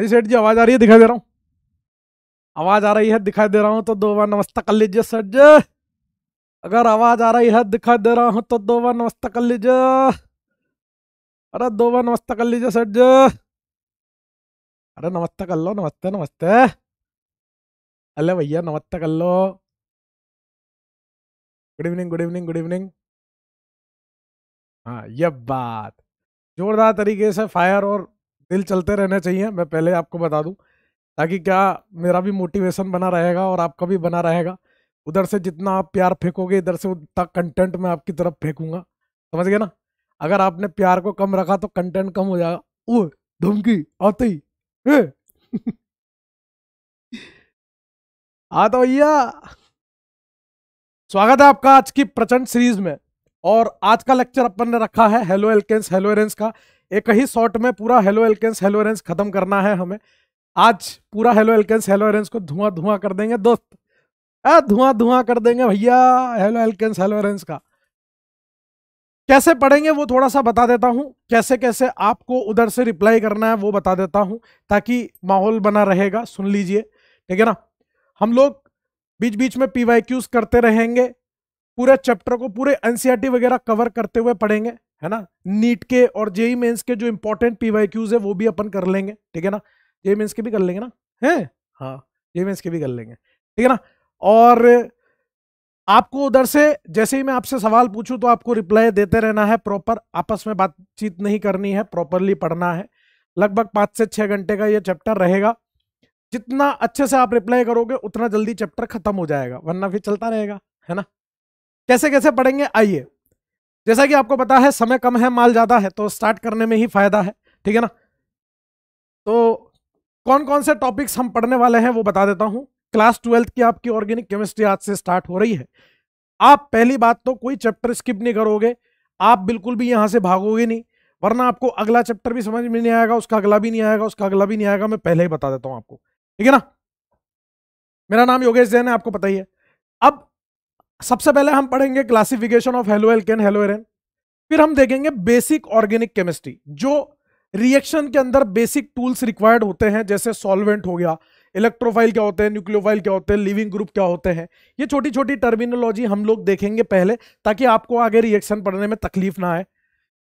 अजी सेठ जी आवाज़ आ रही है दिखाई दे रहा हूँ आवाज़ आ रही है दिखाई दे रहा हूँ तो दो बार नमस्ते कर लीजिए सेठ जी अगर आवाज़ आ रही है दिखाई दे रहा हूँ तो दो बार नमस्ते कर लीजिए अरे दो बार नमस्ते कर लीजिए सेठ जी अरे नमस्ते कर लो नमस्ते नमस्ते अरे भैया नमस्ते कर लो good evening good evening good evening हाँ ये बात जोरदार तरीके से फायर और दिल चलते रहने चाहिए मैं पहले आपको बता दूँ ताकि क्या मेरा भी मोटिवेशन बना रहेगा और आपका भी बना रहेगा उधर से जितना आप प्यार फेंकोगे इधर से उतना कंटेंट मैं आपकी तरफ फेंकूंगा समझ गए ना अगर आपने प्यार को कम रखा तो कंटेंट कम हो जाएगा ओ धमकी आते ही आ तो भैया स्वागत है आपका आज की प्रचंड सीरीज में और आज का लेक्चर अपन ने रखा है हेलो एल्केंस हेलो एरेंस का एक ही शॉट में पूरा हेलो एल्केंस हेलो एरेंस खत्म करना है हमें आज पूरा हेलो एल्केंस हेलो एरेंस को धुआं धुआं कर देंगे दोस्त धुआं धुआं कर देंगे भैया हेलो एल्केंस हेलो एरेंस का कैसे पढ़ेंगे वो थोड़ा सा बता देता हूँ कैसे कैसे आपको उधर से रिप्लाई करना है वो बता देता हूँ ताकि माहौल बना रहेगा सुन लीजिए ठीक है ना हम लोग बीच बीच में पी करते रहेंगे पूरे चैप्टर को पूरे एन e वगैरह कवर करते हुए पढ़ेंगे है ना नीट के और जेई मेंस के जो इंपॉर्टेंट क्यूज है वो भी अपन कर लेंगे ठीक है ना जेई मेंस के भी कर लेंगे ना है हाँ जेई मेंस के भी कर लेंगे ठीक है ना और आपको उधर से जैसे ही मैं आपसे सवाल पूछूं तो आपको रिप्लाई देते रहना है प्रॉपर आपस में बातचीत नहीं करनी है प्रॉपरली पढ़ना है लगभग पाँच से छः घंटे का ये चैप्टर रहेगा जितना अच्छे से आप रिप्लाई करोगे उतना जल्दी चैप्टर खत्म हो जाएगा वरना फिर चलता रहेगा है ना कैसे कैसे पढ़ेंगे आइए जैसा कि आपको पता है समय कम है माल ज़्यादा है तो स्टार्ट करने में ही फायदा है ठीक है ना तो कौन कौन से टॉपिक्स हम पढ़ने वाले हैं वो बता देता हूं क्लास ट्वेल्थ की आपकी ऑर्गेनिक केमिस्ट्री आज से स्टार्ट हो रही है आप पहली बात तो कोई चैप्टर स्किप नहीं करोगे आप बिल्कुल भी यहां से भागोगे नहीं वरना आपको अगला चैप्टर भी समझ में नहीं आएगा उसका अगला भी नहीं आएगा उसका अगला भी नहीं आएगा मैं पहले ही बता देता हूँ आपको ठीक है ना मेरा नाम योगेश जैन है आपको पता ही है अब सबसे पहले हम पढ़ेंगे classification of halo alkane hello haloarene फिर हम देखेंगे बेसिक ऑर्गेनिक केमिस्ट्री जो रिएक्शन के अंदर बेसिक टूल्स रिक्वायर्ड होते हैं जैसे सॉल्वेंट हो गया इलेक्ट्रोफाइल क्या होते हैं न्यूक्लियोफाइल क्या होते हैं लिविंग ग्रुप क्या होते हैं ये छोटी छोटी टर्मिनोलॉजी हम लोग देखेंगे पहले ताकि आपको आगे रिएक्शन पढ़ने में तकलीफ ना आए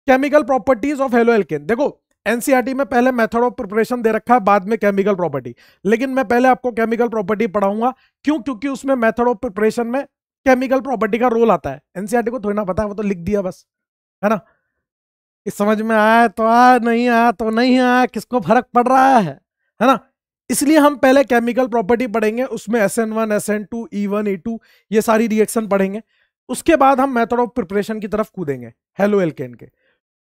chemical properties of hello haloalkane देखो एनसीईआरटी e में पहले मेथड ऑफ प्रिपरेशन दे रखा है बाद में केमिकल प्रॉपर्टी लेकिन मैं पहले आपको केमिकल प्रॉपर्टी पढ़ाऊंगा क्यों क्योंकि उसमें मेथड ऑफ प्रिपरेशन में केमिकल प्रॉपर्टी का रोल आता है एनसीआरटी e को थोड़ी ना पता है वो तो लिख दिया बस है ना इस समझ में आया तो आ नहीं आया तो नहीं आया किसको फर्क पड़ रहा है है ना इसलिए हम पहले केमिकल प्रॉपर्टी पढ़ेंगे उसमें S N one S N two E one E two ये सारी रिएक्शन पढ़ेंगे उसके बाद हम मेथड ऑफ प्रिपरेशन की तरफ कूदेंगे हेलो एल्केन के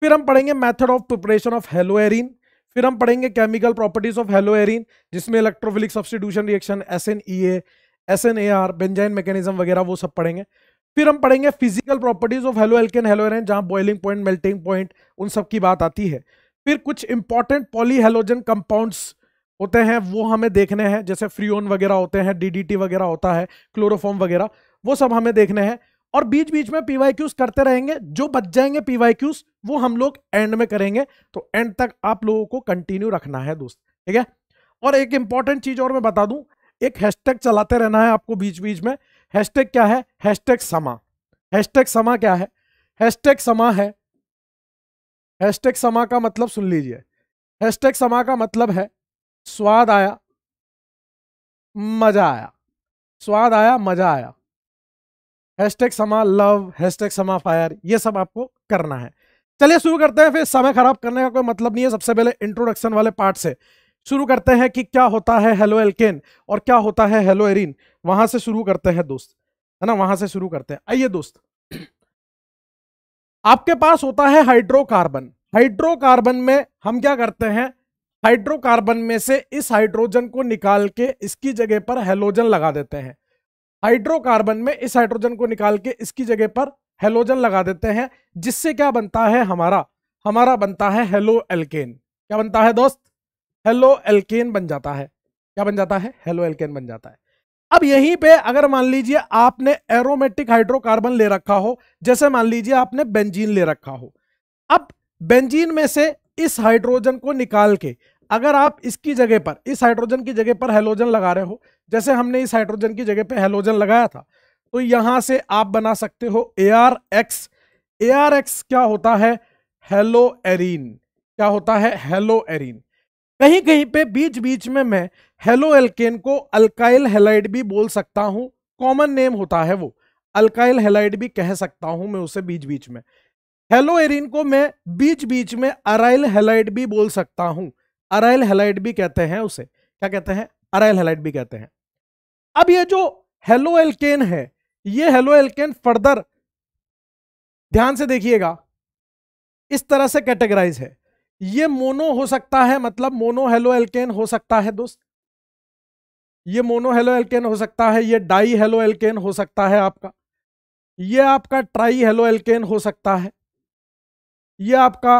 फिर हम पढ़ेंगे method of preparation of hello haloarene फिर हम पढ़ेंगे chemical properties of hello haloarene जिसमें electrophilic substitution reaction S N E A S N A R benzyne mechanism वगैरह वो सब पढ़ेंगे फिर हम पढ़ेंगे physical properties of halo alkane halo जहाँ बॉइलिंग पॉइंट मेल्टिंग पॉइंट उन सब की बात आती है फिर कुछ इंपॉर्टेंट पॉलीहेलोजन कंपाउंड्स होते हैं वो हमें देखने हैं जैसे फ्रीओन वगैरह होते हैं डीडीटी वगैरह होता है क्लोरोफॉर्म वगैरह वो सब हमें देखने हैं और बीच बीच में पीवाई क्यूज करते रहेंगे जो बच जाएंगे पीवाई क्यूज वो हम लोग एंड में करेंगे तो एंड तक आप लोगों को कंटिन्यू रखना है दोस्त ठीक है और एक इंपॉर्टेंट चीज और मैं बता दूं एक हैशटैग चलाते रहना है आपको बीच बीच में हैशटैग क्या है हैशटैग समा हैशटैग समा क्या है हैशटैग समा है हैशटैग समा का मतलब सुन लीजिए हैशटैग समा का मतलब है स्वाद आया मजा आया स्वाद आया मजा आया हैशटैग समा लव हैशटैग समा फायर ये सब आपको करना है चलिए शुरू करते हैं फिर समय खराब करने का कोई मतलब नहीं है सबसे पहले इंट्रोडक्शन वाले पार्ट से शुरू करते हैं कि क्या होता है हेलो एल्केन और क्या होता है हेलो एरिन वहां से शुरू करते हैं दोस्त है ना वहां से शुरू करते हैं आइए दोस्त आपके पास होता है हाइड्रोकार्बन हाइड्रोकार्बन में हम क्या करते हैं हाइड्रोकार्बन में से इस हाइड्रोजन को निकाल के इसकी जगह पर हेलोजन लगा देते हैं हाइड्रोकार्बन में इस हाइड्रोजन को निकाल के इसकी जगह पर हेलोजन लगा देते हैं जिससे क्या बनता है हमारा हमारा बनता है हेलो एल्केन क्या बनता है दोस्त हेलो एल्केन बन जाता है क्या बन जाता है हेलो एल्केन बन जाता है अब यहीं पे अगर मान लीजिए आपने एरोमेटिक हाइड्रोकार्बन ले रखा हो जैसे मान लीजिए आपने बेंजीन ले रखा हो अब बेंजीन में से इस हाइड्रोजन को निकाल के अगर आप इसकी जगह पर इस हाइड्रोजन की जगह पर हेलोजन लगा रहे हो जैसे हमने इस हाइड्रोजन की जगह पर हेलोजन लगाया था तो यहां से आप बना सकते हो A R X A R X क्या होता है हेलो एरीन क्या होता है हेलो एरीन कहीं कहीं पे बीच बीच में मैं हेलो एल्केन को अल्काइल हेलाइड भी बोल सकता हूँ कॉमन नेम होता है वो अल्काइल हेलाइड भी कह सकता हूँ मैं उसे बीच बीच में हेलो एरिन को मैं बीच बीच में अराइल हेलाइड भी बोल सकता हूँ अराइल हेलाइड भी कहते हैं उसे क्या कहते हैं अराइल हेलाइड भी कहते हैं अब ये जो हेलो एल्केन है ये हेलो एल्केन फर्दर ध्यान से देखिएगा इस तरह से कैटेगराइज है ये मोनो हो सकता है मतलब मोनो हेलो एल्केन हो सकता है दोस्त ये मोनो हेलो एल्केन हो सकता है ये डाई हेलो एल्केन हो सकता है आपका ये आपका ट्राई हेलो एल्केन हो सकता है ये आपका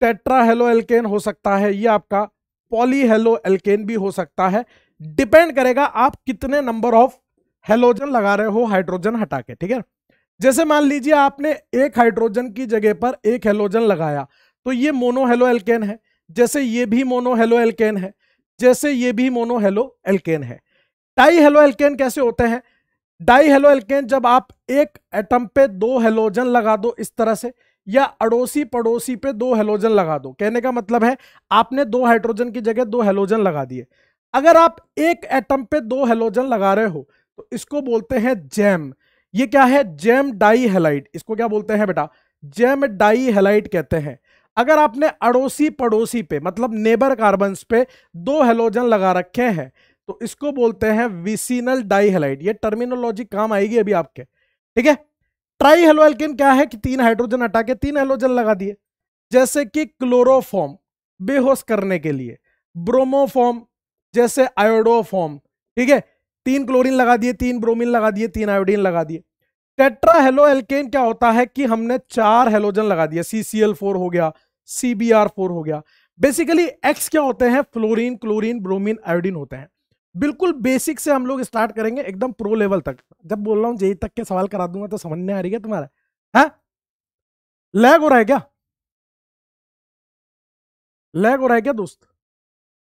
टेट्रा हेलो एल्केन हो सकता है ये आपका पॉली हेलो एल्केन भी हो सकता है डिपेंड करेगा आप कितने नंबर ऑफ हेलोजन लगा रहे हो हाइड्रोजन हटा के ठीक है जैसे मान लीजिए आपने एक हाइड्रोजन की जगह पर एक हेलोजन लगाया तो ये मोनो हेलो एल्केन है जैसे ये भी मोनो हेलो एल्केन है जैसे ये भी मोनो हेलो एल्केन है डाई हेलो एल्केन कैसे होते हैं डाई हेलो एल्केन जब आप एक एटम पे दो हेलोजन लगा दो इस तरह से या अड़ोसी पड़ोसी पे दो हेलोजन लगा दो कहने का मतलब है आपने दो हाइड्रोजन की जगह दो हेलोजन लगा दिए अगर आप एक एटम पे दो हेलोजन लगा रहे हो तो इसको बोलते हैं जैम ये क्या है जेम डाई हेलाइट इसको क्या बोलते हैं बेटा जेम डाई हेलाइट कहते हैं अगर आपने अड़ोसी पड़ोसी पे मतलब नेबर कार्बन पे दो हेलोजन लगा रखे हैं तो इसको बोलते हैं विसिनल डाई हेलाइट ये टर्मिनोलॉजी काम आएगी अभी आपके ठीक है ट्राई हेलो एल्किन क्या है कि तीन हाइड्रोजन हटा के तीन हेलोजन लगा दिए जैसे कि क्लोरोफॉर्म बेहोश करने के लिए ब्रोमोफॉर्म जैसे आयोडोफॉर्म ठीक है तीन क्लोरीन लगा दिए तीन ब्रोमीन लगा दिए तीन आयोडीन लगा दिए टेट्रा हेलो एल्केन क्या होता है कि हमने चार हेलोजन लगा दिया सी सी एल फोर हो गया सी बी आर फोर हो गया बेसिकली एक्स क्या होते हैं फ्लोरीन क्लोरीन ब्रोमीन आयोडीन होते हैं बिल्कुल बेसिक से हम लोग स्टार्ट करेंगे एकदम प्रो लेवल तक जब बोल रहा हूं जेई तक के सवाल करा दूंगा तो समझने आ रही है तुम्हारा है हाँ? लैग हो रहा है क्या लैग हो रहा है क्या दोस्त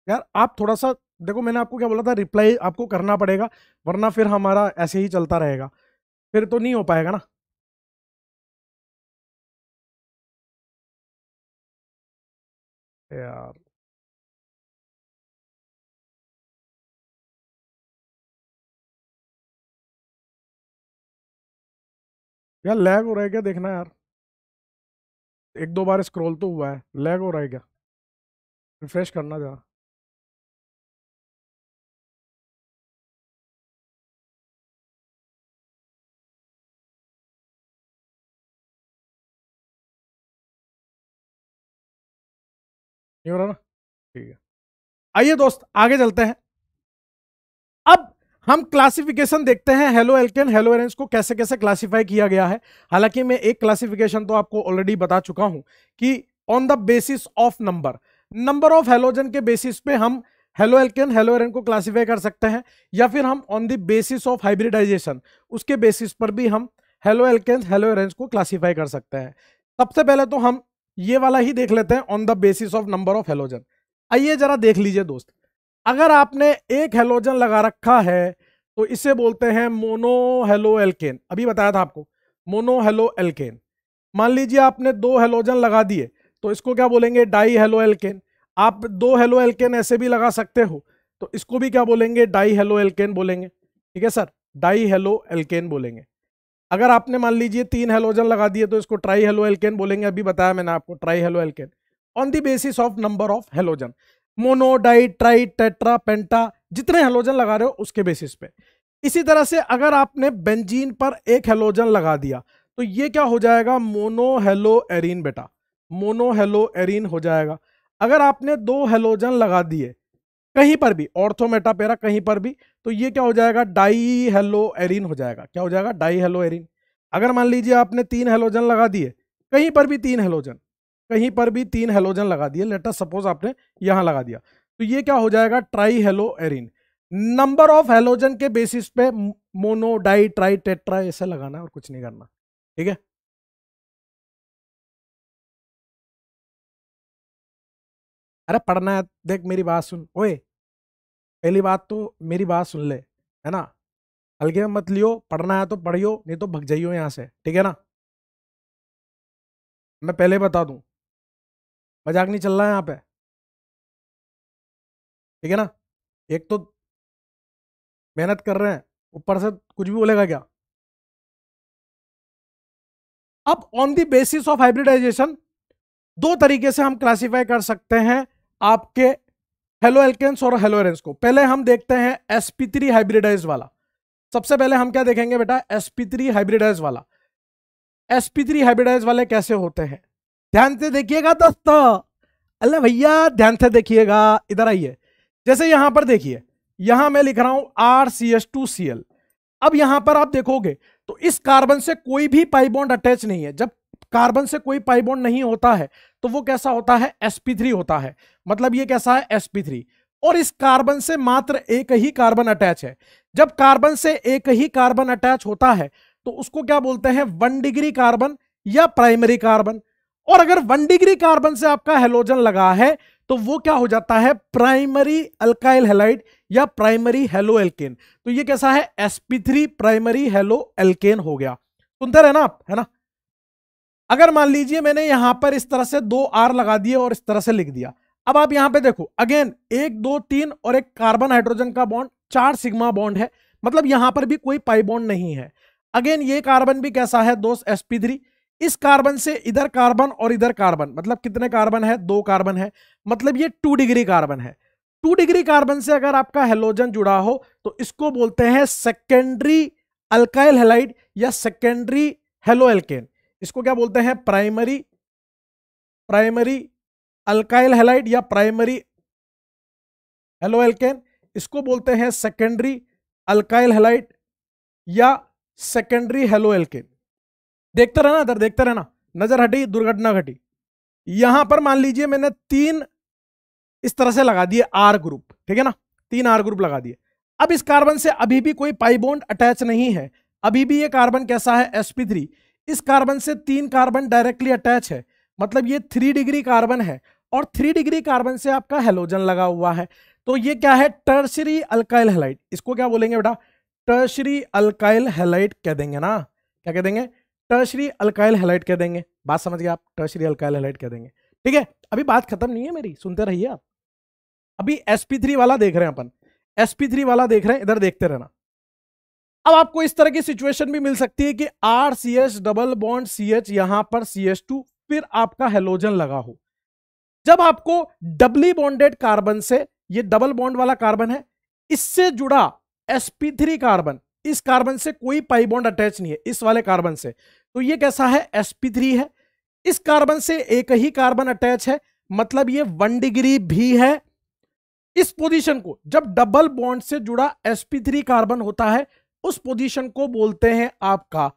यार आप थोड़ा सा देखो मैंने आपको क्या बोला था रिप्लाई आपको करना पड़ेगा वरना फिर हमारा ऐसे ही चलता रहेगा फिर तो नहीं हो पाएगा ना यार यार लैग हो रहा है क्या देखना यार एक दो बार स्क्रॉल तो हुआ है लैग हो रहा है क्या रिफ्रेश करना जरा नहीं हो रहा ना ठीक है आइए दोस्त आगे चलते हैं अब हम क्लासिफिकेशन देखते हैं हेलो एल्केन हेलो एरेंज को कैसे कैसे क्लासिफाई किया गया है हालांकि मैं एक क्लासिफिकेशन तो आपको ऑलरेडी बता चुका हूं कि on the basis of number number of halogen के बेसिस पे हम हेलो एल्केन हेलो एरेंज को क्लासिफाई कर सकते हैं या फिर हम on the basis of hybridisation उसके बेसिस पर भी हम हेलो एल्केन हेलो एरेंज को क्लासीफाई कर सकते हैं सबसे पहले तो हम ये वाला ही देख लेते हैं on the basis of number of halogen आइए जरा देख लीजिए दोस्त अगर आपने एक हेलोजन लगा रखा है तो इसे बोलते हैं मोनो हेलो एल्केन अभी बताया था आपको मोनो हेलो एल्केन मान लीजिए आपने दो हेलोजन लगा दिए तो इसको क्या बोलेंगे डाई हेलो एल्केन आप दो हेलो एल्केन ऐसे भी लगा सकते हो तो इसको भी क्या बोलेंगे डाई हेलो एल्केन बोलेंगे ठीक है सर डाई हेलो एल्केन बोलेंगे अगर आपने मान लीजिए तीन हेलोजन लगा दिए तो इसको ट्राई हेलो एल्केन बोलेंगे अभी बताया मैंने आपको tri haloalkane on the basis of number of halogen mono di tri tetra penta जितने हेलोजन लगा रहे हो उसके बेसिस पे इसी तरह से अगर आपने बेंजीन पर एक हेलोजन लगा दिया तो ये क्या हो जाएगा मोनो हेलो एरिन बेटा मोनो हेलो एरिन हो जाएगा अगर आपने दो हेलोजन लगा दिए कहीं पर भी ऑर्थोमेटापेरा कहीं पर भी तो ये क्या हो जाएगा डाई हेलो एरिन हो जाएगा क्या हो जाएगा डाई हेलो एरिन अगर मान लीजिए आपने तीन हेलोजन लगा दिए कहीं पर भी तीन हेलोजन कहीं पर भी तीन हेलोजन लगा दिए लेटर सपोज आपने यहाँ लगा दिया तो ये क्या हो जाएगा tri haloarene number of halogen के बेसिस पे मोनो डाई ट्राई टेट्रा ऐसे लगाना और कुछ नहीं करना ठीक है अरे पढ़ना है देख मेरी बात सुन ओए पहली बात तो मेरी बात सुन ले है ना हल्के में मत लियो पढ़ना है तो पढ़ियो नहीं तो भग जाइयो यहाँ से ठीक है ना मैं पहले बता दूं मजाक नहीं चल रहा है यहाँ पे ठीक है ना एक तो मेहनत कर रहे हैं ऊपर से कुछ भी बोलेगा क्या अब on the basis of hybridization दो तरीके से हम क्लासिफाई कर सकते हैं आपके हेलो एल्केन्स और हेलो एरेंस को पहले हम देखते हैं एस थ्री हाइब्रिडाइज वाला सबसे पहले हम क्या देखेंगे बेटा एस थ्री हाइब्रिडाइज वाला एस थ्री हाइब्रिडाइज वाले कैसे होते हैं ध्यान से देखिएगा दोस्तों अल्लाह भैया ध्यान से देखिएगा इधर आइए जैसे यहां पर देखिए यहां मैं लिख रहा हूं R C S two C L अब यहां पर आप देखोगे तो इस कार्बन से कोई भी पाइबॉन्ड अटैच नहीं है जब कार्बन से कोई पाइबोन नहीं होता है तो वो कैसा होता है sp3 होता है मतलब ये कैसा है sp3 और इस कार्बन से मात्र एक ही कार्बन अटैच है जब कार्बन से एक ही कार्बन अटैच होता है तो उसको क्या बोलते हैं वन डिग्री कार्बन या प्राइमरी कार्बन और अगर वन डिग्री कार्बन से आपका हेलोजन लगा है तो वो क्या हो जाता है प्राइमरी अल्काइल हेलाइड या प्राइमरी हेलो एल्केन तो ये कैसा है sp3 प्राइमरी हेलो एल्केन हो गया सुनते रहे ना आप है ना अगर मान लीजिए मैंने यहां पर इस तरह से दो आर लगा दिए और इस तरह से लिख दिया अब आप यहां पे देखो अगेन एक दो तीन और एक कार्बन हाइड्रोजन का बॉन्ड चार सिग्मा बॉन्ड है मतलब यहां पर भी कोई पाई बॉन्ड नहीं है अगेन ये कार्बन भी कैसा है दोस्त एस इस कार्बन से इधर कार्बन और इधर कार्बन मतलब कितने कार्बन है दो कार्बन है मतलब ये टू डिग्री कार्बन है टू डिग्री कार्बन से अगर आपका हेलोजन जुड़ा हो तो इसको बोलते हैं सेकेंडरी अल्काइल हेलाइड या सेकेंडरी हेलो एल्केन इसको क्या बोलते हैं प्राइमरी प्राइमरी अल्काइल हेलाइड या प्राइमरी हेलो एल्केन इसको बोलते हैं सेकेंडरी अल्काइल हेलाइड या सेकेंडरी हेलो एल्केन देखते रहना इधर देखते रहना नजर हटी दुर्घटना घटी यहां पर मान लीजिए मैंने तीन इस तरह से लगा दिए आर ग्रुप ठीक है ना तीन आर ग्रुप लगा दिए अब इस कार्बन से अभी भी कोई पाइबोंड अटैच नहीं है अभी भी ये कार्बन कैसा है एसपी थ्री इस कार्बन से तीन कार्बन डायरेक्टली अटैच है मतलब ये थ्री डिग्री कार्बन है और थ्री डिग्री कार्बन से आपका हेलोजन लगा हुआ है तो ये क्या है टर्सरी अल्काइल हेलाइट इसको क्या बोलेंगे बेटा टर्सरी अल्काइल हेलाइट कह देंगे ना क्या कह देंगे टर्सरी अल्काइल हेलाइट कह देंगे बात समझ गए आप टर्सरी अल्काइल हेलाइट कह देंगे ठीक है अभी बात खत्म नहीं है मेरी सुनते रहिए आप अभी थ्री वाला देख रहे हैं अपन थ्री वाला देख रहे हैं इधर देखते रहना अब आपको इस तरह की सिचुएशन भी मिल सकती है कि R C H double bond C H यहां पर सी एच टू फिर आपका हेलोजन लगा हो जब आपको डबली बॉन्डेड कार्बन से ये डबल बॉन्ड वाला कार्बन है इससे जुड़ा sp3 कार्बन इस कार्बन से कोई पाई बॉन्ड अटैच नहीं है इस वाले कार्बन से तो ये कैसा है sp3 है इस कार्बन से एक ही कार्बन अटैच है मतलब ये वन डिग्री भी है इस पोजीशन को जब डबल बॉन्ड से जुड़ा sp3 कार्बन होता है उस पोजीशन को बोलते हैं आपका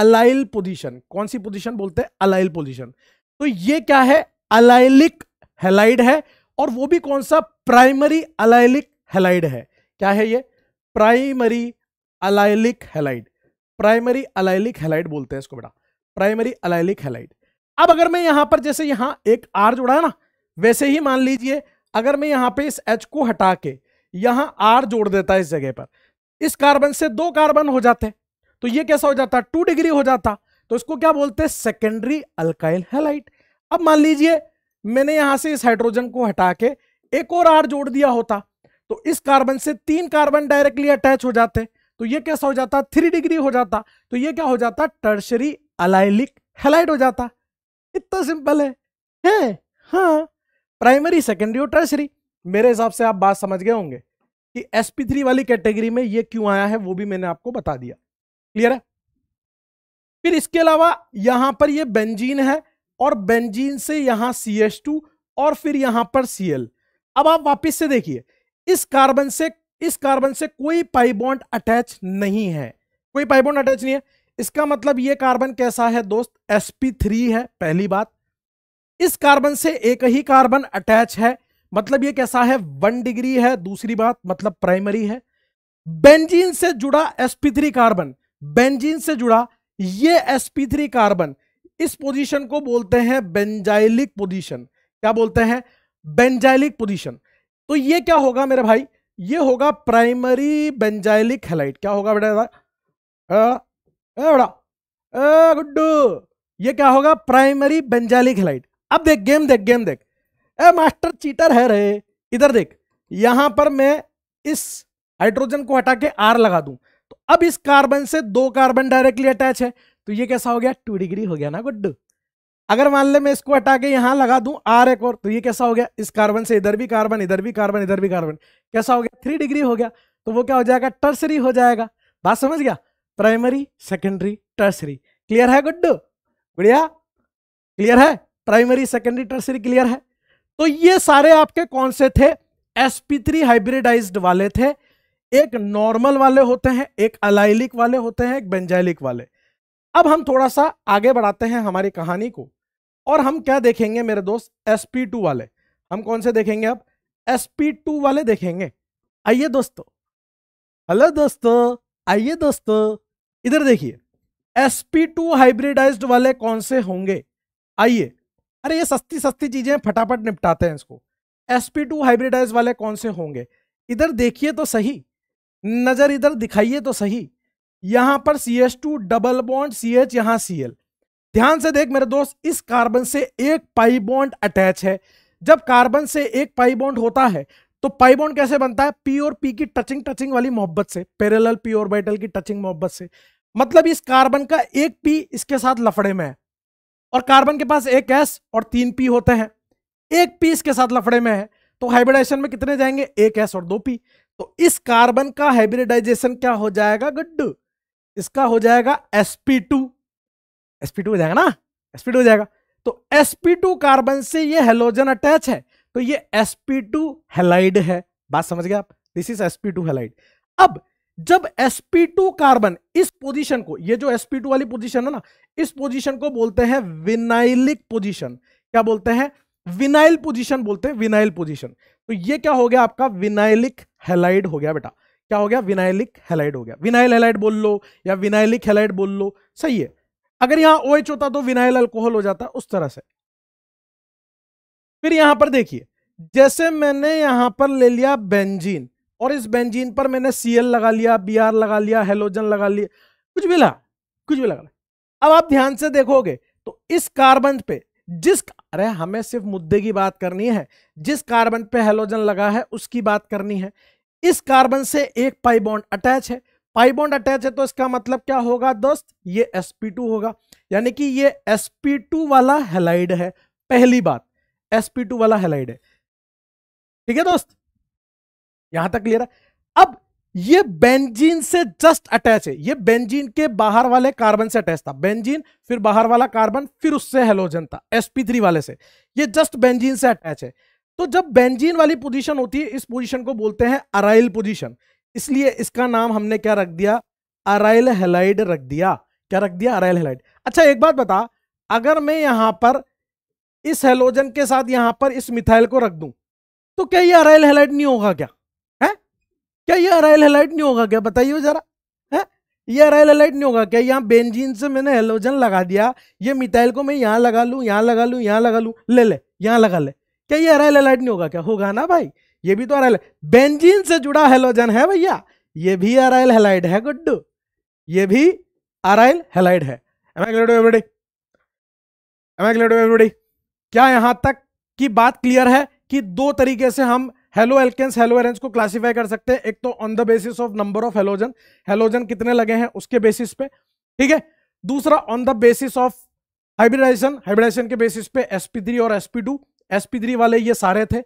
अलाइल पोजीशन कौन सी पोजीशन बोलते हैं अलाइल पोजीशन तो ये क्या है अलाइलिक हेलाइड है और वो भी कौन सा प्राइमरी अलाइलिक हेलाइड है क्या है ये primary allylic halide primary allylic halide बोलते हैं इसको बेटा प्राइमरी अलाइलिक हेलाइड अब अगर मैं यहां पर जैसे यहां एक आर जोड़ा है ना वैसे ही मान लीजिए अगर मैं यहां पे इस एच को हटा के यहां आर जोड़ देता इस जगह पर इस कार्बन से दो कार्बन हो जाते तो ये कैसा हो जाता टू डिग्री हो जाता तो इसको क्या बोलते हैं सेकेंडरी अल्काइल हेलाइट अब मान लीजिए मैंने यहां से इस हाइड्रोजन को हटा के एक और आर जोड़ दिया होता तो इस कार्बन से तीन कार्बन डायरेक्टली अटैच हो जाते तो ये कैसा हो जाता थ्री डिग्री हो जाता तो ये क्या हो जाता टर्शरी अलाइलिक हेलाइट हो जाता इतना सिंपल है है हाँ प्राइमरी सेकेंडरी और टर्शरी मेरे हिसाब से आप बात समझ गए होंगे कि sp3 वाली कैटेगरी में ये क्यों आया है वो भी मैंने आपको बता दिया क्लियर है फिर इसके अलावा यहां पर ये बेंजीन है और बेंजीन से यहां CH2 और फिर यहां पर Cl अब आप वापस से देखिए इस कार्बन से इस कार्बन से कोई पाइबॉन्ड अटैच नहीं है कोई पाइबॉन्ड अटैच नहीं है इसका मतलब ये कार्बन कैसा है दोस्त sp3 है पहली बात इस कार्बन से एक ही कार्बन अटैच है मतलब ये कैसा है वन डिग्री है दूसरी बात मतलब प्राइमरी है बेंजीन से जुड़ा sp3 कार्बन बेंजीन से जुड़ा ये sp3 कार्बन इस पोजीशन को बोलते हैं बेंजाइलिक पोजीशन क्या बोलते हैं बेंजाइलिक पोजीशन तो ये क्या होगा मेरे भाई ये होगा प्राइमरी बेंजाइलिक हेलाइट क्या होगा बेटा बड़ा गुड्डू ये क्या होगा प्राइमरी बेंजाइलिक हेलाइट अब देख गेम देख गेम देख ए मास्टर चीटर है रे इधर देख यहां पर मैं इस हाइड्रोजन को हटा के आर लगा दूं तो अब इस कार्बन से दो कार्बन डायरेक्टली अटैच है तो ये कैसा हो गया टू डिग्री हो गया ना गुड्डू अगर मान ले मैं इसको हटा के यहां लगा दूं आर एक और तो ये कैसा हो गया इस कार्बन से इधर भी कार्बन इधर भी कार्बन इधर भी कार्बन कैसा हो गया थ्री डिग्री हो गया तो वो क्या हो जाएगा टर्सरी हो जाएगा बात समझ गया प्राइमरी सेकेंडरी टर्सरी क्लियर है गुड्डू बढ़िया क्लियर है प्राइमरी सेकेंडरी टर्सरी क्लियर है तो ये सारे आपके कौन से थे sp3 हाइब्रिडाइज्ड वाले थे एक नॉर्मल वाले होते हैं एक अलाइलिक वाले होते हैं एक बेंजाइलिक वाले अब हम थोड़ा सा आगे बढ़ाते हैं हमारी कहानी को और हम क्या देखेंगे मेरे दोस्त sp2 वाले हम कौन से देखेंगे अब sp2 वाले देखेंगे आइए दोस्तों हेलो दोस्तों आइए दोस्तों इधर देखिए sp2 हाइब्रिडाइज्ड वाले कौन से होंगे आइए अरे ये सस्ती सस्ती चीजें फटाफट निपटाते हैं इसको एसपी टू हाइब्रिडाइज वाले कौन से होंगे इधर देखिए तो सही नज़र इधर दिखाइए तो सही यहां पर C H two double bond C H यहाँ सी एल ध्यान से देख मेरे दोस्त इस कार्बन से एक पाई बॉन्ड अटैच है जब कार्बन से एक पाई बॉन्ड होता है तो पाई बॉन्ड कैसे बनता है पी और पी की टचिंग टचिंग वाली मोहब्बत से पैरेलल पी और बाइटल की टचिंग मोहब्बत से मतलब इस कार्बन का एक पी इसके साथ लफड़े में है और कार्बन के पास एक एस और तीन पी होते हैं एक पी इसके साथ लफड़े में है तो हाइब्रिडाइजेशन में कितने जाएंगे एक एस और दो पी तो इस कार्बन का हाइब्रिडाइजेशन क्या हो जाएगा गड्डू इसका हो जाएगा sp2 sp2 हो जाएगा ना sp2 हो जाएगा तो sp2 कार्बन से ये हेलोजन अटैच है तो ये sp2 हेलाइड है बात समझ गए आप दिस इज sp2 हेलाइड अब जब sp2 कार्बन इस पोजीशन को ये जो sp2 वाली पोजीशन है ना इस पोजीशन को बोलते हैं विनाइलिक पोजीशन क्या बोलते हैं विनाइल पोजीशन बोलते हैं विनाइल पोजीशन तो ये क्या हो गया आपका विनाइलिक हेलाइड हो गया बेटा क्या हो गया विनाइलिक हेलाइड हो गया विनाइल हेलाइड बोल लो या विनाइलिक हेलाइड बोल लो सही है अगर यहां ओ OH होता तो विनाइल अल्कोहल हो जाता उस तरह से फिर यहां पर देखिए जैसे मैंने यहां पर ले लिया बेंजीन और इस बेंजीन पर मैंने सी लगा लिया बी लगा लिया हेलोजन लगा लिया कुछ भी लगा कुछ भी लगा अब आप ध्यान से देखोगे तो इस कार्बन पे जिस अरे हमें सिर्फ मुद्दे की बात करनी है जिस कार्बन पे हेलोजन लगा है उसकी बात करनी है इस कार्बन से एक पाइबॉन्ड अटैच है पाइबॉन्ड अटैच है तो इसका मतलब क्या होगा दोस्त ये sp2 होगा यानी कि ये sp2 वाला हेलाइड है पहली बात sp2 वाला हेलाइड है ठीक है दोस्त यहां तक क्लियर है अब ये बेंजीन से जस्ट अटैच है ये बेंजीन के बाहर वाले कार्बन से अटैच था बेंजीन फिर बाहर वाला कार्बन फिर उससे हेलोजन था sp3 वाले से ये जस्ट बेंजीन से अटैच है तो जब बेंजीन वाली पोजीशन होती है इस पोजीशन को बोलते हैं अराइल पोजीशन इसलिए इसका नाम हमने क्या रख दिया अराइल हेलाइड रख दिया क्या रख दिया अराइल हेलाइड अच्छा एक बात बता अगर मैं यहां पर इस हेलोजन के साथ यहां पर इस मिथाइल को रख दूं तो क्या ये अराइल हेलाइड नहीं होगा क्या क्या ये अराइल हेलाइट नहीं होगा क्या बताइए जरा है ये अराइल हेलाइट नहीं होगा क्या यहाँ बेंजीन से मैंने हेलोजन लगा दिया ये मिथाइल को मैं यहाँ लगा लूँ यहाँ लगा लूँ यहाँ लगा लूँ ले ले यहाँ लगा ले क्या ये अराइल हेलाइट नहीं होगा क्या होगा ना भाई ये भी तो अराइल बेंजीन से जुड़ा हेलोजन है भैया ये भी अराइल हेलाइट है गुड्डू ये भी अराइल हेलाइट है क्या यहाँ तक की बात क्लियर है कि दो तरीके से हम हेलो एल्केंस हेलो एरेंज को क्लासिफाई कर सकते हैं एक तो on the basis of number of halogen halogen कितने लगे हैं उसके बेसिस पे ठीक है दूसरा on the basis of hybridization hybridization के बेसिस पे sp3 और sp2 sp3 वाले ये सारे थे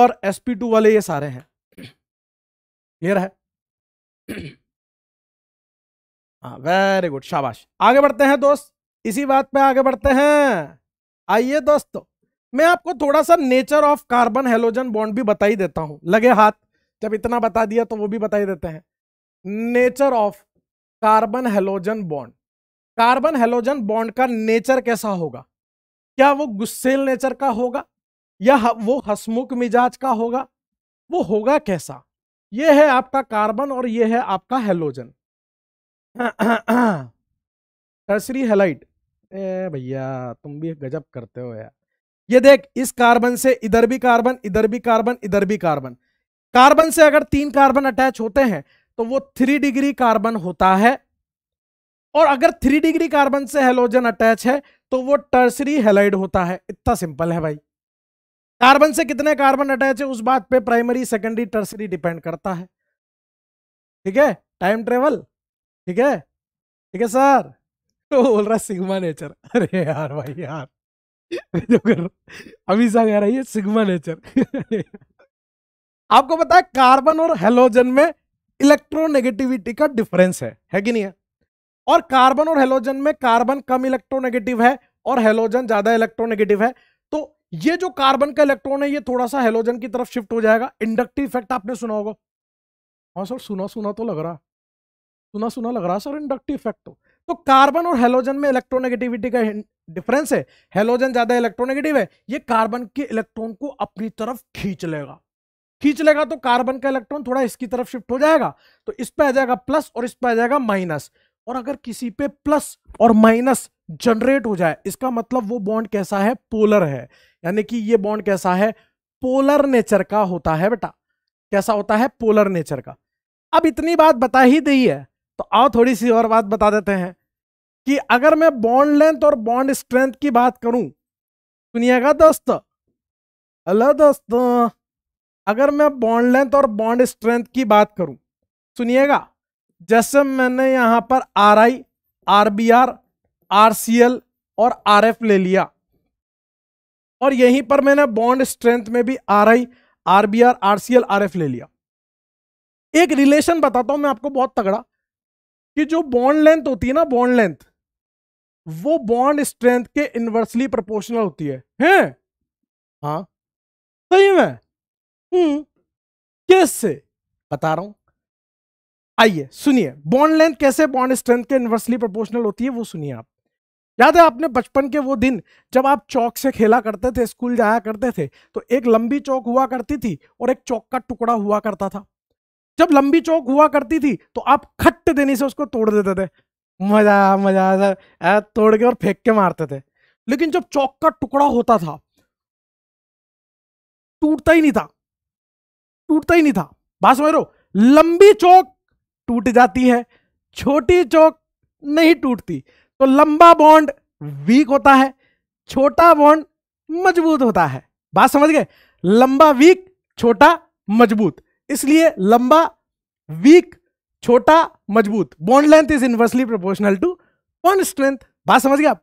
और sp2 वाले ये सारे हैं क्लियर है हाँ वेरी गुड शाबाश आगे बढ़ते हैं दोस्त इसी बात पे आगे बढ़ते हैं आइए दोस्तों मैं आपको थोड़ा सा nature of carbon halogen bond भी बताई देता हूं लगे हाथ जब इतना बता दिया तो वो भी बताई देते हैं nature of carbon halogen bond carbon halogen bond का नेचर कैसा होगा क्या वो गुस्सेल नेचर का होगा या वो हसमुख मिजाज का होगा वो होगा कैसा ये है आपका कार्बन और ये है आपका हेलोजन टर्सरी हेलाइट ए भैया तुम भी गजब करते हो यार ये देख इस कार्बन से इधर भी कार्बन इधर भी कार्बन इधर भी कार्बन कार्बन से अगर तीन कार्बन अटैच होते हैं तो वो थ्री डिग्री कार्बन होता है और अगर थ्री डिग्री कार्बन से हेलोजन अटैच है तो वो टर्सरी हेलाइड होता है इतना सिंपल है भाई कार्बन से कितने कार्बन अटैच है उस बात पे प्राइमरी सेकेंडरी टर्सरी डिपेंड करता है ठीक है टाइम ट्रेवल ठीक है ठीक है सर तो बोल रहा सिग्मा नेचर अरे यार भाई यार जो कर अमीषा कह रही है सिग्मा नेचर आपको पता है कार्बन और हेलोजन में इलेक्ट्रोनेगेटिविटी का डिफरेंस है है कि नहीं है और कार्बन और हेलोजन में कार्बन कम इलेक्ट्रोनेगेटिव है और हेलोजन ज्यादा इलेक्ट्रोनेगेटिव है तो ये जो कार्बन का इलेक्ट्रॉन है ये थोड़ा सा हेलोजन की तरफ शिफ्ट हो जाएगा इंडक्टिव इफेक्ट आपने सुना होगा हाँ सर सुना सुना तो लग रहा सुना सुना लग रहा सर इंडक्टिव इफेक्ट तो।, तो कार्बन और हेलोजन में इलेक्ट्रोनेगेटिविटी का डिफरेंस है हेलोजन ज्यादा इलेक्ट्रोनेगेटिव है ये कार्बन के इलेक्ट्रॉन को अपनी तरफ खींच लेगा खींच लेगा तो कार्बन का इलेक्ट्रॉन थोड़ा इसकी तरफ शिफ्ट हो जाएगा तो इस पे आ जाएगा प्लस और इस पे आ जाएगा माइनस और अगर किसी पे प्लस और माइनस जनरेट हो जाए इसका मतलब वो बॉन्ड कैसा है पोलर है यानी कि ये बॉन्ड कैसा है पोलर नेचर का होता है बेटा कैसा होता है पोलर नेचर का अब इतनी बात बता ही दी है तो आओ थोड़ी सी और बात बता देते हैं कि अगर मैं बॉन्ड लेंथ और बॉन्ड स्ट्रेंथ की बात करूं सुनिएगा दोस्त हेलो दोस्त अगर मैं बॉन्ड लेंथ और बॉन्ड स्ट्रेंथ की बात करूं सुनिएगा जैसे मैंने यहां पर R I R B R R C L और आर एफ ले लिया और यहीं पर मैंने बॉन्ड स्ट्रेंथ में भी R I R B R R C L R F ले लिया एक रिलेशन बताता हूं मैं आपको बहुत तगड़ा कि जो बॉन्ड लेंथ होती है ना बॉन्ड लेंथ वो बॉन्ड स्ट्रेंथ के इन्वर्सली प्रोपोर्शनल होती है हैं हाँ सही में हम्म कैसे बता रहा हूं आइए सुनिए बॉन्ड लेंथ कैसे बॉन्ड स्ट्रेंथ के इन्वर्सली प्रोपोर्शनल होती है वो सुनिए आप याद है आपने बचपन के वो दिन जब आप चौक से खेला करते थे स्कूल जाया करते थे तो एक लंबी चौक हुआ करती थी और एक चौक का टुकड़ा हुआ करता था जब लंबी चौक हुआ करती थी तो आप खट्ट देने से उसको तोड़ देते थे मजा मजा तोड़ के और फेंक के मारते थे लेकिन जब चौक का टुकड़ा होता था टूटता ही नहीं था टूटता ही नहीं था बात समझ रो लंबी चौक टूट जाती है छोटी चौक नहीं टूटती तो लंबा बॉन्ड वीक होता है छोटा बॉन्ड मजबूत होता है बात समझ गए लंबा वीक छोटा मजबूत इसलिए लंबा वीक छोटा मजबूत bond length is inversely proportional to bond strength बात समझ गए आप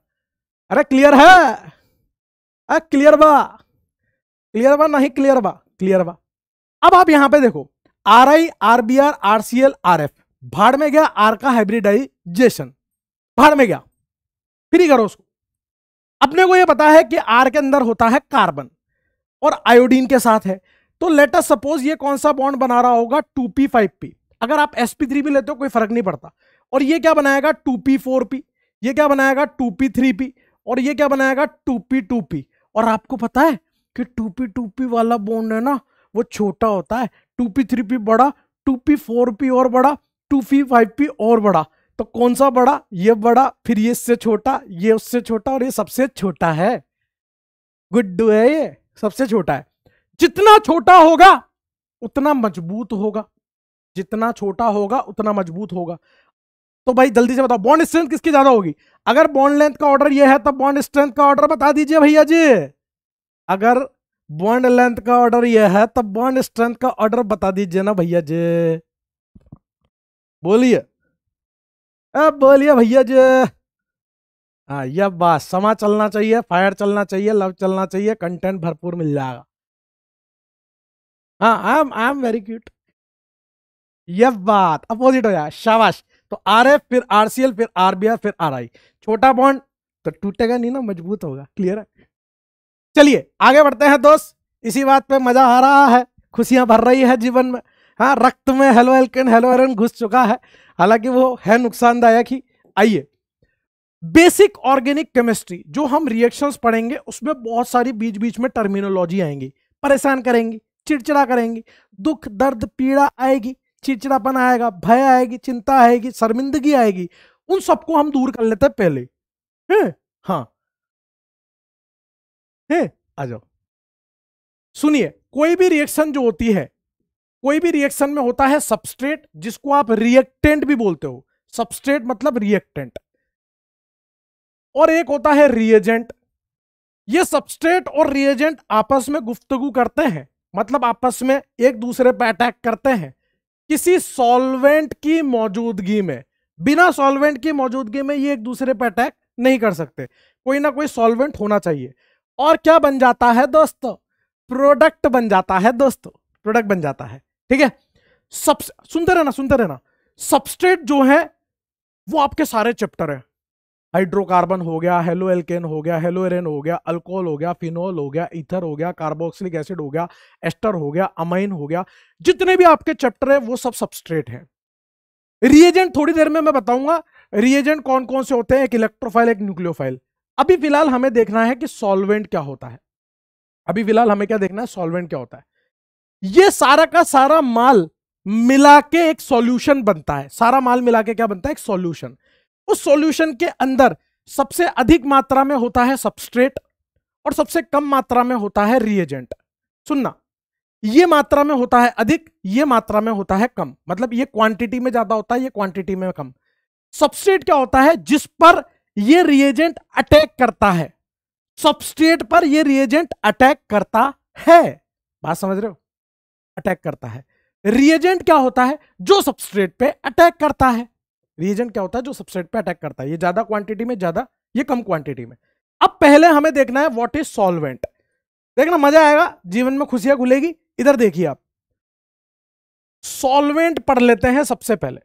अरे क्लियर है अरे क्लियर बा क्लियर बा नहीं क्लियर बा क्लियर बा अब आप यहां पे देखो R I R B R R C L R F भाड़ में गया आर का हाइब्रिडाइजेशन भाड़ में गया फिर ही करो उसको अपने को यह पता है कि आर के अंदर होता है कार्बन और आयोडीन के साथ है तो लेटर सपोज ये कौन सा बॉन्ड बना रहा होगा टू पी फाइव पी अगर आप एस थ्री भी लेते हो कोई फर्क नहीं पड़ता और ये क्या बनाएगा टू पी फोर पी ये क्या बनाएगा टू पी थ्री पी और ये क्या बनाएगा टू पी टू पी और आपको पता है कि टू पी टू पी वाला बोन्ड है ना वो छोटा होता है टू पी थ्री पी बड़ा टू पी फोर पी और बड़ा टू पी फाइव पी और बड़ा तो कौन सा बड़ा ये बड़ा फिर ये इससे छोटा ये उससे छोटा और ये सबसे छोटा है गुड्डू है ये सबसे छोटा है जितना छोटा होगा उतना मजबूत होगा जितना छोटा होगा उतना मजबूत होगा तो भाई जल्दी से बताओ बॉन्ड स्ट्रेंथ किसकी ज्यादा होगी अगर बॉन्ड लेंथ का ऑर्डर ये है तो बॉन्ड स्ट्रेंथ का ऑर्डर बता दीजिए भैया जी अगर बॉन्ड लेंथ का ऑर्डर ये है तो बॉन्ड स्ट्रेंथ का ऑर्डर बता दीजिए ना भैया जी बोलिए अब बोलिए भैया जी हाँ यह बात समा चलना चाहिए फायर चलना चाहिए लव चलना चाहिए कंटेंट भरपूर मिल जाएगा हाँ I am I am very cute यह बात अपोजिट हो जाए शाबाश तो आर एफ फिर आर सी एल फिर आर बी आर फिर आर आई छोटा बॉन्ड तो टूटेगा नहीं ना मजबूत होगा क्लियर है चलिए आगे बढ़ते हैं दोस्त इसी बात पे मजा आ रहा है खुशियां भर रही है जीवन में हाँ रक्त में हेलो एल्किन हेलो एरन घुस चुका है हालांकि वो है नुकसानदायक ही आइए बेसिक ऑर्गेनिक केमिस्ट्री जो हम रिएक्शंस पढ़ेंगे उसमें बहुत सारी बीच बीच में टर्मिनोलॉजी आएंगी परेशान करेंगी चिड़चिड़ा करेंगी दुख दर्द पीड़ा आएगी चिड़चिड़ापन आएगा भय आएगी चिंता आएगी शर्मिंदगी आएगी उन सबको हम दूर कर लेते हैं पहले है? हाँ है? आ जाओ सुनिए कोई भी रिएक्शन जो होती है कोई भी रिएक्शन में होता है सबस्ट्रेट जिसको आप रिएक्टेंट भी बोलते हो सबस्ट्रेट मतलब रिएक्टेंट और एक होता है रिएजेंट ये सबस्ट्रेट और रिएजेंट आपस में गुफ्तगु करते हैं मतलब आपस में एक दूसरे पर अटैक करते हैं किसी सॉल्वेंट की मौजूदगी में बिना सॉल्वेंट की मौजूदगी में ये एक दूसरे पर अटैक नहीं कर सकते कोई ना कोई सॉल्वेंट होना चाहिए और क्या बन जाता है दोस्तों प्रोडक्ट बन जाता है दोस्तों प्रोडक्ट बन जाता है ठीक है सब सुनते रहना सुनते रहना सबस्ट्रेट जो है वो आपके सारे चैप्टर है हाइड्रोकार्बन हो गया हेलो एल्केन हो गया हेलो एरेन हो गया अल्कोहल हो गया फिनोल हो गया इथर हो गया कार्बोक्सिलिक एसिड हो गया एस्टर हो गया अमाइन हो गया जितने भी आपके चैप्टर है वो सब सबस्ट्रेट है रिएजेंट थोड़ी देर में मैं बताऊंगा रिएजेंट कौन कौन से होते हैं एक इलेक्ट्रोफाइल एक न्यूक्लियोफाइल अभी फिलहाल हमें देखना है कि सॉल्वेंट क्या होता है अभी फिलहाल हमें क्या देखना है सॉल्वेंट क्या होता है ये सारा का सारा माल मिला के एक सॉल्यूशन बनता है सारा माल मिला के क्या बनता है एक सॉल्यूशन उस सॉल्यूशन के अंदर सबसे अधिक मात्रा में होता है सबस्ट्रेट और सबसे कम मात्रा में होता है रिएजेंट सुनना ये मात्रा में होता है अधिक ये मात्रा में होता है कम मतलब ये क्वांटिटी में ज्यादा होता है ये क्वांटिटी में कम सबस्ट्रेट क्या होता है जिस पर ये रिएजेंट अटैक करता है सबस्ट्रेट पर ये रिएजेंट अटैक करता है बात समझ रहे हो अटैक करता है रिएजेंट क्या होता है जो सबस्ट्रेट पे अटैक करता है रिएजेंट क्या होता है जो सबसेट पे अटैक करता है ये ज्यादा क्वांटिटी में ज्यादा ये कम क्वांटिटी में अब पहले हमें देखना है व्हाट इज सॉल्वेंट देखना मजा आएगा जीवन में खुशियां खुलेगी इधर देखिए आप सॉल्वेंट पढ़ लेते हैं सबसे पहले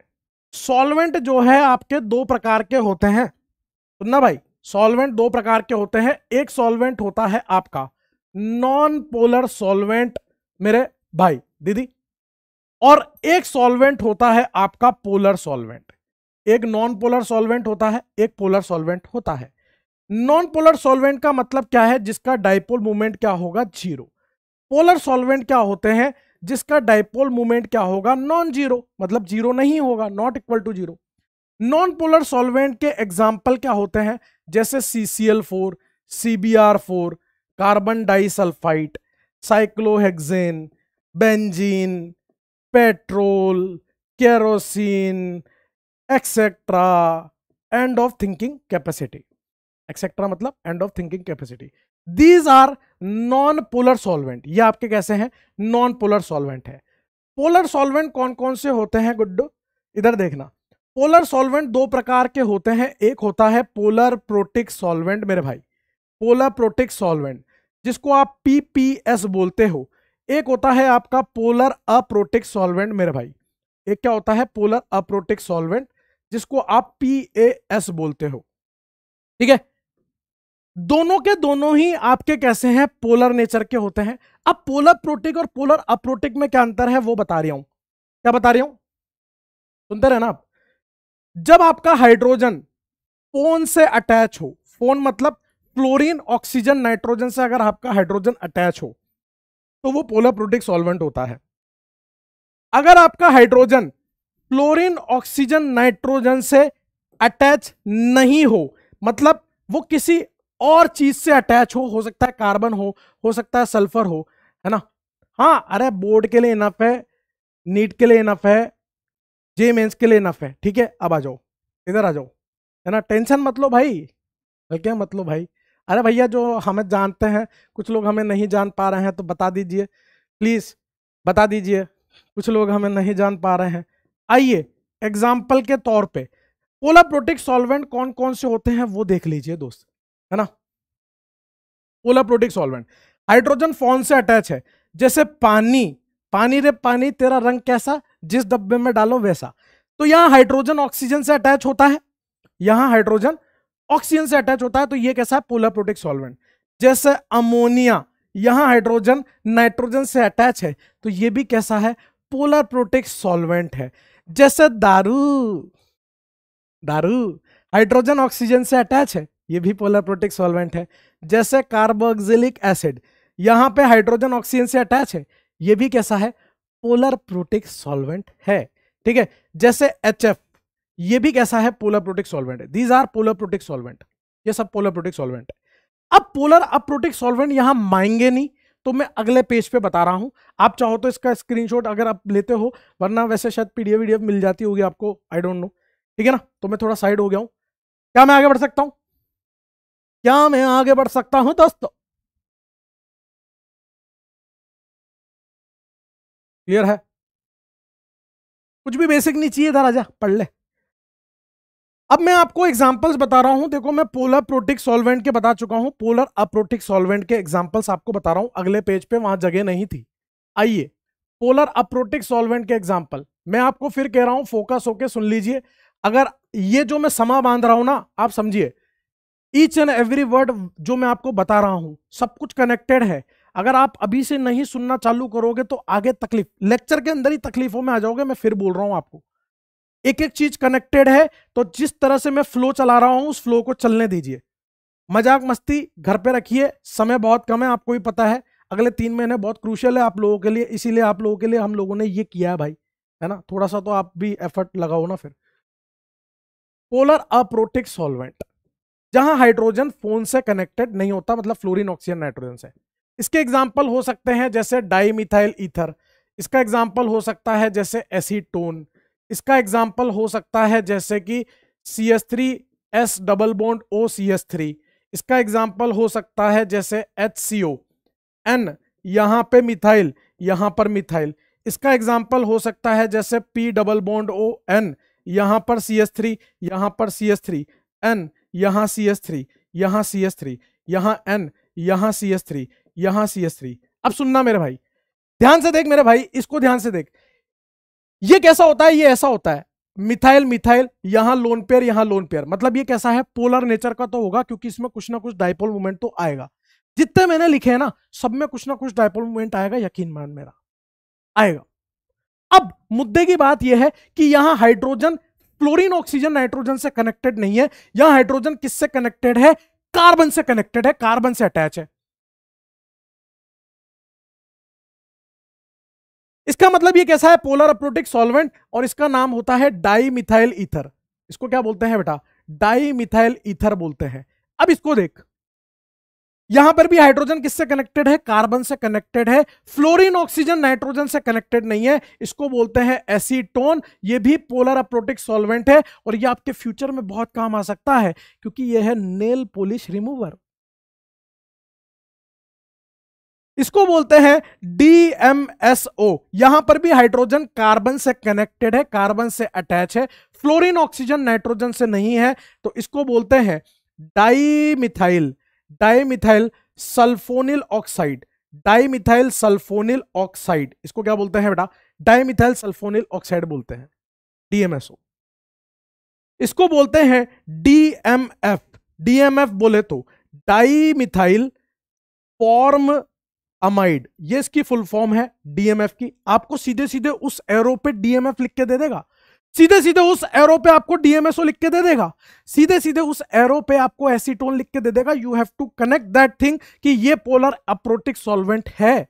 सॉल्वेंट जो है आपके दो प्रकार के होते हैं सुनना भाई सॉल्वेंट दो प्रकार के होते हैं एक सॉल्वेंट होता है आपका नॉन पोलर सॉल्वेंट मेरे भाई दीदी और एक सॉल्वेंट होता है आपका पोलर सॉल्वेंट एक नॉन पोलर सॉल्वेंट होता है एक पोलर सॉल्वेंट होता है नॉन पोलर सॉल्वेंट का मतलब क्या है जिसका डाइपोल मूवमेंट क्या होगा जीरो पोलर सॉल्वेंट क्या होते हैं जिसका डाइपोल मूवमेंट क्या होगा नॉन जीरो मतलब जीरो नहीं होगा not equal to zero non polar solvent के एग्जाम्पल क्या होते हैं जैसे C C L four C B R four carbon disulphide cyclohexane benzene petrol kerosene etcetera end of thinking capacity etcetera मतलब end of thinking capacity these are non polar solvent ये आपके कैसे हैं नॉन पोलर सॉल्वेंट है polar solvent कौन कौन से होते हैं गुड्डू इधर देखना पोलर सॉल्वेंट दो प्रकार के होते हैं एक होता है पोलर प्रोटिक सॉल्वेंट मेरे भाई पोलर प्रोटिक सॉल्वेंट जिसको आप पीपीएस बोलते हो एक होता है आपका पोलर अप्रोटिक सॉल्वेंट मेरे भाई एक क्या होता है पोलर अप्रोटिक सॉल्वेंट जिसको आप पी ए एस बोलते हो ठीक है दोनों के दोनों ही आपके कैसे हैं पोलर नेचर के होते हैं अब पोलर प्रोटिक और पोलर अप्रोटिक में क्या अंतर है वो बता रहा हूं क्या बता रहा हूं सुनते रहे ना आप जब आपका हाइड्रोजन फोन से अटैच हो फोन मतलब क्लोरीन ऑक्सीजन नाइट्रोजन से अगर आपका हाइड्रोजन अटैच हो तो वो पोलर प्रोटिक सॉल्वेंट होता है अगर आपका हाइड्रोजन क्लोरीन ऑक्सीजन नाइट्रोजन से अटैच नहीं हो मतलब वो किसी और चीज से अटैच हो हो सकता है कार्बन हो हो सकता है सल्फर हो है ना हाँ अरे बोर्ड के लिए इनफ है नीट के लिए इनफ है जे मेन्स के लिए इनफ है ठीक है अब आ जाओ इधर आ जाओ है ना टेंशन मत लो भाई क्या मत लो भाई अरे भैया जो हमें जानते हैं कुछ लोग हमें नहीं जान पा रहे हैं तो बता दीजिए प्लीज़ बता दीजिए कुछ लोग हमें नहीं जान पा रहे हैं आइए एग्जाम्पल के तौर पे पोला प्रोटिक सॉल्वेंट कौन कौन से होते हैं वो देख लीजिए दोस्त है ना polar protic solvent hydrogen FON से अटैच है जैसे पानी पानी रे पानी तेरा रंग कैसा जिस डब्बे में डालो वैसा तो यहां हाइड्रोजन ऑक्सीजन से अटैच होता है यहां हाइड्रोजन ऑक्सीजन से अटैच होता है तो ये कैसा है पोलर प्रोटिक सॉल्वेंट जैसे अमोनिया यहां हाइड्रोजन नाइट्रोजन से अटैच है तो ये भी कैसा है पोलर प्रोटिक सॉल्वेंट है जैसे दारू दारू हाइड्रोजन ऑक्सीजन से अटैच है ये भी पोलर प्रोटिक सॉल्वेंट है जैसे कार्बोक्सिलिक एसिड यहां पे हाइड्रोजन ऑक्सीजन से अटैच है ये भी कैसा है पोलर प्रोटिक सॉल्वेंट है ठीक है जैसे एच ये भी कैसा है पोलर प्रोटिक सॉल्वेंट है these are polar protic solvent ये सब पोलर प्रोटिक सॉल्वेंट है अब पोलर अप्रोटिक सॉल्वेंट यहां मांगे नहीं तो मैं अगले पेज पे बता रहा हूँ आप चाहो तो इसका स्क्रीनशॉट अगर आप लेते हो वरना वैसे शायद पीडीएफ वीडियो मिल जाती होगी आपको आई डोंट नो ठीक है ना तो मैं थोड़ा साइड हो गया हूँ क्या मैं आगे बढ़ सकता हूँ क्या मैं आगे बढ़ सकता हूँ दोस्तों क्लियर है कुछ भी बेसिक नहीं चाहिए था राजा पढ़ ले अब मैं आपको एग्जांपल्स बता रहा हूं देखो मैं पोलर प्रोटिक सॉल्वेंट के बता चुका हूं पोलर अप्रोटिक सॉल्वेंट के एग्जांपल्स आपको बता रहा हूं अगले पेज पे वहां जगह नहीं थी आइए पोलर अप्रोटिक सॉल्वेंट के एग्जांपल मैं आपको फिर कह रहा हूं फोकस होके सुन लीजिए अगर ये जो मैं समा बांध रहा हूं ना आप समझिए ईच एंड एवरी वर्ड जो मैं आपको बता रहा हूं सब कुछ कनेक्टेड है अगर आप अभी से नहीं सुनना चालू करोगे तो आगे तकलीफ लेक्चर के अंदर ही तकलीफों में आ जाओगे मैं फिर बोल रहा हूं आपको एक एक चीज कनेक्टेड है तो जिस तरह से मैं फ्लो चला रहा हूं उस फ्लो को चलने दीजिए मजाक मस्ती घर पे रखिए समय बहुत कम है आपको भी पता है अगले तीन महीने बहुत क्रूशल है आप लोगों के लिए इसीलिए आप लोगों के लिए हम लोगों ने ये किया है भाई है ना थोड़ा सा तो आप भी एफर्ट लगाओ ना फिर पोलर अप्रोटिक सॉल्वेंट जहां हाइड्रोजन फोन से कनेक्टेड नहीं होता मतलब फ्लोरिन ऑक्सीजन नाइट्रोजन से इसके एग्जाम्पल हो सकते हैं जैसे डाईमिथाइल ईथर इसका एग्जाम्पल हो सकता है जैसे एसीटोन इसका एग्जाम्पल हो सकता है जैसे कि C S three S double bond O C S three इसका एग्जाम्पल हो सकता है जैसे एच सी ओ एन यहाँ पे मिथाइल यहाँ पर मिथाइल इसका एग्जाम्पल हो सकता है जैसे P double bond O N यहाँ पर सी एस थ्री यहाँ पर सी एस थ्री एन यहाँ सी एस थ्री यहाँ सी एस थ्री यहाँ एन यहाँ सी एस थ्री यहाँ सी एस थ्री अब सुनना मेरे भाई ध्यान से देख मेरे भाई इसको ध्यान से देख ये कैसा होता है ये ऐसा होता है मिथाइल मिथाइल यहां लोन पेयर यहां लोन पेयर मतलब ये कैसा है पोलर नेचर का तो होगा क्योंकि इसमें कुछ ना कुछ डायपोल मूवमेंट तो आएगा जितने मैंने लिखे हैं ना सब में कुछ ना कुछ डायपोल मूवमेंट आएगा यकीन मान मेरा आएगा अब मुद्दे की बात यह है कि यहां हाइड्रोजन फ्लोरीन ऑक्सीजन नाइट्रोजन से कनेक्टेड नहीं है यहां हाइड्रोजन किससे कनेक्टेड है कार्बन से कनेक्टेड है कार्बन से अटैच है इसका मतलब ये कैसा है पोलर अप्रोटिक सॉल्वेंट और इसका नाम होता है डाई मिथाइल ईथर इसको क्या बोलते हैं बेटा डाई मिथाइल ईथर बोलते हैं अब इसको देख यहां पर भी हाइड्रोजन किससे कनेक्टेड है कार्बन से कनेक्टेड है फ्लोरीन ऑक्सीजन नाइट्रोजन से कनेक्टेड नहीं है इसको बोलते हैं एसीटोन ये भी पोलर अप्रोटिक सॉल्वेंट है और ये आपके फ्यूचर में बहुत काम आ सकता है क्योंकि ये है नेल पॉलिश रिमूवर इसको बोलते हैं डीएमएसओ यहां पर भी हाइड्रोजन कार्बन से कनेक्टेड है कार्बन से अटैच है फ्लोरीन ऑक्सीजन नाइट्रोजन से नहीं है तो इसको बोलते हैं dimethyl dimethyl sulphonyl oxide dimethyl sulphonyl oxide इसको क्या बोलते हैं बेटा डाईमिथाइल सल्फोनिल ऑक्साइड बोलते हैं डीएमएसओ इसको बोलते हैं डीएमएफ डीएमएफ बोले तो डाइमिथाइल फॉर्म अमाइड ये इसकी फुल फॉर्म है डीएमएफ की आपको सीधे सीधे उस एरो पे डीएमएफ लिख के दे देगा सीधे सीधे उस एरो पे आपको डीएमएसओ लिख के दे देगा सीधे सीधे उस एरो पे आपको एसीटोन लिख के दे देगा you have to connect that thing कि ये पोलर अप्रोटिक सॉल्वेंट है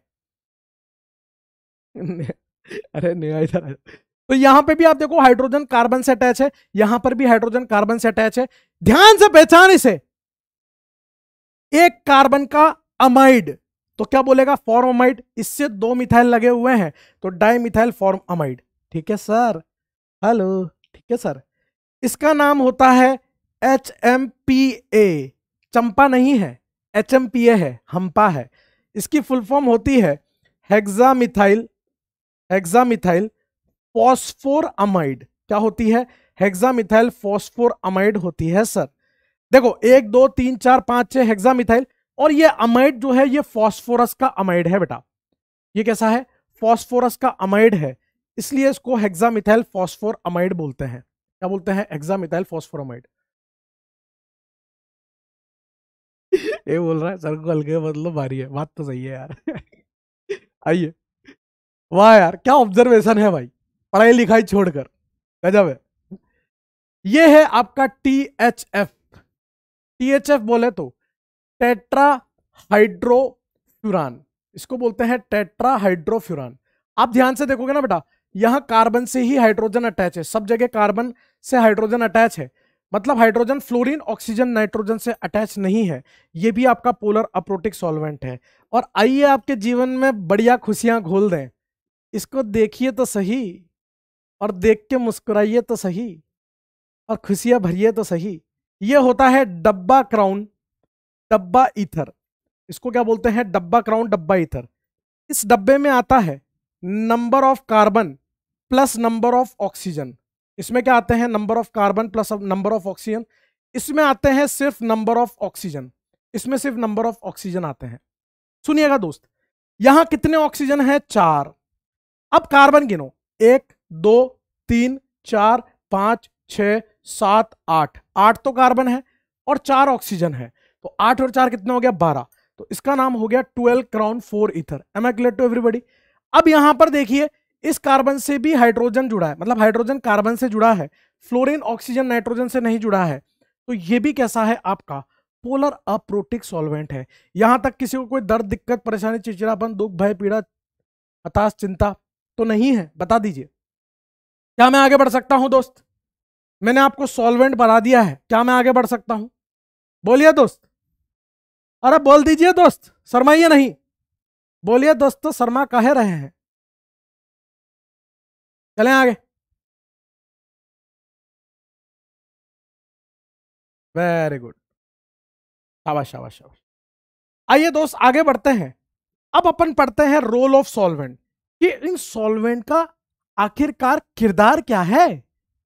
अरे नहीं इधर तो यहां पे भी आप देखो हाइड्रोजन कार्बन से अटैच है यहां पर भी हाइड्रोजन कार्बन से अटैच है ध्यान से पहचान इसे एक कार्बन का अमाइड तो क्या बोलेगा फॉर्म अमाइड इससे दो मिथाइल लगे हुए हैं तो डाई मिथाइल फॉर्म अमाइड ठीक है सर हेलो ठीक है सर इसका नाम होता है एच एम पी ए चंपा नहीं है एच एम पी ए है हम्पा है इसकी फुल फॉर्म होती है हेक्सामिथाइल हेक्सामिथाइल फॉस्फोर अमाइड क्या होती है हेक्सामिथाइल फॉस्फोर अमाइड होती है सर देखो एक दो तीन चार पाँच छः हेक्सामिथाइल और ये अमाइड जो है ये फॉस्फोरस का अमाइड है बेटा ये कैसा है फॉस्फोरस का अमाइड है इसलिए इसको हेक्सामिथाइल फॉस्फोर अमाइड बोलते हैं क्या बोलते हैं हेक्सामिथाइल अमाइड ये बोल रहा है सर को हल्के मतलब भारी है बात तो सही है यार आइए वाह यार क्या ऑब्जर्वेशन है भाई पढ़ाई लिखाई छोड़कर गजब है ये है आपका T H F T H F बोले तो टेट्राहाइड्रोफ्यूरान हाइड्रोफ्यूरान इसको बोलते हैं टेट्रा हाइड्रोफ्यूरान आप ध्यान से देखोगे ना बेटा यहां कार्बन से ही हाइड्रोजन अटैच है सब जगह कार्बन से हाइड्रोजन अटैच है मतलब हाइड्रोजन फ्लोरीन ऑक्सीजन नाइट्रोजन से अटैच नहीं है ये भी आपका पोलर अप्रोटिक सॉल्वेंट है और आइए आपके जीवन में बढ़िया खुशियां घोल दें इसको देखिए तो सही और देख के मुस्कुराइए तो सही और खुशियां भरिए तो सही ये होता है डब्बा क्राउन डब्बा इथर इसको क्या बोलते हैं डब्बा क्राउन डब्बा इथर इस डब्बे में आता है number of carbon plus number of oxygen इसमें क्या आते हैं number of carbon plus number of oxygen इसमें आते हैं सिर्फ नंबर ऑफ ऑक्सीजन इसमें सिर्फ नंबर ऑफ ऑक्सीजन आते हैं सुनिएगा दोस्त यहां कितने ऑक्सीजन है चार अब कार्बन गिनो एक दो तीन चार पांच छ सात आठ आठ तो कार्बन है और चार ऑक्सीजन है तो आठ और चार कितना हो गया बारह तो इसका नाम हो गया twelve crown four ether am I clear to everybody अब यहां पर देखिए इस कार्बन से भी हाइड्रोजन जुड़ा है मतलब हाइड्रोजन कार्बन से जुड़ा है फ्लोरिन ऑक्सीजन नाइट्रोजन से नहीं जुड़ा है तो ये भी कैसा है आपका पोलर अप्रोटिक सॉल्वेंट है यहां तक किसी को कोई दर्द दिक्कत परेशानी चिड़चिड़ापन दुख भय पीड़ा हताश चिंता तो नहीं है बता दीजिए क्या मैं आगे बढ़ सकता हूं दोस्त मैंने आपको सॉल्वेंट बना दिया है क्या मैं आगे बढ़ सकता हूं बोलिए दोस्त अरे बोल दीजिए दोस्त शर्माइए नहीं बोलिए दोस्त तो शर्मा कह रहे हैं चले आगे वेरी गुड शाबाश शाबाश शाबाश आइए दोस्त आगे बढ़ते हैं अब अपन पढ़ते हैं रोल ऑफ सॉल्वेंट कि इन सॉल्वेंट का आखिरकार किरदार क्या है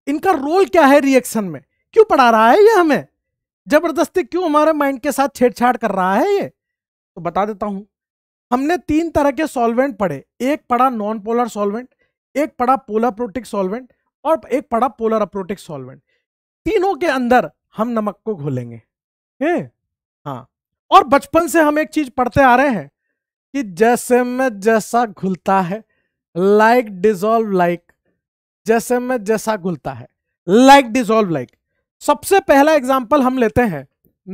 इनका रोल क्या है रिएक्शन में क्यों पढ़ा रहा है ये हमें जबरदस्ती क्यों हमारे माइंड के साथ छेड़छाड़ कर रहा है ये तो बता देता हूं हमने तीन तरह के सॉल्वेंट पढ़े एक पढ़ा नॉन पोलर सॉल्वेंट एक पढ़ा पोलर प्रोटिक सॉल्वेंट और एक पढ़ा पोलर अप्रोटिक सॉल्वेंट तीनों के अंदर हम नमक को घोलेंगे हाँ और बचपन से हम एक चीज पढ़ते आ रहे हैं कि जैसे में जैसा घुलता है लाइक डिजोल्व लाइक जैसे में जैसा घुलता है लाइक डिजोल्व लाइक सबसे पहला एग्जाम्पल हम लेते हैं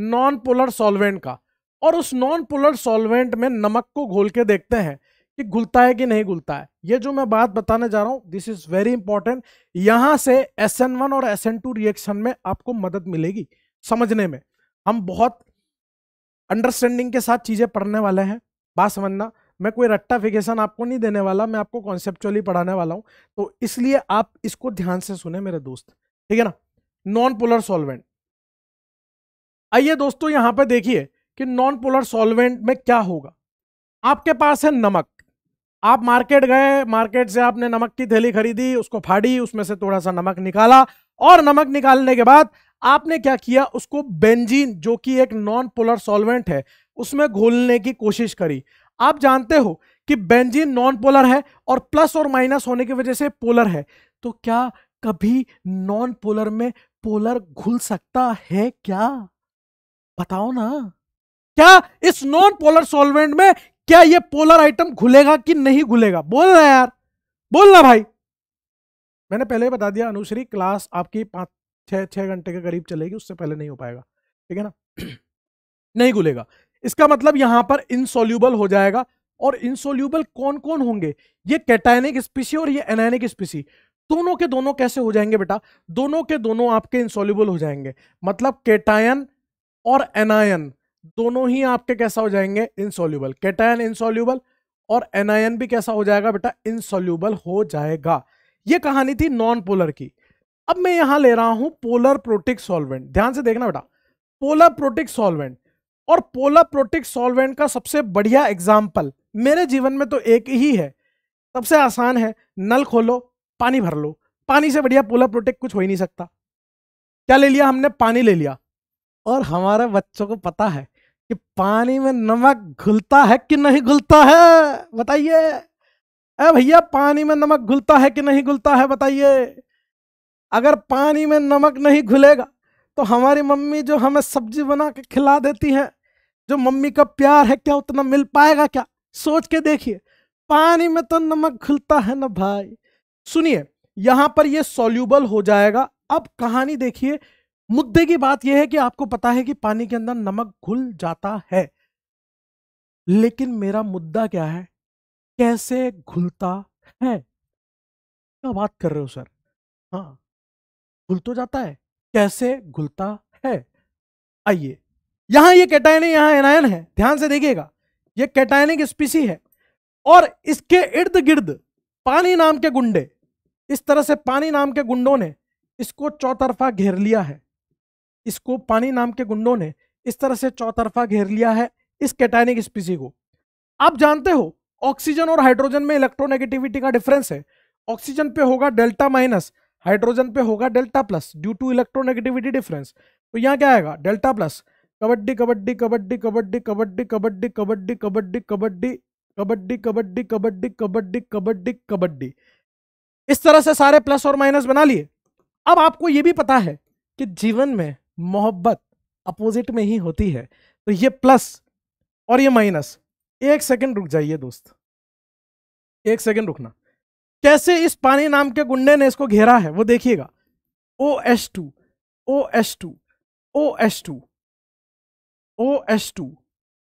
नॉन पोलर सॉल्वेंट का और उस नॉन पोलर सॉल्वेंट में नमक को घोल के देखते हैं कि घुलता है कि नहीं घुलता है ये जो मैं बात बताने जा रहा हूँ दिस इज वेरी इंपॉर्टेंट यहाँ से एस और एस रिएक्शन में आपको मदद मिलेगी समझने में हम बहुत अंडरस्टैंडिंग के साथ चीज़ें पढ़ने वाले हैं बात समझना मैं कोई फिकेशन आपको नहीं देने वाला मैं आपको कॉन्सेप्चुअली पढ़ाने वाला हूँ तो इसलिए आप इसको ध्यान से सुने मेरे दोस्त ठीक है ना नॉन पोलर सॉल्वेंट आइए दोस्तों यहां पर देखिए कि नॉन पोलर सॉल्वेंट में क्या होगा आपके पास है नमक आप मार्केट गए मार्केट से आपने नमक की थैली खरीदी उसको फाड़ी उसमें से थोड़ा सा नमक निकाला और नमक निकालने के बाद आपने क्या किया उसको बेंजीन जो कि एक नॉन पोलर सॉल्वेंट है उसमें घोलने की कोशिश करी आप जानते हो कि बेंजीन नॉन पोलर है और प्लस और माइनस होने की वजह से पोलर है तो क्या कभी नॉन पोलर में पोलर घुल सकता है क्या बताओ ना क्या इस नॉन पोलर सॉल्वेंट में क्या ये पोलर आइटम घुलेगा कि नहीं घुलेगा बोलना यार बोलना भाई मैंने पहले ही बता दिया अनुश्री क्लास आपकी पांच छह छह घंटे के करीब चलेगी उससे पहले नहीं हो पाएगा ठीक है ना नहीं घुलेगा इसका मतलब यहां पर इनसोल्यूबल हो जाएगा और इनसोल्यूबल कौन कौन होंगे ये कैटाइनिक स्पीसी और ये एनाइनिक स्पीसी दोनों के दोनों कैसे हो जाएंगे बेटा दोनों के दोनों आपके इंसॉल्यूबल हो जाएंगे मतलब केटायन और एनायन दोनों ही आपके कैसा हो जाएंगे इंसॉल्यूबल केटायन इंसॉल्यूबल और एनायन भी कैसा हो जाएगा बेटा इंसॉल्यूबल हो जाएगा यह कहानी थी नॉन पोलर की अब मैं यहां ले रहा हूं पोलर प्रोटिक सॉल्वेंट ध्यान से देखना बेटा पोलर प्रोटिक सॉल्वेंट और पोलर प्रोटिक सॉल्वेंट का सबसे बढ़िया एग्जाम्पल मेरे जीवन में तो एक ही है सबसे आसान है नल खोलो पानी भर लो पानी से बढ़िया पोला प्रोटेक्ट कुछ हो ही नहीं सकता क्या ले लिया हमने पानी ले लिया और हमारे बच्चों को पता है कि पानी में नमक घुलता है कि नहीं घुलता है बताइए अरे भैया पानी में नमक घुलता है कि नहीं घुलता है बताइए अगर पानी में नमक नहीं घुलेगा तो हमारी मम्मी जो हमें सब्जी बना के खिला देती है जो मम्मी का प्यार है क्या उतना मिल पाएगा क्या सोच के देखिए पानी में तो नमक घुलता है ना भाई सुनिए यहां पर ये सोल्यूबल हो जाएगा अब कहानी देखिए मुद्दे की बात यह है कि आपको पता है कि पानी के अंदर नमक घुल जाता है लेकिन मेरा मुद्दा क्या है कैसे घुलता है क्या बात कर रहे हो सर हाँ घुल तो जाता है कैसे घुलता है आइए यहां ये कैटायन यहां एनायन है ध्यान से देखिएगा ये कैटायनिक स्पीसी है और इसके इर्द गिर्द पानी नाम के गुंडे इस तरह से पानी नाम के गुंडों ने इसको चौतरफा घेर लिया है इसको पानी नाम के गुंडों ने इस तरह से चौतरफा घेर लिया है इस कैटाइनिक स्पीसी को आप जानते हो ऑक्सीजन और हाइड्रोजन में इलेक्ट्रोनेगेटिविटी का डिफरेंस है ऑक्सीजन पे होगा डेल्टा माइनस हाइड्रोजन पे होगा delta plus due to electronegativity difference तो यहाँ क्या आएगा डेल्टा प्लस कबड्डी कबड्डी कबड्डी कबड्डी कबड्डी कबड्डी कबड्डी कबड्डी कबड्डी कबड्डी कबड्डी कबड्डी कबड्डी कबड्डी कबड्डी इस तरह से सारे प्लस और माइनस बना लिए अब आपको ये भी पता है कि जीवन में मोहब्बत अपोजिट में ही होती है तो ये प्लस और ये माइनस एक सेकंड रुक जाइए दोस्त एक सेकंड रुकना कैसे इस पानी नाम के गुंडे ने इसको घेरा है वो देखिएगा O S two O S two O S two O S two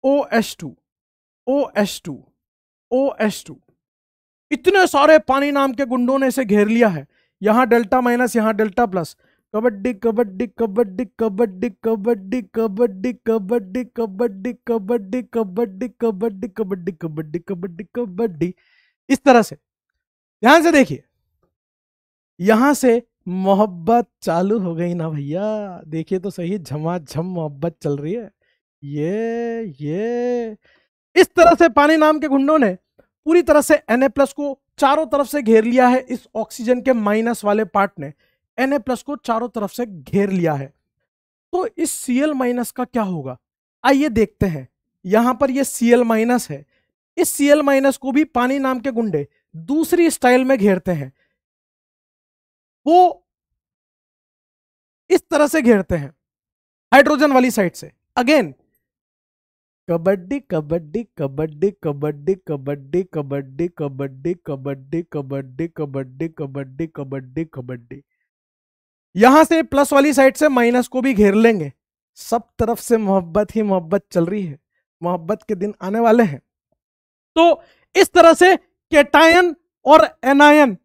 O S two O S two O S two इतने सारे पानी नाम के गुंडों ने इसे घेर लिया है यहाँ डेल्टा माइनस यहाँ डेल्टा प्लस कबड्डी कबड्डी कबड्डी कबड्डी कबड्डी कबड्डी कबड्डी कबड्डी कबड्डी कबड्डी कबड्डी कबड्डी कबड्डी कबड्डी कबड्डी इस तरह से ध्यान से देखिए यहां से मोहब्बत चालू हो गई ना भैया देखिए तो सही झमाझम मोहब्बत चल रही है ये ये इस तरह से पानी नाम के गुंडों ने पूरी तरह से एन प्लस को चारों तरफ से घेर लिया है इस ऑक्सीजन के माइनस वाले पार्ट ने एन प्लस को चारों तरफ से घेर लिया है तो इस सी एल माइनस का क्या होगा आइए देखते हैं यहां पर यह सी एल माइनस है इस सी एल माइनस को भी पानी नाम के गुंडे दूसरी स्टाइल में घेरते हैं वो इस तरह से घेरते हैं हाइड्रोजन वाली साइड से अगेन कबड्डी कबड्डी कबड्डी कबड्डी कबड्डी कबड्डी कबड्डी कबड्डी कबड्डी कबड्डी कबड्डी कबड्डी कबड्डी यहां से प्लस वाली साइड से माइनस को भी घेर लेंगे सब तरफ से मोहब्बत ही मोहब्बत चल रही है मोहब्बत के दिन आने वाले हैं तो इस तरह से केटायन और एनायन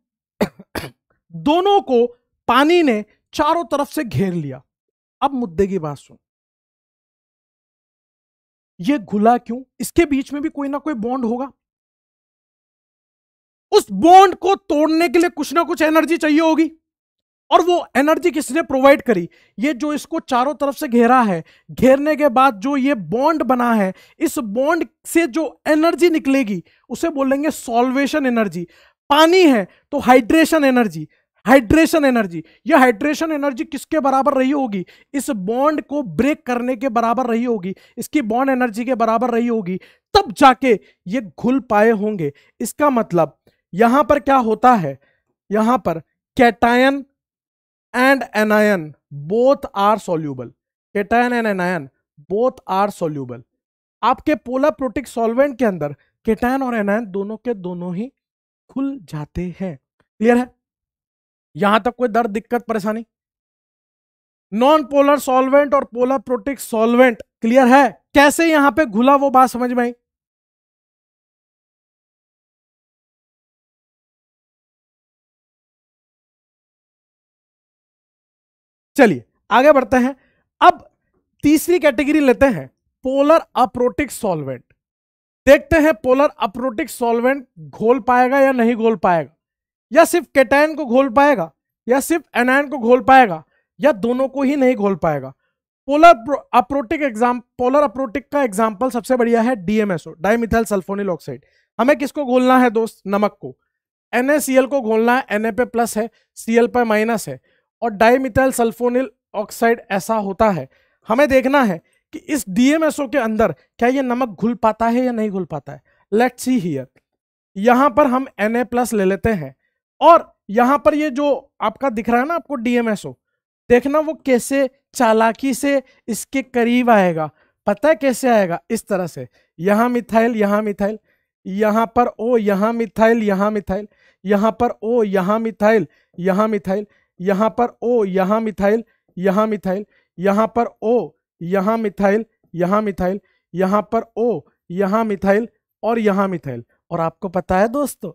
दोनों को पानी ने चारों तरफ से घेर लिया अब मुद्दे की बात सुन ये घुला क्यों इसके बीच में भी कोई ना कोई बॉन्ड होगा उस बॉन्ड को तोड़ने के लिए कुछ ना कुछ एनर्जी चाहिए होगी और वो एनर्जी किसने प्रोवाइड करी ये जो इसको चारों तरफ से घेरा है घेरने के बाद जो ये बॉन्ड बना है इस बॉन्ड से जो एनर्जी निकलेगी उसे बोलेंगे सॉल्वेशन एनर्जी पानी है तो हाइड्रेशन एनर्जी हाइड्रेशन एनर्जी यह हाइड्रेशन एनर्जी किसके बराबर रही होगी इस बॉन्ड को ब्रेक करने के बराबर रही होगी इसकी बॉन्ड एनर्जी के बराबर रही होगी तब जाके ये घुल पाए होंगे इसका मतलब यहां पर क्या होता है यहां पर cation and anion both are soluble cation and anion both are soluble आपके पोला प्रोटिक सॉल्वेंट के अंदर केटायन और एनायन दोनों के दोनों ही खुल जाते हैं क्लियर है यहां तक कोई दर्द दिक्कत परेशानी नॉन पोलर सॉल्वेंट और पोलर प्रोटिक सॉल्वेंट क्लियर है कैसे यहां पे घुला वो बात समझ में आई चलिए आगे बढ़ते हैं अब तीसरी कैटेगरी लेते हैं पोलर अप्रोटिक सॉल्वेंट देखते हैं पोलर अप्रोटिक सॉल्वेंट घोल पाएगा या नहीं घोल पाएगा या सिर्फ कैटायन को घोल पाएगा या सिर्फ एनायन को घोल पाएगा या दोनों को ही नहीं घोल पाएगा polar aprotic exam polar aprotic का एग्जाम्पल सबसे बढ़िया है डीएमएसओ डाइमिथाइल सल्फोनिल ऑक्साइड हमें किसको घोलना है दोस्त नमक को एन को घोलना है एन पे प्लस है सी एल पे माइनस है और डाइमिथाइल सल्फोनिल ऑक्साइड ऐसा होता है हमें देखना है कि इस डीएमएसओ के अंदर क्या ये नमक घुल पाता है या नहीं घुल पाता है लेट सी हियर यहाँ पर हम एन प्लस ले लेते हैं और यहाँ पर ये जो आपका दिख रहा है ना आपको डीएमएसओ देखना वो कैसे चालाकी से इसके करीब आएगा पता है कैसे आएगा इस तरह से यहाँ मिथाइल यहाँ मिथाइल यहाँ पर ओ यहाँ मिथाइल यहाँ मिथाइल यहाँ पर ओ यहाँ मिथाइल यहाँ मिथाइल यहाँ पर ओ यहाँ मिथाइल यहाँ मिथाइल यहाँ पर ओ यहाँ मिथाइल यहाँ मिथाइल यहाँ पर ओ यहाँ मिथाइल और यहाँ मिथाइल और आपको पता है दोस्तों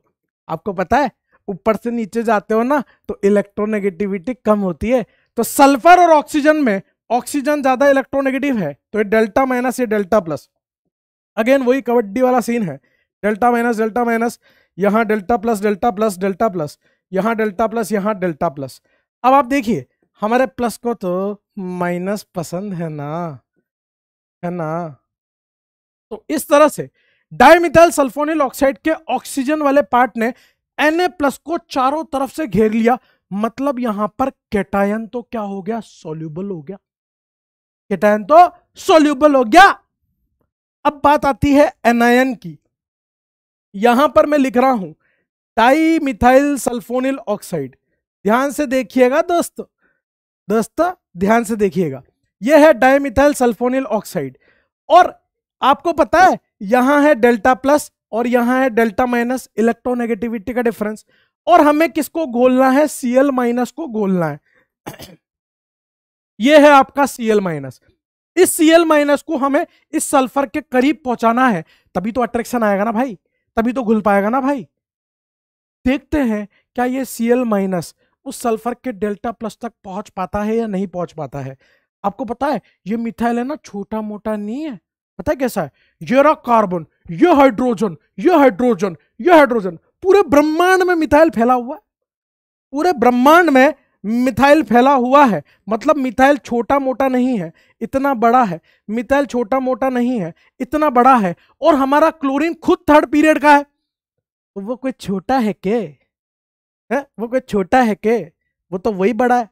आपको पता है ऊपर से नीचे जाते हो ना तो इलेक्ट्रोनेगेटिविटी कम होती है तो सल्फर और ऑक्सीजन में ऑक्सीजन ज्यादा इलेक्ट्रोनेगेटिव है तो ये डेल्टा माइनस या डेल्टा प्लस अगेन वही कबड्डी वाला सीन है डेल्टा माइनस डेल्टा माइनस यहाँ delta plus delta plus delta plus यहाँ डेल्टा प्लस यहाँ डेल्टा प्लस अब आप देखिए हमारे प्लस को तो माइनस पसंद है ना है ना तो इस तरह से डायमिथाइल सल्फोनिल ऑक्साइड के ऑक्सीजन वाले पार्ट ने एन प्लस को चारों तरफ से घेर लिया मतलब यहां पर कैटायन तो क्या हो गया सोल्यूबल हो गया कैटायन तो सोल्यूबल हो गया अब बात आती है एनायन की यहां पर मैं लिख रहा हूं टाई मिथाइल सल्फोनिल ऑक्साइड ध्यान से देखिएगा दोस्त दोस्त ध्यान से देखिएगा यह है डायमिथाइल सल्फोनिल ऑक्साइड और आपको पता है यहां है डेल्टा प्लस और यहां है डेल्टा माइनस इलेक्ट्रोनेगेटिविटी का डिफरेंस और हमें किसको घोलना है सीएल माइनस को घोलना है यह है आपका सीएल माइनस इस सीएल माइनस को हमें इस सल्फर के करीब पहुंचाना है तभी तो अट्रैक्शन आएगा ना भाई तभी तो घुल पाएगा ना भाई देखते हैं क्या ये सीएल माइनस उस सल्फर के डेल्टा प्लस तक पहुंच पाता है या नहीं पहुंच पाता है आपको पता है ये मिथाइल है ना छोटा मोटा नहीं है पता है कैसा है ये कार्बन यह हाइड्रोजन यह हाइड्रोजन यह हाइड्रोजन पूरे ब्रह्मांड में मिथाइल फैला हुआ है पूरे ब्रह्मांड में मिथाइल फैला हुआ है मतलब मिथाइल छोटा मोटा नहीं है इतना बड़ा है मिथाइल छोटा मोटा नहीं है इतना बड़ा है और हमारा क्लोरीन खुद थर्ड पीरियड का है तो वो कोई छोटा है के है? वो कोई छोटा है के वो तो वही बड़ा है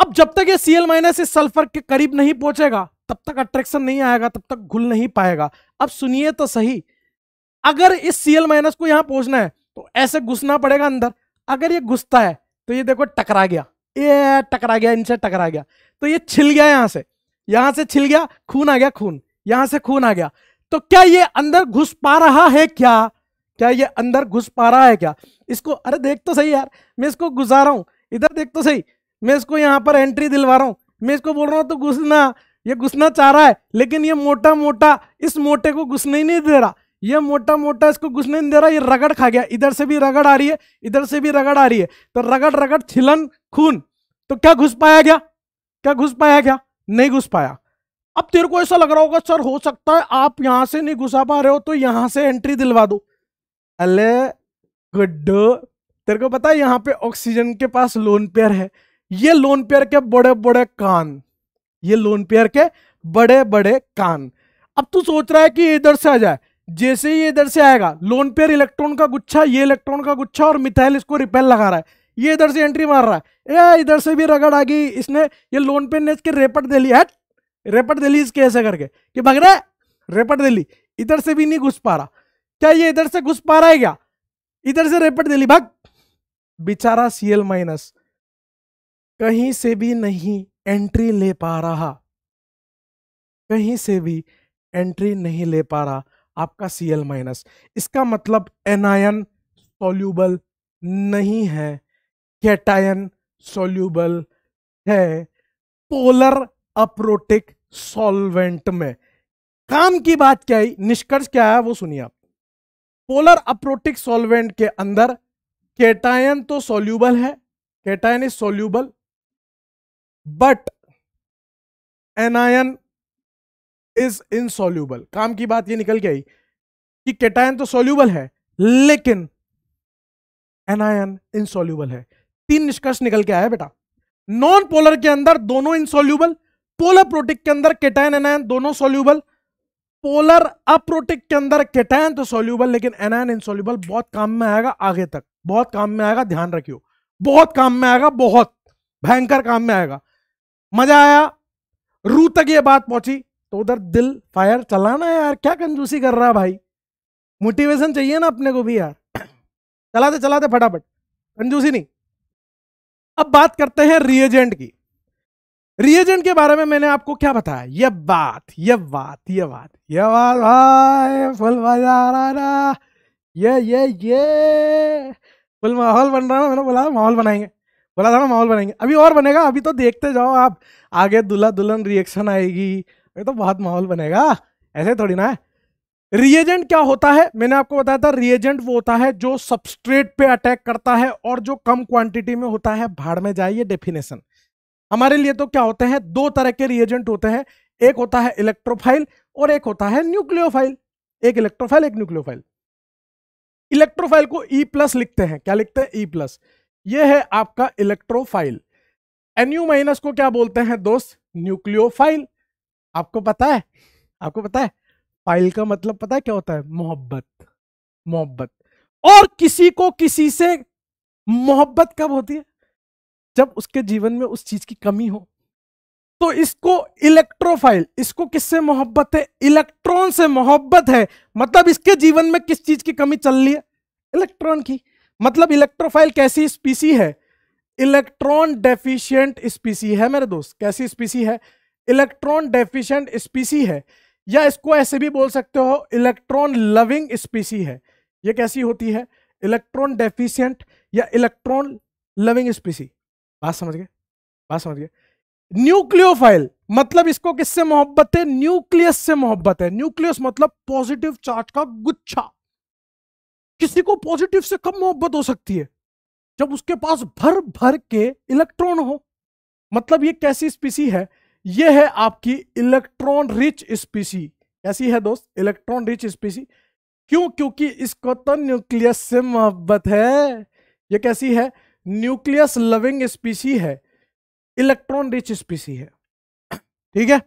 अब जब तक ये सी एल माइनस इस सल्फर के करीब नहीं पहुंचेगा तब तक अट्रैक्शन नहीं आएगा तब तक घुल नहीं पाएगा अब सुनिए तो सही अगर इस सीएल माइनस को यहां पहुंचना है तो ऐसे घुसना पड़ेगा अंदर अगर ये घुसता है तो ये देखो टकरा गया ये टकरा गया इनसे टकरा गया तो ये छिल गया यहां से यहां से छिल गया खून आ गया खून यहां से खून आ गया तो क्या ये अंदर घुस पा रहा है क्या क्या ये अंदर घुस पा रहा है क्या इसको अरे देख तो सही यार मैं इसको गुजारा हूं इधर देख तो सही मैं इसको यहां पर एंट्री दिलवा रहा हूं मैं इसको बोल रहा हूं तो घुसना ये घुसना चाह रहा है लेकिन ये मोटा मोटा इस मोटे को घुसने ही नहीं दे रहा ये मोटा मोटा इसको घुसने नहीं दे रहा ये रगड़ खा गया इधर से भी रगड़ आ रही है इधर से भी रगड़ आ रही है तो रगड़ रगड़ छिलन खून तो क्या घुस पाया गया क्या घुस पाया गया नहीं घुस पाया अब तेरे को ऐसा लग रहा होगा सर हो सकता है आप यहां से नहीं घुसा पा रहे हो तो यहां से एंट्री दिलवा दो अले गुड तेरे को पता है यहाँ पे ऑक्सीजन के पास लोन पेयर है ये लोन पेयर के बड़े बड़े कान ये लोन पेयर के बड़े बड़े कान अब तू सोच रहा है कि इधर से आ जाए जैसे ही इधर से आएगा लोन पेयर इलेक्ट्रॉन का गुच्छा ये इलेक्ट्रॉन का गुच्छा और मिथाइल इसको रिपेल लगा रहा है ये इधर से एंट्री मार रहा है ए इधर से भी रगड़ आ गई इसने ये लोन पेयर ने इसके रेपट दे लिया रेपट दे ली इसके ऐसे करके कि भग रहा रेपट दे ली इधर से भी नहीं घुस पा रहा क्या ये इधर से घुस पा रहा है क्या इधर से रेपट दे ली भाग बेचारा सी एल माइनस कहीं से भी नहीं एंट्री ले पा रहा कहीं से भी एंट्री नहीं ले पा रहा आपका सी एल माइनस इसका मतलब एनायन सोल्यूबल नहीं है कैटायन सोल्यूबल है पोलर अप्रोटिक सॉल्वेंट में काम की बात क्या है निष्कर्ष क्या है वो सुनिए आप पोलर अप्रोटिक सॉल्वेंट के अंदर केटायन तो सोल्यूबल है cation is soluble but anion is insoluble काम की बात ये निकल के आई कि केटायन तो सोल्यूबल है लेकिन एनायन इनसोल्यूबल है तीन निष्कर्ष निकल के आया बेटा नॉन पोलर के अंदर दोनों इनसोल्यूबल पोलर प्रोटिक के अंदर केटायन एनायन दोनों सोल्यूबल पोलर अप्रोटिक के अंदर केटायन तो सोल्यूबल लेकिन एनायन इनसोल्यूबल बहुत काम में आएगा आगे तक बहुत काम में आएगा ध्यान रखियो बहुत काम में आएगा बहुत भयंकर काम में आएगा मजा आया रू तक ये बात पहुंची तो उधर दिल फायर चलाना यार क्या कंजूसी कर रहा है भाई मोटिवेशन चाहिए ना अपने को भी यार चलाते चलाते फटाफट कंजूसी नहीं अब बात करते हैं रिएजेंट की रिएजेंट के बारे में मैंने आपको क्या बताया ये बात ये बात ये बात ये बात भाई फुल मजा आ रहा ना ये ये ये फुल माहौल बन रहा है मैंने बोला माहौल बनाएंगे बोला था ना माहौल बनाएंगे अभी और बनेगा अभी तो देखते जाओ आप आगे दुल्हा दुल्हन रिएक्शन आएगी अभी तो बहुत माहौल बनेगा ऐसे थोड़ी ना है रिएजेंट क्या होता है मैंने आपको बताया था रिएजेंट वो होता है जो सबस्ट्रेट पे अटैक करता है और जो कम क्वांटिटी में होता है भाड़ में जाए ये डेफिनेशन हमारे लिए तो क्या होते हैं दो तरह के रिएजेंट होते हैं एक होता है इलेक्ट्रोफाइल और एक होता है न्यूक्लियोफाइल एक इलेक्ट्रोफाइल एक न्यूक्लियोफाइल इलेक्ट्रोफाइल को ई e प्लस लिखते हैं क्या लिखते हैं ई e प्लस ये है आपका इलेक्ट्रोफाइल एनयू माइनस को क्या बोलते हैं दोस्त न्यूक्लियोफाइल आपको पता है आपको पता है फाइल का मतलब पता है क्या होता है मोहब्बत मोहब्बत और किसी को किसी से मोहब्बत कब होती है जब उसके जीवन में उस चीज की कमी हो तो इसको इलेक्ट्रोफाइल इसको किससे मोहब्बत है इलेक्ट्रॉन से मोहब्बत है मतलब इसके जीवन में किस चीज की कमी चल रही है इलेक्ट्रॉन की मतलब इलेक्ट्रोफाइल कैसी स्पीसी है इलेक्ट्रॉन डेफिशिएंट स्पीसी है मेरे दोस्त कैसी स्पीसी है इलेक्ट्रॉन डेफिशिएंट स्पीसी है या इसको ऐसे भी बोल सकते हो इलेक्ट्रॉन लविंग स्पीसी है ये कैसी होती है इलेक्ट्रॉन डेफिशिएंट या इलेक्ट्रॉन लविंग स्पीसी बात समझ गए बात समझ गए न्यूक्लियोफाइल मतलब इसको किससे मोहब्बत है न्यूक्लियस से मोहब्बत है न्यूक्लियस मतलब पॉजिटिव चार्ज का गुच्छा किसी को पॉजिटिव से कम मोहब्बत हो सकती है जब उसके पास भर भर के इलेक्ट्रॉन हो मतलब ये कैसी स्पीसी है ये है आपकी इलेक्ट्रॉन रिच स्पीसी कैसी है दोस्त इलेक्ट्रॉन रिच स्पीसी क्यों क्योंकि इसको तो न्यूक्लियस से मोहब्बत है ये कैसी है न्यूक्लियस लविंग स्पीसी है इलेक्ट्रॉन रिच स्पीसी है ठीक है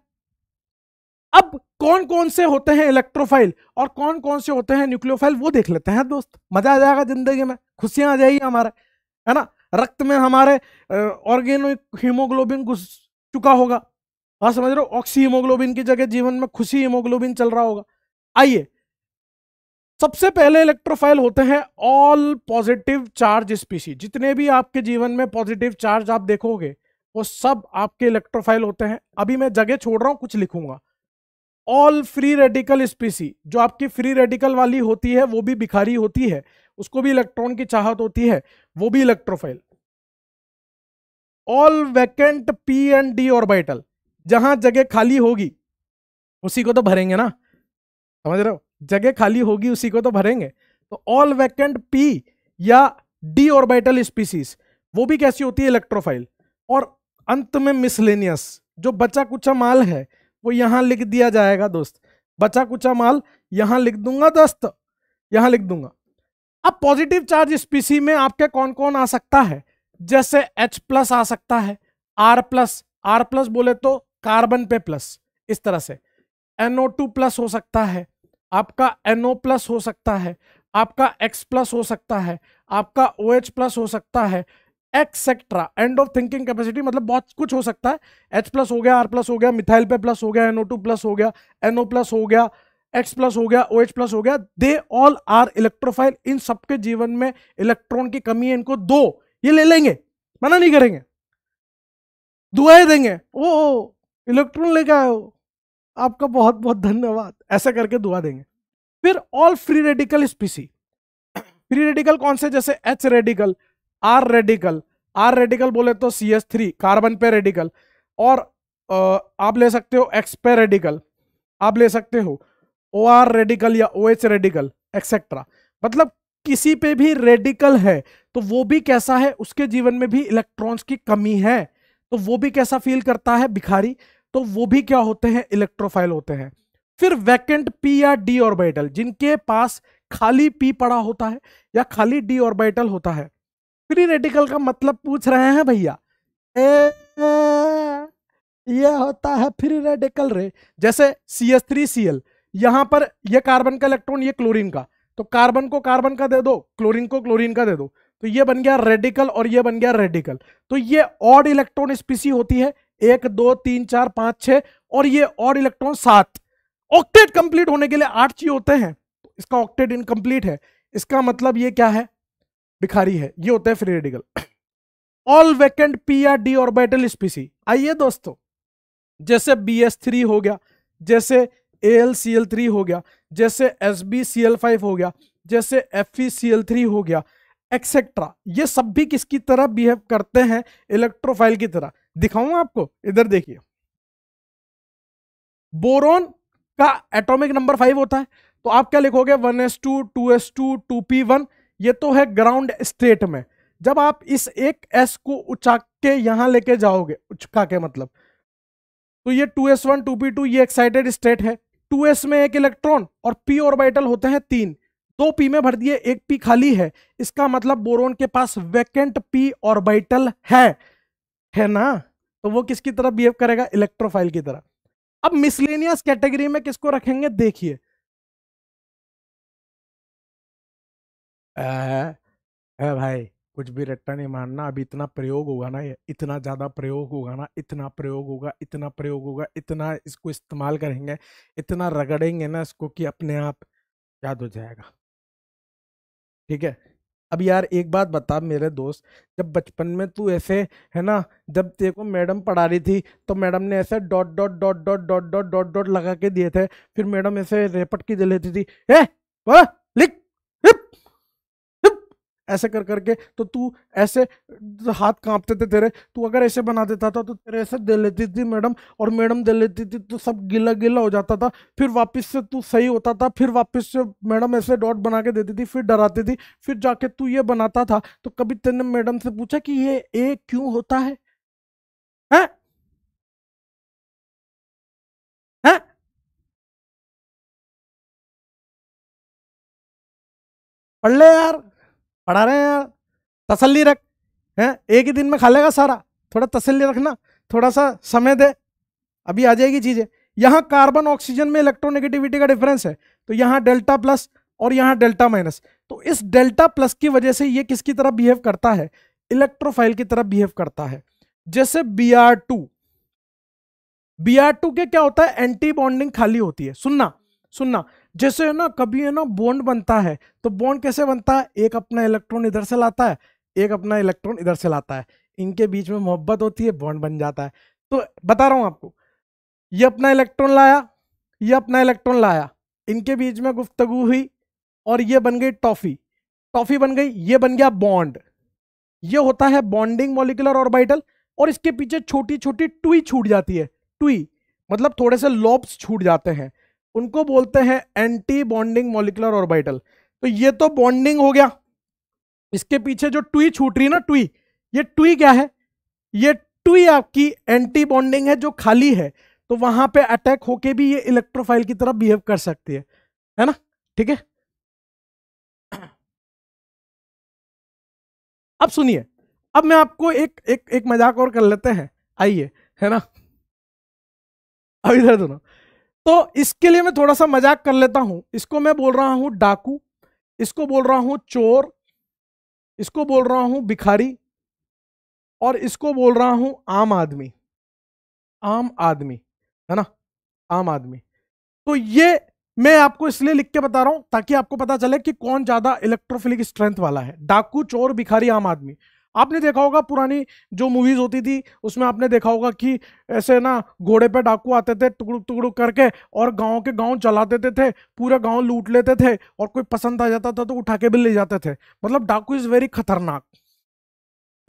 अब कौन कौन से होते हैं इलेक्ट्रोफाइल और कौन कौन से होते हैं न्यूक्लियोफाइल वो देख लेते हैं दोस्त मजा आ जाएगा जिंदगी में खुशियां आ जाएगी हमारे है ना रक्त में हमारे ऑर्गेनिक हीमोग्लोबिन घुस चुका होगा हाँ समझ रहे हो ऑक्सी हीमोग्लोबिन की जगह जीवन में खुशी हीमोग्लोबिन चल रहा होगा आइए सबसे पहले इलेक्ट्रोफाइल होते हैं ऑल पॉजिटिव चार्ज स्पीसी जितने भी आपके जीवन में पॉजिटिव चार्ज आप देखोगे वो सब आपके इलेक्ट्रोफाइल होते हैं अभी मैं जगह छोड़ रहा हूँ कुछ लिखूंगा ऑल फ्री रेडिकल स्पीसी जो आपकी फ्री रेडिकल वाली होती है वो भी भिखारी होती है उसको भी इलेक्ट्रॉन की चाहत होती है वो भी electrophile all vacant p and d orbital जहां जगह खाली होगी उसी को तो भरेंगे ना समझ रहे हो जगह खाली होगी उसी को तो भरेंगे तो ऑल वैकेंट पी या डी ऑर्बिटल स्पीसीज वो भी कैसी होती है इलेक्ट्रोफाइल और अंत में मिसलेनियस जो बचा कुचा माल है वो यहाँ लिख दिया जाएगा दोस्त बचा कुचा माल यहाँ लिख दूंगा दोस्त यहाँ लिख दूंगा अब पॉजिटिव चार्ज स्पीसी में आपके कौन कौन आ सकता है जैसे H प्लस आ सकता है R प्लस आर प्लस बोले तो कार्बन पे प्लस इस तरह से NO2 प्लस हो सकता है आपका NO प्लस हो सकता है आपका X प्लस हो सकता है आपका OH प्लस हो सकता है etcetera end of thinking capacity मतलब बहुत कुछ हो सकता है एच प्लस हो गया आर प्लस हो गया मिथाइल पे प्लस हो गया एनओ टू प्लस हो गया एनओ प्लस हो गया एक्स प्लस हो गया ओ एच प्लस हो गया दे ऑल आर इलेक्ट्रोफाइल इन सबके जीवन में इलेक्ट्रॉन की कमी है इनको दो ये ले लेंगे मना नहीं करेंगे दुआएं देंगे ओ इलेक्ट्रॉन लेके आयो आपका बहुत बहुत धन्यवाद ऐसा करके दुआ देंगे फिर all free radical species free radical कौन से जैसे H radical R radical R radical बोले तो सी एस थ्री कार्बन पे रेडिकल और आप ले सकते हो एक्स पे रेडिकल आप ले सकते हो ओ आर रेडिकल या ओ एच रेडिकल एक्सेट्रा मतलब किसी पे भी रेडिकल है तो वो भी कैसा है उसके जीवन में भी इलेक्ट्रॉन्स की कमी है तो वो भी कैसा फील करता है भिखारी तो वो भी क्या होते हैं इलेक्ट्रोफाइल होते हैं फिर वैकेंट पी या डी ऑर्बिटल जिनके पास खाली पी पड़ा होता है या खाली डी ऑर्बिटल होता है फ्री रेडिकल का मतलब पूछ रहे हैं भैया ये होता है फ्री रेडिकल रे जैसे C S three C L यहां पर ये कार्बन का इलेक्ट्रॉन ये क्लोरीन का तो कार्बन को कार्बन का दे दो क्लोरीन को क्लोरीन का दे दो तो ये बन गया रेडिकल और ये बन गया रेडिकल तो ये ऑड इलेक्ट्रॉन स्पीसी होती है एक दो तीन चार पांच छह और ये ऑड इलेक्ट्रॉन सात ऑक्टेट कंप्लीट होने के लिए आठ चीज होते हैं तो इसका ऑक्टेट इनकम्प्लीट है इसका मतलब ये क्या है भिखारी है ये होता है free radical all vacant p or d orbital species आइए दोस्तों जैसे बी एस थ्री हो गया जैसे A L C L three हो गया जैसे S B C L five हो गया जैसे F E C L three हो गया एक्सेट्रा ये सब भी किसकी तरह बिहेव करते हैं इलेक्ट्रोफाइल की तरह दिखाऊं आपको इधर देखिए बोरोन का एटॉमिक नंबर फाइव होता है तो आप क्या लिखोगे one s two two s two two p one ये तो है ग्राउंड स्टेट में जब आप इस एक एस को उचा के यहां लेके जाओगे उचका के मतलब तो ये two s one two P two ये एक्साइटेड स्टेट है टू एस में एक इलेक्ट्रॉन और पी ऑर्बिटल होते हैं तीन दो पी में भर दिए एक पी खाली है इसका मतलब बोरोन के पास वैकेंट पी ऑर्बिटल है है ना तो वो किसकी तरह बिहेव करेगा इलेक्ट्रोफाइल की तरह अब मिसलेनियस कैटेगरी में किसको रखेंगे देखिए है भाई कुछ भी रट्टा नहीं मारना अभी इतना प्रयोग होगा ना इतना ज़्यादा प्रयोग होगा ना इतना प्रयोग होगा इतना प्रयोग होगा इतना इसको इस्तेमाल करेंगे इतना रगड़ेंगे ना इसको कि अपने आप याद हो जाएगा ठीक है अब यार एक बात बता मेरे दोस्त जब बचपन में तू ऐसे है ना जब तेरे को मैडम पढ़ा रही थी तो मैडम ने ऐसे dot dot dot dot dot dot dot dot लगा के दिए थे फिर मैडम ऐसे रेपट की दे लेती थी ए वाह लिख ऐसे कर करके तो तू ऐसे हाथ कांपते थे तेरे तू अगर ऐसे बना देता था तो तेरे ऐसे दे लेती थी मैडम और मैडम दे लेती थी तो सब गीला गीला हो जाता था फिर वापस से तू सही होता था फिर वापस से मैडम ऐसे डॉट बना के देती थी फिर डराती थी फिर जाके तू ये बनाता था तो कभी तेने मैडम से पूछा कि ये ए क्यों होता है हैं पढ़ ले यार पढ़ा रहे हैं यार तसल्ली रख हैं एक ही दिन में खा लेगा सारा थोड़ा तसल्ली रखना थोड़ा सा समय दे अभी आ जाएगी चीज़ें यहाँ कार्बन ऑक्सीजन में इलेक्ट्रोनेगेटिविटी का डिफरेंस है तो यहाँ डेल्टा प्लस और यहाँ डेल्टा माइनस तो इस डेल्टा प्लस की वजह से ये किसकी तरफ बिहेव करता है इलेक्ट्रोफाइल की तरफ बिहेव करता है जैसे B R two B R two के क्या होता है एंटी बॉन्डिंग खाली होती है सुनना सुनना जैसे है ना कभी है ना बॉन्ड बनता है तो बॉन्ड कैसे बनता है एक अपना इलेक्ट्रॉन इधर से लाता है एक अपना इलेक्ट्रॉन इधर से लाता है इनके बीच में मोहब्बत होती है बॉन्ड बन जाता है तो बता रहा हूँ आपको ये अपना इलेक्ट्रॉन लाया ये अपना इलेक्ट्रॉन लाया इनके बीच में गुफ्तगु हुई और ये बन गई टॉफी टॉफी बन गई ये बन गया बॉन्ड ये होता है बॉन्डिंग मोलिकुलर ऑर्बिटल और इसके पीछे छोटी छोटी टुई छूट जाती है टुई मतलब थोड़े से लॉब्स छूट जाते हैं उनको बोलते हैं एंटी बॉन्डिंग मोलिकुलर ऑर्बिटल तो ये तो बॉन्डिंग हो गया इसके पीछे जो टुई छूट रही ना टुई ये टुई क्या है ये टुई आपकी एंटी बॉन्डिंग है जो खाली है तो वहां पे अटैक होके भी ये इलेक्ट्रोफाइल की तरफ बिहेव कर सकती है है ना ठीक है अब सुनिए अब मैं आपको एक एक एक मजाक और कर लेते हैं आइए है ना अब इधर दोनों तो इसके लिए मैं थोड़ा सा मजाक कर लेता हूं इसको मैं बोल रहा हूं डाकू इसको बोल रहा हूं चोर इसको बोल रहा हूं भिखारी और इसको बोल रहा हूं आम आदमी आम आदमी है ना आम आदमी तो ये मैं आपको इसलिए लिख के बता रहा हूं ताकि आपको पता चले कि कौन ज्यादा इलेक्ट्रोफिलिक स्ट्रेंथ वाला है डाकू चोर भिखारी आम आदमी आपने देखा होगा पुरानी जो मूवीज होती थी उसमें आपने देखा होगा कि ऐसे ना घोड़े पे डाकू आते थे टुकड़ुक टुकड़ुक करके और गांव के गांव चला देते थे पूरा गांव लूट लेते थे और कोई पसंद आ जाता था तो उठा के भी ले जाते थे मतलब डाकू इज वेरी खतरनाक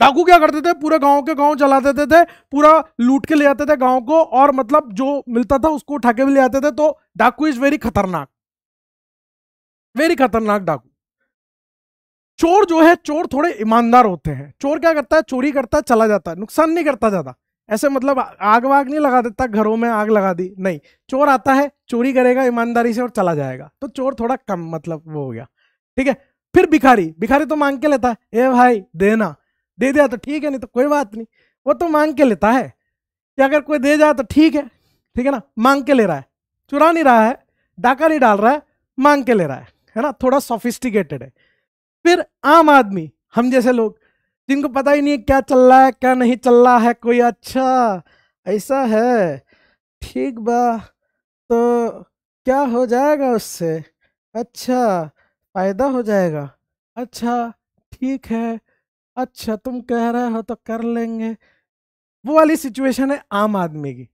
डाकू क्या करते थे पूरे गांव के गांव चला देते थे पूरा लूट के ले जाते थे गांव को और मतलब जो मिलता था उसको उठा के भी ले जाते थे तो डाकू इज वेरी खतरनाक वेरी खतरनाक डाकू चोर जो है चोर थोड़े ईमानदार होते हैं चोर क्या करता है चोरी करता है चला जाता है नुकसान नहीं करता ज्यादा ऐसे मतलब आग वाग नहीं लगा देता घरों में आग लगा दी नहीं चोर आता है चोरी करेगा ईमानदारी से और चला जाएगा तो चोर थोड़ा कम मतलब वो हो गया ठीक है फिर भिखारी भिखारी तो मांग के लेता है ए भाई देना दे दिया तो ठीक है नहीं तो कोई बात नहीं वो तो मांग के लेता है कि अगर कोई दे जाए तो ठीक है ठीक है ना मांग के ले रहा है चुरा नहीं रहा है डाका नहीं डाल रहा है मांग के ले रहा है है ना थोड़ा सोफिस्टिकेटेड है फिर आम आदमी हम जैसे लोग जिनको पता ही नहीं है क्या चल रहा है क्या नहीं चल रहा है कोई अच्छा ऐसा है ठीक बा तो क्या हो जाएगा उससे अच्छा फायदा हो जाएगा अच्छा ठीक है अच्छा तुम कह रहे हो तो कर लेंगे वो वाली सिचुएशन है आम आदमी की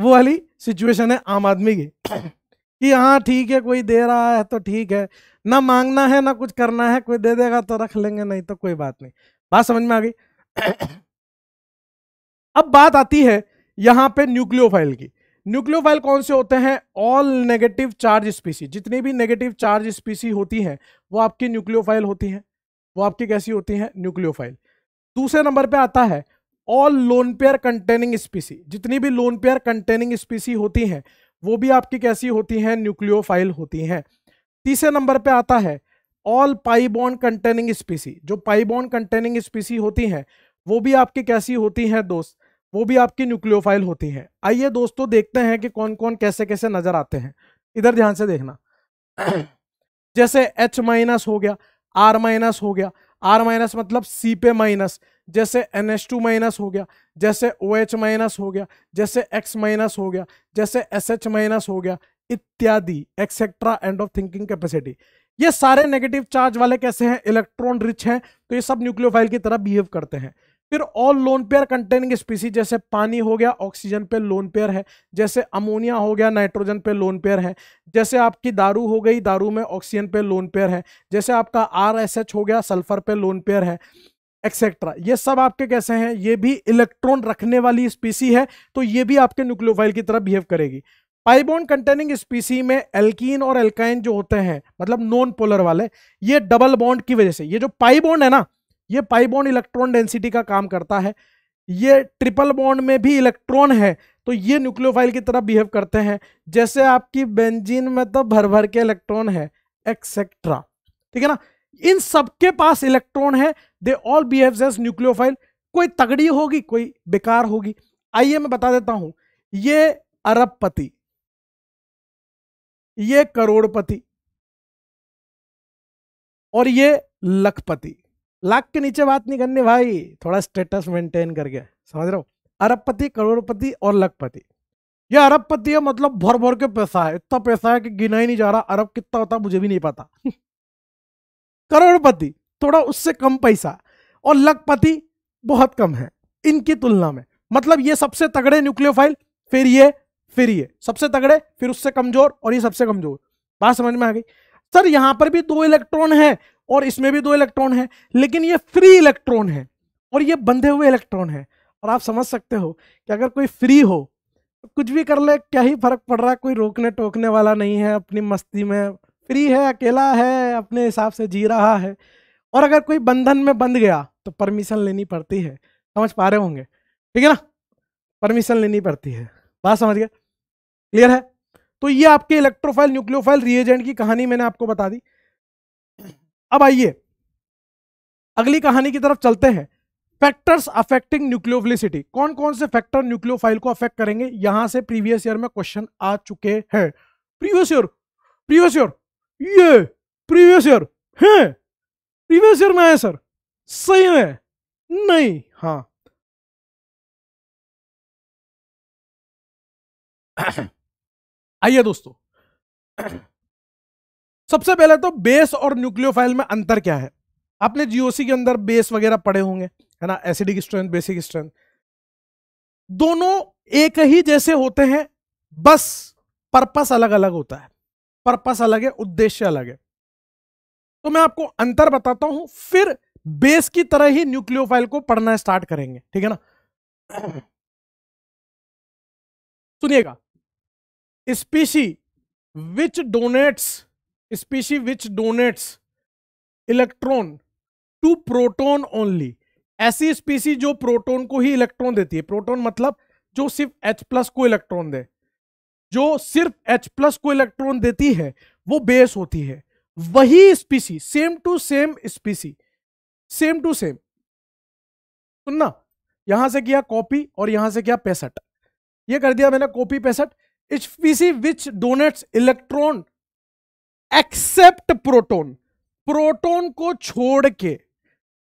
वो वाली सिचुएशन है आम आदमी की कि हाँ ठीक है कोई दे रहा है तो ठीक है ना मांगना है ना कुछ करना है कोई दे देगा तो रख लेंगे नहीं तो कोई बात नहीं बात समझ में आ गई अब बात आती है यहां पे न्यूक्लियोफाइल की न्यूक्लियोफाइल कौन से होते हैं ऑल नेगेटिव चार्ज स्पीसी जितनी भी नेगेटिव चार्ज स्पीसी होती है वो आपकी न्यूक्लियोफाइल होती है वो आपकी कैसी होती है न्यूक्लियोफाइल दूसरे नंबर पर आता है all lone pair containing species जितनी भी लोन पेयर कंटेनिंग स्पीसी होती है वो भी आपकी कैसी होती हैं न्यूक्लियोफाइल होती हैं तीसरे नंबर पे आता है ऑल पाइबॉन कंटेनिंग स्पीसी जो पाइबॉन कंटेनिंग स्पीसी होती हैं वो भी आपकी कैसी होती हैं दोस्त वो भी आपकी न्यूक्लियोफाइल होती हैं आइए दोस्तों देखते हैं कि कौन कौन कैसे कैसे नजर आते हैं इधर ध्यान से देखना जैसे एच माइनस हो गया आर माइनस हो गया आर माइनस मतलब सी पे माइनस जैसे एन एच टू माइनस हो गया जैसे ओ एच माइनस हो गया जैसे एक्स माइनस हो गया जैसे एस एच माइनस हो गया इत्यादि etcetera end of thinking capacity ये सारे नेगेटिव चार्ज वाले कैसे हैं इलेक्ट्रॉन रिच हैं तो ये सब न्यूक्लियोफाइल की तरह बिहेव करते हैं फिर all lone pair containing species जैसे पानी हो गया ऑक्सीजन पे लोन पेयर है जैसे अमोनिया हो गया नाइट्रोजन पे लोन पेयर है जैसे आपकी दारू हो गई दारू में ऑक्सीजन पे लोन पेयर है जैसे आपका आर एस एच हो गया सल्फर पे लोन पेयर है एक्सेट्रा ये सब आपके कैसे हैं ये भी इलेक्ट्रॉन रखने वाली स्पीसी है तो ये भी आपके न्यूक्लियोफाइल की तरह बिहेव करेगी बॉन्ड कंटेनिंग स्पीसी में एल्कीन और एल्काइन जो होते हैं मतलब नॉन पोलर वाले ये डबल बॉन्ड की वजह से ये जो पाई बॉन्ड है ना ये पाई बॉन्ड इलेक्ट्रॉन डेंसिटी का काम करता है ये ट्रिपल बॉन्ड में भी इलेक्ट्रॉन है तो ये न्यूक्लियोफाइल की तरह बिहेव करते हैं जैसे आपकी बेंजीन में तो भर भर के इलेक्ट्रॉन है एक्सेट्रा ठीक है ना इन सबके पास इलेक्ट्रॉन है they all behave as nucleophile कोई तगड़ी होगी कोई बेकार होगी आइए मैं बता देता हूं ये अरबपति ये करोड़पति और ये लखपति लाख के नीचे बात नहीं करनी भाई थोड़ा स्टेटस मेंटेन करके समझ रहे हो अरबपति करोड़पति और लखपति ये अरबपति है मतलब भर भर के पैसा है इतना पैसा है कि गिना ही नहीं जा रहा अरब कितना होता मुझे भी नहीं पता करोड़पति थोड़ा उससे कम पैसा और लखपति बहुत कम है इनकी तुलना में मतलब ये सबसे तगड़े न्यूक्लियोफाइल फिर ये फिर ये सबसे तगड़े फिर उससे कमजोर और ये सबसे कमजोर बात समझ में आ गई सर यहां पर भी दो इलेक्ट्रॉन है और इसमें भी दो इलेक्ट्रॉन है लेकिन ये फ्री इलेक्ट्रॉन है और ये बंधे हुए इलेक्ट्रॉन है और आप समझ सकते हो कि अगर कोई फ्री हो तो कुछ भी कर ले क्या ही फर्क पड़ रहा है कोई रोकने टोकने वाला नहीं है अपनी मस्ती में फ्री है अकेला है अपने हिसाब से जी रहा है और अगर कोई बंधन में बंध गया तो परमिशन लेनी पड़ती है समझ पा रहे होंगे ठीक है ना परमिशन लेनी पड़ती है बात समझ गया क्लियर है तो ये आपके इलेक्ट्रोफाइल न्यूक्लियोफाइल रिएजेंट की कहानी मैंने आपको बता दी अब आइए अगली कहानी की तरफ चलते हैं फैक्टर्स अफेक्टिंग न्यूक्लियोफिलिसिटी कौन कौन से फैक्टर न्यूक्लियोफाइल को अफेक्ट करेंगे यहां से प्रीवियस ईयर में क्वेश्चन आ चुके हैं प्रीवियस ईयर प्रीवियस ईयर ये प्रीवियस ईयर है प्रीवियस ईयर में आए सर सही है नहीं हाँ आइए दोस्तों सबसे पहले तो बेस और न्यूक्लियोफाइल में अंतर क्या है आपने जीओसी के अंदर बेस वगैरह पड़े होंगे है ना एसिडिक स्ट्रेंथ बेसिक स्ट्रेंथ दोनों एक ही जैसे होते हैं बस पर्पस अलग अलग होता है पर्पस अलग है उद्देश्य अलग है तो मैं आपको अंतर बताता हूं फिर बेस की तरह ही न्यूक्लियोफाइल को पढ़ना स्टार्ट करेंगे ठीक है ना सुनिएगा species which donates species which donates electron to proton only ऐसी स्पीसी जो प्रोटोन को ही इलेक्ट्रॉन देती है प्रोटोन मतलब जो सिर्फ H प्लस को इलेक्ट्रॉन दे जो सिर्फ H प्लस को इलेक्ट्रॉन देती है वो बेस होती है वही species same to same species same to same सुनना यहां से किया कॉपी और यहां से किया पैसठ ये कर दिया मैंने कॉपी पैसठ It's species which donates electron except proton proton को छोड़ के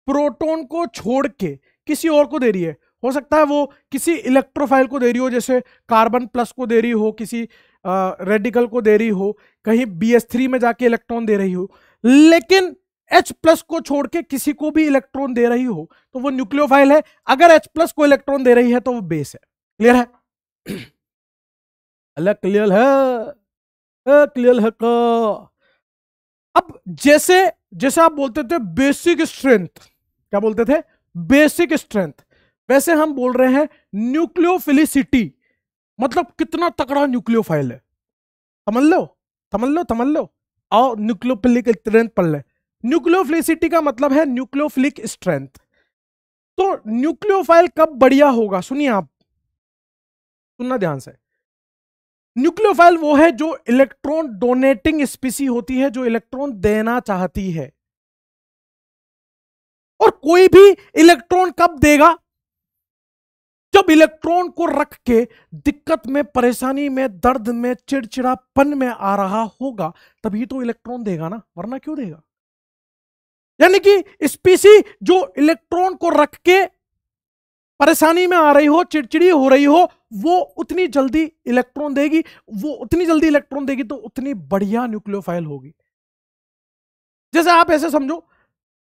प्रोटोन को छोड़ के किसी और को दे रही है हो सकता है वो किसी इलेक्ट्रोफाइल को दे रही हो जैसे कार्बन प्लस को दे रही हो किसी रेडिकल को दे रही हो कहीं बी एस थ्री में जाके इलेक्ट्रॉन दे रही हो लेकिन H प्लस को छोड़ के किसी को भी इलेक्ट्रॉन दे रही हो तो वो न्यूक्लियोफाइल है अगर H प्लस को इलेक्ट्रॉन दे रही है तो वो बेस है क्लियर है अल्लाह क्लियर है क्लियर है का अब जैसे जैसे आप बोलते थे बेसिक स्ट्रेंथ क्या बोलते थे बेसिक स्ट्रेंथ वैसे हम बोल रहे हैं न्यूक्लियोफिलिसिटी मतलब कितना तकड़ा न्यूक्लियोफाइल है समझ लो समझ लो समझ लो और न्यूक्लियोफिलिक स्ट्रेंथ पढ़ लें न्यूक्लियोफिलिसिटी का मतलब है न्यूक्लियोफिलिक स्ट्रेंथ तो न्यूक्लियोफाइल कब बढ़िया होगा सुनिए आप सुनना ध्यान से न्यूक्लियोफाइल वो है जो इलेक्ट्रॉन डोनेटिंग स्पीसी होती है जो इलेक्ट्रॉन देना चाहती है और कोई भी इलेक्ट्रॉन कब देगा जब इलेक्ट्रॉन को रख के दिक्कत में परेशानी में दर्द में चिड़चिड़ापन में आ रहा होगा तभी तो इलेक्ट्रॉन देगा ना वरना क्यों देगा यानी कि स्पीसी जो इलेक्ट्रॉन को रख के परेशानी में आ रही हो चिड़चिड़ी हो रही हो वो उतनी जल्दी इलेक्ट्रॉन देगी वो उतनी जल्दी इलेक्ट्रॉन देगी तो उतनी बढ़िया न्यूक्लियोफाइल होगी जैसे आप ऐसे समझो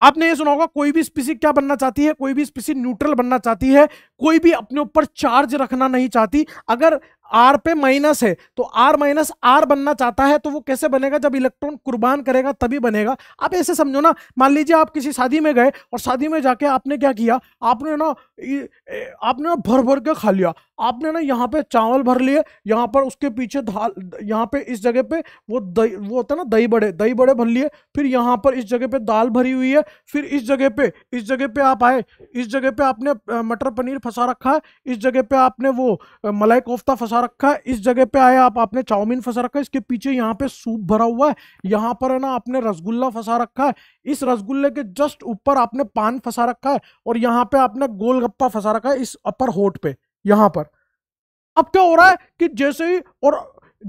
आपने ये सुना होगा कोई भी स्पीसी क्या बनना चाहती है कोई भी स्पीसी न्यूट्रल बनना चाहती है कोई भी अपने ऊपर चार्ज रखना नहीं चाहती अगर आर पे माइनस है तो आर माइनस आर बनना चाहता है तो वो कैसे बनेगा जब इलेक्ट्रॉन कुर्बान करेगा तभी बनेगा आप ऐसे समझो ना मान लीजिए आप किसी शादी में गए और शादी में जाके आपने क्या किया आपने ना आपने ना भर भर के खा लिया आपने ना यहाँ पे चावल भर लिए यहाँ पर उसके पीछे धाल यहाँ पे इस जगह पे वो दही वो होता है ना दही बड़े दही बड़े भर लिए फिर यहाँ पर इस जगह पे दाल भरी हुई है फिर इस जगह पे इस जगह पे आप आए इस जगह पे आपने मटर पनीर फंसा रखा है इस जगह पे आपने वो मलाई कोफ्ता फंसा फंसा रखा है इस जगह पे आए आप आपने चाउमीन फंसा रखा है इसके पीछे यहाँ पे सूप भरा हुआ है यहाँ पर है ना आपने रसगुल्ला फंसा रखा है इस रसगुल्ले के जस्ट ऊपर आपने पान फंसा रखा है और यहाँ पे आपने गोलगप्पा फंसा रखा है इस अपर होट पे यहाँ पर अब क्या हो रहा है कि जैसे ही और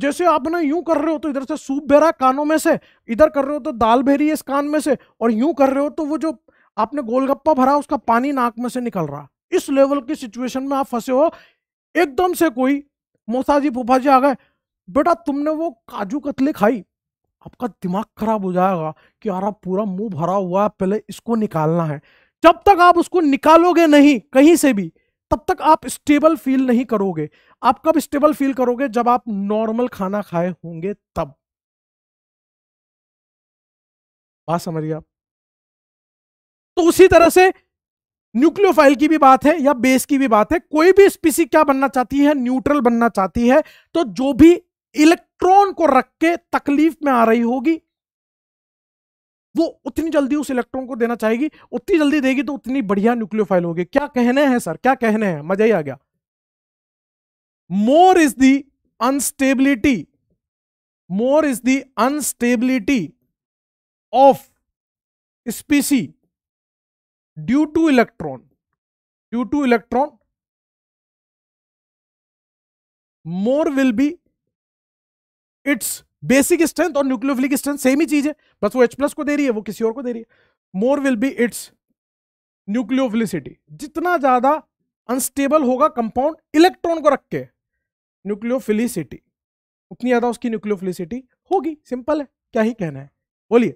जैसे आप ना यूं कर रहे हो तो इधर से सूप बह रहा है कानों में से इधर कर रहे हो तो दाल बह रही है इस कान में से और यूं कर रहे हो तो वो जो आपने गोलगप्पा भरा उसका पानी नाक में से निकल रहा इस लेवल की सिचुएशन में आप फंसे हो एकदम से कोई मोसा जी फूफा जी आ गए बेटा तुमने वो काजू कतले खाई आपका दिमाग खराब हो जाएगा कि यार आप पूरा मुंह भरा हुआ है पहले इसको निकालना है जब तक आप उसको निकालोगे नहीं कहीं से भी तब तक आप स्टेबल फील नहीं करोगे आप कब स्टेबल फील करोगे जब आप नॉर्मल खाना खाए होंगे तब बात समझिए आप तो उसी तरह से न्यूक्लियोफाइल की भी बात है या बेस की भी बात है कोई भी स्पीसी क्या बनना चाहती है न्यूट्रल बनना चाहती है तो जो भी इलेक्ट्रॉन को रख के तकलीफ में आ रही होगी वो उतनी जल्दी उस इलेक्ट्रॉन को देना चाहेगी उतनी जल्दी देगी तो उतनी बढ़िया न्यूक्लियोफाइल होगी क्या कहने हैं सर क्या कहने हैं मजा ही आ गया more is the instability more is the instability of species due to electron due to electron more will be its basic strength और न्यूक्लियोफिलिक स्ट्रेंथ सेम ही चीज है बस वो एच प्लस को दे रही है वो किसी और को दे रही है more will be its nucleophilicity जितना ज्यादा अनस्टेबल होगा कंपाउंड इलेक्ट्रॉन को रख के न्यूक्लियोफिलिसिटी उतनी ज्यादा उसकी न्यूक्लियोफिलिसिटी होगी सिंपल है क्या ही कहना है बोलिए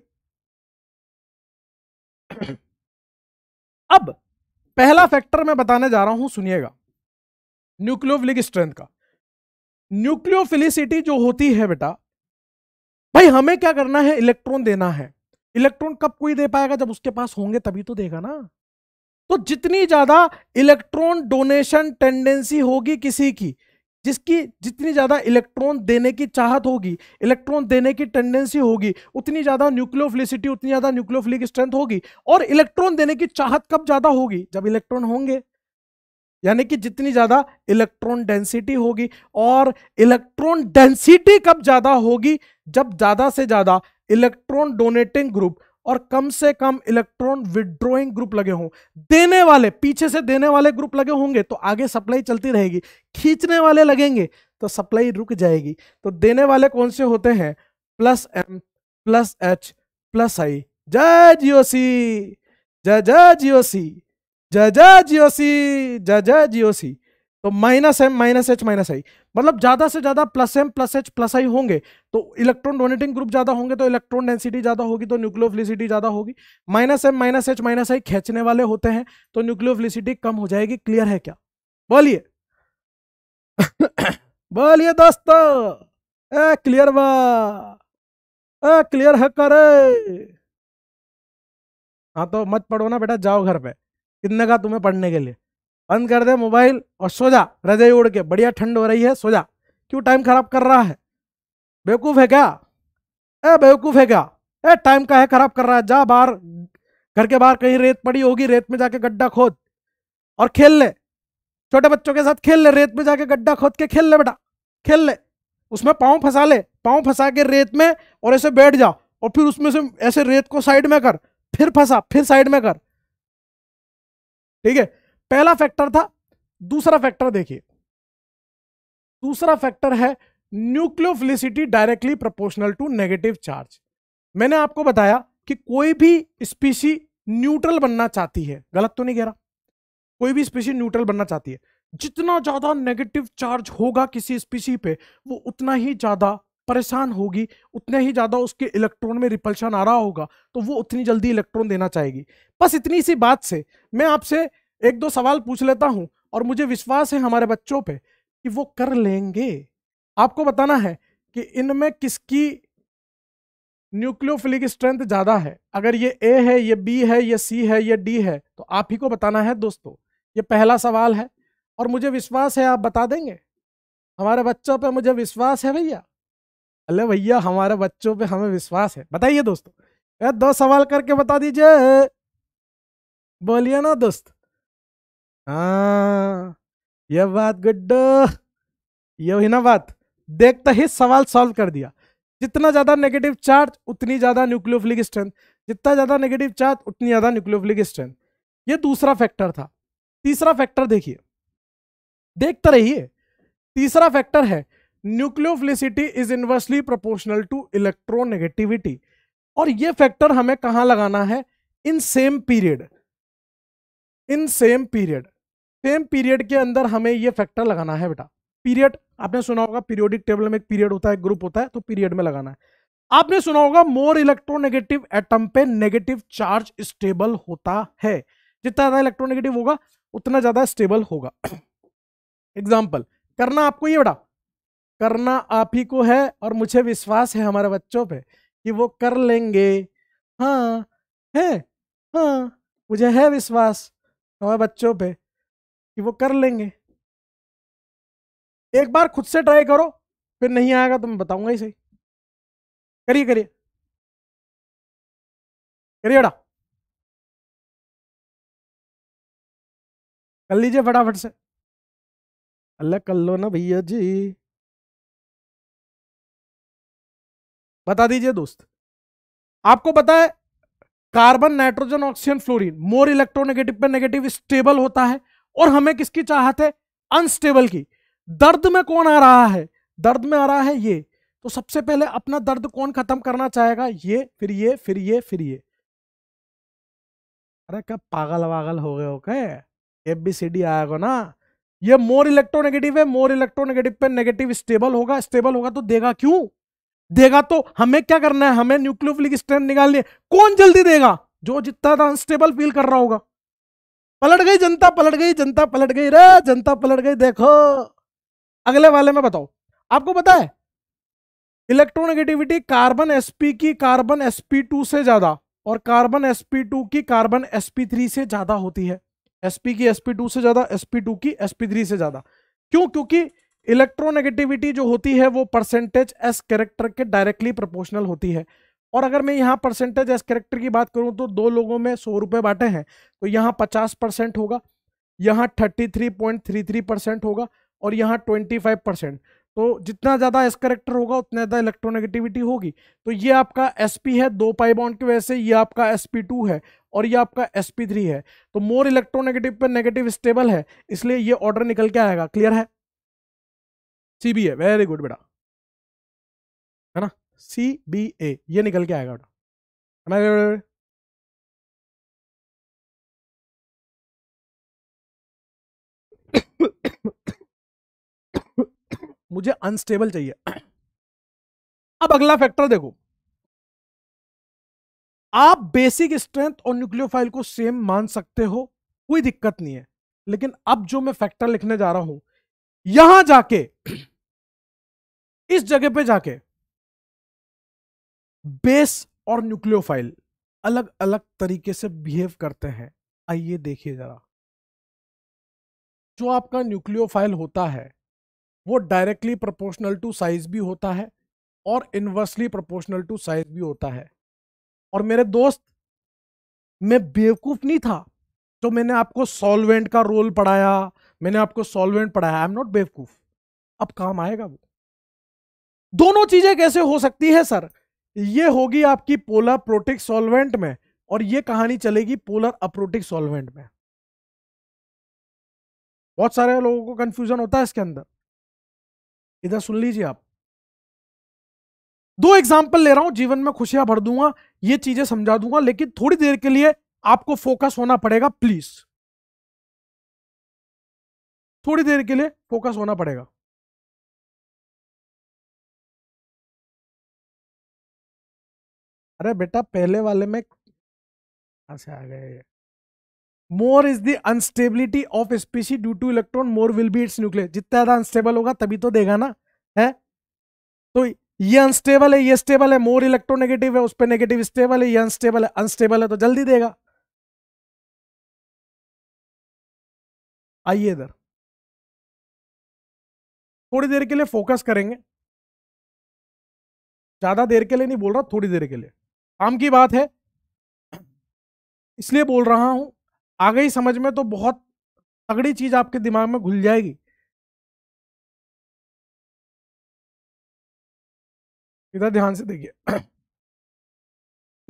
अब पहला फैक्टर मैं बताने जा रहा हूं सुनिएगा न्यूक्लियोफिलिक स्ट्रेंथ का न्यूक्लियोफिलिसिटी जो होती है बेटा भाई हमें क्या करना है इलेक्ट्रॉन देना है इलेक्ट्रॉन कब कोई दे पाएगा जब उसके पास होंगे तभी तो देगा ना तो जितनी ज्यादा इलेक्ट्रॉन डोनेशन टेंडेंसी होगी किसी की जिसकी जितनी ज़्यादा इलेक्ट्रॉन देने की चाहत होगी इलेक्ट्रॉन देने की टेंडेंसी होगी उतनी ज़्यादा न्यूक्लियोफिलिसिटी उतनी ज़्यादा न्यूक्लियोफिलिक स्ट्रेंथ होगी और इलेक्ट्रॉन देने की चाहत कब ज़्यादा होगी जब इलेक्ट्रॉन होंगे यानी कि जितनी ज़्यादा इलेक्ट्रॉन डेंसिटी होगी और इलेक्ट्रॉन डेंसिटी कब ज़्यादा होगी जब ज़्यादा से ज़्यादा इलेक्ट्रॉन डोनेटिंग ग्रुप और कम से कम इलेक्ट्रॉन विड्रोइंग ग्रुप लगे हों देने वाले पीछे से देने वाले ग्रुप लगे होंगे तो आगे सप्लाई चलती रहेगी खींचने वाले लगेंगे तो सप्लाई रुक जाएगी तो देने वाले कौन से होते हैं plus M plus H plus I जय सी जय जय जियोसी जय जय जियोसी जय जय जियोसी तो minus M minus H minus I मतलब ज्यादा से ज्यादा plus M plus H plus I होंगे तो इलेक्ट्रॉन डोनेटिंग ग्रुप ज्यादा होंगे तो इलेक्ट्रॉन डेंसिटी ज्यादा होगी तो न्यूक्लियोफिलिसिटी ज्यादा होगी minus M minus H minus I खींचने वाले होते हैं तो न्यूक्लियोफिलिसिटी कम हो जाएगी क्लियर है क्या बोलिए बोलिए दोस्त ए क्लियर वाह क्लियर है करे हाँ तो मत पढ़ो ना बेटा जाओ घर पे कितने का तुम्हें पढ़ने के लिए बंद कर दे मोबाइल और सो जा रजाई उड़ के बढ़िया ठंड हो रही है सो जा क्यों टाइम खराब कर रहा है बेवकूफ़ है क्या ए बेवकूफ़ है क्या ए टाइम का है खराब कर रहा है जा बाहर घर के बाहर कहीं रेत पड़ी होगी रेत में जाके गड्ढा खोद और खेल ले छोटे बच्चों के साथ खेल ले रेत में जाके गड्ढा खोद के खेल ले बेटा खेल ले उसमें पाँव फंसा ले पाँव फंसा के रेत में और ऐसे बैठ जा और फिर उसमें से ऐसे रेत को साइड में कर फिर फंसा फिर साइड में कर ठीक है पहला फैक्टर था दूसरा फैक्टर देखिए दूसरा फैक्टर है nucleophilicity directly proportional to negative charge मैंने आपको बताया कि कोई भी स्पीसी न्यूट्रल बनना चाहती है गलत तो नहीं कह रहा कोई भी स्पीसी न्यूट्रल बनना चाहती है जितना ज़्यादा नेगेटिव चार्ज होगा किसी स्पीसी पे वो उतना ही ज़्यादा परेशान होगी उतना ही ज़्यादा उसके इलेक्ट्रॉन में रिपल्शन आ रहा होगा तो वो उतनी जल्दी इलेक्ट्रॉन देना चाहेगी बस इतनी सी बात से मैं आपसे एक दो सवाल पूछ लेता हूं और मुझे विश्वास है हमारे बच्चों पे कि वो कर लेंगे आपको बताना है कि इनमें किसकी न्यूक्लियोफिलिक स्ट्रेंथ ज़्यादा है अगर ये ए है ये बी है ये सी है ये डी है तो आप ही को बताना है दोस्तों ये पहला सवाल है और मुझे विश्वास है आप बता देंगे हमारे बच्चों पे मुझे विश्वास है भैया अरे भैया हमारे बच्चों पे हमें विश्वास है बताइए दोस्तों दो सवाल करके बता दीजिए बोलिए ना दोस्त हाँ यह बात गुड ये हुई ना बात देखते ही सवाल सॉल्व कर दिया जितना ज़्यादा नेगेटिव चार्ज उतनी ज़्यादा न्यूक्लियोफिलिक स्ट्रेंथ जितना ज़्यादा नेगेटिव चार्ज उतनी ज़्यादा न्यूक्लियोफिलिक स्ट्रेंथ ये दूसरा फैक्टर था तीसरा फैक्टर देखिए देखते रहिए तीसरा फैक्टर है nucleophilicity is inversely proportional to electronegativity और ये फैक्टर हमें कहाँ लगाना है in same period in same period same period के अंदर हमें ये फैक्टर लगाना है बेटा पीरियड आपने सुना होगा पीरियोडिक टेबल में एक पीरियड होता है ग्रुप होता है तो पीरियड में लगाना है आपने सुना होगा मोर इलेक्ट्रोनेगेटिव एटम पे नेगेटिव चार्ज स्टेबल होता है जितना ज्यादा इलेक्ट्रोनेगेटिव होगा उतना ज्यादा स्टेबल होगा एग्जाम्पल करना आपको ये बेटा करना आप ही को है और मुझे विश्वास है हमारे बच्चों पे कि वो कर लेंगे हाँ है हाँ मुझे है विश्वास हमारे बच्चों पे कि वो कर लेंगे एक बार खुद से ट्राई करो फिर नहीं आएगा तो मैं बताऊंगा ही सही करिए करिए करिए डा कर लीजिए फटाफट से अल्लाह कर लो ना भैया जी बता दीजिए दोस्त आपको पता है carbon nitrogen oxygen fluorine more electronegative पर नेगेटिव स्टेबल होता है और हमें किसकी चाहत है अनस्टेबल की दर्द में कौन आ रहा है दर्द में आ रहा है ये तो सबसे पहले अपना दर्द कौन खत्म करना चाहेगा ये फिर ये फिर ये फिर ये अरे क्या पागल वागल हो गए क्या एफ बी सी डी आएगा ना ये मोर इलेक्ट्रोनेगेटिव है मोर इलेक्ट्रोनेगेटिव पे नेगेटिव स्टेबल होगा स्टेबल होगा तो देगा क्यों देगा तो हमें क्या करना है हमें न्यूक्लियोफिलिक स्ट्रेंथ निकालनी है कौन जल्दी देगा जो जितना अनस्टेबल फील कर रहा होगा पलट गई जनता पलट गई जनता पलट गई रे जनता पलट गई देखो अगले वाले में बताओ आपको पता है इलेक्ट्रोनेगेटिविटी कार्बन एसपी की कार्बन एसपी टू से ज्यादा और कार्बन एसपी टू की कार्बन एसपी थ्री से ज्यादा होती है एसपी की एसपी टू से ज्यादा एसपी टू की एसपी थ्री से ज्यादा क्यों क्योंकि इलेक्ट्रोनेगेटिविटी जो होती है वो परसेंटेज एस कैरेक्टर के डायरेक्टली प्रोपोर्शनल होती है और अगर मैं यहाँ परसेंटेज एस करेक्टर की बात करूँ तो दो लोगों में सौ रुपये बांटे हैं तो यहाँ पचास परसेंट होगा यहाँ thirty three point three three percent होगा और यहाँ ट्वेंटी फाइव परसेंट तो जितना ज़्यादा एस करेक्टर होगा उतना ज़्यादा इलेक्ट्रोनेगेटिविटी होगी तो ये आपका एस पी है दो पाई बॉन्ड की वजह से ये आपका एस पी टू है और ये आपका एस पी थ्री है तो मोर इलेक्ट्रोनेगेटिव पर नेगेटिव स्टेबल है इसलिए ये ऑर्डर निकल के आएगा क्लियर है सी बी है वेरी गुड बेटा है ना सी बी ए ये निकल के आएगा मुझे अनस्टेबल चाहिए अब अगला फैक्टर देखो आप बेसिक स्ट्रेंथ और न्यूक्लियोफाइल को सेम मान सकते हो कोई दिक्कत नहीं है लेकिन अब जो मैं फैक्टर लिखने जा रहा हूं यहां जाके इस जगह पे जाके बेस और न्यूक्लियोफाइल अलग अलग तरीके से बिहेव करते हैं आइए देखिए जरा जो आपका न्यूक्लियोफाइल होता है वो डायरेक्टली प्रोपोर्शनल टू साइज भी होता है और इनवर्सली प्रोपोर्शनल टू साइज भी होता है और मेरे दोस्त मैं बेवकूफ नहीं था तो मैंने आपको सॉल्वेंट का रोल पढ़ाया मैंने आपको सॉल्वेंट पढ़ाया आई एम नॉट बेवकूफ अब काम आएगा वो दोनों चीजें कैसे हो सकती है सर ये होगी आपकी पोलर प्रोटिक सॉल्वेंट में और ये कहानी चलेगी पोलर अप्रोटिक सॉल्वेंट में बहुत सारे लोगों को कंफ्यूजन होता है इसके अंदर इधर सुन लीजिए आप दो एग्जाम्पल ले रहा हूं जीवन में खुशियां भर दूंगा ये चीजें समझा दूंगा लेकिन थोड़ी देर के लिए आपको फोकस होना पड़ेगा प्लीज थोड़ी देर के लिए फोकस होना पड़ेगा अरे बेटा पहले वाले में कहा से आ गए more is the instability of species due to electron more will be its nuclear जितना ज्यादा अनस्टेबल होगा तभी तो देगा ना है तो ये अनस्टेबल है ये स्टेबल है मोर इलेक्ट्रॉन नेगेटिव है उस पर नेगेटिव स्टेबल है ये अनस्टेबल है अनस्टेबल है तो जल्दी देगा आइए इधर थोड़ी देर के लिए फोकस करेंगे ज्यादा देर के लिए नहीं बोल रहा थोड़ी देर के लिए काम की बात है इसलिए बोल रहा हूं आ गई समझ में तो बहुत तगड़ी चीज आपके दिमाग में घुल जाएगी इधर ध्यान से देखिए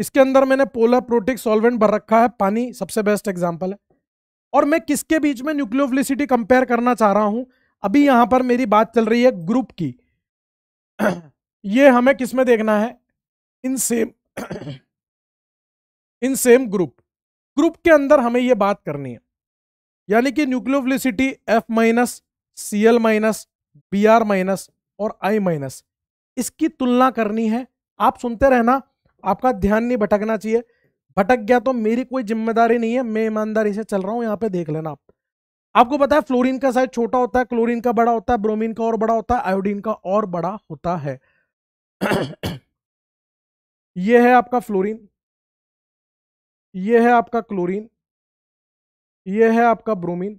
इसके अंदर मैंने पोलर प्रोटिक सॉल्वेंट भर रखा है पानी सबसे बेस्ट एग्जाम्पल है और मैं किसके बीच में न्यूक्लियोफिलिसिटी कंपेयर करना चाह रहा हूं अभी यहां पर मेरी बात चल रही है ग्रुप की ये हमें किसमें देखना है in same in same group group के अंदर हमें यह बात करनी है यानी कि nucleophilicity F minus C L minus B R minus और आई माइनस इसकी तुलना करनी है आप सुनते रहना आपका ध्यान नहीं भटकना चाहिए भटक गया तो मेरी कोई जिम्मेदारी नहीं है मैं ईमानदारी से चल रहा हूं यहाँ पे देख लेना आप आपको पता है फ्लोरीन का साइज छोटा होता है क्लोरीन का बड़ा होता है ब्रोमीन का और बड़ा होता है आयोडीन का और बड़ा होता है ये है आपका फ्लोरीन ये है आपका क्लोरीन ये है आपका ब्रोमीन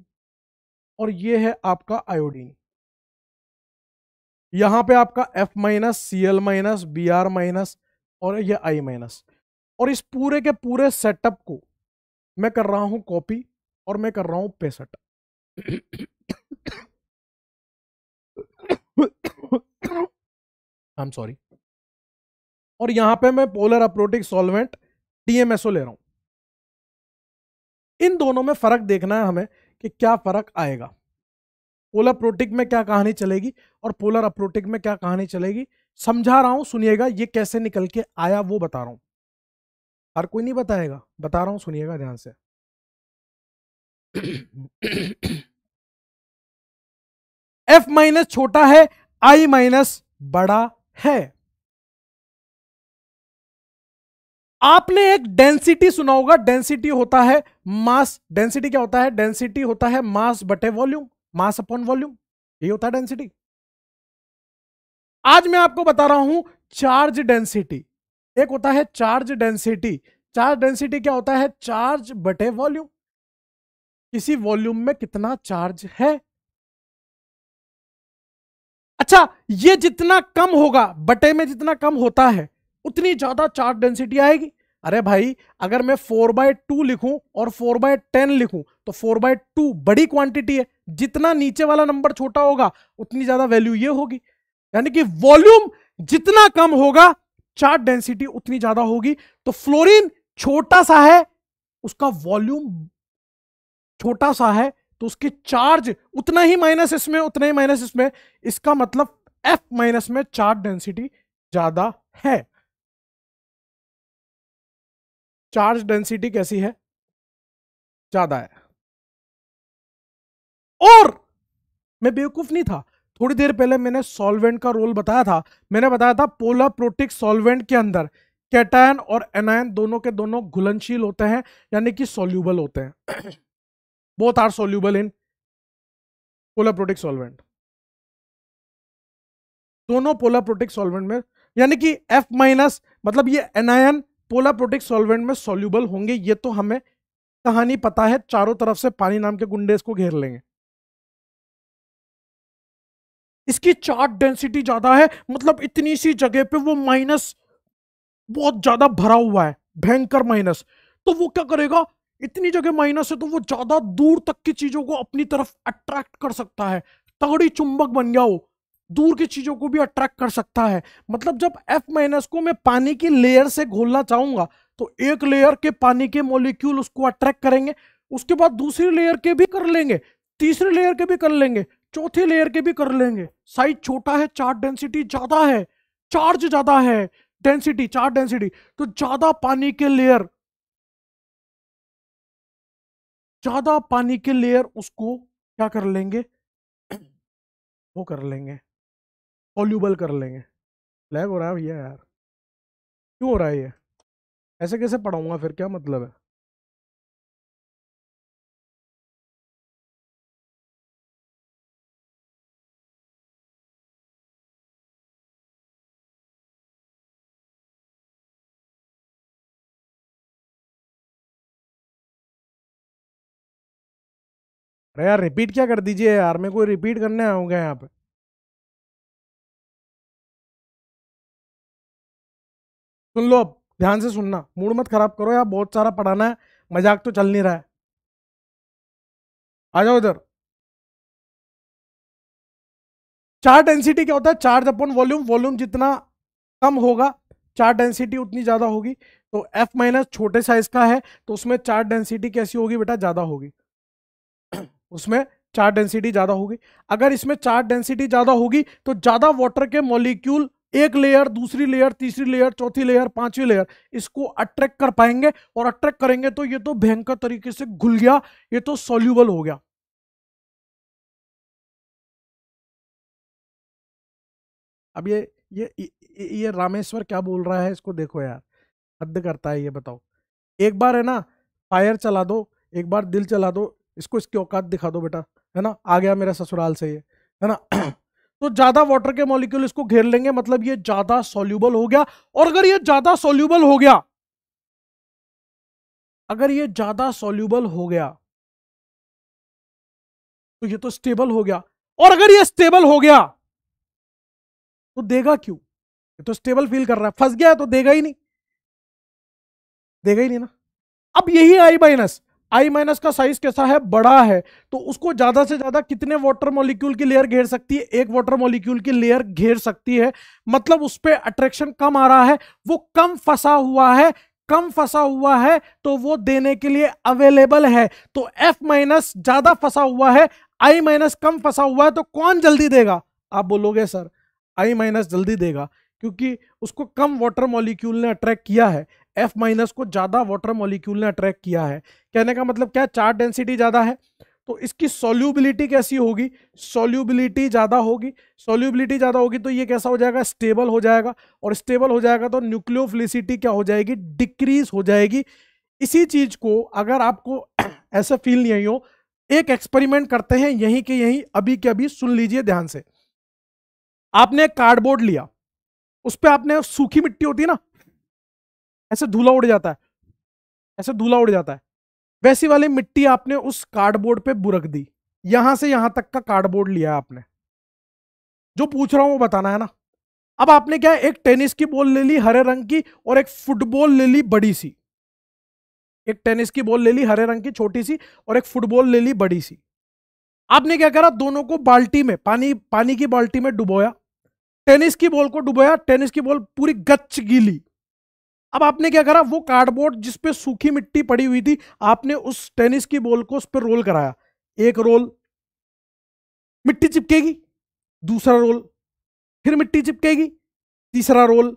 और ये है आपका आयोडीन यहां पे आपका F minus C L minus B R minus और ये I माइनस और इस पूरे के पूरे सेटअप को मैं कर रहा हूं कॉपी और मैं कर रहा हूं पेसट आई एम सॉरी और यहां पे मैं पोलर अप्रोटिक सॉल्वेंट डीएमएसओ ले रहा हूं इन दोनों में फर्क देखना है हमें कि क्या फर्क आएगा पोलर प्रोटिक में क्या कहानी चलेगी और पोलर अप्रोटिक में क्या कहानी चलेगी समझा रहा हूं सुनिएगा ये कैसे निकल के आया वो बता रहा हूं हर कोई नहीं बताएगा बता रहा हूं सुनिएगा ध्यान से एफ माइनस छोटा है आई माइनस बड़ा है आपने एक डेंसिटी सुना होगा डेंसिटी होता है मास डेंसिटी क्या होता है डेंसिटी होता है मास बटे वॉल्यूम मास अपॉन वॉल्यूम ये होता है डेंसिटी आज मैं आपको बता रहा हूं चार्ज डेंसिटी एक होता है चार्ज डेंसिटी चार्ज डेंसिटी क्या होता है चार्ज बटे वॉल्यूम किसी वॉल्यूम में कितना चार्ज है अच्छा ये जितना कम होगा बटे में जितना कम होता है उतनी ज़्यादा चार्ज डेंसिटी आएगी अरे भाई अगर मैं फोर बाय टू लिखूँ और फोर बाय टेन लिखूँ तो फोर बाय टू बड़ी क्वांटिटी है जितना नीचे वाला नंबर छोटा होगा उतनी ज़्यादा वैल्यू ये होगी यानी कि वॉल्यूम जितना कम होगा चार्ज डेंसिटी उतनी ज़्यादा होगी तो फ्लोरीन छोटा सा है उसका वॉल्यूम छोटा सा है तो उसकी चार्ज उतना ही माइनस इसमें उतना ही माइनस इसमें इसका मतलब एफ माइनस में चार्ज डेंसिटी ज़्यादा है चार्ज डेंसिटी कैसी है ज्यादा है और मैं बेवकूफ नहीं था थोड़ी देर पहले मैंने सॉल्वेंट का रोल बताया था मैंने बताया था पोला प्रोटिक सॉल्वेंट के अंदर कैटायन और एनायन दोनों के दोनों घुलनशील होते हैं यानी कि सोल्यूबल होते हैं both are soluble in polar protic solvent दोनों पोलाप्रोटिक सॉल्वेंट में यानी कि F माइनस मतलब ये एनायन पोलाप्रोटिक सॉल्वेंट में सोल्यूबल होंगे ये तो हमें कहानी पता है चारों तरफ से पानी नाम के गुंडे इसको घेर लेंगे इसकी चार्ट डेंसिटी ज्यादा है मतलब इतनी सी जगह पे वो माइनस बहुत ज्यादा भरा हुआ है भयंकर माइनस तो वो क्या करेगा इतनी जगह माइनस है तो वो ज्यादा दूर तक की चीजों को अपनी तरफ अट्रैक्ट कर सकता है तगड़ी चुंबक बन गया हो दूर की चीजों को भी अट्रैक्ट कर सकता है मतलब जब एफ माइनस को मैं पानी की लेयर से घोलना चाहूंगा तो एक लेयर के पानी के मोलिक्यूल उसको अट्रैक्ट करेंगे उसके बाद दूसरी लेयर के भी कर लेंगे तीसरी लेयर के भी कर लेंगे चौथी लेयर के भी कर लेंगे साइज छोटा है चार्ज डेंसिटी ज्यादा है चार्ज ज्यादा है डेंसिटी चार्ज डेंसिटी तो ज्यादा पानी के लेयर ज्यादा पानी के लेयर उसको क्या कर लेंगे वो कर लेंगे सोल्यूबल कर लेंगे लैग हो रहा है भैया यार क्यों हो रहा है ये ऐसे कैसे पढ़ाऊंगा फिर क्या मतलब है अरे यार रिपीट क्या कर दीजिए यार मैं कोई रिपीट करने आऊंगा यहाँ पे सुन लो अब ध्यान से सुनना मूड मत खराब करो यार बहुत सारा पढ़ाना है मजाक तो चल नहीं रहा है आ जाओ इधर चार डेंसिटी क्या होता है चार्ज अपॉन वॉल्यूम वॉल्यूम जितना कम होगा चार डेंसिटी उतनी ज़्यादा होगी तो एफ माइनस छोटे साइज का है तो उसमें चार्ज डेंसिटी कैसी होगी बेटा ज़्यादा होगी उसमें चार डेंसिटी ज़्यादा होगी अगर इसमें चार डेंसिटी ज़्यादा होगी तो ज़्यादा वाटर के मॉलिक्यूल एक लेयर दूसरी लेयर तीसरी लेयर चौथी लेयर पांचवी लेयर इसको अट्रैक्ट कर पाएंगे और अट्रैक्ट करेंगे तो ये तो भयंकर तरीके से घुल गया ये तो सोल्यूबल हो गया अब ये ये ये, ये रामेश्वर क्या बोल रहा है इसको देखो यार हद करता है ये बताओ एक बार है ना फायर चला दो एक बार दिल चला दो इसको इसकी औकात दिखा दो बेटा है ना आ गया मेरा ससुराल से ये है ना तो ज्यादा वाटर के मॉलिक्यूल इसको घेर लेंगे मतलब ये ज्यादा सोल्यूबल हो गया और अगर ये ज्यादा सोल्यूबल हो गया अगर ये ज्यादा सोल्यूबल हो गया तो ये तो स्टेबल हो गया और अगर ये स्टेबल हो गया तो देगा क्यों ये तो स्टेबल फील कर रहा है फंस गया है तो देगा ही नहीं देगा ही नहीं ना अब यही आई माइनस आई माइनस का साइज कैसा है बड़ा है तो उसको ज्यादा से ज्यादा कितने वाटर मॉलिक्यूल की लेयर घेर सकती है एक वाटर मॉलिक्यूल की लेयर घेर सकती है मतलब उस पर अट्रैक्शन कम आ रहा है वो कम फंसा हुआ है कम फंसा हुआ है तो वो देने के लिए अवेलेबल है तो एफ माइनस ज्यादा फंसा हुआ है आई माइनस कम फंसा हुआ है तो कौन जल्दी देगा आप बोलोगे सर आई माइनस जल्दी देगा क्योंकि उसको कम वाटर मॉलिक्यूल ने अट्रैक्ट किया है एफ माइनस को ज़्यादा वाटर मॉलिक्यूल ने अट्रैक्ट किया है कहने का मतलब क्या चार्ज डेंसिटी ज़्यादा है तो इसकी सोल्यूबिलिटी कैसी होगी सोल्यूबिलिटी ज़्यादा होगी सोल्यूबिलिटी ज़्यादा होगी तो ये कैसा हो जाएगा स्टेबल हो जाएगा और स्टेबल हो जाएगा तो न्यूक्लियोफिलिसिटी क्या हो जाएगी डिक्रीज हो जाएगी इसी चीज़ को अगर आपको ऐसा फील नहीं आई हो एक एक्सपेरिमेंट करते हैं यहीं के यहीं अभी के अभी सुन लीजिए ध्यान से आपने कार्डबोर्ड लिया उस पर आपने सूखी मिट्टी होती है ना ऐसे धूला उड़ जाता है ऐसे धूला उड़ जाता है वैसी वाली मिट्टी आपने उस कार्डबोर्ड पे बुरक दी यहां से यहां तक का कार्डबोर्ड लिया आपने जो पूछ रहा हूं वो बताना है ना अब आपने क्या एक टेनिस की बॉल ले ली हरे रंग की और एक फुटबॉल ले ली बड़ी सी एक टेनिस की बॉल ले ली हरे रंग की छोटी सी और एक फुटबॉल ले ली बड़ी सी आपने क्या करा दोनों को बाल्टी में पानी पानी की बाल्टी में डुबोया टेनिस की बॉल को डुबोया टेनिस की बॉल पूरी गच्च गीली अब आपने क्या करा वो कार्डबोर्ड जिसपे सूखी मिट्टी पड़ी हुई थी आपने उस टेनिस की बॉल को उस पर रोल कराया एक रोल मिट्टी चिपकेगी दूसरा रोल फिर मिट्टी चिपकेगी तीसरा रोल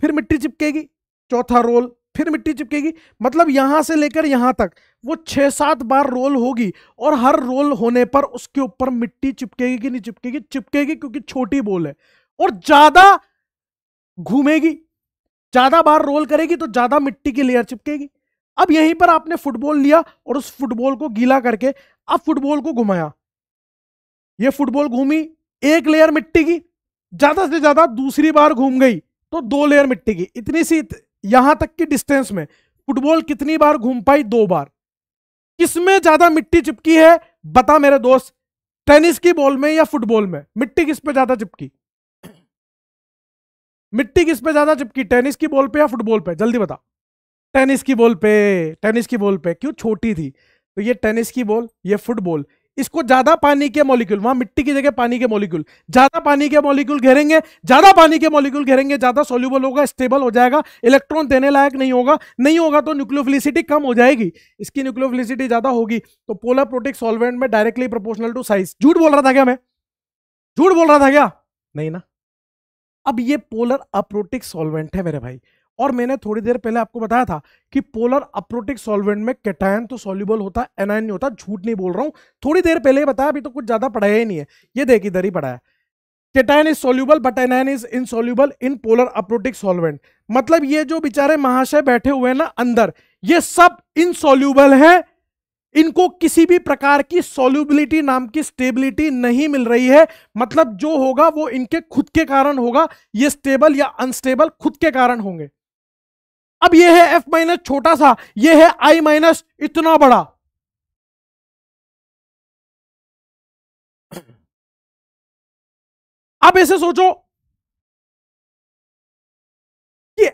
फिर मिट्टी चिपकेगी चौथा रोल फिर मिट्टी चिपकेगी मतलब यहां से लेकर यहां तक वो छह सात बार रोल होगी और हर रोल होने पर उसके ऊपर मिट्टी चिपकेगी कि नहीं चिपकेगी चिपकेगी क्योंकि छोटी बॉल है और ज़्यादा घूमेगी ज्यादा बार रोल करेगी तो ज्यादा मिट्टी की लेयर चिपकेगी अब यहीं पर आपने फुटबॉल लिया और उस फुटबॉल को गीला करके अब फुटबॉल को घुमाया ये फुटबॉल घूमी एक लेयर मिट्टी की ज्यादा से ज्यादा दूसरी बार घूम गई तो दो लेयर मिट्टी की इतनी सी यहां तक की डिस्टेंस में फुटबॉल कितनी बार घूम पाई दो बार किसमें ज्यादा मिट्टी चिपकी है बता मेरे दोस्त टेनिस की बॉल में या फुटबॉल में मिट्टी किस पे ज्यादा चिपकी मिट्टी किस पे ज्यादा चिपकी टेनिस की बॉल पे या फुटबॉल पे जल्दी बता टेनिस की बॉल पे टेनिस की बॉल पे क्यों छोटी थी तो ये टेनिस की बॉल ये फुटबॉल इसको ज्यादा पानी के मॉलिक्यूल वहां मिट्टी की जगह पानी के मॉलिक्यूल ज्यादा पानी के मॉलिक्यूल घेरेंगे ज्यादा पानी के मॉलिक्यूल घेरेंगे ज्यादा सोल्यूबल होगा स्टेबल हो जाएगा इलेक्ट्रॉन देने लायक नहीं होगा नहीं होगा तो न्यूक्लियोफिलिसिटी कम हो जाएगी इसकी न्यूक्लियोफिलिसिटी ज्यादा होगी तो पोलर प्रोटिक सोलवेंट में डायरेक्टली प्रोपोर्शनल टू साइज झूठ बोल रहा था क्या मैं झूठ बोल रहा था क्या नहीं ना अब ये पोलर अप्रोटिक सॉल्वेंट है मेरे भाई और मैंने थोड़ी देर पहले आपको बताया था कि पोलर अप्रोटिक सॉल्वेंट में कैटायन तो सॉल्यूबल होता है एनायन नहीं होता झूठ नहीं बोल रहा हूँ थोड़ी देर पहले बताया अभी तो कुछ ज्यादा पढ़ाया ही नहीं है ये देख इधर ही पढ़ाया cation is soluble but anion is insoluble in polar aprotic solvent मतलब ये जो बेचारे महाशय बैठे हुए हैं ना अंदर ये सब इनसोल्यूबल है इनको किसी भी प्रकार की सोल्यूबिलिटी नाम की स्टेबिलिटी नहीं मिल रही है मतलब जो होगा वो इनके खुद के कारण होगा ये स्टेबल या अनस्टेबल खुद के कारण होंगे अब ये है एफ माइनस छोटा सा ये है आई माइनस इतना बड़ा अब ऐसे सोचो कि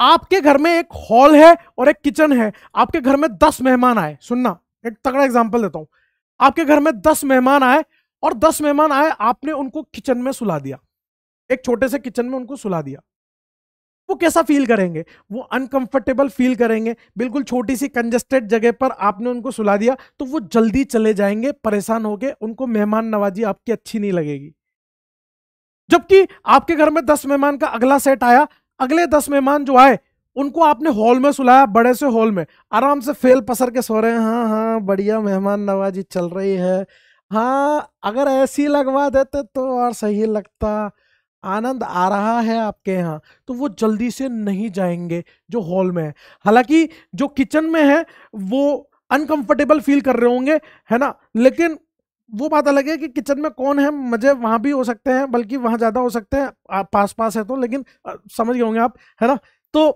आपके घर में एक हॉल है और एक किचन है आपके घर में दस मेहमान आए सुनना एक तगड़ा एग्जाम्पल देता हूँ आपके घर में दस मेहमान आए और दस मेहमान आए आपने उनको किचन में सुला दिया एक छोटे से किचन में उनको सुला दिया वो कैसा फील करेंगे वो अनकंफर्टेबल फील करेंगे बिल्कुल छोटी सी कंजेस्टेड जगह पर आपने उनको सुला दिया तो वो जल्दी चले जाएंगे परेशान गए उनको मेहमान नवाजी आपकी अच्छी नहीं लगेगी जबकि आपके घर में दस मेहमान का अगला सेट आया अगले दस मेहमान जो आए उनको आपने हॉल में सुलाया बड़े से हॉल में आराम से फेल पसर के सो रहे हैं हाँ हाँ बढ़िया मेहमान नवाजी चल रही है हाँ अगर ऐसी लगवा देते तो और सही लगता आनंद आ रहा है आपके यहाँ तो वो जल्दी से नहीं जाएंगे जो हॉल में है हालांकि जो किचन में है वो अनकंफर्टेबल फील कर रहे होंगे है ना लेकिन वो बात अलग है कि किचन में कौन है मजे वहाँ भी हो सकते हैं बल्कि वहाँ ज़्यादा हो सकते हैं पास पास है तो लेकिन समझ गए होंगे आप है ना तो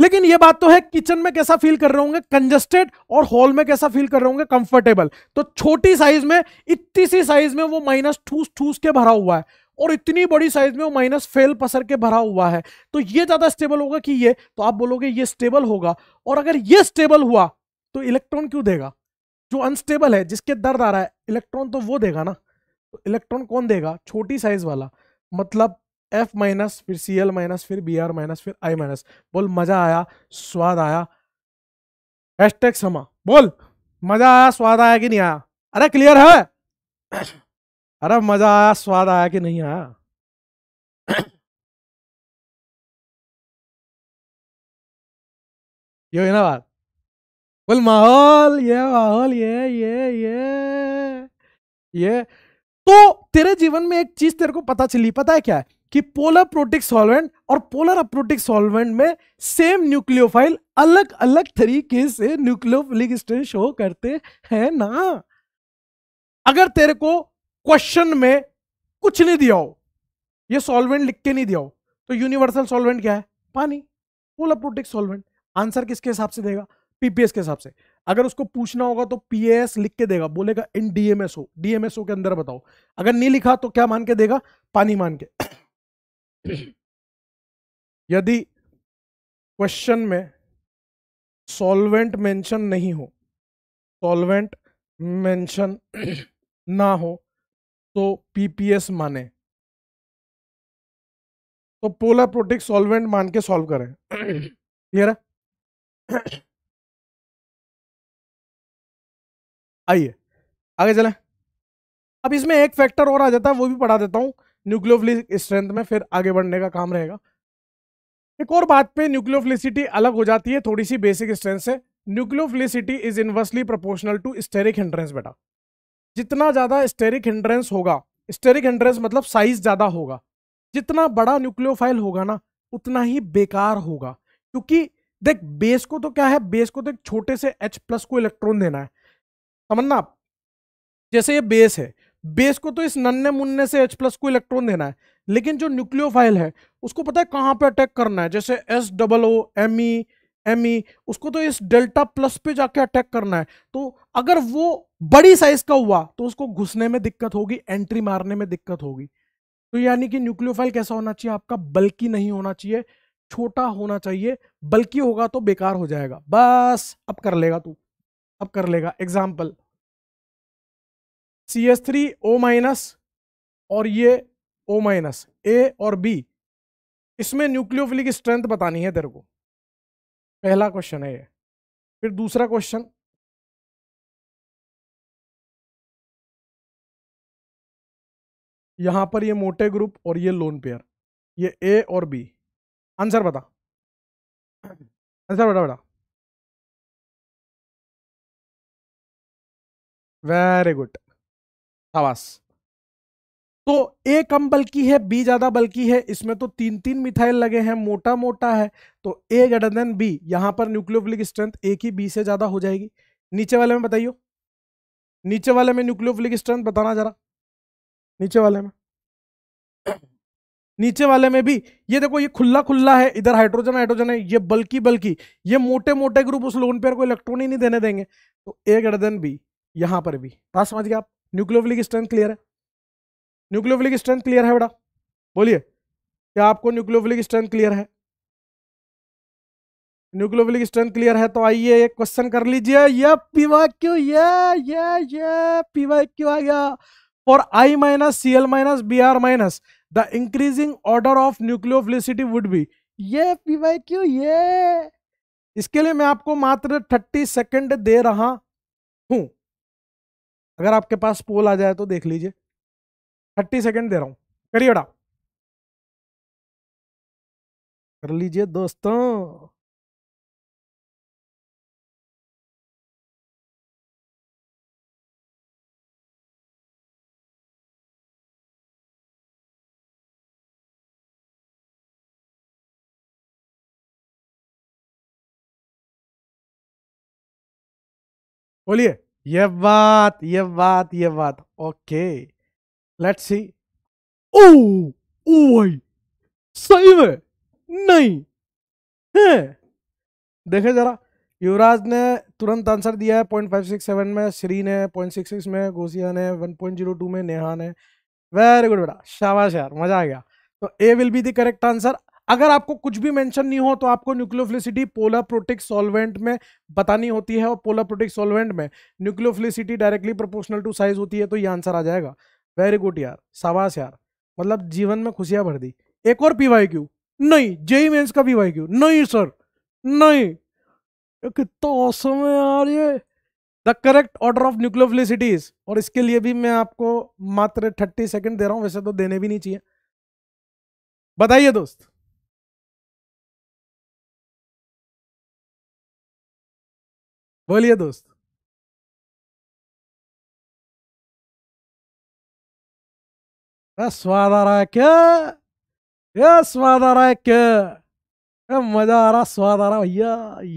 लेकिन ये बात तो है किचन में कैसा फील कर रहे होंगे कंजस्टेड और हॉल में कैसा फील कर रहे होंगे कंफर्टेबल तो छोटी साइज में इतनी सी साइज में वो माइनस ठूस ठूस के भरा हुआ है और इतनी बड़ी साइज में वो माइनस फेल पसर के भरा हुआ है तो ये ज्यादा स्टेबल होगा कि ये तो आप बोलोगे ये स्टेबल होगा और अगर ये स्टेबल हुआ तो इलेक्ट्रॉन क्यों देगा जो अनस्टेबल है जिसके दर्द आ रहा है इलेक्ट्रॉन तो वो देगा ना तो इलेक्ट्रॉन कौन देगा छोटी साइज वाला मतलब एफ माइनस फिर सी एल माइनस फिर बी आर माइनस फिर आई माइनस बोल मजा आया स्वाद आया हैशटैग समा बोल मजा आया स्वाद आया कि नहीं आया अरे क्लियर है अरे मजा आया स्वाद आया कि नहीं आया ये है ना बात बोल माहौल ये माहौल ये ये ये ये तो तेरे जीवन में एक चीज तेरे को पता चली पता है क्या है कि पोलर प्रोटिक सॉल्वेंट और पोलर अप्रोटिक सॉल्वेंट में सेम न्यूक्लियोफाइल अलग अलग तरीके से न्यूक्लियोफिलिक स्टेट शो करते हैं ना अगर तेरे को क्वेश्चन में कुछ नहीं दिया हो ये सॉल्वेंट लिख के नहीं दिया हो तो यूनिवर्सल सॉल्वेंट क्या है पानी पोलर प्रोटिक सॉल्वेंट आंसर किसके हिसाब से देगा पीपीएस के हिसाब से अगर उसको पूछना होगा तो पीएएस लिख के देगा बोलेगा इन डीएमएसओ डीएमएसओ के अंदर बताओ अगर नहीं लिखा तो क्या मान के देगा पानी मान के यदि क्वेश्चन में सॉल्वेंट मेंशन नहीं हो सॉल्वेंट मेंशन ना हो तो पीपीएस माने तो पोला प्रोटिक सॉल्वेंट मान के सॉल्व करें क्लियर है आइए आगे चलें अब इसमें एक फैक्टर और आ जाता है वो भी पढ़ा देता हूं न्यूक्लियोफिलिक स्ट्रेंथ में फिर आगे बढ़ने का काम रहेगा एक और बात पे न्यूक्लियोफिलिसिटी अलग हो जाती है थोड़ी सी बेसिक स्ट्रेंथ से nucleophilicity is inversely proportional to steric hindrance बेटा जितना ज़्यादा स्टेरिक हिंड्रेंस होगा स्टेरिक हिंड्रेंस मतलब साइज ज़्यादा होगा जितना बड़ा न्यूक्लियोफाइल होगा ना उतना ही बेकार होगा क्योंकि देख बेस को तो क्या है बेस को तो एक छोटे से H प्लस को इलेक्ट्रॉन देना है समझना जैसे ये बेस है बेस को तो इस नन्ने मुन्ने से H प्लस को इलेक्ट्रॉन देना है लेकिन जो न्यूक्लियोफाइल है उसको पता है कहाँ पे अटैक करना है जैसे S double O M E M E उसको तो इस डेल्टा प्लस पे जाके अटैक करना है तो अगर वो बड़ी साइज का हुआ तो उसको घुसने में दिक्कत होगी एंट्री मारने में दिक्कत होगी तो यानी कि न्यूक्लियोफाइल कैसा होना चाहिए आपका बल्कि नहीं होना चाहिए छोटा होना चाहिए बल्कि होगा तो बेकार हो जाएगा बस अब कर लेगा तू अब कर लेगा example C S three O minus और ये ओ माइनस ए और बी इसमें न्यूक्लियोफिलिक स्ट्रेंथ बतानी है तेरे को पहला क्वेश्चन है ये फिर दूसरा क्वेश्चन यहां पर ये मोटे ग्रुप और ये लोन पेयर ये ए और बी आंसर बता आंसर बता बेटा वेरी गुड हवास तो ए कम बल्कि है बी ज्यादा बल्कि है इसमें तो तीन तीन मिथाइल लगे हैं मोटा मोटा है तो ए ग्रेटर देन बी यहां पर न्यूक्लियोफिलिक स्ट्रेंथ ए की बी से ज्यादा हो जाएगी नीचे वाले में बताइयो नीचे वाले में न्यूक्लियोफिलिक स्ट्रेंथ बताना जरा नीचे वाले में नीचे वाले में भी ये देखो ये खुला खुला है इधर हाइड्रोजन हाइड्रोजन है ये बल्कि बल्कि ये मोटे मोटे ग्रुप उस लोन पेयर को इलेक्ट्रॉन ही नहीं देने देंगे तो ए ग्रेटर देन बी यहां पर भी बात समझ गए आप न्यूक्लियोफिलिक स्ट्रेंथ क्लियर है न्यूक्लियोफिलिक स्ट्रेंथ क्लियर है बड़ा बोलिए क्या आपको न्यूक्लियोफिलिक स्ट्रेंथ क्लियर है न्यूक्लियोफिलिक स्ट्रेंथ क्लियर है तो आइए एक क्वेश्चन कर लीजिए ये पीवा क्यू ये ये ये पीवा क्यू आ गया for I minus C L minus B R minus the increasing order of nucleophilicity would be ये पीवा क्यू ये इसके लिए मैं आपको मात्र थर्टी सेकेंड दे रहा हूं अगर आपके पास पोल आ जाए तो देख लीजिए थर्टी सेकेंड दे रहा हूँ करिए बड़ा कर लीजिए दोस्तों बोलिए ये बात ये बात ये बात ओके लेट्स सी ओ ओ भाई सही में नहीं है देखे जरा युवराज ने तुरंत आंसर दिया है पॉइंट फाइव सिक्स सेवन में श्री ने पॉइंट सिक्स सिक्स में गोसिया ने वन पॉइंट जीरो टू में नेहा ने वेरी गुड बेटा शाबाश यार मजा आ गया तो A will be the correct answer अगर आपको कुछ भी मेंशन नहीं हो तो आपको न्यूक्लियोफिलिसिटी पोलर प्रोटिक सॉल्वेंट में बतानी होती है और पोलर प्रोटिक सॉल्वेंट में nucleophilicity directly proportional to size होती है तो ये आंसर आ जाएगा वेरी गुड यार सावास यार मतलब जीवन में खुशियां भर दी एक और पीवाई क्यू नहीं जेई मेन्स e का पीवाई क्यू नहीं सर नहीं कितना औसम है यार ये the correct order of nucleophilicities और इसके लिए भी मैं आपको मात्र थर्टी सेकेंड दे रहा हूँ वैसे तो देने भी नहीं चाहिए बताइए दोस्त बोलिए दोस्त स्वाद आ रहा है क्या स्वाद आ रहा है क्या मजा आ रहा स्वाद आ रहा भैया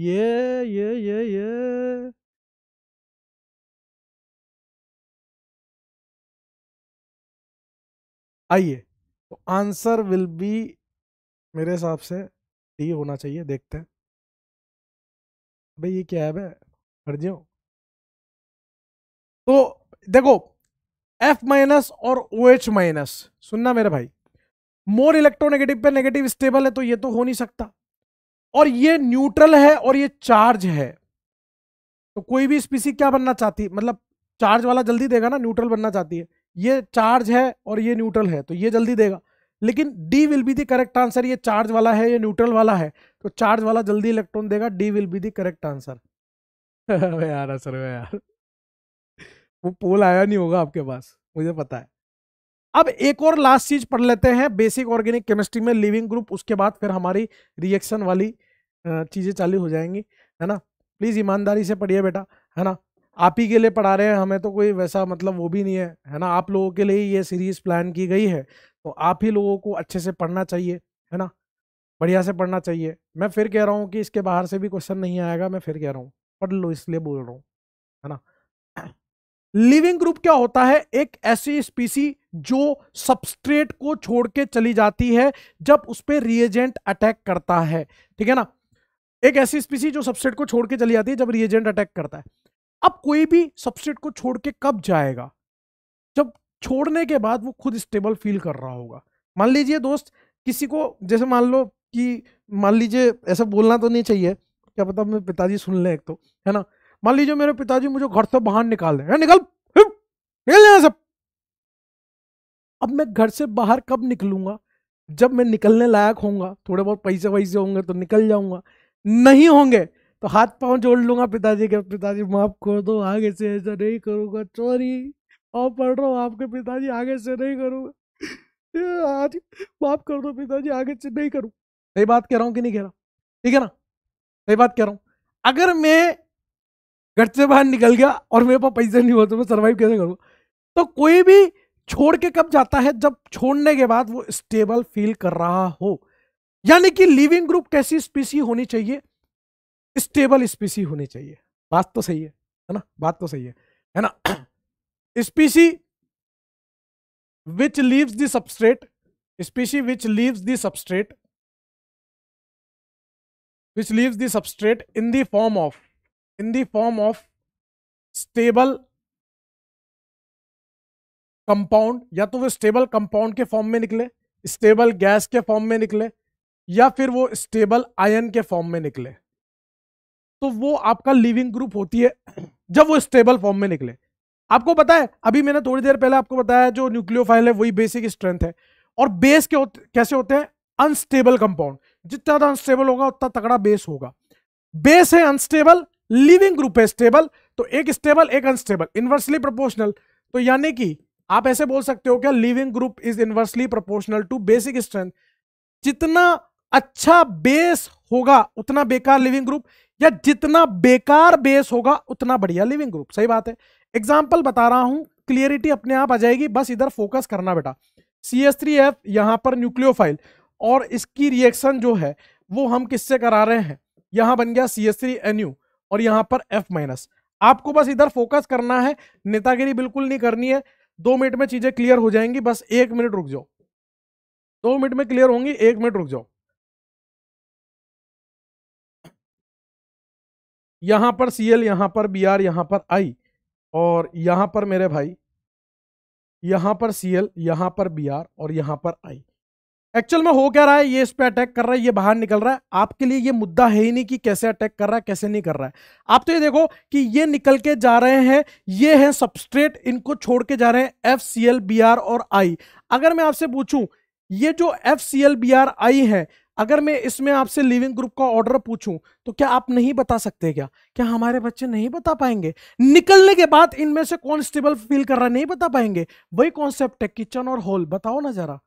ये ये ये ये आइए तो आंसर विल बी मेरे हिसाब से डी होना चाहिए देखते हैं भाई ये क्या है भाई समझे तो देखो एफ माइनस और ओ एच माइनस सुनना मेरे भाई मोर इलेक्ट्रोनेगेटिव पे नेगेटिव स्टेबल है तो ये तो हो नहीं सकता और ये न्यूट्रल है और ये चार्ज है तो कोई भी स्पीसी क्या बनना चाहती है मतलब चार्ज वाला जल्दी देगा ना न्यूट्रल बनना चाहती है ये चार्ज है और ये न्यूट्रल है तो ये जल्दी देगा लेकिन D will be the correct answer ये चार्ज वाला है ये न्यूट्रल वाला है तो चार्ज वाला जल्दी इलेक्ट्रॉन देगा D will be the correct answer अरे यार असर में यार वो पोल आया नहीं होगा आपके पास मुझे पता है अब एक और लास्ट चीज पढ़ लेते हैं बेसिक ऑर्गेनिक केमिस्ट्री में लिविंग ग्रुप उसके बाद फिर हमारी रिएक्शन वाली चीजें चालू हो जाएंगी है ना प्लीज ईमानदारी से पढ़िए बेटा है ना आप ही के लिए पढ़ा रहे हैं हमें तो कोई वैसा मतलब वो भी नहीं है है ना आप लोगों के लिए ये सीरीज प्लान की गई है तो आप ही लोगों को अच्छे से पढ़ना चाहिए है ना बढ़िया से पढ़ना चाहिए मैं फिर कह रहा हूँ कि इसके बाहर से भी क्वेश्चन नहीं आएगा मैं फिर कह रहा हूँ पढ़ लो इसलिए बोल रहा हूँ है ना लिविंग ग्रुप क्या होता है एक ऐसी स्पीसी जो सबस्ट्रेट को छोड़ के चली जाती है जब उस पर रिएजेंट अटैक करता है ठीक है ना एक ऐसी स्पीसी जो सबस्ट्रेट को छोड़ के चली जाती है जब रिएजेंट अटैक करता है अब कोई भी सबस्ट्रेट को छोड़ के कब जाएगा जब छोड़ने के बाद वो खुद स्टेबल फील कर रहा होगा मान लीजिए दोस्त किसी को जैसे मान लो कि मान लीजिए ऐसा बोलना तो नहीं चाहिए क्या पता मेरे पिताजी सुन लें एक तो है ना मान लीजिए मेरे पिताजी मुझे घर से बाहर निकाल दें निकल निकल जाए सब अब मैं घर से बाहर कब निकलूंगा जब मैं निकलने लायक होऊंगा थोड़े बहुत पैसे वैसे होंगे तो निकल जाऊंगा नहीं होंगे तो हाथ पांव जोड़ लूंगा पिताजी के पिताजी माफ कर दो आगे से ऐसा नहीं करूंगा चोरी और पढ़ रहा हूँ आपके पिताजी आगे से नहीं करूंगा आज माफ कर दो पिताजी आगे से नहीं करूँ सही बात कह रहा हूँ कि नहीं कह रहा ठीक है ना सही बात कह रहा हूँ अगर मैं घर से बाहर निकल गया और मेरे पास पैसे नहीं हुआ तो मैं सर्वाइव कैसे करूँ तो कोई भी छोड़ के कब जाता है जब छोड़ने के बाद वो स्टेबल फील कर रहा हो यानी कि लिविंग ग्रुप कैसी स्पीसी होनी चाहिए स्टेबल स्पीसी होनी चाहिए बात तो सही है है ना बात तो सही है है ना species which leaves the substrate species which leaves the substrate which leaves the substrate in the form of in the form of stable compound या तो वो स्टेबल कंपाउंड के फॉर्म में निकले स्टेबल गैस के फॉर्म में निकले या फिर वो स्टेबल आयन के फॉर्म में निकले तो वो आपका लिविंग ग्रुप होती है जब वो स्टेबल फॉर्म में निकले आपको पता है अभी मैंने थोड़ी देर पहले आपको बताया जो न्यूक्लियोफाइल है वही बेसिक स्ट्रेंथ है और बेस के होते, कैसे होते हैं अनस्टेबल कंपाउंड जितना ज्यादा अनस्टेबल होगा उतना तगड़ा बेस होगा बेस है अनस्टेबल लिविंग ग्रुप है स्टेबल तो एक स्टेबल एक अनस्टेबल इनवर्सली प्रोपोर्शनल तो यानी कि आप ऐसे बोल सकते हो क्या leaving group is inversely proportional to basic strength जितना अच्छा बेस होगा उतना बेकार लिविंग ग्रुप या जितना बेकार बेस होगा उतना बढ़िया लिविंग ग्रुप सही बात है एग्जाम्पल बता रहा हूं क्लियरिटी अपने आप आ जाएगी बस इधर फोकस करना बेटा सी एस थ्री एफ यहां पर न्यूक्लियोफाइल और इसकी रिएक्शन जो है वो हम किससे करा रहे हैं यहाँ बन गया C S three N U और यहाँ पर एफ माइनस आपको बस इधर फोकस करना है नेतागिरी बिल्कुल नहीं करनी है दो मिनट में चीज़ें क्लियर हो जाएंगी बस एक मिनट रुक जाओ दो मिनट में क्लियर होंगी एक मिनट रुक जाओ यहां पर सी एल पर बी आर यहां पर आई और यहां पर मेरे भाई यहां पर सी एल पर बी आर और यहां पर आई एक्चुअल में हो क्या रहा है ये इस पर अटैक कर रहा है ये बाहर निकल रहा है आपके लिए ये मुद्दा है ही नहीं कि कैसे अटैक कर रहा है कैसे नहीं कर रहा है आप तो ये देखो कि ये निकल के जा रहे हैं ये है सबस्ट्रेट इनको छोड़ के जा रहे हैं F C L B R और आई अगर मैं आपसे पूछूं ये जो F C L B R I है अगर मैं इसमें आपसे लिविंग ग्रुप का ऑर्डर पूछूं तो क्या आप नहीं बता सकते क्या क्या हमारे बच्चे नहीं बता पाएंगे निकलने के बाद इनमें से कॉन्स्टेबल फील कर रहा है नहीं बता पाएंगे वही कॉन्सेप्ट है किचन और हॉल बताओ ना जरा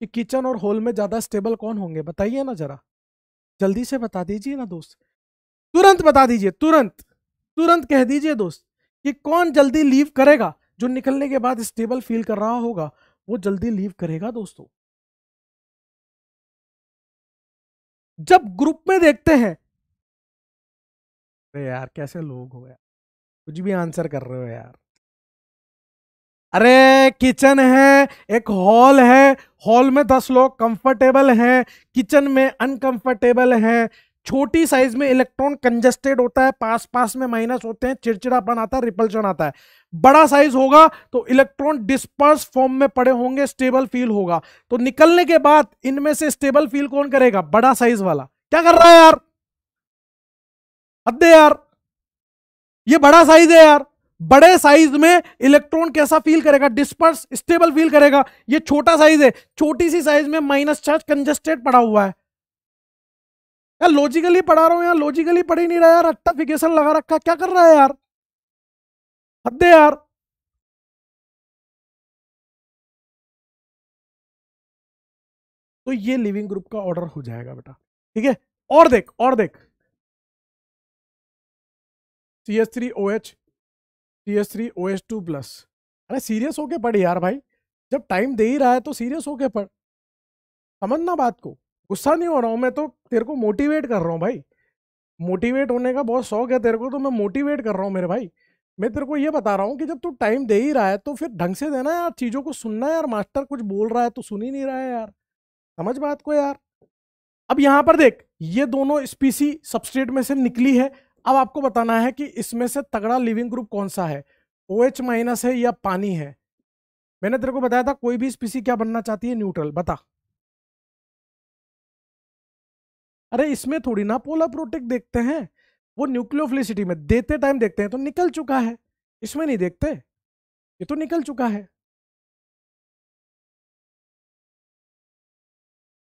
कि किचन और हॉल में ज़्यादा स्टेबल कौन होंगे बताइए ना ज़रा जल्दी से बता दीजिए ना दोस्त तुरंत बता दीजिए तुरंत तुरंत कह दीजिए दोस्त कि कौन जल्दी लीव करेगा जो निकलने के बाद स्टेबल फील कर रहा होगा वो जल्दी लीव करेगा दोस्तों जब ग्रुप में देखते हैं अरे यार कैसे लोग हो यार कुछ भी आंसर कर रहे हो यार अरे किचन है एक हॉल है हॉल में दस लोग कंफर्टेबल हैं किचन में अनकंफर्टेबल हैं छोटी साइज में इलेक्ट्रॉन कंजेस्टेड होता है पास पास में माइनस होते हैं चिड़चिड़ापन आता है रिपल्शन आता है बड़ा साइज होगा तो इलेक्ट्रॉन डिस्पर्स फॉर्म में पड़े होंगे स्टेबल फील होगा तो निकलने के बाद इनमें से स्टेबल फील कौन करेगा बड़ा साइज वाला क्या कर रहा है यार अद्दे यार ये बड़ा साइज है यार बड़े साइज में इलेक्ट्रॉन कैसा फील करेगा डिस्पर्स स्टेबल फील करेगा ये छोटा साइज है छोटी सी साइज में माइनस चार्ज कंजेस्टेड पड़ा हुआ है यार लॉजिकली पढ़ा रहा हूं यार लॉजिकली पढ़ ही नहीं रहा यार रट्टाफिकेशन लगा रखा क्या कर रहा है यार हदे यार तो ये लिविंग ग्रुप का ऑर्डर हो जाएगा बेटा ठीक है और देख और देख C S three O H T S three O S two plus अरे सीरियस होके पढ़ यार भाई जब टाइम दे ही रहा है तो सीरियस होके पढ़ समझना बात को गुस्सा नहीं हो रहा हूँ मैं तो तेरे को मोटिवेट कर रहा हूँ भाई मोटिवेट होने का बहुत शौक है तेरे को तो मैं मोटिवेट कर रहा हूँ मेरे भाई मैं तेरे को ये बता रहा हूँ कि जब तू टाइम दे ही रहा है तो फिर ढंग से देना यार चीज़ों को सुनना यार मास्टर कुछ बोल रहा है तो सुन ही नहीं रहा है यार समझ बात को यार अब यहाँ पर देख ये दोनों स्पीसी सबस्ट्रेट में से निकली है अब आपको बताना है कि इसमें से तगड़ा लिविंग ग्रुप कौन सा है ओ एच माइनस है या पानी है मैंने तेरे को बताया था कोई भी स्पीसी क्या बनना चाहती है न्यूट्रल बता अरे इसमें थोड़ी ना पोला प्रोटेक्ट देखते हैं वो न्यूक्लियोफिलिसिटी में देते टाइम देखते हैं तो निकल चुका है इसमें नहीं देखते ये तो निकल चुका है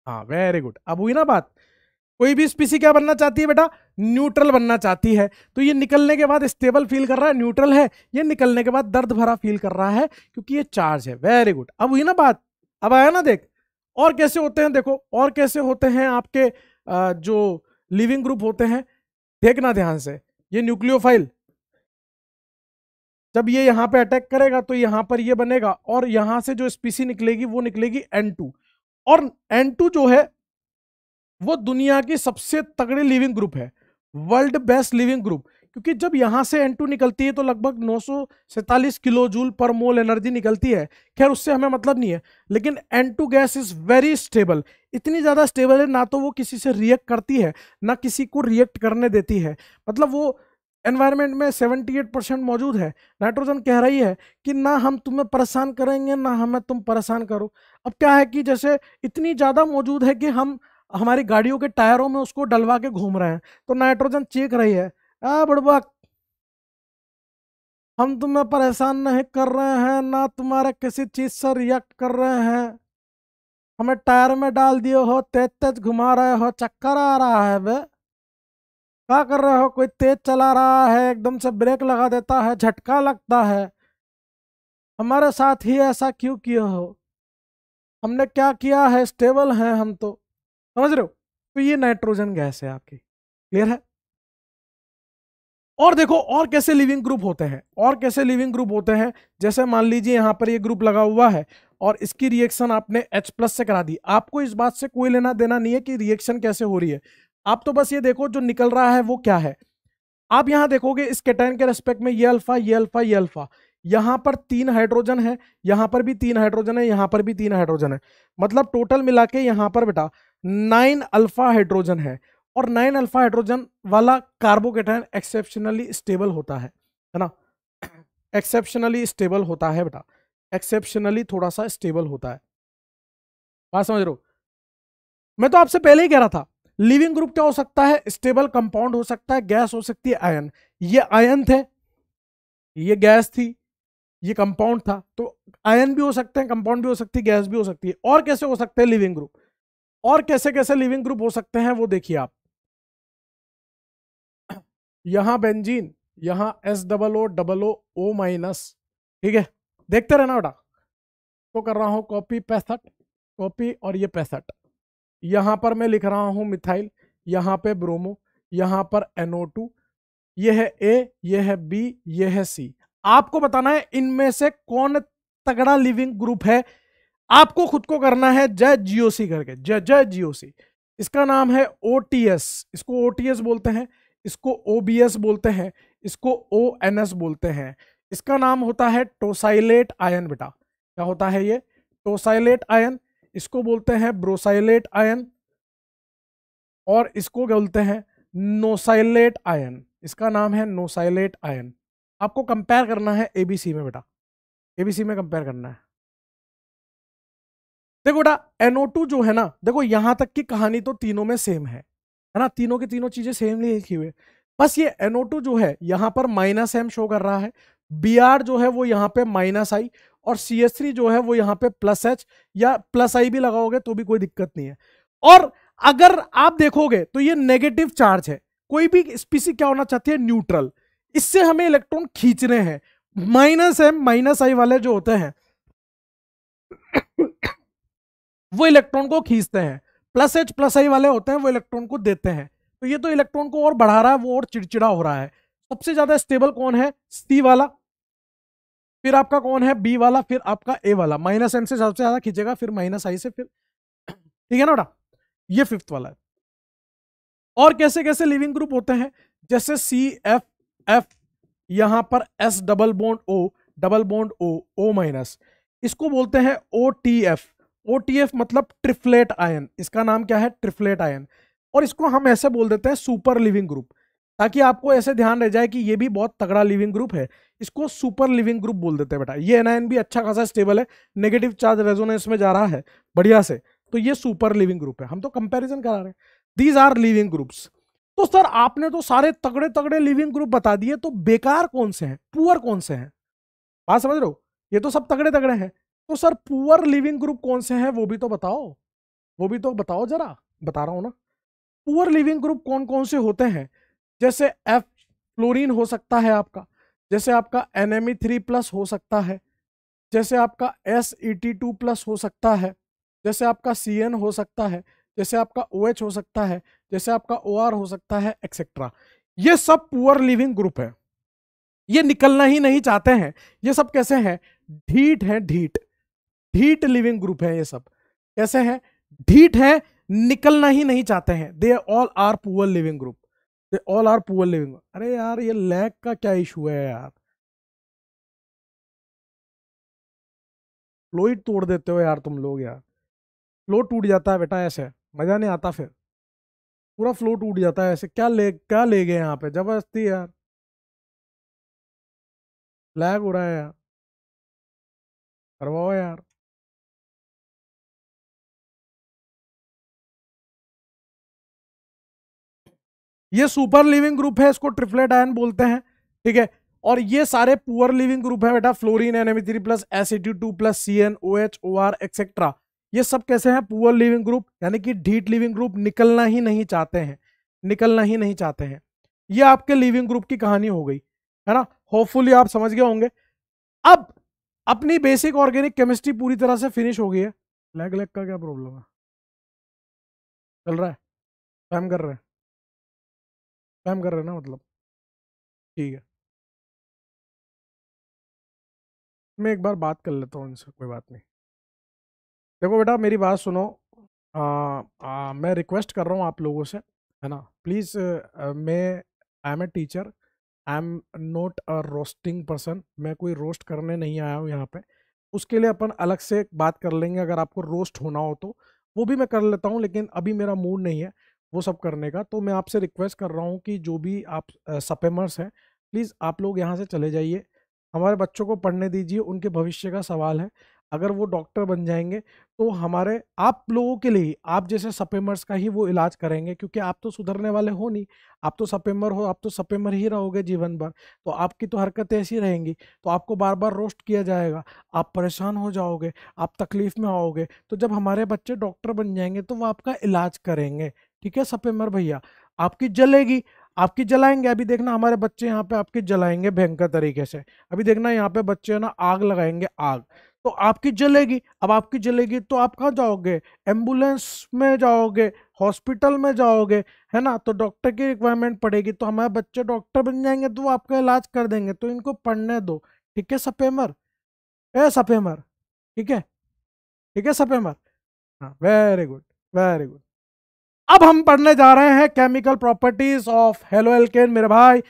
हाँ वेरी गुड अब हुई ना बात कोई भी स्पीसी क्या बनना चाहती है बेटा न्यूट्रल बनना चाहती है तो ये निकलने के बाद स्टेबल फील कर रहा है न्यूट्रल है ये निकलने के बाद दर्द भरा फील कर रहा है क्योंकि ये चार्ज है वेरी गुड अब हुई ना बात अब आया ना देख और कैसे होते हैं देखो और कैसे होते हैं आपके जो लिविंग ग्रुप होते हैं देखना ध्यान से ये न्यूक्लियोफाइल जब ये यहां पे अटैक करेगा तो यहां पर ये बनेगा और यहां से जो स्पीसी निकलेगी वो निकलेगी एन टू और एन टू जो है वो दुनिया की सबसे तगड़े लिविंग ग्रुप है वर्ल्ड बेस्ट लिविंग ग्रुप क्योंकि जब यहाँ से एन निकलती है तो लगभग नौ किलो जूल पर मोल एनर्जी निकलती है खैर उससे हमें मतलब नहीं है लेकिन N gas is very stable इतनी ज़्यादा स्टेबल है ना तो वो किसी से रिएक्ट करती है ना किसी को रिएक्ट करने देती है मतलब वो एनवायरनमेंट में 78 परसेंट मौजूद है नाइट्रोजन कह रही है कि ना हम तुम्हें परेशान करेंगे ना हमें तुम परेशान करो अब क्या है कि जैसे इतनी ज़्यादा मौजूद है कि हम हमारी गाड़ियों के टायरों में उसको डलवा के घूम रहे हैं तो नाइट्रोजन चीख रही है आ बड़बा हम तुम्हें परेशान नहीं कर रहे हैं ना तुम्हारे किसी चीज़ से रिएक्ट कर रहे हैं हमें टायर में डाल दिए हो तेज तेज घुमा रहे हो चक्कर आ रहा है वे क्या कर रहे हो कोई तेज चला रहा है एकदम से ब्रेक लगा देता है झटका लगता है हमारे साथ ही ऐसा क्यों किया हो हमने क्या किया है स्टेबल हैं हम तो समझ रहे हो तो ये नाइट्रोजन गैस है आपकी क्लियर है और देखो और कैसे लिविंग ग्रुप होते हैं और कैसे लिविंग ग्रुप होते हैं जैसे मान लीजिए यहां पर ये ग्रुप लगा हुआ है और इसकी रिएक्शन आपने H प्लस से करा दी आपको इस बात से कोई लेना देना नहीं है कि रिएक्शन कैसे हो रही है आप तो बस ये देखो जो निकल रहा है वो क्या है आप यहां देखोगे इस कैटाइन के रेस्पेक्ट में ये अल्फा ये अल्फा ये अल्फा यहाँ पर तीन हाइड्रोजन है यहां पर भी तीन हाइड्रोजन है यहां पर भी तीन हाइड्रोजन है मतलब टोटल मिला के यहां पर बेटा नाइन अल्फा हाइड्रोजन है और नाइन अल्फा हाइड्रोजन वाला कार्बोकेटाइन एक्सेप्शनली स्टेबल होता है है ना एक्सेप्शनली स्टेबल होता है बेटा एक्सेप्शनली थोड़ा सा स्टेबल होता है बात समझ रहे हो मैं तो आपसे पहले ही कह रहा था लिविंग ग्रुप क्या हो सकता है स्टेबल कंपाउंड हो सकता है गैस हो सकती है आयन ये आयन थे ये गैस थी ये कंपाउंड था तो आयन भी हो सकते हैं कंपाउंड भी हो सकती है गैस भी हो सकती है और कैसे हो सकते हैं लिविंग ग्रुप और कैसे कैसे लिविंग ग्रुप हो सकते हैं वो देखिए आप यहां बेंजीन यहां S double O double O O minus ठीक है देखते रहना बेटा तो कर रहा हूं कॉपी पैंसठ कॉपी और ये पैंसठ यहां पर मैं लिख रहा हूं मिथाइल यहां पे ब्रोमो यहां पर एनओ टू ये है ए ये है बी ये है सी आपको बताना है इनमें से कौन तगड़ा लिविंग ग्रुप है आपको खुद को करना है जय जीओसी करके जय जय जीओसी इसका नाम है ओ इसको ओ बोलते हैं इसको ओ बोलते हैं इसको ओ बोलते हैं इसका नाम होता है टोसाइलेट आयन बेटा क्या होता है ये टोसाइलेट आयन इसको बोलते हैं ब्रोसाइलेट आयन और इसको बोलते हैं नोसाइलेट आयन इसका नाम है नोसाइलेट आयन आपको कंपेयर करना है एबीसी में बेटा एबीसी में कंपेयर करना है देखो बेटा NO2 जो है ना देखो यहां तक की कहानी तो तीनों में सेम है है ना तीनों की तीनों चीजें सेम लिखी हुई बस ये NO2 जो है यहां पर माइनस एम शो कर रहा है आर जो है वो यहाँ पे माइनस आई और सी जो है वो यहाँ पे प्लस एच या प्लस आई भी लगाओगे तो भी कोई दिक्कत नहीं है और अगर आप देखोगे तो ये नेगेटिव चार्ज है कोई भी स्पीसी क्या होना चाहती है न्यूट्रल इससे हमें इलेक्ट्रॉन खींचने हैं माइनस एम माइनस आई वाले जो होते हैं वो इलेक्ट्रॉन को खींचते हैं प्लस एच प्लस आई वाले होते हैं वो इलेक्ट्रॉन को देते हैं तो ये तो इलेक्ट्रॉन को और बढ़ा रहा है वो और चिड़चिड़ा हो रहा है सबसे ज्यादा स्टेबल कौन है सी वाला फिर आपका कौन है बी वाला फिर आपका ए वाला माइनस एन से सबसे ज्यादा खींचेगा फिर माइनस आई से फिर ठीक है ना बेटा ये फिफ्थ वाला है और कैसे कैसे लिविंग ग्रुप होते हैं जैसे सी एफ एफ यहां पर S double bond O double bond O O minus इसको बोलते हैं ओ टी एफ ओ मतलब ट्रिफलेट आयन इसका नाम क्या है ट्रिफलेट आयन और इसको हम ऐसे बोल देते हैं सुपर लिविंग ग्रुप ताकि आपको ऐसे ध्यान रह जाए कि ये भी बहुत तगड़ा लिविंग ग्रुप है इसको सुपर लिविंग ग्रुप बोल देते हैं बेटा ये एन भी अच्छा खासा स्टेबल है नेगेटिव चार्ज रेजोनेंस में जा रहा है बढ़िया से तो ये सुपर लिविंग ग्रुप है हम तो कंपेरिजन करा रहे हैं दीज आर लिविंग ग्रुप्स तो सर आपने तो सारे तगड़े तगड़े लिविंग ग्रुप बता दिए तो बेकार कौन से हैं पुअर कौन से हैं बात समझ रहे हो ये तो सब तगड़े तगड़े हैं तो सर पुअर लिविंग ग्रुप कौन से हैं वो भी तो बताओ वो भी तो बताओ जरा बता रहा हूँ ना पुअर लिविंग ग्रुप कौन कौन से होते हैं जैसे एफ फ्लोरिन हो सकता है आपका जैसे आपका एन एम थ्री प्लस हो सकता है जैसे आपका S E T two plus हो सकता है जैसे आपका सी एन हो सकता है जैसे आपका ओ OH हो सकता है जैसे आपका ओ OR हो सकता है एक्सेट्रा ये सब पुअर लिविंग ग्रुप है ये निकलना ही नहीं चाहते हैं ये सब कैसे हैं ढीठ हैं ढीठ ढीट लिविंग ग्रुप है ये सब कैसे हैं ढीट है निकलना ही नहीं चाहते हैं they all are poor leaving group they all are poor leaving अरे यार ये लैग का क्या इशू है यार फ्लो तोड़ देते हो यार तुम लोग यार फ्लो टूट जाता है बेटा ऐसे मज़ा नहीं आता फिर पूरा फ्लो टूट जाता है ऐसे क्या ले क्या ले गए यहाँ पे जबरदस्ती यार लैग हो रहा है यार करवाओ यार ये सुपर लिविंग ग्रुप है इसको ट्रिपलेट आयन बोलते हैं ठीक है और ये सारे पुअर लिविंग ग्रुप है बेटा फ्लोरिन एन थ्री प्लस एसिट्यू two plus C N O H O R etcetera ये सब कैसे हैं पुअर लिविंग ग्रुप यानी कि ढीट लिविंग ग्रुप निकलना ही नहीं चाहते हैं निकलना ही नहीं चाहते हैं ये आपके लिविंग ग्रुप की कहानी हो गई है ना होपफुली आप समझ गए होंगे अब अपनी बेसिक ऑर्गेनिक केमिस्ट्री पूरी तरह से फिनिश हो गई है लेग लेग का क्या प्रॉब्लम है चल रहा है टाइम कर रहे हैं स्पैम कर रहे ना मतलब ठीक है मैं एक बार बात कर लेता हूँ उनसे कोई बात नहीं देखो बेटा मेरी बात सुनो आ, आ, मैं रिक्वेस्ट कर रहा हूँ आप लोगों से है ना प्लीज़ मैं I am a teacher I am not a roasting person मैं कोई रोस्ट करने नहीं आया हूँ यहाँ पे उसके लिए अपन अलग से बात कर लेंगे अगर आपको रोस्ट होना हो तो वो भी मैं कर लेता हूँ लेकिन अभी मेरा मूड नहीं है वो सब करने का तो मैं आपसे रिक्वेस्ट कर रहा हूँ कि जो भी आप सपेमर्स हैं प्लीज़ आप लोग यहाँ से चले जाइए हमारे बच्चों को पढ़ने दीजिए उनके भविष्य का सवाल है अगर वो डॉक्टर बन जाएंगे तो हमारे आप लोगों के लिए आप जैसे सपेमर्स का ही वो इलाज करेंगे क्योंकि आप तो सुधरने वाले हो नहीं आप तो सपेमर हो आप तो सपेमर ही रहोगे जीवन भर तो आपकी तो हरकतें ऐसी रहेंगी तो आपको बार बार रोस्ट किया जाएगा आप परेशान हो जाओगे आप तकलीफ़ में आओगे तो जब हमारे बच्चे डॉक्टर बन जाएंगे तो वो आपका इलाज करेंगे ठीक है सपेमर भैया आपकी जलेगी आपकी जलाएंगे अभी देखना हमारे बच्चे यहाँ पे आपकी जलाएंगे भयंकर तरीके से अभी देखना यहाँ पे बच्चे ना आग लगाएंगे आग तो आपकी जलेगी अब आपकी जलेगी तो आप कहाँ जाओगे एम्बुलेंस में जाओगे हॉस्पिटल में जाओगे है ना तो डॉक्टर की रिक्वायरमेंट पड़ेगी तो हमारे बच्चे डॉक्टर बन जाएंगे तो वो आपका इलाज कर देंगे तो इनको पढ़ने दो ठीक है सपेमर ए सपेमर ठीक है ठीक है सपेमर हाँ वेरी गुड वेरी गुड अब हम पढ़ने जा रहे हैं chemical properties of hello haloalkane मेरे भाई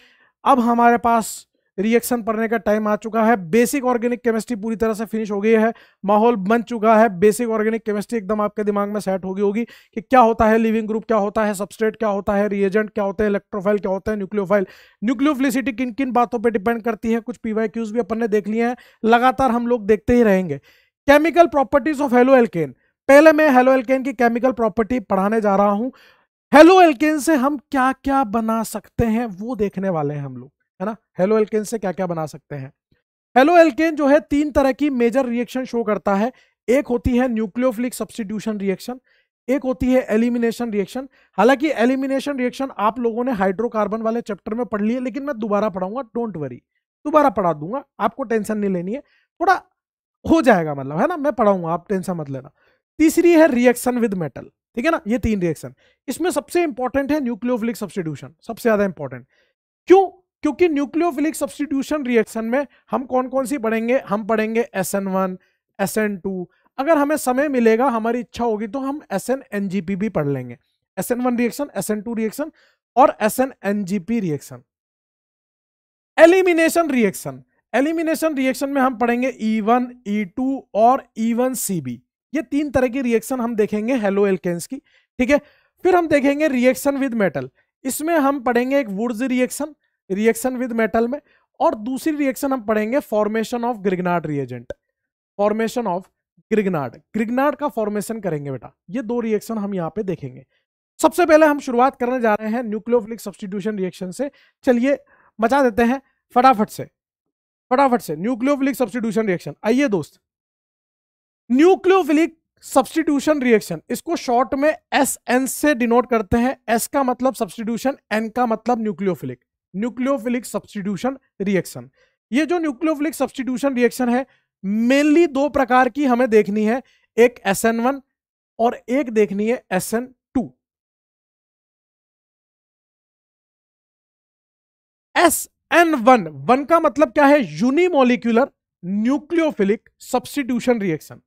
अब हमारे पास रिएक्शन पढ़ने का टाइम आ चुका है बेसिक ऑर्गेनिक केमिस्ट्री पूरी तरह से फिनिश हो गई है माहौल बन चुका है बेसिक ऑर्गेनिक केमिस्ट्री एकदम आपके दिमाग में सेट होगी होगी कि क्या होता है लिविंग ग्रुप क्या होता है सबस्ट्रेट क्या होता है रिएजेंट क्या होते हैं इलेक्ट्रोफाइल क्या होता है न्यूक्लियोफाइल न्यूक्लियोफिलिसिटी किन किन बातों पर डिपेंड करती है कुछ पीवाई भी अपन ने देख लिए हैं लगातार हम लोग देखते ही रहेंगे chemical properties of hello haloalkane पहले मैं हेलो एल्केन की केमिकल प्रॉपर्टी पढ़ाने जा रहा हूं हेलो एल्केन से हम क्या क्या बना सकते हैं वो देखने वाले हैं हम लोग है ना हेलो एल्केन से क्या क्या बना सकते हैं हेलो एल्केन जो है तीन तरह की मेजर रिएक्शन शो करता है एक होती है न्यूक्लियोफिलिक सब्सटीट्यूशन रिएक्शन एक होती है एलिमिनेशन रिएक्शन हालांकि एलिमिनेशन रिएक्शन आप लोगों ने हाइड्रोकार्बन वाले चैप्टर में पढ़ लिए लेकिन मैं दोबारा पढ़ाऊंगा डोंट वरी दोबारा पढ़ा दूंगा आपको टेंशन नहीं लेनी है थोड़ा हो जाएगा मतलब है ना मैं पढ़ाऊंगा आप टेंशन मत लेना तीसरी है रिएक्शन विद मेटल ठीक है ना ये तीन रिएक्शन इसमें सबसे इंपॉर्टेंट है न्यूक्लियोफिलिक सब्सटीट्यूशन सबसे ज्यादा इंपॉर्टेंट क्यों क्योंकि न्यूक्लियोफिलिक सब्सटीट्यूशन रिएक्शन में हम कौन कौन सी पढ़ेंगे हम पढ़ेंगे S N one S N two अगर हमें समय मिलेगा हमारी इच्छा होगी तो हम S N N G P भी पढ़ लेंगे S N one reaction S N two reaction और S N N G P reaction elimination reaction elimination reaction में हम पढ़ेंगे ई वन ई टू और ई वन सी बी ये तीन तरह की रिएक्शन हम देखेंगे हेलो एल्केन्स की ठीक है फिर हम देखेंगे रिएक्शन विद मेटल इसमें हम पढ़ेंगे एक Wurtz reaction reaction with metal में और दूसरी रिएक्शन हम पढ़ेंगे formation of Grignard reagent formation of Grignard Grignard का फॉर्मेशन करेंगे बेटा ये दो रिएक्शन हम यहाँ पे देखेंगे सबसे पहले हम शुरुआत करने जा रहे हैं न्यूक्लियोफिलिक सब्सटीट्यूशन रिएक्शन से चलिए मचा देते हैं फटाफट से फटाफट से न्यूक्लियोफिलिक सब्सटीट्यूशन रिएक्शन आइए दोस्त न्यूक्लियोफिलिक सब्सटीट्यूशन रिएक्शन इसको शॉर्ट में एस एन से डिनोट करते हैं एस का मतलब सब्सटीट्यूशन एन का मतलब न्यूक्लियोफिलिक न्यूक्लियोफिलिक सब्सटीट्यूशन रिएक्शन ये जो न्यूक्लियोफिलिक सब्सटीट्यूशन रिएक्शन है मेनली दो प्रकार की हमें देखनी है एक एस एन वन और एक देखनी है S N two S N one one का मतलब क्या है यूनिमोलिक्यूलर न्यूक्लियोफिलिक सब्सटीट्यूशन रिएक्शन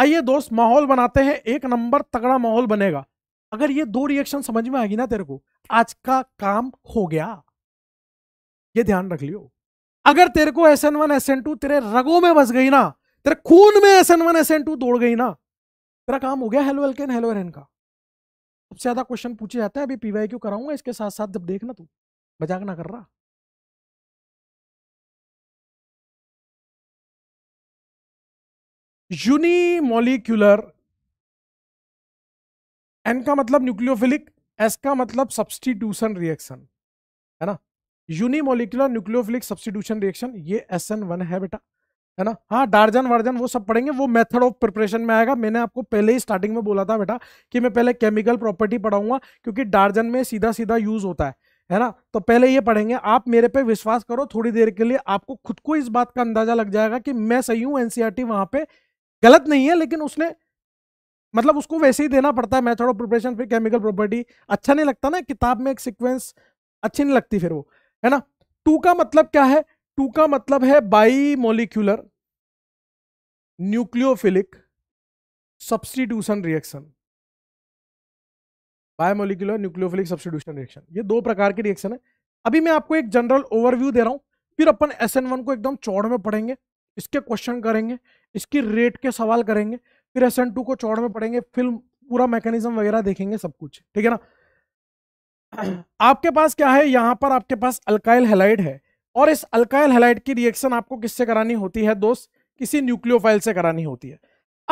आइए दोस्त माहौल बनाते हैं एक नंबर तगड़ा माहौल बनेगा अगर ये दो रिएक्शन समझ में आएगी ना तेरे को आज का काम हो गया ये ध्यान रख लियो अगर तेरे को S N one S N two तेरे रगों में बस गई ना तेरे खून में S N one S N two दौड़ गई ना तेरा काम हो गया हेलो एल्केन हेलो एरन का सबसे ज्यादा क्वेश्चन पूछे जाते हैं अभी पीवाई क्यू कराऊंगा इसके साथ साथ जब देखना तू मजाक ना कर रहा यूनिमोलिक्यूलर एन का मतलब न्यूक्लियोफिलिक एस का मतलब सब्सटीट्यूशन रिएक्शन है ना यूनिमोलिकुलर न्यूक्लियोफिलिक सब्सटीट्यूशन रिएक्शन ये एस एन वन है बेटा है ना हाँ डार्जन वर्जन वो सब पढ़ेंगे वो मेथड ऑफ प्रिपरेशन में आएगा मैंने आपको पहले ही स्टार्टिंग में बोला था बेटा कि मैं पहले केमिकल प्रॉपर्टी पढ़ाऊंगा क्योंकि डार्जन में सीधा सीधा यूज होता है है ना तो पहले ये पढ़ेंगे आप मेरे पे विश्वास करो थोड़ी देर के लिए आपको खुद को इस बात का अंदाजा लग जाएगा कि मैं सही हूँ एनसीआर वहां पर गलत नहीं है लेकिन उसने मतलब उसको वैसे ही देना पड़ता है मेथड ऑफ प्रिपरेशन फिर केमिकल प्रॉपर्टी अच्छा नहीं लगता ना किताब में एक सिक्वेंस अच्छी नहीं लगती फिर वो है ना टू का मतलब क्या है टू का मतलब है bimolecular nucleophilic substitution reaction bimolecular nucleophilic substitution reaction ये दो प्रकार के रिएक्शन है अभी मैं आपको एक जनरल ओवरव्यू दे रहा हूं फिर अपन एस एन वन को एकदम चौड़ में पढ़ेंगे इसके क्वेश्चन करेंगे इसकी रेट के सवाल करेंगे फिर एस एन टू को चौड़ में पढ़ेंगे फिल्म पूरा मैकेनिज्म वगैरह देखेंगे सब कुछ ठीक है ना आपके पास क्या है यहाँ पर आपके पास अल्काइल हेलाइड है और इस अल्काइल हेलाइड की रिएक्शन आपको किससे करानी होती है दोस्त किसी न्यूक्लियोफाइल से करानी होती है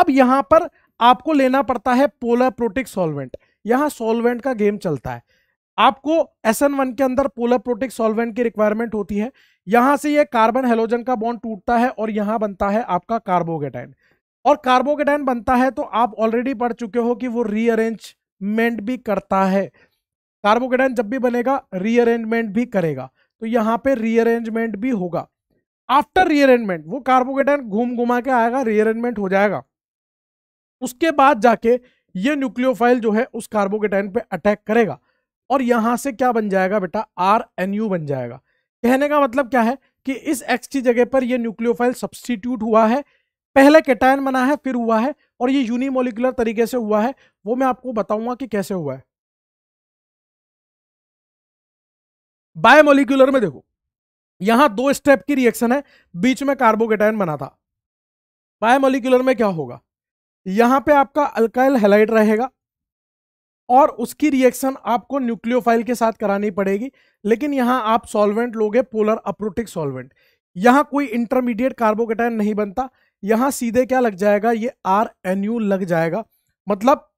अब यहाँ पर आपको लेना पड़ता है पोलर प्रोटिक सॉल्वेंट यहाँ सॉल्वेंट का गेम चलता है आपको एस वन के अंदर पोलर प्रोटिक सॉल्वेंट की रिक्वायरमेंट होती है यहां से यह कार्बन हेलोजन का बॉन्ड टूटता है और यहां बनता है आपका कार्बोगेटाइन और कार्बोगेटाइन बनता है तो आप ऑलरेडी पढ़ चुके हो कि वो रीअरेंजमेंट भी करता है कार्बोगेटाइन जब भी बनेगा रीअरेंजमेंट भी करेगा तो यहां पे रीअरेंजमेंट भी होगा आफ्टर रीअरेंजमेंट वो कार्बोगेटाइन घूम घुमा के आएगा रीअरेंजमेंट हो जाएगा उसके बाद जाके ये न्यूक्लियोफाइल जो है उस कार्बोगेटाइन पे अटैक करेगा और यहां से क्या बन जाएगा बेटा आर एन यू बन जाएगा कहने का मतलब क्या है कि इस एक्स की जगह पर यह न्यूक्लियोफाइल सब्सटीट्यूट हुआ है पहले केटायन बना है फिर हुआ है और ये यूनिमोलिकुलर तरीके से हुआ है वो मैं आपको बताऊंगा कि कैसे हुआ है बायोमोलिकुलर में देखो यहां दो स्टेप की रिएक्शन है बीच में कार्बोकेटायन बना था बायोमोलिकुलर में क्या होगा यहां पे आपका अल्काइल हेलाइड रहेगा और उसकी रिएक्शन आपको न्यूक्लियोफाइल के साथ करानी पड़ेगी लेकिन यहाँ आप सॉल्वेंट लोगे पोलर अप्रोटिक सॉल्वेंट यहाँ कोई इंटरमीडिएट कार्बोकेटाइन नहीं बनता यहाँ सीधे क्या लग जाएगा ये आर एन यू लग जाएगा मतलब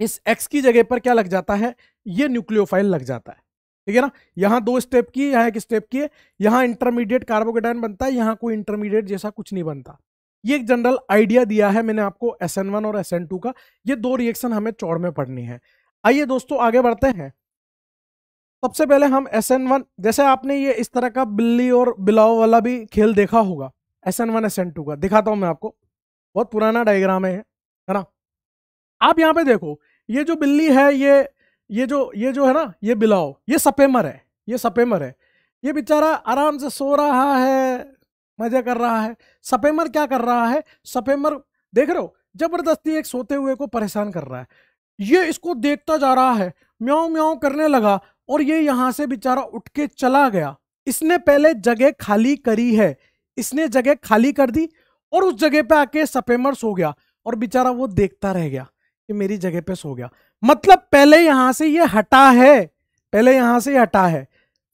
इस एक्स की जगह पर क्या लग जाता है ये न्यूक्लियोफाइल लग जाता है ठीक है ना यहाँ दो स्टेप की यहाँ एक स्टेप की है यहाँ इंटरमीडिएट कार्बोकेटाइन बनता है यहाँ कोई इंटरमीडिएट जैसा कुछ नहीं बनता ये एक जनरल आइडिया दिया है मैंने आपको एस एन वन और एस एन टू का ये दो रिएक्शन हमें चौड़ में पढ़नी है आइए दोस्तों आगे बढ़ते हैं सबसे पहले हम एस एन वन जैसे आपने ये इस तरह का बिल्ली और बिलाव वाला भी खेल देखा होगा S N one S N two का दिखाता हूं मैं आपको बहुत पुराना डायग्राम है है ना आप यहाँ पे देखो ये जो बिल्ली है ये ये जो ये जो है ना ये बिलाव ये सपेमर है ये सपेमर है ये बेचारा आराम से सो रहा है मजे कर रहा है सपेमर क्या कर रहा है सपेमर देख रहे हो जबरदस्ती एक सोते हुए को परेशान कर रहा है ये इसको देखता जा रहा है म्याओ म्याओ करने लगा और ये यहाँ से बेचारा उठ के चला गया इसने पहले जगह खाली करी है इसने जगह खाली कर दी और उस जगह पे आके सपेमर सो गया और बेचारा वो देखता रह गया कि मेरी जगह पे सो गया मतलब पहले यहाँ से ये हटा है पहले यहाँ से हटा है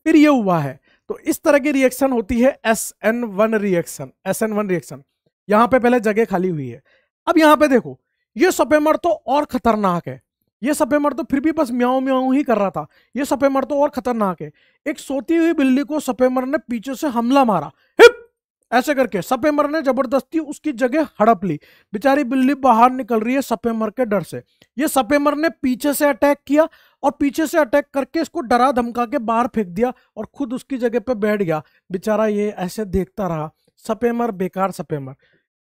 फिर ये हुआ है तो इस तरह की रिएक्शन होती है S N one reaction S N one reaction यहाँ पे पहले जगह खाली हुई है अब यहाँ पे देखो ये मर तो और खतरनाक है ये मर तो फिर भी बस म्याओ म्याओ ही कर रहा था ये सफे मर तो और खतरनाक है एक सोती हुई बिल्ली को सफे मर ने पीछे से हमला मारा हिप ऐसे करके मर ने जबरदस्ती उसकी जगह हड़प ली बेचारी बिल्ली बाहर निकल रही है मर के डर से ये मर ने पीछे से अटैक किया और पीछे से अटैक करके इसको डरा धमका के बाहर फेंक दिया और खुद उसकी जगह पे बैठ गया बेचारा ये ऐसे देखता रहा मर बेकार मर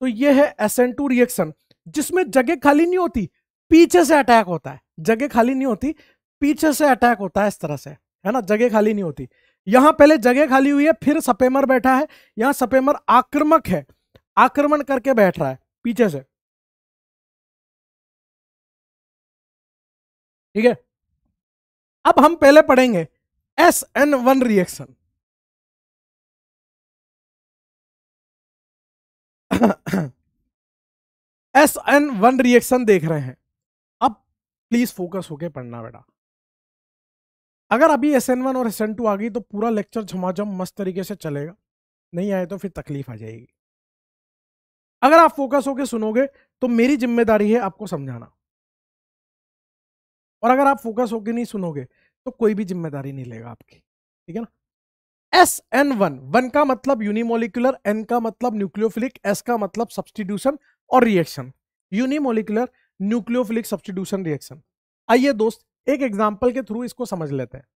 तो ये है एसेंटू रिएक्शन जिसमें जगह खाली नहीं होती पीछे से अटैक होता है जगह खाली नहीं होती पीछे से अटैक होता है इस तरह से है ना जगह खाली नहीं होती यहां पहले जगह खाली हुई है फिर सपेमर बैठा है यहां सपेमर आक्रमक है आक्रमण करके बैठ रहा है पीछे से ठीक है अब हम पहले पढ़ेंगे S N one reaction S N one reaction देख रहे हैं अब प्लीज फोकस होके पढ़ना बेटा अगर अभी एस एन वन और एस एन टू आ गई तो पूरा लेक्चर झमाझम मस्त तरीके से चलेगा नहीं आए तो फिर तकलीफ आ जाएगी अगर आप फोकस होके सुनोगे तो मेरी जिम्मेदारी है आपको समझाना और अगर आप फोकस होके नहीं सुनोगे तो कोई भी जिम्मेदारी नहीं लेगा आपकी ठीक है ना एस एन वन वन का मतलब यूनिमोलिकुलर एन का मतलब न्यूक्लियोफिलिक एस का मतलब सब्सटीट्यूशन और reaction unimolecular nucleophilic substitution reaction आइए दोस्त एक एग्जाम्पल के थ्रू इसको समझ लेते हैं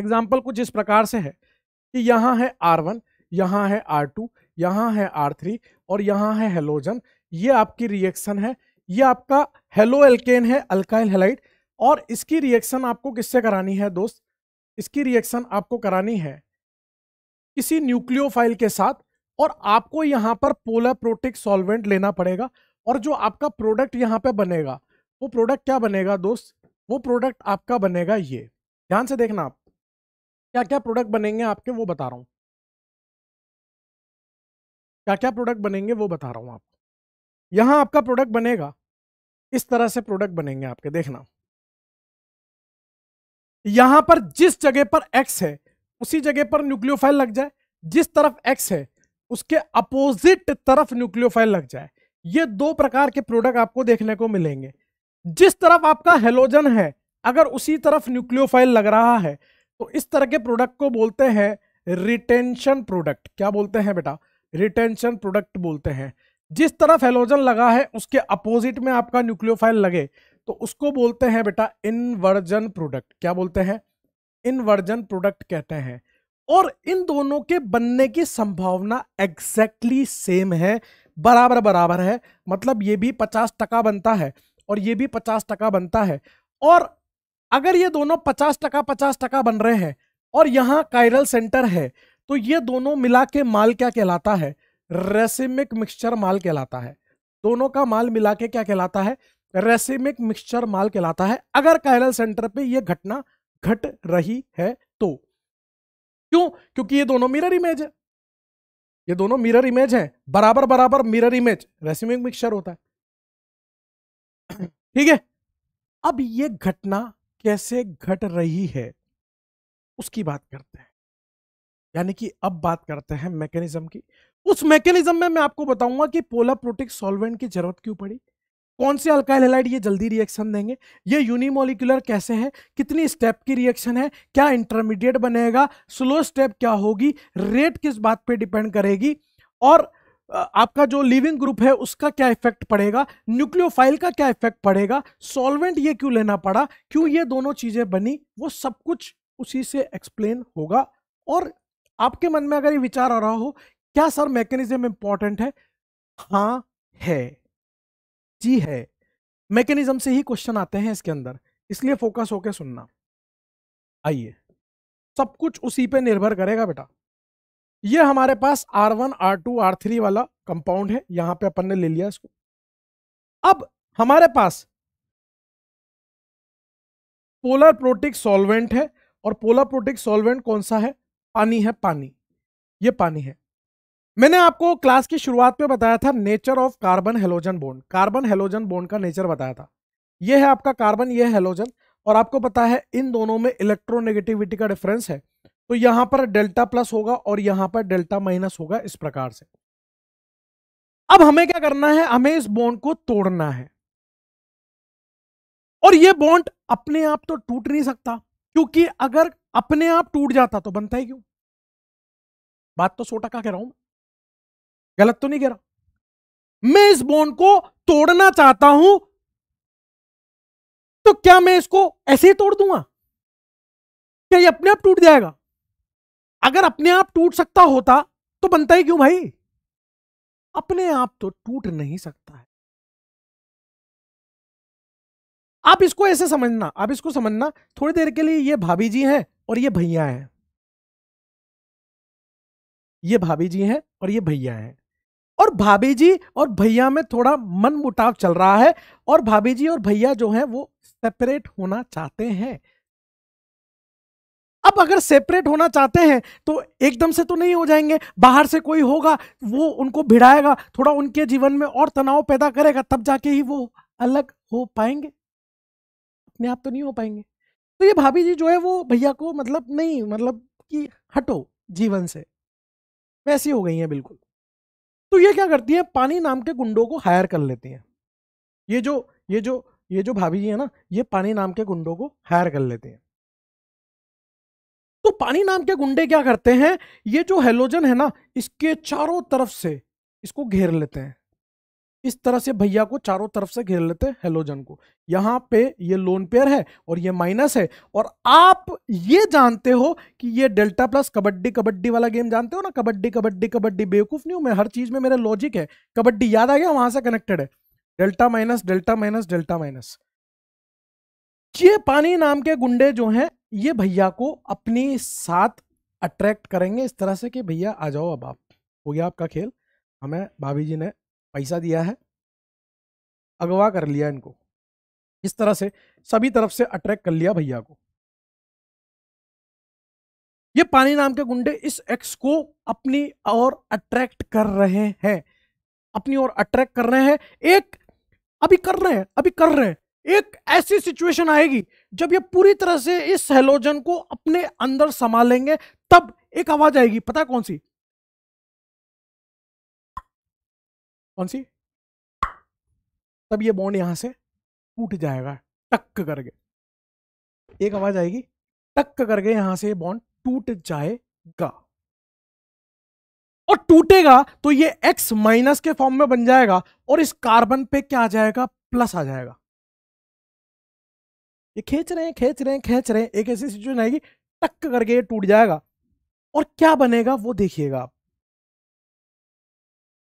एग्जाम्पल कुछ इस प्रकार से है कि यहाँ है आर वन यहाँ है आर टू यहाँ है आर थ्री और यहाँ है हेलोजन ये आपकी रिएक्शन है ये आपका हेलो एल्केन है अल्काइल हेलाइट और इसकी रिएक्शन आपको किससे करानी है दोस्त इसकी रिएक्शन आपको करानी है किसी न्यूक्लियोफाइल के साथ और आपको यहाँ पर पोला प्रोटिक सॉल्वेंट लेना पड़ेगा और जो आपका प्रोडक्ट यहाँ पे बनेगा वो प्रोडक्ट क्या बनेगा दोस्त वो प्रोडक्ट आपका बनेगा ये ध्यान से देखना आप क्या क्या प्रोडक्ट बनेंगे आपके वो बता रहा हूँ क्या क्या प्रोडक्ट बनेंगे वो बता रहा हूँ आपको यहाँ आपका प्रोडक्ट बनेगा इस तरह से प्रोडक्ट बनेंगे आपके देखना यहां पर जिस जगह पर एक्स है उसी जगह पर न्यूक्लियोफाइल लग जाए जिस तरफ एक्स है उसके अपोजिट तरफ न्यूक्लियोफाइल लग जाए ये दो प्रकार के प्रोडक्ट आपको देखने को मिलेंगे जिस तरफ आपका हेलोजन है अगर उसी तरफ न्यूक्लियोफाइल लग रहा है तो इस तरह के प्रोडक्ट को बोलते हैं रिटेंशन प्रोडक्ट क्या बोलते हैं बेटा रिटेंशन प्रोडक्ट बोलते हैं जिस तरफ हेलोजन लगा है उसके अपोजिट में आपका न्यूक्लियोफाइल लगे तो उसको बोलते हैं बेटा इनवर्जन प्रोडक्ट क्या बोलते हैं इनवर्जन प्रोडक्ट कहते हैं और इन दोनों के बनने की संभावना एग्जैक्टली exactly सेम है बराबर बराबर है मतलब ये भी पचास टका बनता है और ये भी पचास टका बनता है और अगर ये दोनों पचास टका पचास टका बन रहे हैं और यहाँ कायरल सेंटर है तो ये दोनों मिला के माल क्या कहलाता है रेसिमिक मिक्सचर माल कहलाता है दोनों का माल मिला के क्या कहलाता है रेसिमिक मिक्सचर माल कहलाता है अगर कायरल सेंटर पर यह घटना घट रही है तो क्यों क्योंकि ये दोनों मिरर इमेज है ये दोनों मिरर इमेज है बराबर बराबर मिरर इमेज रेसिमिक मिक्सचर होता है ठीक है अब ये घटना कैसे घट रही है उसकी बात करते हैं यानी कि अब बात करते हैं मैकेनिज्म की उस मैकेनिज्म में मैं आपको बताऊंगा कि पोला प्रोटिक सॉल्वेंट की जरूरत क्यों पड़ी कौन से अल्काइल हेलाइड ये जल्दी रिएक्शन देंगे ये यूनिमोलिकुलर कैसे हैं कितनी स्टेप की रिएक्शन है क्या इंटरमीडिएट बनेगा स्लो स्टेप क्या होगी रेट किस बात पे डिपेंड करेगी और आपका जो लिविंग ग्रुप है उसका क्या इफेक्ट पड़ेगा न्यूक्लियोफाइल का क्या इफेक्ट पड़ेगा सॉल्वेंट ये क्यों लेना पड़ा क्यों ये दोनों चीज़ें बनी वो सब कुछ उसी से एक्सप्लेन होगा और आपके मन में अगर ये विचार आ रहा हो क्या सर मैकेनिज्म इंपॉर्टेंट है हाँ है जी है मैकेनिज्म से ही क्वेश्चन आते हैं इसके अंदर इसलिए फोकस होकर सुनना आइए सब कुछ उसी पे निर्भर करेगा बेटा ये हमारे पास R one R two R three वाला कंपाउंड है यहां पे अपन ने ले लिया इसको अब हमारे पास पोलर प्रोटिक सॉल्वेंट है और पोलर प्रोटिक सॉल्वेंट कौन सा है पानी है पानी ये पानी है मैंने आपको क्लास की शुरुआत में बताया था nature of carbon halogen bond carbon halogen bond का नेचर बताया था यह है आपका कार्बन यह है हेलोजन और आपको पता है इन दोनों में इलेक्ट्रोनेगेटिविटी का डिफरेंस है तो यहां पर डेल्टा प्लस होगा और यहां पर डेल्टा माइनस होगा इस प्रकार से अब हमें क्या करना है हमें इस बोन्ड को तोड़ना है और यह बोन्ड अपने आप तो टूट नहीं सकता क्योंकि अगर अपने आप टूट जाता तो बनता ही क्यों बात तो सोटा का कह रहा हूं गलत तो नहीं कह रहा मैं इस बॉन्ड को तोड़ना चाहता हूं तो क्या मैं इसको ऐसे ही तोड़ दूंगा क्या ये अपने आप टूट जाएगा अगर अपने आप टूट सकता होता तो बनता ही क्यों भाई अपने आप तो टूट नहीं सकता है आप इसको ऐसे समझना आप इसको समझना थोड़ी देर के लिए ये भाभी जी हैं और ये भैया हैं ये भाभी जी हैं और ये भैया हैं और भाभी जी और भैया में थोड़ा मन मुटाव चल रहा है और भाभी जी और भैया जो हैं वो सेपरेट होना चाहते हैं अब अगर सेपरेट होना चाहते हैं तो एकदम से तो नहीं हो जाएंगे बाहर से कोई होगा वो उनको भिड़ाएगा थोड़ा उनके जीवन में और तनाव पैदा करेगा तब जाके ही वो अलग हो पाएंगे अपने आप तो नहीं हो पाएंगे तो ये भाभी जी जो है वो भैया को मतलब नहीं मतलब कि हटो जीवन से वैसी हो गई हैं बिल्कुल तो ये क्या करती है पानी नाम के गुंडों को हायर कर लेती हैं ये जो ये जो ये जो भाभी जी है ना ये पानी नाम के गुंडों को हायर कर लेते हैं तो पानी नाम के गुंडे क्या करते हैं ये जो हेलोजन है ना इसके चारों तरफ से इसको घेर लेते हैं इस तरह से भैया को चारों तरफ से घेर लेते हैं हेलोजन को यहाँ पे ये लोन पेयर है और ये माइनस है और आप ये जानते हो कि ये डेल्टा प्लस कबड्डी कबड्डी वाला गेम जानते हो ना कबड्डी कबड्डी कबड्डी बेवकूफ़ नहीं हूँ मैं हर चीज़ में मेरा लॉजिक है कबड्डी याद आ गया वहाँ से कनेक्टेड है delta minus delta minus delta minus ये पानी नाम के गुंडे जो हैं ये भैया को अपने साथ अट्रैक्ट करेंगे इस तरह से कि भैया आ जाओ अब आप हो गया आपका खेल हमें भाभी जी ने पैसा दिया है अगवा कर लिया इनको इस तरह से सभी तरफ से अट्रैक्ट कर लिया भैया को ये पानी नाम के गुंडे इस एक्स को अपनी और अट्रैक्ट कर रहे हैं अपनी और अट्रैक्ट कर रहे हैं एक अभी कर रहे हैं अभी कर रहे हैं एक ऐसी सिचुएशन आएगी जब ये पूरी तरह से इस हेलोजन को अपने अंदर संभालेंगे तब एक आवाज आएगी पता कौन सी कौन सी तब ये बॉन्ड यहां से टूट जाएगा टक करके एक आवाज आएगी टक करके यहां से बॉन्ड टूट जाएगा और टूटेगा तो ये x माइनस के फॉर्म में बन जाएगा और इस कार्बन पे क्या आ जाएगा प्लस आ जाएगा ये खेच रहे हैं खेच रहे हैं खेच रहे हैं एक ऐसी सिचुएशन आएगी टक करके ये टूट जाएगा और क्या बनेगा वो देखिएगा आप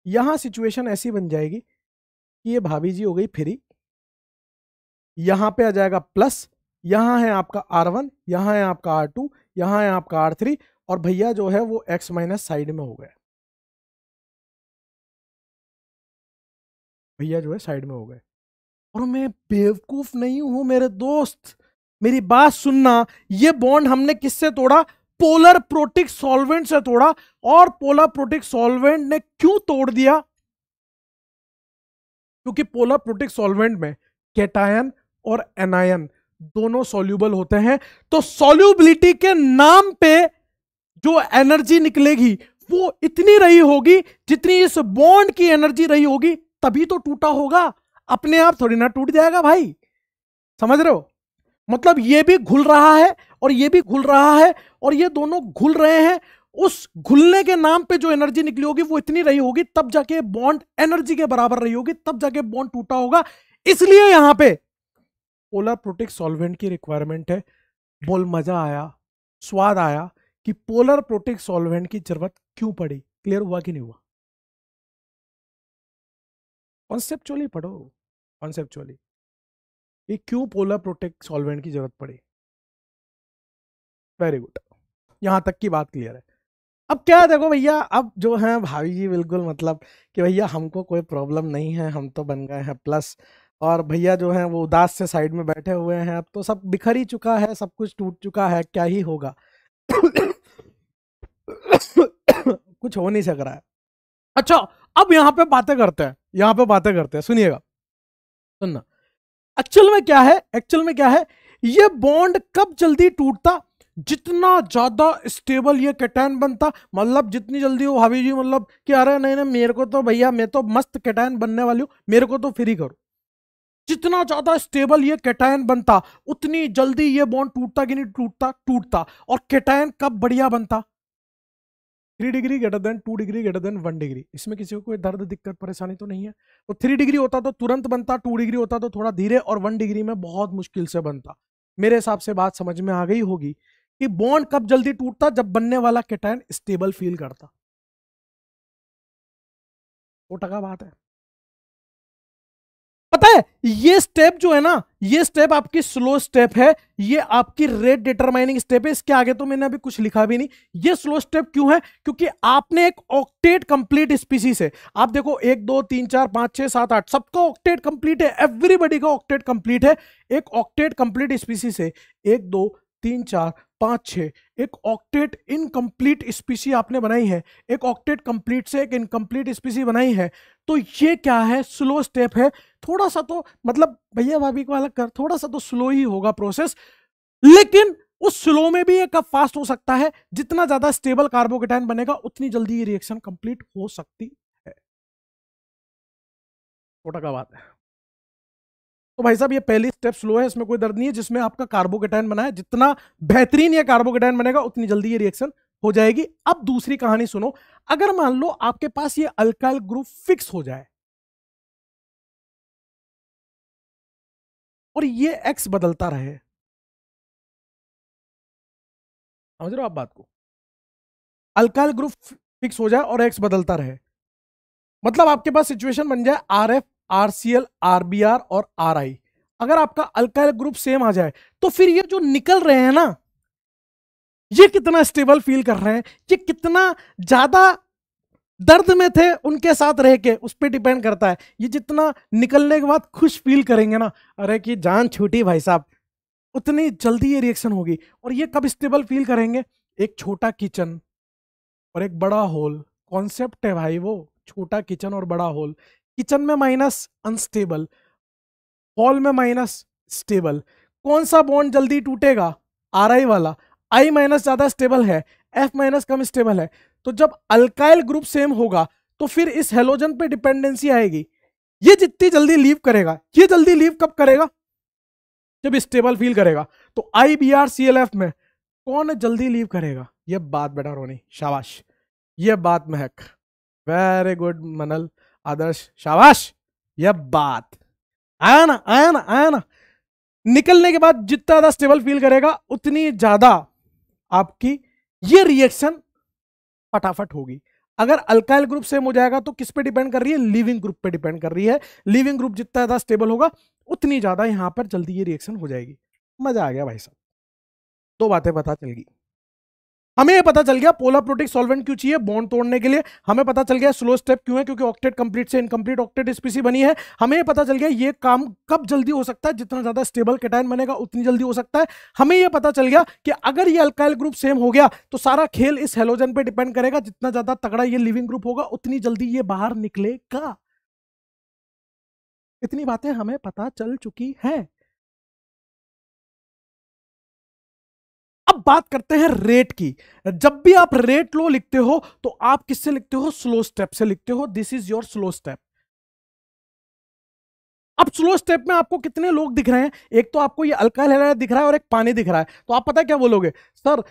यहां सिचुएशन ऐसी बन जाएगी कि ये भाभी जी हो गई फ्री यहां पे आ जाएगा प्लस यहां है आपका आर वन यहां है आपका आर टू यहां है आपका आर थ्री और भैया जो है वो एक्स माइनस साइड में हो गए भैया जो है साइड में हो गए और मैं बेवकूफ नहीं हूं मेरे दोस्त मेरी बात सुनना ये बॉन्ड हमने किससे तोड़ा पोलर प्रोटिक सॉल्वेंट से तोड़ा और पोलर प्रोटिक सॉल्वेंट ने क्यों तोड़ दिया क्योंकि पोलर प्रोटिक सॉल्वेंट में कैटायन और एनायन दोनों सॉल्यूबल होते हैं तो सोल्यूबिलिटी के नाम पे जो एनर्जी निकलेगी वो इतनी रही होगी जितनी इस बॉन्ड की एनर्जी रही होगी तभी तो टूटा होगा अपने आप थोड़ी ना टूट जाएगा भाई समझ रहे हो मतलब ये भी घुल रहा है और ये भी घुल रहा है और ये दोनों घुल रहे हैं उस घुलने के नाम पे जो एनर्जी निकली होगी वो इतनी रही होगी तब जाके बॉन्ड एनर्जी के बराबर रही होगी तब जाके बॉन्ड टूटा होगा इसलिए यहां पे पोलर प्रोटिक सॉल्वेंट की रिक्वायरमेंट है बोल मजा आया स्वाद आया कि पोलर प्रोटिक सॉल्वेंट की जरूरत क्यों पड़ी क्लियर हुआ कि नहीं हुआ कॉन्सेप्चुअली पढ़ो कॉन्सेप्चुअली क्यों पोलर प्रोटेक्ट सॉल्वेंट की जरूरत पड़ी वेरी गुड यहाँ तक की बात क्लियर है अब क्या देखो भैया अब जो है भाभी जी बिल्कुल मतलब कि भैया हमको कोई प्रॉब्लम नहीं है हम तो बन गए हैं प्लस और भैया जो है वो उदास से साइड में बैठे हुए हैं अब तो सब बिखर ही चुका है सब कुछ टूट चुका है क्या ही होगा कुछ हो नहीं सक रहा है अच्छा अब यहाँ पे बातें करते हैं यहाँ पे बातें करते हैं सुनिएगा सुनना एक्चुअल में क्या है एक्चुअल में क्या है ये बॉन्ड कब जल्दी टूटता जितना ज़्यादा स्टेबल ये कैटैन बनता मतलब जितनी जल्दी वो भाभी जी मतलब कि अरे नहीं नहीं मेरे को तो भैया मैं तो मस्त कैटैन बनने वाली हूँ मेरे को तो फ्री करो जितना ज़्यादा स्टेबल ये कैटायन बनता उतनी जल्दी ये बॉन्ड टूटता कि नहीं टूटता टूटता और कैटायन कब बढ़िया बनता three degree greater than two degree greater than one degree इसमें किसी को कोई दर्द दिक्कत परेशानी तो नहीं है तो थ्री डिग्री होता तो तुरंत बनता टू डिग्री होता तो थोड़ा धीरे और वन डिग्री में बहुत मुश्किल से बनता मेरे हिसाब से बात समझ में आ गई होगी कि बॉन्ड कब जल्दी टूटता जब बनने वाला कैटायन स्टेबल फील करता टका बात है पता है ये स्टेप जो है ना ये स्टेप आपकी स्लो स्टेप है ये आपकी रेट डिटरमाइनिंग स्टेप है इसके आगे तो मैंने अभी कुछ लिखा भी नहीं ये स्लो स्टेप क्यों है क्योंकि आपने एक ऑक्टेट कंप्लीट स्पीसीज है आप देखो एक दो तीन चार पांच छह सात आठ सबका ऑक्टेट कंप्लीट है एवरीबडी का ऑक्टेट कंप्लीट है एक ऑक्टेट कंप्लीट स्पीसीज है एक दो तीन चार पाँच छः एक ऑक्टेट इनकम्प्लीट स्पीसी आपने बनाई है एक ऑक्टेट कंप्लीट से एक इनकम्प्लीट स्पीसी बनाई है तो ये क्या है स्लो स्टेप है थोड़ा सा तो मतलब भैया भाभी को अलग कर थोड़ा सा तो स्लो ही होगा प्रोसेस लेकिन उस स्लो में भी ये कब फास्ट हो सकता है जितना ज़्यादा स्टेबल कार्बोकेटाइन बनेगा उतनी जल्दी ये रिएक्शन कंप्लीट हो सकती है छोटा का बात है तो भाई साहब ये पहली स्टेप स्लो है इसमें कोई दर्द नहीं है जिसमें आपका कार्बोकेटाइन बना है जितना बेहतरीन ये कार्बोकेटाइन बनेगा उतनी जल्दी ये रिएक्शन हो जाएगी अब दूसरी कहानी सुनो अगर मान लो आपके पास ये अल्काइल ग्रुप फिक्स हो जाए और ये एक्स बदलता रहे समझ रहे हो आप बात को अल्काइल ग्रुप फिक्स हो जाए और एक्स बदलता रहे मतलब आपके पास सिचुएशन बन जाए आर एफ आरसीएल आरबीआर और आरआई अगर आपका अल्काइल ग्रुप सेम आ जाए तो फिर ये जो निकल रहे हैं ना ये कितना स्टेबल फील कर रहे हैं ये कितना ज्यादा दर्द में थे उनके साथ रह के उस पर डिपेंड करता है ये जितना निकलने के बाद खुश फील करेंगे ना अरे कि जान छूटी भाई साहब उतनी जल्दी ये रिएक्शन होगी और ये कब स्टेबल फील करेंगे एक छोटा किचन और एक बड़ा हॉल कॉन्सेप्ट है भाई वो छोटा किचन और बड़ा हॉल किचन में माइनस अनस्टेबल हॉल में माइनस स्टेबल कौन सा बॉन्ड जल्दी टूटेगा आर आई वाला आई माइनस ज़्यादा स्टेबल है एफ माइनस कम स्टेबल है तो जब अल्काइल ग्रुप सेम होगा तो फिर इस हेलोजन पे डिपेंडेंसी आएगी ये जितनी जल्दी लीव करेगा ये जल्दी लीव कब करेगा जब स्टेबल फील करेगा तो I B R C L F में कौन जल्दी लीव करेगा ये बात बेटा रोनी शाबाश ये बात महक वेरी गुड मनल आदर्श शाबाश यह बात आया ना आया ना आया ना निकलने के बाद जितना ज़्यादा स्टेबल फील करेगा उतनी ज़्यादा आपकी ये रिएक्शन फटाफट होगी अगर अल्काइल ग्रुप सेम हो जाएगा तो किस पे डिपेंड कर रही है लिविंग ग्रुप पे डिपेंड कर रही है लिविंग ग्रुप जितना ज़्यादा स्टेबल होगा उतनी ज़्यादा यहां पर जल्दी ये रिएक्शन हो जाएगी मज़ा आ गया भाई साहब दो बातें पता चल गई हमें ये पता चल गया पोला प्रोटिक सॉल्वेंट क्यों चाहिए बॉन्ड तोड़ने के लिए हमें पता चल गया स्लो स्टेप क्यों है क्योंकि ऑक्टेट कंप्लीट से इनकम्प्लीट ऑक्टेट स्पीसी बनी है हमें ये पता चल गया ये काम कब जल्दी हो सकता है जितना ज्यादा स्टेबल कैटाइन बनेगा उतनी जल्दी हो सकता है हमें यह पता चल गया कि अगर ये अल्काइल ग्रुप सेम हो गया तो सारा खेल इस हेलोजन पर डिपेंड करेगा जितना ज्यादा तगड़ा ये लिविंग ग्रुप होगा उतनी जल्दी ये बाहर निकलेगा इतनी बातें हमें पता चल चुकी हैं अब बात करते हैं रेट की जब भी आप रेट लो लिखते हो तो आप किससे लिखते हो स्लो स्टेप से लिखते हो this is your slow step अब स्लो स्टेप में आपको कितने लोग दिख रहे हैं एक तो आपको ये अल्काहल दिख रहा है और एक पानी दिख रहा है तो आप पता है क्या बोलोगे सर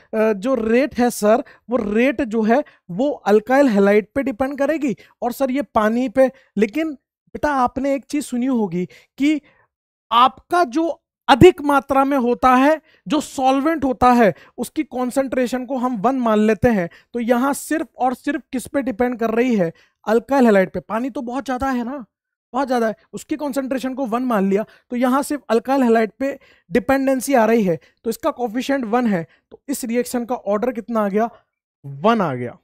जो रेट है सर वो रेट जो है वो अल्काइल हेलाइट पे डिपेंड करेगी और सर ये पानी पे लेकिन बेटा आपने एक चीज सुनी होगी कि आपका जो अधिक मात्रा में होता है जो सॉल्वेंट होता है उसकी कॉन्सेंट्रेशन को हम वन मान लेते हैं तो यहाँ सिर्फ और सिर्फ किस पे डिपेंड कर रही है अल्काइल हेलाइट पे पानी तो बहुत ज़्यादा है ना बहुत ज़्यादा है उसकी कॉन्सेंट्रेशन को वन मान लिया तो यहाँ सिर्फ अल्काइल हेलाइट पे डिपेंडेंसी आ रही है तो इसका कॉफिशेंट वन है तो इस रिएक्शन का ऑर्डर कितना आ गया वन आ गया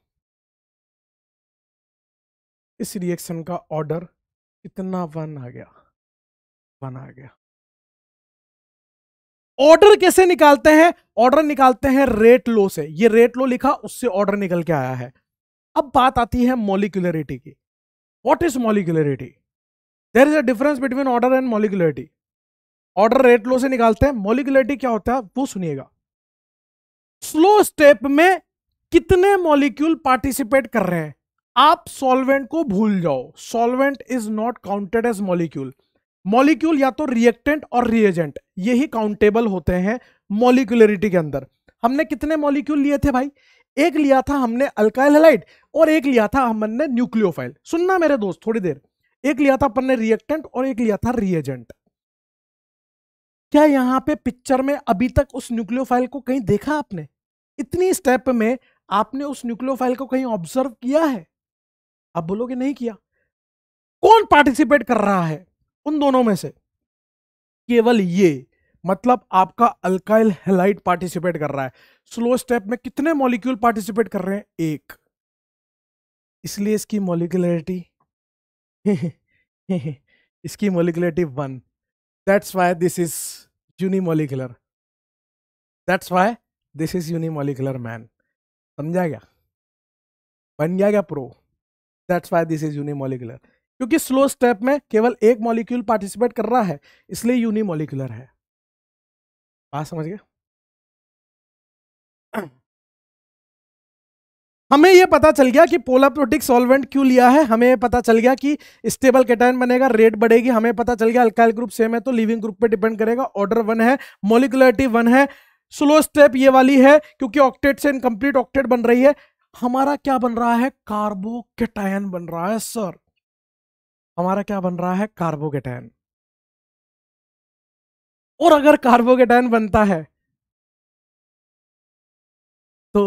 इस रिएक्शन का ऑर्डर कितना वन आ गया वन आ गया ऑर्डर कैसे निकालते हैं ऑर्डर निकालते हैं रेट लो से ये रेट लो लिखा उससे ऑर्डर निकल के आया है अब बात आती है मोलिकुलरिटी की what is molecularity there is a difference between order and molecularity order rate law से निकालते हैं मोलिकुलरिटी क्या होता है वो सुनिएगा स्लो स्टेप में कितने मॉलिक्यूल पार्टिसिपेट कर रहे हैं आप सॉल्वेंट को भूल जाओ solvent is not counted as molecule molecule या तो रिएक्टेंट और रिएजेंट यही काउंटेबल होते हैं मॉलिक्यूलरिटी के अंदर हमने कितने मॉलिक्यूल लिए थे भाई एक लिया था हमने अल्काइल हेलाइट और एक लिया था हमने न्यूक्लियोफाइल सुनना मेरे दोस्त थोड़ी देर एक लिया था अपन ने रिएक्टेंट और एक लिया था रिएजेंट क्या यहां पे पिक्चर में अभी तक उस न्यूक्लियोफाइल को कहीं देखा आपने इतनी स्टेप में आपने उस न्यूक्लियोफाइल को कहीं ऑब्जर्व किया है आप बोलोगे नहीं किया कौन पार्टिसिपेट कर रहा है उन दोनों में से केवल ये मतलब आपका अल्काइल हेलाइट पार्टिसिपेट कर रहा है स्लो स्टेप में कितने मॉलिक्यूल पार्टिसिपेट कर रहे हैं एक इसलिए इसकी मोलिकुलरिटी इसकी molecularity one that's why this is unimolecular that's why this is unimolecular man समझा गया बन गया क्या pro that's why this is unimolecular क्योंकि स्लो स्टेप में केवल एक मॉलिक्यूल पार्टिसिपेट कर रहा है इसलिए यूनिमोलिकुलर है बात समझ गए हमें यह पता चल गया कि पोलाप्रोटिक सॉल्वेंट क्यों लिया है हमें पता चल गया कि स्टेबल कैटाइन बनेगा रेट बढ़ेगी हमें पता चल गया अल्काइल ग्रुप सेम है तो लिविंग ग्रुप पे डिपेंड करेगा ऑर्डर वन है मोलिकुलरिटी वन है स्लो स्टेप ये वाली है क्योंकि ऑक्टेट से इनकम्प्लीट ऑक्टेट बन रही है हमारा क्या बन रहा है कार्बोकेटायन बन रहा है सर हमारा क्या बन रहा है कार्बोकेटाइन और अगर कार्बोकेटाइन बनता है तो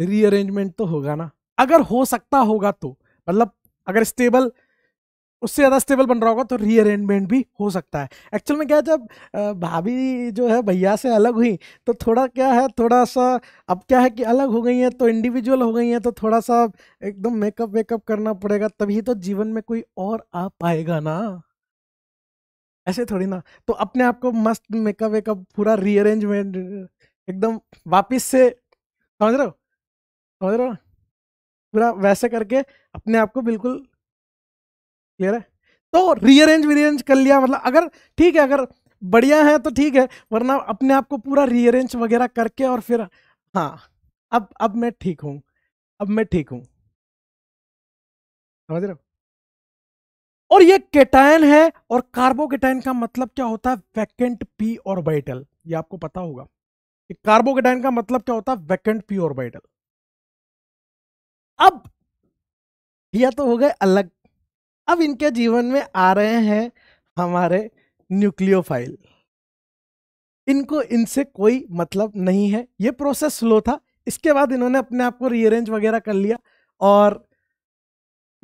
रीअरेंजमेंट तो होगा ना अगर हो सकता होगा तो मतलब अगर स्टेबल उससे ज़्यादा स्टेबल बन रहा होगा तो रीअरेंजमेंट भी हो सकता है एक्चुअल में क्या है जब भाभी जो है भैया से अलग हुई तो थोड़ा क्या है थोड़ा सा अब क्या है कि अलग हो गई हैं तो इंडिविजुअल हो गई हैं तो थोड़ा सा एकदम मेकअप वेकअप करना पड़ेगा तभी तो जीवन में कोई और आ पाएगा ना ऐसे थोड़ी ना तो अपने आप को मस्त मेकअप वेकअप पूरा रीअरेंजमेंट एकदम वापिस से समझ रहे हो समझ रहे हो पूरा वैसे करके अपने आप को बिल्कुल क्लियर है तो रीअरेंज वीरेंज कर लिया मतलब अगर ठीक है अगर बढ़िया है तो ठीक है वरना अपने आप को पूरा रीअरेंज वगैरह करके और फिर हाँ अब अब मैं ठीक हूँ अब मैं ठीक हूँ समझ रहे हो और ये केटायन है और कार्बोकेटायन का मतलब क्या होता है वैकेंट पी और बाइटल ये आपको पता होगा कि कार्बोकेटायन का मतलब क्या होता है वैकेंट पी और बाइटल अब यह तो हो गए अलग अब इनके जीवन में आ रहे हैं हमारे न्यूक्लियोफाइल इनको इनसे कोई मतलब नहीं है ये प्रोसेस स्लो था इसके बाद इन्होंने अपने आप को रीअरेंज वगैरह कर लिया और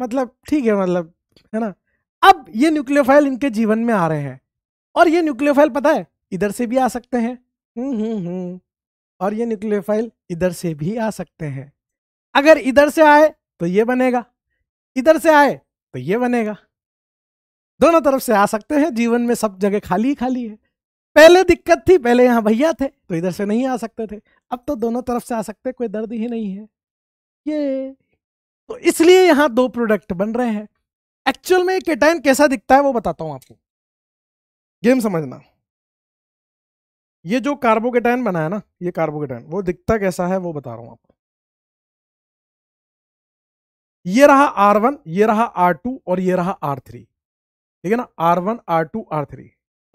मतलब ठीक है मतलब है ना अब ये न्यूक्लियोफाइल इनके जीवन में आ रहे हैं और ये न्यूक्लियोफाइल पता है इधर से भी आ सकते हैं हम्म, हम्म, हम्म। और ये न्यूक्लियोफाइल इधर से भी आ सकते हैं अगर इधर से आए तो ये बनेगा इधर से आए तो ये बनेगा दोनों तरफ से आ सकते हैं जीवन में सब जगह खाली खाली है पहले दिक्कत थी पहले यहां भैया थे तो इधर से नहीं आ सकते थे अब तो दोनों तरफ से आ सकते कोई दर्द ही नहीं है ये तो इसलिए यहां दो प्रोडक्ट बन रहे हैं एक्चुअल में केटाइन कैसा दिखता है वो बताता हूँ आपको गेम समझना ये जो कार्बोकेटाइन बना है ना ये कार्बोकेटाइन वो दिखता कैसा है वो बता रहा हूं आपको ये रहा आर वन ये रहा आर टू और ये रहा आर थ्री ठीक है ना R one R two R three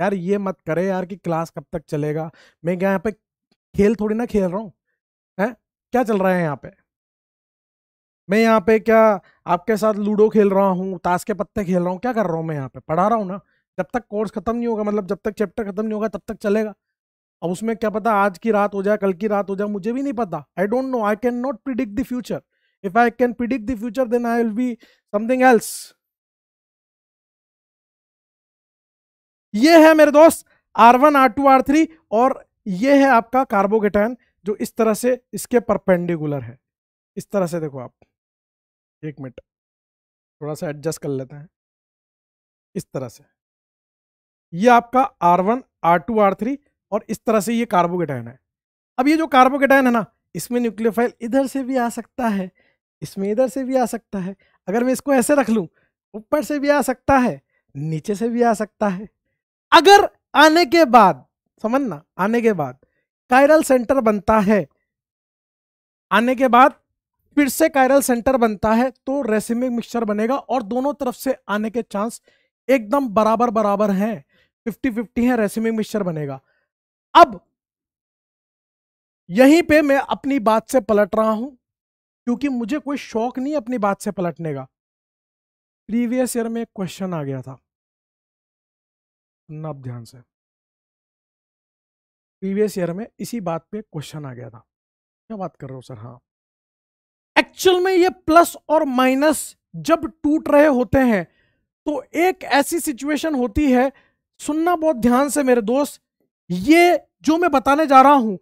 यार ये मत करे यार कि क्लास कब तक चलेगा मैं क्या यहाँ पे खेल थोड़ी ना खेल रहा हूँ है क्या चल रहा है यहाँ पे मैं यहाँ पे क्या आपके साथ लूडो खेल रहा हूँ ताश के पत्ते खेल रहा हूँ क्या कर रहा हूँ मैं यहाँ पे पढ़ा रहा हूँ ना जब तक कोर्स खत्म नहीं होगा मतलब जब तक चैप्टर खत्म नहीं होगा तब तक चलेगा अब उसमें क्या पता आज की रात हो जाए कल की रात हो जाए मुझे भी नहीं पता I don't know I can not predict the future if i can predict the future then i will be something else ये है मेरे दोस्त R1, R2, R3 और ये है आपका कार्बोगेटाइन जो इस तरह से इसके परपेंडिकुलर है इस तरह से देखो आप एक मिनट थोड़ा सा एडजस्ट कर लेते हैं इस तरह से ये आपका R1, R2, R3 और इस तरह से ये कार्बोगेटाइन है अब ये जो कार्बोगेटाइन है ना इसमें न्यूक्लियोफाइल इधर से भी आ सकता है इसमें इधर से भी आ सकता है अगर मैं इसको ऐसे रख लूँ ऊपर से भी आ सकता है नीचे से भी आ सकता है अगर आने के बाद समझना आने के बाद कायरल सेंटर बनता है आने के बाद फिर से कायरल सेंटर बनता है तो रेसिमिक मिक्सचर बनेगा और दोनों तरफ से आने के चांस एकदम बराबर बराबर हैं फिफ्टी फिफ्टी है रेसिमिक मिक्सचर बनेगा अब यहीं पे मैं अपनी बात से पलट रहा हूं क्योंकि मुझे कोई शौक नहीं अपनी बात से पलटने का प्रीवियस ईयर में एक क्वेश्चन आ गया था सुनना ध्यान से प्रीवियस ईयर में इसी बात पे क्वेश्चन आ गया था क्या बात कर रहे हो सर हाँ एक्चुअल में ये प्लस और माइनस जब टूट रहे होते हैं तो एक ऐसी सिचुएशन होती है सुनना बहुत ध्यान से मेरे दोस्त ये जो मैं बताने जा रहा हूं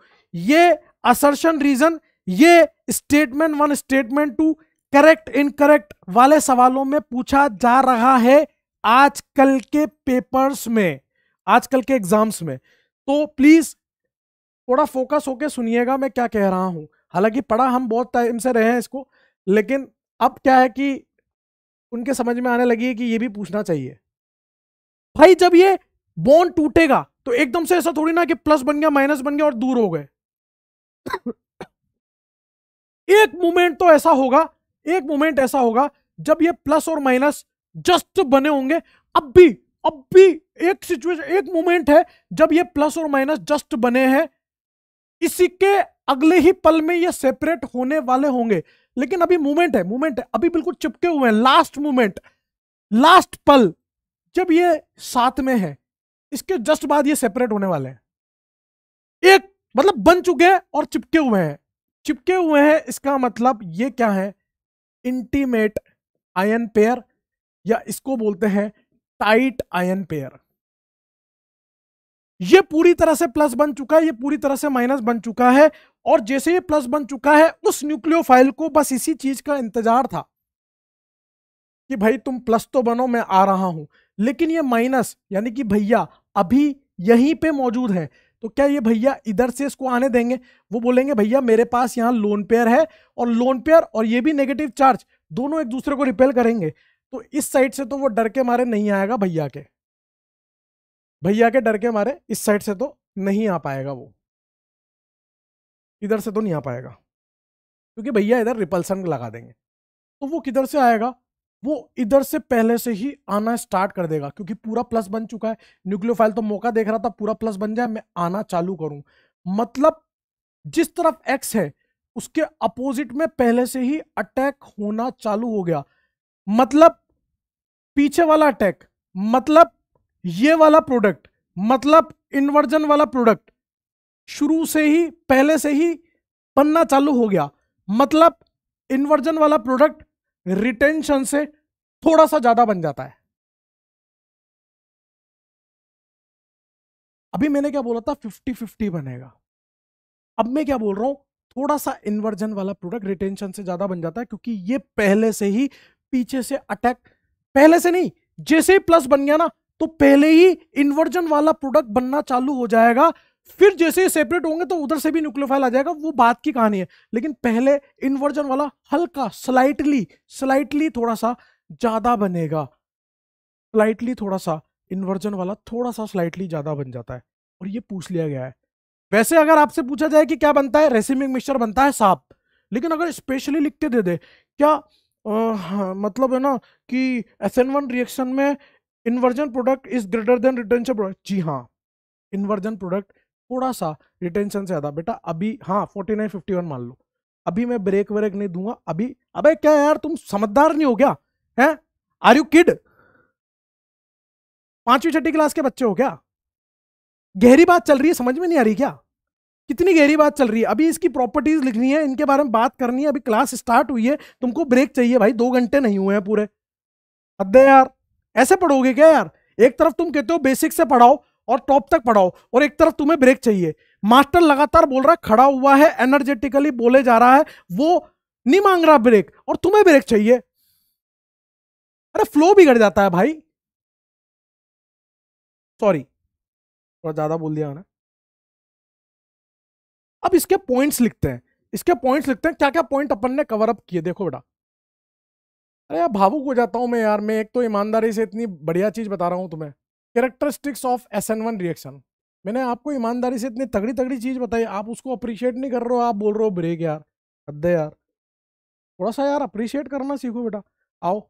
ये असर्शन रीजन ये statement one statement two correct incorrect वाले सवालों में पूछा जा रहा है आजकल के पेपर्स में आजकल के एग्जाम्स में तो प्लीज थोड़ा फोकस होके सुनिएगा मैं क्या कह रहा हूं हालांकि पढ़ा हम बहुत टाइम से रहे हैं इसको लेकिन अब क्या है कि उनके समझ में आने लगी है कि ये भी पूछना चाहिए भाई जब ये बोन टूटेगा तो एकदम से ऐसा थोड़ी ना कि प्लस बन गया माइनस बन गया और दूर हो गए एक मोमेंट तो ऐसा होगा एक मोमेंट ऐसा होगा जब ये प्लस और माइनस जस्ट बने होंगे अब भी अब भी एक सिचुएशन एक मोमेंट है जब ये प्लस और माइनस जस्ट बने हैं इसी के अगले ही पल में ये सेपरेट होने वाले होंगे लेकिन अभी मूवमेंट है मूवमेंट है अभी बिल्कुल चिपके हुए हैं लास्ट मूवमेंट लास्ट पल जब ये साथ में है इसके जस्ट बाद ये सेपरेट होने वाले हैं एक मतलब बन चुके हैं और चिपके हुए हैं चिपके हुए हैं इसका मतलब ये क्या है इंटीमेट आयन पेयर या इसको बोलते हैं टाइट आयन पेयर ये पूरी तरह से प्लस बन चुका है ये पूरी तरह से माइनस बन चुका है और जैसे ये प्लस बन चुका है उस न्यूक्लियोफाइल को बस इसी चीज का इंतजार था कि भाई तुम प्लस तो बनो मैं आ रहा हूं लेकिन ये माइनस यानी कि भैया अभी यहीं पे मौजूद है तो क्या ये भैया इधर से इसको आने देंगे वो बोलेंगे भैया मेरे पास यहाँ लोन पेयर है और लोन पेयर और ये भी नेगेटिव चार्ज दोनों एक दूसरे को रिपेल करेंगे तो इस साइड से तो वो डर के मारे नहीं आएगा भैया के भैया के डर के मारे इस साइड से तो नहीं आ पाएगा वो इधर से तो नहीं आ पाएगा क्योंकि भैया इधर रिपल्सन लगा देंगे तो वो किधर से आएगा वो इधर से पहले से ही आना स्टार्ट कर देगा क्योंकि पूरा प्लस बन चुका है न्यूक्लियोफाइल तो मौका देख रहा था पूरा प्लस बन जाए मैं आना चालू करूं मतलब जिस तरफ एक्स है उसके अपोजिट में पहले से ही अटैक होना चालू हो गया मतलब पीछे वाला अटैक मतलब ये वाला प्रोडक्ट मतलब इन्वर्जन वाला प्रोडक्ट शुरू से ही पहले से ही बनना चालू हो गया मतलब इन्वर्जन वाला प्रोडक्ट रिटेंशन से थोड़ा सा ज्यादा बन जाता है अभी मैंने क्या बोला था फिफ्टी फिफ्टी बनेगा अब मैं क्या बोल रहा हूं थोड़ा सा इन्वर्जन वाला प्रोडक्ट रिटेंशन से ज्यादा बन जाता है क्योंकि ये पहले से ही पीछे से अटैक पहले से नहीं जैसे ही प्लस बन गया ना तो पहले ही इन्वर्जन वाला प्रोडक्ट बनना चालू हो जाएगा फिर जैसे सेपरेट होंगे तो उधर से भी न्यूक्लियोफाइल आ जाएगा वो बात की कहानी है लेकिन पहले इन्वर्जन वाला हल्का स्लाइटली स्लाइटली थोड़ा सा ज्यादा बनेगा स्लाइटली थोड़ा सा इन्वर्जन वाला थोड़ा सा स्लाइटली ज्यादा बन जाता है और ये पूछ लिया गया है वैसे अगर आपसे पूछा जाए कि क्या बनता है रेसिमिंग मिक्सचर बनता है साफ लेकिन अगर स्पेशली लिख के दे दे क्या आ, हाँ, मतलब है ना कि एस रिएक्शन में inversion product is greater than return जी हाँ इन्वर्जन प्रोडक्ट थोड़ा सा रिटेंशन से आता बेटा अभी हाँ फोर्टी नाइन फिफ्टी वन मान लो अभी मैं ब्रेक व्रेक नहीं दूंगा अभी अबे क्या यार तुम समझदार नहीं हो क्या है आर यू किड पांचवी छठी क्लास के बच्चे हो क्या गहरी बात चल रही है समझ में नहीं आ रही क्या कितनी गहरी बात चल रही है अभी इसकी प्रॉपर्टीज लिखनी है इनके बारे में बात करनी है अभी क्लास स्टार्ट हुई है तुमको ब्रेक चाहिए भाई दो घंटे नहीं हुए हैं पूरे अद्दे यार ऐसे पढ़ोगे क्या यार एक तरफ तुम कहते हो बेसिक से पढ़ाओ और टॉप तक पढ़ाओ और एक तरफ तुम्हें ब्रेक चाहिए मास्टर लगातार बोल रहा है खड़ा हुआ है एनर्जेटिकली बोले जा रहा है वो नहीं मांग रहा ब्रेक और तुम्हें ब्रेक चाहिए अरे फ्लो बिगड़ जाता है भाई सॉरी थोड़ा ज्यादा बोल दिया मैंने अब इसके पॉइंट्स लिखते हैं इसके पॉइंट्स लिखते हैं क्या क्या पॉइंट अपन ने कवर अप किए देखो बेटा अरे यार भावुक हो जाता हूं मैं यार मैं एक तो ईमानदारी से इतनी बढ़िया चीज बता रहा हूं तुम्हें characteristics of S N one reaction मैंने आपको ईमानदारी से इतनी तगड़ी तगड़ी चीज़ बताई आप उसको अप्रिशिएट नहीं कर रहे हो आप बोल रहे हो ब्रेक यार हद यार थोड़ा सा यार अप्रिशिएट करना सीखो बेटा आओ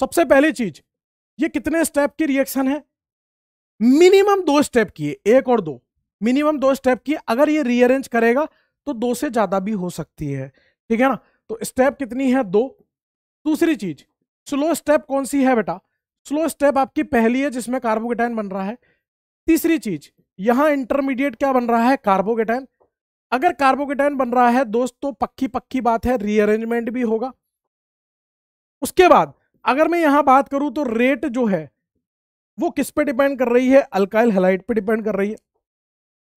सबसे पहली चीज ये कितने स्टेप की रिएक्शन है मिनिमम दो स्टेप की एक और दो मिनिमम दो स्टेप की अगर ये रीअरेंज करेगा तो दो से ज्यादा भी हो सकती है ठीक है ना तो स्टेप कितनी है दो दूसरी चीज स्लो स्टेप कौन सी है बेटा स्लो स्टेप आपकी पहली है जिसमें कार्बोकेटाइन बन रहा है तीसरी चीज यहां इंटरमीडिएट क्या बन रहा है कार्बोकेटाइन अगर कार्बोकेटाइन बन रहा है दोस्तों तो पक्की पक्की बात है रीअरेंजमेंट भी होगा उसके बाद अगर मैं यहां बात करूं तो रेट जो है वो किस पे डिपेंड कर रही है अल्काइल हेलाइट पे डिपेंड कर रही है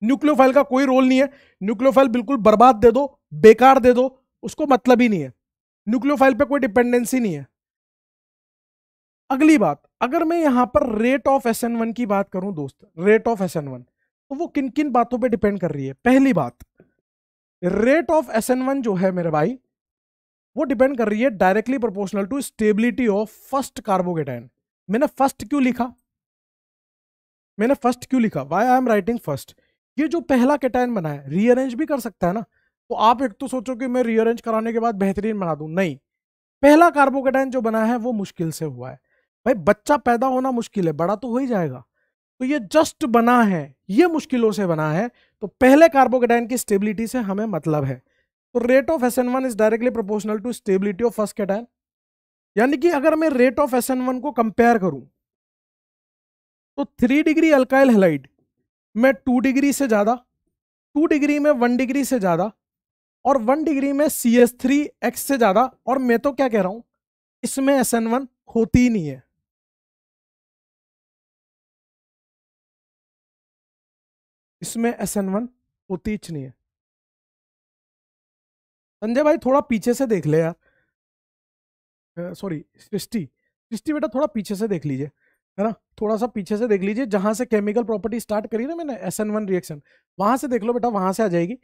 न्यूक्लियोफाइल का कोई रोल नहीं है न्यूक्लियोफाइल बिल्कुल बर्बाद दे दो बेकार दे दो उसको मतलब ही नहीं है न्यूक्लियोफाइल पे कोई डिपेंडेंसी नहीं है अगली बात अगर मैं यहाँ पर rate of S N one की बात करूँ दोस्त rate of S N one तो वो किन किन बातों पे डिपेंड कर रही है पहली बात rate of S N one जो है मेरे भाई वो डिपेंड कर रही है directly proportional to stability of first carbocation मैंने फर्स्ट क्यों लिखा मैंने फर्स्ट क्यों लिखा why I am writing first ये जो पहला केटाइन बना है रीअरेंज भी कर सकता है ना तो आप एक तो सोचो कि मैं रीअरेंज कराने के बाद बेहतरीन बना दूं नहीं पहला कार्बोकेटाइन जो बना है वो मुश्किल से हुआ है भाई बच्चा पैदा होना मुश्किल है बड़ा तो हो ही जाएगा तो ये जस्ट बना है ये मुश्किलों से बना है तो पहले कार्बोकेटाइन की स्टेबिलिटी से हमें मतलब है तो rate of S N one is directly proportional to stability of first cation यानी कि अगर मैं rate of S N one को कंपेयर करूं तो थ्री डिग्री अल्काइल हेलाइड में टू डिग्री से ज़्यादा टू डिग्री में वन डिग्री से ज़्यादा और वन डिग्री में सी एस थ्री एक्स से ज़्यादा और मैं तो क्या कह रहा हूं इसमें एस एन वन होती ही नहीं है इसमें एस एन वन उतीच नहीं है संजय भाई थोड़ा पीछे से देख ले यार सॉरी सृष्टि सृष्टि बेटा थोड़ा पीछे से देख लीजिए है ना थोड़ा सा पीछे से देख लीजिए जहां से केमिकल प्रॉपर्टी स्टार्ट करी ना मैंने एस एन वन रिएक्शन वहां से देख लो बेटा वहां से आ जाएगी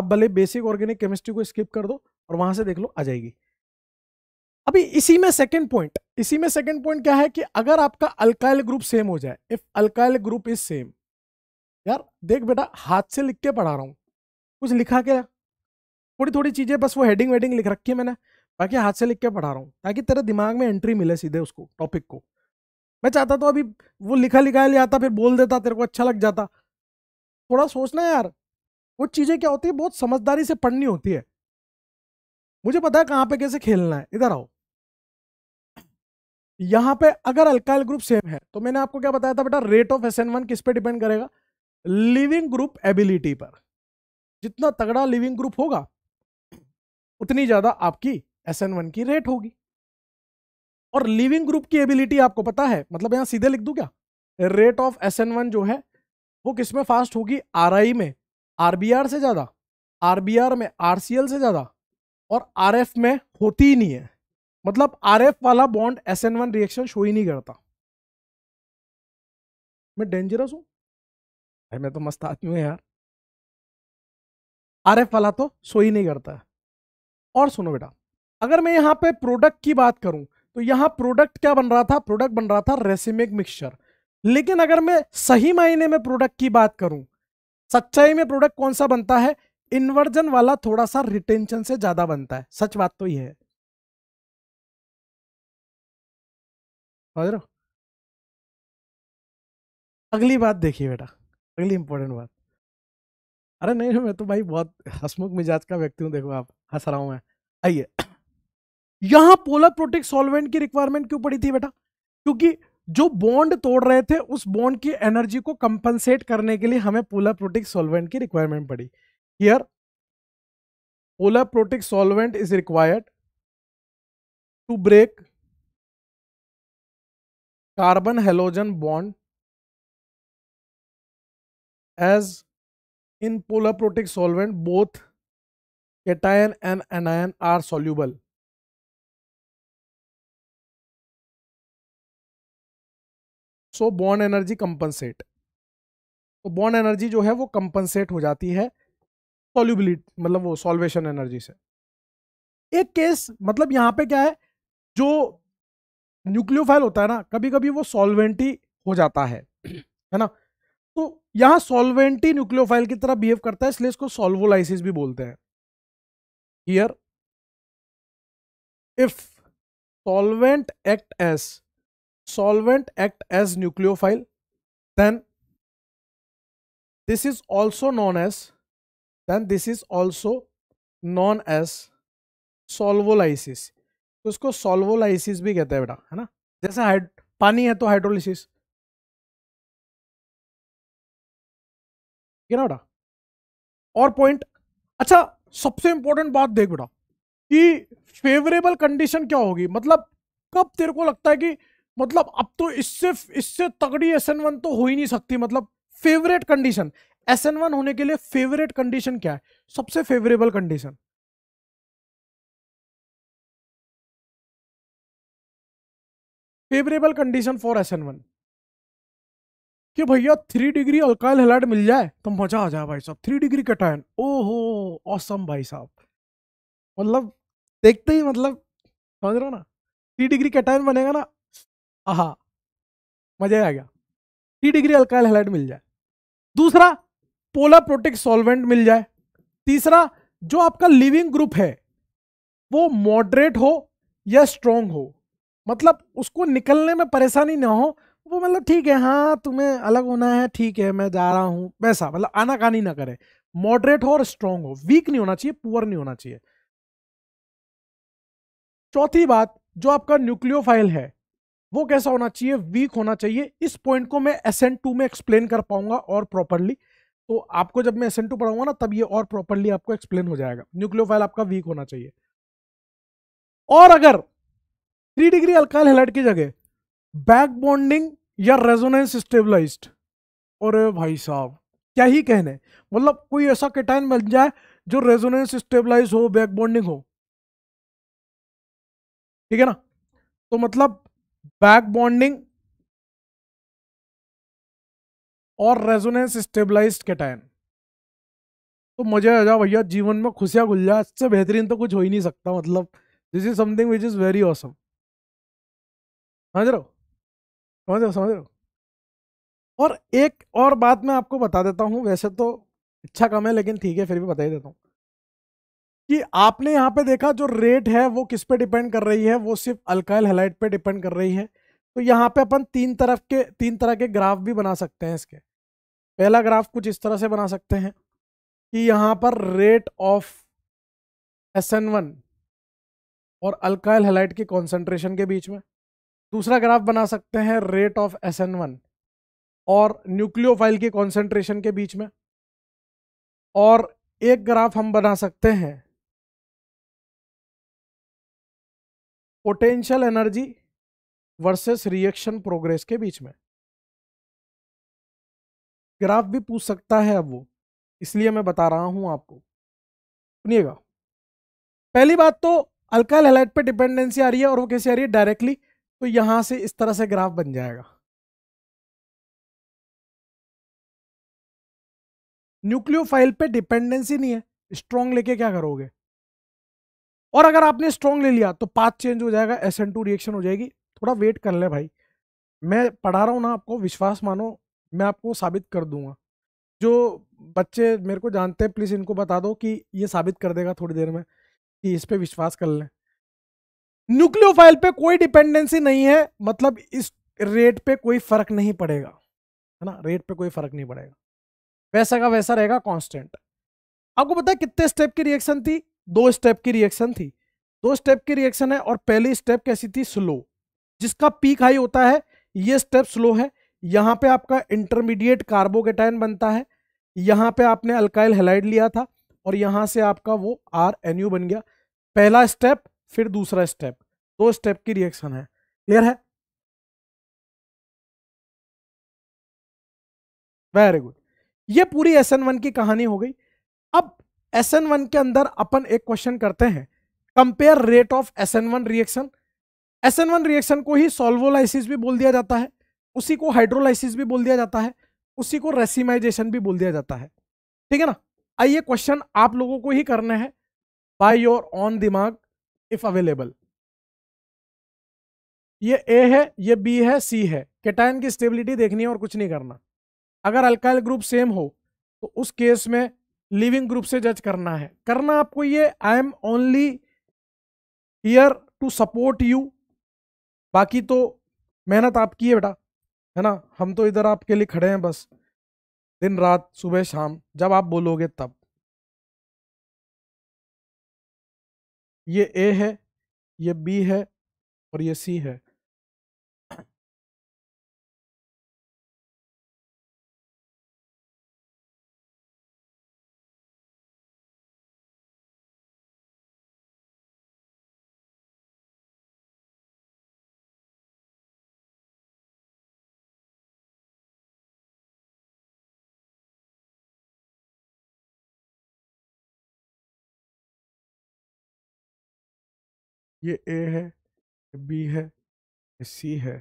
आप भले बेसिक ऑर्गेनिक केमिस्ट्री को स्किप कर दो और वहां से देख लो आ जाएगी अभी इसी में सेकंड पॉइंट इसी में सेकंड पॉइंट क्या है कि अगर आपका अल्काइल ग्रुप सेम हो जाए if alkyl group is same यार देख बेटा हाथ से लिख के पढ़ा रहा हूँ कुछ लिखा क्या थोड़ी थोड़ी चीज़ें बस वो हेडिंग वेडिंग लिख रखी है मैंने बाकी हाथ से लिख के पढ़ा रहा हूँ ताकि तेरे दिमाग में एंट्री मिले सीधे उसको टॉपिक को मैं चाहता तो अभी वो लिखा लिखा ले आता फिर बोल देता तेरे को अच्छा लग जाता थोड़ा सोचना यार वो चीज़ें क्या होती है बहुत समझदारी से पढ़नी होती है मुझे पता है कहाँ पे कैसे खेलना है इधर आओ यहाँ पे अगर अल्काइल ग्रुप सेम है तो मैंने आपको क्या बताया था बेटा rate of S N one किस पे डिपेंड करेगा लिविंग ग्रुप एबिलिटी पर जितना तगड़ा लिविंग ग्रुप होगा उतनी ज्यादा आपकी एस एन वन की रेट होगी और लिविंग ग्रुप की एबिलिटी आपको पता है मतलब यहां सीधे लिख दू क्या rate of S N one जो है वो किसमें फास्ट होगी आर आई में आर बी आर से ज़्यादा आर बी आर में आर सी एल से ज़्यादा और आर एफ में होती ही नहीं है मतलब आर एफ वाला bond S N one reaction show ही नहीं करता मैं डेंजरस हूं भाई मैं तो मस्त आदमी हूँ यार आर एफ वाला तो सो ही नहीं करता और सुनो बेटा अगर मैं यहाँ पे प्रोडक्ट की बात करूँ तो यहाँ प्रोडक्ट क्या बन रहा था प्रोडक्ट बन रहा था रेसिमिक मिक्सचर लेकिन अगर मैं सही मायने में प्रोडक्ट की बात करूँ सच्चाई में प्रोडक्ट कौन सा बनता है इन्वर्जन वाला थोड़ा सा रिटेंशन से ज्यादा बनता है सच बात तो यह है अगली बात देखिए बेटा अगली इंपॉर्टेंट बात अरे नहीं मैं तो भाई बहुत हसमुख मिजाज का व्यक्ति हूँ देखो आप हंस रहा हूँ मैं आइए यहाँ पोलर प्रोटेक्ट सॉल्वेंट की रिक्वायरमेंट क्यों पड़ी थी बेटा क्योंकि जो बॉन्ड तोड़ रहे थे उस बॉन्ड की एनर्जी को कंपनसेट करने के लिए हमें पोलर प्रोटेक्ट सॉल्वेंट की रिक्वायरमेंट पड़ी here polar protic solvent is required to break carbon halogen bond as in polar protic solvent, both cation and anion are soluble. So bond energy compensate तो bond energy जो है वो compensate हो जाती है solubility मतलब वो सॉल्वेशन एनर्जी से एक केस मतलब यहां पे क्या है जो न्यूक्लियोफाइल होता है ना कभी कभी वो सॉल्वेंटी हो जाता है है ना तो यहां सोलवेंटी न्यूक्लियोफाइल की तरह बिहेव करता है इसलिए इसको सोल्वोलाइसिस भी बोलते हैं here if solvent act as solvent act as nucleophile then this is also known as then this is also known as solvolysis तो इसको सोल्वोलाइसिस भी कहते हैं बेटा है ना जैसे हाइड पानी है तो हाइड्रोलिसिस ठीक है ना बेटा और पॉइंट अच्छा सबसे इंपॉर्टेंट बात देख बेटा कि फेवरेबल कंडीशन क्या होगी मतलब कब तेरे को लगता है कि मतलब अब तो इससे इससे तगड़ी एस एन वन तो हो ही नहीं सकती मतलब favourite condition S N one होने के लिए फेवरेट कंडीशन क्या है सबसे favourable condition favourable condition for S N one कि भैया थ्री डिग्री अल्काइल हेलाइड मिल जाए तो मजा आ जाए भाई साहब थ्री डिग्री कटायन ओहो ऑसम भाई साहब मतलब देखते ही मतलब समझ रहे हो ना थ्री डिग्री कटायन बनेगा ना आहा मजा आ गया थ्री डिग्री अल्काइल हेलाइड मिल जाए दूसरा पोला प्रोटिक सॉल्वेंट मिल जाए तीसरा जो आपका लिविंग ग्रुप है वो मॉडरेट हो या स्ट्रोंग हो मतलब उसको निकलने में परेशानी ना हो वो मतलब ठीक है हाँ तुम्हें अलग होना है ठीक है मैं जा रहा हूँ वैसा मतलब आनाकानी ना करे मॉडरेट हो और स्ट्रांग हो वीक नहीं होना चाहिए पुअर नहीं होना चाहिए चौथी बात जो आपका न्यूक्लियोफाइल है वो कैसा होना चाहिए वीक होना चाहिए इस पॉइंट को मैं एस टू में एक्सप्लेन कर पाऊंगा और प्रॉपरली तो आपको जब मैं एस एन टू पढ़ाऊंगा ना तब ये और प्रॉपरली आपको एक्सप्लेन हो जाएगा न्यूक्लियोफाइल आपका वीक होना चाहिए और अगर थ्री डिग्री अल्काइल हेलाइट की जगह बैक बॉन्डिंग या रेजोनेंस स्टेबलाइज और भाई साहब क्या ही कहने मतलब कोई ऐसा कैटाइन बन जाए जो रेजोनेंस स्टेबलाइज हो बैक बॉन्डिंग हो ठीक है ना तो मतलब बैक बॉन्डिंग और रेजोनेंस स्टेबलाइज कैटाइन तो मजे आ जाओ भैया जीवन में खुशियां खुल जाए इससे बेहतरीन तो कुछ हो ही नहीं सकता मतलब this is something which is very awesome समझ रहे हो समझ रहे हो समझ रहे हो और एक और बात मैं आपको बता देता हूँ वैसे तो इच्छा कम है लेकिन ठीक है फिर भी बता ही देता हूँ कि आपने यहाँ पे देखा जो रेट है वो किस पे डिपेंड कर रही है वो सिर्फ अल्काइल हेलाइट पे डिपेंड कर रही है तो यहाँ पे अपन तीन तरफ के तीन तरह के ग्राफ भी बना सकते हैं इसके पहला ग्राफ कुछ इस तरह से बना सकते हैं कि यहाँ पर रेट ऑफ एस और अल्काइल हेलाइट की कॉन्सेंट्रेशन के बीच में दूसरा ग्राफ बना सकते हैं rate of S N one और न्यूक्लियोफाइल के कॉन्सेंट्रेशन के बीच में और एक ग्राफ हम बना सकते हैं potential energy versus reaction progress के बीच में ग्राफ भी पूछ सकता है अब वो इसलिए मैं बता रहा हूं आपको सुनिएगा पहली बात तो अल्काइल हेलाइट पे डिपेंडेंसी आ रही है और वो कैसे आ रही है डायरेक्टली तो यहां से इस तरह से ग्राफ बन जाएगा न्यूक्लियोफाइल पे डिपेंडेंसी नहीं है स्ट्रॉन्ग लेके क्या करोगे और अगर आपने स्ट्रॉन्ग ले लिया तो पाथ चेंज हो जाएगा एस एन टू रिएक्शन हो जाएगी थोड़ा वेट कर ले भाई मैं पढ़ा रहा हूँ ना आपको विश्वास मानो मैं आपको साबित कर दूंगा जो बच्चे मेरे को जानते हैं प्लीज़ इनको बता दो कि ये साबित कर देगा थोड़ी देर में कि इस पर विश्वास कर लें न्यूक्लियोफाइल पे कोई डिपेंडेंसी नहीं है मतलब इस रेट पे कोई फर्क नहीं पड़ेगा है ना रेट पे कोई फर्क नहीं पड़ेगा वैसा का वैसा रहेगा कांस्टेंट आपको पता है कितने स्टेप की रिएक्शन थी दो स्टेप की रिएक्शन थी दो स्टेप की रिएक्शन है और पहली स्टेप कैसी थी स्लो जिसका पीक हाई होता है ये स्टेप स्लो है यहाँ पे आपका इंटरमीडिएट कार्बोकेटाइन बनता है यहाँ पे आपने अल्काइल हेलाइड लिया था और यहाँ से आपका वो आर एन यू बन गया पहला स्टेप फिर दूसरा स्टेप दो स्टेप की रिएक्शन है क्लियर है वेरी गुड ये पूरी एस एन वन की कहानी हो गई अब एस एन वन के अंदर अपन एक क्वेश्चन करते हैं compare rate of S N one reaction S N one reaction को ही सोल्वोलाइसिस भी बोल दिया जाता है उसी को हाइड्रोलाइसिस भी बोल दिया जाता है उसी को रेसिमाइजेशन भी बोल दिया जाता है ठीक है ना आइए क्वेश्चन आप लोगों को ही करने हैं बाय योर ऑन दिमाग इफ अवेलेबल ये ए है ये बी है सी है केटाइन की स्टेबिलिटी देखनी है और कुछ नहीं करना अगर अल्काइल ग्रुप सेम हो तो उस केस में लिविंग ग्रुप से जज करना है करना आपको ये I am only here to support you बाकी तो मेहनत आपकी है बेटा है ना हम तो इधर आपके लिए खड़े हैं बस दिन रात सुबह शाम जब आप बोलोगे तब ये ए है ये बी है और ये सी है ये ए है बी है सी है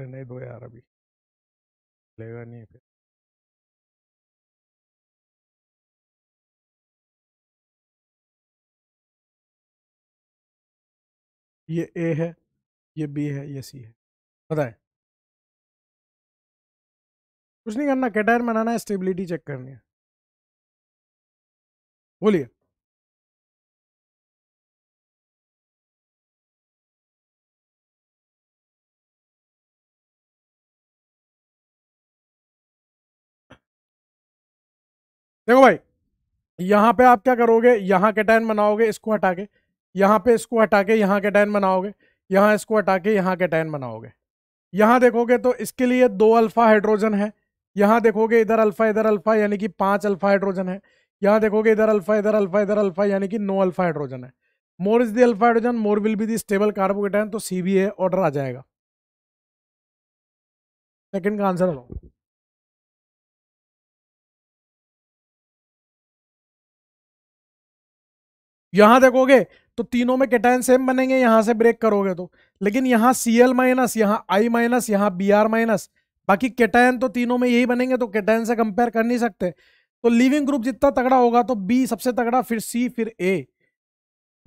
नहीं दो यार अभी लेगा नहीं फिर ये ए है ये बी है ये सी है बताए कुछ नहीं करना कैटायर बनाना है स्टेबिलिटी चेक करनी है बोलिए देखो भाई यहां पे आप क्या करोगे यहां कैटाइन बनाओगे इसको हटा के यहाँ पे इसको हटा के यहाँ के टैन बनाओगे यहाँ इसको हटा के यहाँ के टैन बनाओगे यहाँ देखोगे तो इसके लिए दो अल्फ़ा हाइड्रोजन है यहाँ देखोगे इधर अल्फ़ा इधर अल्फ़ा यानी कि पाँच अल्फ़ा हाइड्रोजन है यहाँ देखोगे इधर अल्फ़ा इधर अल्फ़ा इधर अल्फ़ा यानी कि नो अल्फ़ा हाइड्रोजन है more is the alpha hydrogen more will be the stable carbocation तो सी बी ऑर्डर आ जाएगा सेकेंड का आंसर लो यहां देखोगे तो तीनों में कैटाइन सेम बनेंगे यहाँ से ब्रेक करोगे तो लेकिन यहाँ सी एल माइनस यहाँ आई माइनस यहाँ बी आर माइनस बाकी कैटाइन तो तीनों में यही बनेंगे तो कैटाइन से कंपेयर कर नहीं सकते तो लिविंग ग्रुप जितना तगड़ा होगा तो बी सबसे तगड़ा फिर सी फिर ए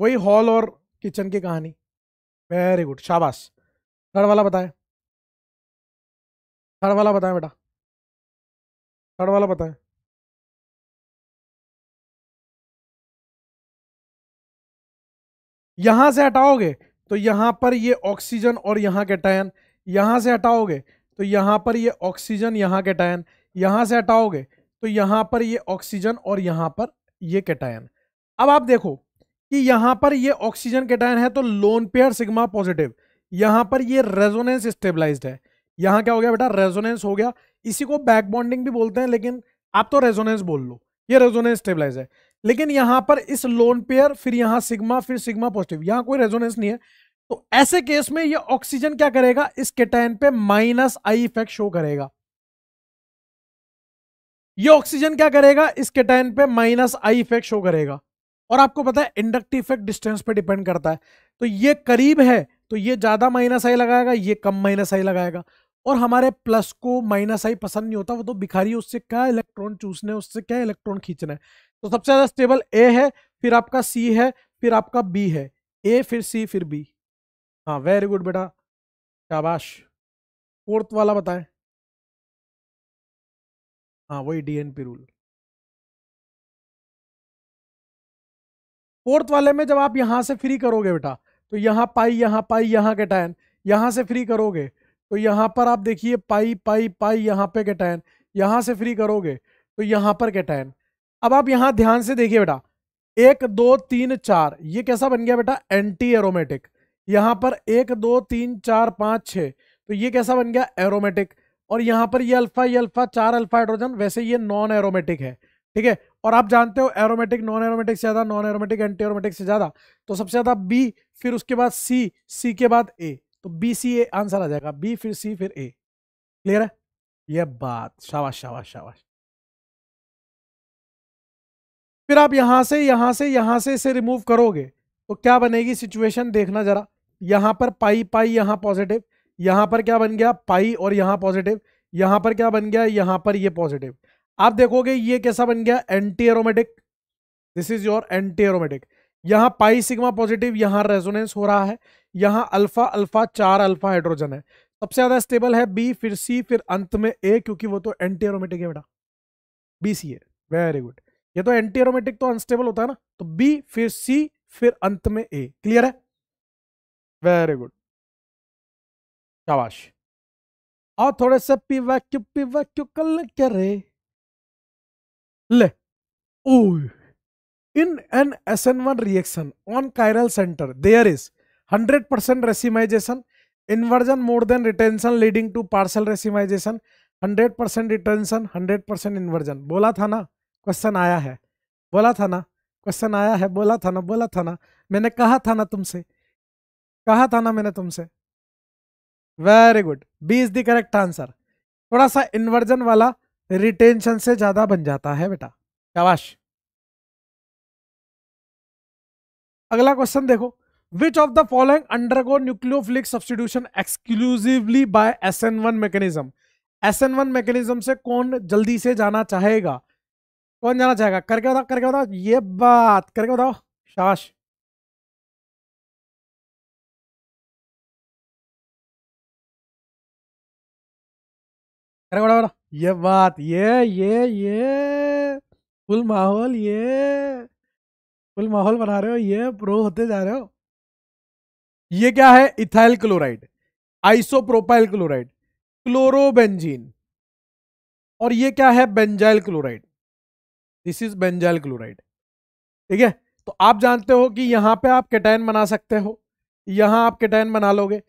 वही हॉल और किचन की कहानी वेरी गुड शाबाश थर्ड वाला बताएं थर्ड वाला बताएं बेटा थर्ड वाला बताएं यहां से हटाओगे तो यहां पर ये ऑक्सीजन और यहां के टैन यहां से हटाओगे तो यहां पर ये ऑक्सीजन यहां के टैन यहां से हटाओगे तो यहां पर ये ऑक्सीजन और यहां पर ये कैटायन अब आप देखो कि यहां पर ये ऑक्सीजन कैटायन है तो लोन पेयर सिग्मा पॉजिटिव यहां पर ये रेजोनेंस स्टेबलाइज्ड है यहां क्या हो गया बेटा रेजोनेंस हो गया इसी को बैक बॉन्डिंग भी बोलते हैं लेकिन आप तो रेजोनेंस बोल लो ये रेजोनेंस स्टेबलाइज है लेकिन यहां पर इस लोन पेयर फिर यहां सिग्मा फिर सिग्मा पॉजिटिव यहां कोई रेजोनेंस नहीं है तो ऐसे केस में ये ऑक्सीजन क्या करेगा इस केटाइन पे माइनस आई इफेक्ट शो करेगा ये ऑक्सीजन क्या करेगा इस केटाइन पे माइनस आई इफेक्ट शो करेगा और आपको पता है इंडक्टिव इफेक्ट डिस्टेंस पे डिपेंड करता है तो ये करीब है तो ये ज्यादा माइनस आई लगाएगा ये कम माइनस आई लगाएगा और हमारे प्लस को माइनस आई पसंद नहीं होता वो तो भिखारी उससे क्या इलेक्ट्रॉन चूसना है उससे क्या इलेक्ट्रॉन खींचना है तो सबसे ज़्यादा स्टेबल ए है फिर आपका सी है फिर आपका बी है ए फिर सी फिर बी हाँ वेरी गुड बेटा शाबाश फोर्थ वाला बताएं हाँ वही डीएनपी रूल फोर्थ वाले में जब आप यहां से फ्री करोगे बेटा तो यहां पाई यहां पाई यहां के टाइन यहां से फ्री करोगे तो यहाँ पर आप देखिए पाई पाई पाई यहाँ पे कैटाइन यहाँ से फ्री करोगे तो यहाँ पर कैटाइन अब आप यहाँ ध्यान से देखिए बेटा एक दो तीन चार ये कैसा बन गया बेटा एंटी एरोमेटिक यहाँ पर एक दो तीन चार पाँच छः तो ये कैसा बन गया एरोमेटिक और यहाँ पर ये अल्फा ये अल्फा चार अल्फा हाइड्रोजन वैसे ये नॉन एरोमेटिक है ठीक है और आप जानते हो एरोमेटिक नॉन एरोमेटिक से ज़्यादा नॉन एरोमेटिक एंटी एरोमेटिक से ज़्यादा तो सबसे ज़्यादा बी फिर उसके बाद सी सी के बाद ए तो बी सी ए आंसर आ जाएगा बी फिर सी फिर ए क्लियर है यह बात शाबाश शाबाश शाबाश फिर आप यहां से यहां से यहां से इसे रिमूव करोगे तो क्या बनेगी सिचुएशन देखना जरा यहां पर पाई पाई यहां पॉजिटिव यहां पर क्या बन गया पाई और यहां पॉजिटिव यहां पर क्या बन गया यहां पर ये पॉजिटिव आप देखोगे ये कैसा बन गया anti aromatic this is your anti aromatic यहां पाई सिग्मा पॉजिटिव यहां रेजोनेंस हो रहा है यहाँ अल्फा अल्फा चार अल्फा हाइड्रोजन है सबसे ज्यादा स्टेबल है बी फिर सी फिर अंत में ए क्योंकि वो तो एंटी एरोमेटिक है बेटा बी सी है वेरी गुड ये तो एंटी एरोमेटिक तो अनस्टेबल होता है ना तो बी फिर सी फिर अंत में ए क्लियर है वेरी गुड शाबाश और थोड़े से पीवा क्यू पीवा क्यू कल करे ले in an S N one reaction on chiral centre there is 100% percent racemisation inversion more than retention leading to partial racemisation 100% percent retention hundred percent inversion बोला था ना क्वेश्चन आया है बोला था ना क्वेश्चन आया है बोला था ना बोला था ना मैंने कहा था ना तुमसे कहा था ना मैंने तुमसे very good B is the correct answer थोड़ा सा इन्वर्जन वाला रिटेंशन से ज्यादा बन जाता है बेटा शाबाश अगला क्वेश्चन देखो Which of the following undergo nucleophilic substitution exclusively by SN1 mechanism? SN1 mechanism से कौन जल्दी से जाना चाहेगा कौन जाना चाहेगा करके बताओ करके बताओ ये बात करके बताओ शाश करके बताओ ये बात ये ये ये फुल माहौल ये फुल माहौल बना रहे हो ये प्रो होते जा रहे हो ये क्या है ethyl chloride isopropyl chloride chlorobenzene और ये क्या है benzyl chloride this is benzyl chloride ठीक है तो आप जानते हो कि यहां पे आप कैटाइन बना सकते हो यहां आप कैटाइन बना लोगे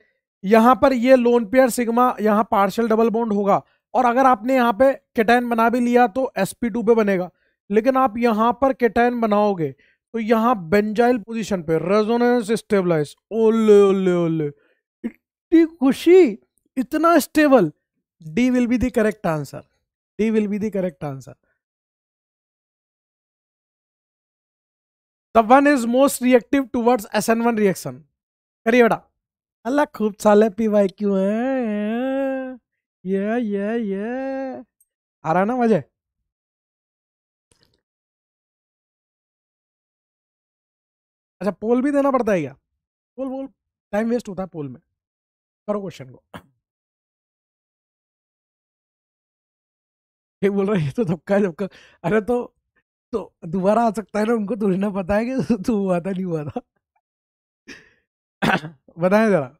यहां पर ये लोन पेयर सिग्मा यहां पार्शियल डबल बॉन्ड होगा और अगर आपने यहां पे कैटाइन बना भी लिया तो sp2 पे बनेगा लेकिन आप यहां पर कैटाइन बनाओगे तो यहाँ बेंजाइल पोजीशन पे रेजोनेंस स्टेबलाइज ओले ओले ओले इतनी खुशी इतना stable D will be the correct answer D will be the correct answer the one is most reactive towards S N one reaction करिए बेटा अल्लाह खूब साले पी वाई क्यू है ये ये ये आ रहा ना मजे अच्छा पोल भी देना पड़ता है क्या पोल पोल टाइम वेस्ट होता है पोल में करो क्वेश्चन को ये बोल रहा है तो धक्का है धक्का अरे तो तो दोबारा आ सकता है ना उनको तुझे तो ना पता है कि तो हुआ था नहीं हुआ था बताए जरा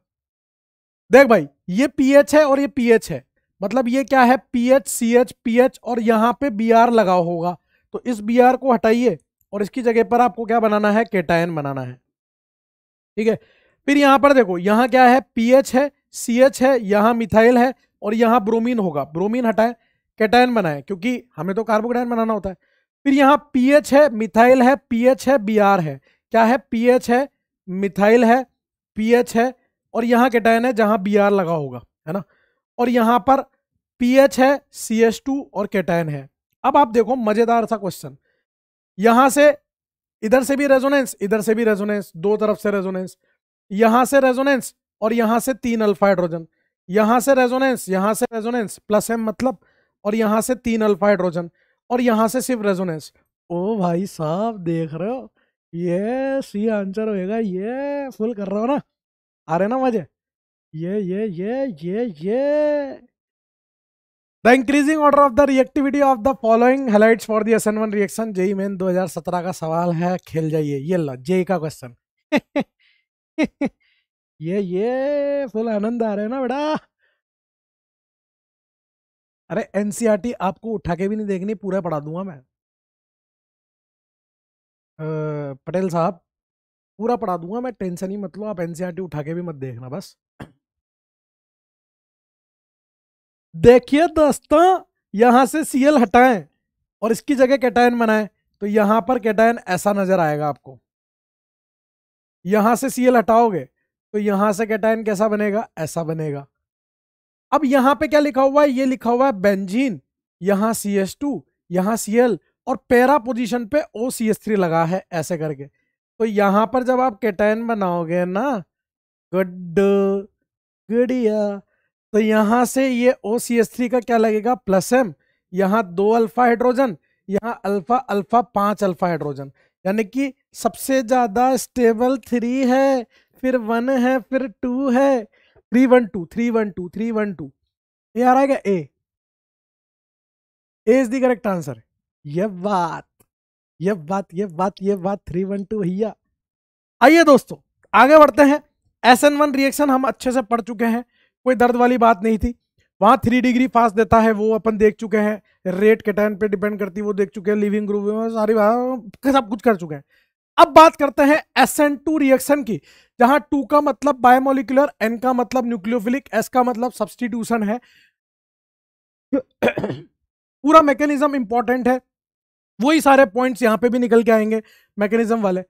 देख भाई ये पीएच है और ये पीएच है मतलब ये क्या है पीएच सीएच पीएच और यहाँ पे बीआर लगा होगा तो इस बीआर को हटाइए और इसकी जगह पर आपको क्या बनाना है केटायन बनाना है ठीक है फिर यहां पर देखो यहां क्या है पीएच है सीएच है यहां मिथाइल है और यहाँ ब्रोमीन होगा ब्रोमीन हटाए केटायन बनाए क्योंकि हमें तो कार्बोक्टायन बनाना होता है फिर यहाँ पीएच है मिथाइल है पीएच है बीआर है क्या है पीएच है मिथाइल है पीएच है और यहाँ केटायन है बी बीआर लगा होगा है ना और यहां पर पीएच है सीएच टू और केटायन है अब आप देखो मज़ेदार सा क्वेश्चन यहां से इधर से भी रेजोनेंस इधर से भी रेजोनेंस दो तरफ से रेजोनेंस यहां से रेजोनेंस और यहां से तीन अल्फा हाइड्रोजन यहां से रेजोनेंस यहां से रेजोनेंस प्लस एम मतलब और यहां से तीन अल्फा हाइड्रोजन और यहां से सिर्फ रेजोनेंस ओ भाई साहब देख रहे हो ये सी आंसर होएगा ये फुल कर रहा हो ना आ रहे ना मजे ये ये ये ये ये the increasing order of the reactivity of the following halides for the S N one reaction JEE Main 2017 का सवाल है खेल जाइए ये लो जेई का क्वेश्चन ये ये फुल आनंद आ रहे हो ना बेटा अरे एनसीईआरटी e आपको उठा के भी नहीं देखनी पूरा पढ़ा दूंगा मैं पटेल साहब पूरा पढ़ा दूंगा मैं टेंशन ही मतलब लो आप एनसीईआरटी e उठा के भी मत देखना बस देखिए दोस्तों यहाँ से सीएल हटाएं और इसकी जगह कैटायन बनाएं तो यहाँ पर कैटायन ऐसा नजर आएगा आपको यहाँ से सीएल हटाओगे तो यहाँ से कैटायन कैसा बनेगा ऐसा बनेगा अब यहाँ पे क्या लिखा हुआ है ये लिखा हुआ है बेंजीन यहाँ सी एस टू यहाँ सी एल और पैरा पोजीशन पे ओ सी एस थ्री लगा है ऐसे करके तो यहाँ पर जब आप कैटायन बनाओगे ना गुड गुड़िया तो यहाँ से ये ओ सी एस थ्री का क्या लगेगा प्लस एम यहाँ दो अल्फा हाइड्रोजन यहाँ अल्फा अल्फा पांच अल्फा हाइड्रोजन यानी कि सबसे ज़्यादा स्टेबल थ्री है फिर वन है फिर टू है three one two three one two three one two ये आ रहा है क्या A A is the correct answer ये बात ये बात ये बात ये बात थ्री वन टू भैया आइए दोस्तों आगे बढ़ते हैं एस एन वन रिएक्शन हम अच्छे से पढ़ चुके हैं कोई दर्द वाली बात नहीं थी वहाँ थ्री डिग्री फास्ट देता है वो अपन देख चुके हैं रेट टाइम पे डिपेंड करती है वो देख चुके हैं लिविंग ग्रुप में सारी सब कुछ कर चुके हैं अब बात करते हैं एस एन टू रिएक्शन की जहां टू का मतलब बायोमोलिकुलर एन का मतलब न्यूक्लियोफिलिक एस का मतलब सब्सटीट्यूशन है पूरा मैकेनिज्म इंपॉर्टेंट है वही सारे पॉइंट्स यहां पे भी निकल के आएंगे मैकेनिज्म वाले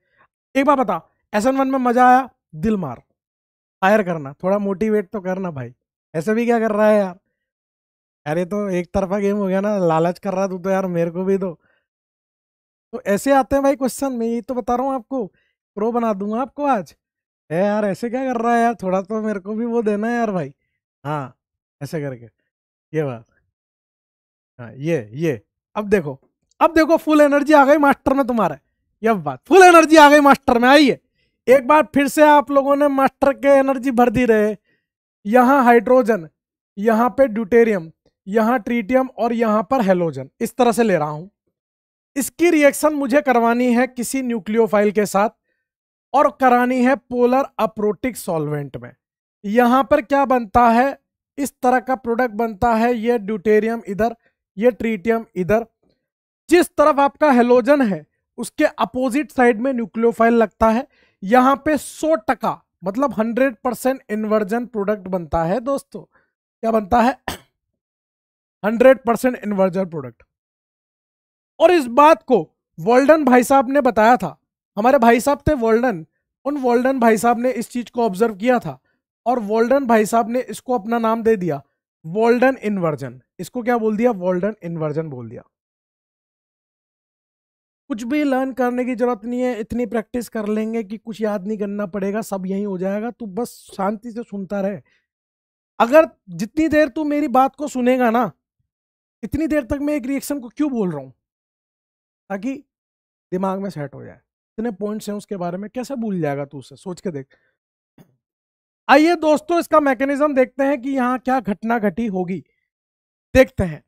एक बार बता एस एन वन में मजा आया दिल मार इंस्पायर करना थोड़ा मोटिवेट तो करना भाई ऐसे भी क्या कर रहा है यार यार ये तो एक तरफा गेम हो गया ना लालच कर रहा तू तो यार मेरे को भी दो तो ऐसे आते हैं भाई क्वेश्चन मैं ये तो बता रहा हूँ आपको प्रो बना दूंगा आपको आज है यार ऐसे क्या कर रहा है यार थोड़ा तो मेरे को भी वो देना है यार भाई हाँ ऐसे करके ये बात हाँ ये ये अब देखो अब देखो फुल एनर्जी आ गई मास्टर में तुम्हारा ये बात फुल एनर्जी आ गई मास्टर में आइए एक बार फिर से आप लोगों ने मास्टर के एनर्जी भर दी रहे यहाँ हाइड्रोजन यहाँ पे ड्यूटेरियम यहाँ ट्रीटियम और यहाँ पर हेलोजन इस तरह से ले रहा हूँ इसकी रिएक्शन मुझे करवानी है किसी न्यूक्लियोफाइल के साथ और करानी है पोलर अप्रोटिक सॉल्वेंट में यहाँ पर क्या बनता है इस तरह का प्रोडक्ट बनता है ये ड्यूटेरियम इधर ये ट्रीटियम इधर जिस तरफ आपका हेलोजन है उसके अपोजिट साइड में न्यूक्लियोफाइल लगता है यहां पे सौ टका मतलब हंड्रेड परसेंट इन्वर्जन प्रोडक्ट बनता है दोस्तों क्या बनता है हंड्रेड परसेंट इन्वर्जन प्रोडक्ट और इस बात को वॉल्डन भाई साहब ने बताया था हमारे भाई साहब थे वॉल्डन उन वॉल्डन भाई साहब ने इस चीज को ऑब्जर्व किया था और वॉल्डन भाई साहब ने इसको अपना नाम दे दिया वॉल्डन इन्वर्जन इसको क्या बोल दिया वॉल्डन इन्वर्जन बोल दिया कुछ भी लर्न करने की ज़रूरत नहीं है इतनी प्रैक्टिस कर लेंगे कि कुछ याद नहीं करना पड़ेगा सब यही हो जाएगा तू बस शांति से सुनता रहे अगर जितनी देर तू मेरी बात को सुनेगा ना इतनी देर तक मैं एक रिएक्शन को क्यों बोल रहा हूँ ताकि दिमाग में सेट हो जाए इतने पॉइंट्स हैं उसके बारे में कैसे भूल जाएगा तू उसे सोच के देख आइए दोस्तों इसका मैकेनिज्म देखते हैं कि यहाँ क्या घटना घटी होगी देखते हैं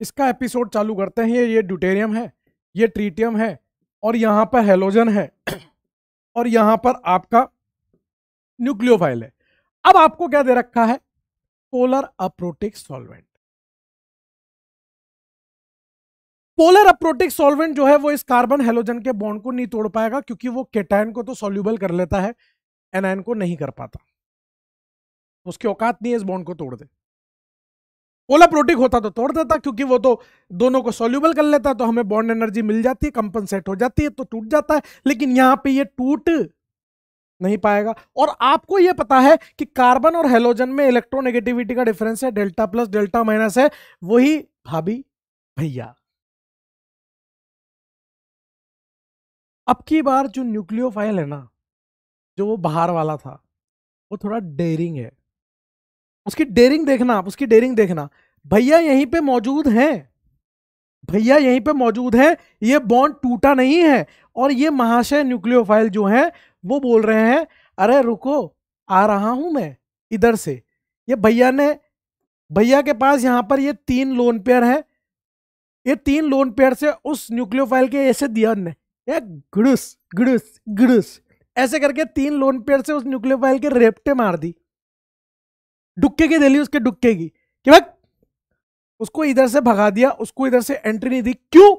इसका एपिसोड चालू करते हैं ये ये ड्यूटेरियम है ये ट्रीटियम है और यहाँ पर हेलोजन है और यहाँ पर आपका न्यूक्लियोफाइल है अब आपको क्या दे रखा है polar aprotic solvent polar aprotic solvent जो है वो इस कार्बन हेलोजन के बॉन्ड को नहीं तोड़ पाएगा क्योंकि वो केटाइन को तो सोल्यूबल कर लेता है एनाइन को नहीं कर पाता उसकी औकात नहीं है इस बॉन्ड को तोड़ दे ओला प्रोटिक होता तो तोड़ देता क्योंकि वो तो दोनों को सोल्यूबल कर लेता है तो हमें बॉन्ड एनर्जी मिल जाती है कंपनसेट हो जाती है तो टूट जाता है लेकिन यहां पे ये टूट नहीं पाएगा और आपको ये पता है कि कार्बन और हेलोजन में इलेक्ट्रोनेगेटिविटी का डिफरेंस है डेल्टा प्लस डेल्टा माइनस है वही भाभी भैया अब की बार जो न्यूक्लियोफाइल है ना जो वो बाहर वाला था वो थोड़ा डेयरिंग है उसकी डेरिंग देखना आप उसकी डेरिंग देखना भैया यहीं पे मौजूद हैं भैया यहीं पे मौजूद हैं ये बॉन्ड टूटा नहीं है और ये महाशय न्यूक्लियोफाइल जो हैं वो बोल रहे हैं अरे रुको आ रहा हूं मैं इधर से ये भैया ने भैया के पास यहाँ पर ये तीन लोन पेयर हैं ये तीन लोन पेयर से उस न्यूक्लियोफाइल के ऐसे दिया ने गुड़स गुड़स गुड़स ऐसे करके तीन लोन पेयर से उस न्यूक्लियोफाइल के रेपटे मार दी डुक्के की दे उसके डुक्के की कि भाई उसको इधर से भगा दिया उसको इधर से एंट्री नहीं दी क्यों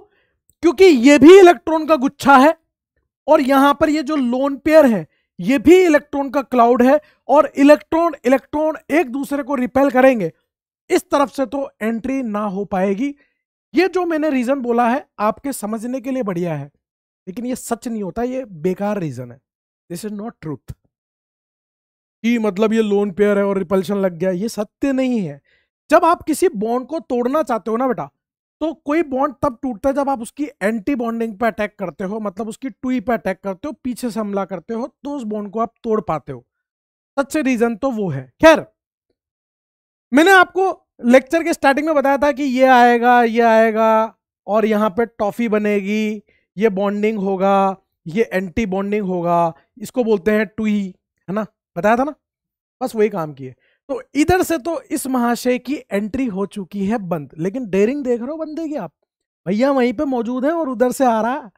क्योंकि ये भी इलेक्ट्रॉन का गुच्छा है और यहां पर ये जो लोन पेयर है ये भी इलेक्ट्रॉन का क्लाउड है और इलेक्ट्रॉन इलेक्ट्रॉन एक दूसरे को रिपेल करेंगे इस तरफ से तो एंट्री ना हो पाएगी ये जो मैंने रीजन बोला है आपके समझने के लिए बढ़िया है लेकिन ये सच नहीं होता ये बेकार रीजन है दिस इज नॉट ट्रूथ कि मतलब ये लोन पेयर है और रिपल्शन लग गया ये सत्य नहीं है जब आप किसी बॉन्ड को तोड़ना चाहते हो ना बेटा तो कोई बॉन्ड तब टूटता है जब आप उसकी एंटी बॉन्डिंग पे अटैक करते हो मतलब उसकी टुई e पे अटैक करते हो पीछे से हमला करते हो तो उस बॉन्ड को आप तोड़ पाते हो सच्चे रीजन तो वो है खैर मैंने आपको लेक्चर के स्टार्टिंग में बताया था कि ये आएगा ये आएगा और यहाँ पे टॉफी बनेगी ये बॉन्डिंग होगा ये एंटी बॉन्डिंग होगा इसको बोलते हैं टुई e, है ना बताया था ना बस वही काम किए तो इधर से तो इस महाशय की एंट्री हो चुकी है बंद लेकिन डेयरिंग देख रहे हो बंदे की आप भैया वहीं पे मौजूद है और उधर से आ रहा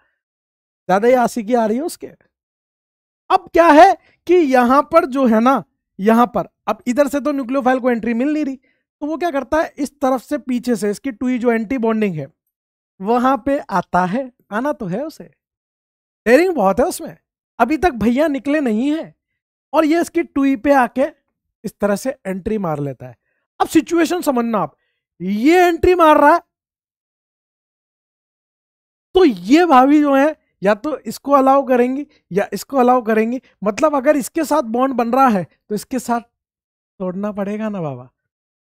ज्यादा ही की आ रही है उसके अब क्या है कि यहां पर जो है ना यहां पर अब इधर से तो न्यूक्लियो को एंट्री मिल नहीं रही तो वो क्या करता है इस तरफ से पीछे से इसकी टू e जो एंटी बॉन्डिंग है वहां पे आता है आना तो है उसे डेयरिंग बहुत है उसमें अभी तक भैया निकले नहीं है और ये इसकी टुई पे आके इस तरह से एंट्री मार लेता है अब सिचुएशन समझना आप ये एंट्री मार रहा है तो ये भाभी जो है या तो इसको अलाउ करेंगी या इसको अलाउ करेंगी मतलब अगर इसके साथ बॉन्ड बन रहा है तो इसके साथ तोड़ना पड़ेगा ना बाबा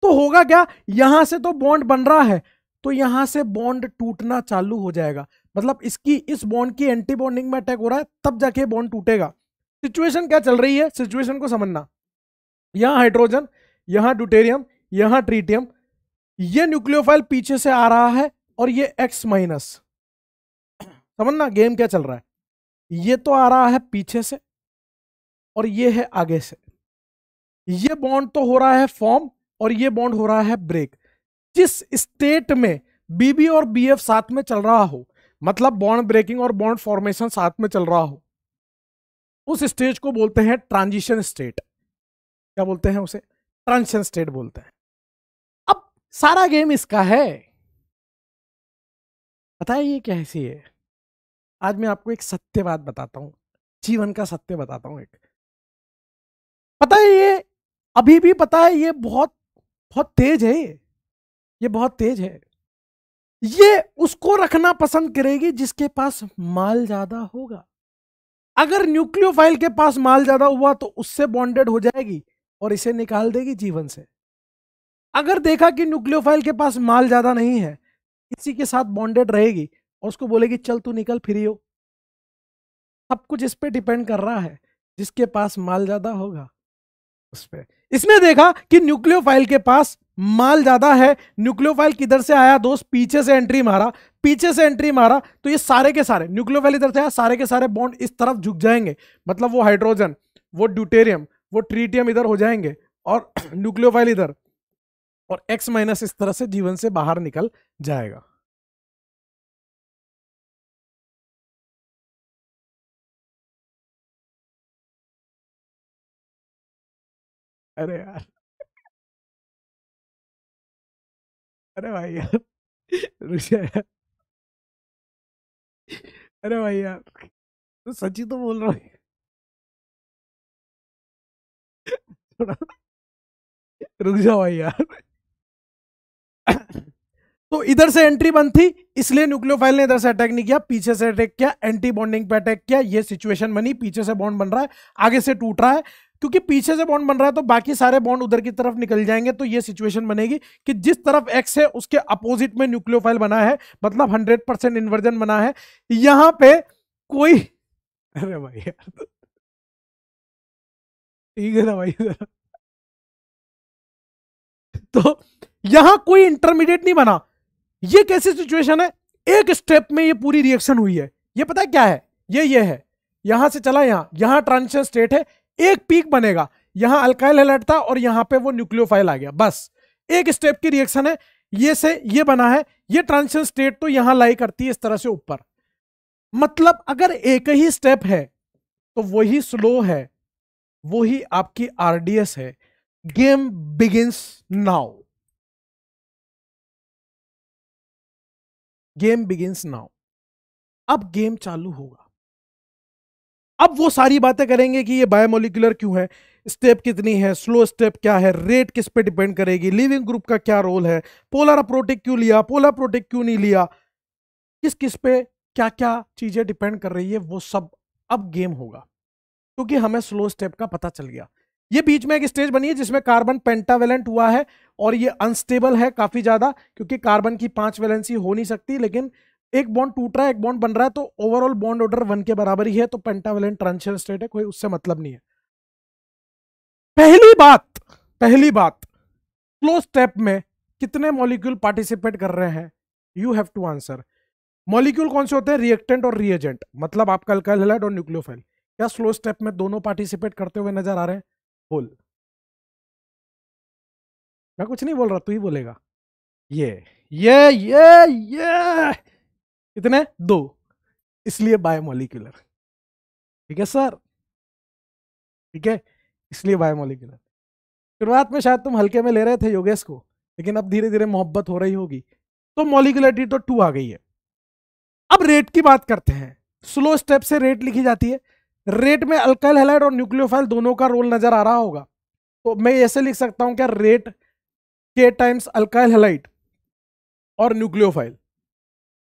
तो होगा क्या यहां से तो बॉन्ड बन रहा है तो यहां से बॉन्ड टूटना चालू हो जाएगा मतलब इसकी इस बॉन्ड की एंटी बॉन्डिंग में अटैक हो रहा है तब जाके बॉन्ड टूटेगा सिचुएशन क्या चल रही है सिचुएशन को समझना यहां हाइड्रोजन यहाँ ड्यूटेरियम यहां ट्रीटियम ये न्यूक्लियोफाइल पीछे से आ रहा है और ये एक्स माइनस समझना गेम क्या चल रहा है ये तो आ रहा है पीछे से और ये है आगे से ये बॉन्ड तो हो रहा है फॉर्म और ये बॉन्ड हो रहा है ब्रेक जिस स्टेट में बीबी और बीएफ साथ में चल रहा हो मतलब बॉन्ड ब्रेकिंग और बॉन्ड फॉर्मेशन साथ में चल रहा हो उस स्टेज को बोलते हैं ट्रांजिशन स्टेट क्या बोलते हैं उसे ट्रांजिशन स्टेट बोलते हैं अब सारा गेम इसका है पता है ये कैसी है आज मैं आपको एक सत्य बात बताता हूं जीवन का सत्य बताता हूं एक पता है ये अभी भी पता है ये बहुत बहुत तेज है ये बहुत तेज है ये उसको रखना पसंद करेगी जिसके पास माल ज्यादा होगा अगर न्यूक्लियोफाइल के पास माल ज्यादा हुआ तो उससे बॉन्डेड हो जाएगी और इसे निकाल देगी जीवन से अगर देखा कि न्यूक्लियोफाइल के पास माल ज्यादा नहीं है इसी के साथ बॉन्डेड रहेगी और उसको बोलेगी चल तू निकल फिर हो सब कुछ इस पर डिपेंड कर रहा है जिसके पास माल ज्यादा होगा उस पर इसने देखा कि न्यूक्लियोफाइल के पास माल ज्यादा है न्यूक्लियोफाइल किधर से आया दोस्त पीछे से एंट्री मारा पीछे से एंट्री मारा तो ये सारे के सारे न्यूक्लियोफाइल इधर से आया सारे के सारे बॉन्ड इस तरफ झुक जाएंगे मतलब वो हाइड्रोजन वो ड्यूटेरियम वो ट्रीटियम इधर हो जाएंगे और न्यूक्लियोफाइल इधर और एक्स माइनस इस तरह से जीवन से बाहर निकल जाएगा अरे यार अरे भाई यार अरे भाई यार तो सच्ची तो बोल रहा हूँ रुक जाओ भाई यार तो इधर से एंट्री बंद थी इसलिए न्यूक्लियोफाइल ने इधर से अटैक नहीं किया पीछे से अटैक किया एंटी बॉन्डिंग पे अटैक किया ये सिचुएशन बनी पीछे से बॉन्ड बन रहा है आगे से टूट रहा है क्योंकि पीछे से बॉन्ड बन रहा है तो बाकी सारे बॉन्ड उधर की तरफ निकल जाएंगे तो ये सिचुएशन बनेगी कि जिस तरफ एक्स है उसके अपोजिट में न्यूक्लियोफाइल बना है मतलब हंड्रेड परसेंट इन्वर्जन बना है यहां पे कोई अरे भाई यार ठीक है ना भाई तो यहां कोई इंटरमीडिएट नहीं बना ये कैसी सिचुएशन है एक स्टेप में ये पूरी रिएक्शन हुई है ये पता है क्या है ये ये है यहां से चला यहां यहां ट्रांजिशन स्टेट है एक पीक बनेगा यहां अल्काइल था और यहां पे वो न्यूक्लियोफाइल आ गया बस एक स्टेप की रिएक्शन है ये से ये बना है ये ट्रांजिशन स्टेट तो यहां लाई करती है इस तरह से ऊपर मतलब अगर एक ही स्टेप है तो वही स्लो है वही आपकी आरडीएस है game begins now game begins now अब गेम चालू होगा अब वो सारी बातें करेंगे कि ये बायोमोलिकुलर क्यों है स्टेप कितनी है स्लो स्टेप क्या है रेट किस पे डिपेंड करेगी लिविंग ग्रुप का क्या रोल है पोलर अप्रोटिक क्यों लिया पोलर प्रोटिक क्यों नहीं लिया किस किस पे क्या क्या चीज़ें डिपेंड कर रही है वो सब अब गेम होगा क्योंकि हमें स्लो स्टेप का पता चल गया ये बीच में एक स्टेज बनी है जिसमें कार्बन पेंटावेलेंट हुआ है और ये अनस्टेबल है काफ़ी ज़्यादा क्योंकि कार्बन की पांच वैलेंसी हो नहीं सकती लेकिन एक बॉन्ड टूट रहा है एक बॉन्ड बन रहा है तो ओवरऑल बॉन्ड ऑर्डर वन के बराबर ही है तो पेंटावेलेंट ट्रांशियल स्टेट है कोई उससे मतलब नहीं है पहली बात पहली बात क्लोज स्टेप में कितने मॉलिक्यूल पार्टिसिपेट कर रहे हैं you have to answer molecule कौन से होते हैं रिएक्टेंट और रिएजेंट मतलब आपका अल्काइल हेलाइड और न्यूक्लियोफाइल क्या स्लो स्टेप में दोनों पार्टिसिपेट करते हुए नजर आ रहे हैं बोल मैं कुछ नहीं बोल रहा तू ही बोलेगा ये ये ये ये कितने दो इसलिए बायोमोलिकुलर ठीक है सर ठीक है इसलिए बायोमोलिकुलर शुरुआत में शायद तुम हल्के में ले रहे थे योगेश को लेकिन अब धीरे धीरे मोहब्बत हो रही होगी तो मोलिकुलरिटी तो टू आ गई है अब रेट की बात करते हैं स्लो स्टेप से रेट लिखी जाती है रेट में अल्कल हेलाइड और न्यूक्लियोफाइल दोनों का रोल नजर आ रहा होगा तो मैं ऐसे लिख सकता हूं क्या रेट के टाइम्स अल्काइल हेलाइट और न्यूक्लियोफाइल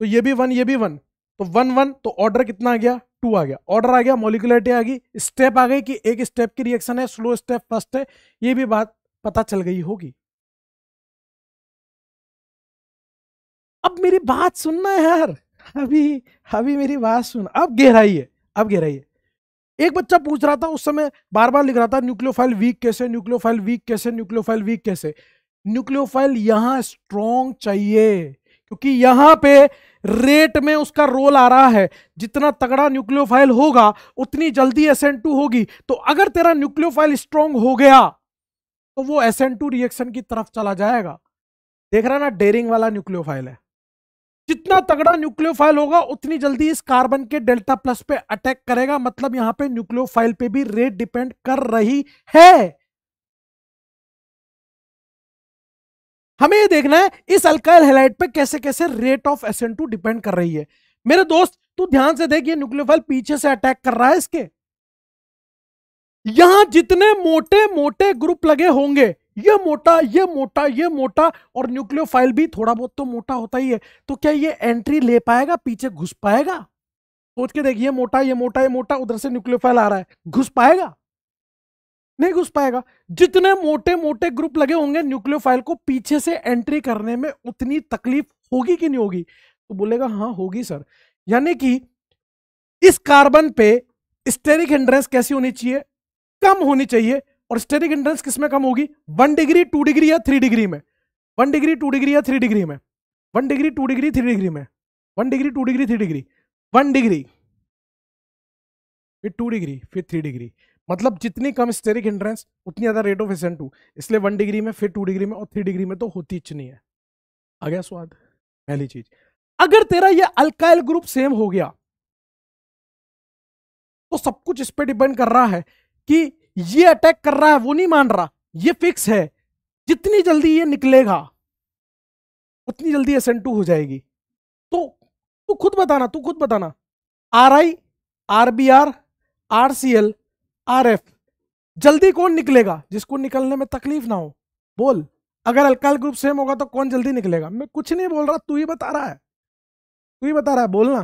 तो ये भी वन ये भी वन तो वन वन तो ऑर्डर कितना आ गया टू आ गया ऑर्डर आ गया मोलिकुलरिटी आ गई स्टेप आ गई कि एक स्टेप की रिएक्शन है स्लो स्टेप फर्स्ट है ये भी बात पता चल गई होगी अब मेरी बात सुनना है यार अभी अभी मेरी बात सुन अब गहराई है अब गहराई है एक बच्चा पूछ रहा था उस समय बार बार लिख रहा था न्यूक्लियोफाइल वीक कैसे न्यूक्लियोफाइल वीक कैसे न्यूक्लियोफाइल वीक कैसे न्यूक्लियोफाइल यहाँ स्ट्रॉन्ग चाहिए क्योंकि यहां पे रेट में उसका रोल आ रहा है जितना तगड़ा न्यूक्लियोफाइल होगा उतनी जल्दी एस होगी तो अगर तेरा न्यूक्लियोफाइल स्ट्रांग हो गया तो वो एस रिएक्शन की तरफ चला जाएगा देख रहा ना डेरिंग वाला न्यूक्लियोफाइल है जितना तगड़ा न्यूक्लियोफाइल होगा उतनी जल्दी इस कार्बन के डेल्टा प्लस पे अटैक करेगा मतलब यहां पे न्यूक्लियोफाइल पे भी रेट डिपेंड कर रही है हमें ये देखना है इस अल्काइल हेलाइट पे कैसे कैसे rate of S two depend कर रही है मेरे दोस्त तू ध्यान से देख ये न्यूक्लियोफाइल पीछे से अटैक कर रहा है इसके यहां जितने मोटे मोटे ग्रुप लगे होंगे ये मोटा ये मोटा ये मोटा और न्यूक्लियोफाइल भी थोड़ा बहुत तो मोटा होता ही है तो क्या ये एंट्री ले पाएगा पीछे घुस पाएगा सोच के देखिए मोटा ये मोटा ये मोटा उधर से न्यूक्लियोफाइल आ रहा है घुस पाएगा नहीं घुस पाएगा जितने मोटे मोटे ग्रुप लगे होंगे न्यूक्लियोफाइल को पीछे से एंट्री करने में उतनी तकलीफ होगी कि नहीं होगी तो बोलेगा हाँ होगी सर यानी कि इस कार्बन पे स्टेरिक हिंड्रेंस कैसी होनी चाहिए कम होनी चाहिए और स्टेरिक हिंड्रेंस किसमें कम होगी वन डिग्री टू डिग्री या थ्री डिग्री में वन डिग्री टू डिग्री या थ्री डिग्री में one degree two degree three degree में one degree two degree three degree one degree फिर टू डिग्री फिर थ्री डिग्री मतलब जितनी कम स्टेरिक हिंड्रेंस उतनी ज़्यादा रेट ऑफ एसेंट टू इसलिए वन डिग्री में फिर टू डिग्री में और थ्री डिग्री में तो होती इच नहीं है आ गया स्वाद पहली चीज अगर तेरा ये अल्काइल ग्रुप सेम हो गया तो सब कुछ इस पर डिपेंड कर रहा है कि ये अटैक कर रहा है वो नहीं मान रहा ये फिक्स है जितनी जल्दी ये निकलेगा उतनी जल्दी एसेंट टू हो जाएगी तो तू खुद बताना तू खुद बताना R I R B R R C L R F जल्दी कौन निकलेगा जिसको निकलने में तकलीफ ना हो बोल अगर अल्काइल ग्रुप सेम होगा तो कौन जल्दी निकलेगा मैं कुछ नहीं बोल रहा तू ही बता रहा है तू ही बता रहा है बोलना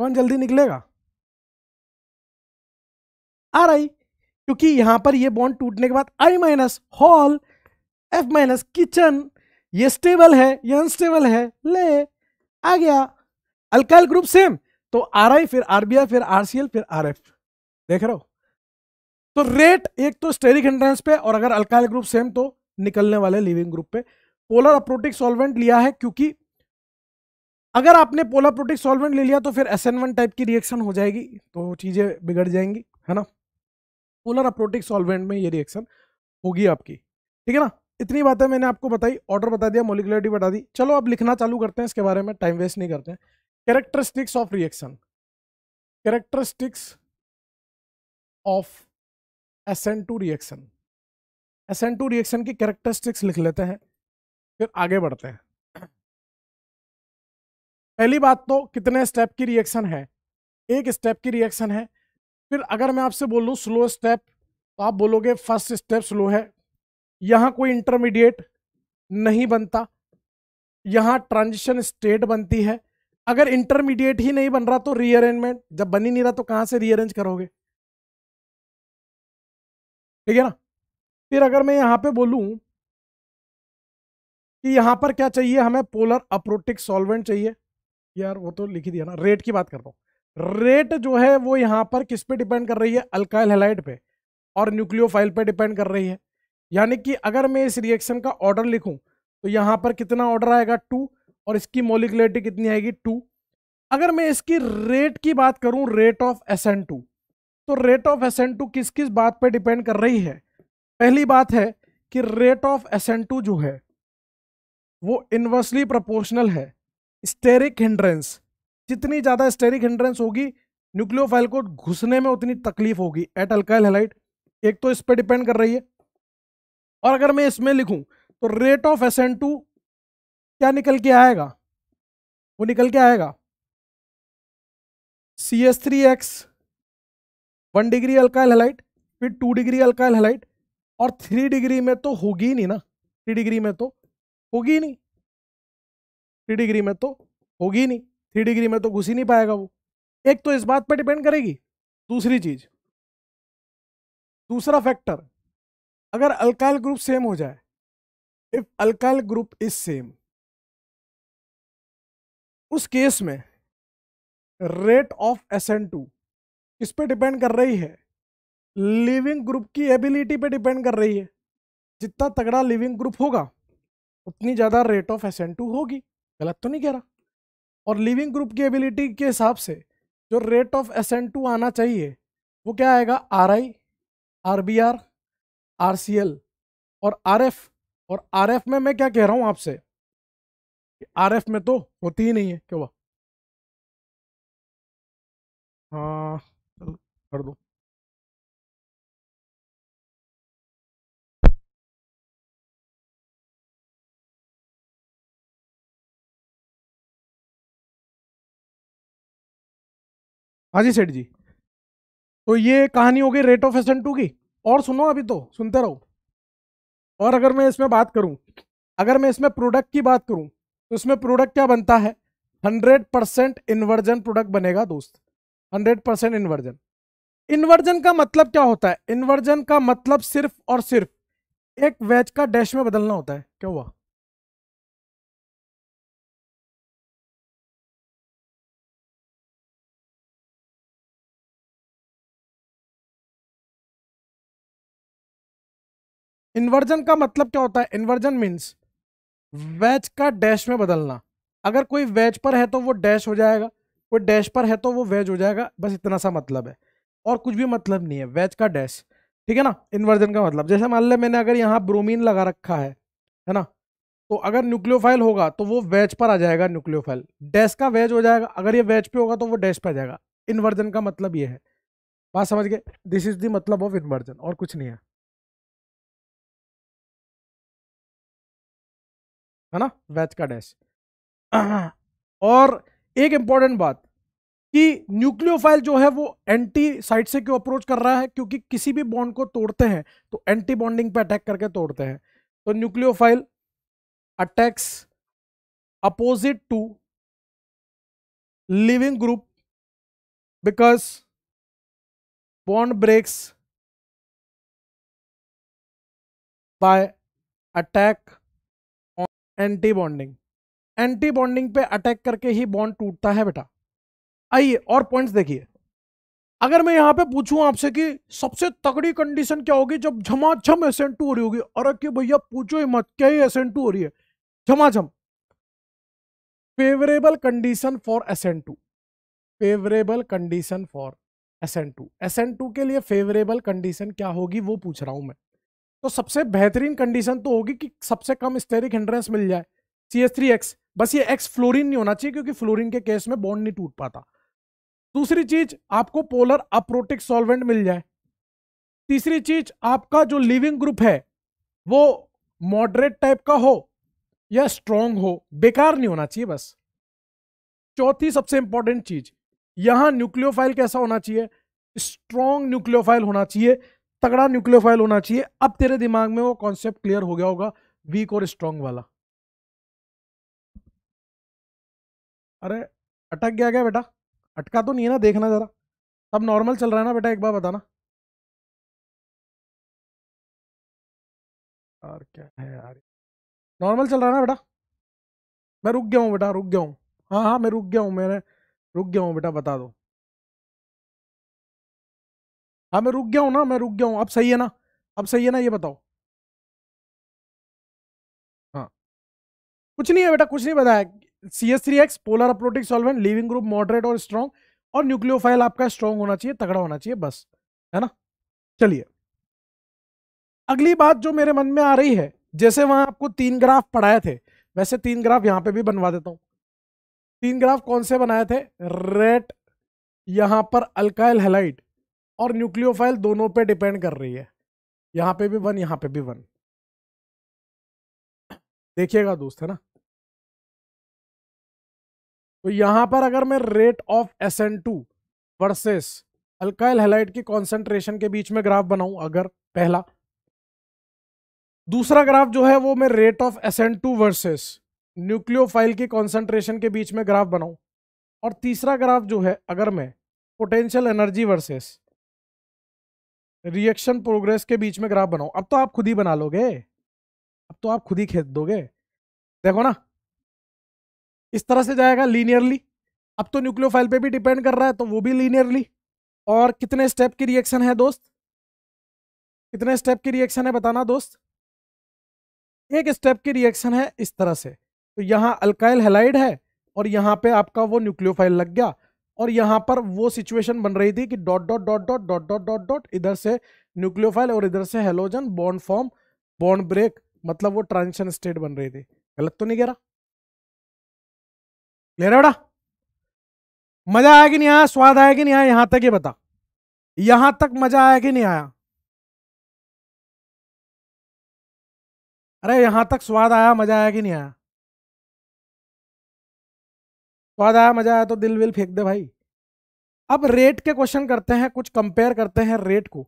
कौन जल्दी निकलेगा आर आई क्योंकि यहां पर ये बॉन्ड टूटने के बाद आई माइनस हॉल एफ माइनस किचन ये स्टेबल है ये अनस्टेबल है ले आ गया अल्काइल ग्रुप सेम तो आर आई फिर आरबीआई फिर आरसीएल फिर एफ देख रहे हो तो रेट एक तो स्टेरिक एंट्रेंस पे और अगर अल्काइल ग्रुप सेम तो निकलने वाले लिविंग ग्रुप पे पोलर अप्रोटिक सॉल्वेंट लिया है क्योंकि अगर आपने पोलर प्रोटिक सॉल्वेंट ले लिया तो फिर एस टाइप की रिएक्शन हो जाएगी तो चीज़ें बिगड़ जाएंगी है ना पोलर अप्रोटिक सॉल्वेंट में ये रिएक्शन होगी आपकी ठीक है ना इतनी बातें मैंने आपको बताई ऑर्डर बता दिया मोलिकुलरिटी बता दी चलो अब लिखना चालू करते हैं इसके बारे में टाइम वेस्ट नहीं करते हैं characteristics of reaction characteristics of SN2 reaction SN2 reaction की characteristics लिख लेते हैं फिर आगे बढ़ते हैं पहली बात तो कितने स्टेप की रिएक्शन है एक स्टेप की रिएक्शन है फिर अगर मैं आपसे बोलूं स्लो स्टेप तो आप बोलोगे फर्स्ट स्टेप स्लो है यहां कोई इंटरमीडिएट नहीं बनता यहां ट्रांजिशन स्टेट बनती है अगर इंटरमीडिएट ही नहीं बन रहा तो रीअरेंजमेंट जब बन ही नहीं रहा तो कहां से रीअरेंज करोगे ठीक है ना फिर अगर मैं यहां पे बोलू कि यहां पर क्या चाहिए हमें पोलर अप्रोटिक सॉल्वेंट चाहिए यार वो तो लिख ही दिया ना रेट की बात करता हूं रेट जो है वो यहां पर किस पे डिपेंड कर रही है अल्काइल हेलाइट पे और न्यूक्लियोफाइल पे डिपेंड कर रही है यानी कि अगर मैं इस रिएक्शन का ऑर्डर लिखूं तो यहां पर कितना ऑर्डर आएगा टू और इसकी मोलिकुलरिटी कितनी आएगी टू अगर मैं इसकी रेट की बात करूं rate of S N two तो rate of S N two किस किस बात पे डिपेंड कर रही है पहली बात है कि rate of S N two जो है वो इन्वर्सली प्रोपोर्शनल है स्टेरिक हिंड्रेंस जितनी ज़्यादा स्टेरिक हिंड्रेंस होगी न्यूक्लियोफाइल को घुसने में उतनी तकलीफ होगी एट अल्काइल हेलाइट एक तो इस पर डिपेंड कर रही है और अगर मैं इसमें लिखूं तो rate of S N two क्या निकल के आएगा वो निकल के आएगा C S three X one degree alkyl halide फिर टू डिग्री अल्काइल हेलाइट और थ्री डिग्री में तो होगी नहीं ना थ्री डिग्री में तो होगी नहीं थ्री डिग्री में तो होगी नहीं थ्री डिग्री में तो घुस ही नहीं पाएगा वो एक तो इस बात पर डिपेंड करेगी दूसरी चीज दूसरा फैक्टर अगर अल्काइल ग्रुप सेम हो जाए if alkyl group is same उस केस में रेट ऑफ एन टू किस पे डिपेंड कर रही है लिविंग ग्रुप की एबिलिटी पे डिपेंड कर रही है जितना तगड़ा लिविंग ग्रुप होगा उतनी ज़्यादा रेट ऑफ एन टू होगी गलत तो नहीं कह रहा और लिविंग ग्रुप की एबिलिटी के हिसाब से जो रेट ऑफ एन टू आना चाहिए वो क्या आएगा R I R B R R C L और आर एफ और आर एफ में मैं क्या कह रहा हूँ आपसे आर एफ में तो होती ही नहीं है क्या हुआ हाँ चल कर दो हाँ जी सेठ जी तो ये कहानी हो गई रेट ऑफ एसन टू की और सुनो अभी तो सुनते रहो और अगर मैं इसमें बात करूं अगर मैं इसमें प्रोडक्ट की बात करूं तो इसमें प्रोडक्ट क्या बनता है हंड्रेड परसेंट इन्वर्जन प्रोडक्ट बनेगा दोस्त हंड्रेड परसेंट इन्वर्जन इन्वर्जन का मतलब क्या होता है इन्वर्जन का मतलब सिर्फ और सिर्फ एक वेज का डैश में बदलना होता है क्या हुआ इन्वर्जन का मतलब क्या होता है इन्वर्जन मीन्स वेज का डैश में बदलना अगर कोई वेज पर है तो वो डैश हो जाएगा कोई डैश पर है तो वो वेज हो जाएगा बस इतना सा मतलब है और कुछ भी मतलब नहीं है वेज का डैश ठीक है ना इन्वर्जन का मतलब जैसे मान लें मैंने अगर यहाँ ब्रोमीन लगा रखा है है ना तो अगर न्यूक्लियोफाइल होगा तो वो वेज पर आ जाएगा न्यूक्लियोफाइल डैश का वेज हो जाएगा अगर ये वेज पे होगा तो वो डैश पर आ जाएगा इन्वर्जन का मतलब ये है बात समझ गए दिस इज द मतलब ऑफ इन्वर्जन और कुछ नहीं है है ना वैच का डैश और एक इंपॉर्टेंट बात कि न्यूक्लियोफाइल जो है वो एंटी साइड से क्यों अप्रोच कर रहा है क्योंकि किसी भी बॉन्ड को तोड़ते हैं तो एंटी बॉन्डिंग पे अटैक करके तोड़ते हैं तो nucleophile attacks opposite to leaving group because bond breaks by attack anti bonding anti bonding पे अटैक करके ही बॉन्ड टूटता है बेटा आइए और पॉइंट्स देखिए अगर मैं यहां पे पूछूं आपसे कि सबसे तगड़ी कंडीशन क्या होगी जब झमाझम एस एन टू हो रही होगी अरे भैया पूछो ही मत क्या ही एस एन टू हो रही है झमाझम favourable condition for S N two favourable condition for S N two S N two के लिए फेवरेबल कंडीशन क्या होगी वो पूछ रहा हूं मैं तो सबसे बेहतरीन कंडीशन तो होगी कि सबसे कम स्टेरिक हिंड्रेंस मिल जाए सी एस थ्री एक्स बस ये एक्स फ्लोरिन नहीं होना चाहिए क्योंकि फ्लोरिन के केस में बॉन्ड नहीं टूट पाता दूसरी चीज आपको पोलर अप्रोटिक सॉल्वेंट मिल जाए तीसरी चीज आपका जो लिविंग ग्रुप है वो मॉडरेट टाइप का हो या स्ट्रॉन्ग हो बेकार नहीं होना चाहिए बस चौथी सबसे इंपॉर्टेंट चीज यहां न्यूक्लियोफाइल कैसा होना चाहिए स्ट्रॉन्ग न्यूक्लियोफाइल होना चाहिए तगड़ा न्यूक्लियोफाइल होना चाहिए अब तेरे दिमाग में वो कॉन्सेप्ट क्लियर हो गया होगा वीक और स्ट्रांग वाला अरे अटक गया क्या बेटा अटका तो नहीं है ना देखना जरा सब नॉर्मल चल रहा है ना बेटा एक बार बताना और क्या है यार नॉर्मल चल रहा है ना बेटा मैं रुक गया हूँ बेटा रुक गया हूँ हाँ हाँ मैं रुक गया हूँ मैंने रुक गया हूँ बेटा बता दो हाँ मैं रुक गया हूँ ना मैं रुक गया हूँ अब सही है ना अब सही है ना ये बताओ हाँ कुछ नहीं है बेटा कुछ नहीं बताया C S three X polar aprotic solvent leaving group moderate और स्ट्रॉन्ग और न्यूक्लियोफाइल आपका स्ट्रॉन्ग होना चाहिए तगड़ा होना चाहिए बस है ना चलिए अगली बात जो मेरे मन में आ रही है जैसे वहां आपको तीन ग्राफ पढ़ाए थे वैसे तीन ग्राफ यहां पे भी बनवा देता हूँ तीन ग्राफ कौन से बनाए थे रेड यहाँ पर अल्काइल हेलाइट और न्यूक्लियोफाइल दोनों पे डिपेंड कर रही है यहाँ पे भी वन यहाँ पे भी वन देखिएगा दोस्त है ना तो यहां पर अगर मैं rate of S N two versus alkyl halide की कॉन्सेंट्रेशन के बीच में ग्राफ बनाऊं अगर पहला दूसरा ग्राफ जो है वो मैं rate of S N two versus nucleophile की कॉन्सेंट्रेशन के बीच में ग्राफ बनाऊं और तीसरा ग्राफ जो है अगर मैं potential energy versus reaction progress के बीच में ग्राफ बनाओ अब तो आप खुद ही बना लोगे अब तो आप खुद ही खेद दोगे देखो ना इस तरह से जाएगा लीनियरली अब तो न्यूक्लियोफाइल पे भी डिपेंड कर रहा है तो वो भी लीनियरली और कितने स्टेप की रिएक्शन है दोस्त कितने स्टेप की रिएक्शन है बताना दोस्त एक स्टेप की रिएक्शन है इस तरह से तो यहाँ अल्काइल हेलाइड है और यहाँ पे आपका वो न्यूक्लियोफाइल लग गया और यहाँ पर वो सिचुएशन बन रही थी कि dot dot dot dot dot dot dot dot इधर से न्यूक्लियोफाइल और इधर से halogen bond form bond break मतलब वो ट्रांजिशन स्टेट बन रही थी गलत तो नहीं कह रहा ले रहा बेटा मजा आया कि नहीं आया स्वाद आया कि नहीं आया यहां तक ये बता यहां तक मजा आया कि नहीं आया अरे यहां तक स्वाद आया मजा आया कि नहीं आया स्वाद आया मजा आया तो दिल विल फेंक दे भाई अब रेट के क्वेश्चन करते हैं कुछ कंपेयर करते हैं रेट को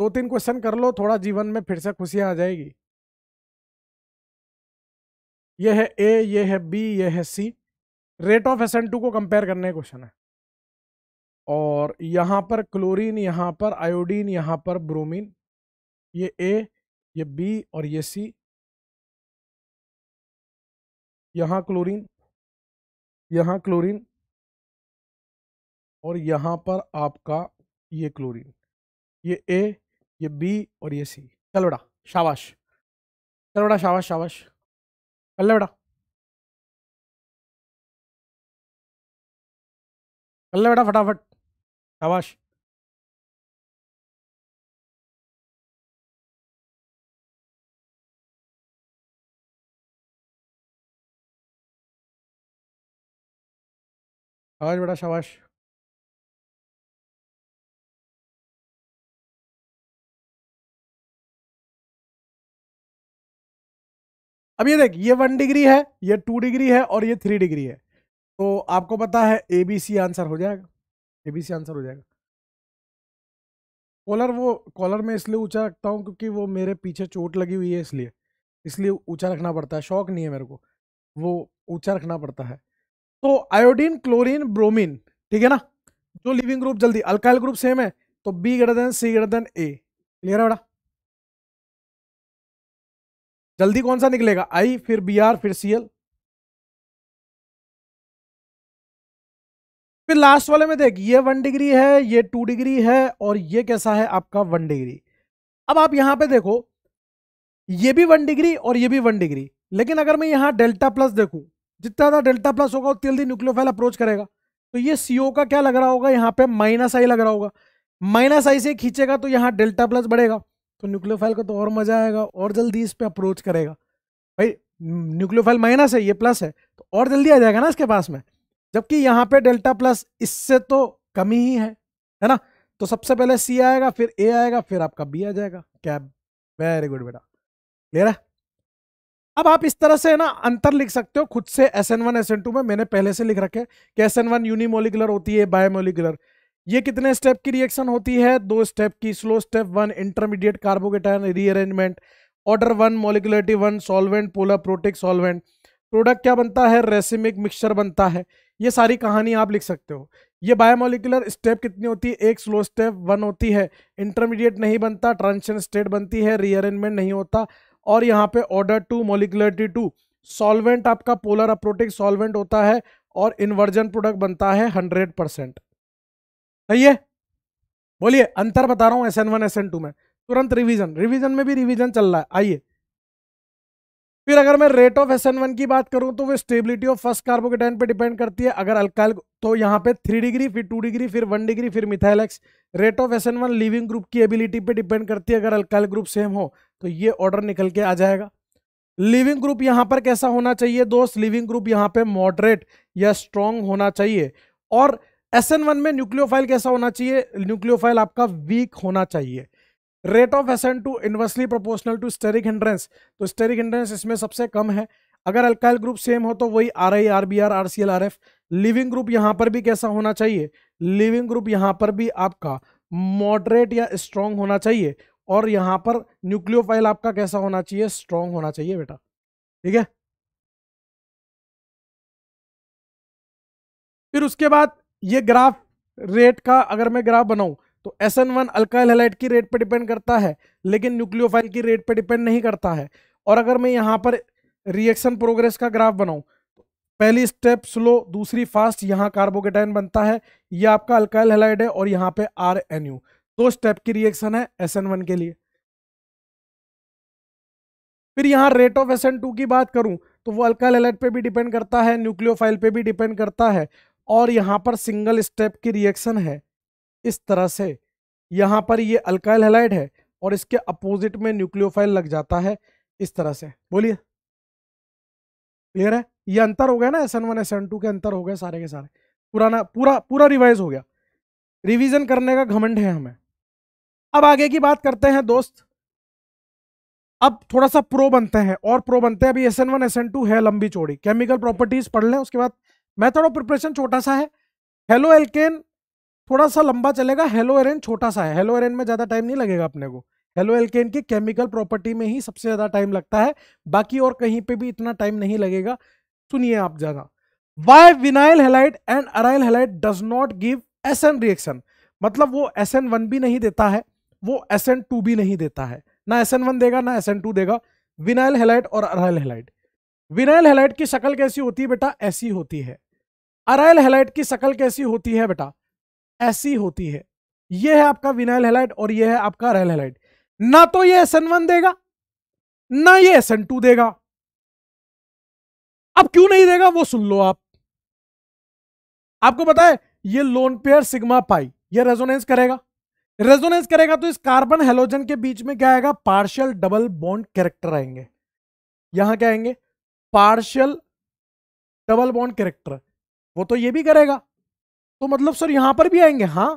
दो तीन क्वेश्चन कर लो थोड़ा जीवन में फिर से खुशियां आ जाएगी ये है ए ये है बी ये है C rate of S two को कंपेयर करने का क्वेश्चन है और यहाँ पर क्लोरीन यहाँ पर आयोडीन यहाँ पर ब्रोमीन ये ए ये बी और ये सी यहाँ क्लोरीन यहाँ क्लोरीन और यहाँ पर आपका ये क्लोरीन ये ए ये बी और ये सी चलो बेटा शाबाश चलो बेटा शाबाश शाबाश कर ले बेटा कर ले बेटा फटाफट शाबाश आज बड़ा शाबाश अब ये देख ये वन डिग्री है ये टू डिग्री है और ये थ्री डिग्री है तो आपको पता है ए बी सी आंसर हो जाएगा ए बी सी आंसर हो जाएगा कॉलर वो कॉलर में इसलिए ऊंचा रखता हूँ क्योंकि वो मेरे पीछे चोट लगी हुई है इसलिए इसलिए ऊंचा रखना पड़ता है शौक नहीं है मेरे को वो ऊंचा रखना पड़ता है तो आयोडीन क्लोरीन ब्रोमीन ठीक है ना जो लिविंग ग्रुप जल्दी अल्काइल ग्रुप सेम है तो B greater than C greater than A clear है बड़ा जल्दी कौन सा निकलेगा आई फिर बी आर फिर सी एल फिर लास्ट वाले में देख ये वन डिग्री है ये टू डिग्री है और ये कैसा है आपका वन डिग्री अब आप यहां पे देखो ये भी वन डिग्री और ये भी वन डिग्री लेकिन अगर मैं यहां डेल्टा प्लस देखूं जितना ज़्यादा डेल्टा प्लस होगा उतनी जल्दी न्यूक्लियोफाइल अप्रोच करेगा तो ये सीओ का क्या लग रहा होगा यहाँ पे माइनस आई लग रहा होगा माइनस आई से खींचेगा तो यहाँ डेल्टा प्लस बढ़ेगा तो न्यूक्लियोफाइल का तो और मजा आएगा और जल्दी इस पर अप्रोच करेगा भाई न्यूक्लियोफाइल माइनस है ये प्लस है तो और जल्दी आ जाएगा ना इसके पास में जबकि यहाँ पे डेल्टा प्लस इससे तो कमी ही है है ना तो सबसे पहले सी आएगा फिर ए आएगा फिर आपका बी आ जाएगा कैब वेरी गुड बेटा क्लियर है अब आप इस तरह से है ना अंतर लिख सकते हो खुद से S N one S N two में मैंने पहले से लिख रखे कि एस एन वन यूनिमोलिकुलर होती है बायोमोलिकुलर ये कितने स्टेप की रिएक्शन होती है दो स्टेप की slow step one intermediate carbocation rearrangement order one molecularity one solvent polar protic solvent product क्या बनता है रेसिमिक मिक्सचर बनता है ये सारी कहानी आप लिख सकते हो ये बायोमोलिकुलर स्टेप कितनी होती है एक स्लो स्टेप वन होती है इंटरमीडिएट नहीं बनता ट्रांशन स्टेट बनती है रीअरेंजमेंट नहीं होता और यहाँ पे order two molecularity two solvent आपका पोलर अप्रोटिक सॉल्वेंट होता है और इन्वर्जन प्रोडक्ट बनता है हंड्रेड परसेंट सही है बोलिए अंतर बता रहा हूँ S N one S N two में तुरंत रिवीजन रिवीजन में भी रिवीजन चल रहा है आइए फिर अगर मैं rate of S N one की बात करूं तो वो स्टेबिलिटी ऑफ फर्स्ट कार्बोकेटाइन पे डिपेंड करती है अगर अल्काइल तो यहाँ पे थ्री डिग्री फिर टू डिग्री फिर वन डिग्री फिर methyl x rate of S N one living group की एबिलिटी पे डिपेंड करती है अगर अल्काइल ग्रुप सेम हो तो ये ऑर्डर निकल के आ जाएगा लिविंग ग्रुप यहाँ पर कैसा होना चाहिए दोस्त लिविंग ग्रुप यहाँ पे मॉडरेट या स्ट्रॉन्ग होना चाहिए और एस एन वन में न्यूक्लियोफाइल कैसा होना चाहिए न्यूक्लियोफाइल आपका वीक होना चाहिए rate of S N two inversely proportional to steric hindrance तो स्टेरिक हिंड्रेंस इसमें सबसे कम है अगर अल्काइल ग्रुप सेम हो तो वही R I R B R R C L R F leaving group यहाँ पर भी कैसा होना चाहिए लिविंग ग्रुप यहाँ पर भी आपका मॉडरेट या स्ट्रॉन्ग होना चाहिए और यहाँ पर न्यूक्लियोफाइल आपका कैसा होना चाहिए स्ट्रांग होना चाहिए बेटा ठीक है फिर उसके बाद ये ग्राफ रेट का अगर मैं ग्राफ बनाऊं तो एस एन वन की रेट पर डिपेंड करता है लेकिन न्यूक्लियोफाइल की रेट पर डिपेंड नहीं करता है और अगर मैं यहाँ पर रिएक्शन प्रोग्रेस का ग्राफ बनाऊं तो पहली स्टेप स्लो दूसरी फास्ट यहाँ कार्बोकेटाइन बनता है ये आपका अल्काइल हेलाइड है और यहाँ पे आर एन यू दो स्टेप की रिएक्शन है एस एन वन के लिए फिर यहाँ rate of S N two की बात करूं तो वो अल्काइल एलेट पे भी डिपेंड करता है न्यूक्लियोफाइल पे भी डिपेंड करता है और यहाँ पर सिंगल स्टेप की रिएक्शन है इस तरह से यहाँ पर ये अल्काइल हेलाइड है और इसके अपोजिट में न्यूक्लियोफाइल लग जाता है इस तरह से बोलिए क्लियर है ये अंतर हो गया ना S N one S N two के अंतर हो गए सारे के सारे पुराना पूरा पूरा रिवाइज हो गया रिवीजन करने का घमंड है हमें अब आगे की बात करते हैं दोस्त अब थोड़ा सा प्रो बनते हैं और प्रो बनते हैं अभी S N one S N two है लंबी चौड़ी केमिकल प्रॉपर्टीज पढ़ लें उसके बाद मेथड ऑफ प्रिपरेशन छोटा सा है हेलो एल्केन थोड़ा सा लंबा चलेगा हेलो एरेन छोटा सा है हेलो एरेन में ज़्यादा टाइम नहीं लगेगा अपने को हेलो एल्केन की केमिकल प्रॉपर्टी में ही सबसे ज़्यादा टाइम लगता है बाकी और कहीं पर भी इतना टाइम नहीं लगेगा सुनिए आप ज़्यादा why vinyl halide and aryl halide does not give S N reaction मतलब वो एस एन वन भी नहीं देता है वो एस एन टू भी नहीं देता है ना एस एन वन देगा ना एस एन टू देगा विनाइल हेलाइट और अराइल हेलाइट विनाइल हेलाइट की शक्ल कैसी होती है बेटा ऐसी होती है अराइल हेलाइट की शक्ल कैसी होती है बेटा ऐसी होती है ये है आपका विनाइल हेलाइट और ये है आपका अराइल हेलाइट ना तो ये एस एन वन देगा ना ये एस एन टू देगा अब क्यों नहीं देगा वो सुन लो आप आपको पता है ये लोन पेयर सिग्मा पाई ये रेजोनेंस करेगा रेजोनेंस करेगा तो इस कार्बन हेलोजन के बीच में क्या आएगा पार्शियल डबल बॉन्ड कैरेक्टर आएंगे यहां क्या आएंगे पार्शियल डबल बॉन्ड कैरेक्टर वो तो ये भी करेगा तो मतलब सर यहां पर भी आएंगे हाँ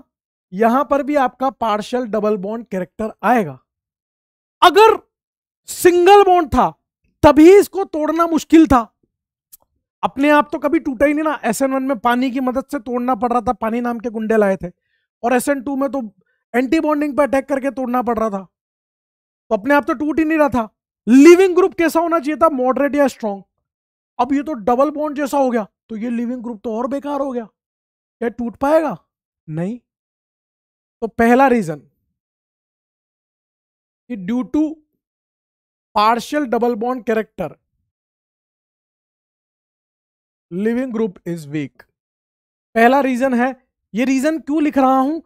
यहां पर भी आपका पार्शियल डबल बॉन्ड कैरेक्टर आएगा अगर सिंगल बॉन्ड था तभी इसको तोड़ना मुश्किल था अपने आप तो कभी टूटा ही नहीं ना एस में पानी की मदद से तोड़ना पड़ रहा था पानी नाम के गुंडे लाए थे और एस में तो एंटी बॉन्डिंग पर अटैक करके तोड़ना पड़ रहा था तो अपने आप तो टूट ही नहीं रहा था लिविंग ग्रुप कैसा होना चाहिए था मॉडरेट या स्ट्रॉन्ग अब ये तो डबल बॉन्ड जैसा हो गया तो ये लिविंग ग्रुप तो और बेकार हो गया क्या टूट पाएगा नहीं तो पहला रीजन कि due to partial double bond character leaving group is weak पहला रीजन है ये रीजन क्यों लिख रहा हूं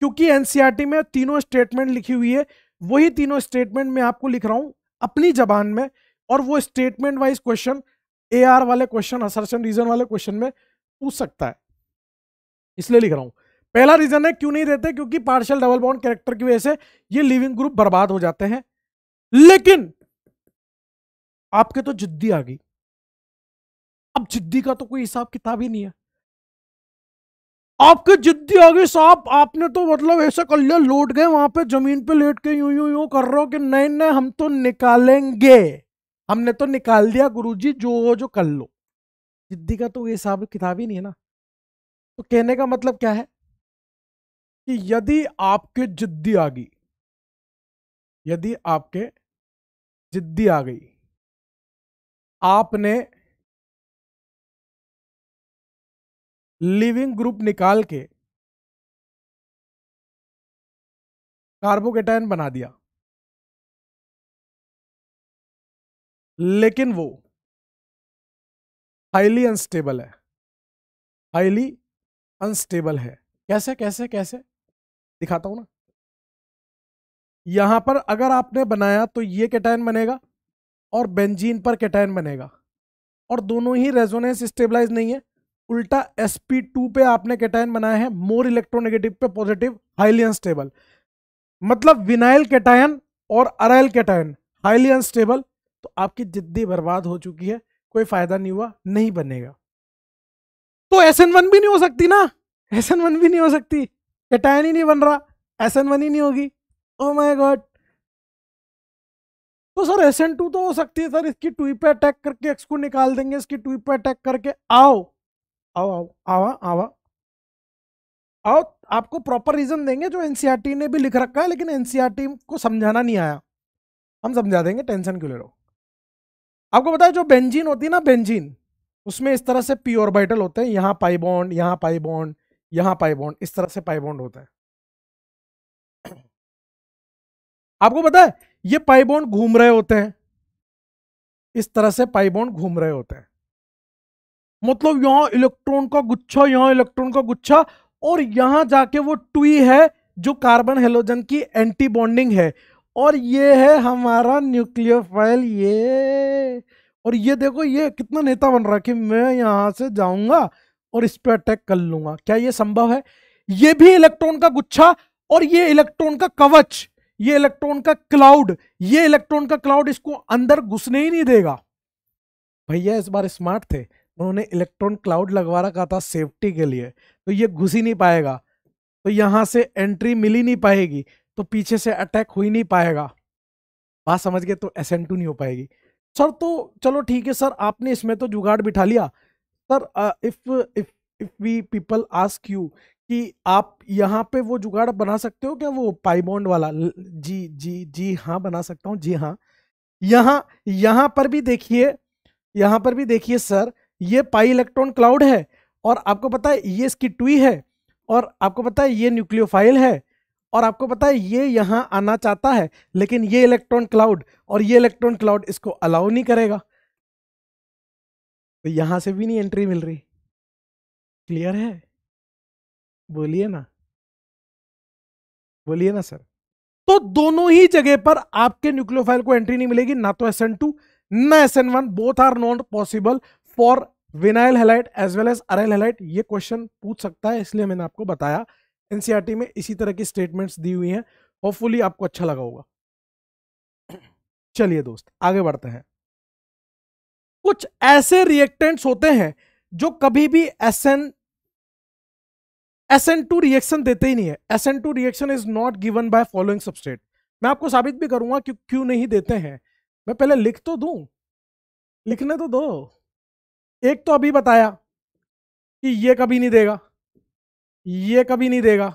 क्योंकि एनसीईआरटी e में तीनों स्टेटमेंट लिखी हुई है वही तीनों स्टेटमेंट मैं आपको लिख रहा हूँ अपनी जबान में और वो statement wise question A R वाले क्वेश्चन असरसन रीजन वाले क्वेश्चन में पूछ सकता है इसलिए लिख रहा हूँ पहला रीजन है क्यों नहीं देते क्योंकि पार्शल डबल बॉन्ड कैरेक्टर की वजह से ये लिविंग ग्रुप बर्बाद हो जाते हैं लेकिन आपके तो जिद्दी आ गई अब जिद्दी का तो कोई हिसाब किताब ही नहीं है आपके जिद्दी आगे गई साहब आपने तो मतलब ऐसा कर लिया लौट गए वहां पे जमीन पे लेट के यूं यूं यूं कर रहे हो कि नहीं नहीं हम तो निकालेंगे हमने तो निकाल दिया गुरुजी जो हो जो कर लो जिद्दी का तो ये हिसाब किताब ही नहीं है ना तो कहने का मतलब क्या है कि यदि आपके जिद्दी आ गई यदि आपके जिद्दी आ गई आपने लिविंग ग्रुप निकाल के कार्बोकेटाइन बना दिया लेकिन वो हाईली अनस्टेबल है हाईली अनस्टेबल है कैसे कैसे कैसे दिखाता हूं ना यहां पर अगर आपने बनाया तो ये कैटाइन बनेगा और बेंजीन पर कैटाइन बनेगा और दोनों ही रेजोनेंस स्टेबलाइज नहीं है उल्टा sp2 पे आपने कैटाइन बनाया है मोर इलेक्ट्रोनेगेटिव पे पॉजिटिव हाईली अनस्टेबल मतलब विनाइल कैटायन और अराइल कैटायन हाईली अनस्टेबल तो आपकी जिद्दी बर्बाद हो चुकी है कोई फायदा नहीं हुआ नहीं बनेगा तो एस एन वन भी नहीं हो सकती ना एस एन वन भी नहीं हो सकती कैटायन ही नहीं बन रहा एस एन वन ही नहीं होगी ओ माय गॉड तो सर एस एन टू तो हो सकती है सर इसकी ट्वीप पे अटैक करके एक्स को निकाल देंगे इसकी ट्वीप पे अटैक करके आओ आओ आओ आवा आवा आओ आपको प्रॉपर रीजन देंगे जो एनसीईआरटी e ने भी लिख रखा है लेकिन एनसीईआरटी e को समझाना नहीं आया हम समझा देंगे टेंशन क्यों ले लो आपको बताया जो बेंजीन होती है ना बेंजीन उसमें इस तरह से प्योर बाइटल होते हैं यहाँ पाइबोंड यहाँ पाई यहाँ पाई इस तरह से पाइबोंड होता है आपको बताया ये पाइबोंड घूम रहे होते हैं इस तरह से पाइबोंड घूम रहे होते हैं मतलब यहाँ इलेक्ट्रॉन का गुच्छा यहाँ इलेक्ट्रॉन का गुच्छा और यहाँ जाके वो टुई है जो कार्बन हेलोजन की एंटी बॉन्डिंग है और ये है हमारा न्यूक्लियोफाइल ये और ये देखो ये कितना नेता बन रहा है कि मैं यहाँ से जाऊँगा और इस पर अटैक कर लूंगा क्या ये संभव है ये भी इलेक्ट्रॉन का गुच्छा और ये इलेक्ट्रॉन का कवच ये इलेक्ट्रॉन का क्लाउड ये इलेक्ट्रॉन का क्लाउड इसको अंदर घुसने ही नहीं देगा भैया इस बार स्मार्ट थे उन्होंने इलेक्ट्रॉन क्लाउड लगवा रखा था सेफ्टी के लिए तो ये घुस ही नहीं पाएगा तो यहाँ से एंट्री मिल ही नहीं पाएगी तो पीछे से अटैक हो ही नहीं पाएगा बात समझ गए तो एस नहीं हो पाएगी सर तो चलो ठीक है सर आपने इसमें तो जुगाड़ बिठा लिया sir if if if we people ask you कि आप यहाँ पे वो जुगाड़ बना सकते हो क्या वो पाइबॉन्ड वाला जी जी जी हाँ बना सकता हूँ जी हाँ यहाँ यहाँ पर भी देखिए यहाँ पर भी देखिए सर ये पाई इलेक्ट्रॉन क्लाउड है और आपको पता है ये इसकी ट्वी है और आपको पता है ये न्यूक्लियोफाइल है और आपको पता है ये यहाँ आना चाहता है लेकिन ये इलेक्ट्रॉन क्लाउड और ये इलेक्ट्रॉन क्लाउड इसको अलाउ नहीं करेगा तो यहाँ से भी नहीं एंट्री मिल रही क्लियर है बोलिए ना बोलिए ना सर तो दोनों ही जगह पर आपके न्यूक्लियोफाइल को एंट्री नहीं मिलेगी ना तो एस एन टू ना S N one both are not possible for vinyl halide as well as aryl halide ये क्वेश्चन पूछ सकता है इसलिए मैंने आपको बताया एनसीईआरटी e में इसी तरह की स्टेटमेंट्स दी हुई हैं होपफुली आपको अच्छा लगा होगा चलिए दोस्त आगे बढ़ते हैं कुछ ऐसे रिएक्टेंट्स होते हैं जो कभी भी S N S N two reaction देते ही नहीं है S N two reaction is not given by following substrate मैं आपको साबित भी करूंगा कि क्यों नहीं देते हैं मैं पहले लिख तो दू लिखने तो दो एक तो अभी बताया कि ये कभी नहीं देगा ये कभी नहीं देगा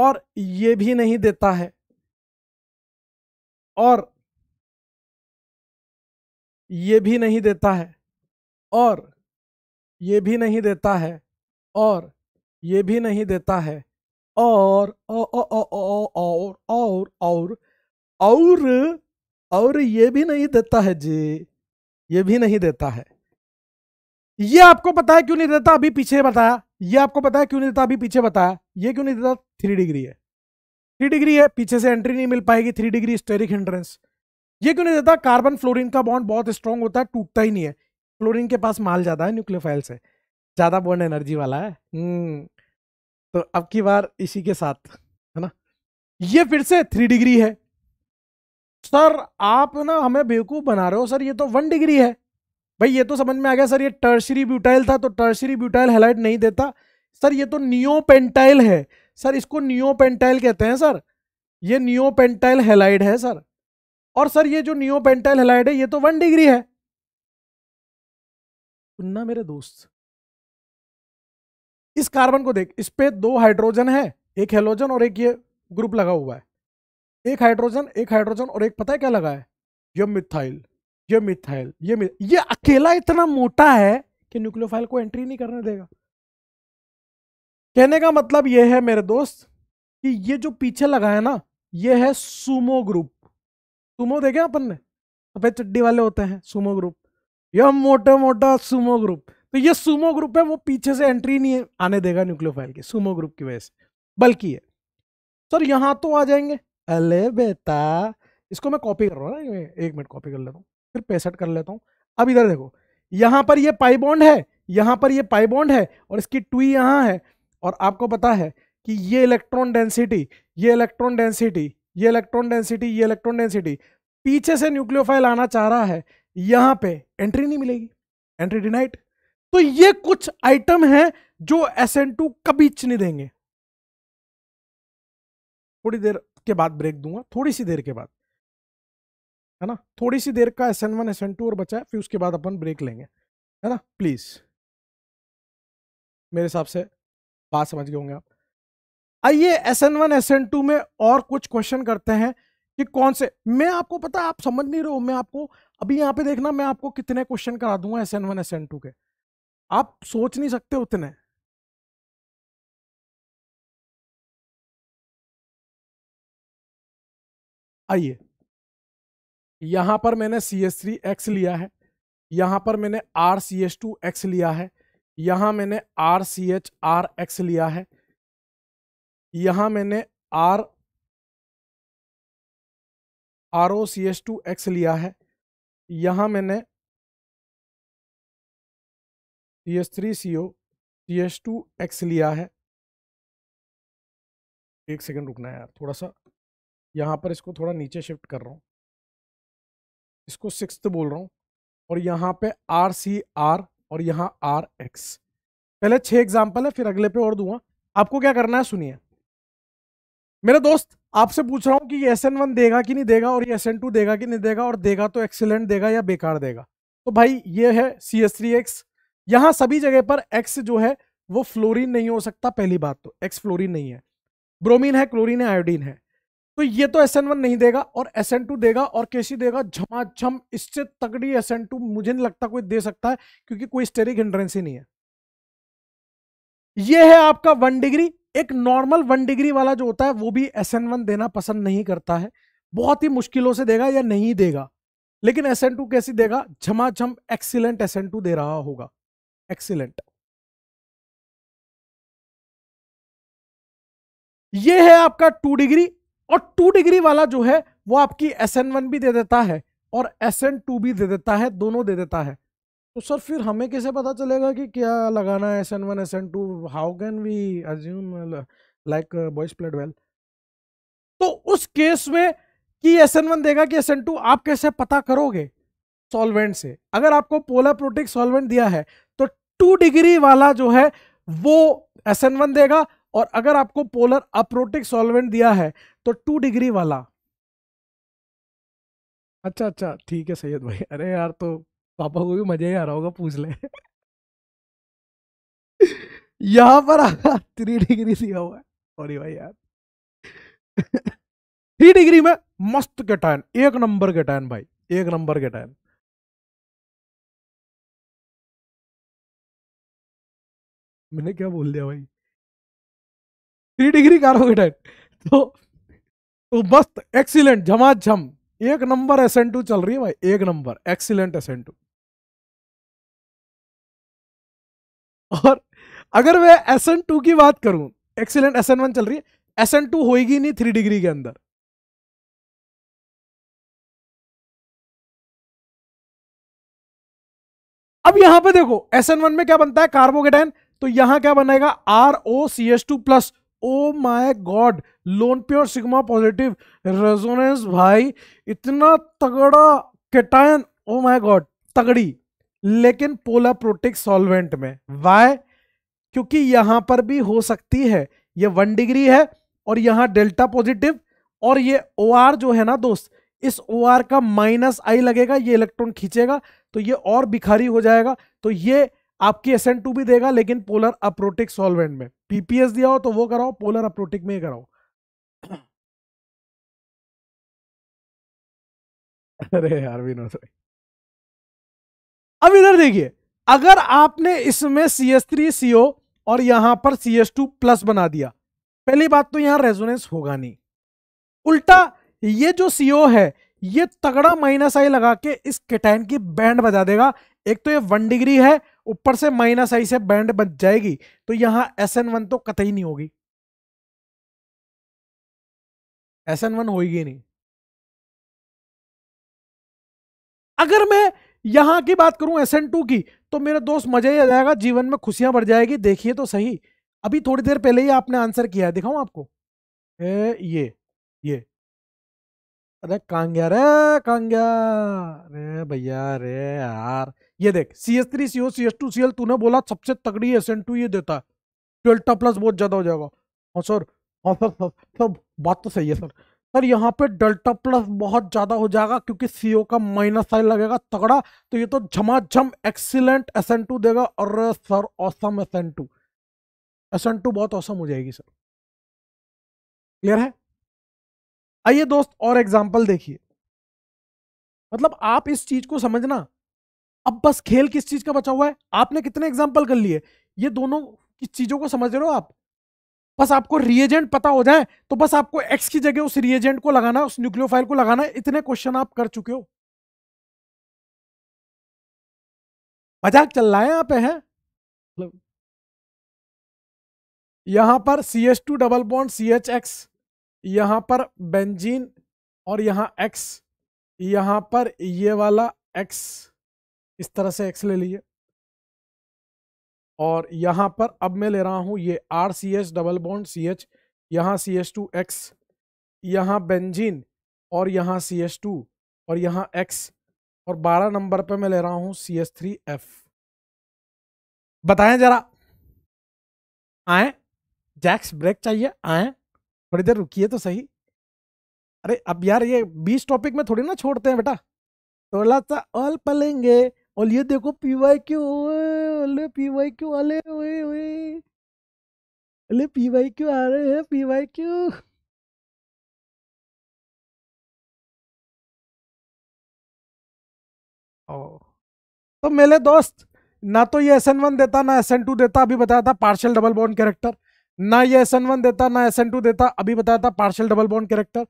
और ये भी नहीं देता है और ये भी नहीं देता है और ये भी नहीं देता है और ये भी नहीं देता है और और और और और ये भी नहीं देता है जी ये भी नहीं देता है ये आपको पता है क्यों नहीं देता अभी पीछे बताया ये आपको पता है क्यों नहीं देता अभी पीछे बताया ये क्यों नहीं देता थ्री डिग्री है थ्री डिग्री है पीछे से एंट्री नहीं मिल पाएगी थ्री डिग्री स्टेरिक हिंड्रेंस ये क्यों नहीं देता कार्बन फ्लोरिन का बॉन्ड बहुत स्ट्रांग होता है टूटता ही नहीं है फ्लोरिन के पास माल ज़्यादा है न्यूक्लियोफाइल से ज़्यादा बॉन्ड एनर्जी वाला है हम्म। तो अब की बार इसी के साथ है ना ये फिर से थ्री डिग्री है सर आप ना हमें बेवकूफ़ बना रहे हो सर ये तो वन डिग्री है भाई ये तो समझ में आ गया सर ये टर्सरी ब्यूटाइल था तो टर्सरी ब्यूटाइल हेलाइट नहीं देता सर ये तो नियो पेंटाइल है सर इसको नियो पेंटाइल कहते हैं सर ये नियो पेंटाइल हेलाइड है सर और सर ये जो नियो पेंटाइल हेलाइड है ये तो वन डिग्री है सुनना मेरे दोस्त इस कार्बन को देख इस पे दो हाइड्रोजन है एक हेलोजन और एक ये ग्रुप लगा हुआ है एक हाइड्रोजन एक हाइड्रोजन और एक पता है क्या लगा है ये मिथाइल ये मिथाइल ये ये अकेला इतना मोटा है कि न्यूक्लियोफाइल को एंट्री नहीं करने देगा कहने का मतलब यह है मेरे दोस्त कि ये जो पीछे लगा है ना ये है सुमो ग्रुप सुमो देखे अपन ने सफेद चड्डी वाले होते हैं सुमो ग्रुप यह मोटा मोटा सुमो ग्रुप तो ये सुमो ग्रुप है वो पीछे से एंट्री नहीं आने देगा न्यूक्लियोफाइल की सुमो ग्रुप की वजह से बल्कि है सर यहां तो आ जाएंगे अले बेटा इसको मैं कॉपी कर रहा हूँ ना एक मिनट कॉपी कर लेता हूँ फिर पेस्ट कर लेता हूँ अब इधर देखो यहाँ पर ये पाई बॉन्ड है यहाँ पर ये पाई बॉन्ड है और इसकी टुई यहाँ है और आपको पता है कि ये इलेक्ट्रॉन डेंसिटी ये इलेक्ट्रॉन डेंसिटी ये इलेक्ट्रॉन डेंसिटी ये इलेक्ट्रॉन डेंसिटी पीछे से न्यूक्लियोफाइल आना चाह रहा है यहाँ पे एंट्री नहीं मिलेगी एंट्री डिनाइट तो ये कुछ आइटम हैं जो एस कभी नहीं देंगे थोड़ी देर के बाद ब्रेक दूंगा थोड़ी सी देर के बाद है ना थोड़ी सी देर का S N one S N two और बचा है फिर उसके बाद अपन ब्रेक लेंगे है ना प्लीज़ मेरे हिसाब से बात समझ गए होंगे आप आइए S N one S N two में और कुछ क्वेश्चन करते हैं कि कौन से मैं आपको पता आप समझ नहीं रहे हो मैं आपको अभी यहां पे देखना मैं आपको कितने क्वेश्चन करा दूंगा S N one S N two के आप सोच नहीं सकते उतने आइए यहां पर मैंने सी एस थ्री एक्स लिया है यहां पर मैंने R C S two X लिया है यहां मैंने R C H R X लिया है यहां मैंने R R O C S two X लिया है यहां मैंने C S three C O C S two X लिया है एक सेकंड रुकना है यार थोड़ा सा यहाँ पर इसको थोड़ा नीचे शिफ्ट कर रहा हूँ इसको सिक्स बोल रहा हूँ और यहाँ पे आर सी आर और यहाँ आर एक्स पहले छह एग्जाम्पल है फिर अगले पे और दूंगा आपको क्या करना है सुनिए मेरे दोस्त आपसे पूछ रहा हूँ कि ये एस एन वन देगा कि नहीं देगा और ये एस एन टू देगा कि नहीं देगा और देगा तो एक्सीलेंट देगा या बेकार देगा तो भाई ये है सी एस थ्री एक्स यहाँ सभी जगह पर एक्स जो है वो फ्लोरीन नहीं हो सकता पहली बात तो एक्स फ्लोरीन नहीं है ब्रोमीन है क्लोरीन है आयोडीन है तो ये तो एस नहीं देगा और एस देगा और केसी देगा झमाझम इससे तगड़ी एस मुझे नहीं लगता कोई दे सकता है क्योंकि कोई स्टेरिक हिंड्रेंस ही नहीं है ये है आपका वन डिग्री एक नॉर्मल वन डिग्री वाला जो होता है वो भी एस देना पसंद नहीं करता है बहुत ही मुश्किलों से देगा या नहीं देगा लेकिन एस एन कैसी देगा झमाझम एक्सीलेंट एस दे रहा होगा एक्सीलेंट ये है आपका टू डिग्री और टू डिग्री वाला जो है वो आपकी एस एन वन भी दे देता है और एस एन टू भी दे देता है दोनों दे देता है तो सर फिर हमें कैसे पता चलेगा कि क्या लगाना है S N one S N two how can we assume like boys played well तो उस केस में कि एस एन वन देगा कि एस एन टू आप कैसे पता करोगे सॉल्वेंट से अगर आपको पोलर प्रोटिक सॉल्वेंट दिया है तो टू डिग्री वाला जो है वो एस एन वन देगा और अगर आपको पोलर अप्रोटिक सॉल्वेंट दिया है तो टू डिग्री वाला अच्छा अच्छा ठीक है सैयद भाई अरे यार तो पापा को भी मजा ही आ रहा होगा पूछ ले यहां पर थ्री डिग्री दिया हुआ है सॉरी भाई यार थ्री डिग्री में मस्त के टायन एक नंबर के टायन भाई एक नंबर के टायन मैंने क्या बोल दिया भाई थ्री डिग्री कार हो कार्बोकेटाइन तो तो बस एक्सीलेंट झमाझम एक नंबर एस एन टू चल रही है भाई एक number excellent S N two और अगर मैं एस एन टू की बात करूं एक्सीलेंट एस एन वन चल रही है एस एन टू होगी नहीं थ्री डिग्री के अंदर अब यहां पे देखो एस एन वन में क्या बनता है कार्बोकेटाइन तो यहां क्या बनेगा R O C S two plus oh my god lone pure sigma positive resonance भाई इतना तगड़ा केटायन ओ माय गॉड तगड़ी लेकिन पोला प्रोटिक सॉल्वेंट में वाई क्योंकि यहां पर भी हो सकती है ये वन डिग्री है और यहां डेल्टा पॉजिटिव और ये ओ आर जो है ना दोस्त इस ओ आर का माइनस आई लगेगा ये इलेक्ट्रॉन खींचेगा तो ये और बिखारी हो जाएगा तो ये आपकी एस टू भी देगा लेकिन पोलर अप्रोटिक सॉल्वेंट में पीपीएस दिया हो तो वो कराओ पोलर अप्रोटिक में ही कराओ अरे यार विनोद अब इधर देखिए अगर आपने इसमें सी एस थ्री सीओ और यहां पर सी एस टू प्लस बना दिया पहली बात तो यहां रेजोनेंस होगा नहीं उल्टा ये जो सीओ है ये तगड़ा माइनस आई लगा के इस कैटाइन की बैंड बजा देगा एक तो ये वन डिग्री है ऊपर से माइनस आई से बैंड बच जाएगी तो यहां एस एन वन तो कतई नहीं होगी एस एन वन होगी नहीं अगर मैं यहां की बात करूं एस एन टू की तो मेरे दोस्त मजा ही आ जाएगा जीवन में खुशियां बढ़ जाएगी देखिए तो सही अभी थोड़ी देर पहले ही आपने आंसर किया है दिखाऊं आपको ए, ये ये अरे कांग्या रे कांग्या रे भैया रे यार ये देख C S three C O C S two C L तूने बोला सबसे तगड़ी एस एन टू ये देता है ट्वेल्टा प्लस बहुत ज़्यादा हो जाएगा हाँ सर हाँ सर सर सर बात तो सही है सर सर यहाँ पे डेल्टा प्लस बहुत ज़्यादा हो जाएगा क्योंकि सी का माइनस साइन लगेगा तगड़ा तो ये तो झमाझम एक्सीलेंट एस एन टू देगा और sir awesome S N two S N two बहुत औसम हो जाएगी सर क्लियर है आइए दोस्त और एग्जाम्पल देखिए मतलब आप इस चीज़ को समझना अब बस खेल किस चीज का बचा हुआ है आपने कितने एग्जाम्पल कर लिए ये दोनों की चीजों को समझ रहे हो आप बस आपको रिएजेंट पता हो जाए तो बस आपको एक्स की जगह उस रिएजेंट को लगाना उस न्यूक्लियोफाइल को लगाना इतने क्वेश्चन आप कर चुके हो मजाक चल रहा है यहां पे है मतलब यहां पर C H two double bond C H X यहां पर बेंजीन और यहां एक्स यहां पर ये वाला एक्स इस तरह से एक्स ले लिए और यहाँ पर अब मैं ले रहा हूँ ये R C H double bond C H यहाँ सी एच टू एक्स यहाँ बेंजीन और यहाँ सी एच टू और यहाँ एक्स और बारह नंबर पे मैं ले रहा हूँ सी एस थ्री एफ बताएं जरा आए जैक्स ब्रेक चाहिए आए थोड़ी देर रुकिए तो सही अरे अब यार ये बीस टॉपिक में थोड़ी ना छोड़ते हैं बेटा थोड़ा सा ऑल पलेंगे और ये देखो पी वाई क्यू अले पी वाई क्यू अले ओए ओए अले पी वाई क्यू आ रहे हैं पी वाई क्यू तो मेरे दोस्त ना तो ये एस एन वन देता ना एस एन टू देता अभी बताया था पार्शियल डबल बॉन्ड कैरेक्टर ना ये एस एन वन देता ना एस एन टू देता अभी बताया था पार्शियल डबल बॉन्ड कैरेक्टर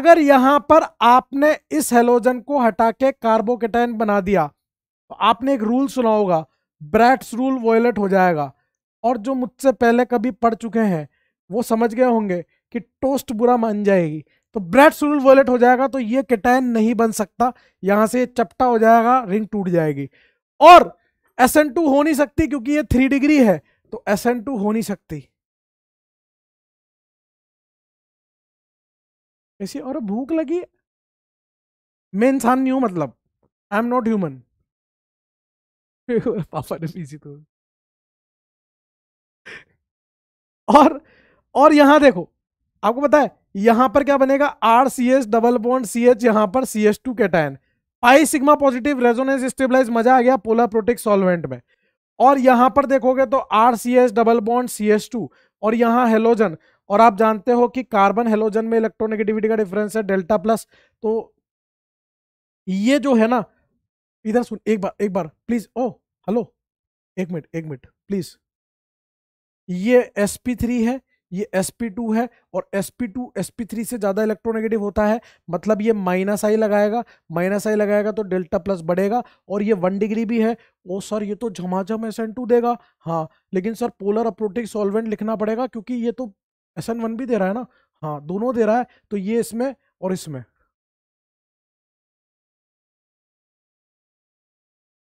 अगर यहां पर आपने इस हेलोजन को हटा के कार्बोकेटाइन बना दिया तो आपने एक रूल सुना होगा ब्रैट्स रूल वॉयलेट हो जाएगा और जो मुझसे पहले कभी पढ़ चुके हैं वो समझ गए होंगे कि टोस्ट बुरा मान जाएगी तो ब्रैट रूल वॉयलेट हो जाएगा तो ये किटैन नहीं बन सकता यहाँ से चपटा हो जाएगा रिंग टूट जाएगी और एस एन टू हो नहीं सकती क्योंकि ये थ्री डिग्री है तो एस एन टू हो नहीं सकती ऐसी और भूख लगी मैं इंसान नहीं हूं मतलब आई एम नॉट ह्यूमन पापा ने पीसी तो और और यहां देखो आपको पता है यहां पर क्या बनेगा R C S double bond C H यहां पर C S two cation pi sigma positive resonance stabilize मजा आ गया पोलर प्रोटिक सॉल्वेंट में और यहां पर देखोगे तो R C S double bond C S two और यहां हेलोजन और आप जानते हो कि कार्बन हेलोजन में इलेक्ट्रोनेगेटिविटी का डिफरेंस है डेल्टा प्लस तो ये जो है ना इधर सुन एक बार एक बार प्लीज ओ हेलो एक मिनट एक मिनट प्लीज ये एस पी थ्री है ये एस पी टू है और S P two S P three से ज़्यादा इलेक्ट्रोनेगेटिव होता है मतलब ये माइनस आई लगाएगा माइनस आई लगाएगा तो डेल्टा प्लस बढ़ेगा और ये वन डिग्री भी है ओ सर ये तो झमाझम एस एन टू देगा हाँ लेकिन सर पोलर अप्रोटिक सॉल्वेंट लिखना पड़ेगा क्योंकि ये तो एस एन वन भी दे रहा है ना हाँ दोनों दे रहा है तो ये इसमें और इसमें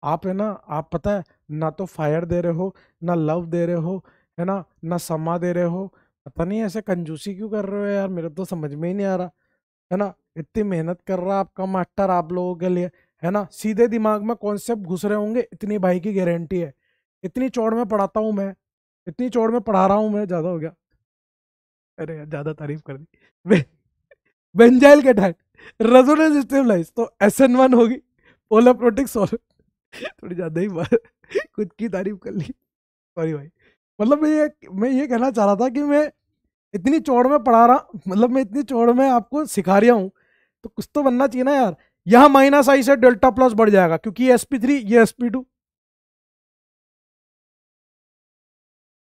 आप है ना आप पता है ना तो फायर दे रहे हो ना लव दे रहे हो है ना ना समा दे रहे हो पता नहीं ऐसे कंजूसी क्यों कर रहे हो यार मेरे तो समझ में ही नहीं आ रहा है ना इतनी मेहनत कर रहा आपका मास्टर आप लोगों के लिए है ना सीधे दिमाग में कॉन्सेप्ट घुस रहे होंगे इतनी भाई की गारंटी है इतनी चौड़ में पढ़ाता हूँ मैं इतनी चौड़ में पढ़ा रहा हूँ मैं ज़्यादा हो गया अरे ज़्यादा तारीफ कर दी बेंजाइल के ढाई रेजोनेंस स्टेबलाइज तो एस एन वन होगी पोलर सॉल्व थोड़ी ज़्यादा ही खुद की तारीफ कर ली सॉरी भाई मतलब मैं ये मैं ये कहना चाह रहा था कि मैं इतनी चौड़ में पढ़ा रहा मतलब मैं इतनी चौड़ में आपको सिखा रहा हूँ तो कुछ तो बनना चाहिए ना यार यहाँ माइनस आई से डेल्टा प्लस बढ़ जाएगा क्योंकि ये एसपी थ्री ये एस पी टू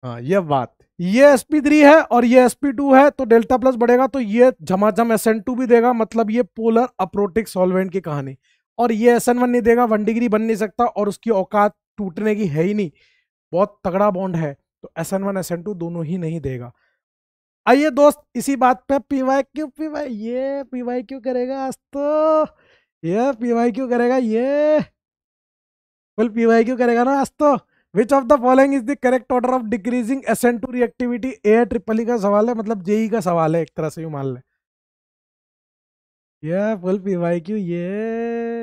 हाँ ये बात ये एस पी थ्री है और ये एस पी टू है तो डेल्टा प्लस बढ़ेगा तो ये झमाझम एस एन टू भी देगा मतलब ये पोलर अप्रोटिक सॉल्वेंट की कहानी और ये एस एन वन नहीं देगा वन डिग्री बन नहीं सकता और उसकी औकात टूटने की है ही नहीं बहुत तगड़ा बॉन्ड है तो S N one S N two दोनों ही नहीं देगा आइए दोस्त इसी बात पे P Y Q P Y ये पी वाई क्यू करेगा आज तो ये पी वाई क्यू करेगा ये बोल पी वाई क्यू करेगा ना आज तो which of the following is the correct order of decreasing S N two reactivity A triple E का सवाल है मतलब जेई e का सवाल है एक तरह से यू मान लें ये फुल पी वाई क्यू ये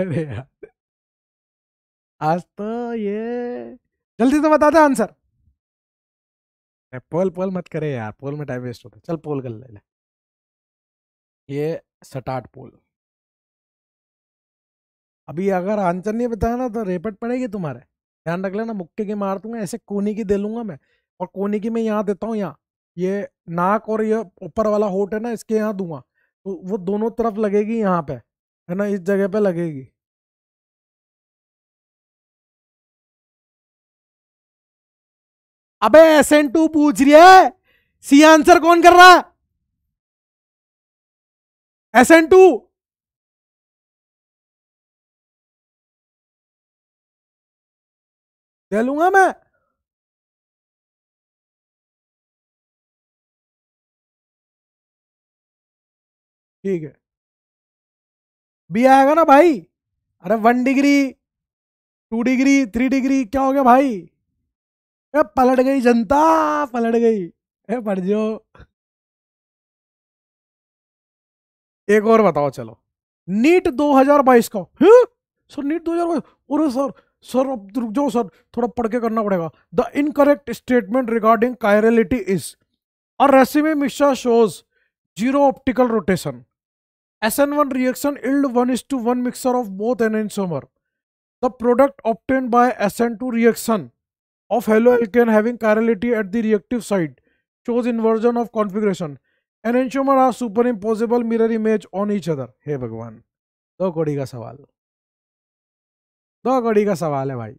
अरे यार आज तो ये जल्दी से बता दे आंसर पोल पोल मत करे यार पोल में टाइम वेस्ट होता है चल पोल कर ले ले ये सटाट पोल अभी अगर आंसर नहीं बताया ना तो रेपट पड़ेगी तुम्हारे ध्यान रख लेना मुक्के की मार दूंगा ऐसे कोने की दे लूंगा मैं और कोने की मैं यहाँ देता हूँ यहाँ ये नाक और ये ऊपर वाला होट है ना इसके यहाँ दूंगा तो वो दोनों तरफ लगेगी यहाँ पे है ना इस जगह पे लगेगी अबे एस एन टू पूछ रही है सी आंसर कौन कर रहा है एस एन टू दे लूंगा मैं ठीक है भी आएगा ना भाई अरे one degree two degree three degree क्या हो गया भाई ए पलट गई जनता पलट गई ए पढ़ जो एक और बताओ चलो नीट 2022 का है? सर नीट 2022 हजार सर सर अब रुक जाओ सर थोड़ा पढ़ के करना पड़ेगा the incorrect statement regarding chirality is और racemic mixture shows zero optical rotation SN1 reaction yield 1 is to 1 mixture of both an isomer. The product obtained by SN2 reaction of haloalkane having chirality at the reactive side shows inversion of configuration. An isomer are superimposable mirror image on each other. हे भगवान दो कौड़ी का सवाल दो कौड़ी का सवाल है भाई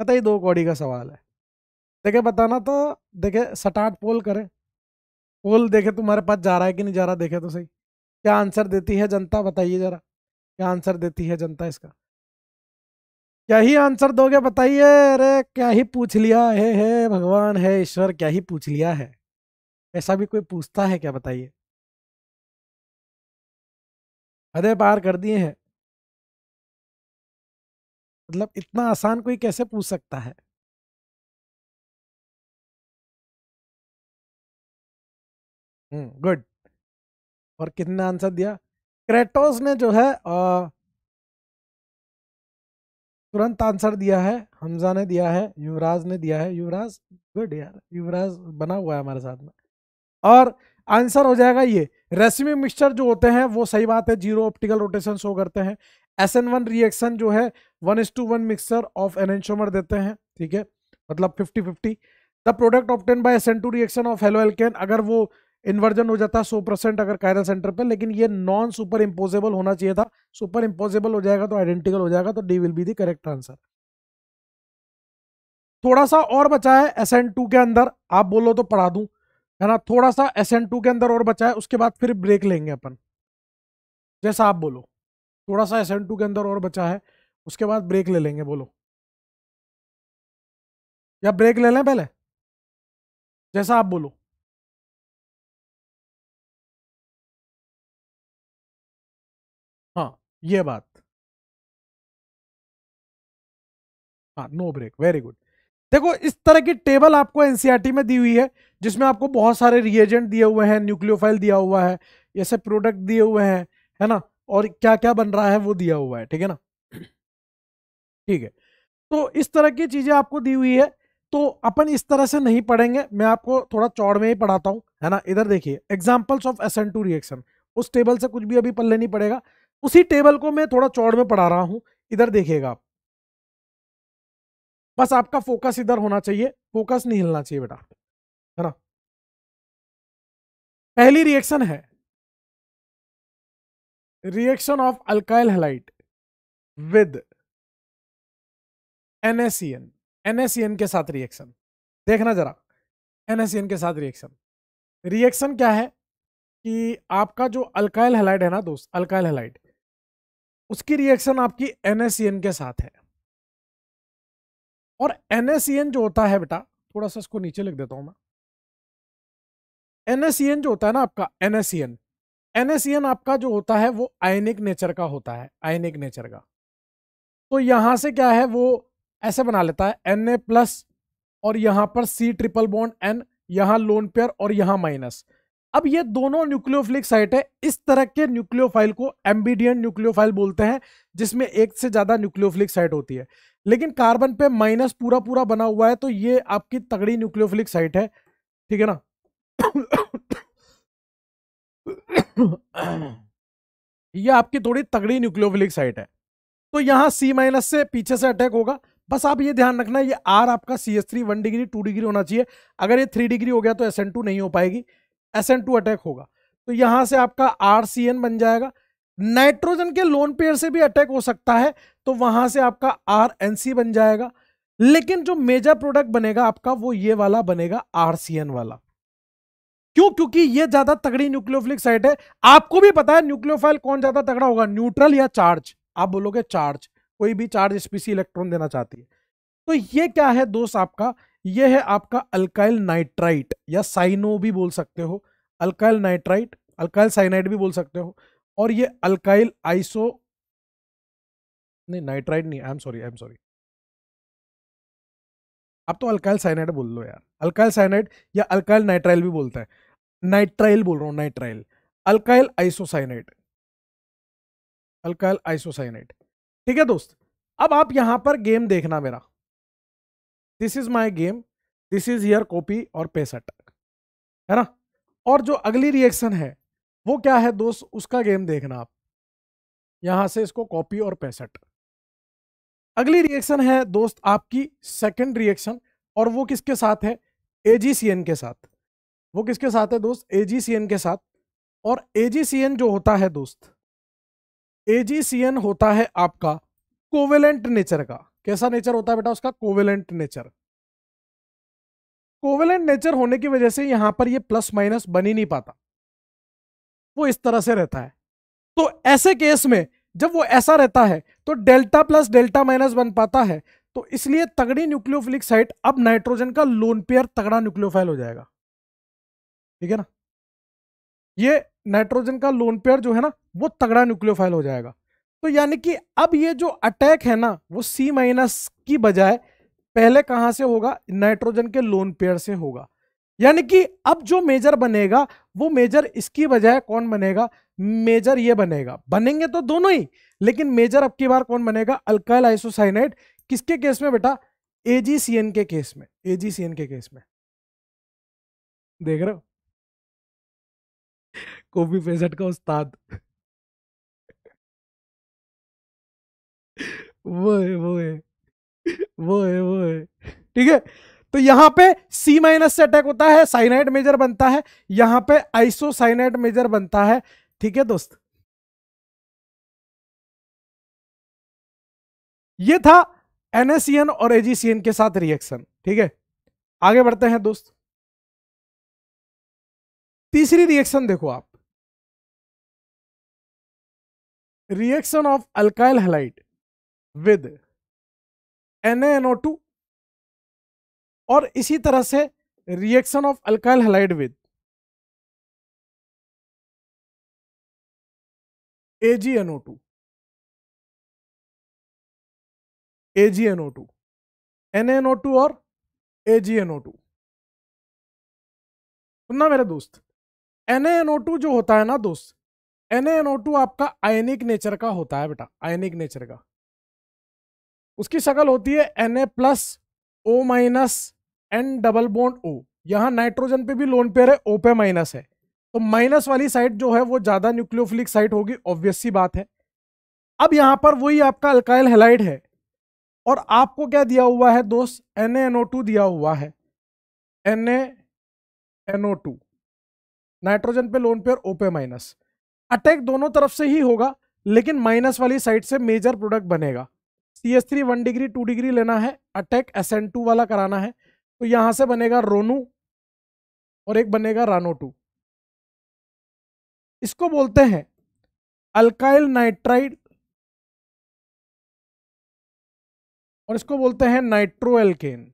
कतई दो कौड़ी का सवाल है देखे बताना तो देखे सटाट पोल करें पोल देखे तुम्हारे पास जा रहा है कि नहीं जा रहा देखे तो सही क्या आंसर देती है जनता बताइए जरा क्या आंसर देती है जनता इसका क्या ही आंसर दोगे बताइए अरे क्या ही पूछ लिया है हे भगवान है ईश्वर क्या ही पूछ लिया है ऐसा भी कोई पूछता है क्या बताइए हदे पार कर दिए हैं मतलब इतना आसान कोई कैसे पूछ सकता है गुड हम्म, और कितने आंसर दिया क्रेटोस ने जो है आ, तुरंत आंसर दिया है हमजा ने दिया है युवराज ने दिया है युवराज गुड यार युवराज बना हुआ है हमारे साथ में और आंसर हो जाएगा ये रेसिमी मिक्सचर जो होते हैं वो सही बात है जीरो ऑप्टिकल रोटेशन शो करते हैं एस एन वन रिएक्शन जो है one is two one mixture of enantiomer देते हैं ठीक है मतलब fifty fifty the product obtain by S N two reaction of hello alkane अगर वो इन्वर्जन हो जाता सौ परसेंट अगर कायरल सेंटर पे लेकिन ये नॉन सुपर इम्पोजेबल होना चाहिए था सुपर इम्पोजेबल हो जाएगा तो आइडेंटिकल हो जाएगा तो D will be the correct answer थोड़ा सा और बचा है एस एन टू के अंदर आप बोलो तो पढ़ा दूं है ना थोड़ा सा एस एन टू के अंदर और बचा है उसके बाद फिर ब्रेक लेंगे अपन जैसा आप बोलो थोड़ा सा एस एन टू के अंदर और बचा है उसके बाद ब्रेक ले लेंगे बोलो या ब्रेक ले लें पहले जैसा आप बोलो ये बात हाँ नो ब्रेक वेरी गुड देखो इस तरह की टेबल आपको एनसीईआरटी में दी हुई है जिसमें आपको बहुत सारे रिएजेंट दिए हुए हैं न्यूक्लियोफाइल दिया हुआ है ऐसे प्रोडक्ट दिए हुए हैं है ना और क्या क्या बन रहा है वो दिया हुआ है ठीक है ना ठीक है तो इस तरह की चीज़ें आपको दी हुई है तो अपन इस तरह से नहीं पढ़ेंगे मैं आपको थोड़ा चौड़ में ही पढ़ाता हूँ है ना इधर देखिए examples of S two reaction उस टेबल से कुछ भी अभी पल्ले नहीं पड़ेगा उसी टेबल को मैं थोड़ा चौड़ में पढ़ा रहा हूं इधर देखिएगा बस आपका फोकस इधर होना चाहिए फोकस नहीं हिलना चाहिए बेटा है ना पहली रिएक्शन है reaction of alkyl halide with NSN NSN के साथ रिएक्शन देखना जरा एनएसएन के साथ रिएक्शन रिएक्शन क्या है कि आपका जो अल्काइल हेलाइट है ना दोस्त अल्काइल हेलाइट उसकी रिएक्शन आपकी एन के साथ है और एन जो होता है बेटा थोड़ा सा इसको नीचे लिख देता हूं मैं एन जो होता है ना आपका एन एन आपका जो होता है वो आयनिक नेचर का होता है आयनिक नेचर का तो यहां से क्या है वो ऐसे बना लेता है एन ए प्लस और यहां पर सी ट्रिपल बॉन्ड एन यहां लोन पेयर और यहां माइनस अब ये दोनों न्यूक्लियोफिलिक साइट है इस तरह के न्यूक्लियोफाइल को एम्बीडियन न्यूक्लियोफाइल बोलते हैं जिसमें एक से ज्यादा न्यूक्लियोफिलिक साइट होती है लेकिन कार्बन पे माइनस पूरा पूरा बना हुआ है तो ये आपकी तगड़ी न्यूक्लियोफिलिक साइट है ठीक है ना ये आपकी थोड़ी तगड़ी न्यूक्लियोफिलिक साइट है तो यहां सी माइनस से पीछे से अटैक होगा बस आप ये ध्यान रखना ये आर आपका C S three one degree two degree होना चाहिए अगर ये थ्री डिग्री हो गया तो एस एन टू नहीं हो पाएगी एस एन टू अटैक होगा तो यहां से आपका आर सी एन बन जाएगा नाइट्रोजन के लोन पेयर से भी अटैक हो सकता है तो वहां से आपका आर एन सी बन जाएगा लेकिन जो मेजर प्रोडक्ट बनेगा आपका वो ये वाला बनेगा आरसीएन वाला क्यों क्योंकि ये ज्यादा तगड़ी न्यूक्लियोफिलिक साइट है आपको भी पता है न्यूक्लियोफाइल कौन ज्यादा तगड़ा होगा न्यूट्रल या चार्ज आप बोलोगे चार्ज कोई भी चार्ज स्पीसी इलेक्ट्रॉन देना चाहती है तो ये क्या है दोस्त आपका यह है आपका अल्काइल नाइट्राइट या साइनो भी बोल सकते हो अल्काइल नाइट्राइट अल्काइल साइनाइड भी बोल सकते हो और ये अल्काइल आइसो नहीं नाइट्राइट नहीं I am sorry I am sorry आप तो अल्काइल साइनाइड बोल दो यार अल्काइल साइनाइड या अल्काइल नाइट्राइल भी बोलता है नाइट्राइल बोल रहा हूँ nitrile alkyl isocyanide alkyl isocyanide ठीक है दोस्त अब आप यहां पर गेम देखना मेरा this is my game this is here copy और पैसा है ना और जो अगली रिएक्शन है वो क्या है दोस्त उसका गेम देखना आप यहां से इसको कॉपी और पैसठ अगली रिएक्शन है दोस्त आपकी सेकंड रिएक्शन और वो किसके साथ है एजीसीएन के साथ वो किसके साथ है दोस्त एजीसीएन के साथ और एजीसीएन जो होता है दोस्त एजीसीएन होता है आपका कोवेलेंट नेचर का कैसा नेचर होता है बेटा उसका कोवेलेंट नेचर कोवेलेंट नेचर होने की वजह से यहां पर ये प्लस माइनस बन ही नहीं पाता वो इस तरह से रहता है तो ऐसे केस में जब वो ऐसा रहता है तो डेल्टा प्लस डेल्टा माइनस बन पाता है तो इसलिए तगड़ी न्यूक्लियोफिलिक साइट अब नाइट्रोजन का लोन पेयर तगड़ा न्यूक्लियोफाइल हो जाएगा ठीक है ना ये नाइट्रोजन का लोन पेयर जो है ना वो तगड़ा न्यूक्लियोफाइल हो जाएगा तो यानी कि अब ये जो अटैक है ना वो सी माइनस की बजाय पहले कहाँ से होगा नाइट्रोजन के लोन पेयर से होगा यानी कि अब जो मेजर बनेगा वो मेजर इसकी बजाय कौन बनेगा मेजर ये बनेगा बनेंगे तो दोनों ही लेकिन मेजर अब की बार कौन बनेगा अल्काइल आइसोसाइनाइड किसके केस में बेटा एजीसीएन के केस में एजीसीएन के केस में देख रहे हो कॉपी पेजट का उस्ताद वो है वो है वो है वो है ठीक है तो यहां पे सी माइनस से अटैक होता है साइनाइड मेजर बनता है यहां पे आइसोसाइनाइड मेजर बनता है ठीक है दोस्त ये था एनएसएन और एजीसीएन के साथ रिएक्शन ठीक है आगे बढ़ते हैं दोस्त तीसरी रिएक्शन देखो आप reaction of alkyl halide with N NO two और इसी तरह से reaction of alkyl halide with AgNO2 AgNO2 NaNO2 और AgNO2 सुनना मेरे दोस्त NaNO2 जो होता है ना दोस्त NaNO2 आपका आयनिक नेचर का होता है बेटा आयनिक नेचर का उसकी शक्ल होती है N A plus O minus N double bond O यहाँ नाइट्रोजन पे भी लोन पेयर है ओ पे माइनस है तो माइनस वाली साइड जो है वो ज़्यादा न्यूक्लियोफिलिक साइट होगी ऑब्वियस सी बात है अब यहाँ पर वही आपका अल्काइल हेलाइड है और आपको क्या दिया हुआ है दोस्त एन एन ओ टू दिया हुआ है N N O two nitrogen पे लोन पेयर ओ पे माइनस अटैक दोनों तरफ से ही होगा लेकिन माइनस वाली साइड से मेजर प्रोडक्ट बनेगा C S three one degree two degree लेना है अटैक एस एन टू वाला कराना है तो यहां से बनेगा रोनू और एक बनेगा रानो टू इसको बोलते हैं अल्काइल नाइट्राइड और इसको बोलते हैं नाइट्रो एल्केन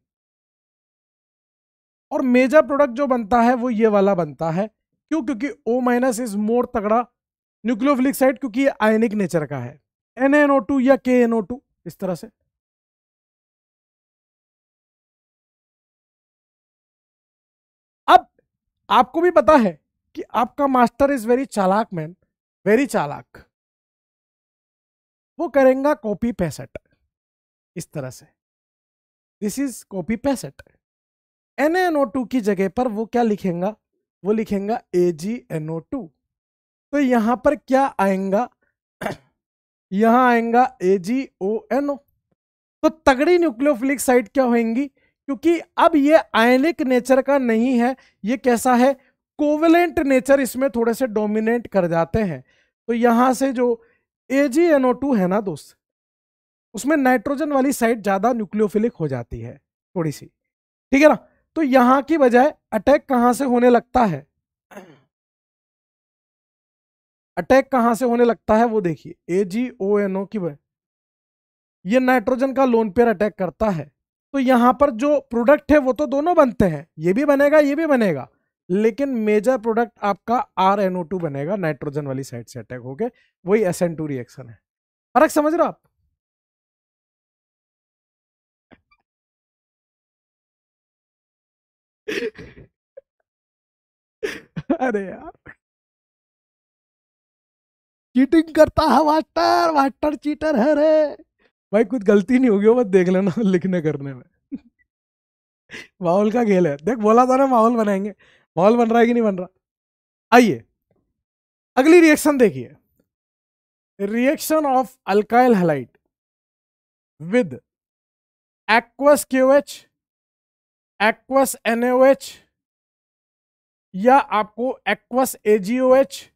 और मेजर प्रोडक्ट जो बनता है वो ये वाला बनता है क्यों क्योंकि ओ माइनस इज मोर तगड़ा न्यूक्लियोफिलिक साइड क्योंकि ये आयनिक नेचर का है एन या के एन ओ टू इस तरह से अब आपको भी पता है कि आपका मास्टर इज वेरी चालाक मैन वेरी चालाक वो करेगा कॉपी पैसेट इस तरह से this is copy paste N N O two की जगह पर वो क्या लिखेगा वो लिखेगा ए जी एन ओ टू तो यहां पर क्या आएगा यहां आएगा ए जी ओ एन ओ तो तगड़ी न्यूक्लियोफिलिक साइट क्या होगी क्योंकि अब ये आयनिक नेचर का नहीं है ये कैसा है कोवेलेंट नेचर इसमें थोड़े से डोमिनेट कर जाते हैं तो यहां से जो ए जी एन ओ टू है ना दोस्त उसमें नाइट्रोजन वाली साइट ज़्यादा न्यूक्लियोफिलिक हो जाती है थोड़ी सी ठीक है ना तो यहां की बजाय अटैक कहां से होने लगता है अटैक कहां से होने लगता है वो देखिए ए जी ओ एन ओ की ये नाइट्रोजन का लोन पेयर अटैक करता है तो यहां पर जो प्रोडक्ट है वो तो दोनों बनते हैं ये भी बनेगा ये भी बनेगा लेकिन मेजर प्रोडक्ट आपका आर एन ओ टू बनेगा नाइट्रोजन वाली साइड से अटैक होके वही एस एन टू रिएक्शन है फर्क समझ रहे हो आप अरे यार चीटिंग करता है वाटर वाटर चीटर है रे भाई कुछ गलती नहीं होगी मत देख लेना लिखने करने में माहौल का खेल है देख बोला था ना माहौल बनाएंगे माहौल बन रहा है कि नहीं बन रहा आइए अगली रिएक्शन देखिए reaction of alkyl halide with aqueous Q H aqueous N या आपको एक्वस एजीओ एच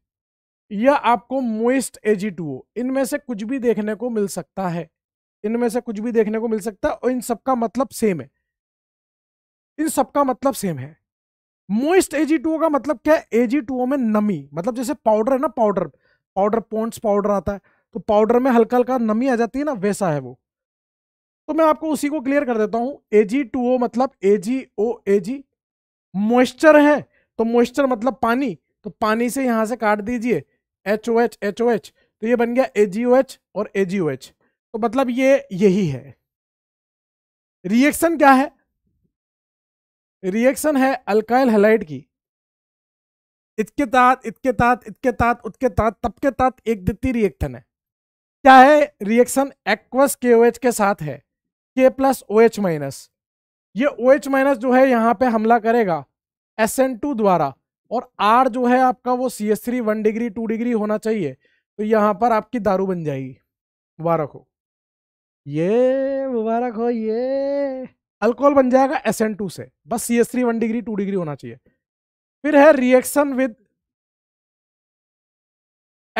या आपको मोइस्ट एजी टू इनमें से कुछ भी देखने को मिल सकता है इनमें से कुछ भी देखने को मिल सकता है और इन सबका मतलब सेम है इन सबका मतलब सेम है मोइस्ट एजी टू का मतलब क्या है एजी टू में नमी मतलब जैसे पाउडर है ना पाउडर पाउडर पॉन्ट्स पाउडर आता है तो पाउडर में हल्का हल्का नमी आ जाती है ना वैसा है वो तो मैं आपको उसी को क्लियर कर देता हूं एजी टू मतलब एजी ओ एजी मॉइस्चर है तो मॉइस्चर मतलब पानी तो पानी से यहां से काट दीजिए H O H H O H तो ये बन गया ए जी ओ एच और ए जी ओ एच तो मतलब ये यही है रिएक्शन क्या है रिएक्शन है अल्काइल हेलाइड की इसके तात इसके तात इसके तात उसके तात तब के तात एक द्वितीय रिएक्शन है क्या है reaction aqueous K O H के साथ है के प्लस ओ एच माइनस ये ओ एच माइनस जो है यहाँ पे हमला करेगा एस एन टू द्वारा और आर जो है आपका वो C S three one degree two degree होना चाहिए तो यहाँ पर आपकी दारू बन जाएगी मुबारक हो ये मुबारक हो ये अल्कोहल बन जाएगा एस एन टू से बस C S three one degree two degree होना चाहिए फिर है रिएक्शन विद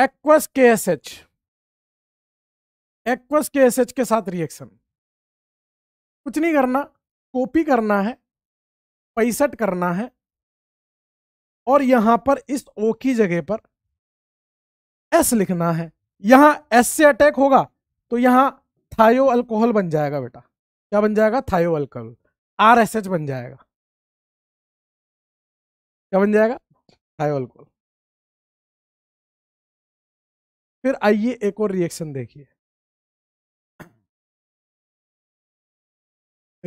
एक्वस के एस एच एक्वस के एस एच के साथ रिएक्शन कुछ नहीं करना कॉपी करना है पैसठ करना है और यहां पर इस ओ की जगह पर एस लिखना है यहां एस से अटैक होगा तो यहां थायो अल्कोहल बन जाएगा बेटा क्या बन जाएगा थायो अल्कोहल आर एस एच बन जाएगा क्या बन जाएगा थायो अल्कोहल फिर आइए एक और रिएक्शन देखिए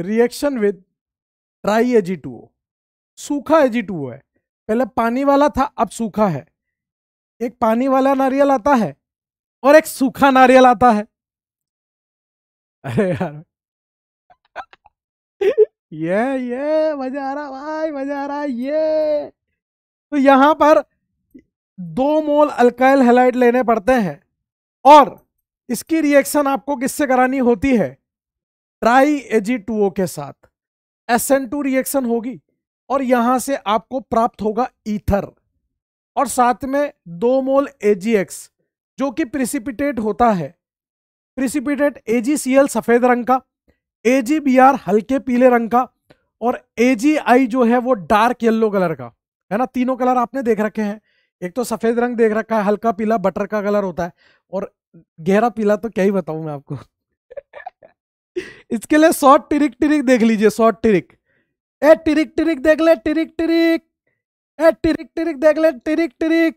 reaction with dry AG two सूखा एजी टू है पहले पानी वाला था अब सूखा है एक पानी वाला नारियल आता है और एक सूखा नारियल आता है अरे यार ये ये मजा आ रहा भाई मजा आ रहा ये तो यहां पर दो मोल अल्काइल हेलाइट लेने पड़ते हैं और इसकी रिएक्शन आपको किससे करानी होती है ट्राई एजी के साथ एस एन टू रिएक्शन होगी और यहां से आपको प्राप्त होगा ईथर और साथ में दो मोल एजीएक्स जो कि प्रिसिपिटेट होता है प्रिसिपिटेट एजीसीएल सफ़ेद रंग का एजीबीआर हल्के पीले रंग का और एजीआई जो है वो डार्क येलो कलर का है ना तीनों कलर आपने देख रखे हैं एक तो सफ़ेद रंग देख रखा है हल्का पीला बटर का कलर होता है और गहरा पीला तो क्या ही बताऊं मैं आपको इसके लिए शॉर्ट ट्रिक टिरिक देख लीजिए शॉर्ट टिरिक ए टिरिक टिरिक देख ले टिरिक टिरिक ए टिरिक टिरिक देख ले टिरिक टिरिक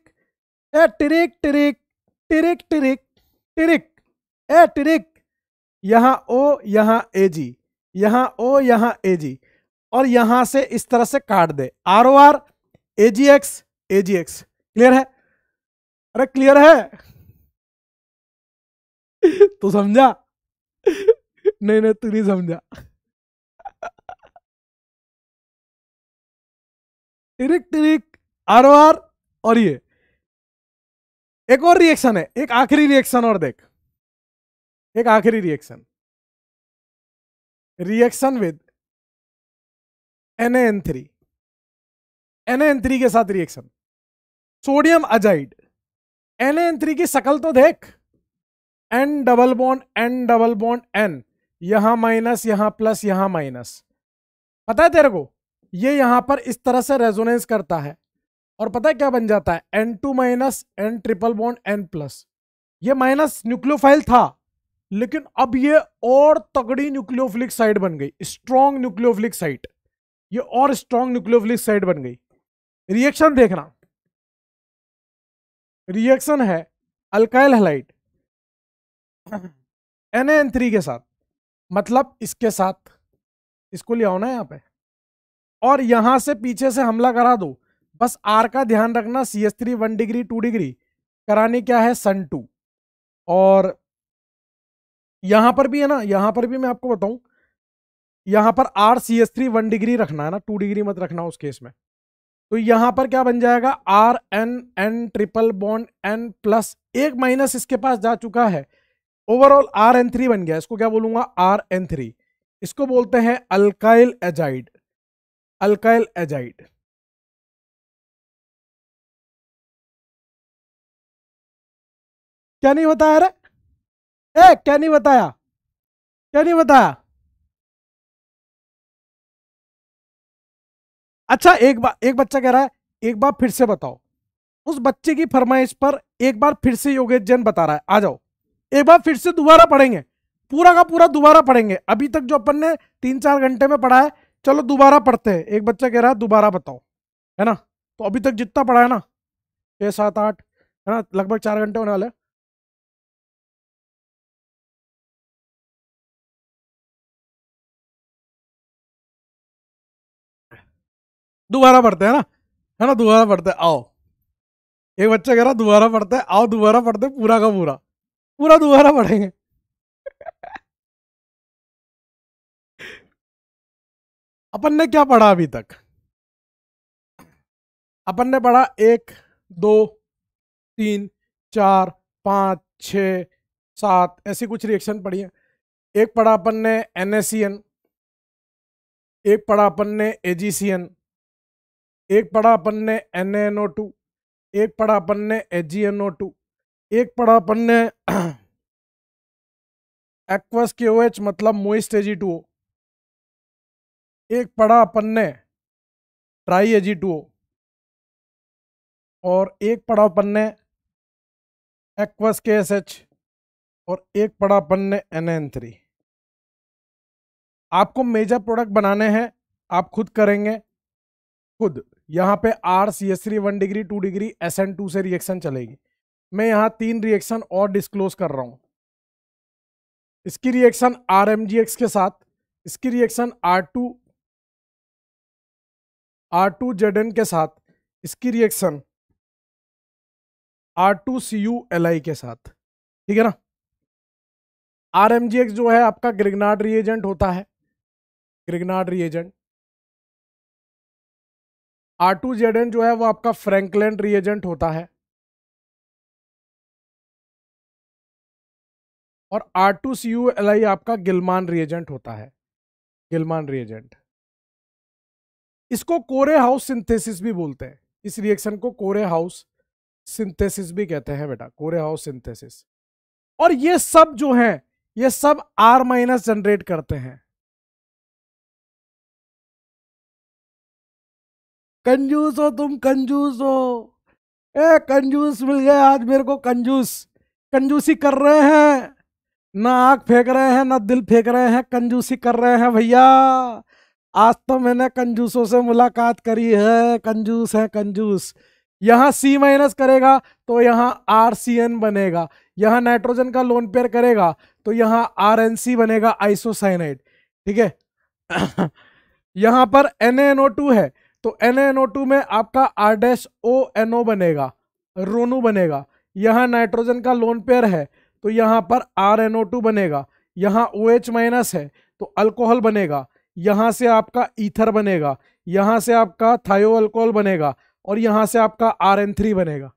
ए टिरिक टिरिक टिरिक टिरिक टिरिक ए टिरिक यहाँ ओ यहाँ ए जी यहाँ ओ यहाँ ए जी और यहाँ से इस तरह से काट दे R O R A G X A G X clear है अरे क्लियर है तू समझा नहीं नहीं तू नहीं समझा टिरिक टिरिक आर आर और ये एक और रिएक्शन है एक आखिरी रिएक्शन और देख एक आखिरी reaction reaction with N three N three के साथ reaction sodium azide N three की सकल तो देख N double bond N double bond N यहां माइनस यहां प्लस यहां माइनस पता है तेरे को ये यहाँ पर इस तरह से रेजोनेंस करता है और पता है क्या बन जाता है N two minus N triple bond N plus ये माइनस न्यूक्लियोफाइल था लेकिन अब ये और तगड़ी न्यूक्लियोफिलिक साइड बन गई स्ट्रॉन्ग न्यूक्लियोफिलिक साइड ये और स्ट्रॉन्ग न्यूक्लियोफिलिक साइड बन गई रिएक्शन देखना रिएक्शन है अल्काइल हलाइट एन के साथ मतलब इसके साथ इसको ले आओ ना यहां पे और यहां से पीछे से हमला करा दो बस आर का ध्यान रखना C S three one degree two degree कराने क्या है सन टू और यहां पर भी है ना यहां पर भी मैं आपको बताऊं यहां पर R C S three one degree रखना है ना टू डिग्री मत रखना उस केस में तो यहां पर क्या बन जाएगा R N N triple bond N plus एक माइनस इसके पास जा चुका है ओवरऑल आर एन थ्री बन गया इसको क्या बोलूंगा आर एन थ्री इसको बोलते हैं अल्काइल एजाइड अल्काइल एजाइड क्या नहीं बताया रे ए क्या नहीं बताया क्या नहीं बताया अच्छा एक बार एक बच्चा कह रहा है एक बार फिर से बताओ उस बच्चे की फरमाइश पर एक बार फिर से योगेश जैन बता रहा है आ जाओ एक बार फिर से दोबारा पढ़ेंगे पूरा का पूरा दोबारा पढ़ेंगे अभी तक जो अपन ने तीन चार घंटे में पढ़ा है चलो दोबारा पढ़ते हैं एक बच्चा कह रहा है दोबारा बताओ है ना तो अभी तक जितना पढ़ा है ना छः सात आठ है ना लगभग चार घंटे होने वाले दोबारा पढ़ते हैं ना है ना दोबारा पढ़ते आओ एक बच्चा कह रहा दोबारा पढ़ते आओ दोबारा पढ़ते पूरा का पूरा पूरा दोबारा पढ़ेंगे अपन ने क्या पढ़ा अभी तक अपन ने पढ़ा एक दो तीन चार पाँच छ सात ऐसी कुछ रिएक्शन पढ़ी है एक पढ़ा अपन ने एन एक पढ़ा अपन ने ए एक पढ़ा अपन ने एन एक पढ़ा अपन ने एच एक पढ़ा अपन ने एक्वस के ओ एच मतलब मोइस्ट एजी टू ओ एक पढ़ा अपन ने ट्राई एजी टू और एक पढ़ा अपन ने एक्वस के एस एच और एक पढ़ा अपन ने एन एन थ्री आपको मेजर प्रोडक्ट बनाने हैं आप खुद करेंगे खुद यहाँ पे R C S three one degree two degree S N two से रिएक्शन चलेगी मैं यहाँ तीन रिएक्शन और डिस्क्लोज कर रहा हूँ इसकी reaction R M G X के साथ इसकी reaction R two R two Z N के साथ इसकी reaction R two C U L I के साथ ठीक है ना आर एम जी एक्स जो है आपका ग्रिगनाड रिएजेंट होता है Grignard reagent R two Z N जो है वो आपका फ्रेंकलैंड रिएजेंट होता है और R two C U L I आपका गिलमान रिएजेंट होता है गिलमान रिएजेंट इसको कोरे हाउस सिंथेसिस भी बोलते हैं इस रिएक्शन को कोरे हाउस सिंथेसिस भी कहते हैं बेटा कोरे हाउस सिंथेसिस और ये सब जो है ये सब आर माइनस जनरेट करते हैं कंजूस हो तुम कंजूस हो ए कंजूस मिल गया आज मेरे को कंजूस कंजूसी कर रहे हैं ना आंख फेंक रहे हैं ना दिल फेंक रहे हैं कंजूसी कर रहे हैं भैया आज तो मैंने कंजूसों से मुलाकात करी है कंजूस है कंजूस यहाँ सी माइनस करेगा तो यहाँ आर सी एन बनेगा यहाँ नाइट्रोजन का लोन पेयर करेगा तो यहाँ आर एन सी बनेगा आइसोसाइनाइड ठीक है यहाँ पर एन एन ओ टू है तो एन एन ओ टू में आपका R dash O N O बनेगा रोनू बनेगा यहाँ नाइट्रोजन का लोन पेयर है तो यहाँ पर आर एन ओ टू बनेगा यहाँ ओ एच माइनस है तो अल्कोहल बनेगा यहाँ से आपका ईथर बनेगा यहाँ से आपका थायो अल्कोहल बनेगा और यहाँ से आपका आर एन थ्री बनेगा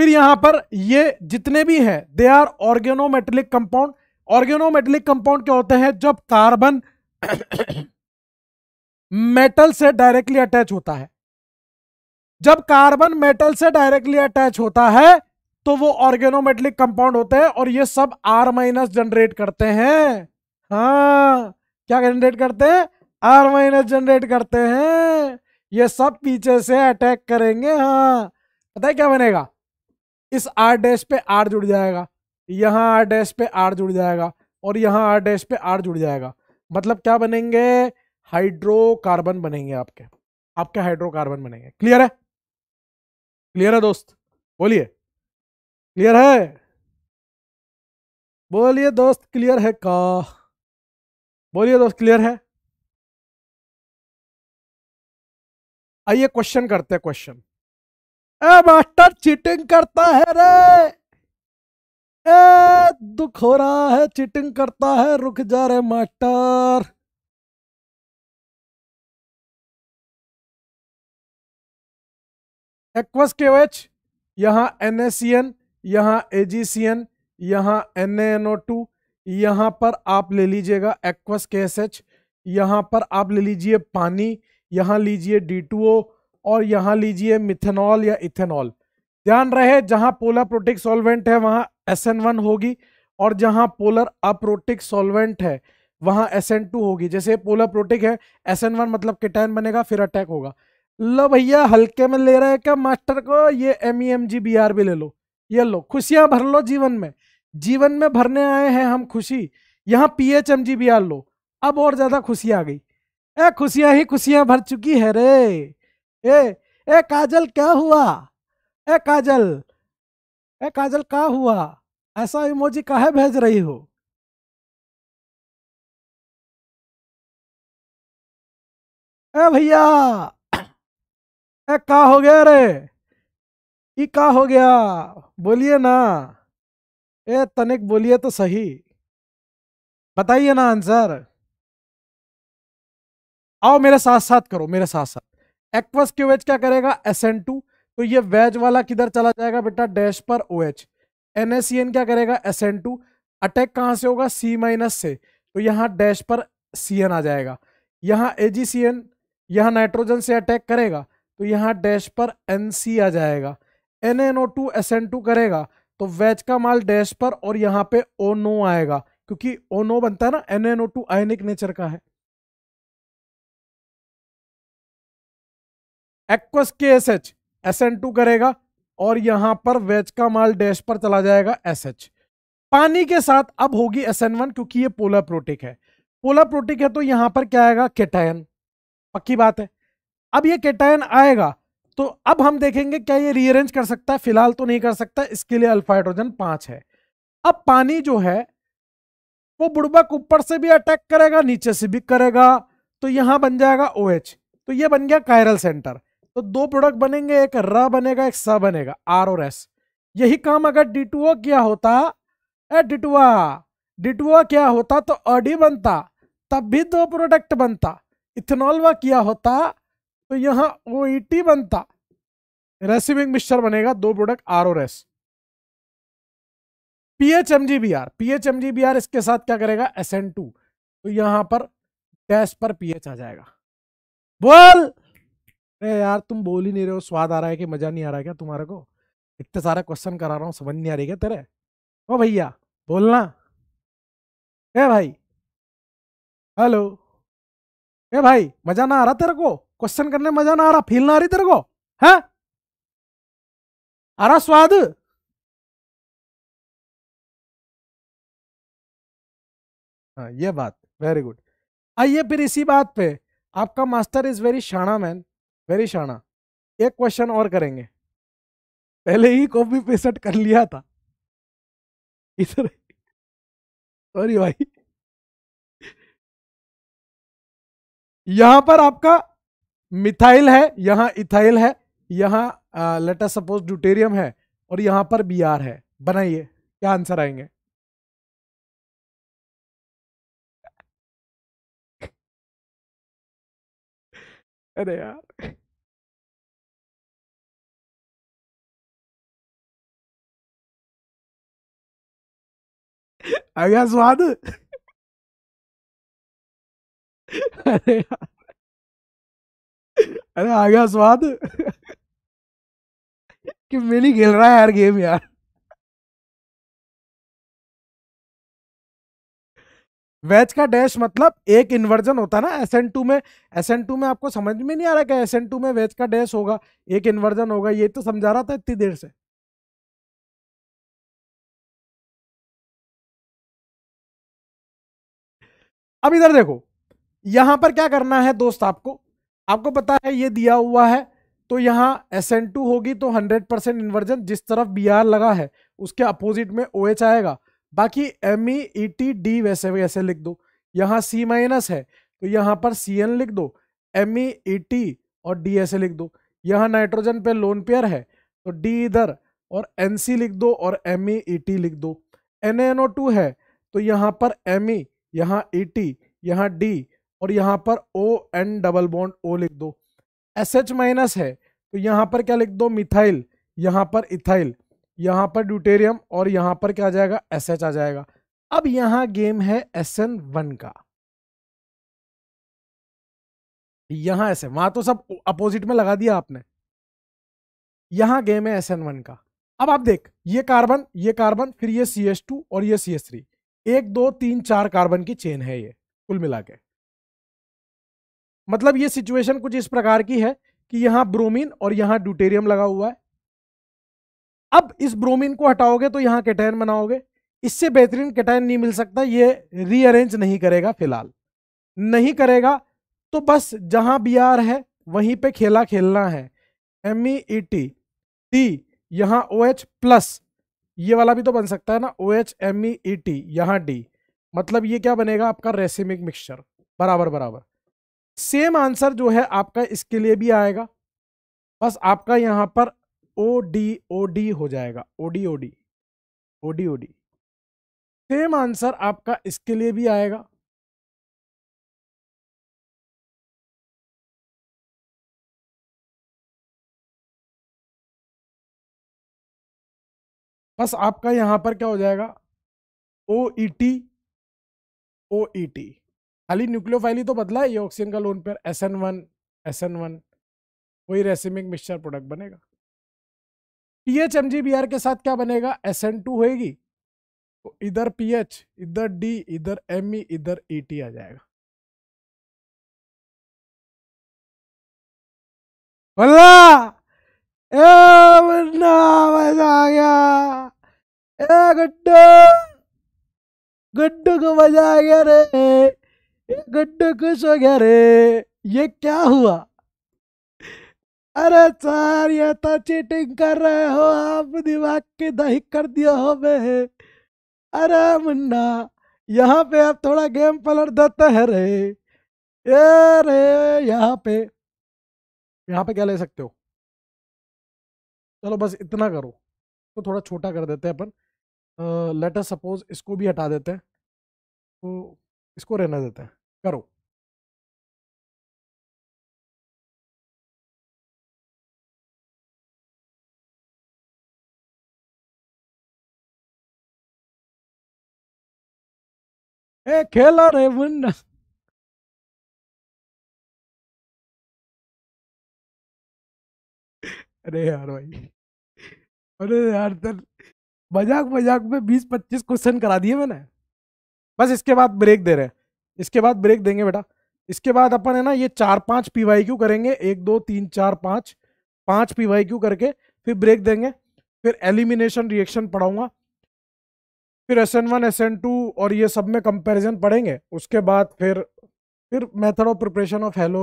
फिर यहाँ पर ये जितने भी हैं they are organometallic compound organometallic compound क्या होते हैं जब कार्बन मेटल से डायरेक्टली अटैच होता है जब कार्बन मेटल से डायरेक्टली अटैच होता है तो वो ऑर्गेनोमेटलिक कंपाउंड होते हैं और ये सब आर माइनस जनरेट करते हैं हाँ क्या जनरेट करते हैं आर माइनस जनरेट करते हैं ये सब पीछे से अटैक करेंगे हाँ पता है क्या बनेगा इस आर डैश पे आर जुड़ जाएगा यहाँ आर डैश पे आर जुड़ जाएगा और यहाँ आर डैश पे आर जुड़ जाएगा मतलब क्या बनेंगे हाइड्रोकार्बन बनेंगे आपके आपके हाइड्रोकार्बन बनेंगे क्लियर है क्लियर है दोस्त बोलिए क्लियर है बोलिए दोस्त क्लियर है का बोलिए दोस्त क्लियर है आइए क्वेश्चन करते हैं क्वेश्चन ए मास्टर चीटिंग करता है रे ए दुख हो रहा है चीटिंग करता है रुक जा रे मास्टर एक्वस के वेच यहां एनएसएन यहाँ एजीसीएन यहाँ एन टू यहाँ पर आप ले लीजिएगा एक्वस के एस एच यहाँ पर आप ले लीजिए पानी यहाँ लीजिए डी और यहाँ लीजिए मिथेनॉल या इथेनॉल ध्यान रहे जहाँ पोलर प्रोटिक सॉल्वेंट है वहाँ एस वन होगी और जहाँ पोलर अप्रोटिक सॉल्वेंट है वहाँ एस टू होगी जैसे पोलर प्रोटिक है एस वन मतलब किटैन बनेगा फिर अटैक होगा लो भैया हल्के में ले रहे हैं क्या मास्टर को ये M E M G B R भी ले लो ये लो खुशियां भर लो जीवन में जीवन में भरने आए हैं हम खुशी यहाँ P H M G B लो अब और ज्यादा खुशी आ गई ए खुशियां ही खुशियां भर चुकी है रे ए ए काजल क्या हुआ ए काजल ए काजल क्या हुआ ऐसा इमोजी कहा भेज रही हो ए भैया ए का हो गया रे ये का हो गया बोलिए ना ए तनिक बोलिए तो सही बताइए ना आंसर आओ मेरे साथ साथ करो मेरे साथ साथ एक्वस क्यू एच क्या करेगा एस एन टू तो ये वेज वाला किधर चला जाएगा बेटा डैश पर O H N S N क्या करेगा एस एन टू अटैक कहाँ से होगा सी माइनस से तो यहाँ डैश पर सी एन आ जाएगा यहाँ ए जी सी एन यहाँ नाइट्रोजन से अटैक करेगा तो यहाँ डैश पर एन सी आ जाएगा N N O two S N two करेगा तो वेज का माल डैश पर और यहाँ पे ओ नो आएगा क्योंकि ओ नो बनता है ना N N O two ionic nature का है एक्वस के S H S N two करेगा और यहां पर वेज का माल डैश पर चला जाएगा एस एच पानी के साथ अब होगी एस एन वन क्योंकि ये पोलर प्रोटिक है पोलर प्रोटिक है तो यहां पर क्या आएगा केटायन पक्की बात है अब ये केटायन आएगा तो अब हम देखेंगे क्या ये रीअरेंज कर सकता है फिलहाल तो नहीं कर सकता इसके लिए अल्फा हाइड्रोजन पांच है अब पानी जो है वो बुड़बक ऊपर से भी अटैक करेगा नीचे से भी करेगा तो यहां बन जाएगा ओ OH, तो ये बन गया कायरल सेंटर तो दो प्रोडक्ट बनेंगे एक र बनेगा एक स बनेगा आर और एस यही काम अगर डिटुओ किया होता ए डिटुआ डिटुआ क्या होता तो अडी बनता तब भी दो प्रोडक्ट बनता इथेनॉल व किया होता तो यहाँ ओ e बनता रेसिविंग मिक्सचर बनेगा दो प्रोडक्ट आर और एस पीएचएमजीबीआर पीएचएमजीबीआर इसके साथ क्या करेगा एस एन टू तो यहां पर डैश पर पीएच आ जाएगा बोल अरे यार तुम बोल ही नहीं रहे हो स्वाद आ रहा है कि मजा नहीं आ रहा है क्या तुम्हारे को इतने सारा क्वेश्चन करा रहा हूँ समझ नहीं आ रही क्या तेरे ओ भैया बोलना ए भाई हेलो ए भाई मजा ना आ रहा तेरे को क्वेश्चन करने मजा ना आ रहा फील ना आ रही तेरे को है आ रहा स्वाद हाँ ये बात वेरी गुड आइए फिर इसी बात पे आपका मास्टर इज वेरी शाना मैन वेरी शाना एक क्वेश्चन और करेंगे पहले ही कॉपी पेस्ट कर लिया था इधर सॉरी भाई यहां पर आपका मिथाइल है यहाँ इथाइल है यहाँ लेटर सपोज ड्यूटेरियम है और यहाँ पर बी आर है बनाइए क्या आंसर आएंगे अरे यार आ गया स्वाद अरे यार अरे आ गया स्वाद कि मिली खेल रहा है यार गेम यार वेज का डैश मतलब एक इन्वर्जन होता है ना एस एन टू में एस एन टू में आपको समझ में नहीं आ रहा क्या एस एन टू में वेज का डैश होगा एक इन्वर्जन होगा ये तो समझा रहा था इतनी देर से अब इधर देखो यहां पर क्या करना है दोस्त आपको आपको पता है ये दिया हुआ है तो यहाँ एस एन टू होगी तो हंड्रेड परसेंट इन्वर्जन जिस तरफ बी आर लगा है उसके अपोजिट में ओ OH एच आएगा बाकी M E E T D वैसे वैसे लिख दो यहाँ सी माइनस है तो यहाँ पर सी एन लिख दो एम ई ई टी और डी ऐसे लिख दो यहाँ नाइट्रोजन पे लोन पेयर है तो डी इधर और एन सी लिख दो और एम ई ई टी लिख दो N A N O two है तो यहाँ पर एम ई e, यहाँ ई e टी यहाँ डी और यहाँ पर O N double bond O लिख दो एस एच माइनस है तो यहाँ पर क्या लिख दो मिथाइल यहाँ पर इथाइल यहाँ पर ड्यूटेरियम और यहाँ पर क्या आ जाएगा एस एच आ जाएगा अब यहाँ गेम है एस एन वन का यहाँ एस एन वहां तो सब अपोजिट में लगा दिया आपने यहाँ गेम है एस एन वन का अब आप देख ये कार्बन ये कार्बन फिर ये सी एस टू और ये सी एस थ्री एक दो तीन चार कार्बन की चेन है ये कुल मिला के मतलब ये सिचुएशन कुछ इस प्रकार की है कि यहां ब्रोमीन और यहाँ ड्यूटेरियम लगा हुआ है अब इस ब्रोमीन को हटाओगे तो यहाँ कैटायन बनाओगे इससे बेहतरीन कैटायन नहीं मिल सकता ये रीअरेंज नहीं करेगा फिलहाल नहीं करेगा तो बस जहां बी आर है वहीं पे खेला खेलना है M E E T T यहां ओ OH एच प्लस ये वाला भी तो बन सकता है ना O H M E E T यहां डी मतलब ये क्या बनेगा आपका रेसिमिक मिक्सचर बराबर बराबर सेम आंसर जो है आपका इसके लिए भी आएगा बस आपका यहां पर ओ डी ओ डी हो जाएगा O D O D O D O D same answer आपका इसके लिए भी आएगा बस आपका यहां पर क्या हो जाएगा O E T O E T खाली न्यूक्लियोफाइल ही तो बदला है ये ऑक्सीजन का lone pair S N one S N one वही रेसिमिक मिक्सचर प्रोडक्ट बनेगा P H M G B R के साथ क्या बनेगा एस एन टू होगी तो इधर पी एच इधर डी इधर एम ई e, इधर ई e टी आ जाएगा मजा आ गया ए गुड्डू गुड्डू को मजा आ गया रे गुड्डू खुश हो गया रे ये क्या हुआ अरे सर ये तो चीटिंग कर रहे हो आप दिमाग के दही कर दिया हो बे अरे मुन्ना यहाँ पे आप थोड़ा गेम पलट देते हैं रे ये रे यहाँ पे यहाँ पे क्या ले सकते हो चलो बस इतना करो तो थोड़ा छोटा कर देते हैं अपन लेटर सपोज इसको भी हटा देते हैं तो इसको रहना देते हैं करो ए खेला रे मुन्ना अरे यार भाई अरे यार तर तो मजाक मजाक में बीस पच्चीस क्वेश्चन करा दिए मैंने बस इसके बाद ब्रेक दे रहे हैं इसके बाद ब्रेक देंगे बेटा इसके बाद अपन है ना ये चार पाँच पी वाई क्यू करेंगे एक दो तीन चार पाँच पाँच पी वाई क्यू करके फिर ब्रेक देंगे फिर एलिमिनेशन रिएक्शन पढ़ाऊंगा फिर S N one S N two और ये सब में कंपैरिजन पढ़ेंगे उसके बाद फिर फिर method of preparation of 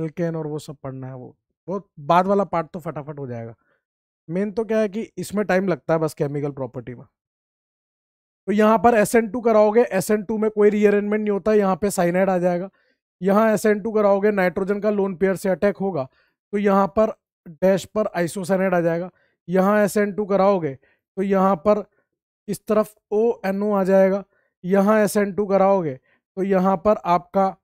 haloalkane और वो सब पढ़ना है वो वो बाद वाला पार्ट तो फटाफट हो जाएगा मेन तो क्या है कि इसमें टाइम लगता है बस केमिकल प्रॉपर्टी में तो यहाँ पर एस एन टू कराओगे एस एन टू में कोई रीअरेंजमेंट नहीं होता यहाँ पे साइनाइड आ जाएगा यहाँ एस एन टू कराओगे नाइट्रोजन का लोन पेयर से अटैक होगा तो यहाँ पर डैश पर आइसोसाइनाइड आ जाएगा यहाँ एस एन टू कराओगे तो यहाँ पर इस तरफ ओ एन ओ आ जाएगा यहाँ एस एन टू कराओगे तो यहाँ पर आपका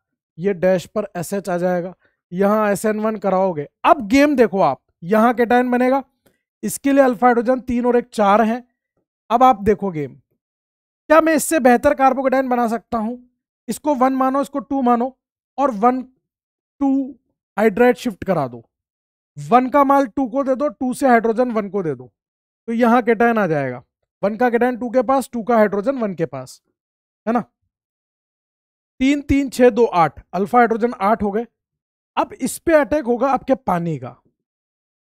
ये डैश पर एस एच आ जाएगा यहाँ एस एन वन कराओगे अब गेम देखो आप यहाँ कैटाइन बनेगा इसके लिए अल्फाइड्रोजन तीन और एक चार हैं अब आप देखो गेम क्या मैं इससे बेहतर कार्बोकोडाइन बना सकता हूँ इसको वन मानो इसको टू मानो और वन टू हाइड्राइड शिफ्ट करा दो वन का माल टू को दे दो टू से हाइड्रोजन वन को दे दो तो यहाँ केटाइन आ जाएगा वन का केटाइन टू के पास टू का हाइड्रोजन वन के पास है ना तीन तीन छः दो आठ अल्फा हाइड्रोजन आठ हो गए अब इस पर अटैक होगा आपके पानी का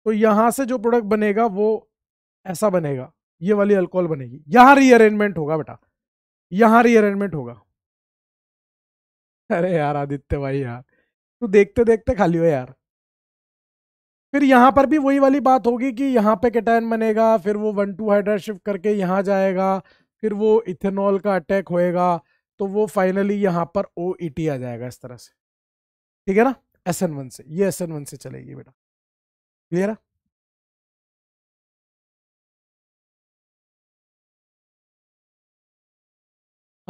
तो यहाँ से जो प्रोडक्ट बनेगा वो ऐसा बनेगा ये वाली अल्कोहल बनेगी यहाँ रीअरेंजमेंट होगा बेटा यहाँ रीअरेंजमेंट होगा अरे यार आदित्य भाई यार तू देखते देखते खाली हो यार फिर यहाँ पर भी वही वाली बात होगी कि यहाँ पे कैटाइन बनेगा फिर वो वन टू हाइड्रा शिफ्ट करके यहाँ जाएगा फिर वो इथेनॉल का अटैक होएगा तो वो फाइनली यहाँ पर ओ e आ जाएगा इस तरह से ठीक है ना एस एन वन से ये एस एन वन से चलेगी बेटा क्लियर है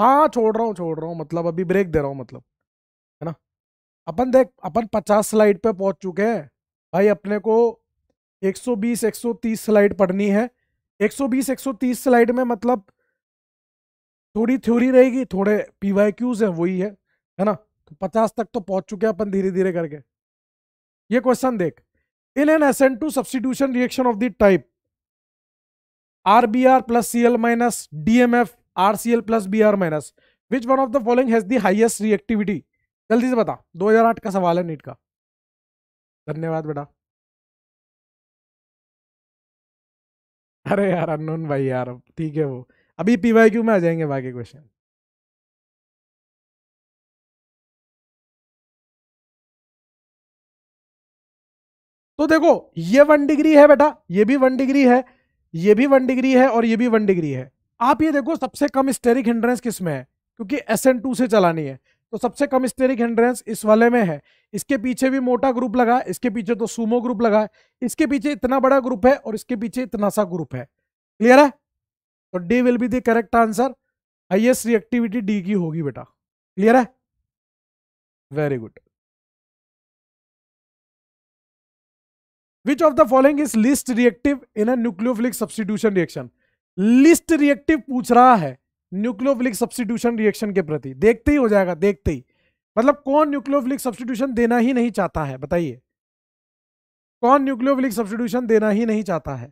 हाँ छोड़ रहा हूँ छोड़ रहा हूँ मतलब अभी ब्रेक दे रहा हूँ मतलब है ना अपन देख अपन पचास स्लाइड पे पहुँच चुके हैं भाई अपने को 120 130 स्लाइड पढ़नी है 120 130 स्लाइड में मतलब थोड़ी थ्योरी रहेगी थोड़े पी वाई क्यूज हैं वही है है ना तो पचास तक तो पहुँच चुके हैं अपन धीरे धीरे करके ये क्वेश्चन देख in an S N two substitution reaction of the type R B R plus C L minus D M F R C L plus B R minus which one of the following has the highest reactivity जल्दी से बता 2008 का सवाल है NEET का धन्यवाद बेटा अरे यार अननोन भाई यार ठीक है वो अभी पीवाईक्यू में आ जाएंगे बाकी क्वेश्चन तो देखो ये वन डिग्री है बेटा ये भी वन डिग्री है ये भी वन डिग्री है और ये भी वन डिग्री है आप ये देखो सबसे कम स्टेरिक हिंड्रेंस किस में है क्योंकि एस एन टू से चलानी है तो सबसे कम स्टेरिक हिंड्रेंस इस वाले में है इसके पीछे भी मोटा ग्रुप लगा है इसके पीछे तो सूमो ग्रुप लगा है इसके पीछे इतना बड़ा ग्रुप है और इसके पीछे इतना सा ग्रुप है क्लियर है तो D will be the correct answer highest reactivity D की होगी बेटा क्लियर है very good which of the following is least reactive in a nucleophilic substitution reaction least reactive पूछ रहा है न्यूक्लियोफिलिक सब्सटीट्यूशन रिएक्शन के प्रति देखते ही हो जाएगा देखते ही मतलब कौन न्यूक्लियोफिलिक सब्सटीट्यूशन देना ही नहीं चाहता है बताइए कौन न्यूक्लियोफिलिक सब्सटीट्यूशन देना ही नहीं चाहता है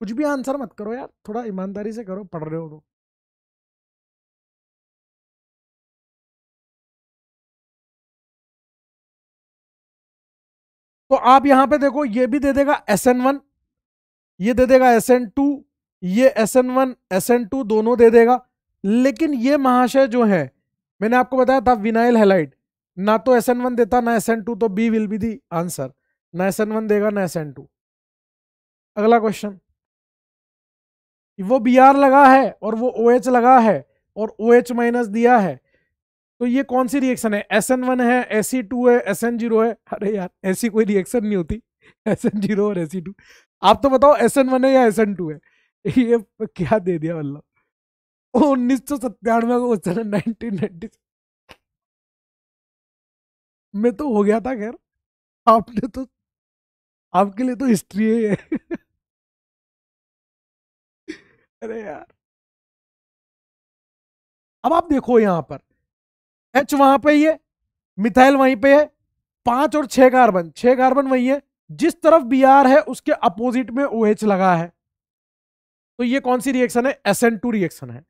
कुछ भी आंसर मत करो यार थोड़ा ईमानदारी से करो पढ़ रहे हो तो तो आप यहां पे देखो ये भी दे देगा एस एन वन ये दे देगा एस एन टू ये S N one S N two दोनों दे देगा लेकिन ये महाशय जो है मैंने आपको बताया था विनाइल हेलाइट ना तो एस एन वन देता ना एस एन टू तो B will be the answer ना एस एन वन देगा ना एस एन टू अगला क्वेश्चन वो बी आर लगा है और वो ओ OH एच लगा है और ओ एच माइनस दिया है तो ये कौन सी रिएक्शन है एस एन वन है एस सी टू है एस एन जीरो है अरे यार ऐसी कोई रिएक्शन नहीं होती एस एन जीरो और एस सी टू आप तो बताओ एस एन वन है या एस एन टू है ये क्या दे दिया मतलब उन्नीस सौ सत्तानवे का क्वेश्चन है नाइनटीन नाइनटी मैं तो हो गया था खैर आपने तो आपके लिए तो हिस्ट्री है अरे यार अब आप देखो यहां पर एच वहां पे ही है मिथाइल वहीं पे है पांच और छह कार्बन छह कार्बन वही है जिस तरफ बी आर है उसके अपोजिट में ओ OH लगा है तो ये कौन सी रिएक्शन है एस एन टू रिएक्शन है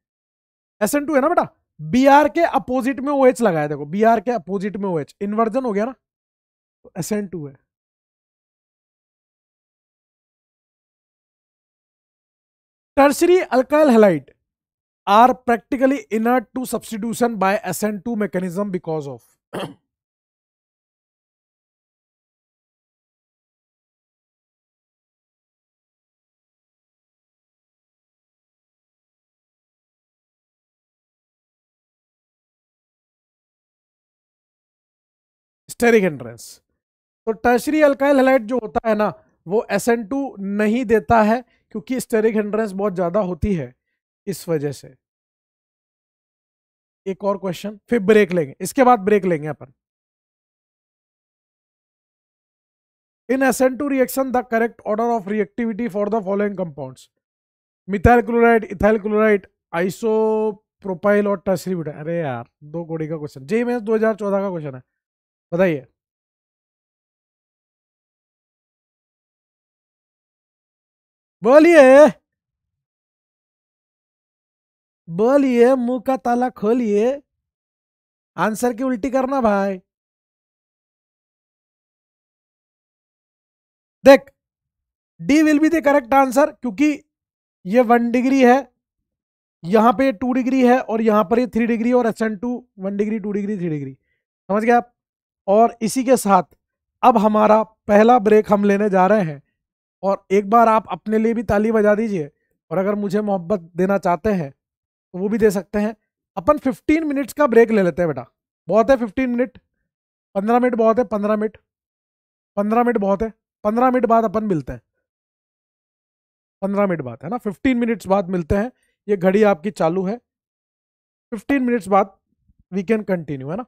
एस एन टू है ना बेटा बी आर के अपोजिट में ओ OH लगा है देखो बी आर के अपोजिट में ओ OH इन्वर्जन हो गया ना तो एस एन टू है tertiary alkyl halide inert to substitution by S N two mechanism because of steric hindrance तो टर्शरी अल्काइल हेलाइट जो होता है ना वो एस नहीं देता है क्योंकि स्टेरिक एंट्रेंस बहुत ज़्यादा होती है इस वजह से एक और क्वेश्चन फिर ब्रेक लेंगे इसके बाद ब्रेक लेंगे अपन in S N two reaction the correct order of reactivity for the following compounds methyl chloride ethyl chloride propyl और टर्सरी अरे यार दो कोड़ी का क्वेश्चन जे हजार 2014 का क्वेश्चन है बताइए बोलिए बोलिए मुंह का ताला खोलिए आंसर की उल्टी करना भाई देख D will be the correct answer क्योंकि ये वन डिग्री है यहां पे टू डिग्री है और यहां पर ये थ्री डिग्री और S N two one degree two degree three degree समझ गए आप और इसी के साथ अब हमारा पहला ब्रेक हम लेने जा रहे हैं और एक बार आप अपने लिए भी ताली बजा दीजिए और अगर मुझे मोहब्बत देना चाहते हैं तो वो भी दे सकते हैं अपन 15 मिनट्स का ब्रेक ले लेते हैं बेटा बहुत है 15 मिनट 15 मिनट बहुत है 15 मिनट 15 मिनट बहुत है 15 मिनट बाद अपन मिलते हैं 15 मिनट बाद है ना 15 मिनट्स बाद मिलते हैं ये घड़ी आपकी चालू है 15 मिनट्स बाद वी कैन कंटिन्यू है ना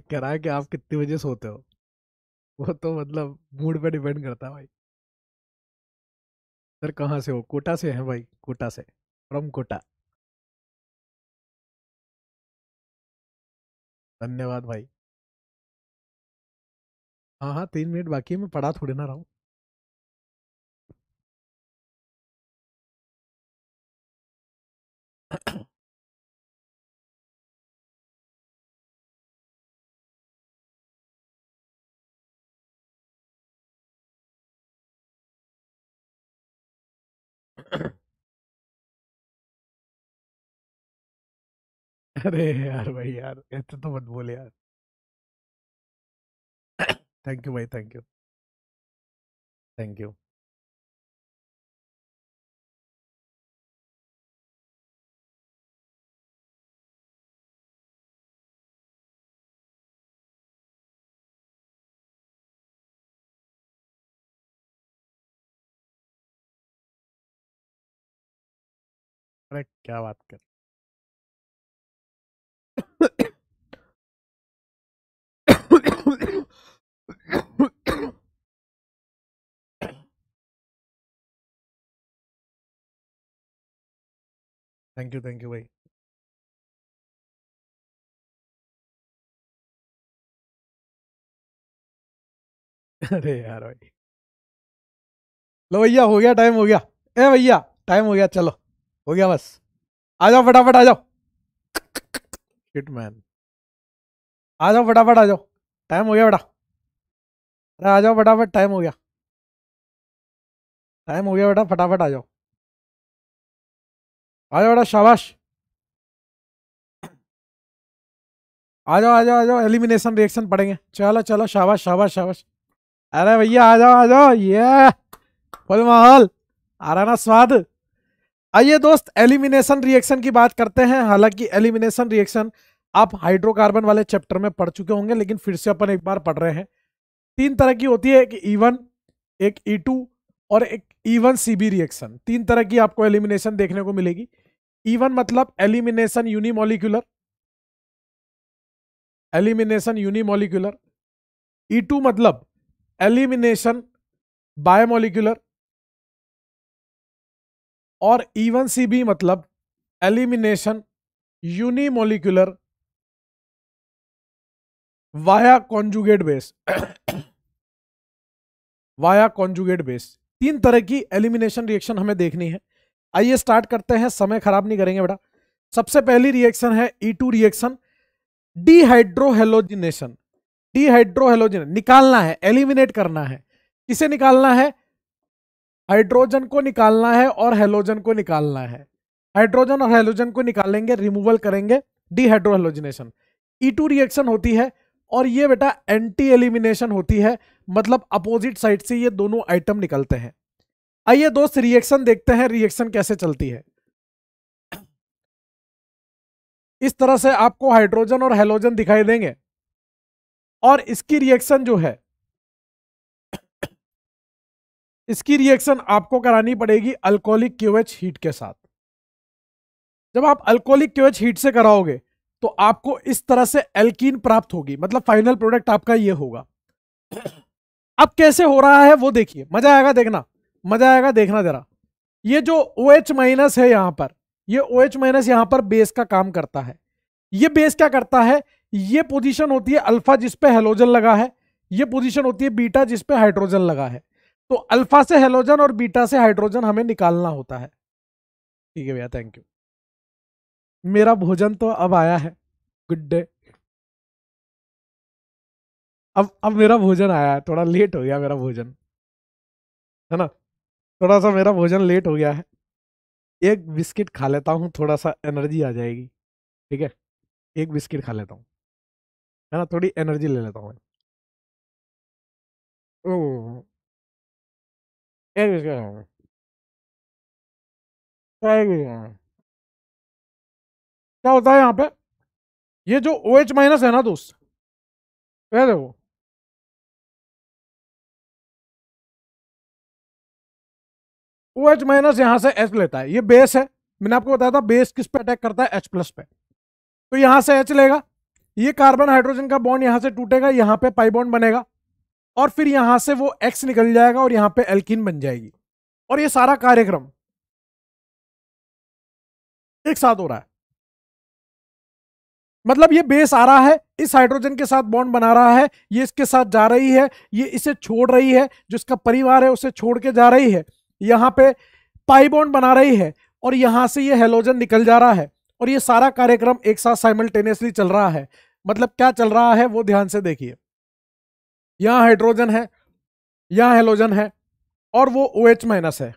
चेक है कि आप कितने बजे सोते हो वो तो मतलब मूड पे डिपेंड करता है भाई सर कहाँ से हो कोटा से हैं भाई कोटा से फ्रॉम कोटा धन्यवाद भाई हाँ हाँ तीन मिनट बाकी है मैं पढ़ा थोड़ी ना रहा हूँ अरे यार भाई यार ऐसे तो मत बोले यार थैंक यू भाई थैंक यू थैंक यू अरे क्या बात कर थैंक यू थैंक यू भाई अरे यार भाई लो भैया हो गया टाइम हो गया ए भैया टाइम हो गया चलो हो गया बस आ जाओ फटाफट आ जाओ किट मैन आ जाओ फटाफट आ जाओ टाइम हो गया बेटा अरे आ जाओ फटाफट टाइम हो गया टाइम हो गया बेटा फटाफट आ जाओ आ जाओ बेटा शाबाश आ जाओ आ जाओ आ जाओ एलिमिनेशन रिएक्शन पढ़ेंगे चलो चलो शाबाश शाबाश शाबाश अरे भैया आ जाओ आ जाओ ये फुल माहौल आ रहा ना स्वाद आइए दोस्त एलिमिनेशन रिएक्शन की बात करते हैं हालांकि एलिमिनेशन रिएक्शन आप हाइड्रोकार्बन वाले चैप्टर में पढ़ चुके होंगे लेकिन फिर से अपन एक बार पढ़ रहे हैं तीन तरह की होती है एक ईवन e एक ई e और एक ईवन बी रिएक्शन तीन तरह की आपको एलिमिनेशन देखने को मिलेगी ईवन e मतलब elimination unimolecular elimination unimolecular E two मतलब एलिमिनेशन बायोमोलिकुलर और ईवन सी बी मतलब elimination unimolecular via conjugate base via conjugate base तीन तरह की एलिमिनेशन रिएक्शन हमें देखनी है आइए स्टार्ट करते हैं समय खराब नहीं करेंगे बेटा सबसे पहली रिएक्शन है E two reaction dehydrohalogenation dehydrohalogen निकालना है एलिमिनेट करना है किसे निकालना है हाइड्रोजन को निकालना है और हेलोजन को निकालना है हाइड्रोजन और हेलोजन को निकालेंगे रिमूवल करेंगे डीहाइड्रोहेलोजिनेशन ई टू रिएक्शन होती है और ये बेटा एंटी एलिमिनेशन होती है मतलब अपोजिट साइड से ये दोनों आइटम निकलते हैं आइए दोस्त रिएक्शन देखते हैं रिएक्शन कैसे चलती है इस तरह से आपको हाइड्रोजन और हेलोजन दिखाई देंगे और इसकी रिएक्शन जो है इसकी रिएक्शन आपको करानी पड़ेगी अल्कोहलिक क्यूएच हीट के साथ जब आप अल्कोहलिक क्यूएच हीट से कराओगे तो आपको इस तरह से एल्कीन प्राप्त होगी मतलब फाइनल प्रोडक्ट आपका ये होगा अब कैसे हो रहा है वो देखिए मजा आएगा देखना मजा आएगा देखना जरा ये जो ओ एच माइनस है यहां पर ये ओ एच माइनस यहां पर बेस का काम करता है ये बेस क्या करता है ये पोजीशन होती है अल्फा जिसपे हेलोजन लगा है ये पोजीशन होती है बीटा जिसपे हाइड्रोजन लगा है तो अल्फा से हेलोजन और बीटा से हाइड्रोजन हमें निकालना होता है ठीक है भैया थैंक यू मेरा भोजन तो अब आया है गुड डे अब अब मेरा भोजन आया है थोड़ा लेट हो गया मेरा भोजन है ना थोड़ा सा मेरा भोजन लेट हो गया है एक बिस्किट खा लेता हूँ थोड़ा सा एनर्जी आ जाएगी ठीक है एक बिस्किट खा लेता हूँ है ना थोड़ी एनर्जी ले लेता हूँ मैं एक क्या होता है यहाँ पे ये जो ओ एच माइनस है ना दोस्त देखो ओ एच माइनस यहां से एच लेता है ये बेस है मैंने आपको बताया था बेस किस पे अटैक करता है एच प्लस पे तो यहां से एच लेगा ये कार्बन हाइड्रोजन का बॉन्ड यहां से टूटेगा यहां पे पाई बॉन्ड बनेगा और फिर यहां से वो एक्स निकल जाएगा और यहां पे एल्किन बन जाएगी और ये सारा कार्यक्रम एक साथ हो रहा है मतलब ये बेस आ रहा है इस हाइड्रोजन के साथ बॉन्ड बना रहा है ये इसके साथ जा रही है ये इसे छोड़ रही है जिसका परिवार है उसे छोड़ के जा रही है यहाँ पे पाई बॉन्ड बना रही है और यहाँ से ये हेलोजन निकल जा रहा है और ये सारा कार्यक्रम एक साथ साइमल्टेनियसली चल रहा है मतलब क्या चल रहा है वो ध्यान से देखिए यहाँ हाइड्रोजन है यहाँ हेलोजन है और वो ओ एच माइनस है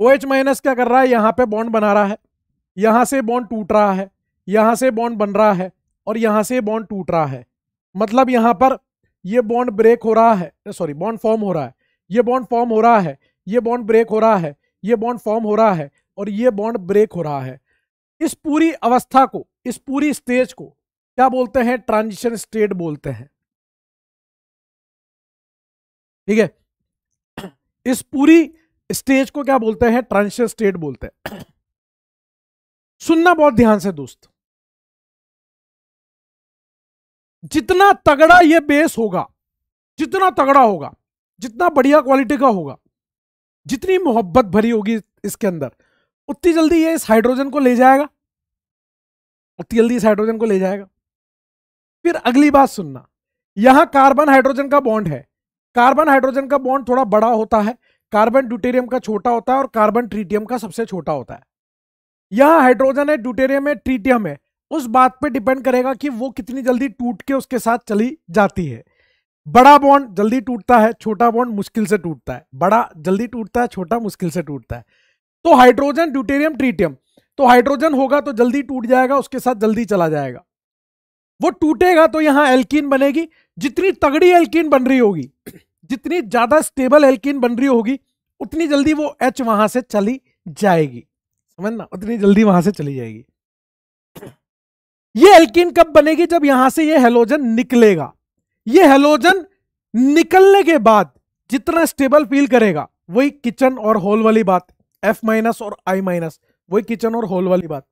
ओ एच माइनस क्या कर रहा है यहाँ पे बॉन्ड बना रहा है यहाँ से बॉन्ड टूट रहा है यहाँ से बॉन्ड बन रहा है और यहाँ से बॉन्ड टूट रहा है मतलब यहाँ पर ये बॉन्ड ब्रेक हो रहा है सॉरी बॉन्ड फॉर्म हो रहा है ये बॉन्ड फॉर्म हो रहा है ये बॉन्ड ब्रेक हो रहा है ये बॉन्ड फॉर्म हो रहा है और ये बॉन्ड ब्रेक हो रहा है इस पूरी अवस्था को इस पूरी स्टेज को क्या बोलते हैं ट्रांजिशन स्टेट बोलते हैं ठीक है इस पूरी स्टेज को क्या बोलते हैं ट्रांजिशन स्टेट बोलते हैं सुनना बहुत ध्यान से दोस्त जितना तगड़ा ये बेस होगा जितना तगड़ा होगा जितना बढ़िया क्वालिटी का होगा जितनी मोहब्बत भरी होगी इसके अंदर उतनी जल्दी ये इस हाइड्रोजन को ले जाएगा उतनी जल्दी इस हाइड्रोजन को ले जाएगा फिर अगली बात सुनना यहां कार्बन हाइड्रोजन का बॉन्ड है कार्बन हाइड्रोजन का बॉन्ड थोड़ा बड़ा होता है कार्बन ड्यूटेरियम का छोटा होता है और कार्बन ट्रीटियम का सबसे छोटा होता है यहां हाइड्रोजन है ड्यूटेरियम है ट्रीटियम है उस बात पे डिपेंड करेगा कि वो कितनी जल्दी टूट के उसके साथ चली जाती है बड़ा बॉन्ड जल्दी टूटता है छोटा बॉन्ड मुश्किल से टूटता है बड़ा जल्दी टूटता है छोटा मुश्किल से टूटता है तो हाइड्रोजन ड्यूटेरियम ट्रीटियम तो हाइड्रोजन होगा तो जल्दी टूट जाएगा उसके साथ जल्दी चला जाएगा वो टूटेगा तो यहां एल्किन बनेगी जितनी तगड़ी एल्कीन बन रही होगी जितनी ज़्यादा स्टेबल एल्किन बन रही होगी उतनी जल्दी वो एच वहां से चली जाएगी समझना उतनी जल्दी वहां से चली जाएगी ये एल्किन कब बनेगी जब यहां से ये हेलोजन निकलेगा ये हेलोजन निकलने के बाद जितना स्टेबल फील करेगा वही किचन और होल वाली बात एफ माइनस और आई माइनस वही किचन और होल वाली बात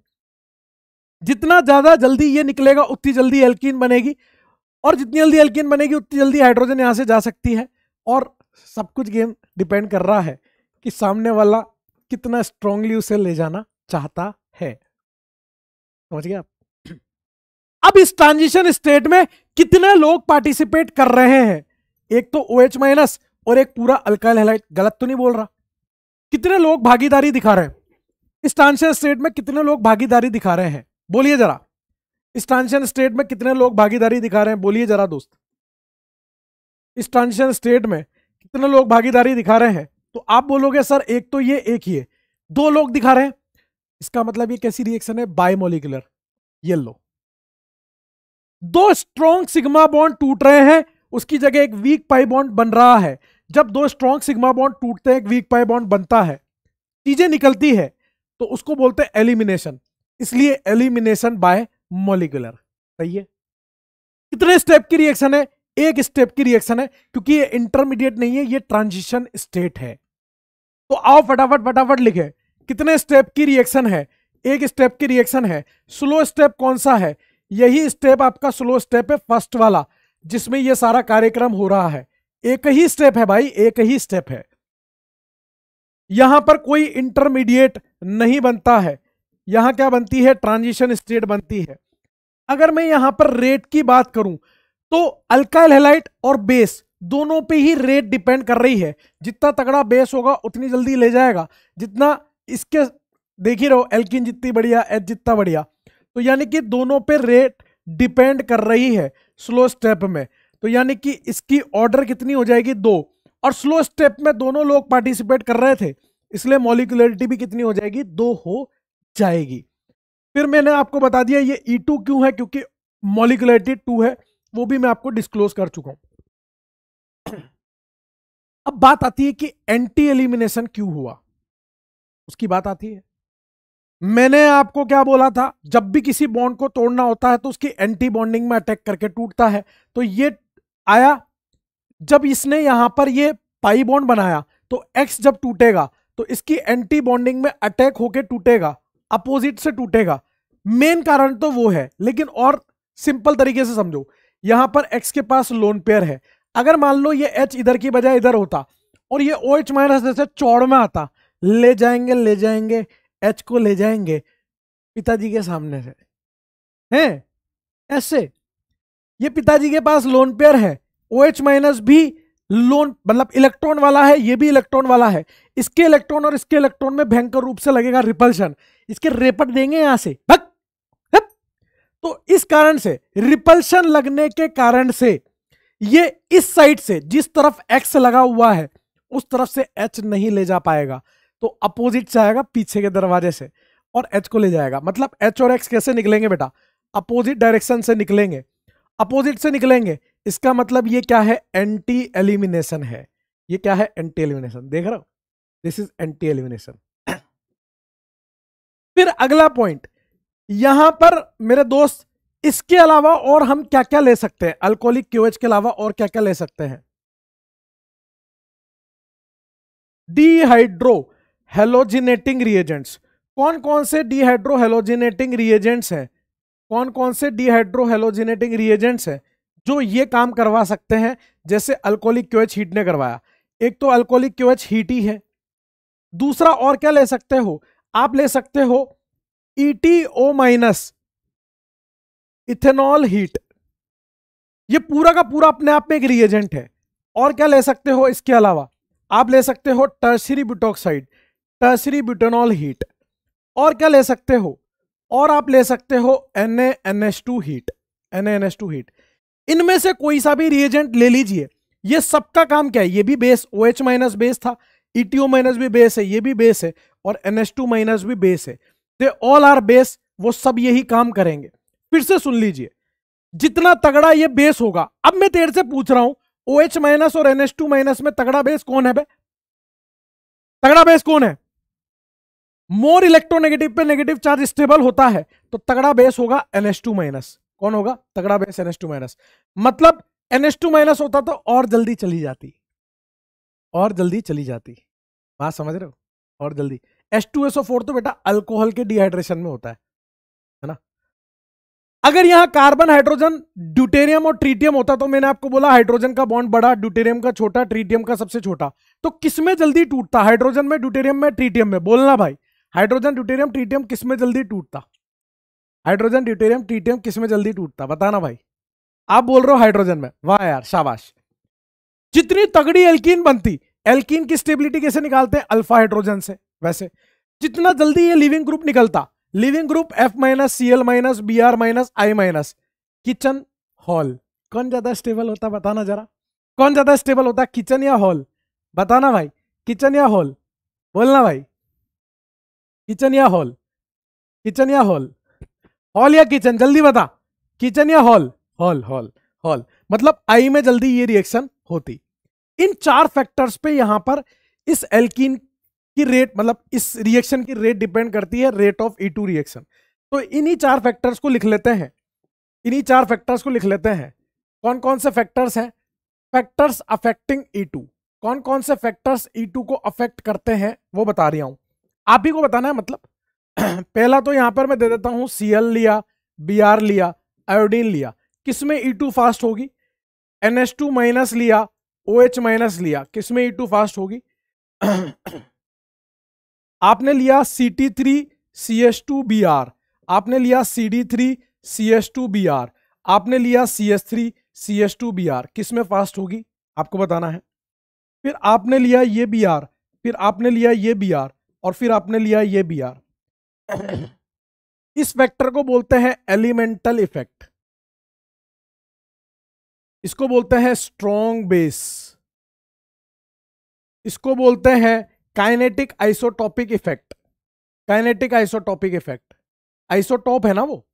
जितना ज्यादा जल्दी ये निकलेगा उतनी जल्दी एल्किन बनेगी और जितनी जल्दी एल्किन बनेगी उतनी जल्दी हाइड्रोजन यहां से जा सकती है और सब कुछ गेम डिपेंड कर रहा है कि सामने वाला कितना स्ट्रांगली उसे ले जाना चाहता है समझ गए आप अब इस ट्रांजिशन स्टेट में कितने लोग पार्टिसिपेट कर रहे हैं एक तो ओ OH माइनस और एक पूरा अल्काइल हेलाइट गलत तो नहीं बोल रहा कितने लोग भागीदारी दिखा रहे हैं इस ट्रांजिशन स्टेट में कितने लोग भागीदारी दिखा रहे हैं बोलिए जरा इस ट्रांजिशन स्टेट में कितने लोग भागीदारी दिखा रहे हैं बोलिए जरा दोस्त इस ट्रांजिशन स्टेट में कितने लोग भागीदारी दिखा रहे हैं तो आप बोलोगे सर एक तो ये एक ही है दो लोग दिखा रहे हैं इसका मतलब ये कैसी रिएक्शन है बायमोलिकुलर येल्लो दो स्ट्रॉन्ग सिग्मा बॉन्ड टूट रहे हैं उसकी जगह एक वीक पाई बॉन्ड बन रहा है जब दो स्ट्रॉन्ग सिग्मा बॉन्ड टूटते हैं एक वीक पाई बॉन्ड बनता है चीजें निकलती है तो उसको बोलते हैं एलिमिनेशन इसलिए एलिमिनेशन बाय मोलिकुलर सही है कितने स्टेप की रिएक्शन है एक स्टेप की रिएक्शन है क्योंकि ये इंटरमीडिएट नहीं है ये ट्रांजिशन स्टेट है तो आओ फटाफट फटाफट लिखे कितने स्टेप की रिएक्शन है एक स्टेप की रिएक्शन है स्लो स्टेप कौन सा है यही स्टेप आपका स्लो स्टेप है फर्स्ट वाला जिसमें यह सारा कार्यक्रम हो रहा है एक ही स्टेप है भाई एक ही स्टेप है यहां पर कोई इंटरमीडिएट नहीं बनता है यहां क्या बनती है ट्रांजिशन स्टेट बनती है अगर मैं यहां पर रेट की बात करूं तो अल्काइल हेलाइट और बेस दोनों पे ही रेट डिपेंड कर रही है जितना तगड़ा बेस होगा उतनी जल्दी ले जाएगा जितना इसके देख ही रहो एल्किन जितनी बढ़िया एच जितना बढ़िया तो यानी कि दोनों पे रेट डिपेंड कर रही है स्लो स्टेप में तो यानी कि इसकी ऑर्डर कितनी हो जाएगी दो और स्लो स्टेप में दोनों लोग पार्टिसिपेट कर रहे थे इसलिए मॉलिकुलरिटी भी कितनी हो जाएगी दो हो जाएगी फिर मैंने आपको बता दिया ये ई e टू क्यों है क्योंकि मॉलिकुलरिटी टू है वो भी मैं आपको डिस्क्लोज कर चुका हूं अब बात आती है कि एंटी एलिमिनेशन क्यों हुआ उसकी बात आती है मैंने आपको क्या बोला था जब भी किसी बॉन्ड को तोड़ना होता है तो उसकी एंटी बॉन्डिंग में अटैक करके टूटता है तो ये आया जब इसने यहां पर ये पाई बॉन्ड बनाया तो एक्स जब टूटेगा तो इसकी एंटी बॉन्डिंग में अटैक होके टूटेगा अपोजिट से टूटेगा मेन कारण तो वो है लेकिन और सिंपल तरीके से समझो यहां पर एक्स के पास लोन पेयर है अगर मान लो ये एच इधर की बजाय इधर होता और ये ओ एच माइनस जैसे चौड़ में आता ले जाएंगे ले जाएंगे एच को ले जाएंगे पिताजी के सामने से हैं ऐसे ये पिताजी के पास लोन पेयर है ओ एच माइनस भी लोन मतलब इलेक्ट्रॉन वाला है ये भी इलेक्ट्रॉन वाला है इसके इलेक्ट्रॉन और इसके इलेक्ट्रॉन में भयंकर रूप से लगेगा रिपल्शन इसके रेपट देंगे यहां से भक तो इस कारण से रिपल्शन लगने के कारण से ये इस साइड से जिस तरफ एक्स लगा हुआ है उस तरफ से एच नहीं ले जा पाएगा तो अपोजिट से आएगा पीछे के दरवाजे से और एच को ले जाएगा मतलब एच और एक्स कैसे निकलेंगे बेटा अपोजिट डायरेक्शन से निकलेंगे अपोजिट से निकलेंगे इसका मतलब ये क्या है एंटी एलिमिनेशन है ये क्या है एंटी एलिमिनेशन देख रहे हो दिस इज एंटी एलिमिनेशन फिर अगला पॉइंट यहां पर मेरे दोस्त इसके अलावा और हम क्या क्या ले सकते हैं अल्कोहलिक क्यूएच के अलावा और क्या क्या ले सकते हैं डीहाइड्रो हेलोजिनेटिंग रिएजेंट्स कौन कौन से डिहाइड्रोहेलोजिनेटिंग रिएजेंट्स हैं कौन कौन से डिहाइड्रोहेलोजिनेटिंग रिएजेंट्स हैं जो ये काम करवा सकते हैं जैसे अल्कोहलिक क्यूएच हीट ने करवाया एक तो अल्कोहलिक क्यूएच हीट ही है दूसरा और क्या ले सकते हो आप ले सकते हो ईटीओ माइनस इथेनॉल हीट ये पूरा का पूरा अपने आप में एक रिएजेंट है और क्या ले सकते हो इसके अलावा आप ले सकते हो tertiary butoxide tertiary butanol heat और क्या ले सकते हो और आप ले सकते हो N A N S two heat N N S two heat इनमें से कोई सा भी रिएजेंट ले लीजिए ये सबका काम क्या है ये भी base O H minus base था ई टी ओ माइनस भी बेस है ये भी बेस है और एन एस टू माइनस भी बेस है दे ऑल आर बेस वो सब यही काम करेंगे फिर से सुन लीजिए जितना तगड़ा ये बेस होगा अब मैं तेर से पूछ रहा हूं ओ एच माइनस और एन एस टू माइनस में तगड़ा बेस कौन है बे तगड़ा बेस कौन है मोर इलेक्ट्रोनेगेटिव पे नेगेटिव चार्ज स्टेबल होता है तो तगड़ा बेस होगा एनएस टू माइनस कौन होगा तगड़ा बेस एनएस टू माइनस मतलब एनएस टू माइनस होता तो और जल्दी चली जाती और जल्दी चली जाती बात समझ रहे हो और जल्दी S two S O four तो बेटा अल्कोहल के डिहाइड्रेशन में होता है है ना अगर यहां कार्बन हाइड्रोजन ड्यूटेरियम और ट्रीटियम होता तो मैंने आपको बोला हाइड्रोजन का बॉन्ड बड़ा ड्यूटेरियम का छोटा ट्रीटियम का सबसे छोटा तो किसमें जल्दी टूटता हाइड्रोजन में ड्यूटेरियम में ट्रीटियम में बोलना भाई हाइड्रोजन ड्यूटेरियम ट्रीटियम किस में जल्दी टूटता हाइड्रोजन ड्यूटेरियम ट्रीटियम किस में जल्दी टूटता बताना भाई आप बोल रहे हो हाइड्रोजन में वाह यार शाबाश जितनी तगड़ी एल्किन बनती एल्किन की स्टेबिलिटी कैसे निकालते हैं अल्फा हाइड्रोजन से वैसे जितना जल्दी ये लिविंग ग्रुप निकलता leaving group F minus C L minus B R minus I minus kitchen hall कौन ज्यादा स्टेबल होता बताना जरा कौन ज्यादा स्टेबल होता किचन या हॉल बताना भाई किचन या हॉल बोलना भाई किचन या हॉल किचन या हॉल हॉल या किचन जल्दी बता किचन या हॉल हॉल हॉल हॉल मतलब आई में जल्दी ये रिएक्शन होती इन चार फैक्टर्स पे यहां पर इस एल्किन की रेट मतलब इस रिएक्शन की रेट डिपेंड करती है rate of E two reaction तो इन्हीं चार फैक्टर्स को लिख लेते हैं इन्हीं चार फैक्टर्स को लिख लेते हैं कौन कौन से फैक्टर्स हैं फैक्टर्स अफेक्टिंग ई टू कौन कौन से फैक्टर्स ई टू को अफेक्ट करते हैं वो बता रहा हूं आप ही को बताना है मतलब पहला तो यहां पर मैं दे देता हूं सी लिया बी लिया आयोडीन लिया किसमें ई टू फास्ट होगी एन एस टू माइनस लिया ओ एच माइनस लिया किसमें ई टू फास्ट होगी आपने लिया C T three C S two B R आपने लिया C D three C S two B R आपने लिया C S three C S two B R किसमें फास्ट होगी आपको बताना है फिर आपने लिया ये बी आर फिर आपने लिया ये बी आर और फिर आपने लिया ये बी आर इस वेक्टर को बोलते हैं एलिमेंटल इफेक्ट इसको बोलते हैं स्ट्रॉन्ग बेस इसको बोलते हैं kinetic isotopic effect kinetic isotopic effect isotope है ना वो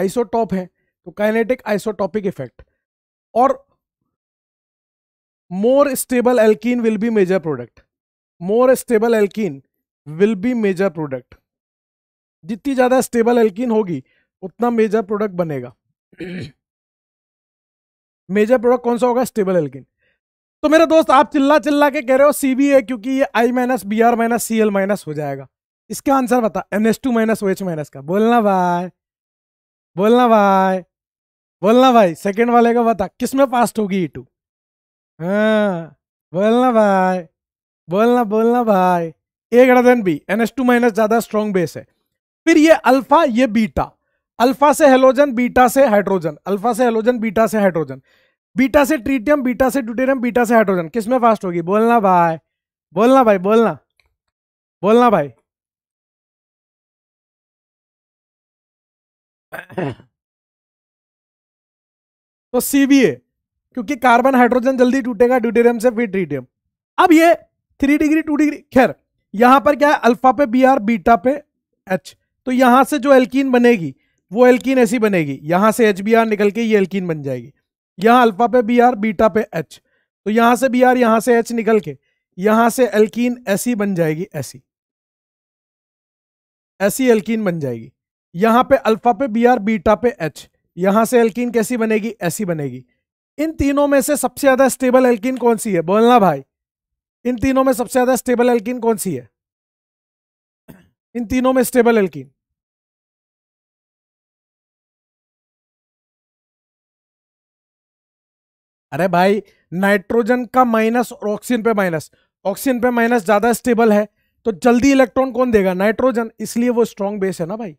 आइसोटॉप है तो काइनेटिक आइसोटॉपिक इफेक्ट और more stable alkene will be major product more stable alkene will be major product जितनी ज़्यादा स्टेबल एल्किन होगी उतना मेजर प्रोडक्ट बनेगा मेजर प्रोडक्ट कौन सा होगा स्टेबल एल्किन तो मेरे दोस्त आप चिल्ला चिल्ला के कह रहे हो सी बी है क्योंकि ये I minus B R minus C L minus हो जाएगा इसका आंसर बता N S two minus O H minus का बोलना भाई बोलना भाई बोलना भाई सेकेंड वाले का बता किस में फास्ट होगी ई e टू हाँ बोलना भाई बोलना बोलना भाई A greater than B N S two minus ज्यादा स्ट्रॉन्ग बेस है फिर ये अल्फा ये बीटा अल्फा से हेलोजन बीटा से हाइड्रोजन अल्फा से हेलोजन बीटा से हाइड्रोजन बीटा से ट्रीटियम बीटा से ड्यूटेरियम बीटा से हाइड्रोजन किस में फास्ट होगी बोलना भाई बोलना भाई बोलना बोलना भाई तो सीबीए क्योंकि कार्बन हाइड्रोजन जल्दी टूटेगा ड्यूटेरियम से फिर ट्रीटियम अब ये थ्री डिग्री टू डिग्री खैर यहां पर क्या है अल्फा पे बी आर बीटा पे एच तो यहां से जो एल्कीन बनेगी वो एल्कीन ऐसी बनेगी यहां से एच बी आर निकल के ये एल्कीन बन जाएगी यहां अल्फा पे बी आर बीटा पे एच तो यहां से बी आर यहां से एच निकल के यहां से एल्कीन ऐसी बन जाएगी ऐसी ऐसी एल्कीन बन जाएगी यहां पे अल्फा पे बी आर बीटा पे एच यहां से एल्कीन कैसी बनेगी ऐसी बनेगी इन तीनों में से सबसे ज्यादा स्टेबल एल्कीन कौन सी है बोलना भाई इन तीनों में सबसे ज्यादा स्टेबल एल्किन कौन सी है इन तीनों में स्टेबल एल्किन अरे भाई नाइट्रोजन का माइनस और ऑक्सीजन पे माइनस ऑक्सीजन पे माइनस ज्यादा स्टेबल है तो जल्दी इलेक्ट्रॉन कौन देगा नाइट्रोजन इसलिए वो स्ट्रॉन्ग बेस है ना भाई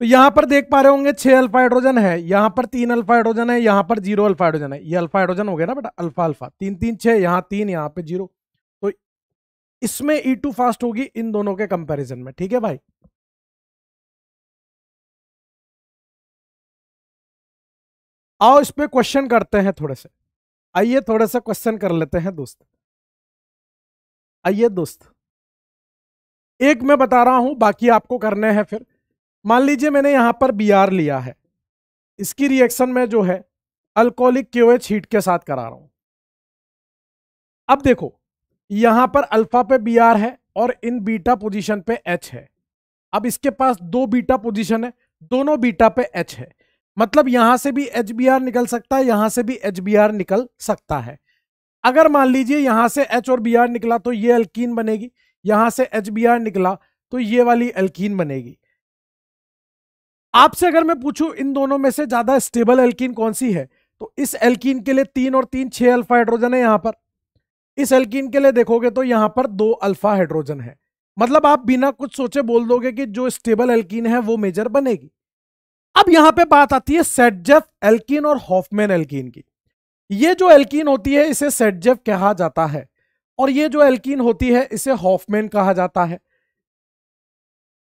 तो यहां पर देख पा रहे होंगे छह अल्फा हाइड्रोजन है यहां पर तीन अल्फा हाइड्रोजन है यहां पर जीरो अल्फा हाइड्रोजन है ये अल्फा हाइड्रोजन हो गया ना बेटा अल्फा अल्फा तीन तीन छह यहां तीन यहां पे जीरो तो इसमें ई टू फास्ट होगी इन दोनों के कंपेरिजन में ठीक है भाई आओ इस पर क्वेश्चन करते हैं थोड़े से आइए थोड़े से क्वेश्चन कर लेते हैं दोस्त आइए दोस्त एक मैं बता रहा हूं बाकी आपको करने हैं फिर मान लीजिए मैंने यहाँ पर बी आर लिया है इसकी रिएक्शन में जो है अल्कोहलिक क्यू एच हीट के साथ करा रहा हूँ अब देखो यहाँ पर अल्फा पे बी आर है और इन बीटा पोजीशन पे एच है अब इसके पास दो बीटा पोजीशन है दोनों बीटा पे एच है मतलब यहां से भी एच बी आर निकल सकता है यहां से भी एच बी आर निकल सकता है अगर मान लीजिए यहां से एच और बी आर निकला तो ये अल्कीन बनेगी यहां से एच बी आर निकला तो ये वाली अल्किन बनेगी आपसे अगर मैं पूछूं इन दोनों में से ज्यादा स्टेबल एल्किन कौन सी है तो इस एल्कीन के लिए तीन और तीन छह अल्फा हाइड्रोजन है यहां पर इस एल्किन के लिए देखोगे तो यहां पर दो अल्फा हाइड्रोजन है मतलब आप बिना कुछ सोचे बोल दोगे कि जो स्टेबल एल्किन है वो मेजर बनेगी अब यहां पे बात आती है सेटजेफ एल्कीन और हॉफमैन एल्किन की ये जो एल्कीन होती है इसे सेटजेफ कहा जाता है और ये जो एल्कीन होती है इसे हॉफमैन कहा जाता है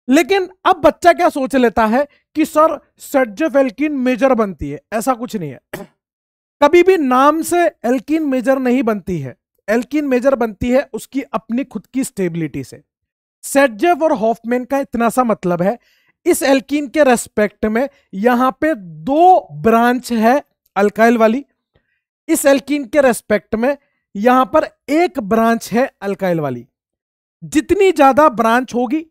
लेकिन अब बच्चा क्या सोच लेता है कि सर सेटजेफ एल्किन मेजर बनती है ऐसा कुछ नहीं है कभी भी नाम से एल्किन मेजर नहीं बनती है एल्किन मेजर बनती है उसकी अपनी खुद की स्टेबिलिटी से सेटजेफ और हॉफमैन का इतना सा मतलब है इस एल्किन के रेस्पेक्ट में यहां पे दो ब्रांच है अल्काइल वाली इस एल्किन के रेस्पेक्ट में यहां पर एक ब्रांच है अल्काइल वाली जितनी ज्यादा ब्रांच होगी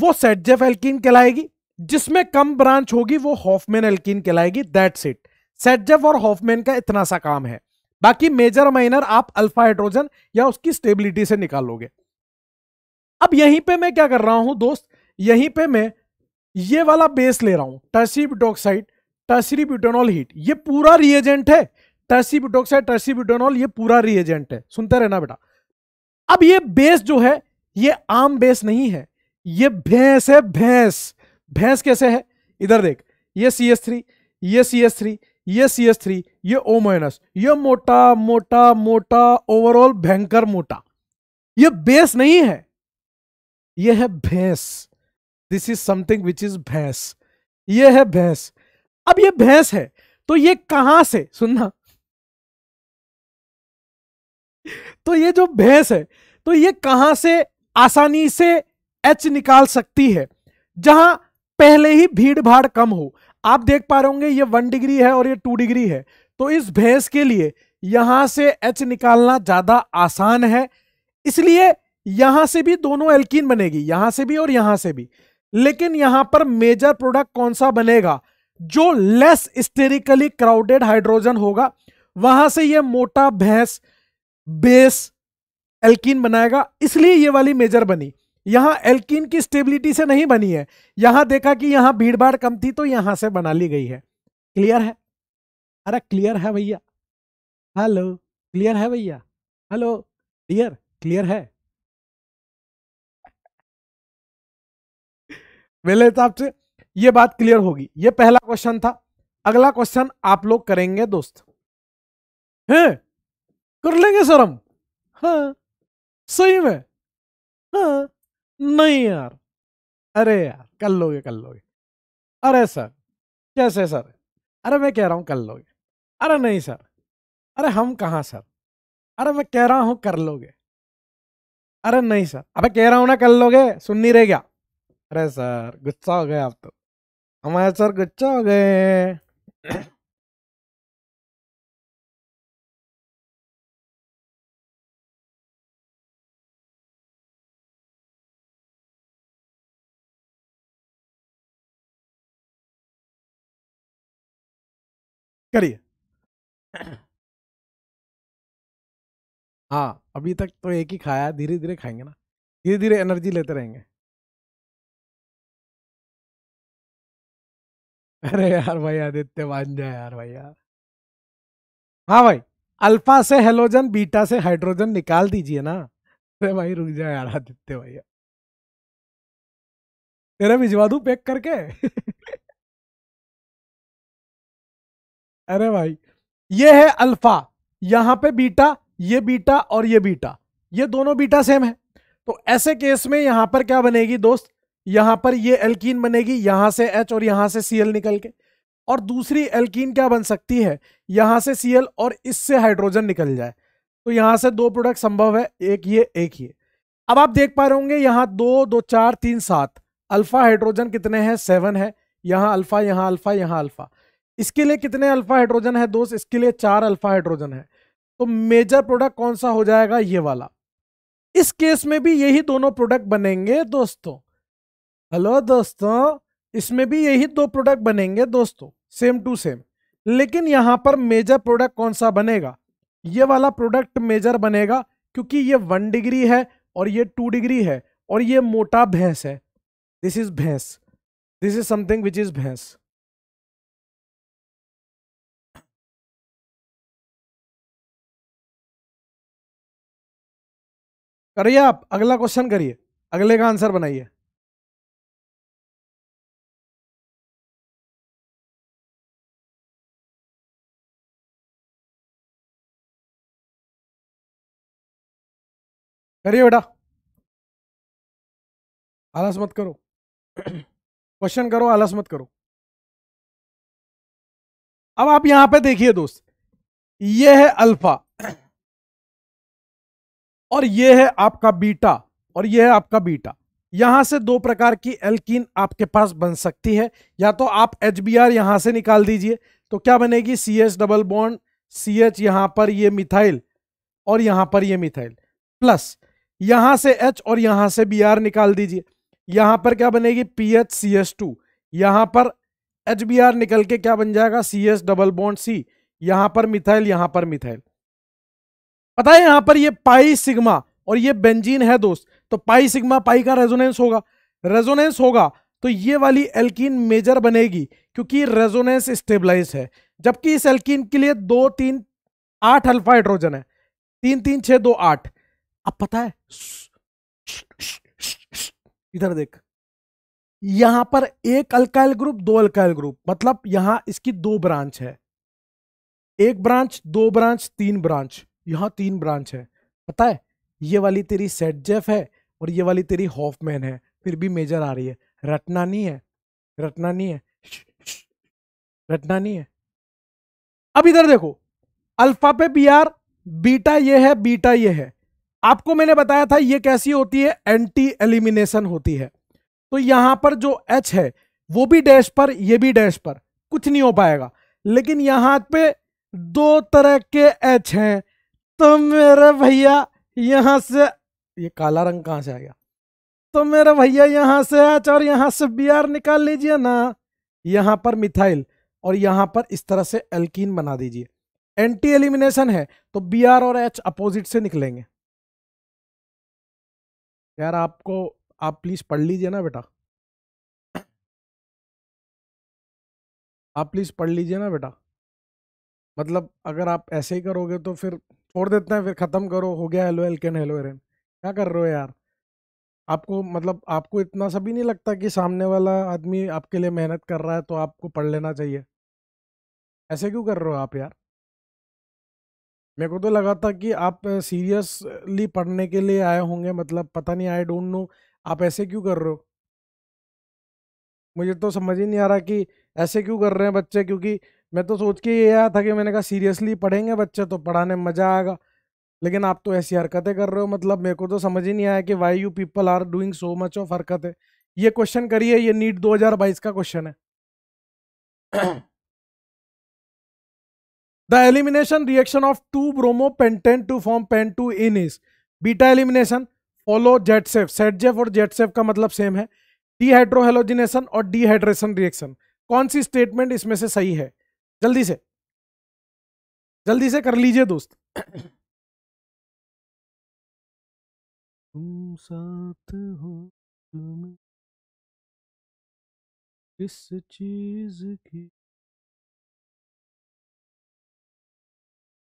वो सेटजेफ एल्किन कहलाएगी जिसमें कम ब्रांच होगी वो हॉफमैन एल्किन कहलाएगी दैट्स इट सेटजेफ और हॉफमैन का इतना सा काम है बाकी मेजर माइनर आप अल्फा हाइड्रोजन या उसकी स्टेबिलिटी से निकालोगे अब यहीं पे मैं क्या कर रहा हूं दोस्त यहीं पे मैं ये वाला बेस ले रहा हूं टर्सी ब्यूटोक्साइड टर्सरी हीट ये पूरा रिएजेंट है टर्सी ब्यूटोक्साइड टर्सी ये पूरा रिएजेंट है सुनते रहना बेटा अब ये बेस जो है ये आम बेस नहीं है ये भैंस है भैंस भैंस कैसे है इधर देख ये सी एस थ्री ये सी एस थ्री ये सी एस थ्री ये ओ माइनस ये मोटा मोटा मोटा ओवरऑल भयंकर मोटा ये बेस नहीं है ये है भैंस this is something which is भैंस ये है भैंस अब ये भैंस है तो ये कहां से सुनना तो ये जो भैंस है तो ये कहां से आसानी से एच निकाल सकती है जहां पहले ही भीड़ भाड़ कम हो आप देख पा रहे होंगे ये वन डिग्री है और ये टू डिग्री है तो इस भैंस के लिए यहां से एच निकालना ज्यादा आसान है इसलिए यहां से भी दोनों एल्कीन बनेगी यहां से भी और यहां से भी लेकिन यहां पर मेजर प्रोडक्ट कौन सा बनेगा जो लेस स्टेरिकली क्राउडेड हाइड्रोजन होगा वहां से यह मोटा भैंस बेस एल्कीन बनाएगा इसलिए ये वाली मेजर बनी यहाँ एल्किन की स्टेबिलिटी से नहीं बनी है यहां देखा कि यहां भीड़ भाड़ कम थी तो यहां से बना ली गई है क्लियर है अरे क्लियर है भैया हेलो क्लियर है भैया हेलो क्लियर क्लियर है मेरे हिसाब तो से ये बात क्लियर होगी ये पहला क्वेश्चन था अगला क्वेश्चन आप लोग करेंगे दोस्त हैं कर लेंगे सर हम हाँ सही में हाँ नहीं यार अरे यार कर लोगे कर लोगे अरे सर कैसे सर अरे मैं कह रहा हूँ कर लोगे अरे नहीं सर अरे हम कहाँ सर अरे मैं कह रहा हूँ कर लोगे अरे नहीं सर अबे कह रहा हूँ ना कर लोगे सुन नहीं रहे क्या अरे सर गुस्सा हो गए आप तो हमारे सर गुस्सा हो गए करिए हाँ अभी तक तो एक ही खाया धीरे धीरे खाएंगे ना धीरे धीरे एनर्जी लेते रहेंगे अरे यार भाई आदित्य जाए यार भाई यार हाँ भाई अल्फा से हेलोजन बीटा से हाइड्रोजन निकाल दीजिए ना अरे भाई रुक जाए यार आदित्य भैया तेरा भिजवा दू पैक करके अरे भाई ये है अल्फा यहां पे बीटा ये बीटा और ये बीटा ये दोनों बीटा सेम है तो ऐसे केस में यहां पर क्या बनेगी दोस्त यहां पर ये एल्कीन बनेगी यहां से एच और यहां से सीएल निकल के और दूसरी एल्कीन क्या बन सकती है यहां से सीएल और इससे हाइड्रोजन निकल जाए तो यहां से दो प्रोडक्ट संभव है एक ये एक ये अब आप देख पा रहे होंगे यहां दो दो चार तीन सात अल्फा हाइड्रोजन कितने हैं सेवन है यहां अल्फा यहां अल्फा यहां अल्फा इसके लिए कितने अल्फा हाइड्रोजन है दोस्त इसके लिए चार अल्फा हाइड्रोजन है तो मेजर प्रोडक्ट कौन सा हो जाएगा ये वाला इस केस में भी यही दोनों प्रोडक्ट बनेंगे दोस्तों हेलो दोस्तों इसमें भी यही दो प्रोडक्ट बनेंगे दोस्तों सेम टू सेम लेकिन यहां पर मेजर प्रोडक्ट कौन सा बनेगा ये वाला प्रोडक्ट मेजर बनेगा क्योंकि ये वन डिग्री है और ये टू डिग्री है और ये मोटा भैंस है दिस इज भैंस this is something which is भैंस करिए आप अगला क्वेश्चन करिए अगले का आंसर बनाइए करिए बेटा आलस मत करो क्वेश्चन करो आलस मत करो अब आप यहां पे देखिए दोस्त ये है अल्फा और ये है आपका बीटा और ये है आपका बीटा यहां से दो प्रकार की एल्कीन आपके पास बन सकती है या तो आप एच बी आर यहां से निकाल दीजिए तो क्या बनेगी C H double bond C H यहां पर ये मिथाइल और यहां पर ये मिथाइल प्लस यहां से एच और यहां से बी आर निकाल दीजिए यहां पर क्या बनेगी P H C S two यहां पर एच बी आर निकल के क्या बन जाएगा C S double bond C यहां पर मिथाइल यहां पर मिथाइल पता है यहाँ पर ये पाई सिग्मा और ये बेंजीन है दोस्त तो पाई सिग्मा पाई का रेजोनेंस होगा रेजोनेंस होगा तो ये वाली एल्कीन मेजर बनेगी क्योंकि रेजोनेंस स्टेबलाइज है जबकि इस एल्कीन के लिए दो तीन आठ अल्फा हाइड्रोजन है तीन तीन छः दो आठ अब पता है इधर देख यहां पर एक अल्काइल ग्रुप दो अल्काइल ग्रुप मतलब यहां इसकी दो ब्रांच है एक ब्रांच दो ब्रांच तीन ब्रांच यहाँ तीन ब्रांच है पता है ये वाली तेरी सेट जेफ है और ये वाली तेरी हॉफमैन है फिर भी मेजर आ रही है रटना नहीं है रटना नहीं है रटना नहीं है अब इधर देखो अल्फा पे बी आर बीटा ये है बीटा ये है आपको मैंने बताया था ये कैसी होती है एंटी एलिमिनेशन होती है तो यहां पर जो एच है वो भी डैश पर ये भी डैश पर कुछ नहीं हो पाएगा लेकिन यहां पे दो तरह के एच हैं तो मेरे भैया यहाँ से ये काला रंग कहाँ से आ गया तो मेरे भैया यहाँ से एच और यहाँ से बी आर निकाल लीजिए ना यहाँ पर मिथाइल और यहाँ पर इस तरह से एल्कीन बना दीजिए एंटी एलिमिनेशन है तो बी आर और एच अपोजिट से निकलेंगे यार आपको आप प्लीज पढ़ लीजिए ना बेटा आप प्लीज पढ़ लीजिए ना बेटा मतलब अगर आप ऐसे ही करोगे तो फिर छोड़ देते हैं फिर ख़त्म करो हो गया हेलो एल्केन हेलो एरन क्या कर रहे हो यार आपको मतलब आपको इतना सा भी नहीं लगता कि सामने वाला आदमी आपके लिए मेहनत कर रहा है तो आपको पढ़ लेना चाहिए ऐसे क्यों कर रहे हो आप यार मेरे को तो लगा था कि आप सीरियसली पढ़ने के लिए आए होंगे मतलब पता नहीं आई डोंट नो आप ऐसे क्यों कर रहे हो मुझे तो समझ ही नहीं आ रहा कि ऐसे क्यों कर रहे हैं बच्चे क्योंकि मैं तो सोच के ये आया था कि मैंने कहा सीरियसली पढ़ेंगे बच्चे तो पढ़ाने में मज़ा आएगा लेकिन आप तो ऐसी हरकतें कर रहे हो मतलब मेरे को तो समझ ही नहीं आया कि why you people are doing so much of हरकतें ये क्वेश्चन करिए ये नीट 2022 का क्वेश्चन है the elimination reaction of two bromo pentane to form pen two ene is beta elimination follow Saytzeff जेफ और जेटसेफ का मतलब सेम है डीहाइड्रोहेलोजिनेशन और डीहाइड्रेशन रिएक्शन कौन सी स्टेटमेंट इसमें से सही है जल्दी से जल्दी से कर लीजिए दोस्त तुम साथ हो किस चीज की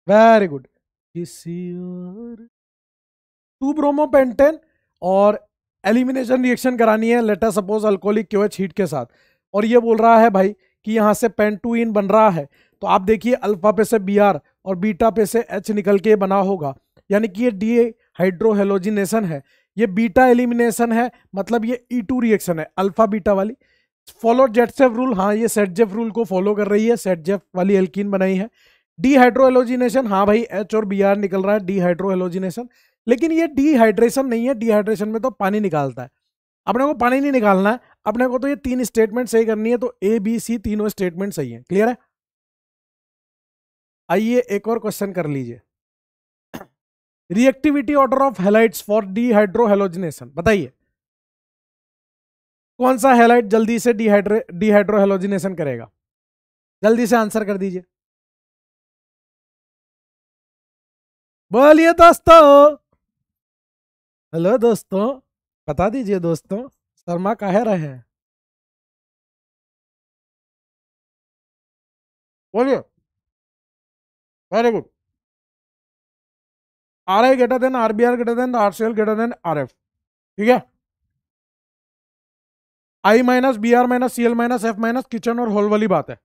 वेरी गुड किसी और टू ब्रोमो पेंटेन और एलिमिनेशन रिएक्शन करानी है लेटर सपोज अल्कोहलिक क्यों है छीट के साथ और ये बोल रहा है भाई कि यहाँ से पेंटूइन बन रहा है तो आप देखिए अल्फा पे से बी आर और बीटा पे से एच निकल के बना होगा यानी कि ये डी हाइड्रोहेलोजिनेशन है ये बीटा एलिमिनेशन है मतलब ये ई टू रिएक्शन है अल्फा बीटा वाली फॉलो जेटसेफ रूल हाँ ये सेटजेफ रूल को फॉलो कर रही है सेटजेफ वाली एल्किन बनाई है डी हाइड्रोहेलोजिनेशन हाँ भाई एच और बी आर निकल रहा है डी हाइड्रोहेलोजिनेशन लेकिन ये डिहाइड्रेशन नहीं है डिहाइड्रेशन में तो पानी निकालता है अपने को पानी नहीं निकालना है अपने को तो ये तीन स्टेटमेंट सही करनी है तो ए बी सी तीनों स्टेटमेंट सही है क्लियर है आइए एक और क्वेश्चन कर लीजिए reactivity order of halides for dehydrohalogenation बताइए कौन सा हेलाइट जल्दी से डिहाइड्रो डीहाइड्रोहेलोजिनेशन करेगा जल्दी से आंसर कर दीजिए बोलिए दोस्तों हेलो दोस्तों बता दीजिए दोस्तों शर्मा कह रहे हैं बोलिए very good R I greater than R greater than R C L greater than R F ठीक है I minus B R minus C L minus F minus kitchen और होल वाली बात है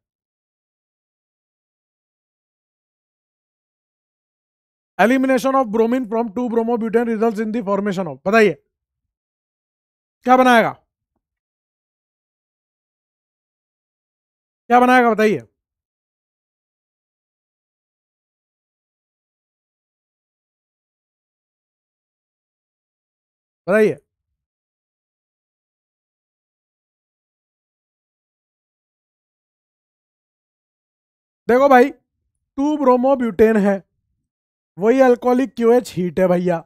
elimination of bromine from two bromo butane result in the formation of बताइए क्या बनाएगा क्या बनाएगा बताइए बताइए देखो भाई टू ब्रोमो ब्यूटेन है वही अल्कोहलिक क्यूएच हीट है भैया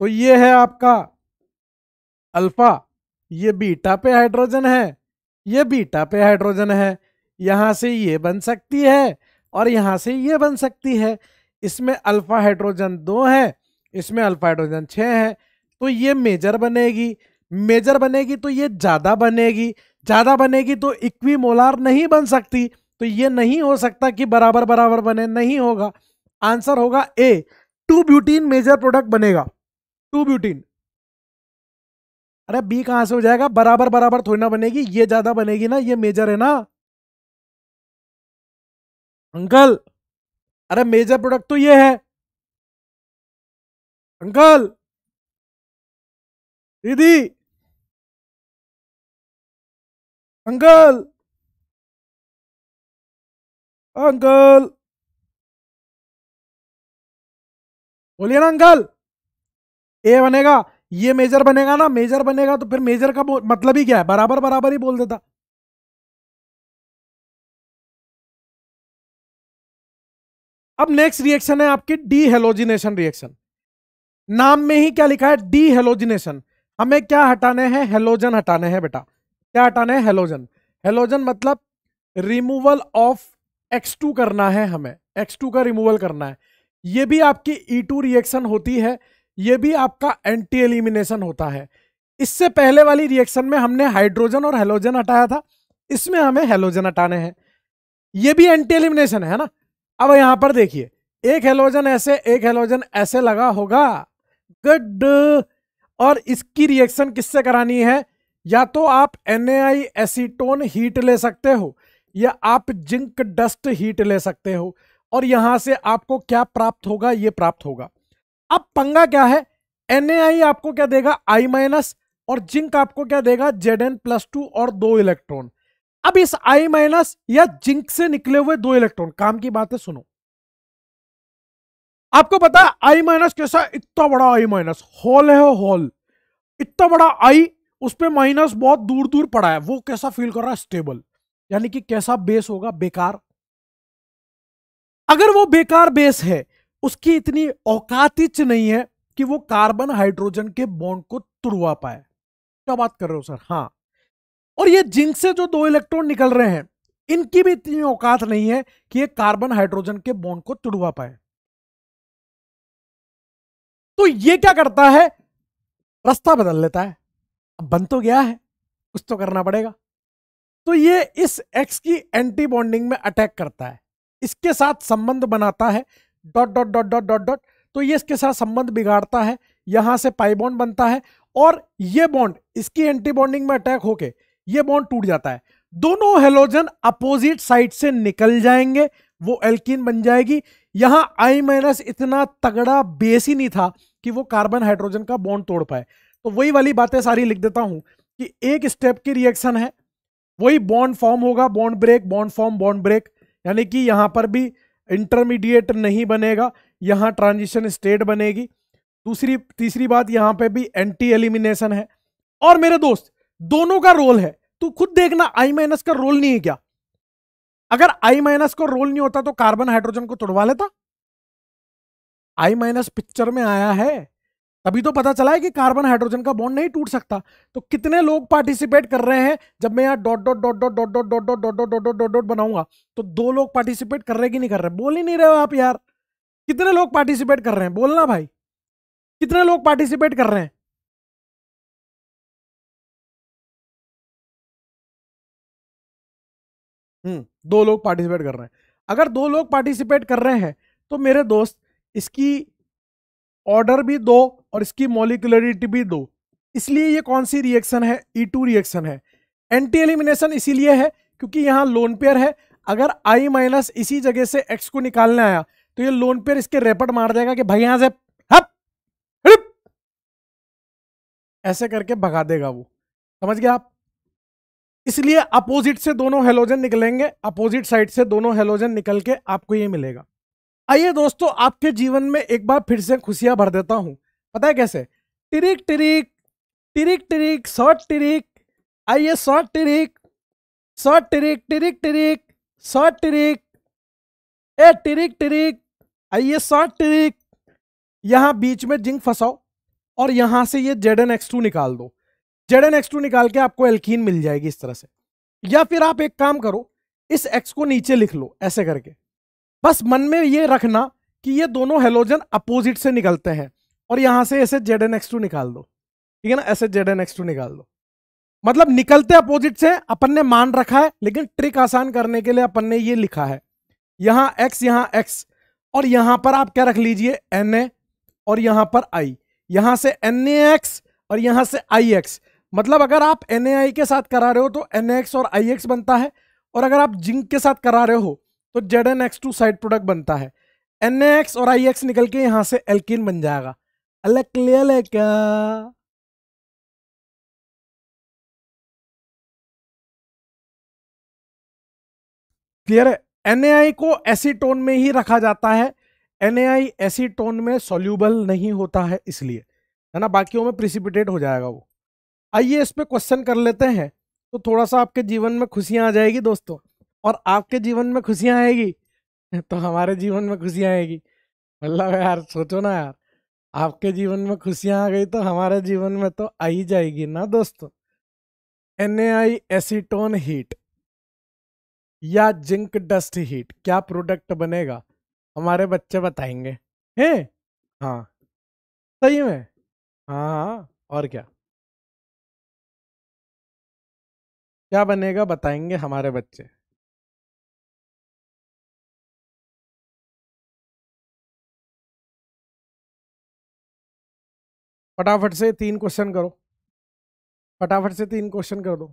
तो ये है आपका अल्फा ये बीटा पे हाइड्रोजन है ये बीटा पे हाइड्रोजन है यहाँ से ये बन सकती है और यहाँ से ये बन सकती है इसमें अल्फा हाइड्रोजन दो है इसमें अल्फा हाइड्रोजन छः है तो ये मेजर बनेगी मेजर बनेगी तो ये ज़्यादा बनेगी ज़्यादा बनेगी तो इक्वी मोलार नहीं बन सकती तो ये नहीं हो सकता कि बराबर बराबर बने नहीं होगा आंसर होगा A two butene major product बनेगा टू ब्यूटीन अरे बी कहां से हो जाएगा बराबर बराबर थोड़ी ना बनेगी ये ज्यादा बनेगी ना ये मेजर है ना अंकल अरे मेजर प्रोडक्ट तो ये है अंकल दीदी अंकल अंकल बोलिए ना अंकल ए बनेगा ये मेजर बनेगा ना मेजर बनेगा तो फिर मेजर का मतलब ही क्या है बराबर बराबर ही बोल देता अब नेक्स्ट रिएक्शन है आपकी डी हेलोजिनेशन रिएक्शन नाम में ही क्या लिखा है डी हेलोजिनेशन हमें क्या हटाने हैं हेलोजन हटाने हैं बेटा क्या हटाने हैं हेलोजन हेलोजन मतलब रिमूवल ऑफ X2 करना है हमें X2 का रिमूवल करना है ये भी आपकी E2 रिएक्शन होती है ये भी आपका एंटी एलिमिनेशन होता है इससे पहले वाली रिएक्शन में हमने हाइड्रोजन और हेलोजन हटाया था इसमें हमें हेलोजन हटाने हैं ये भी एंटी एलिमिनेशन है ना अब यहां पर देखिए एक हेलोजन ऐसे एक हेलोजन ऐसे लगा होगा गुड और इसकी रिएक्शन किससे करानी है या तो आप एन एसीटोन हीट ले सकते हो या आप जिंक डस्ट हीट ले सकते हो और यहां से आपको क्या प्राप्त होगा ये प्राप्त होगा अब पंगा क्या है एन आपको क्या देगा आई माइनस और जिंक आपको क्या देगा जेड एन प्लस टू और दो इलेक्ट्रॉन अब इस आई माइनस या जिंक से निकले हुए दो इलेक्ट्रॉन काम की बात है सुनो आपको पता है आई माइनस कैसा इतना बड़ा आई माइनस हॉल है हॉल इतना बड़ा आई उस पर माइनस बहुत दूर दूर पड़ा है वो कैसा फील कर रहा है स्टेबल यानी कि कैसा बेस होगा बेकार अगर वो बेकार बेस है उसकी इतनी औकातिच नहीं है कि वो कार्बन हाइड्रोजन के बॉन्ड को तुड़वा पाए क्या बात कर रहे हो सर हाँ और ये जिनसे जो दो इलेक्ट्रॉन निकल रहे हैं इनकी भी इतनी औकात नहीं है कि ये कार्बन हाइड्रोजन के बॉन्ड को तुड़वा पाए तो ये क्या करता है रास्ता बदल लेता है अब बन तो गया है कुछ तो करना पड़ेगा तो ये इस एक्स की एंटी बॉन्डिंग में अटैक करता है इसके साथ संबंध बनाता है dot dot dot dot dot dot तो ये इसके साथ संबंध बिगाड़ता है यहाँ से पाई बॉन्ड बनता है और ये बॉन्ड इसकी एंटी बॉन्डिंग में अटैक होके ये बॉन्ड टूट जाता है दोनों हेलोजन अपोजिट साइड से निकल जाएंगे वो एल्किन बन जाएगी यहां आई माइनस इतना तगड़ा बेस ही नहीं था कि वो कार्बन हाइड्रोजन का बॉन्ड तोड़ पाए तो वही वाली बातें सारी लिख देता हूं कि एक स्टेप की रिएक्शन है वही बॉन्ड फॉर्म होगा bond break bond form bond break यानी कि यहां पर भी इंटरमीडिएट नहीं बनेगा यहाँ ट्रांजिशन स्टेट बनेगी दूसरी तीसरी बात यहाँ पे भी एंटी एलिमिनेशन है और मेरे दोस्त दोनों का रोल है तू खुद देखना आई माइनस का रोल नहीं है क्या अगर आई माइनस का रोल नहीं होता तो कार्बन हाइड्रोजन को तोड़वा लेता आई माइनस पिक्चर में आया है तभी तो पता चला है कि कार्बन हाइड्रोजन का बॉन्ड नहीं टूट सकता तो कितने लोग पार्टिसिपेट कर रहे हैं जब मैं यहाँ dot dot dot dot dot dot dot dot dot dot dot dot dot बनाऊंगा तो दो लोग पार्टिसिपेट कर रहे कि नहीं कर रहे बोल ही नहीं रहे हो आप यार कितने लोग पार्टिसिपेट कर रहे हैं बोलना भाई कितने लोग पार्टिसिपेट कर रहे हैं हम्म दो लोग पार्टिसिपेट कर रहे हैं अगर दो लोग पार्टिसिपेट कर रहे हैं तो मेरे दोस्त इसकी ऑर्डर भी दो और इसकी मोलिकुलरिटी भी दो इसलिए ये कौन सी रिएक्शन है ई टू रिएक्शन है एंटी एलिमिनेशन इसीलिए है क्योंकि यहाँ लोन पेयर है अगर आई माइनस इसी जगह से एक्स को निकालने आया तो ये लोन पेयर इसके रेपट मार देगा कि भाई यहां से हप ऐसे करके भगा देगा वो समझ गया आप इसलिए अपोजिट से दोनों हेलोजन निकलेंगे अपोजिट साइड से दोनों हेलोजन निकल के आपको ये मिलेगा आइए दोस्तों आपके जीवन में एक बार फिर से खुशियां भर देता हूं पता है कैसे टिरिक टिरिक टिरिक टिरिक शॉर्ट टिरिक आइए short trick short trick टिरिक टिरिक short trick a टिरिक trick आइए शॉर्ट टिरिक यहां बीच में जिंक फंसाओ और यहां से ये जेड एन एक्स टू निकाल दो जेड एन एक्स टू निकाल के आपको एल्कीन मिल जाएगी इस तरह से या फिर आप एक काम करो इस एक्स को नीचे लिख लो ऐसे करके बस मन में ये रखना कि ये दोनों हेलोजन अपोजिट से निकलते हैं और यहां से ऐसे जेड एन एक्स टू निकाल दो ठीक है ना ऐसे जेड एन एक्स टू निकाल दो मतलब निकलते अपोजिट से अपन ने मान रखा है लेकिन ट्रिक आसान करने के लिए अपन ने ये लिखा है यहां एक्स यहां एक्स और यहां पर आप क्या रख लीजिए एन ए और यहां पर आई यहां से एन ए एक्स और यहां से आई एक्स मतलब अगर आप एन ए आई के साथ करा रहे हो तो एन एक्स और आई एक्स बनता है और अगर आप जिंक के साथ करा रहे हो तो Z N X two side product बनता है एन एक्स और आई एक्स निकल के यहां से एल्किन बन जाएगा अल्लाह क्लियर है क्या क्लियर है एन ए आई को एसीटोन में ही रखा जाता है एन ए आई एसीटोन में सोल्यूबल नहीं होता है इसलिए है ना बाकियों में प्रिसिपिटेट हो जाएगा वो आइए इस पर क्वेश्चन कर लेते हैं तो थोड़ा सा आपके जीवन में खुशियां आ जाएगी दोस्तों और आपके जीवन में खुशियाँ आएगी तो हमारे जीवन में खुशियाँ आएगी मतलब यार सोचो ना यार आपके जीवन में खुशियाँ आ गई तो हमारे जीवन में तो आ ही जाएगी ना दोस्तों एन आई एसीटोन हीट या जिंक डस्ट हीट क्या प्रोडक्ट बनेगा हमारे बच्चे बताएंगे है हाँ सही में हाँ, हाँ और क्या क्या बनेगा बताएंगे हमारे बच्चे फटाफट से तीन क्वेश्चन करो फटाफट से तीन क्वेश्चन कर दो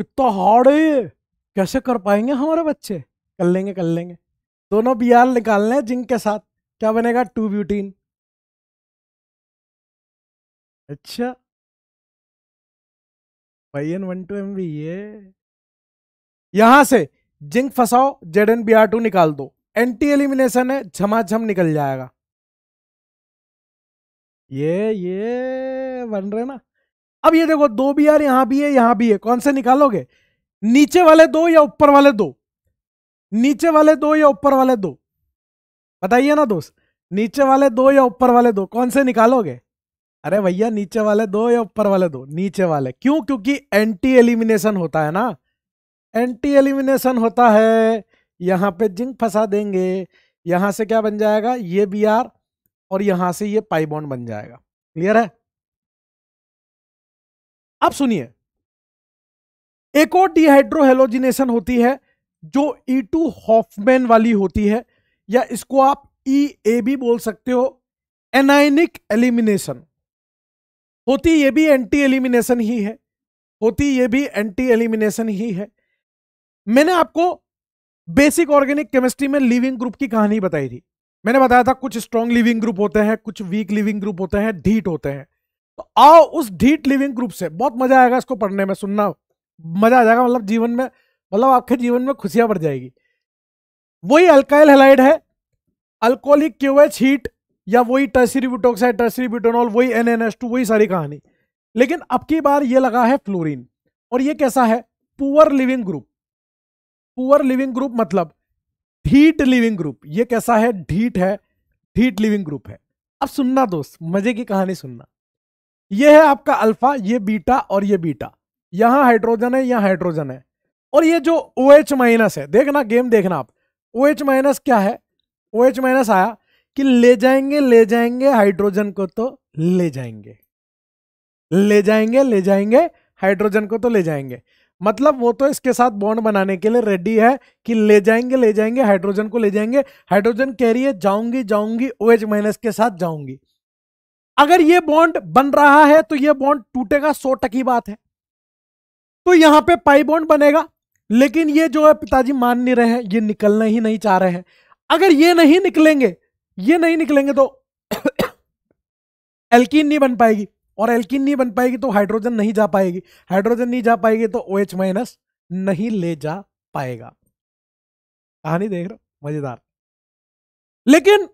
कितना हार्ड है ये कैसे कर पाएंगे हमारे बच्चे कर लेंगे कर लेंगे दोनों बियाल निकालने लें जिंक के साथ क्या बनेगा टू ब्यूटीन अच्छा Y N one two M V ये यहां से जिंक फंसाओ Z N B R two निकाल दो एंटी एलिमिनेशन है झमाझम निकल जाएगा ये ये बन रहे ना अब ये देखो दो बी आर यहां भी है यहां भी है कौन से निकालोगे नीचे वाले दो या ऊपर वाले दो नीचे वाले दो या ऊपर वाले दो बताइए ना दोस्त नीचे वाले दो या ऊपर वाले दो कौन से निकालोगे अरे भैया नीचे वाले दो या ऊपर वाले दो नीचे वाले क्यों क्योंकि एंटी एलिमिनेशन होता है ना एंटी एलिमिनेशन होता है यहाँ पे जिंक फंसा देंगे यहाँ से क्या बन जाएगा ये बी आर और यहाँ से ये पाई बॉन्ड बन जाएगा क्लियर है अब सुनिए एक और डिहाइड्रोहेलोजिनेशन होती है जो ई टू हॉफमैन वाली होती है या इसको आप ई ए भी बोल सकते हो एनाइनिक एलिमिनेशन होती ये भी एंटी एलिमिनेशन ही है होती ये भी एंटी एलिमिनेशन ही है मैंने आपको बेसिक ऑर्गेनिक केमिस्ट्री में लिविंग ग्रुप की कहानी बताई थी मैंने बताया था कुछ स्ट्रॉन्ग लिविंग ग्रुप होते हैं कुछ वीक लिविंग ग्रुप होते हैं ढीट होते हैं तो आओ उस ढीट लिविंग ग्रुप से बहुत मजा आएगा इसको पढ़ने में सुनना मजा आ जाएगा मतलब जीवन में मतलब आपके जीवन में खुशियां बढ़ जाएगी वही अल्काइल हेलाइड है अल्कोहलिक क्यूएच हीट या वही टर्सरी बुटोक्साइड टर्सरी बुटेनॉल वही एन वही सारी कहानी लेकिन अब की बार ये लगा है फ्लोरीन और ये कैसा है poor leaving group poor leaving group मतलब ढीट लिविंग ग्रुप ये कैसा है ढीट है ढीट लिविंग ग्रुप है अब सुनना दोस्त मजे की कहानी सुनना ये है आपका अल्फा ये बीटा और ये बीटा यहां हाइड्रोजन है यहां हाइड्रोजन है और ये जो ओ OH माइनस है देखना गेम देखना आप ओ OH माइनस क्या है ओ OH माइनस आया कि ले जाएंगे ले जाएंगे हाइड्रोजन को तो ले जाएंगे ले जाएंगे ले जाएंगे हाइड्रोजन को तो ले जाएंगे मतलब वो तो इसके साथ बॉन्ड बनाने के लिए रेडी है कि ले जाएंगे ले जाएंगे हाइड्रोजन को ले जाएंगे हाइड्रोजन कह रही है जाऊंगी जाऊंगी ओ एच माइनस के साथ जाऊंगी अगर ये बॉन्ड बन रहा है तो ये बॉन्ड टूटेगा सो टकी बात है तो यहां पे पाई बॉन्ड बनेगा लेकिन ये जो है पिताजी मान नहीं रहे हैं ये निकलना ही नहीं चाह रहे हैं अगर ये नहीं निकलेंगे ये नहीं निकलेंगे तो एल्किन नहीं बन पाएगी और एल्किन नहीं बन पाएगी तो हाइड्रोजन नहीं जा पाएगी हाइड्रोजन नहीं जा पाएगी तो ओ एच माइनस नहीं ले जा पाएगा कहानी देख रहे मजेदार लेकिन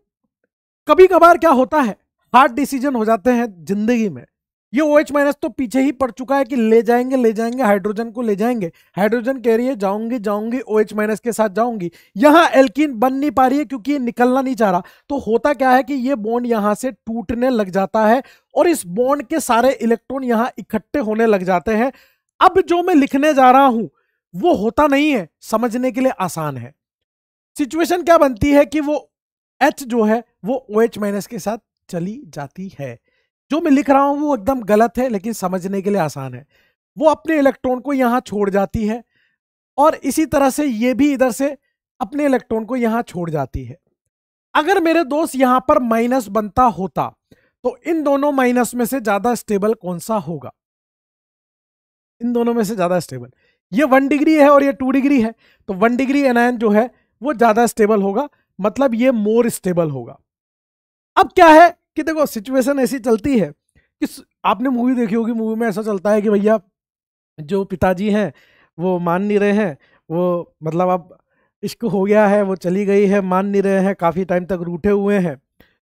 कभी कभार क्या होता है हार्ड डिसीजन हो जाते हैं जिंदगी में ये ओ एच माइनस तो पीछे ही पड़ चुका है कि ले जाएंगे ले जाएंगे हाइड्रोजन को ले जाएंगे हाइड्रोजन कह रही है जाऊंगी जाऊंगी ओ एच माइनस के साथ जाऊंगी यहां एल्किन बन नहीं पा रही है क्योंकि ये निकलना नहीं चाह रहा तो होता क्या है कि ये बॉन्ड यहां से टूटने लग जाता है और इस बॉन्ड के सारे इलेक्ट्रॉन यहाँ इकट्ठे होने लग जाते हैं अब जो मैं लिखने जा रहा हूं वो होता नहीं है समझने के लिए आसान है सिचुएशन क्या बनती है कि वो एच जो है वो ओ OH माइनस के साथ चली जाती है जो मैं लिख रहा हूँ वो एकदम गलत है लेकिन समझने के लिए आसान है वो अपने इलेक्ट्रॉन को यहाँ छोड़ जाती है और इसी तरह से ये भी इधर से अपने इलेक्ट्रॉन को यहाँ छोड़ जाती है अगर मेरे दोस्त यहाँ पर माइनस बनता होता तो इन दोनों माइनस में से ज़्यादा स्टेबल कौन सा होगा इन दोनों में से ज़्यादा स्टेबल ये वन डिग्री है और ये टू डिग्री है तो वन डिग्री एनायन जो है वो ज़्यादा स्टेबल होगा मतलब ये मोर स्टेबल होगा अब क्या है कि देखो सिचुएशन ऐसी चलती है कि आपने मूवी देखी होगी मूवी में ऐसा चलता है कि भैया जो पिताजी हैं वो मान नहीं रहे हैं वो मतलब अब इश्क हो गया है वो चली गई है मान नहीं रहे हैं काफ़ी टाइम तक रूठे हुए हैं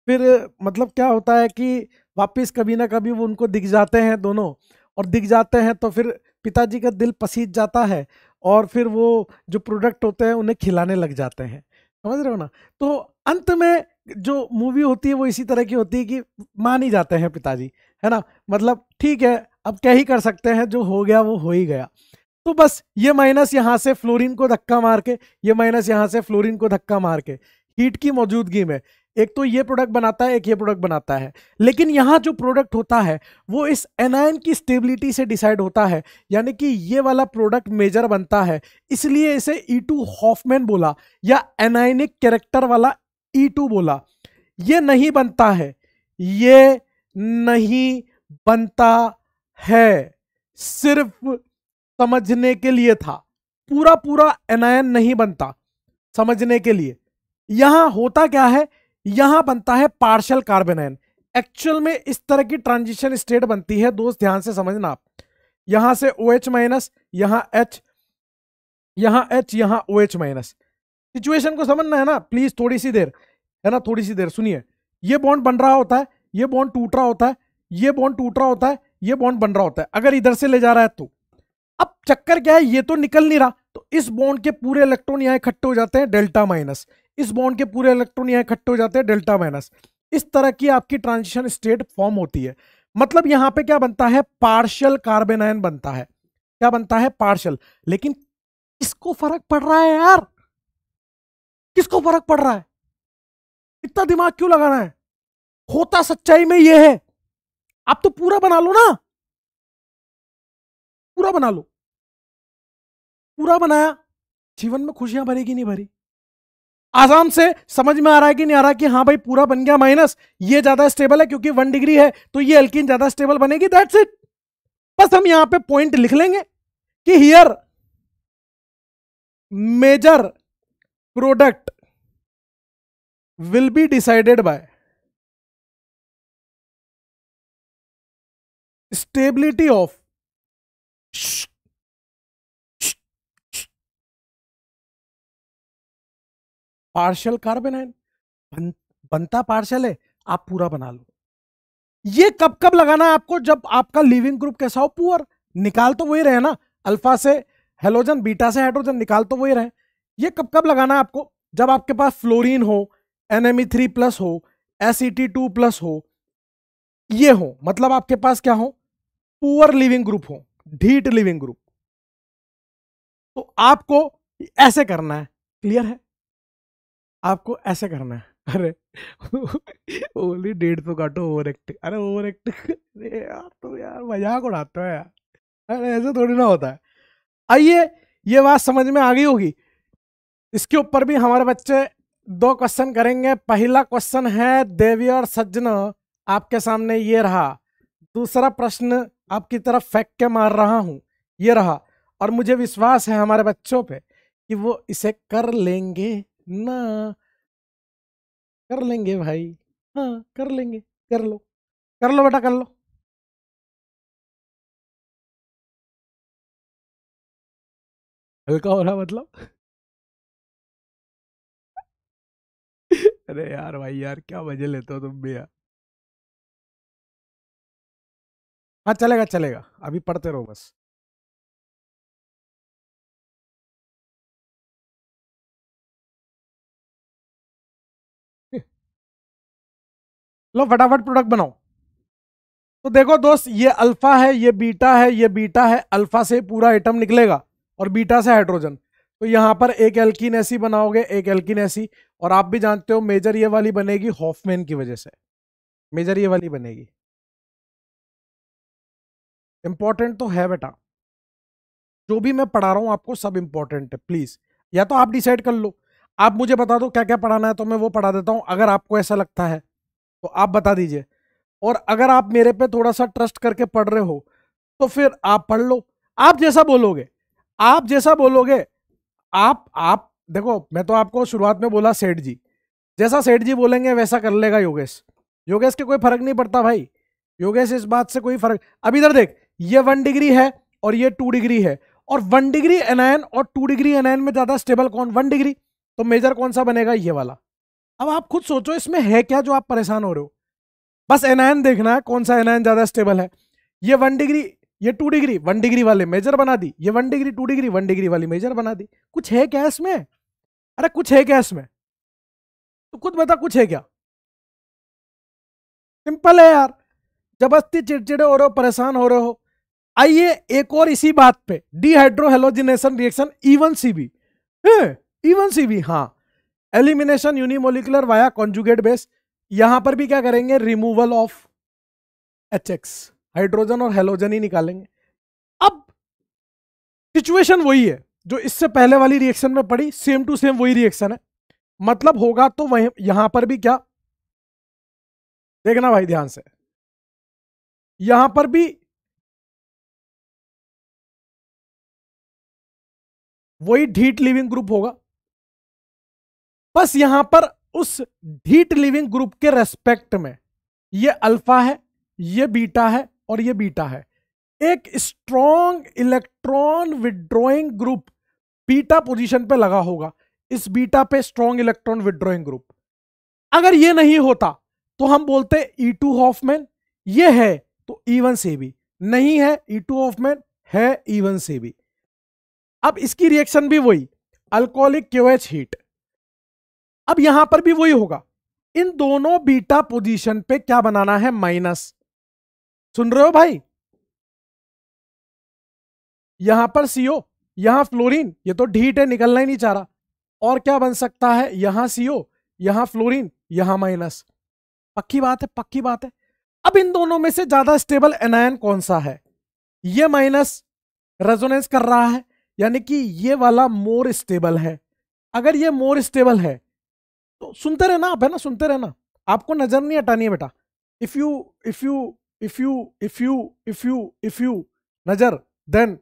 फिर मतलब क्या होता है कि वापस कभी ना कभी वो उनको दिख जाते हैं दोनों और दिख जाते हैं तो फिर पिताजी का दिल पसीत जाता है और फिर वो जो प्रोडक्ट होते हैं उन्हें खिलाने लग जाते हैं समझ रहे हो ना तो अंत में जो मूवी होती है वो इसी तरह की होती है कि मान ही जाते हैं पिताजी है ना मतलब ठीक है अब क्या ही कर सकते हैं जो हो गया वो हो ही गया तो बस ये माइनस यहाँ से फ्लोरीन को धक्का मार के ये माइनस यहाँ से फ्लोरीन को धक्का मार के हीट की मौजूदगी में एक तो ये प्रोडक्ट बनाता है एक ये प्रोडक्ट बनाता है लेकिन यहाँ जो प्रोडक्ट होता है वो इस एनायन की स्टेबिलिटी से डिसाइड होता है यानी कि ये वाला प्रोडक्ट मेजर बनता है इसलिए इसे ई टू हॉफमैन बोला या एनायनिक कैरेक्टर वाला ई e टू बोला ये नहीं बनता है ये नहीं बनता है सिर्फ समझने के लिए था पूरा पूरा एनायन नहीं बनता समझने के लिए यहां होता क्या है यहां बनता है पार्शल कार्बन आयन एक्चुअल में इस तरह की ट्रांजिशन स्टेट बनती है दोस्त ध्यान से समझना आप यहां से ओ एच माइनस यहां एच यहां एच यहां ओ एच माइनस सिचुएशन को समझना है ना प्लीज थोड़ी सी देर है ना थोड़ी सी देर सुनिए ये बॉन्ड बन रहा होता है ये बॉन्ड टूट रहा होता है ये बॉन्ड टूट रहा होता है ये बॉन्ड बन रहा होता है अगर इधर से ले जा रहा है तो अब चक्कर क्या है ये तो निकल नहीं रहा तो इस बॉन्ड के पूरे इलेक्ट्रॉन यहां इकट्ठे हो जाते हैं डेल्टा माइनस इस बॉन्ड के पूरे इलेक्ट्रॉन यहाँ इकट्ठे हो जाते हैं डेल्टा माइनस इस तरह की आपकी ट्रांजिशन स्टेट फॉर्म होती है मतलब यहाँ पे क्या बनता है पार्शल कार्बन आयन बनता है क्या बनता है पार्शल लेकिन किसको फर्क पड़ रहा है यार किसको फर्क पड़ रहा है इतना दिमाग क्यों लगाना है होता सच्चाई में यह है आप तो पूरा बना लो ना पूरा बना लो पूरा बनाया जीवन में खुशियां भरेगी नहीं भरी आसाम से समझ में आ रहा है कि नहीं आ रहा कि हाँ भाई पूरा बन गया माइनस ये ज्यादा स्टेबल है क्योंकि वन डिग्री है तो ये एल्किन ज्यादा स्टेबल बनेगी दैट्स इट बस हम यहां पे पॉइंट लिख लेंगे कि here major product will be decided by stability of partial carbon बन, बनता पार्शल है आप पूरा बना लो ये कब कब लगाना है आपको जब आपका लिविंग ग्रुप कैसा हो पुअर निकाल तो वही रहे ना अल्फा से हेलोजन बीटा से हाइड्रोजन निकाल तो वही रहे ये कब कब लगाना है आपको जब आपके पास फ्लोरीन हो एन थ्री प्लस हो एस टू प्लस हो ये हो मतलब आपके पास क्या हो पुअर लिविंग ग्रुप हो ढीट लिविंग ग्रुप तो आपको ऐसे करना है क्लियर है आपको ऐसे करना है अरे ओनली डेढ़ सौ काटो तो ओवर एक्ट अरे ओवर एक्ट अरे यार तो यार मजाक उड़ाते हो यार अरे ऐसे थोड़ी ना होता है आइए ये बात समझ में आ गई होगी इसके ऊपर भी हमारे बच्चे दो क्वेश्चन करेंगे पहला क्वेश्चन है देवी और सज्जन आपके सामने ये रहा दूसरा प्रश्न आपकी तरफ फेंक के मार रहा हूँ ये रहा और मुझे विश्वास है हमारे बच्चों पे कि वो इसे कर लेंगे ना कर लेंगे भाई हाँ कर लेंगे कर लो कर लो बेटा कर लो हल्का हो रहा मतलब अरे यार भाई यार क्या मजे लेते हो तुम भी यार हाँ चलेगा चलेगा अभी पढ़ते रहो बस लो फटाफट प्रोडक्ट बनाओ तो देखो दोस्त ये अल्फा है ये बीटा है ये बीटा है अल्फा से पूरा आइटम निकलेगा और बीटा से हाइड्रोजन तो यहाँ पर एक एल्किन ऐसी बनाओगे एक एल्किन ऐसी और आप भी जानते हो मेजर ये वाली बनेगी हॉफमैन की वजह से मेजर ये वाली बनेगी इंपॉर्टेंट तो है बेटा जो भी मैं पढ़ा रहा हूँ आपको सब इंपॉर्टेंट है प्लीज़ या तो आप डिसाइड कर लो आप मुझे बता दो क्या क्या पढ़ाना है तो मैं वो पढ़ा देता हूँ अगर आपको ऐसा लगता है तो आप बता दीजिए और अगर आप मेरे पे थोड़ा सा ट्रस्ट करके पढ़ रहे हो तो फिर आप पढ़ लो आप जैसा बोलोगे आप जैसा बोलोगे आप आप देखो मैं तो आपको शुरुआत में बोला सेठ जी जैसा सेठ जी बोलेंगे वैसा कर लेगा योगेश योगेश के कोई फर्क नहीं पड़ता भाई योगेश इस बात से कोई फर्क अब इधर देख ये वन डिग्री है और ये टू डिग्री है और वन डिग्री एनायन और टू डिग्री एनायन में ज्यादा स्टेबल कौन वन डिग्री तो मेजर कौन सा बनेगा ये वाला अब आप खुद सोचो इसमें है क्या जो आप परेशान हो रहे हो बस एनायन देखना है कौन सा एनायन ज़्यादा स्टेबल है ये वन डिग्री ये टू डिग्री वन डिग्री वाले मेजर बना दी ये one degree two degree one degree वाली मेजर बना दी कुछ है क्या इसमें अरे कुछ है क्या इसमें तो खुद बता कुछ है क्या सिंपल है यार जबरस्ती चिड़चिड़े हो रहे हो परेशान हो रहे हो आइए एक और इसी बात पे dehydro reaction E one CB E one CB हाँ elimination unimolecular via conjugate base यहां पर भी क्या करेंगे removal of H X hydrogen और हेलोजन ही निकालेंगे अब सिचुएशन वही है जो इससे पहले वाली रिएक्शन में पड़ी सेम टू सेम वही रिएक्शन है मतलब होगा तो वही यहां पर भी क्या देखना भाई ध्यान से यहां पर भी वही ढीट लिविंग ग्रुप होगा बस यहां पर उस ढीट लिविंग ग्रुप के रेस्पेक्ट में ये अल्फा है ये बीटा है और ये बीटा है एक strong electron withdrawing group beta position पे लगा होगा इस बीटा पे स्ट्रॉन्ग इलेक्ट्रॉन विड्रॉइंग ग्रुप अगर ये नहीं होता तो हम बोलते ई टू हॉफमैन ये है तो ईवन e वन से भी नहीं है ई टू हॉफमैन है ईवन e वन से भी अब इसकी रिएक्शन भी वही अल्कोहलिक क्यूएच हीट अब यहां पर भी वही होगा इन दोनों बीटा पोजीशन पे क्या बनाना है माइनस सुन रहे हो भाई यहां पर सीओ यहां फ्लोरीन ये तो ढीट है निकलना ही नहीं चाह रहा और क्या बन सकता है यहां सीओ यहां फ्लोरीन यहां माइनस पक्की बात है पक्की बात है अब इन दोनों में से ज्यादा स्टेबल एनायन कौन सा है ये माइनस रेजोनेंस कर रहा है यानी कि ये वाला मोर स्टेबल है अगर ये मोर स्टेबल है तो सुनते रहना आप है ना सुनते रहना आपको नज़र नहीं हटानी है बेटा if you if you if you if you if you if you नज़र देन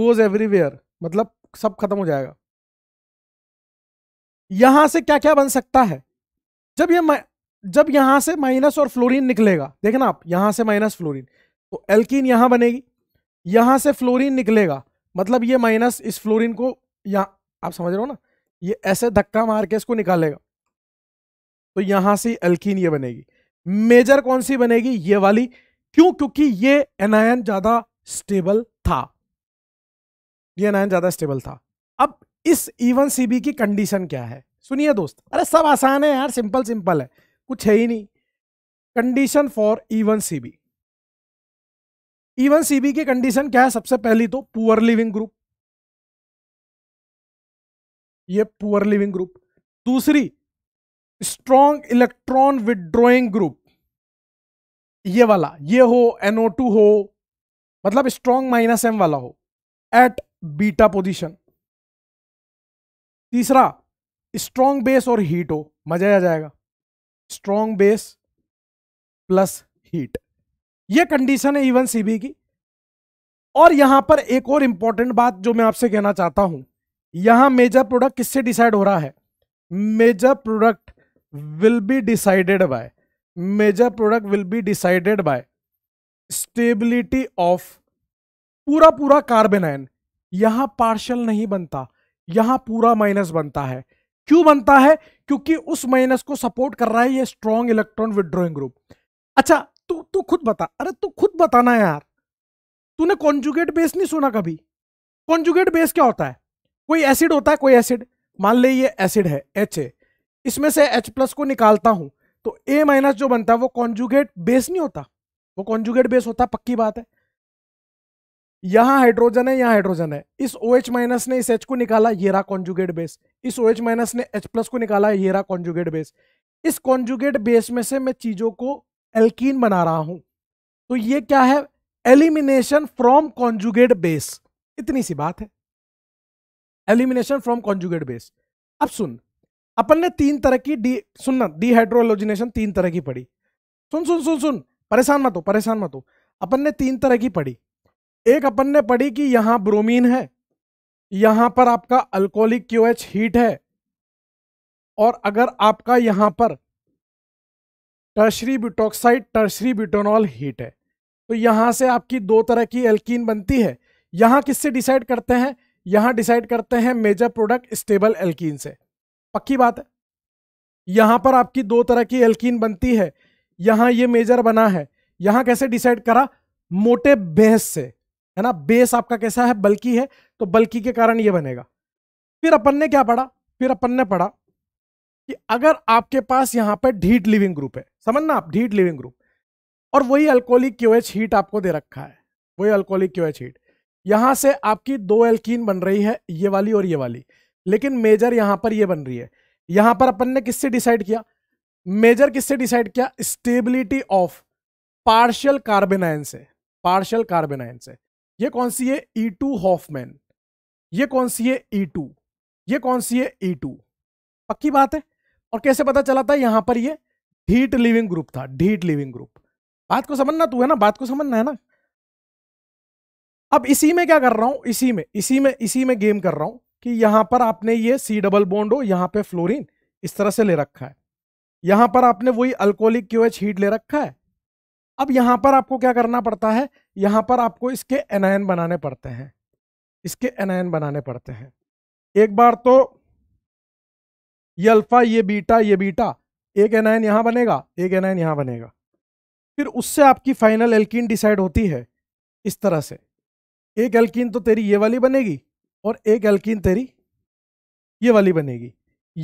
गोज एवरीवेयर मतलब सब खत्म हो जाएगा यहां से क्या क्या बन सकता है जब ये जब यहां से माइनस और फ्लोरीन निकलेगा देखना आप यहां से माइनस फ्लोरीन तो एल्कीन यहां बनेगी यहां से फ्लोरीन निकलेगा मतलब ये माइनस इस फ्लोरीन को यहाँ आप समझ रहे हो ना ये ऐसे धक्का मार के इसको निकालेगा तो यहां से एल्कीन ये बनेगी मेजर कौन सी बनेगी ये वाली क्यों क्योंकि ये एनायन ज्यादा स्टेबल था ये एनायन ज्यादा स्टेबल था अब इस इवन e सीबी की कंडीशन क्या है सुनिए दोस्त अरे सब आसान है यार सिंपल सिंपल है कुछ है ही नहीं condition for E one CB E one CB की कंडीशन क्या है सबसे पहली तो पुअर लिविंग ग्रुप ये पुअर लिविंग ग्रुप दूसरी स्ट्रॉन्ग इलेक्ट्रॉन विदड्रॉइंग ग्रुप ये वाला ये हो एनओ टू हो मतलब स्ट्रॉन्ग माइनस एम वाला हो एट बीटा पोजिशन तीसरा स्ट्रॉन्ग बेस और हीट हो मजा आ जाएगा स्ट्रॉन्ग बेस प्लस हीट ये कंडीशन है इवन सीबी की और यहां पर एक और इंपॉर्टेंट बात जो मैं आपसे कहना चाहता हूं यहां मेजर प्रोडक्ट किससे डिसाइड हो रहा है major product will be decided by major product will be decided by stability of पूरा पूरा कार्बन आयन यहां पार्शल नहीं बनता यहां पूरा माइनस बनता है क्यों बनता है क्योंकि उस माइनस को सपोर्ट कर रहा है ये स्ट्रॉन्ग इलेक्ट्रॉन विदड्रॉइंग ग्रुप अच्छा तू तू खुद बता अरे तू खुद बताना यार तूने कॉन्जुगेट बेस नहीं सुना कभी कॉन्जुगेट बेस क्या होता है कोई एसिड होता है कोई एसिड मान ले ये एसिड है एच ए इसमें से एच प्लस को निकालता हूं तो ए माइनस जो बनता है वो कॉन्जुगेट बेस नहीं होता वो कॉन्जुगेट बेस होता पक्की बात है यहां हाइड्रोजन है यहाँ हाइड्रोजन है इस ओ एच माइनस ने इस एच को निकाला ये रहा कॉन्जुगेट बेस इस ओ एच माइनस ने एच प्लस को निकाला ये रहा कॉन्जुगेट बेस इस कॉन्जुगेट बेस में से मैं चीजों को एल्कीन बना रहा हूं तो ये क्या है एलिमिनेशन फ्रॉम कॉन्जुगेट बेस इतनी सी बात है एलिमिनेशन फ्रॉम कॉन्जुगेट बेस अब सुन अपन ने तीन तरह की डी सुनना डीहाइड्रोलोजिनेशन तीन तरह की पढ़ी सुन सुन सुन सुन परेशान मत हो परेशान मत हो अपन ने तीन तरह की पढ़ी एक अपन ने पढ़ी कि यहां ब्रोमीन है यहां पर आपका अल्कोहलिक क्यू एच हीट है और अगर आपका यहां पर tertiary butoxide tertiary butanol heat है तो यहां से आपकी दो तरह की एल्कीन बनती है यहां किससे डिसाइड करते हैं यहां डिसाइड करते हैं मेजर प्रोडक्ट स्टेबल एल्कीन से पक्की बात है यहां पर आपकी दो तरह की एल्कीन बनती है यहां ये मेजर बना है यहां कैसे डिसाइड करा मोटे बेस से है ना बेस आपका कैसा है बल्कि है तो बल्कि के कारण ये बनेगा फिर अपन ने क्या पढ़ा फिर अपन ने पढ़ा कि अगर आपके पास यहां पर ढीट लिविंग ग्रुप है समझना आप ढीट लिविंग ग्रुप और वही अल्कोहलिक क्यूएच हीट आपको दे रखा है वही अल्कोहलिक क्यूएच हीट यहां से आपकी दो एल्कीन बन रही है ये वाली और ये वाली लेकिन मेजर यहां पर ये बन रही है यहां पर अपन ने किससे डिसाइड किया मेजर किससे डिसाइड किया stability of partial carbanion से पार्शियल कार्बेन आयन से ये कौन सी है ई टू हॉफमैन ये कौन सी है ई e टू ये कौन सी है ई e टू पक्की बात है और कैसे पता चला था यहां पर ये ढीट लिविंग ग्रुप था ढीट लिविंग ग्रुप बात को समझना तू है ना बात को समझना है ना अब इसी में क्या कर रहा हूं इसी में इसी में इसी में गेम कर रहा हूं कि यहां पर आपने ये सी डबल बॉन्ड हो यहां पे फ्लोरीन इस तरह से ले रखा है यहां पर आपने वही अल्कोहलिक क्यू एच हीट ले रखा है अब यहां पर आपको क्या करना पड़ता है यहां पर आपको इसके एनायन बनाने पड़ते हैं इसके एनायन बनाने पड़ते हैं एक बार तो ये अल्फा ये बीटा ये बीटा एक एनायन यहां बनेगा एक एनायन यहां बनेगा फिर उससे आपकी फाइनल एल्किन डिसाइड होती है इस तरह से एक एल्किन तो तेरी ये वाली बनेगी और एक एल्किन तेरी ये वाली बनेगी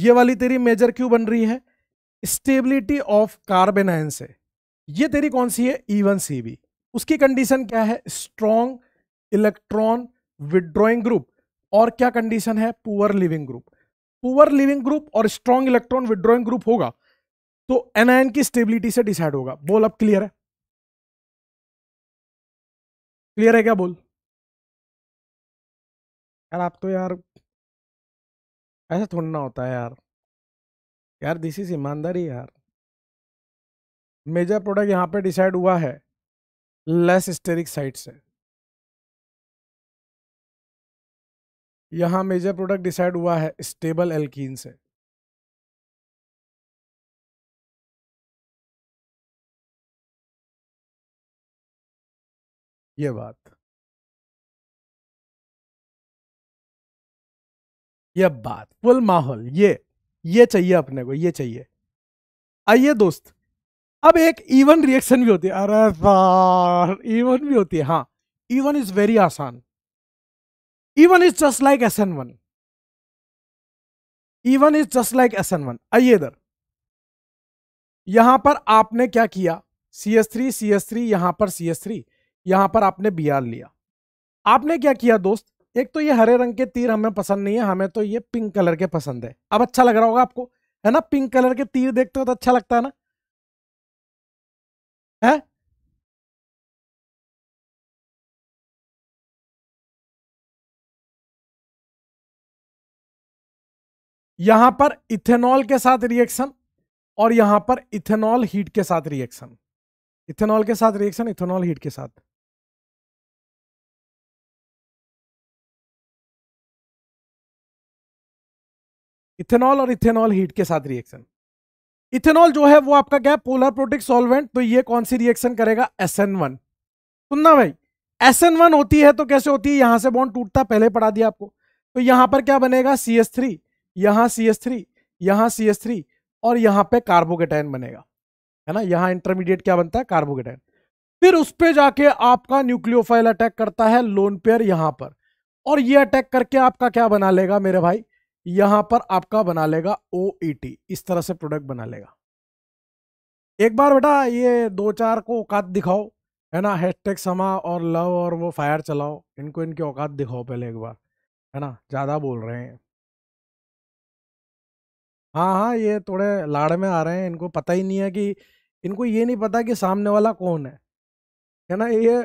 ये वाली तेरी मेजर क्यों बन रही है स्टेबिलिटी ऑफ कार्बन आयन से ये तेरी कौन सी है ई वन सी बी उसकी कंडीशन क्या है स्ट्रॉन्ग इलेक्ट्रॉन विड्रॉइंग ग्रुप और क्या कंडीशन है poor leaving group poor leaving group और स्ट्रॉन्ग इलेक्ट्रॉन विड्रॉइंग ग्रुप होगा तो एनआईन की स्टेबिलिटी से डिसाइड होगा बोल अब क्लियर है क्लियर है क्या बोल यार आप तो यार ऐसा थोड़ा ना होता है यार यार दिस इज ईमानदारी यार मेजर प्रोडक्ट यहाँ पे डिसाइड हुआ है लेस स्टेरिक साइट से यहाँ मेजर प्रोडक्ट डिसाइड हुआ है स्टेबल एल्कीन से ये बात ये बात फुल माहौल ये ये चाहिए अपने को ये चाहिए आइए दोस्त अब एक इवन रिएक्शन भी होती है अरे इवन भी होती है हाँ इवन इज वेरी आसान E one is just like S N one E one is just like S N one आइए इधर यहां पर आपने क्या किया C S three C S three यहां पर सी एस थ्री यहां पर आपने बी आर लिया आपने क्या किया दोस्त एक तो ये हरे रंग के तीर हमें पसंद नहीं है हमें तो ये पिंक कलर के पसंद है अब अच्छा लग रहा होगा आपको है ना पिंक कलर के तीर देखते हो तो अच्छा लगता है ना है यहां पर इथेनॉल के साथ रिएक्शन और यहां पर इथेनॉल हीट के साथ रिएक्शन इथेनॉल के साथ रिएक्शन इथेनॉल हीट के साथ इथेनॉल और इथेनॉल हीट के साथ रिएक्शन इथेनॉल जो है वो आपका क्या है पोलर प्रोटिक सॉल्वेंट तो ये कौन सी रिएक्शन करेगा एस एन वन सुनना भाई एस एन वन होती है तो कैसे होती है यहां से बॉन्ड टूटता पहले पढ़ा दिया आपको तो यहां पर क्या बनेगा सी एस थ्री यहां सी एस थ्री यहां सी एस थ्री और यहां पे कार्बोकेटाइन बनेगा है ना यहां इंटरमीडिएट क्या बनता है कार्बोकेटाइन फिर उस पर जाके आपका न्यूक्लियोफाइल अटैक करता है लोन पेयर यहां पर और ये अटैक करके आपका क्या बना लेगा मेरे भाई यहां पर आपका बना लेगा ओ e इस तरह से प्रोडक्ट बना लेगा एक बार बेटा ये दो चार को औकात दिखाओ है ना हैश टैग समा और लव और वो फायर चलाओ इनको इनके औकात दिखाओ पहले एक बार है ना ज़्यादा बोल रहे हैं हाँ हाँ ये थोड़े लाड़ में आ रहे हैं इनको पता ही नहीं है कि इनको ये नहीं पता कि सामने वाला कौन है है ना ये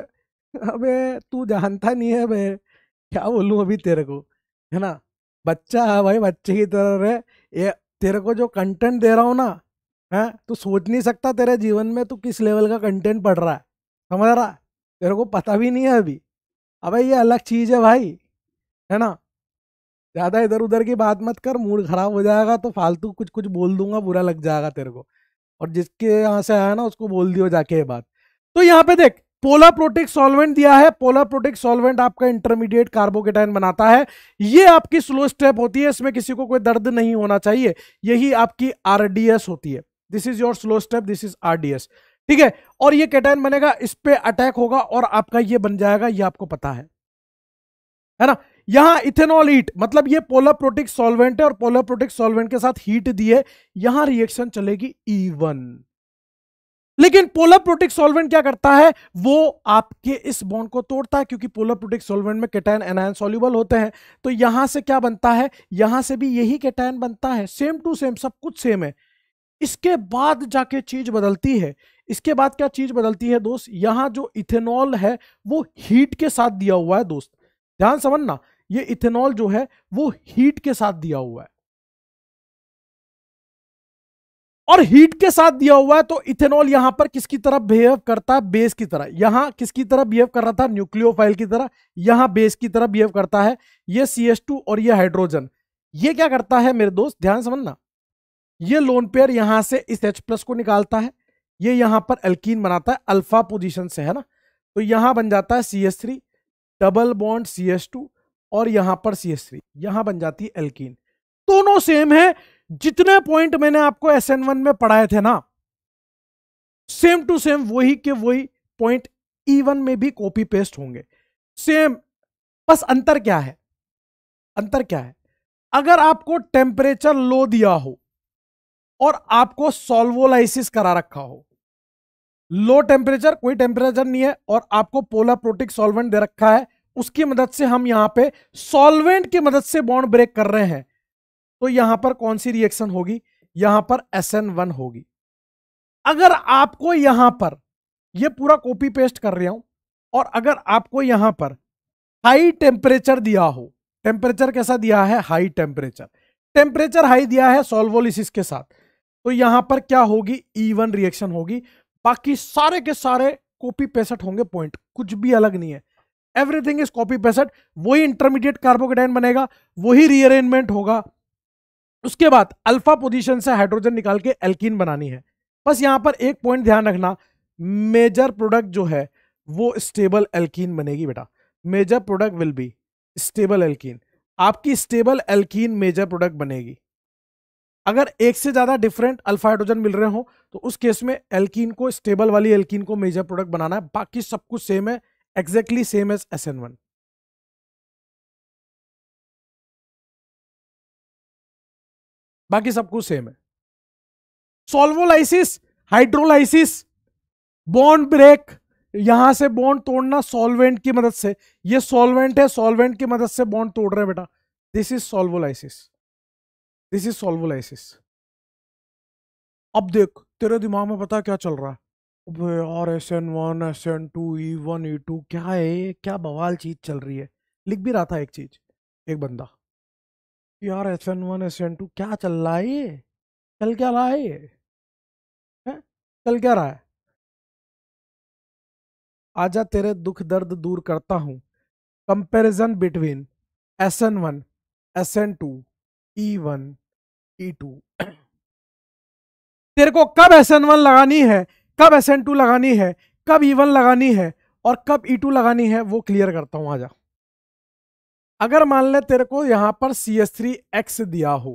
अबे तू जानता नहीं है बे क्या बोलूँ अभी तेरे को है ना बच्चा है भाई बच्चे की तरह रहे ये तेरे को जो कंटेंट दे रहा हूँ ना है तू सोच नहीं सकता तेरे जीवन में तू किस लेवल का कंटेंट पढ़ रहा है समझ रहा तेरे को पता भी नहीं है अभी अबे ये अलग चीज़ है भाई है ना ज़्यादा इधर उधर की बात मत कर मूड ख़राब हो जाएगा तो फालतू कुछ कुछ बोल दूंगा बुरा लग जाएगा तेरे को और जिसके यहाँ से आया ना उसको बोल दियो जाके ये बात तो यहाँ पे देख पोला प्रोटिक सॉल्वेंट दिया है पोला प्रोटिक सॉल्वेंट आपका इंटरमीडिएट कार्बोकेटाइन बनाता है ये आपकी स्लो स्टेप होती है इसमें किसी को कोई दर्द नहीं होना चाहिए यही आपकी आरडीएस होती है this is your slow step this is RDS ठीक है और ये कैटाइन बनेगा इस पे अटैक होगा और आपका ये बन जाएगा ये आपको पता है है ना यहां इथेनॉल हीट मतलब ये पोला प्रोटिक सॉल्वेंट है और पोला प्रोटिक सॉल्वेंट के साथ हीट दिए यहां रिएक्शन चलेगी ई e लेकिन पोलर प्रोटिक सॉल्वेंट क्या करता है वो आपके इस बॉन्ड को तोड़ता है क्योंकि पोलर प्रोटिक सॉल्वेंट में केटायन एनायन सॉल्यूबल होते हैं तो यहां से क्या बनता है यहां से भी यही केटायन बनता है सेम टू सेम सब कुछ सेम है इसके बाद जाके चीज बदलती है इसके बाद क्या चीज बदलती है दोस्त यहां जो इथेनॉल है वो हीट के साथ दिया हुआ है दोस्त ध्यान समझना ये इथेनॉल जो है वो हीट के साथ दिया हुआ है और हीट के साथ दिया हुआ है तो इथेनॉल यहां पर किसकी तरफ बिहेव करता है बेस की तरह यहां किसकी तरह बिहेव कर रहा था न्यूक्लियोफाइल की तरह यहां बेस की तरह बिहेव करता है ये सी और ये हाइड्रोजन ये क्या करता है मेरे दोस्त ध्यान समझना ये लोन पेयर यहां से इस एच प्लस को निकालता है ये यहां पर एल्कीन बनाता है अल्फा पोजीशन से है ना तो यहां बन जाता है C three double bond C S two और यहां पर सी थ्री यहां बन जाती है एल्कीन दोनों सेम है जितने पॉइंट मैंने आपको एस एन वन में पढ़ाए थे ना सेम टू सेम वही के वही पॉइंट ई वन में भी कॉपी पेस्ट होंगे सेम बस अंतर क्या है अंतर क्या है अगर आपको टेम्परेचर लो दिया हो और आपको सोल्वोलाइसिस करा रखा हो लो टेम्परेचर कोई टेम्परेचर नहीं है और आपको पोला प्रोटिक सॉल्वेंट दे रखा है उसकी मदद से हम यहां पे सॉल्वेंट की मदद से बॉन्ड ब्रेक कर रहे हैं तो यहां पर कौन सी रिएक्शन होगी यहां पर SN1 होगी अगर आपको यहां पर यह पूरा कॉपी पेस्ट कर रहा हूं और अगर आपको यहां पर हाई टेम्परेचर दिया हो टेम्परेचर कैसा दिया है हाई टेम्परेचर टेम्परेचर हाई दिया है सोलवोलिसिस के साथ तो यहां पर क्या होगी ई वन रिएक्शन होगी बाकी सारे के सारे कॉपी पेसट होंगे पॉइंट कुछ भी अलग नहीं है एवरीथिंग इज कॉपी पेसट वही इंटरमीडिएट कार्बोकेटाइन बनेगा वही रीअरेंजमेंट होगा उसके बाद अल्फा पोजीशन से हाइड्रोजन निकाल के एल्किन बनानी है बस यहां पर एक पॉइंट ध्यान रखना मेजर प्रोडक्ट जो है वो स्टेबल एल्किन बनेगी बेटा major product will be stable alkene आपकी स्टेबल एल्किन मेजर प्रोडक्ट बनेगी अगर एक से ज़्यादा डिफरेंट अल्फा हाइड्रोजन मिल रहे हो तो उस केस में एल्किन को स्टेबल वाली एल्किन को मेजर प्रोडक्ट बनाना है बाकी सब कुछ सेम है exactly same as S N one बाकी सब कुछ सेम है सोल्वोलाइसिस हाइड्रोलाइसिस बॉन्ड ब्रेक यहां से बॉन्ड तोड़ना सॉल्वेंट की मदद से ये सॉल्वेंट है सॉल्वेंट की मदद से बॉन्ड तोड़ रहे हैं बेटा this is solvolysis this is solvolysis अब देख तेरे दिमाग में पता क्या चल रहा है अबे S N one S N two E one E two क्या है क्या बवाल चीज चल रही है लिख भी रहा था एक चीज एक बंदा यार S N one S N two क्या चल रहा है ये चल क्या रहा है ये है? चल क्या रहा है आजा तेरे दुख दर्द दूर करता हूँ comparison between S N one S N two E one E two तेरे को कब एस एन वन लगानी है कब एस एन टू लगानी है कब ई वन लगानी है और कब ई टू लगानी है वो क्लियर करता हूँ आजा अगर मान ले तेरे को यहां पर सी एस थ्री एक्स दिया हो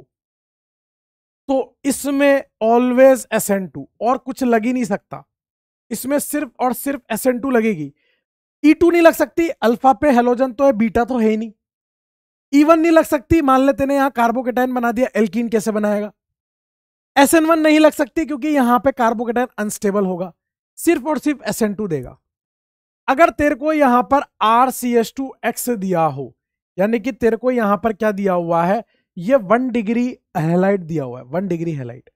तो इसमें ऑलवेज एस एन टू और कुछ लग ही नहीं सकता इसमें सिर्फ और सिर्फ एस एन टू लगेगी ई e टू नहीं लग सकती अल्फा पे हेलोजन तो है बीटा तो है ही नहीं ईवन e नहीं लग सकती मान लेते ने यहां कार्बोकेटाइन बना दिया एल्किन कैसे बनाएगा एस एन वन नहीं लग सकती क्योंकि यहां पे कार्बोकेटाइन अनस्टेबल होगा सिर्फ और सिर्फ एस एन टू देगा अगर तेरे को यहां पर R C S two X दिया हो यानी कि तेरे को यहां पर क्या दिया हुआ है ये वन डिग्री हेलाइट दिया हुआ है वन डिग्री हेलाइट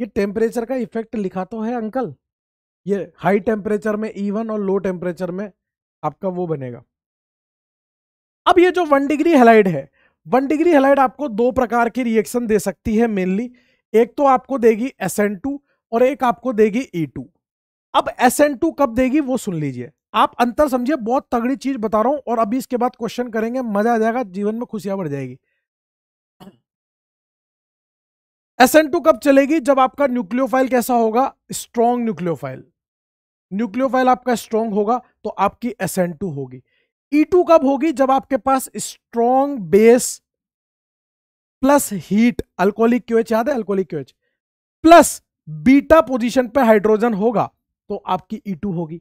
ये टेम्परेचर का इफेक्ट लिखा तो है अंकल ये हाई टेम्परेचर में इवन और लो टेम्परेचर में आपका वो बनेगा अब ये जो वन डिग्री हेलाइड है वन डिग्री हेलाइड आपको दो प्रकार की रिएक्शन दे सकती है मेनली एक तो आपको देगी एस और एक आपको देगी ई अब एस कब देगी वो सुन लीजिए आप अंतर समझिए बहुत तगड़ी चीज बता रहा हूं और अभी इसके बाद क्वेश्चन करेंगे मजा आ जाएगा जीवन में खुशियां बढ़ जाएगी एस एन टू कब चलेगी जब आपका न्यूक्लियोफाइल कैसा होगा स्ट्रॉन्ग न्यूक्लियोफाइल न्यूक्लियोफाइल आपका स्ट्रॉन्ग होगा तो आपकी एस एन टू होगी ई e टू कब होगी जब आपके पास strong base plus heat alcoholic KOH याद है alcoholic KOH plus beta position पर हाइड्रोजन होगा तो आपकी ई e टू होगी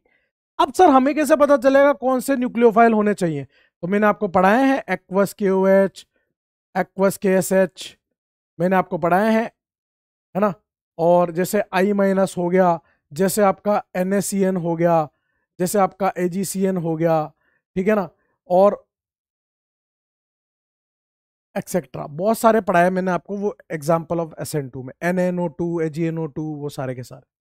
अब सर हमें कैसे पता चलेगा कौन से न्यूक्लियोफाइल होने चाहिए तो मैंने आपको पढ़ाए हैं aqueous K O H aqueous के एस एच मैंने आपको पढ़ाए हैं है ना और जैसे आई माइनस हो गया जैसे आपका एन एस सी एन हो गया जैसे आपका ए हो गया ठीक है ना और एक्सेट्रा बहुत सारे पढ़ाए मैंने आपको वो example of S N two में N N O two A G N O two वो सारे के सारे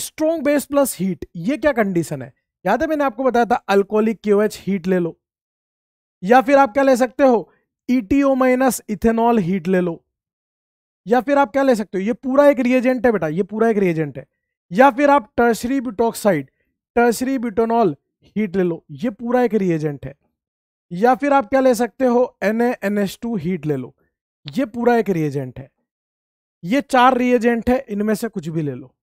स्ट्रॉन्ग बेस प्लस हीट ये क्या कंडीशन है याद है मैंने आपको बताया था अल्कोहलिक क्यू एच हीट ले लो या फिर आप क्या ले सकते हो ईटीओ माइनस इथेनॉल हीट ले लो या फिर आप क्या ले सकते हो ये पूरा एक रिएजेंट है बेटा ये पूरा एक रिएजेंट है या फिर आप tertiary butoxide tertiary butanol heat ले लो ये पूरा एक रिएजेंट है या फिर आप क्या ले सकते हो एन एस टू हीट ले लो ये पूरा एक रिएजेंट है ये चार रिएजेंट है इनमें से कुछ भी ले लो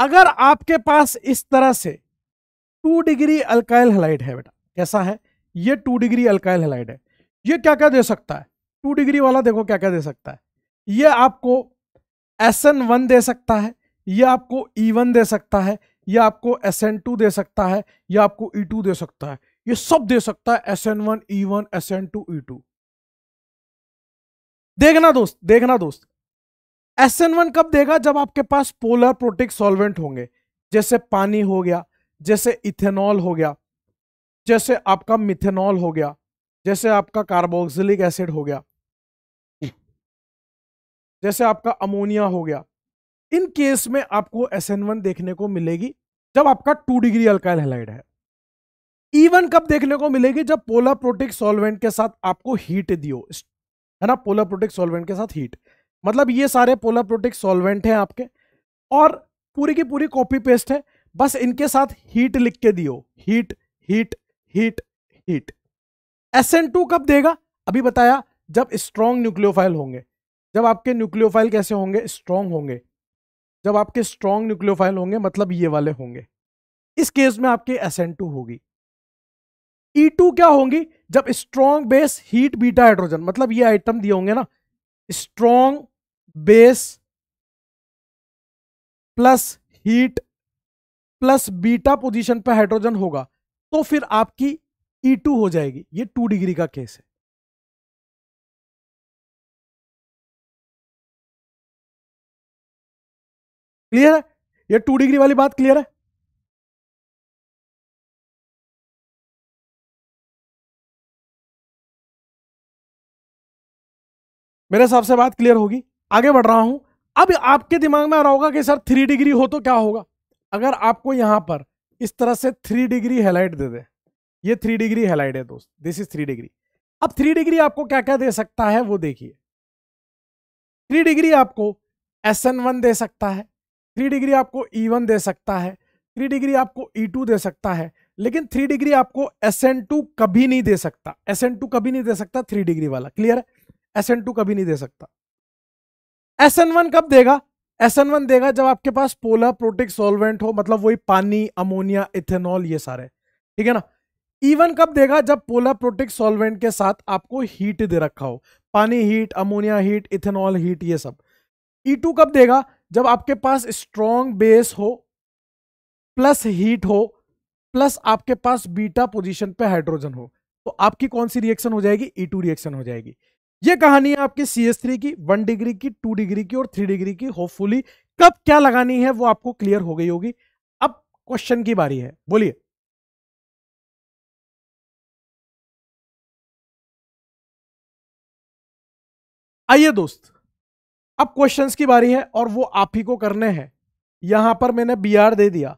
अगर आपके पास इस तरह से टू डिग्री अल्काइल हेलाइड है बेटा कैसा है ये टू डिग्री अल्काइल हेलाइड है ये क्या क्या दे सकता है टू डिग्री वाला देखो क्या क्या दे सकता है ये आपको एस एन वन दे सकता है ये आपको ई e वन दे सकता है ये आपको एस एन टू दे सकता है ये आपको ई e टू दे सकता है ये सब दे सकता है S N one E one S N two E two देखना दोस्त देखना दोस्त एस एन वन कब देगा जब आपके पास पोलर प्रोटिक सॉल्वेंट होंगे जैसे पानी हो गया जैसे इथेनॉल हो गया जैसे आपका मिथेनॉल हो गया जैसे आपका कार्बोक्सिलिक एसिड हो गया जैसे आपका अमोनिया हो गया इन केस में आपको एस एन वन देखने को मिलेगी जब आपका टू डिग्री अल्काइल हेलाइड है ईवन e कब देखने को मिलेगी जब पोलर प्रोटिक सॉल्वेंट के साथ आपको हीट दियो है ना पोलर प्रोटिक सॉल्वेंट के साथ हीट मतलब ये सारे पोलर प्रोटिक सॉल्वेंट हैं आपके और पूरी की पूरी कॉपी पेस्ट है बस इनके साथ हीट लिख के दियो heat heat heat heat S N two कब देगा अभी बताया जब स्ट्रॉन्ग न्यूक्लियोफाइल होंगे जब आपके न्यूक्लियोफाइल कैसे होंगे स्ट्रॉन्ग होंगे जब आपके स्ट्रॉन्ग न्यूक्लियोफाइल होंगे मतलब ये वाले होंगे इस केस में आपके एस एन टू होगी ई e टू क्या होंगी जब strong base heat beta hydrogen मतलब ये आइटम दिए होंगे ना strong base plus heat plus beta position पर हाइड्रोजन होगा तो फिर आपकी E2 हो जाएगी ये टू डिग्री का केस है क्लियर है ये टू डिग्री वाली बात क्लियर है मेरे हिसाब से बात क्लियर होगी आगे बढ़ रहा हूं अब आपके दिमाग में आ रहा होगा कि सर थ्री डिग्री हो तो क्या होगा अगर आपको यहां पर इस तरह से थ्री डिग्री हेलाइट दे दे ये थ्री डिग्री हेलाइट है दोस्त दिस इज थ्री डिग्री अब थ्री डिग्री आपको क्या क्या दे सकता है वो देखिए थ्री डिग्री आपको एस एन वन दे सकता है थ्री डिग्री आपको ई e वन दे सकता है थ्री डिग्री आपको ई e टू दे सकता है लेकिन थ्री डिग्री आपको एस एन टू कभी नहीं दे सकता एस एन टू कभी नहीं दे सकता थ्री डिग्री वाला क्लियर है एस एन टू कभी नहीं दे सकता एस एन वन कब देगा एस एन वन देगा जब आपके पास पोलर प्रोटिक सॉल्वेंट हो मतलब वही पानी अमोनिया इथेनॉल ये सारे ठीक है ना ईवन कब देगा जब पोलर प्रोटिक सॉल्वेंट के साथ आपको हीट दे रखा हो पानी heat ammonia heat ethanol heat ये सब ई e कब देगा जब आपके पास स्ट्रॉन्ग बेस हो प्लस हीट हो प्लस आपके पास बीटा पोजीशन पे हाइड्रोजन हो तो आपकी कौन सी रिएक्शन हो जाएगी ई e रिएक्शन हो जाएगी ये कहानी है आपके सी एस थ्री की वन डिग्री की टू डिग्री की और थ्री डिग्री की होपफुली कब क्या लगानी है वो आपको क्लियर हो गई होगी अब क्वेश्चन की बारी है बोलिए आइए दोस्त अब क्वेश्चंस की बारी है और वो आप ही को करने हैं यहां पर मैंने बी आर दे दिया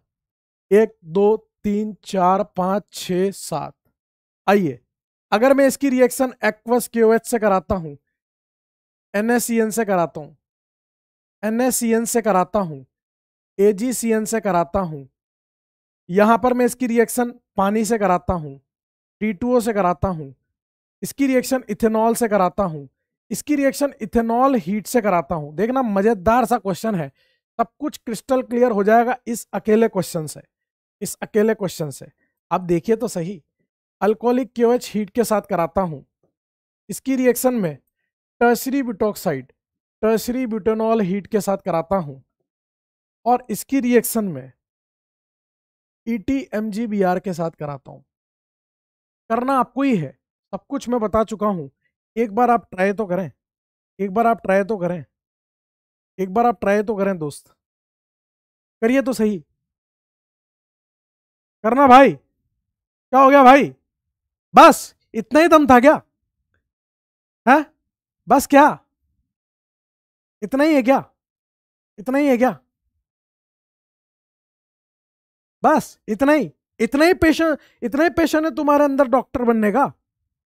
एक दो तीन चार पांच छ सात आइए अगर मैं इसकी रिएक्शन एक्वस के से कराता हूँ एन से कराता हूँ एन से कराता हूँ ए से कराता हूँ यहाँ पर मैं इसकी रिएक्शन पानी से कराता हूँ टी से कराता हूँ इसकी रिएक्शन इथेनॉल से कराता हूँ इसकी रिएक्शन इथेनॉल हीट से कराता हूँ देखना मज़ेदार सा क्वेश्चन है तब कुछ क्रिस्टल क्लियर हो जाएगा इस अकेले क्वेश्चन से इस अकेले क्वेश्चन से आप देखिए तो सही अल्कोहलिक क्योएच हीट के साथ कराता हूँ इसकी रिएक्शन में tertiary butoxide tertiary butanol heat के साथ कराता हूँ और इसकी रिएक्शन में E T M G B R के साथ कराता हूँ करना आपको ही है सब कुछ मैं बता चुका हूँ एक बार आप ट्राई तो करें एक बार आप ट्राई तो करें एक बार आप ट्राई तो करें दोस्त करिए तो सही करना भाई क्या हो गया भाई बस इतना ही दम था क्या है बस क्या इतना ही है क्या इतना ही है क्या बस इतना ही इतना ही पेशन इतना ही पैशन है तुम्हारे अंदर डॉक्टर बनने का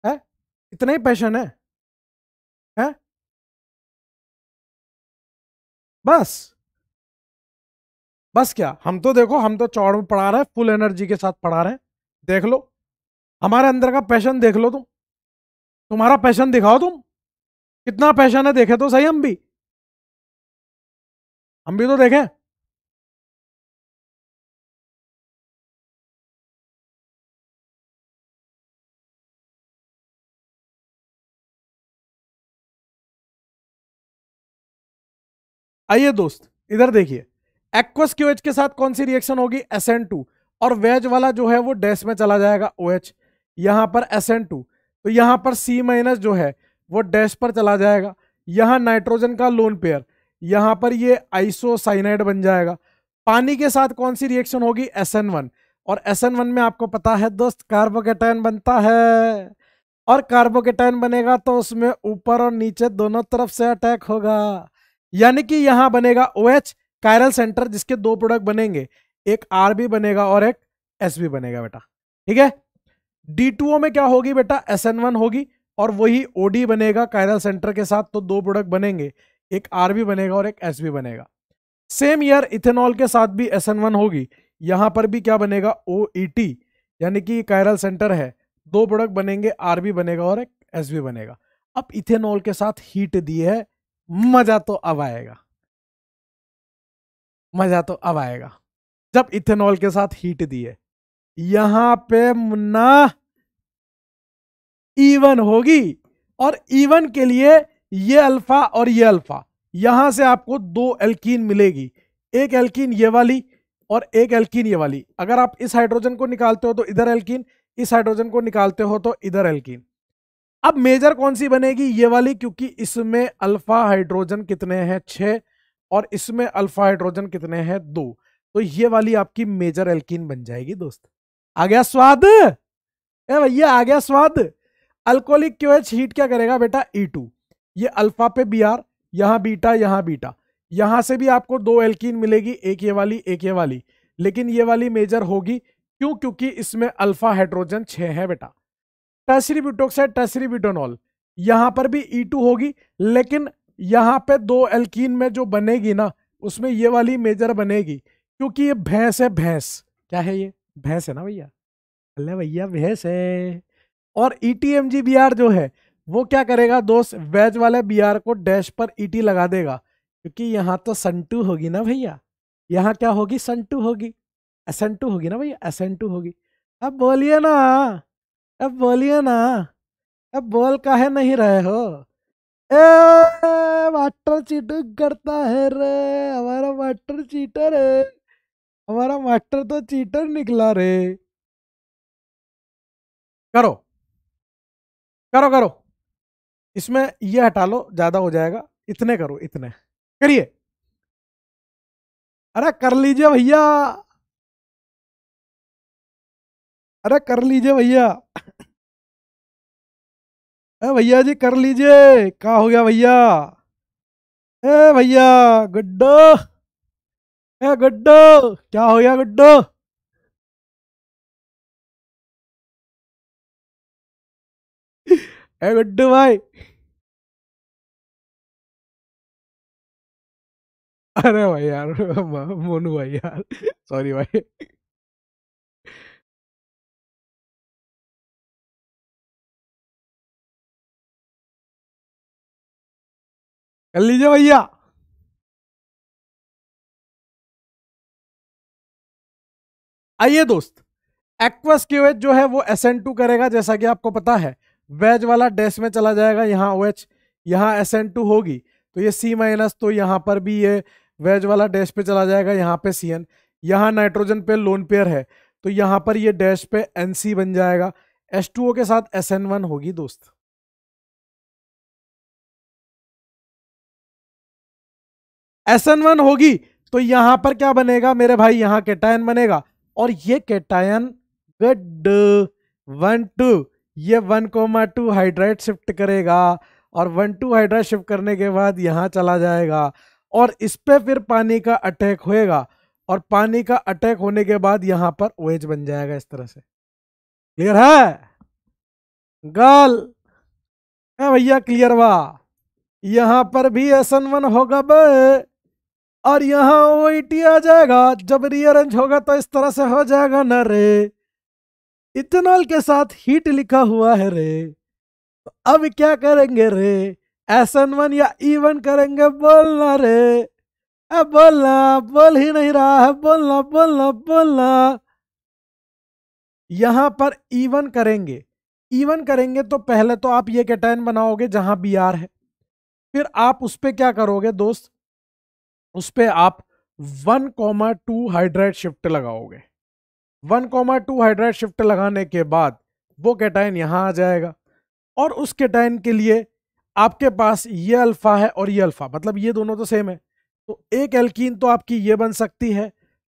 है इतना ही पैशन है है बस बस क्या हम तो देखो हम तो चौड़ में पढ़ा रहे हैं फुल एनर्जी के साथ पढ़ा रहे हैं देख लो हमारे अंदर का पैशन देख लो तुम तुम्हारा पैशन दिखाओ तुम कितना पैशन है देखे तो सही हम भी हम भी तो देखें आइए दोस्त इधर देखिए एक्वस क्यूएच के साथ कौन सी रिएक्शन होगी एसएन टू और वेज वाला जो है वो डैश में चला जाएगा ओएच OH. यहाँ पर एस एन टू तो यहाँ पर सी माइनस जो है वो डैश पर चला जाएगा यहाँ नाइट्रोजन का लोन पेयर यहाँ पर ये आइसोसाइनाइड बन जाएगा पानी के साथ कौन सी रिएक्शन होगी एस एन वन और एस एन वन में आपको पता है दोस्त कार्बोकेटाइन बनता है और कार्बोकेटाइन बनेगा तो उसमें ऊपर और नीचे दोनों तरफ से अटैक होगा यानी कि यहाँ बनेगा ओ OH, कायरल सेंटर जिसके दो प्रोडक्ट बनेंगे एक आर बनेगा और एक एस बनेगा बेटा ठीक है डी टू ओ में क्या होगी बेटा एस एन वन होगी और वही ओ डी बनेगा कायरल सेंटर के साथ तो दो प्रोडक्ट बनेंगे एक आर बनेगा और एक एस बी बनेगा सेम ईयर इथेनॉल के साथ भी एस एन वन होगी यहाँ पर भी क्या बनेगा ओ ई टी यानी कि कायरल सेंटर है दो प्रोडक्ट बनेंगे आर बनेगा और एक एस बी बनेगा अब इथेनॉल के साथ हीट दिए है मजा तो अब आएगा मजा तो अब आएगा जब इथेनॉल के साथ हीट दिए यहां पे मुन्ना इवन होगी और इवन के लिए ये अल्फा और ये अल्फा यहां से आपको दो एल्कीन मिलेगी एक एल्कीन ये वाली और एक एल्कीन ये वाली अगर आप इस हाइड्रोजन को निकालते हो तो इधर एल्कीन इस हाइड्रोजन को निकालते हो तो इधर एल्कीन अब मेजर कौन सी बनेगी ये वाली क्योंकि इसमें अल्फा हाइड्रोजन कितने हैं छ और इसमें अल्फा हाइड्रोजन कितने हैं दो तो ये वाली आपकी मेजर एल्कीन बन जाएगी दोस्त आ गया स्वाद ए भैया आ गया स्वाद अल्कोहलिक क्यों एच हीट क्या करेगा बेटा ई e टू ये अल्फा पे बी आर यहां बीटा यहां बीटा यहां से भी आपको दो एल्कीन मिलेगी एक ये वाली एक ये वाली लेकिन ये वाली मेजर होगी क्यों क्योंकि इसमें अल्फा हाइड्रोजन छह है बेटा टसरी ब्यूटोक्साइड टसरी ब्यूटोनॉल यहां पर भी ई e टू होगी लेकिन यहां पर दो एल्कीन में जो बनेगी ना उसमें ये वाली मेजर बनेगी क्योंकि ये भैंस है भैंस क्या है ये भैंस है ना भैया अल्लाह भैया भैंस है और E T M G B R जो है वो क्या करेगा दोस्त वेज वाले बी आर को डैश पर ई e टी लगा देगा क्योंकि यहाँ तो सन्टू होगी ना भैया यहाँ क्या होगी सन्टू होगी एसन टू होगी ना भैया एसन टू होगी अब बोलिए ना अब बोलिए ना अब बोल काहे नहीं रहे हो ए वाटर चीटिंग करता है रे हमारा वाटर चीटर है हमारा मास्टर तो चीटर निकला रे करो करो करो इसमें ये हटा लो ज्यादा हो जाएगा इतने करो इतने करिए अरे कर लीजिए भैया अरे कर लीजिए भैया अरे भैया जी कर लीजिए कहा हो गया भैया ए भैया गुड्डो ए गड्डो क्या हो गया गड्डो ए गड्डू भाई अरे भाई यार मोनू भाई यार सॉरी भाई कर लीजिए भैया आइए दोस्त एक्वस क्यूएच जो है वो एस करेगा जैसा कि आपको पता है वेज वाला डैश में चला जाएगा यहाँ ओ एच यहाँ एस होगी तो ये सी माइनस तो यहाँ पर भी ये वेज वाला डैश पे चला जाएगा यहाँ पे सी एन यहाँ नाइट्रोजन पे लोन पेयर है तो यहाँ पर ये डैश पे एन सी बन जाएगा एस टू ओ के साथ एस एन वन होगी दोस्त एस एन वन होगी तो यहाँ पर क्या बनेगा मेरे भाई यहाँ केटायन बनेगा और ये कैटायन गड वन टू ये one comma two hydride shift करेगा और वन टू हाइड्राइट शिफ्ट करने के बाद यहाँ चला जाएगा और इस पर फिर पानी का अटैक होएगा और पानी का अटैक होने के बाद यहाँ पर ओएच बन जाएगा इस तरह से क्लियर है गर्ल भैया क्लियर वाह यहाँ पर भी एसन वन होगा बे और यहाँ ओ आ जाएगा जब रीअरेंज होगा तो इस तरह से हो जाएगा ना रे इथेनॉल के साथ हीट लिखा हुआ है रे तो अब क्या करेंगे रे एस एन वन या ई e वन करेंगे बोलना रे अब बोलना बोल ही नहीं रहा है बोलना बोलना बोलना यहां पर ईवन e करेंगे ईवन e करेंगे तो पहले तो आप ये कैटाइन बनाओगे जहां बी आर है फिर आप उस पर क्या करोगे दोस्त उस पर आप one comma two hydride shift लगाओगे one comma two hydride shift लगाने के बाद वो कैटाइन यहाँ आ जाएगा और उस कैटाइन के लिए आपके पास ये अल्फ़ा है और ये अल्फ़ा मतलब ये दोनों तो सेम है तो एक एल्कीन तो आपकी ये बन सकती है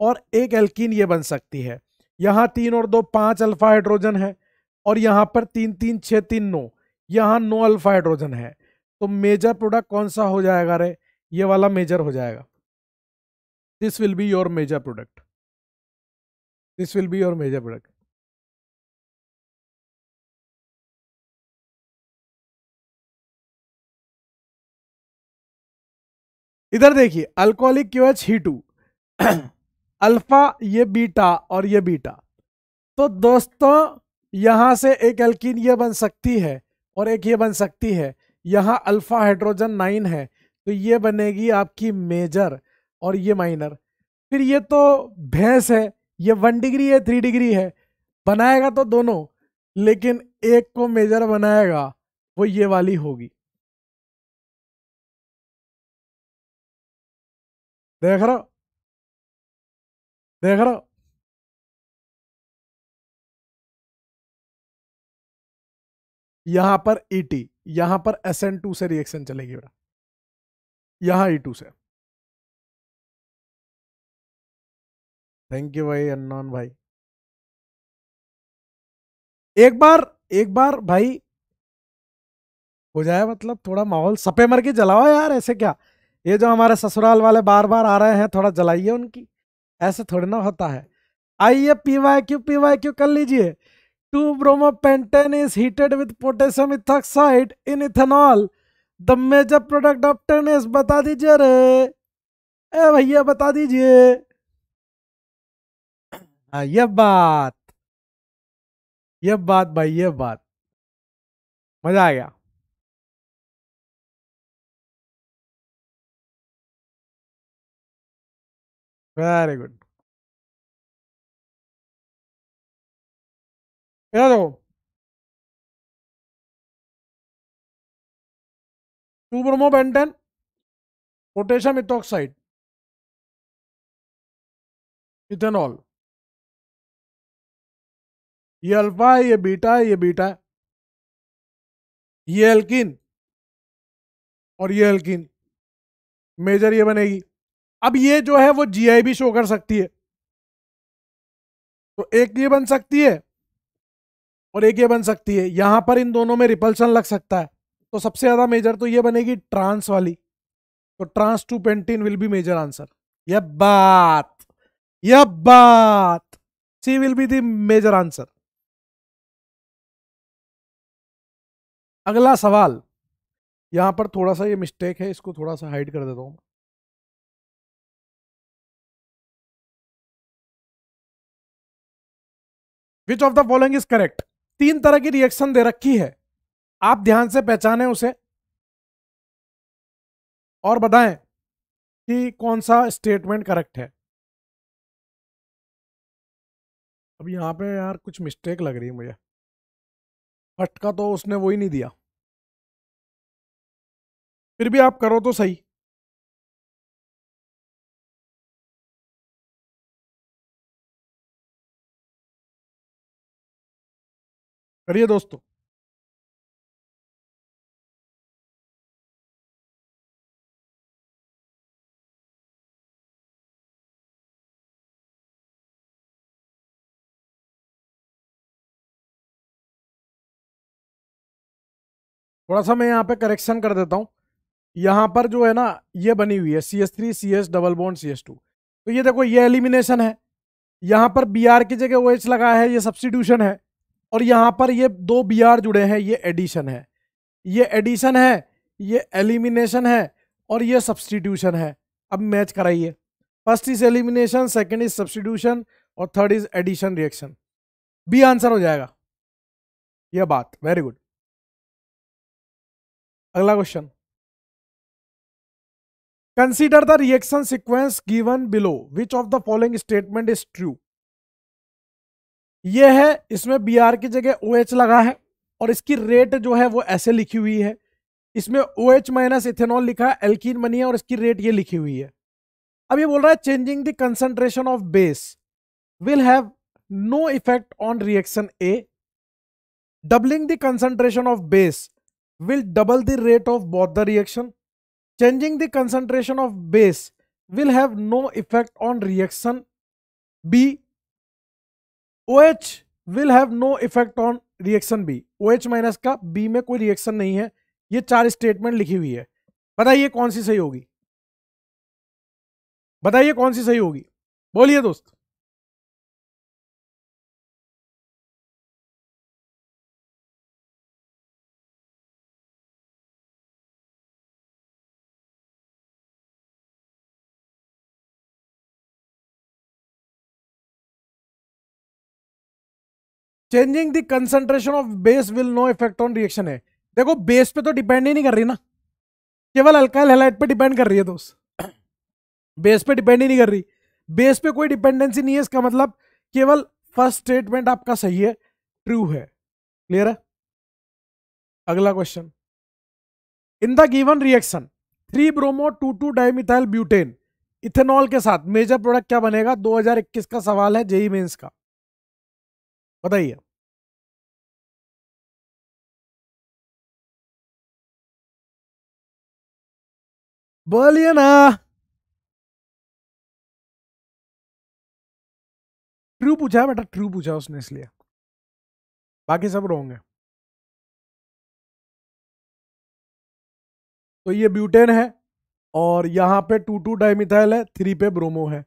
और एक एल्कीन ये बन सकती है यहाँ तीन और दो पाँच अल्फ़ा हाइड्रोजन है और यहाँ पर तीन तीन छः तीन नौ यहाँ नौ अल्फ़ा हाइड्रोजन है तो मेजर प्रोडक्ट कौन सा हो जाएगा रे ये वाला मेजर हो जाएगा this will be your major product this will be your major product इधर देखिए अल्कोहलिक क्यू एच ही टू अल्फा ये बीटा और ये बीटा तो दोस्तों यहां से एक एल्किन ये बन सकती है और एक ये बन सकती है यहां अल्फा हाइड्रोजन नाइन है तो ये बनेगी आपकी मेजर और ये माइनर फिर ये तो भैंस है ये वन डिग्री है थ्री डिग्री है बनाएगा तो दोनों लेकिन एक को मेजर बनाएगा वो ये वाली होगी देख रहा देख रहा यहां पर ईटी e यहां पर एस एन टू से रिएक्शन चलेगी बेटा यहाँ ई टू से थैंक यू भाई अन्नोन भाई एक बार एक बार भाई हो जाए मतलब थोड़ा माहौल सपे मर के जलाओ यार ऐसे क्या ये जो हमारे ससुराल वाले बार बार आ रहे हैं थोड़ा जलाइए उनकी ऐसे थोड़ी ना होता है आइए P Y Q P Y Q कर लीजिए two bromo pentane is heated with potassium ethoxide in ethanol the major product of टेनिस बता दीजिए अरे ए भैया बता दीजिए हाँ, ये बात ये बात भाई ये बात मजा आ गया वेरी गुड देखो two bromo pentane potassium ethoxide ethanol ये अल्फा है ये बीटा है ये बीटा है ये एल्किन और ये एल्किन मेजर ये बनेगी अब ये जो है वो जीआई भी शो कर सकती है तो एक ये बन सकती है और एक ये बन सकती है यहां पर इन दोनों में रिपल्सन लग सकता है तो सबसे ज़्यादा मेजर तो ये बनेगी ट्रांस वाली तो trans two pentene will be major answer यह बात यह बात C will be the major answer अगला सवाल यहां पर थोड़ा सा ये मिस्टेक है इसको थोड़ा सा हाइड कर देता हूं which of the following is correct तीन तरह की रिएक्शन दे रखी है आप ध्यान से पहचानें उसे और बताएं कि कौन सा स्टेटमेंट करेक्ट है अब यहां पे यार कुछ मिस्टेक लग रही है मुझे फटका तो उसने वो ही नहीं दिया फिर भी आप करो तो सही करिए दोस्तों थोड़ा सा मैं यहाँ पे करेक्शन कर देता हूँ यहाँ पर जो है ना ये बनी हुई है C S three C S double bond C S two तो ये देखो ये एलिमिनेशन है यहाँ पर बी आर की जगह ओ एच लगा है ये सब्सटीट्यूशन है और यहाँ पर ये दो बी आर जुड़े हैं ये एडिशन है ये एडिशन है ये एलिमिनेशन है और ये सब्सटीट्यूशन है अब मैच कराइए first is elimination second is substitution और third is addition reaction B answer हो जाएगा यह बात वेरी गुड अगला question consider the reaction sequence given below which of the following statement is true यह है इसमें बी आर की जगह ओ OH लगा है और इसकी रेट जो है वो ऐसे लिखी हुई है इसमें ओ एच माइनस इथेनॉल लिखा है एल्किन बनी है और इसकी रेट ये लिखी हुई है अब ये बोल रहा है changing the concentration of base will have no effect on reaction A doubling the concentration of base will double the rate of both the reaction. Changing the concentration of base will have no effect on reaction. B. OH will have no effect on reaction B O H minus का B में कोई reaction नहीं है ये चार statement लिखी हुई है बताइए कौन सी सही होगी बताइए कौन सी सही होगी बोलिए दोस्त changing the concentration of base will no effect on reaction है देखो बेस पे तो डिपेंड ही नहीं कर रही ना केवल अल्काइल हेलाइट पे डिपेंड कर रही है दोस्त बेस पे डिपेंड ही नहीं कर रही बेस पे कोई डिपेंडेंसी नहीं है इसका मतलब केवल फर्स्ट स्टेटमेंट आपका सही है ट्रू है क्लियर है अगला question in the given reaction three bromo two two dimethyl butane ethanol के साथ मेजर प्रोडक्ट क्या बनेगा 2021 का सवाल है जेई मेन्स e का बताइए बोलिए ना ट्रू पूछा है बेटा ट्रू पूछा उसने इसलिए बाकी सब रोंग है तो ये ब्यूटेन है और यहाँ पे टू टू डाइमिथाइल है थ्री पे ब्रोमो है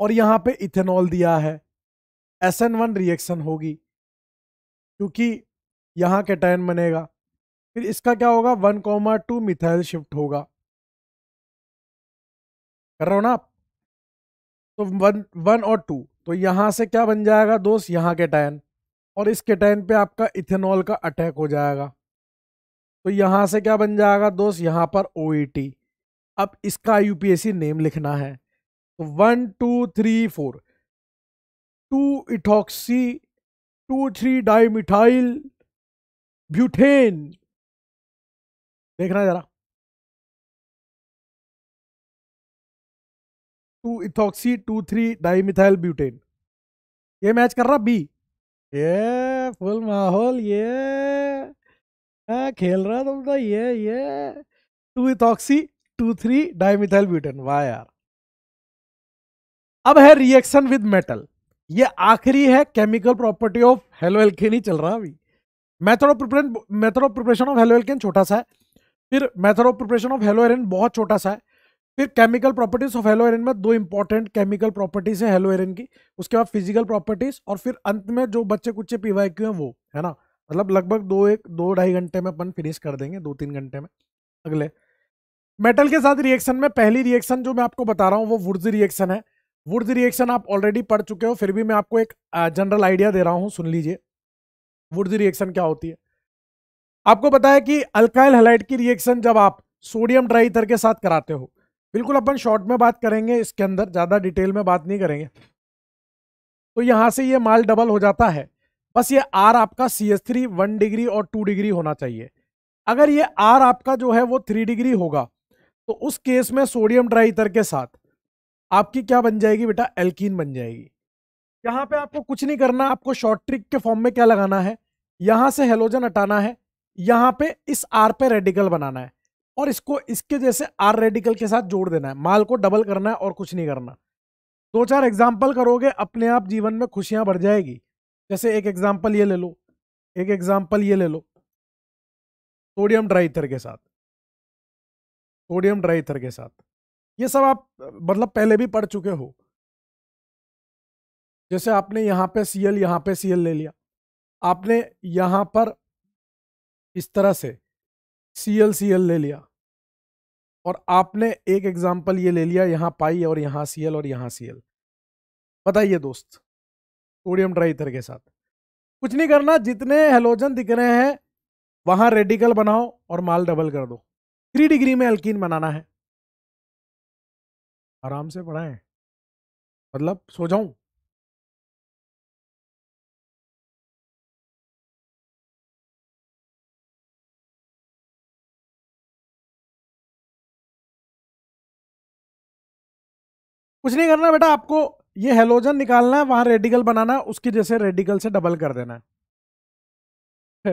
और यहाँ पे इथेनॉल दिया है एस एन वन रिएक्शन होगी क्योंकि यहाँ कैटायन बनेगा फिर इसका क्या होगा one comma two methyl shift होगा कर रहे हो ना आप तो वन वन और टू तो यहाँ से क्या बन जाएगा दोस्त यहाँ कैटायन और इस कैटायन पे आपका इथेनॉल का अटैक हो जाएगा तो यहाँ से क्या बन जाएगा दोस्त यहाँ पर ओ e अब इसका यूपीएससी नेम लिखना है तो one two three four two ethoxy two three dimethyl butane देखना जरा two ethoxy two three dimethyl butane ये मैच कर रहा बी ये फुल माहौल ये आ, हाँ, खेल रहा तुम तो ये ये two ethoxy two three dimethyl butane वाह यार अब है रिएक्शन विद मेटल ये आखिरी है chemical property of hello alkane ही चल रहा अभी method of preparation method of preparation of hello alkane छोटा सा है फिर method of preparation of hello arene बहुत छोटा सा है फिर chemical properties of hello arene में दो इंपॉर्टेंट केमिकल प्रॉपर्टीज है हेलो एरिन की उसके बाद फिजिकल प्रॉपर्टीज और फिर अंत में जो बच्चे कुच्चे पीवाई क्यू है वो है ना मतलब लगभग दो एक दो ढाई घंटे में अपन फिनिश कर देंगे दो तीन घंटे में अगले मेटल के साथ रिएक्शन में पहली रिएक्शन जो मैं आपको बता रहा हूँ वो वुड्स रिएक्शन है वुड्स रिएक्शन आप ऑलरेडी पढ़ चुके हो फिर भी मैं आपको एक जनरल आइडिया दे रहा हूं सुन लीजिए वुड्स रिएक्शन क्या होती है आपको पता है कि अल्काइल हेलाइट की रिएक्शन जब आप सोडियम ड्राइथर के साथ कराते हो बिल्कुल अपन शॉर्ट में बात करेंगे इसके अंदर ज़्यादा डिटेल में बात नहीं करेंगे तो यहां से ये माल डबल हो जाता है बस ये आर आपका C S three one degree और टू डिग्री होना चाहिए अगर ये आर आपका जो है वो थ्री डिग्री होगा तो उस केस में सोडियम ड्राइथर के साथ आपकी क्या बन जाएगी बेटा एल्कीन बन जाएगी यहाँ पे आपको कुछ नहीं करना आपको शॉर्ट ट्रिक के फॉर्म में क्या लगाना है यहाँ से हेलोजन हटाना है यहाँ पे इस आर पे रेडिकल बनाना है और इसको इसके जैसे आर रेडिकल के साथ जोड़ देना है माल को डबल करना है और कुछ नहीं करना दो चार एग्जाम्पल करोगे अपने आप जीवन में खुशियाँ बढ़ जाएगी जैसे एक एग्जाम्पल ये ले लो एक एग्जाम्पल ये ले लो सोडियम ड्राइथर के साथ सोडियम ड्राइथर के साथ ये सब आप मतलब पहले भी पढ़ चुके हो जैसे आपने यहां पे सीएल यहां पे सीएल ले लिया आपने यहां पर इस तरह से सीएल सीएल ले लिया और आपने एक एग्जाम्पल ये ले लिया यहां पाई और यहां सीएल और यहां सीएल बताइए दोस्त सोडियम ड्राइथर के साथ कुछ नहीं करना जितने हेलोजन दिख रहे हैं वहां रेडिकल बनाओ और माल डबल कर दो थ्री डिग्री में एल्किन बनाना है आराम से पढ़ाएं मतलब सो जाऊं कुछ नहीं करना बेटा आपको ये हेलोजन निकालना है वहां रेडिकल बनाना है उसकी जैसे रेडिकल से डबल कर देना है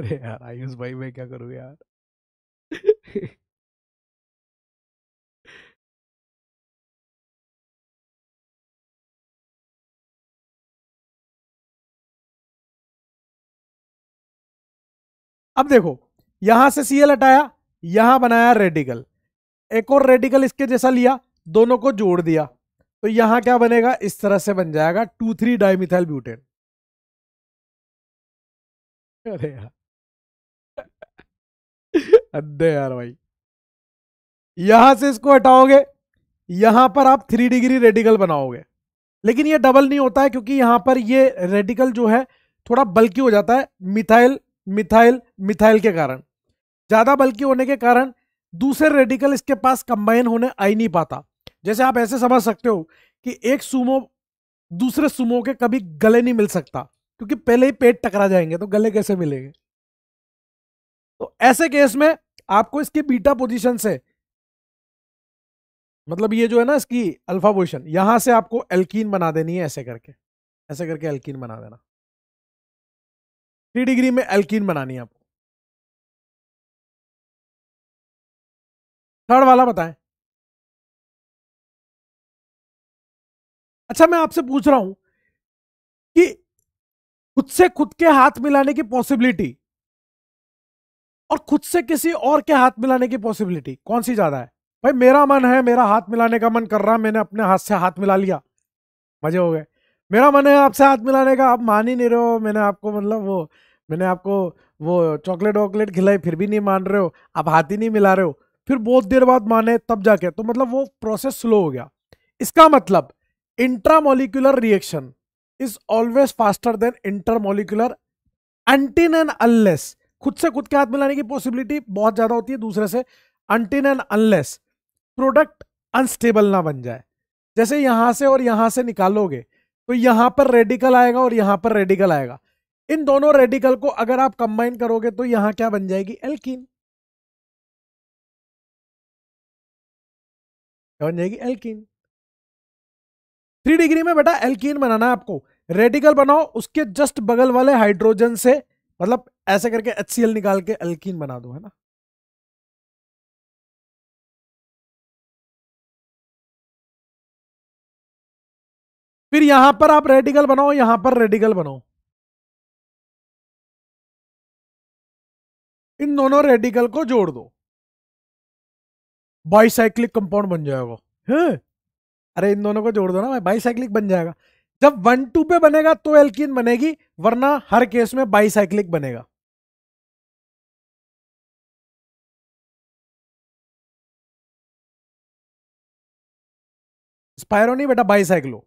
अरे यार आयुष भाई मैं क्या करूँ यार अब देखो यहां से सीएल हटाया यहां बनाया रेडिकल एक और रेडिकल इसके जैसा लिया दोनों को जोड़ दिया तो यहां क्या बनेगा इस तरह से बन जाएगा टू थ्री डायमिथाइल ब्यूटेन अरे यार अद्दे यार भाई यहां से इसको हटाओगे यहां पर आप थ्री डिग्री रेडिकल बनाओगे लेकिन ये डबल नहीं होता है क्योंकि यहां पर ये रेडिकल जो है थोड़ा बल्कि हो जाता है मिथाइल मिथाइल मिथाइल के कारण ज़्यादा बल्कि होने के कारण दूसरे रेडिकल इसके पास कंबाइन होने आ ही नहीं पाता जैसे आप ऐसे समझ सकते हो कि एक सुमो दूसरे सुमो के कभी गले नहीं मिल सकता क्योंकि पहले ही पेट टकरा जाएंगे तो गले कैसे मिलेंगे तो ऐसे केस में आपको इसके बीटा पोजीशन से मतलब ये जो है ना इसकी अल्फा पोजिशन यहां से आपको एल्कीन बना देनी है ऐसे करके ऐसे करके एल्कीन बना देना थ्री डिग्री में एल्किन बनानी है आपको थर्ड वाला बताएं अच्छा मैं आपसे पूछ रहा हूं कि खुद से खुद के हाथ मिलाने की पॉसिबिलिटी और खुद से किसी और के हाथ मिलाने की पॉसिबिलिटी कौन सी ज्यादा है भाई मेरा मन है मेरा हाथ मिलाने का मन कर रहा है मैंने अपने हाथ से हाथ मिला लिया मजे हो गए मेरा मन है आपसे हाथ मिलाने का आप मान ही नहीं रहे हो मैंने आपको मतलब वो मैंने आपको वो चॉकलेट वॉकलेट खिलाई फिर भी नहीं मान रहे हो आप हाथ ही नहीं मिला रहे हो फिर बहुत देर बाद माने तब जाके तो मतलब वो प्रोसेस स्लो हो गया इसका मतलब intramolecular reaction is always faster than intermolecular until and unless खुद से खुद के हाथ मिलाने की पॉसिबिलिटी बहुत ज़्यादा होती है दूसरे से until and unless product unstable ना बन जाए जैसे यहाँ से और यहाँ से निकालोगे तो यहाँ पर रेडिकल आएगा और यहाँ पर रेडिकल आएगा इन दोनों रेडिकल को अगर आप कंबाइन करोगे तो यहां क्या बन जाएगी एल्किन क्या बन जाएगी एल्किन थ्री डिग्री में बेटा एल्किन बनाना है आपको रेडिकल बनाओ उसके जस्ट बगल वाले हाइड्रोजन से मतलब ऐसे करके एच निकाल के एल्किन बना दो है ना फिर यहां पर आप रेडिकल बनाओ यहां पर रेडिकल बनाओ इन दोनों रेडिकल को जोड़ दो बाईसाइक्लिक कंपाउंड बन जाएगा है अरे इन दोनों को जोड़ दो ना भाई बाईसाइक्लिक बन जाएगा जब वन टू पे बनेगा तो एल्किन बनेगी वरना हर केस में बाईसाइक्लिक बनेगा स्पायरो नहीं बेटा बाईसाइक्लो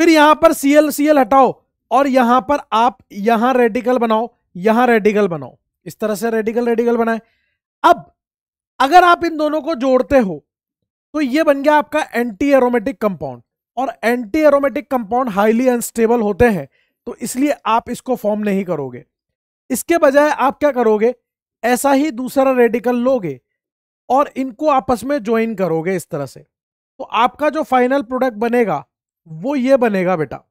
फिर यहां पर सीएल सीएल हटाओ और यहां पर आप यहां रेडिकल बनाओ यहां रेडिकल बनाओ इस तरह से रेडिकल रेडिकल बनाए अब अगर आप इन दोनों को जोड़ते हो तो ये बन गया आपका एंटी एरोमेटिक कंपाउंड और anti aromatic compound highly unstable होते हैं तो इसलिए आप इसको फॉर्म नहीं करोगे इसके बजाय आप क्या करोगे ऐसा ही दूसरा रेडिकल लोगे और इनको आपस में ज्वाइन करोगे इस तरह से तो आपका जो फाइनल प्रोडक्ट बनेगा वो ये बनेगा बेटा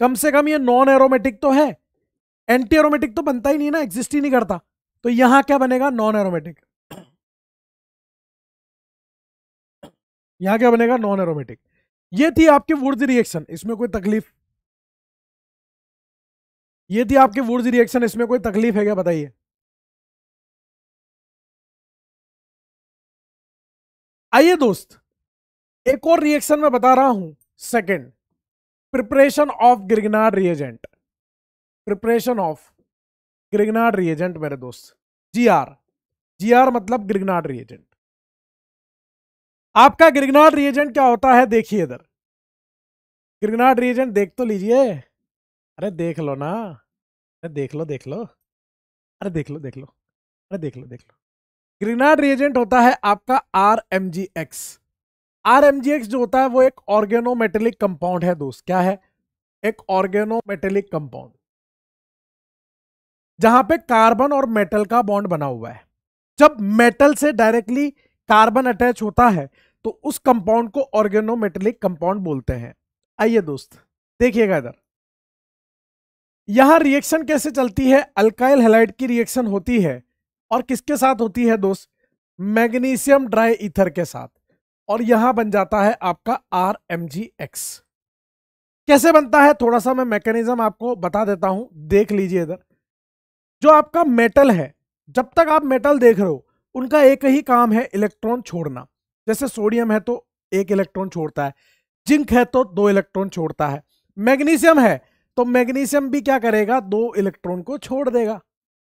कम से कम ये नॉन एरोमेटिक तो है एंटी एरोमेटिक तो बनता ही नहीं ना एग्जिस्ट ही नहीं करता तो यहां क्या बनेगा नॉन एरोमेटिक यहां क्या बनेगा नॉन एरोमेटिक ये थी आपके वुड्स रिएक्शन इसमें कोई तकलीफ ये थी आपके वुड्स रिएक्शन इसमें कोई तकलीफ है क्या बताइए आइए दोस्त एक और रिएक्शन में बता रहा हूं second preparation of Grignard reagent preparation of Grignard reagent मेरे दोस्त जी आर जी आर मतलब ग्रिगनार रिएजेंट आपका ग्रिगनार रिएजेंट क्या होता है देखिए इधर ग्रिगनार रिएजेंट देख तो लीजिए अरे देख लो ना अरे देख लो देख लो अरे देख लो देख लो अरे देख लो देख लो ग्रिगनार रिएजेंट होता है आपका R M G X R जो होता है वो एक ऑर्गेनोमेटेलिक कंपाउंड है दोस्त क्या है एक ऑर्गेनोमेटेलिक कंपाउंड जहां पे कार्बन और मेटल का बॉन्ड बना हुआ है जब मेटल से डायरेक्टली कार्बन अटैच होता है तो उस कंपाउंड को ऑर्गेनोमेटेलिक कंपाउंड बोलते हैं आइए दोस्त देखिएगा इधर यहां रिएक्शन कैसे चलती है अल्काइल हेलाइट की रिएक्शन होती है और किसके साथ होती है दोस्त मैग्नीशियम ड्राई ईथर के साथ और यहां बन जाता है आपका आर एम जी एक्स कैसे बनता है थोड़ा सा मैं मैकेनिज्म आपको बता देता हूं देख लीजिए इधर जो आपका मेटल है जब तक आप मेटल देख रहे हो उनका एक ही काम है इलेक्ट्रॉन छोड़ना जैसे सोडियम है तो एक इलेक्ट्रॉन छोड़ता है जिंक है तो दो इलेक्ट्रॉन छोड़ता है मैग्नीशियम है तो मैग्नीशियम भी क्या करेगा दो इलेक्ट्रॉन को छोड़ देगा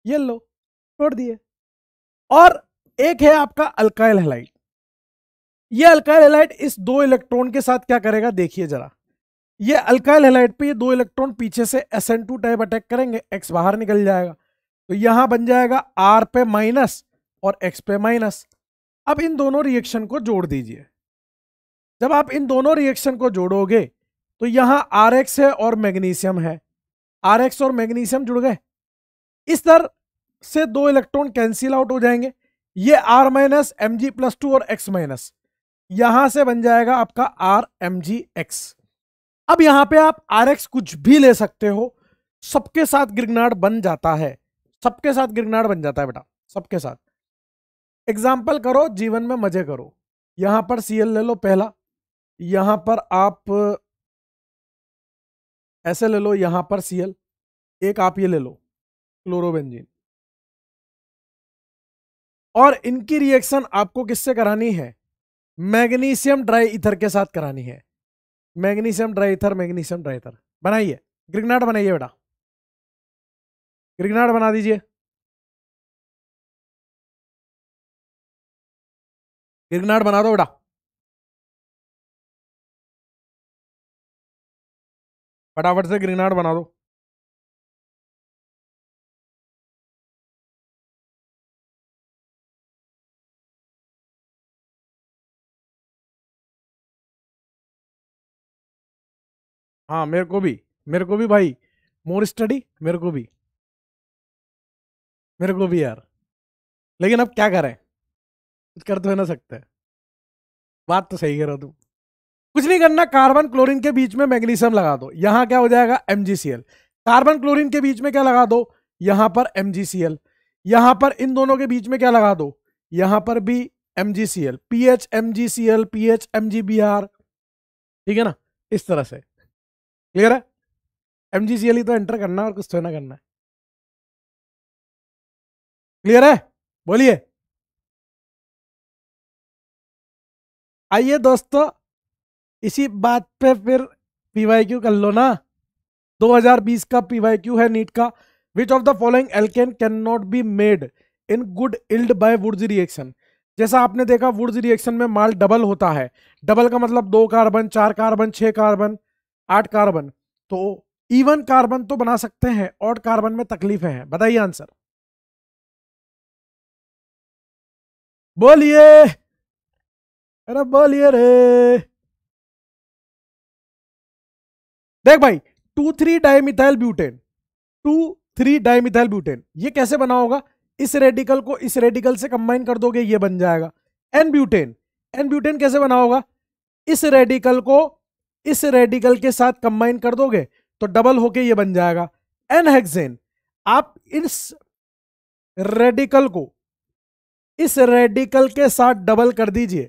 ये लो छोड़ दिए और एक है आपका अल्काइल हेलाइट ये अल्काइल हेलाइट इस दो इलेक्ट्रॉन के साथ क्या करेगा देखिए जरा ये अल्काइल हेलाइट पे ये दो इलेक्ट्रॉन पीछे से S N two type attack करेंगे एक्स बाहर निकल जाएगा तो यहां बन जाएगा आर पे माइनस और एक्स पे माइनस अब इन दोनों रिएक्शन को जोड़ दीजिए जब आप इन दोनों रिएक्शन को जोड़ोगे तो यहां आर एक्स है और मैग्नीशियम है आर एक्स और मैग्नीशियम जुड़ गए इस तरह से दो इलेक्ट्रॉन कैंसिल आउट हो जाएंगे ये R minus M G plus two और एक्स माइनस यहां से बन जाएगा आपका आर एम जी एक्स अब यहां पे आप आर एक्स कुछ भी ले सकते हो सबके साथ गिरगनाड बन जाता है सबके साथ गिरगनाड बन जाता है बेटा सबके साथ एग्जाम्पल करो जीवन में मजे करो यहां पर सीएल ले लो पहला यहां पर आप ऐसे ले लो यहां पर सीएल एक आप ये ले लो क्लोरोबेंजीन और इनकी रिएक्शन आपको किससे करानी है मैग्नीशियम ड्राई इथर के साथ करानी है magnesium dry ether magnesium dry ether बनाइए ग्रिगनाड बनाइए बेटा ग्रिगनाड बना दीजिए ग्रिगनाड बना दो बेटा फटाफट से ग्रिगनाड बना दो हाँ मेरे को भी मेरे को भी भाई मोर स्टडी मेरे को भी मेरे को भी यार लेकिन अब क्या करें कुछ कर तो है ना सकते बात तो सही कह रहा तू कुछ नहीं करना कार्बन क्लोरीन के बीच में मैग्नीशियम लगा दो यहां क्या हो जाएगा एम कार्बन क्लोरीन के बीच में क्या लगा दो यहां पर एम यहां पर इन दोनों के बीच में क्या लगा दो यहां पर भी M G C L P H M G C L P H M G B R ठीक है ना इस तरह से क्लियर है एम जी सी एल तो एंटर करना है और कुछ तो ना करना है क्लियर है बोलिए आइए दोस्तों इसी बात पे फिर पीवाईक्यू कर लो ना 2020 का पीवाईक्यू है नीट का which of the following alkane can not be made in good yield by Wurtz reaction जैसा आपने देखा वुड्स रिएक्शन में माल डबल होता है डबल का मतलब दो कार्बन चार कार्बन छः कार्बन आठ कार्बन तो इवन कार्बन तो बना सकते हैं ऑड कार्बन में तकलीफें हैं बताइए आंसर बोलिए अरे बोलिए रे देख भाई two three dimethyl butane two three dimethyl butane ये कैसे बना होगा इस रेडिकल को इस रेडिकल से कंबाइन कर दोगे ये बन जाएगा एन ब्यूटेन एन ब्यूटेन कैसे बना होगा इस रेडिकल को इस रेडिकल के साथ कंबाइन कर दोगे तो डबल होके ये बन जाएगा एन हेक्सेन आप इस रेडिकल को इस रेडिकल के साथ डबल कर दीजिए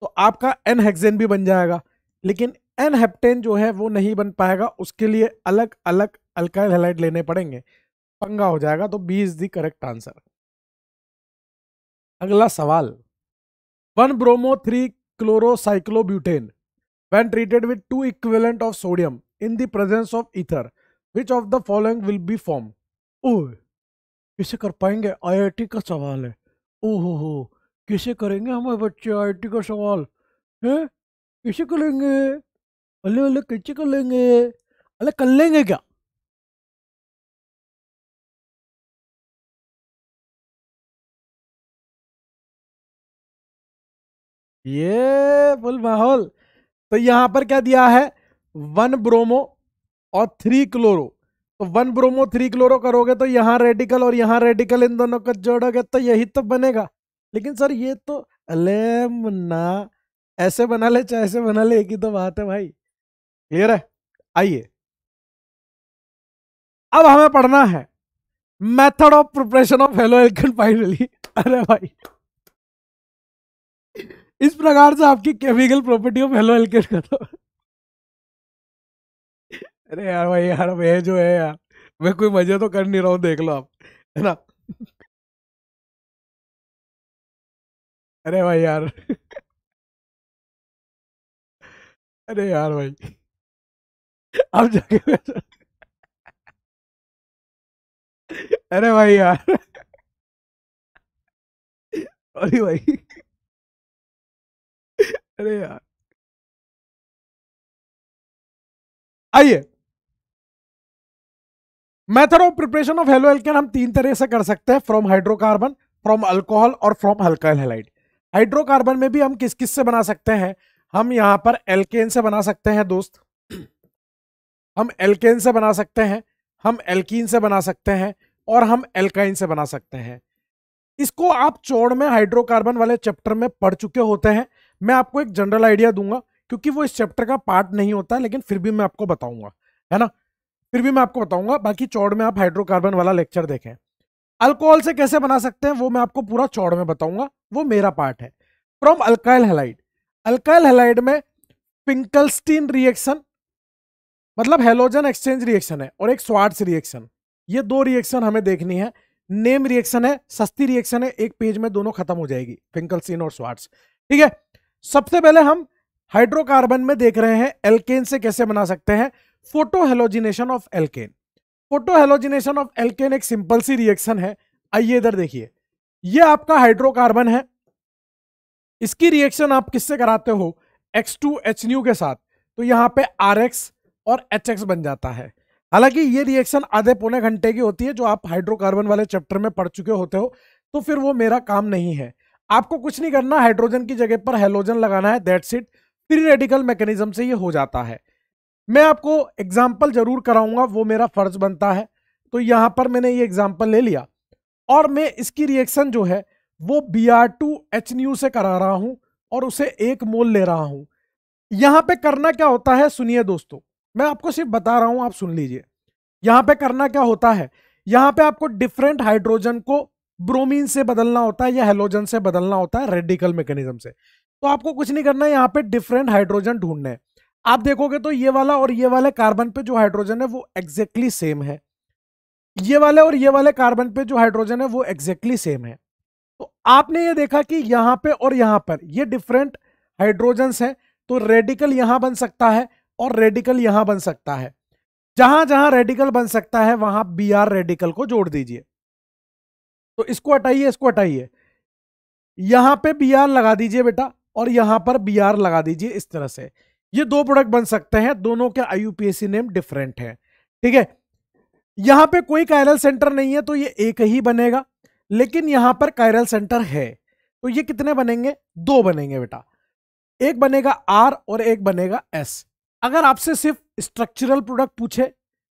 तो आपका एन हेक्सेन भी बन जाएगा लेकिन एन हेप्टेन जो है वो नहीं बन पाएगा उसके लिए अलग अलग अल्काइल हेलाइट लेने पड़ेंगे पंगा हो जाएगा तो B is the correct answer अगला सवाल one bromo three chlorocyclobutane when treated with two equivalent of sodium in the presence of ether which of the following will be formed ओह किसे कर पाएंगे आईआईटी का सवाल है ओहो हो किसे करेंगे हमारे बच्चे आईआईटी का सवाल है किसे कर लेंगे अल्ले अल्ले कैसे कर लेंगे अल्ले कर लेंगे क्या ये फुल माहौल तो यहां पर क्या दिया है वन ब्रोमो और थ्री क्लोरो तो वन ब्रोमो थ्री क्लोरो करोगे तो यहाँ रेडिकल और यहाँ रेडिकल इन दोनों का जोड़ोगे तो यही तो बनेगा लेकिन सर ये तो अलेम ना ऐसे बना ले चाहे ऐसे बना ले एक ही तो बात है भाई क्लियर है आइए अब हमें पढ़ना है method of preparation of halo alkane finally अरे भाई इस प्रकार से आपकी केमिकल प्रॉपर्टी ऑफ हेलो एल्के अरे यार भाई यार वह जो है यार मैं कोई मजे तो कर नहीं रहा हूँ देख लो आप है ना अरे भाई यार अरे यार भाई आप जाके अरे भाई यार अरे भाई अरे यार आइए method of preparation of hello alkane हम तीन तरह से कर सकते हैं फ्रॉम हाइड्रोकार्बन फ्रॉम अल्कोहल और फ्रॉम अल्काइल हेलाइट हाइड्रोकार्बन में भी हम किस किस से बना सकते हैं हम यहां पर एल्केन से बना सकते हैं दोस्त हम एल्केन से बना सकते हैं हम एल्कीन से बना सकते हैं और हम एल्काइन से बना सकते हैं इसको आप चौड़ में हाइड्रोकार्बन वाले चैप्टर में पढ़ चुके होते हैं मैं आपको एक जनरल आइडिया दूंगा क्योंकि वो इस चैप्टर का पार्ट नहीं होता लेकिन फिर भी मैं आपको बताऊंगा है ना फिर भी मैं आपको बताऊंगा बाकी चौड़ में आप हाइड्रोकार्बन वाला लेक्चर देखें अल्कोहल से कैसे बना सकते हैं वो मैं आपको पूरा चौड़ में बताऊंगा वो मेरा पार्ट है from alkyl halide alkyl halide में पिंकलस्टीन रिएक्शन मतलब हेलोजन एक्सचेंज रिएक्शन है और एक स्वार्ट्स रिएक्शन ये दो रिएक्शन हमें देखनी है नेम रिएक्शन है सस्ती रिएक्शन है एक पेज में दोनों खत्म हो जाएगी पिंकलस्टीन और स्वार्ट्स ठीक है सबसे पहले हम हाइड्रोकार्बन में देख रहे हैं एल्केन से कैसे बना सकते हैं photo halogenation of alkane photo halogenation of alkane एक सिंपल सी रिएक्शन है आइए इधर देखिए ये आपका हाइड्रोकार्बन है इसकी रिएक्शन आप किससे कराते हो एक्स टू एच न्यू के साथ तो यहाँ पे आर एक्स और एच एक्स बन जाता है हालांकि ये रिएक्शन आधे पौने घंटे की होती है जो आप हाइड्रोकार्बन वाले चैप्टर में पढ़ चुके होते हो तो फिर वो मेरा काम नहीं है आपको कुछ नहीं करना हाइड्रोजन की जगह पर हेलोजन लगाना है that's it free radical mechanism से ये हो जाता है मैं आपको एग्जाम्पल जरूर कराऊंगा वो मेरा फर्ज बनता है तो यहाँ पर मैंने ये एग्जाम्पल ले लिया और मैं इसकी रिएक्शन जो है वो B R two H nu से करा रहा हूँ और उसे एक मोल ले रहा हूँ यहाँ पे करना क्या होता है सुनिए दोस्तों मैं आपको सिर्फ बता रहा हूँ आप सुन लीजिए यहाँ पे करना क्या होता है यहाँ पे आपको डिफरेंट हाइड्रोजन को ब्रोमीन से बदलना होता है या हेलोजन से बदलना होता है रेडिकल मैकेनिज्म से तो आपको कुछ नहीं करना है यहाँ पे डिफरेंट हाइड्रोजन ढूंढने आप देखोगे तो ये वाला और ये वाले कार्बन पे जो हाइड्रोजन है वो एग्जैक्टली exactly सेम है ये वाले और ये वाले कार्बन पे जो हाइड्रोजन है वो एग्जैक्टली exactly सेम है तो आपने ये देखा कि यहाँ पे और यहाँ पर ये डिफरेंट हाइड्रोजन है तो रेडिकल यहाँ बन सकता है और रेडिकल यहाँ बन सकता है जहां जहां रेडिकल बन सकता है वहां बी आर रेडिकल को जोड़ दीजिए तो इसको हटाइए इसको हटाइए यहां पे बी आर लगा दीजिए बेटा और यहां पर बी आर लगा दीजिए इस तरह से ये दो प्रोडक्ट बन सकते हैं दोनों के आई नेम डिफरेंट है ठीक है यहां पे कोई कायरल सेंटर नहीं है तो ये एक ही बनेगा लेकिन यहां पर कायरल सेंटर है तो ये कितने बनेंगे दो बनेंगे बेटा एक बनेगा आर और एक बनेगा एस अगर आपसे सिर्फ स्ट्रक्चरल प्रोडक्ट पूछे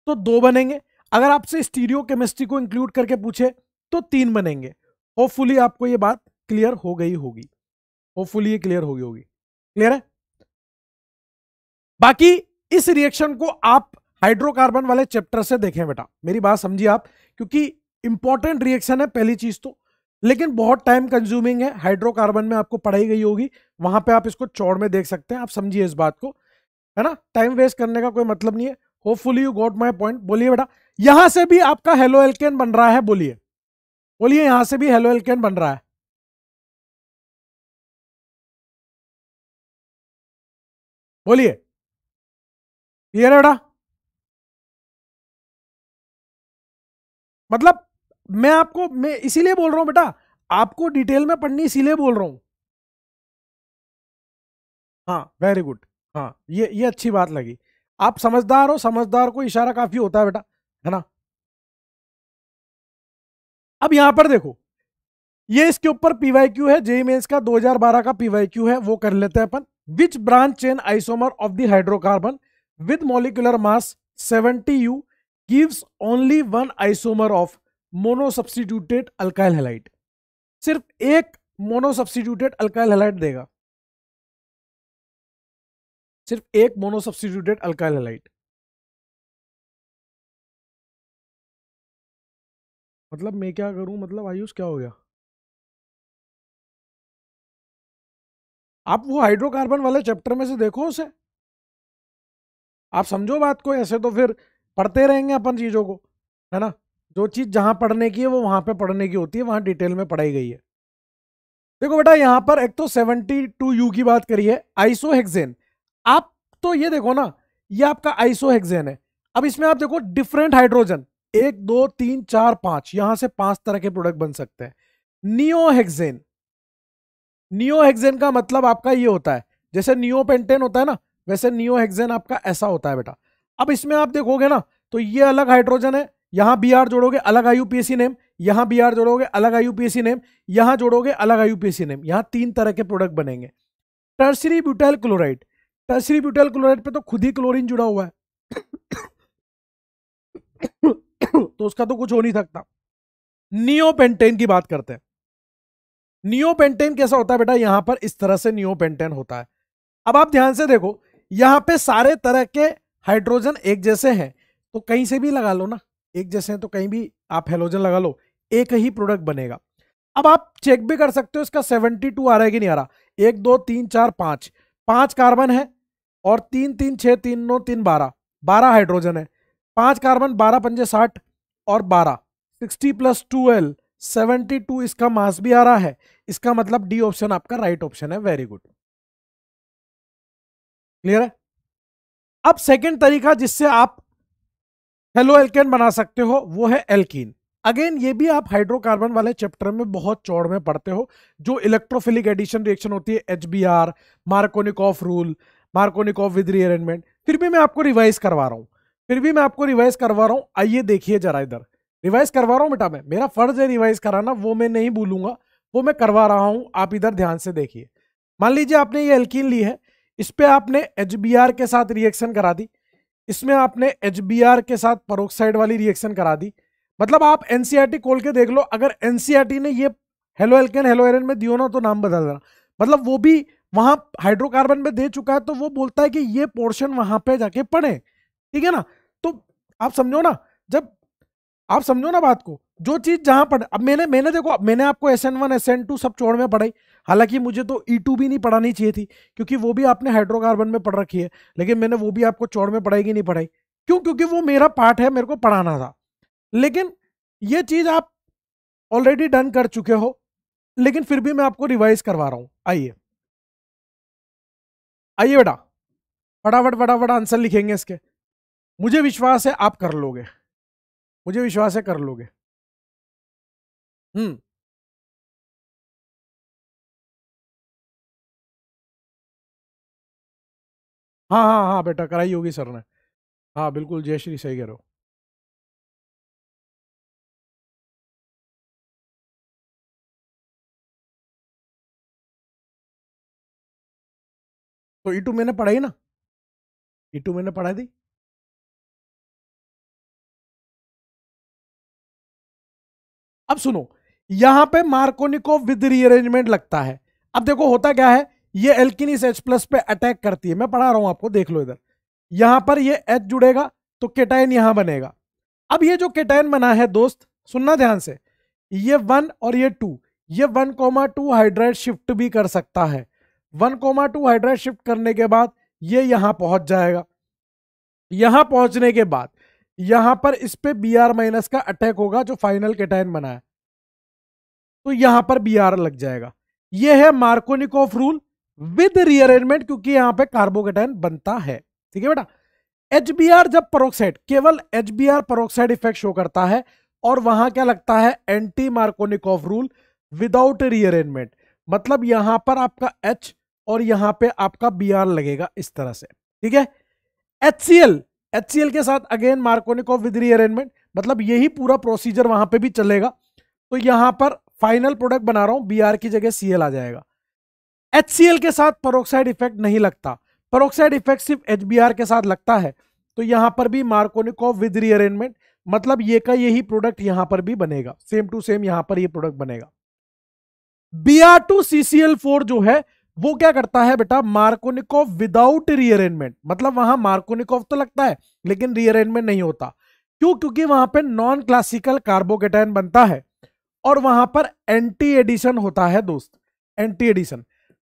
तो दो बनेंगे अगर आपसे स्टीरियो केमिस्ट्री को इंक्लूड करके पूछे तो तीन बनेंगे होपफुली आपको ये बात क्लियर हो गई होगी होपफुली ये क्लियर हो गई होगी क्लियर है बाकी इस रिएक्शन को आप हाइड्रोकार्बन वाले चैप्टर से देखें बेटा मेरी बात समझिए आप क्योंकि इंपॉर्टेंट रिएक्शन है पहली चीज तो लेकिन बहुत टाइम कंज्यूमिंग है हाइड्रोकार्बन में आपको पढ़ाई गई होगी वहां पे आप इसको चौड़ में देख सकते हैं आप समझिए इस बात को है ना टाइम वेस्ट करने का कोई मतलब नहीं है hopefully you got my point बोलिए बेटा यहां से भी आपका हेलो एल्केन बन रहा है बोलिए बोलिए यहां से भी हेलो एल्केन बन रहा है बोलिए क्लियर है बेटा मतलब मैं आपको मैं इसीलिए बोल रहा हूं बेटा आपको डिटेल में पढ़नी इसीलिए बोल रहा हूं हाँ वेरी गुड हाँ ये ये अच्छी बात लगी आप समझदार हो समझदार को इशारा काफी होता है बेटा है ना अब यहां पर देखो ये इसके ऊपर पीवाई क्यू है जेई मेन्स का 2012 का पीवाई क्यू है वो कर लेते हैं अपन which branch chain isomer of the hydrocarbon with molecular mass 70 u gives only one isomer of mono substituted alkyl halide सिर्फ एक मोनो सब्सटीट्यूटेड अल्काइल हेलाइट देगा सिर्फ एक मोनो सब्सटीट्यूटेड अल्काइल हेलाइट मतलब मैं क्या करूं मतलब आयुष क्या हो गया आप वो हाइड्रोकार्बन वाले चैप्टर में से देखो उसे आप समझो बात को ऐसे तो फिर पढ़ते रहेंगे अपन चीज़ों को है ना जो चीज़ जहां पढ़ने की है वो वहां पे पढ़ने की होती है वहां डिटेल में पढ़ाई गई है देखो बेटा यहां पर एक तो सेवनटी टू यू की बात करी है आइसो आप तो ये देखो ना ये आपका आइसो है अब इसमें आप देखो डिफरेंट हाइड्रोजन एक दो तीन चार पांच यहां से पांच तरह के प्रोडक्ट बन सकते हैं नियो हेक्सेन नियो हेक्सेन का मतलब आपका ये होता है जैसे नियो पेंटेन होता है ना वैसे नियो हेक्सेन आपका ऐसा होता है बेटा अब इसमें आप देखोगे ना तो ये अलग हाइड्रोजन है यहां बी आर जोड़ोगे अलग आईयूपीएसी नेम यहां बी आर जोड़ोगे अलग आईयूपीएसी नेम यहां जोड़ोगे अलग आईयूपीएसी नेम यहां तीन तरह के प्रोडक्ट बनेंगे tertiary butyl chloride tertiary butyl chloride पे तो खुद ही क्लोरीन जुड़ा हुआ है तो उसका तो कुछ हो नहीं सकता नियोपेंटेन की बात करते हैं नियोपेंटेन कैसा होता है बेटा यहां पर इस तरह से नियोपेंटेन होता है अब आप ध्यान से देखो यहां पे सारे तरह के हाइड्रोजन एक जैसे हैं तो कहीं से भी लगा लो ना एक जैसे हैं तो कहीं भी आप हेलोजन लगा लो एक ही प्रोडक्ट बनेगा अब आप चेक भी कर सकते हो इसका सेवनटी आ रहा है कि नहीं आ रहा एक दो तीन चार पांच पांच कार्बन है और तीन तीन छह तीन नौ तीन बारह बारह हाइड्रोजन है पांच कार्बन बारह पंजे साठ और बारह sixty plus twelve seventy two इसका मास भी आ रहा है इसका मतलब डी ऑप्शन आपका राइट ऑप्शन है वेरी गुड क्लियर है अब सेकेंड तरीका जिससे आप हेलो एल्केन बना सकते हो वो है एल्कीन अगेन ये भी आप हाइड्रोकार्बन वाले चैप्टर में बहुत चौड़ में पढ़ते हो जो इलेक्ट्रोफिलिक एडिशन रिएक्शन होती है H B R Markovnikov rule Markovnikov with rearrangement फिर भी मैं आपको रिवाइज करवा रहा हूँ फिर भी मैं आपको रिवाइज करवा रहा हूँ आइए देखिए जरा इधर रिवाइज करवा रहा हूँ बेटा मैं मेरा फर्ज है रिवाइज कराना वो मैं नहीं भूलूंगा वो मैं करवा रहा हूँ आप इधर ध्यान से देखिए मान लीजिए आपने ये एल्किन ली है इस पर आपने एच के साथ रिएक्शन करा दी इसमें आपने एच के साथ परोक्साइड वाली रिएक्शन करा दी मतलब आप एनसीआरटी e खोल के देख लो अगर एन e ने ये हेलो एल्केन हेलो एरन में दियो ना तो नाम बदल देना मतलब वो भी वहां हाइड्रोकार्बन में दे चुका है तो वो बोलता है कि ये पोर्शन वहां पे जाके पड़े ठीक है ना आप समझो ना जब आप समझो ना बात को जो चीज जहां पढ़ अब मैंने मैंने देखो मैंने आपको S N one S N two सब चोड़ में पढ़ाई हालांकि मुझे तो ई e टू भी नहीं पढ़ानी चाहिए थी क्योंकि वो भी आपने हाइड्रोकार्बन में पढ़ रखी है लेकिन मैंने वो भी आपको चौड़ में पढ़ाई की नहीं पढ़ाई क्यों क्योंकि वो मेरा पार्ट है मेरे को पढ़ाना था लेकिन ये चीज आप ऑलरेडी डन कर चुके हो लेकिन फिर भी मैं आपको रिवाइज करवा रहा हूं आइए आइए बेटा फटाफट फटाफट आंसर लिखेंगे इसके मुझे विश्वास है आप कर लोगे मुझे विश्वास है कर लोगे हम्म हाँ हाँ हाँ बेटा कराई होगी सर ने हाँ बिल्कुल जय श्री सही कह रहे हो तो ई टू मैंने पढ़ाई ना ई टू मैंने पढ़ा दी अब सुनो यहां पे मार्कोनी को विद रीअरेंजमेंट लगता है अब देखो होता क्या है ये एल्किनिस एच प्लस पे अटैक करती है मैं पढ़ा रहा हूं आपको देख लो इधर यहां पर ये एच जुड़ेगा तो केटाइन यहां बनेगा अब ये जो केटाइन बना है दोस्त सुनना ध्यान से ये वन और ये टू ये one comma two hydride shift भी कर सकता है one comma two hydride shift करने के बाद ये यहां पहुंच जाएगा यहां पहुंचने के बाद यहां पर इस पे बी आर माइनस का अटैक होगा जो फाइनल कैटाइन बना है तो यहां पर बी आर लग जाएगा यह है मार्कोनिकॉफ रूल विद रीअरेंजमेंट क्योंकि यहां पे कार्बोकेटाइन बनता है ठीक है बेटा एच बी आर जब परोक्साइड केवल H B R peroxide effect show करता है और वहां क्या लगता है anti Markovnikov rule without rearrangement मतलब यहां पर आपका एच और यहां पे आपका बी आर लगेगा इस तरह से ठीक है एच सी एल एच के साथ again Markovnikov with rearrangement मतलब यही पूरा प्रोसीजर वहां पे भी चलेगा तो यहां पर फाइनल प्रोडक्ट बना रहा हूं बी की जगह सी आ जाएगा एच के साथ परोक्साइड इफेक्ट नहीं लगता परोक्साइड इफेक्ट सिर्फ एच के साथ लगता है तो यहां पर भी मार्कोनिक ऑफ विद रीअरेंजमेंट मतलब ये का यही प्रोडक्ट यहां पर भी बनेगा सेम टू सेम यहां पर ये प्रोडक्ट बनेगा B R two C C L four जो है वो क्या करता है बेटा मार्कोनिकोव विदाउट रीअरेंजमेंट मतलब वहां मार्कोनिकोव तो लगता है लेकिन रीअरेंजमेंट नहीं होता क्यों क्योंकि वहां पे नॉन क्लासिकल कार्बोकेटाइन बनता है और वहां पर एंटी एडिशन होता है दोस्त एंटी एडिशन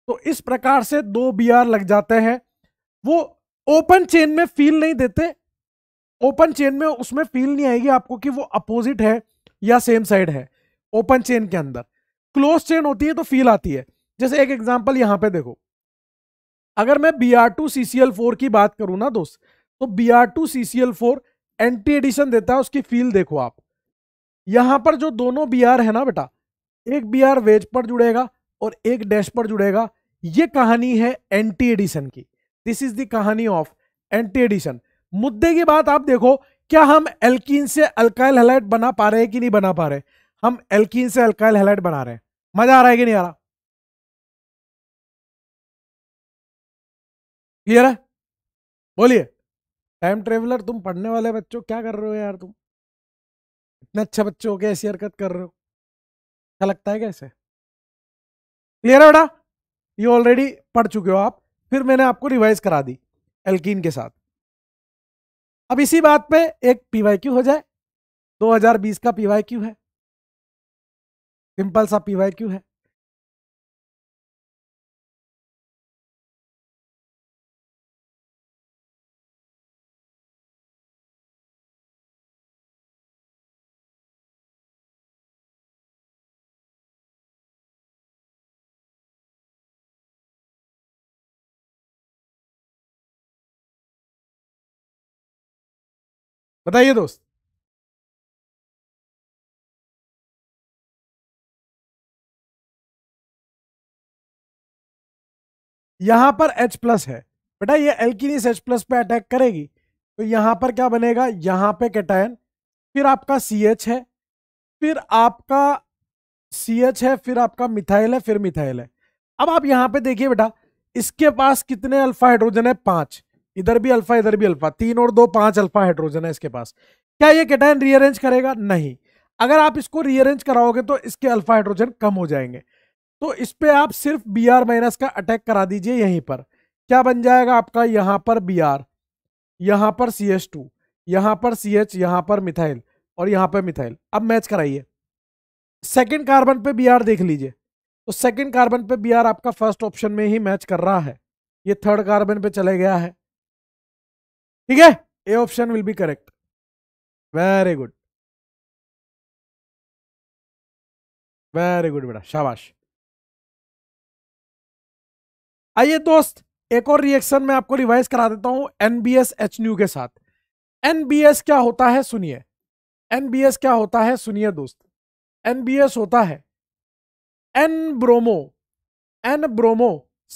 तो इस प्रकार से दो बी लग जाते हैं वो ओपन चेन में फील नहीं देते ओपन चेन में उसमें फील नहीं आएगी आपको कि वो अपोजिट है या सेम साइड है ओपन चेन के अंदर क्लोज चेन होती है तो फील आती है जैसे एक एग्जाम्पल यहां पे देखो अगर मैं B R two C C L four की बात करूं ना दोस्त तो B R two C C L four anti addition देता है उसकी फील देखो आप यहां पर जो दोनों बी आर है ना बेटा एक बी आर वेज पर जुड़ेगा और एक डैश पर जुड़ेगा ये कहानी है एंटी एडिशन की दिस इज द कहानी ऑफ एंटी एडिशन मुद्दे की बात आप देखो क्या हम एल्किन से अल्काइल हेलाइट बना पा रहे हैं कि नहीं बना पा रहे हम एल्किन से अल्काइल हेलाइट बना रहे हैं मजा आ रहा है कि नहीं आ रहा क्लियर है बोलिए टाइम ट्रेवलर तुम पढ़ने वाले बच्चों क्या कर रहे हो यार तुम इतने अच्छे बच्चे हो गए ऐसी हरकत कर रहे हो क्या लगता है कैसे क्लियर है बेटा ये ऑलरेडी पढ़ चुके हो आप फिर मैंने आपको रिवाइज करा दी एल्किन के साथ अब इसी बात पे एक पीवाईक्यू हो जाए 2020 का पीवाईक्यू है सिंपल सा पीवाईक्यू है बताइए दोस्त यहां पर H प्लस है बेटा ये एल्किनिस H प्लस पे अटैक करेगी तो यहां पर क्या बनेगा यहां पे कैटायन फिर आपका सी एच है फिर आपका सी एच है फिर आपका मिथाइल है फिर मिथाइल है अब आप यहां पे देखिए बेटा इसके पास कितने अल्फा हाइड्रोजन है पांच इधर भी अल्फा इधर भी अल्फा तीन और दो पांच अल्फा हाइड्रोजन है इसके पास क्या ये कैटाइन रीअरेंज करेगा नहीं अगर आप इसको रीअरेंज कराओगे तो इसके अल्फा हाइड्रोजन कम हो जाएंगे तो इस पर आप सिर्फ बी आर माइनस का अटैक करा दीजिए यहीं पर क्या बन जाएगा आपका यहाँ पर बी आर यहाँ पर सी एच टू यहाँ पर सी एच यहाँ पर मिथाइल और यहाँ पर मिथाइल अब मैच कराइए सेकेंड कार्बन पे बी आर देख लीजिए तो सेकेंड कार्बन पे बी आर आपका फर्स्ट ऑप्शन में ही मैच कर रहा है ये थर्ड कार्बन पे चले गया है ठीक है A option will be correct very good very good बेटा शाबाश आइए दोस्त एक और रिएक्शन में आपको रिवाइज करा देता हूं एनबीएस एच न्यू के साथ एनबीएस क्या होता है सुनिए एनबीएस क्या होता है सुनिए दोस्त एनबीएस होता है N bromo N bromo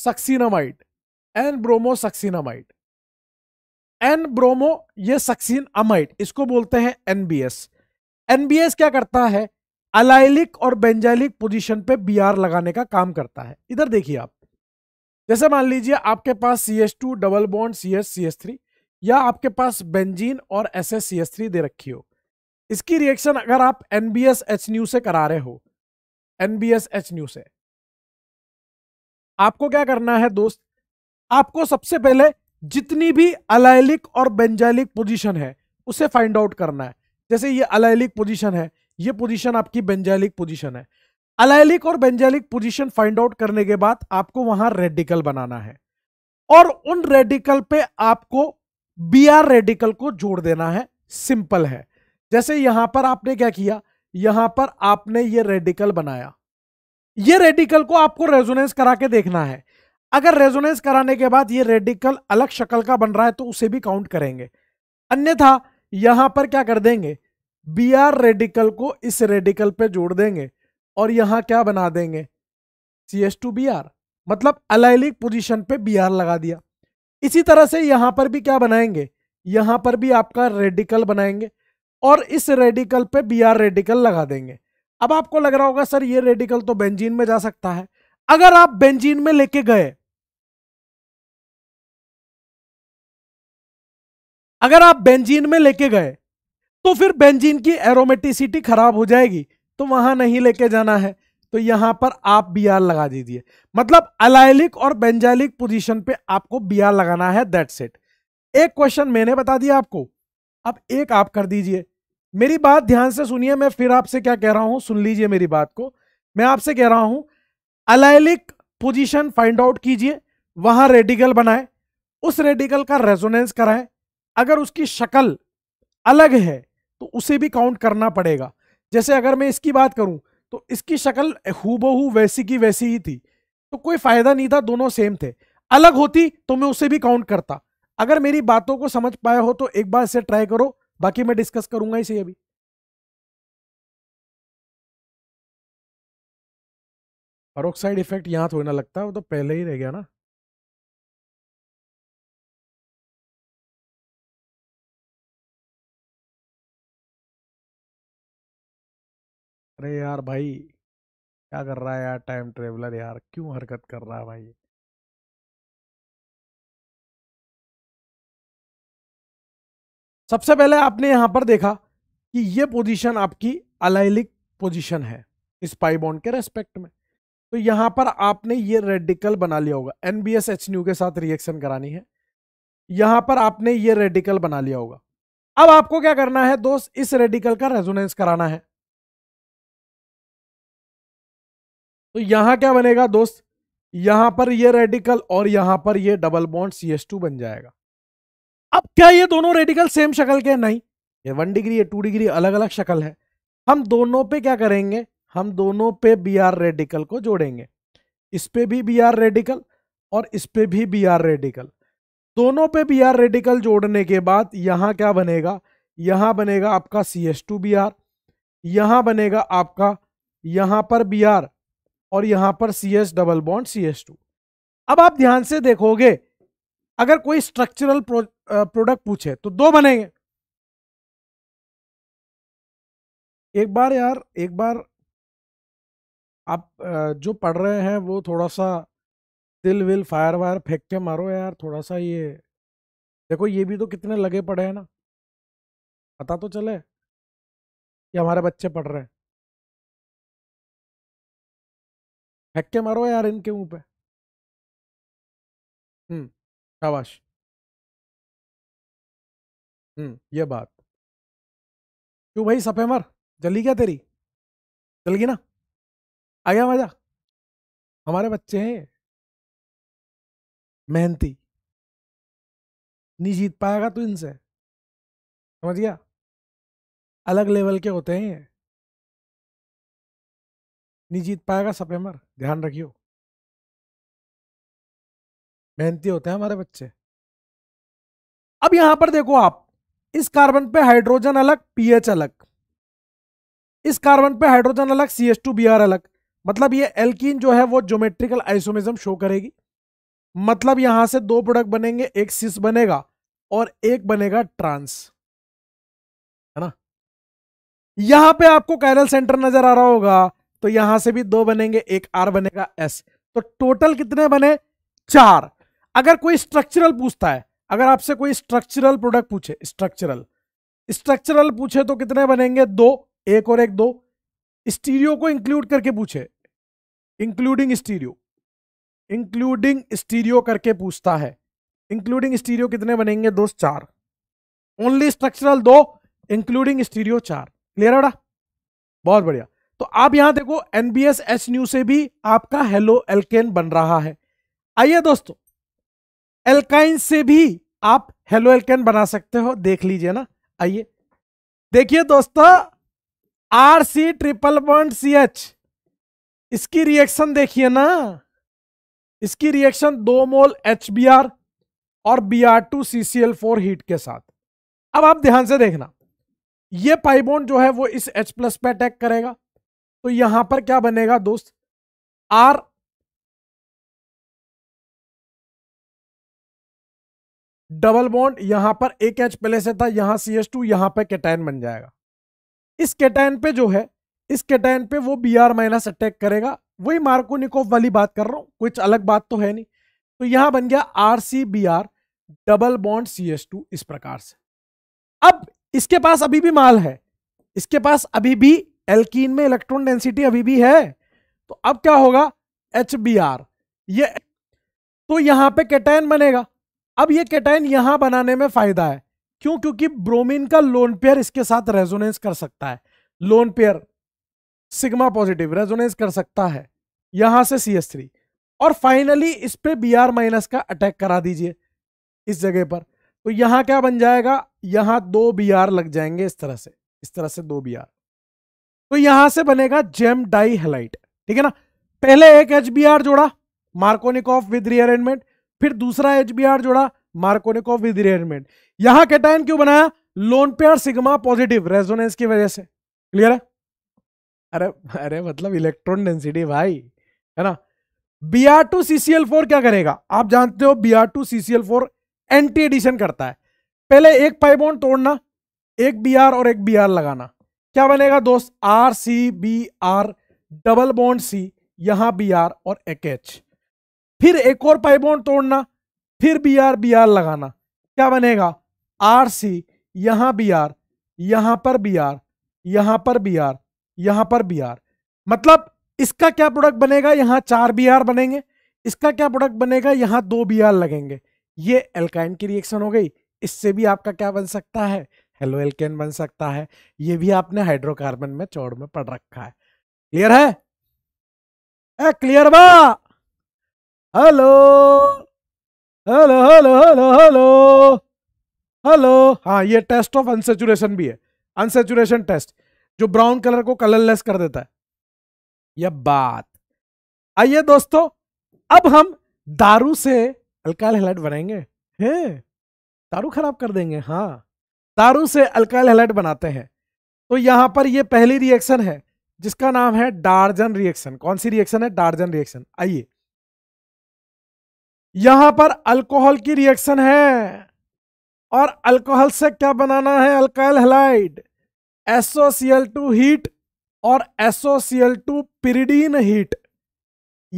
succinamide N bromo succinamide N bromo ये सक्सीन अमाइड इसको बोलते हैं एनबीएस एनबीएस क्या करता है अलाइलिक और बेंजाइलिक पोजीशन पे बीआर लगाने का काम करता है इधर देखिए आप जैसे मान लीजिए आपके पास C S two double bond C S C S three या आपके पास बेंजीन और S S C S three दे रखी हो इसकी रिएक्शन अगर आप N B S H nu से करा रहे हो N B S H nu से आपको क्या करना है दोस्त आपको सबसे पहले जितनी भी अलाइलिक और बेंजाइलिक पोजीशन है उसे फाइंड आउट करना है जैसे ये अलाइलिक पोजीशन है ये पोजीशन आपकी बेंजाइलिक पोजीशन है अलाइलिक और बेंजाइलिक पोजीशन फाइंड आउट करने के बाद आपको वहां रेडिकल बनाना है और उन रेडिकल पे आपको बी आर रेडिकल को जोड़ देना है सिंपल है जैसे यहां पर आपने क्या किया यहां पर आपने ये रेडिकल बनाया ये रेडिकल को आपको रेजोनेंस करा के देखना है अगर रेजोनेंस कराने के बाद ये रेडिकल अलग शक्ल का बन रहा है तो उसे भी काउंट करेंगे अन्यथा यहां पर क्या कर देंगे बी आर रेडिकल को इस रेडिकल पे जोड़ देंगे और यहां क्या बना देंगे C S two B R मतलब अलाइलिक पोजीशन पे बी आर लगा दिया इसी तरह से यहां पर भी क्या बनाएंगे यहां पर भी आपका रेडिकल बनाएंगे और इस रेडिकल पे बी आर रेडिकल लगा देंगे अब आपको लग रहा होगा सर ये रेडिकल तो बेंजीन में जा सकता है अगर आप बेंजीन में लेके गए अगर आप बेंजीन में लेके गए तो फिर बेंजीन की एरोमेटिसिटी खराब हो जाएगी तो वहां नहीं लेके जाना है तो यहां पर आप बी लगा दीजिए मतलब अलाइलिक और बेंजाइलिक पोजीशन पे आपको बी लगाना है दैट सेट एक क्वेश्चन मैंने बता दिया आपको अब एक आप कर दीजिए मेरी बात ध्यान से सुनिए मैं फिर आपसे क्या कह रहा हूं सुन लीजिए मेरी बात को मैं आपसे कह रहा हूं अलाइलिक पोजिशन फाइंड आउट कीजिए वहां रेडिकल बनाए उस रेडिकल का रेजोनेंस कराएं अगर उसकी शक्ल अलग है तो उसे भी काउंट करना पड़ेगा जैसे अगर मैं इसकी बात करूं तो इसकी शक्ल हूबहू वैसी की वैसी ही थी तो कोई फायदा नहीं था दोनों सेम थे अलग होती तो मैं उसे भी काउंट करता अगर मेरी बातों को समझ पाया हो तो एक बार इसे ट्राई करो बाकी मैं डिस्कस करूंगा इसे अभी परोक्साइड इफेक्ट यहां थोड़ी ना लगता है वो तो पहले ही रह गया ना अरे यार भाई क्या कर रहा है यार टाइम ट्रेवलर यार क्यों हरकत कर रहा है भाई सबसे पहले आपने यहां पर देखा कि ये पोजीशन आपकी अलाइलिक पोजीशन है इस पाई बॉन्ड के रेस्पेक्ट में तो यहां पर आपने ये रेडिकल बना लिया होगा एनबीएस एच न्यू के साथ रिएक्शन करानी है यहां पर आपने ये रेडिकल बना लिया होगा अब आपको क्या करना है दोस्त इस रेडिकल का रेजोनेंस कराना है तो यहां क्या बनेगा दोस्त यहां पर ये रेडिकल और यहां पर ये double bond C S two बन जाएगा अब क्या ये दोनों रेडिकल सेम शक्ल के नहीं ये वन डिग्री ये टू डिग्री अलग अलग शक्ल है हम दोनों पे क्या करेंगे हम दोनों पे बी आर रेडिकल को जोड़ेंगे इस पे भी बी आर रेडिकल और इस पे भी बी आर रेडिकल दोनों पे बी आर रेडिकल जोड़ने के बाद यहाँ क्या बनेगा यहां बनेगा आपका C S two B R यहां बनेगा आपका यहाँ पर बी आर और यहां पर C S double bond C S two अब आप ध्यान से देखोगे अगर कोई स्ट्रक्चरल प्रोडक्ट पूछे तो दो बनेंगे एक बार यार एक बार आप जो पढ़ रहे हैं वो थोड़ा सा दिल विल फायर वायर फेंक के मारो यार थोड़ा सा ये देखो ये भी तो कितने लगे पड़े हैं ना पता तो चले कि हमारे बच्चे पढ़ रहे हैं हक्के के मारो यार इनके मुंह पे हम्म शाबाश हम्म ये बात क्यों भाई सफे मर जली क्या तेरी जल गई ना आ गया मजा हमारे बच्चे हैं मेहनती नहीं जीत पाएगा तू इनसे समझ गया अलग लेवल के होते हैं नहीं जीत पाएगा सपेमर ध्यान रखियो मेहनती होते हैं हमारे बच्चे अब यहां पर देखो आप इस कार्बन पे हाइड्रोजन अलग पीएच अलग इस कार्बन पे हाइड्रोजन अलग C S two B R अलग मतलब ये एल्कीन जो है वो ज्योमेट्रिकल आइसोमिज्म शो करेगी मतलब यहां से दो प्रोडक्ट बनेंगे एक सिस बनेगा और एक बनेगा ट्रांस है ना यहां पे आपको कैरल सेंटर नजर आ रहा होगा तो यहां से भी दो बनेंगे एक आर बनेगा एस तो टोटल कितने बने चार अगर कोई स्ट्रक्चरल पूछता है अगर आपसे कोई स्ट्रक्चरल प्रोडक्ट पूछे स्ट्रक्चरल स्ट्रक्चरल पूछे तो कितने बनेंगे दो एक और एक दो स्टीरियो को इंक्लूड करके पूछे इंक्लूडिंग स्टीरियो इंक्लूडिंग स्टीरियो करके पूछता है इंक्लूडिंग स्टीरियो कितने बनेंगे दो चार ओनली स्ट्रक्चरल दो इंक्लूडिंग स्टीरियो चार क्लियर है बहुत बढ़िया तो आप यहां देखो एनबीएस एच न्यू से भी आपका हेलो एल्केन बन रहा है आइए दोस्तों एल्काइन से भी आप हेलो एल्केन बना सकते हो देख लीजिए ना आइए देखिए दोस्तों R C triple bond C H इसकी रिएक्शन देखिए ना इसकी रिएक्शन दो मोल एच बी आर और B R two C C L four heat के साथ अब आप ध्यान से देखना ये पाइबोन जो है वो इस एच प्लस पे अटैक करेगा तो यहां पर क्या बनेगा दोस्त आर डबल बॉन्ड यहां पर एक एच पहले से था यहां सी एस टू यहां पर कैटाइन बन जाएगा इस कैटाइन पे जो है इस कैटाइन पे वो बी आर माइनस अटैक करेगा वही मार्कोनिकोव वाली बात कर रहा हूं कुछ अलग बात तो है नहीं तो यहां बन गया R C B R double bond C S two इस प्रकार से अब इसके पास अभी भी माल है इसके पास अभी भी एल्कीन में इलेक्ट्रॉन डेंसिटी अभी भी है तो अब क्या होगा एच बी आर ये तो यहां पे कैटाइन बनेगा अब ये कैटाइन यहां बनाने में फायदा है क्यों क्योंकि ब्रोमीन का लोन पेयर इसके साथ रेजोनेंस कर सकता है lone pair sigma positive resonance कर सकता है यहां से सी एस थ्री और फाइनली इस पे बी आर माइनस का अटैक करा दीजिए इस जगह पर तो यहां क्या बन जाएगा यहां दो बी आर लग जाएंगे इस तरह से इस तरह से दो बी आर तो यहां से बनेगा जेम डाई हेलाइट ठीक है ना पहले एक एच जोड़ा मार्कोनिकॉफ विद रीअरेंजमेंट फिर दूसरा एच जोड़ा मार्कोनिकॉफ विद रीअरेंजमेंट यहां कैटाइन क्यों बनाया lone pair sigma positive resonance की वजह से क्लियर है अरे अरे मतलब इलेक्ट्रॉन डेंसिटी भाई है ना B R two C C L four क्या करेगा आप जानते हो B R two C C L four anti addition करता है पहले एक पाइबोन तोड़ना एक बी आर और एक बी आर लगाना क्या बनेगा दोस्त R C B R double bond C यहां बी आर और एक एच फिर एक और पाई बॉन्ड तोड़ना फिर बी आर बी आर लगाना क्या बनेगा आर सी यहां बी आर यहां पर बी आर यहां पर बी आर यहां पर बी आर मतलब इसका क्या प्रोडक्ट बनेगा यहां चार बी आर बनेंगे इसका क्या प्रोडक्ट बनेगा यहां दो बी आर लगेंगे ये एल्काइन की रिएक्शन हो गई इससे भी आपका क्या बन सकता है हेलो एल्केन बन सकता है ये भी आपने हाइड्रोकार्बन में चौड़ में पढ़ रखा है क्लियर है ए, क्लियर बा hello hello hello hello hello hello हाँ ये टेस्ट ऑफ अनसेचुरेशन भी है अनसेचुरेशन टेस्ट जो ब्राउन कलर को कलरलेस कर देता है यह बात आइए दोस्तों अब हम दारू से अल्काइल हेलाइट बनाएंगे हैं दारू खराब कर देंगे हाँ दारू से अल्काइल हैलाइड बनाते हैं तो यहाँ पर ये पहली रिएक्शन है जिसका नाम है डार्जन रिएक्शन कौन सी रिएक्शन है डार्जन रिएक्शन आइए यहां पर अल्कोहल की रिएक्शन है और अल्कोहल से क्या बनाना है अल्काइल हेलाइड टू हीट और टू पिरीडीन हीट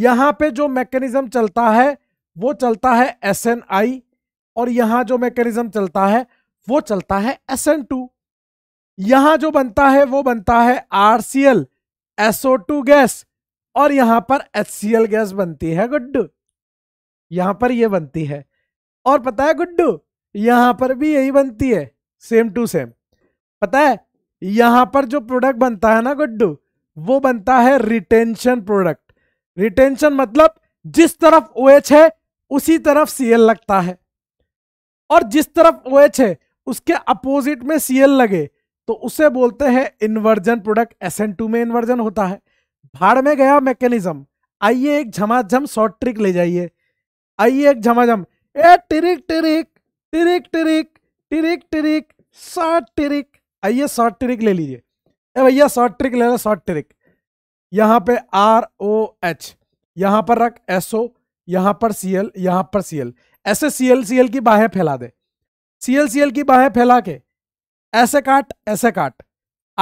यहां पे जो मैकेनिज्म चलता है वो चलता है एस एन आई और यहां जो मैकेनिज्म चलता है वो चलता है एस एन टू यहां जो बनता है वो बनता है एल एसओ टू गैस और यहां पर एल गैस बनती है गुड्डू यहां पर ये बनती है और पता है गुड्डू यहां पर भी यही बनती है सेम टू सेम पता है यहां पर जो प्रोडक्ट बनता है ना गुड्डू वो बनता है रिटेंशन प्रोडक्ट रिटेंशन मतलब जिस तरफ ओ OH है उसी तरफ सीएल लगता है और जिस तरफ ओ OH है उसके अपोजिट में सीएल लगे तो उसे बोलते हैं इन्वर्जन प्रोडक्ट एस टू में इन्वर्जन होता है भाड़ में गया मैकेनिज्म आइए एक झमाझम शॉर्ट ट्रिक ले जाइए आइए एक झमाझम ए टिरिक टिरिक टिरिक टिरिक टिरिक टिरिक शॉर्ट ट्रिक आइए शॉर्ट ट्रिक ले लीजिए ए भैया शॉर्ट ट्रिक ले लो शॉर्ट ट्रिक यहाँ पे आर ओ एच यहाँ पर रख एस ओ यहाँ पर सी एल यहाँ पर सी एल ऐसे सी एल सी एल की बाहें फैला दे सीएलसीएल की बाहें फैला के ऐसे काट ऐसे काट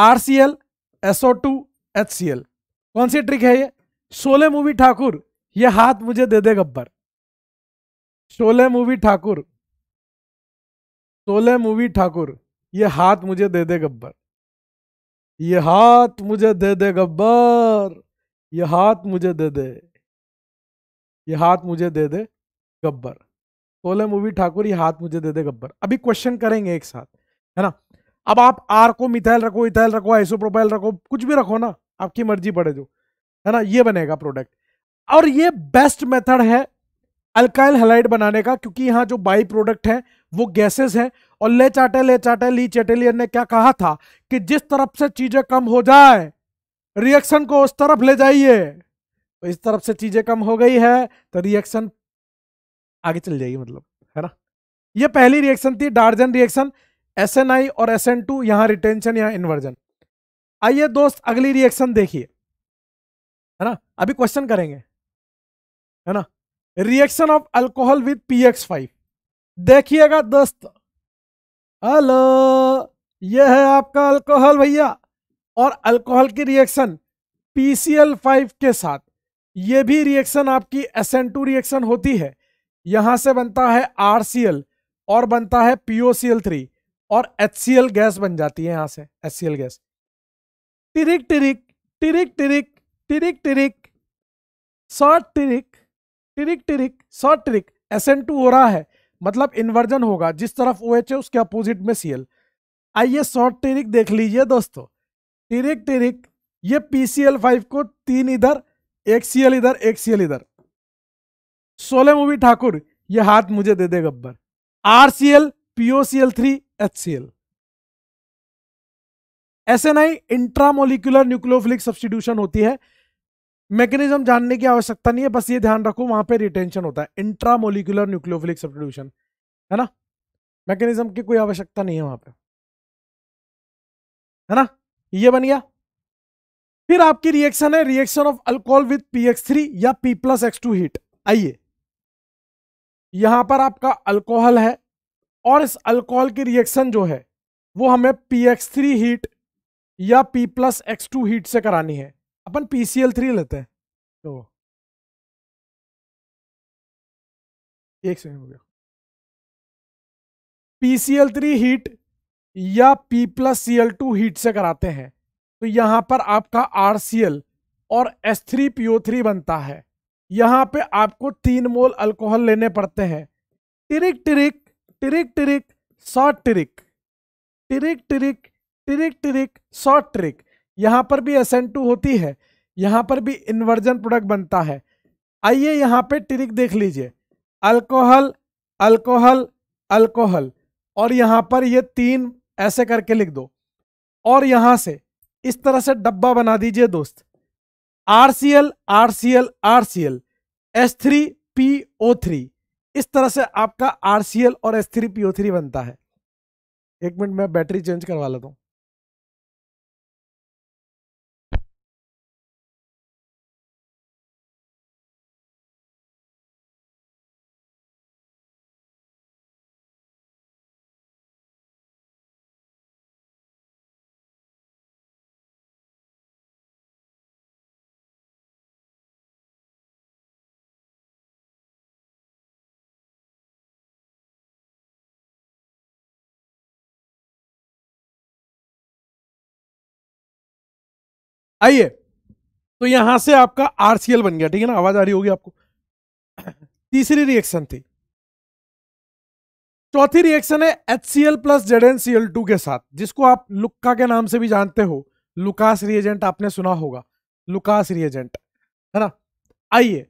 आरसीएल सी एल कौन सी ट्रिक है ये शोले मूवी ठाकुर ये हाथ मुझे दे दे गब्बर शोले मूवी ठाकुर शोले मूवी ठाकुर ये हाथ मुझे दे दे गब्बर ये हाथ मुझे दे दे गब्बर ये हाथ मुझे दे दे ये हाथ मुझे दे दे गब्बर सोलह मूवी ठाकुर ये हाथ मुझे दे दे गब्बर अभी क्वेश्चन करेंगे एक साथ है ना अब आप आर को मिथाइल रखो इथाइल रखो आइसोप्रोपाइल रखो कुछ भी रखो ना आपकी मर्जी पड़े जो है ना ये बनेगा प्रोडक्ट और ये बेस्ट मेथड है अल्काइल हेलाइड बनाने का क्योंकि यहाँ जो बाई प्रोडक्ट है वो गैसेस हैं और ले चाटे ले चाटे ली चेटेलियन ने क्या कहा था कि जिस तरफ से चीजें कम हो जाए रिएक्शन को उस तरफ ले जाइए तो इस तरफ से चीजें कम हो गई है तो रिएक्शन आगे चल जाएगी मतलब है ना ये पहली रिएक्शन थी Darzens reaction S N I और एस एन टू यहाँ रिटेंशन यहाँ इन्वर्जन आइए दोस्त अगली रिएक्शन देखिए है ना अभी क्वेश्चन करेंगे है ना reaction of alcohol with P X five देखिएगा दोस्त हेलो ये है आपका अल्कोहल भैया और अल्कोहल की reaction P C L five के साथ ये भी रिएक्शन आपकी एस एन टू रिएक्शन होती है यहां से बनता है आर और बनता है पीओसीएल थ्री और एच गैस बन जाती है यहां से H gas trick टिरिक टिरिक टिरिक टिरिक टिरिक short trick टिरिक टिरिक short trick एस हो रहा है मतलब इन्वर्जन होगा जिस तरफ ओ OH है उसके अपोजिट में सीएल आइए शॉर्ट टिरिक देख लीजिए दोस्तों टिरिक टिरिक ये पी सी एल फाइव को तीन इधर एक सी इधर एक सी इधर सोलह मूवी ठाकुर ये हाथ मुझे दे दे Gabbar R C L POCL three H C L ऐसे नहीं इंट्रामोलिकुलर न्यूक्लियोफिलिक सब्सटीट्यूशन होती है मैकेनिज्म जानने की आवश्यकता नहीं है बस ये ध्यान रखो वहां पे रिटेंशन होता है इंट्रामोलिकुलर न्यूक्लियोफिलिक सब्सटीट्यूशन है ना मैकेनिज्म की कोई आवश्यकता नहीं है वहां पे है ना ये बन गया फिर आपकी रिएक्शन है reaction of alcohol with X three या P plus X two heat आइए यहां पर आपका अल्कोहल है और इस अल्कोहल की रिएक्शन जो है वो हमें पी एक्स थ्री हीट या P plus X two heat से करानी है अपन पी सी एल थ्री लेते हैं तो एक सेकेंड हो गया P C L three heat या P plus C L two heat से कराते हैं तो यहां पर आपका आर सी एल और S three P O three बनता है यहाँ पे आपको तीन मोल अल्कोहल लेने पड़ते हैं trick टिरिक टिरिक टिरिक short trick टिरिक टिरिक टिरिक टिरिक short trick यहाँ पर भी एस टू होती है यहाँ पर भी इन्वर्जन प्रोडक्ट बनता है आइए यहाँ पे ट्रिक देख लीजिए अल्कोहल अल्कोहल अल्कोहल और यहाँ पर ये तीन ऐसे करके लिख दो और यहाँ से इस तरह से डब्बा बना दीजिए दोस्त R R C C L L R C L S three P O three इस तरह से आपका आर सी एल और S three P O three बनता है एक मिनट मैं बैटरी चेंज करवा लेता हूं आइए तो यहां से आपका आरसीएल बन गया ठीक है ना आवाज आ रही होगी आपको तीसरी रिएक्शन थी चौथी रिएक्शन है H C L plus Z N C L two के साथ जिसको आप लुक्का के नाम से भी जानते हो लुकास रिएजेंट आपने सुना होगा लुकास रिएजेंट है ना आइए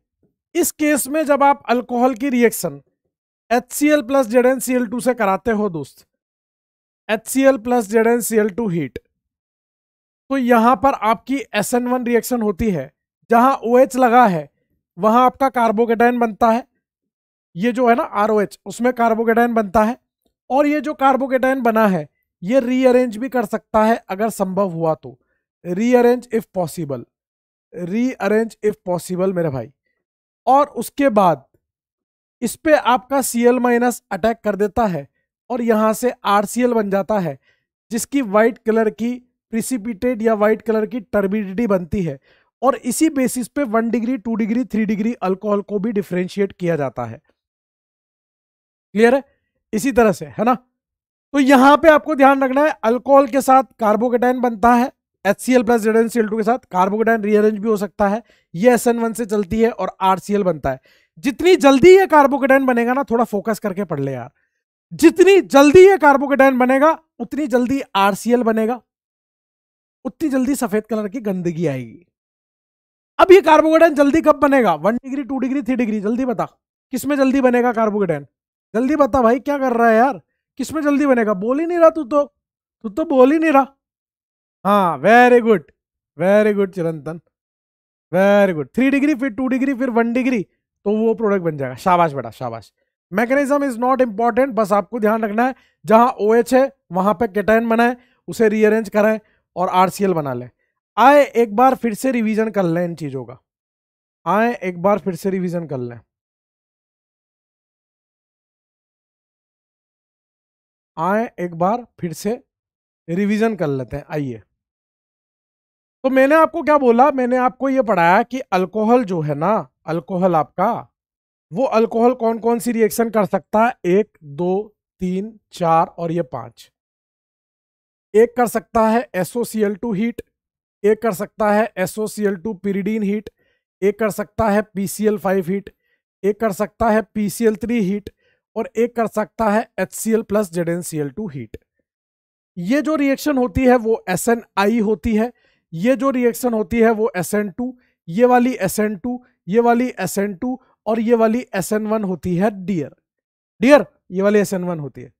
इस केस में जब आप अल्कोहल की reaction H C L plus Z N C L two से कराते हो दोस्त H C L plus Z N C L two heat तो यहाँ पर आपकी एस एन वन रिएक्शन होती है जहाँ ओ OH लगा है वहाँ आपका कार्बोकेटाइन बनता है ये जो है ना आर ओ एच उसमें कार्बोकेटाइन बनता है और ये जो कार्बोकेटाइन बना है ये रीअरेंज भी कर सकता है अगर संभव हुआ तो rearrange if possible rearrange if possible मेरे भाई और उसके बाद इस पर आपका सी एल माइनस अटैक कर देता है और यहाँ से आर सी एल बन जाता है जिसकी वाइट कलर की प्रिसिपिटेड या वाइट कलर की टर्बिडिटी बनती है और इसी बेसिस पे one degree two degree three degree alcohol को भी डिफ्रेंशिएट किया जाता है क्लियर है इसी तरह से है ना तो यहां पे आपको ध्यान रखना है अल्कोहल के साथ कार्बोकेटाइन बनता है H C L plus Z N C L two के साथ कार्बोकेटाइन रीअरेंज भी हो सकता है ये एस एन वन से चलती है और आर सी एल बनता है जितनी जल्दी यह कार्बोकेटाइन बनेगा ना थोड़ा फोकस करके पढ़ ले यार जितनी जल्दी यह कार्बोकेटाइन बनेगा उतनी जल्दी आर सी एल बनेगा उतनी जल्दी सफेद कलर की गंदगी आएगी अब ये कार्बोगेडन जल्दी कब बनेगा one degree two degree three degree जल्दी बता किसमें जल्दी बनेगा कार्बोगेडन जल्दी बता भाई क्या कर रहा है यार किसमें जल्दी बनेगा बोल ही नहीं रहा तू तो तू तो बोल ही नहीं रहा हाँ very good very good Chirantan very good three degree फिर टू डिग्री फिर वन डिग्री तो वो प्रोडक्ट बन जाएगा शाबाश बेटा शाबाश मैकेनिज्म इज नॉट इंपॉर्टेंट बस आपको ध्यान रखना है जहां ओ OH है वहां पर केटाइन बनाए उसे रीअरेंज कराएं और आरसीएल बना लें आए एक बार फिर से रिवीजन कर लें इन चीज़ों का आए एक बार फिर से रिवीजन कर लें आए एक बार फिर से रिवीजन कर लेते हैं आइए तो मैंने आपको क्या बोला मैंने आपको ये पढ़ाया कि अल्कोहल जो है ना अल्कोहल आपका वो अल्कोहल कौन कौन सी रिएक्शन कर सकता है एक दो तीन चार और ये पांच एक कर सकता है एसओसीएल टू हीट एक कर सकता है एसओसीएल टू पीरिडीन हीट एक कर सकता है पीसीएल फाइव हीट एक कर सकता है पीसीएल थ्री हीट और एक कर सकता है H C L plus Z N C L two heat ये जो रिएक्शन होती है वो एस एन आई होती है ये जो रिएक्शन होती है वो एस एन टू ये वाली एस एन टू ये वाली एस एन टू और ये वाली एस एन वन होती है डियर डियर ये वाली एस एन वन होती है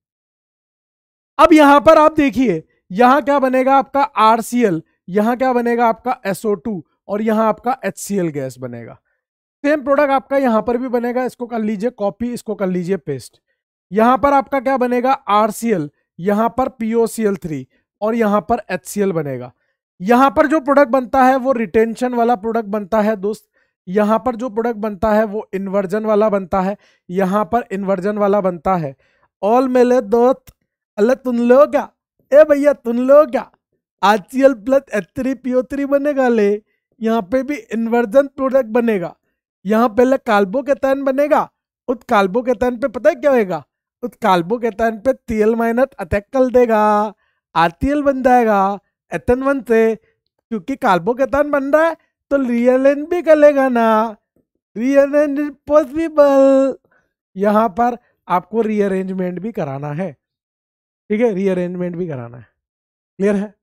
अब यहां पर आप देखिए यहां क्या बनेगा आपका एल यहां क्या बनेगा आपका SO2 और यहां आपका HCl गैस बनेगा सेम प्रोडक्ट आपका यहां पर भी बनेगा इसको कर लीजिए कॉपी इसको कर लीजिए पेस्ट यहां पर आपका क्या बनेगा एल यहां पर एल थ्री और यहां पर एल बनेगा यहां पर जो प्रोडक्ट बनता है वो रिटेंशन वाला प्रोडक्ट बनता है दोस्त यहाँ पर जो प्रोडक्ट बनता है वो इन्वर्जन वाला बनता है यहाँ पर इन्वर्जन वाला बनता है ऑल मेले दोस्त अल्ले तुम लोग ए भैया तुम लोग क्या R C L plus H three P O three बनेगा ले यहाँ पे भी इन्वर्जन प्रोडक्ट बनेगा यहाँ पहले काल्बो के तैन बनेगा उस काल्बो के तैन पे पता है क्या होगा उस काल्बो के तैन पे टीएल माइनस अटैक कर देगा आरटीएल बन जाएगा एथन वन से क्योंकि काल्बो के तैन बन रहा है तो रियल एन भी करेगा ना रियल एन पॉसिबल यहाँ पर आपको रीअरेंजमेंट भी कराना है ठीक है रीअरेंजमेंट भी कराना है क्लियर है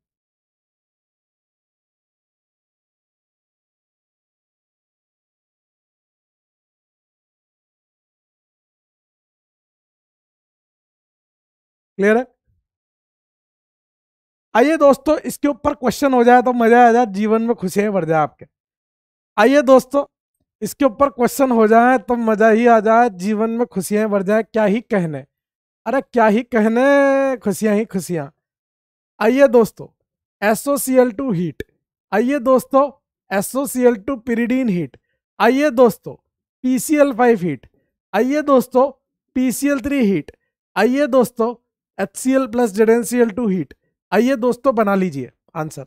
क्लियर है आइए दोस्तों इसके ऊपर क्वेश्चन हो जाए तो मजा आ जाए जीवन में खुशियां बढ़ जाए आपके आइए दोस्तों इसके ऊपर क्वेश्चन हो जाए तो मजा ही आ जाए जीवन में खुशियां बढ़ जाए क्या ही कहने अरे क्या ही कहने हैं खुशियां ही खुशियां आइए दोस्तों एसओसीएल टू हीट आइए दोस्तों एसओसीएल टू पिरीडीन हीट आइए दोस्तों पीसीएल फाइव हीट आइए दोस्तों पीसीएल थ्री हीट आइए दोस्तों H C L plus Z N C L two heat आइए दोस्तों बना लीजिए आंसर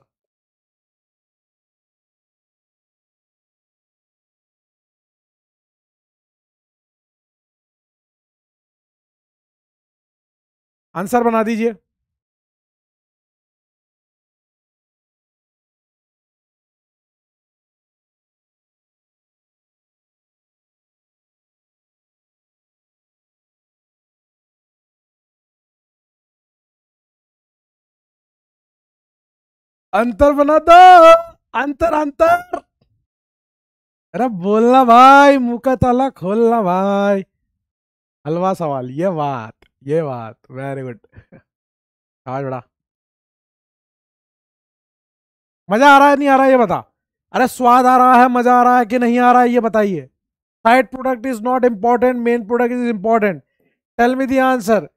आंसर बना दीजिए अंतर बना दो अंतर अंतर अरे बोलना भाई मुका ताला खोलना भाई हलवा सवाल ये बात ये बात वेरी गुड आज बड़ा मजा आ रहा है नहीं आ रहा है ये बता अरे स्वाद आ रहा है मजा आ रहा है कि नहीं आ रहा है ये बताइए side product is not important main product is important tell me the answer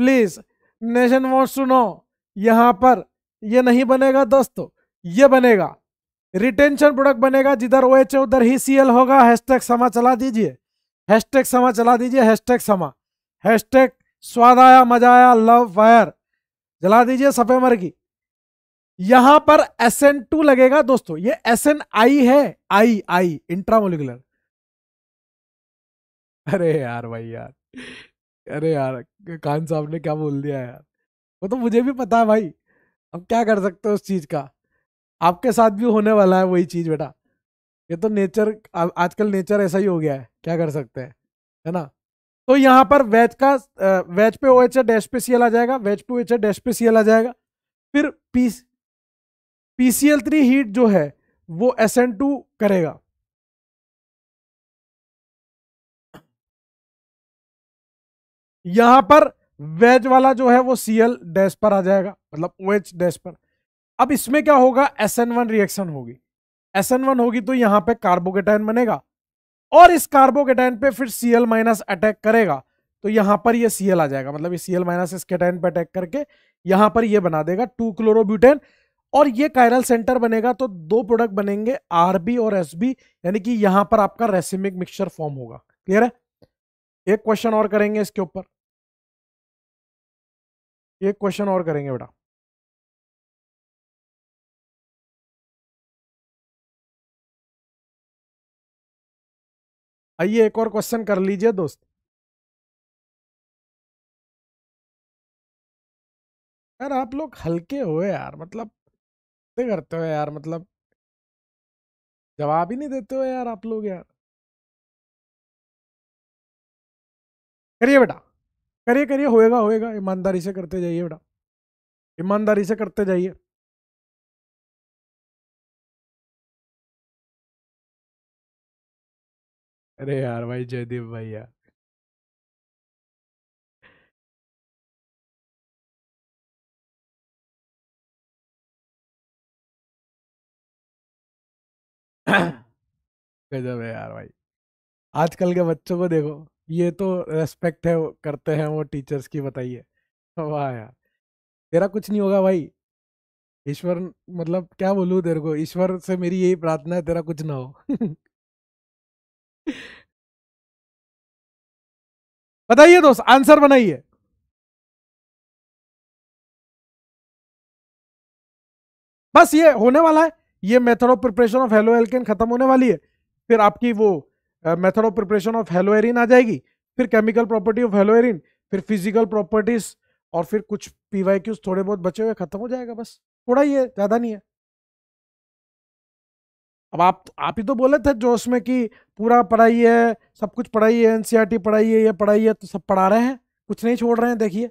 please nation wants to know यहाँ पर ये नहीं बनेगा दोस्तों ये बनेगा रिटेंशन प्रोडक्ट बनेगा जिधर ओ एच उधर ही सी एल होगा हैशटैग समा चला दीजिए हैशटैग समा चला दीजिए हैशटैग समा हैशटैग स्वाद आया मजा आया लव फायर जला दीजिए सफे मर की यहां पर एस एन टू लगेगा दोस्तों ये एस एन आई है आई आई इंट्रामोलिकुलर अरे यार भाई यार अरे यार खान साहब ने क्या बोल दिया यार वो तो मुझे भी पता है भाई अब क्या कर सकते हो उस चीज का आपके साथ भी होने वाला है वही चीज बेटा ये तो नेचर आजकल नेचर ऐसा ही हो गया है क्या कर सकते हैं है ना तो यहाँ पर वेज का वेज पे ओ एच डैश पे सी आ जाएगा वेज पे ओ एच डैश पे सी आ जाएगा फिर P P C L three heat जो है वो एस एन टू करेगा यहां पर वेज वाला जो है वो सी एल डैश पर आ जाएगा मतलब ओ एच डैश पर अब इसमें क्या होगा एस एन वन रिएक्शन होगी एस एन वन होगी तो यहां पे कार्बोकेटाइन बनेगा और इस कार्बोकेटाइन पे फिर सी एल माइनस अटैक करेगा तो यहां पर ये सी आ जाएगा मतलब ये सी एल माइनस इस केटाइन पे अटैक करके यहां पर ये बना देगा टू क्लोरोब्यूटेन और ये कायरल सेंटर बनेगा तो दो प्रोडक्ट बनेंगे आरबी और एसबी यानी कि यहां पर आपका रेसिमिक मिक्सचर फॉर्म होगा क्लियर है एक क्वेश्चन और करेंगे इसके ऊपर एक क्वेश्चन और करेंगे बेटा आइए एक और क्वेश्चन कर लीजिए दोस्त यार आप लोग हल्के हो यार मतलब करते हो यार मतलब जवाब ही नहीं देते हो यार आप लोग यार करिए बेटा करिए करिए होएगा होएगा ईमानदारी से करते जाइए बेटा ईमानदारी से करते जाइए अरे यार भाई जयदीप भैया गजब है यार भाई आजकल के बच्चों को देखो ये तो रेस्पेक्ट है करते हैं वो टीचर्स की बताइए वाह यार तेरा कुछ नहीं होगा भाई ईश्वर मतलब क्या बोलूँ तेरे को ईश्वर से मेरी यही प्रार्थना है तेरा कुछ ना हो बताइए दोस्त आंसर बनाइए बस ये होने वाला है ये method of preparation of hello haloalkane खत्म होने वाली है फिर आपकी वो method of preparation of hello haloarene आ जाएगी फिर केमिकल प्रॉपर्टी ऑफ हेलोएरिन फिर फिजिकल प्रॉपर्टीज और फिर कुछ पीवाई थोड़े बहुत बचे हुए खत्म हो जाएगा बस थोड़ा ही है ज़्यादा नहीं है अब आप आप ही तो बोले थे जोश में कि पूरा पढ़ाई है सब कुछ पढ़ाई है एनसीईआरटी e पढ़ाई है ये पढ़ाई है तो सब पढ़ा रहे हैं कुछ नहीं छोड़ रहे हैं देखिए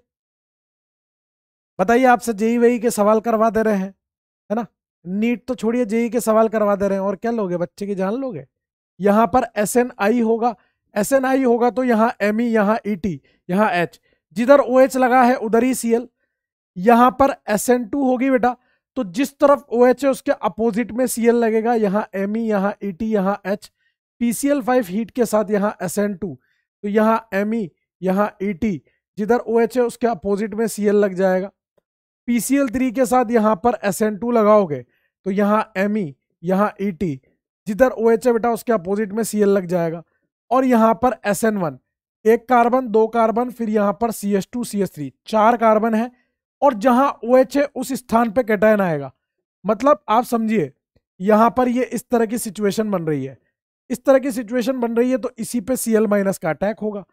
बताइए आपसे जेई वेई के सवाल करवा दे रहे हैं है ना नीट तो छोड़िए जेई के सवाल करवा दे रहे हैं और क्या लोगे बच्चे की जान लोगे यहाँ पर एस एन आई होगा एस एन आई होगा तो यहाँ एम ई e, यहाँ ई e टी यहाँ एच जिधर ओ एच लगा है उधर ही सी एल यहाँ पर एस एन टू होगी बेटा तो जिस तरफ ओ OH है उसके अपोजिट में सी लगेगा यहाँ एम ई e, यहाँ ई टी यहाँ एच एल फाइव हीट के साथ यहाँ एस एन टू तो यहाँ एम ई e, यहाँ ई टी जिधर ओ OH है उसके अपोजिट में सी लग जाएगा एल थ्री के साथ यहाँ पर एस एन टू लगाओगे तो यहाँ एम ई e, यहाँ ई टी जिधर ओ OH है बेटा उसके अपोजिट में सीएल लग जाएगा और यहाँ पर एस एन वन एक कार्बन दो कार्बन फिर यहाँ पर C S two C S three चार कार्बन है और जहां ओ OH है उस स्थान पे कैटायन आएगा मतलब आप समझिए यहां पर ये इस तरह की सिचुएशन बन रही है इस तरह की सिचुएशन बन रही है तो इसी पे सी एल माइनस का अटैक होगा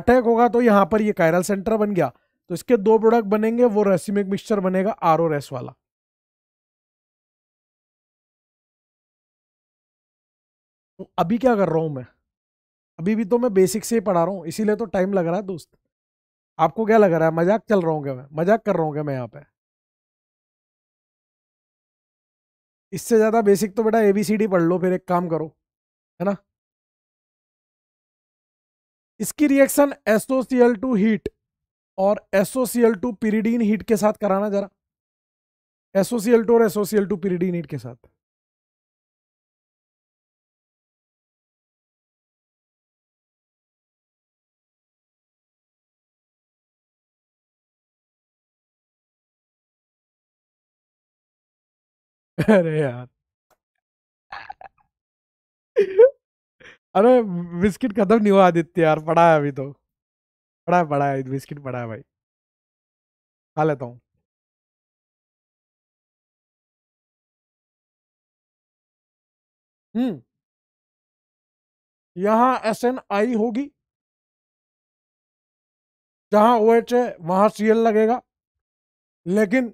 अटैक होगा तो यहां पर ये कायरल सेंटर बन गया तो इसके दो प्रोडक्ट बनेंगे वो रेसिमिक मिक्सचर बनेगा आर ओ रेस वाला तो अभी क्या कर रहा हूं मैं अभी भी तो मैं बेसिक से ही पढ़ा रहा हूं इसीलिए तो टाइम लग रहा है दोस्त आपको क्या लग रहा है मजाक चल रहा हूँ क्या मैं मजाक कर रहा हूँ क्या मैं यहाँ पे इससे ज़्यादा बेसिक तो बेटा ए बी सी डी पढ़ लो फिर एक काम करो है ना इसकी रिएक्शन एसोसीएल टू हीट और एसोसीएल टू पीरिडीन हीट के साथ कराना जरा एसोसीएल टू और एसोसीएल टू पीरिडीन हीट के साथ अरे यार अरे बिस्किट खत्म नहीं हुआ आदित्य यार पड़ा है अभी तो पड़ा है पड़ा है बिस्किट पड़ा है भाई खा लेता हूँ हम्म। यहाँ एस एन आई होगी जहाँ ओ एच है वहाँ सी एल लगेगा लेकिन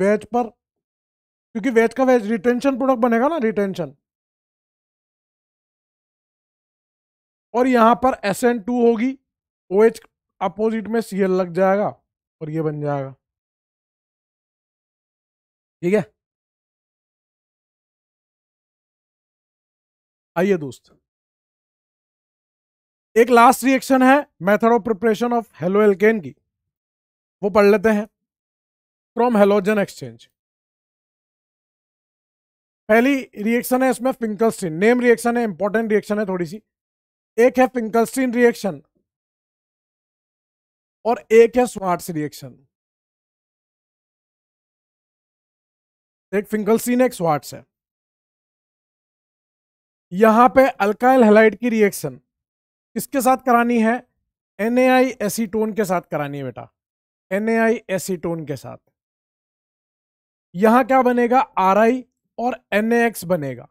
वेज पर क्योंकि वेज का वेज रिटेंशन प्रोडक्ट बनेगा ना रिटेंशन और यहां पर एस एन टू होगी ओ एच अपोजिट में सीएल लग जाएगा और ये बन जाएगा ठीक है आइए दोस्त एक लास्ट रिएक्शन है method of preparation of hello haloalkane की वो पढ़ लेते हैं फ्रॉम हेलोजन एक्सचेंज पहली रिएक्शन है इसमें फिंकलस्टीन नेम रिएक्शन है इंपॉर्टेंट रिएक्शन है थोड़ी सी एक है फिंकलस्टीन रिएक्शन और एक है स्वार्ट्स रिएक्शन एक फिंकलस्टीन एक स्वार्ट्स है यहां पे अल्काइल हेलाइड की रिएक्शन किसके साथ करानी है एन एसीटोन के साथ करानी है बेटा एन एसीटोन के साथ यहां क्या बनेगा आर आई और एन बनेगा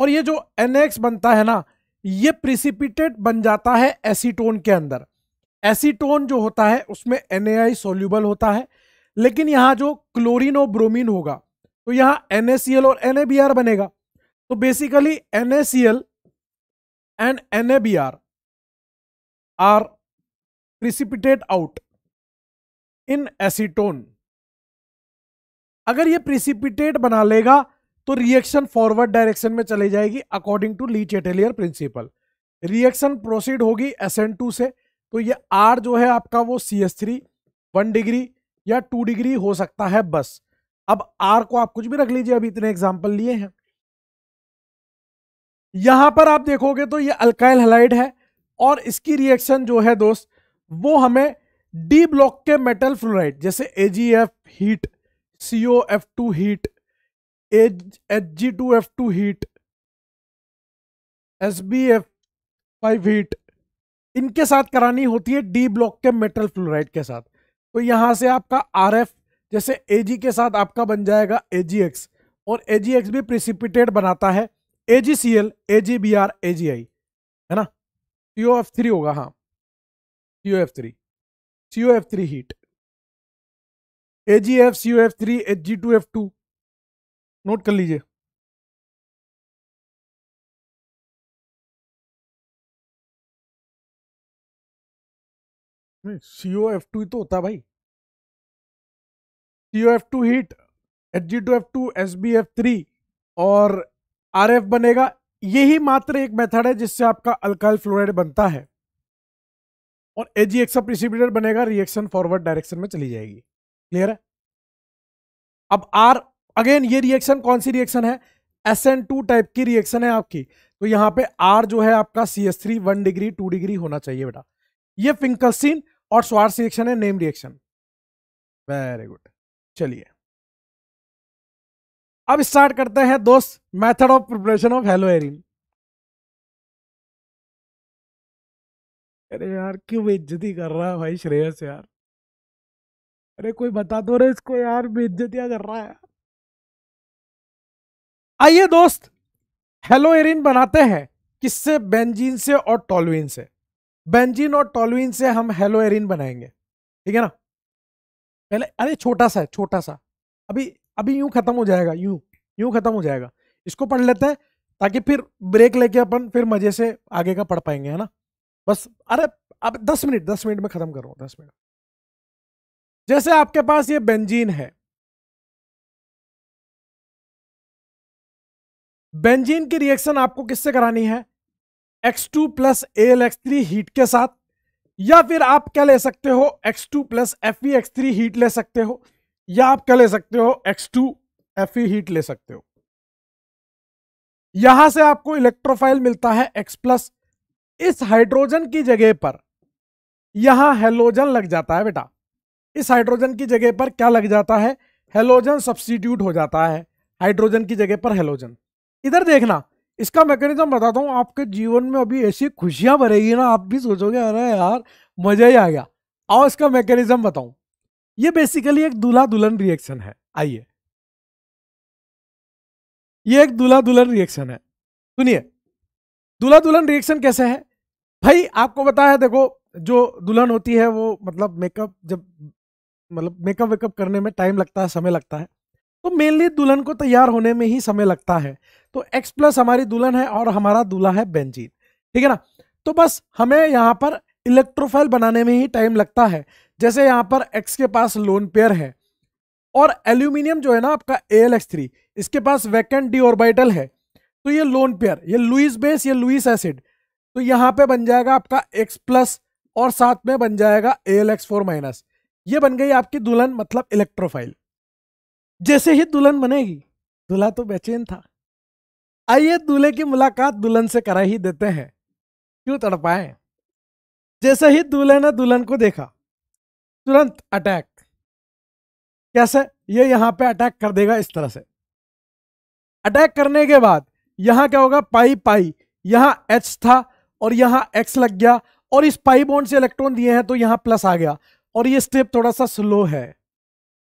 और ये जो एन बनता है ना ये प्रिसिपिटेट बन जाता है एसीटोन के अंदर एसीटोन जो होता है उसमें एन सोल्यूबल होता है लेकिन यहाँ जो क्लोरीन और ब्रोमीन होगा तो यहाँ एन और एन बनेगा तो basically N and N R precipitate out in acetone अगर ये प्रिसिपिटेट बना लेगा तो रिएक्शन फॉरवर्ड डायरेक्शन में चली जाएगी according to Le Chatelier principle reaction proceed होगी एस एन टू से तो ये आर जो है आपका वो C S three one degree या टू डिग्री हो सकता है बस अब आर को आप कुछ भी रख लीजिए अभी इतने एग्जाम्पल लिए हैं यहां पर आप देखोगे तो ये अल्काइल हेलाइड है और इसकी रिएक्शन जो है दोस्त वो हमें डी ब्लॉक के मेटल फ्लोराइड जैसे A heat C heat H G two F two heat S B F five heat इनके साथ करानी होती है डी ब्लॉक के मेटल फ्लोराइड के साथ तो यहां से आपका आर एफ जैसे ए जी के साथ आपका बन जाएगा ए जी एक्स और ए जी एक्स भी प्रिसिपिटेट बनाता है A G C L A G B R A G I है ना सी ओ एफ थ्री होगा हाँ C O F three C O F three heat A G F C O F three H G two F two note कर लीजिए CO F two तो होता भाई CO F two heat H G two F two S B F three और R F बनेगा यही मात्र एक मेथड है जिससे आपका अल्काइल फ्लोराइड बनता है और एजी एक्सा प्रिसिपिटेट बनेगा रिएक्शन फॉरवर्ड डायरेक्शन में चली जाएगी क्लियर है अब आर अगेन ये रिएक्शन कौन सी रिएक्शन है एस एन टू टाइप की रिएक्शन है आपकी तो यहाँ पे आर जो है आपका C S three one degree two degree होना चाहिए बेटा ये फिंकलसिन और स्वार्स रिएक्शन है नेम रिएक्शन वेरी गुड चलिए अब स्टार्ट करते हैं दोस्त method of preparation of hello haloarene अरे यार क्यों बेइज्जती कर रहा है भाई श्रेयस यार अरे कोई बता दो रे इसको यार बेइज्जतियां कर रहा है यार आइए दोस्त एरिन बनाते हैं किससे बेंजीन से और टॉलुइन से बेंजीन और टॉलुइन से हम हेलो एरिन बनाएंगे ठीक है ना पहले अरे छोटा सा है छोटा सा अभी अभी यूं खत्म हो जाएगा यूं यूं खत्म हो जाएगा इसको पढ़ लेते हैं ताकि फिर ब्रेक लेके अपन फिर मजे से आगे का पढ़ पाएंगे है ना बस अरे अब दस मिनट दस मिनट में खत्म करो दस मिनट जैसे आपके पास ये बेंजीन है बेंजीन की रिएक्शन आपको किससे करानी है X2 two plus L X three heat के साथ या फिर आप क्या ले सकते हो X2 two plus F X three heat ले सकते हो या आप क्या ले सकते हो X2 टू एफ हीट ले सकते हो यहां से आपको इलेक्ट्रोफाइल मिलता है X प्लस इस हाइड्रोजन की जगह पर यहां हेलोजन लग जाता है बेटा इस हाइड्रोजन की जगह पर क्या लग जाता है हेलोजन सब्सिट्यूट हो जाता है हाइड्रोजन की जगह पर हेलोजन इधर देखना इसका मैकेनिज्म बताता हूँ आपके जीवन में अभी ऐसी खुशियां भरेगी ना आप भी सोचोगे अरे यार मजा ही आ गया आओ इसका मैकेनिज्म बताऊं ये बेसिकली एक दूल्हा दुल्हन रिएक्शन है आइए ये एक दूल्हा दुल्हन रिएक्शन है सुनिए दूल्हा दुल्हन रिएक्शन कैसे है भाई आपको बताया देखो जो दुल्हन होती है वो मतलब मेकअप जब मतलब मेकअप वेकअप करने में टाइम लगता है समय लगता है तो मेनली दुल्हन को तैयार होने में ही समय लगता है तो एक्स प्लस हमारी दुल्हन है और हमारा दूल्हा है बेंजीन ठीक है ना तो बस हमें यहाँ पर इलेक्ट्रोफाइल बनाने में ही टाइम लगता है जैसे यहाँ पर एक्स के पास लोन पेयर है और एल्यूमिनियम जो है ना आपका ए एल एक्स थ्री इसके पास वैकेंट डी ऑर्बिटल है तो ये लोन पेयर ये लुइस बेस ये लुइस एसिड तो यहाँ पे बन जाएगा आपका एक्स प्लस और साथ में बन जाएगा A L X four minus ये बन गई आपकी दुल्हन मतलब इलेक्ट्रोफाइल जैसे ही दुल्हन बनेगी दूल्हा तो बेचैन था आइए दूल्हे की मुलाकात दुल्हन से करा ही देते हैं क्यों तड़पाए जैसे ही दूल्हे ने दुल्हन को देखा तुरंत अटैक कैसे ये यहां पे अटैक कर देगा इस तरह से अटैक करने के बाद यहां क्या होगा पाई पाई यहां एच था और यहां एक्स लग गया और इस पाई बॉन्ड से इलेक्ट्रॉन दिए हैं तो यहां प्लस आ गया और ये स्टेप थोड़ा सा स्लो है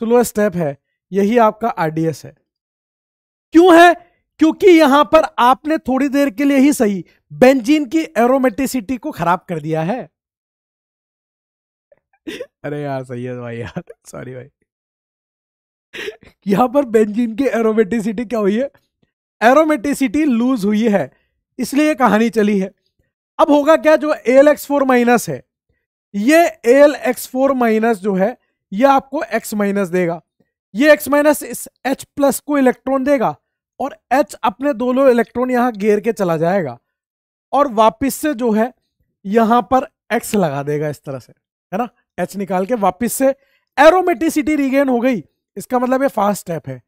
स्लो स्टेप है यही आपका आरडीएस है क्यों है क्योंकि यहां पर आपने थोड़ी देर के लिए ही सही बेंजीन की एरोमेटिसिटी को खराब कर दिया है अरे यार सही है भाई यार सॉरी भाई यहां पर बेंजीन की एरोमेटिसिटी क्या हुई है एरोमेटिसिटी लूज हुई है इसलिए ये कहानी चली है अब होगा क्या जो एल एक्स फोर माइनस है ये एल एक्स फोर माइनस जो है ये आपको एक्स माइनस देगा ये एक्स माइनस इस एच प्लस को इलेक्ट्रॉन देगा और एच अपने दोनों इलेक्ट्रॉन यहाँ गेर के चला जाएगा और वापस से जो है यहाँ पर एक्स लगा देगा इस तरह से है ना एच निकाल के वापस से एरोमेटिसिटी रिगेन हो गई इसका मतलब ये फास्ट स्टेप है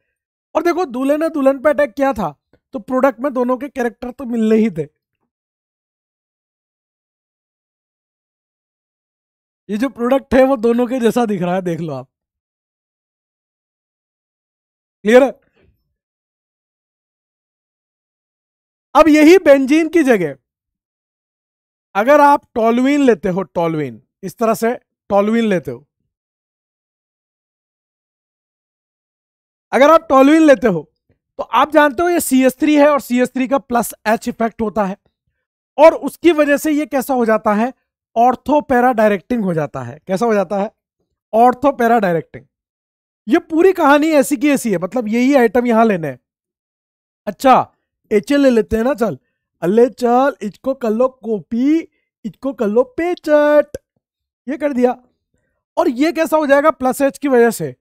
और देखो दूल्हे ने दुल्हन पे अटैक किया था तो प्रोडक्ट में दोनों के कैरेक्टर तो मिलने ही थे ये जो प्रोडक्ट है वो दोनों के जैसा दिख रहा है देख लो आप क्लियर है अब यही बेंजीन की जगह अगर आप टोलविन लेते हो टोलविन इस तरह से टोलविन लेते हो अगर आप टोलविन लेते हो तो आप जानते हो ये सी एस थ्री है और सी एस थ्री का प्लस एच इफेक्ट होता है और उसकी वजह से ये कैसा हो जाता है ऑर्थोपैरा डायरेक्टिंग हो जाता है कैसा हो जाता है ऑर्थोपैरा डायरेक्टिंग ये पूरी कहानी ऐसी की ऐसी है मतलब यही आइटम यहां लेने हैं अच्छा एच ले लेते हैं ना चल अल्ले चल इसको कर लो कॉपी इसको कर लो पेचट ये कर दिया और ये कैसा हो जाएगा प्लस एच की वजह से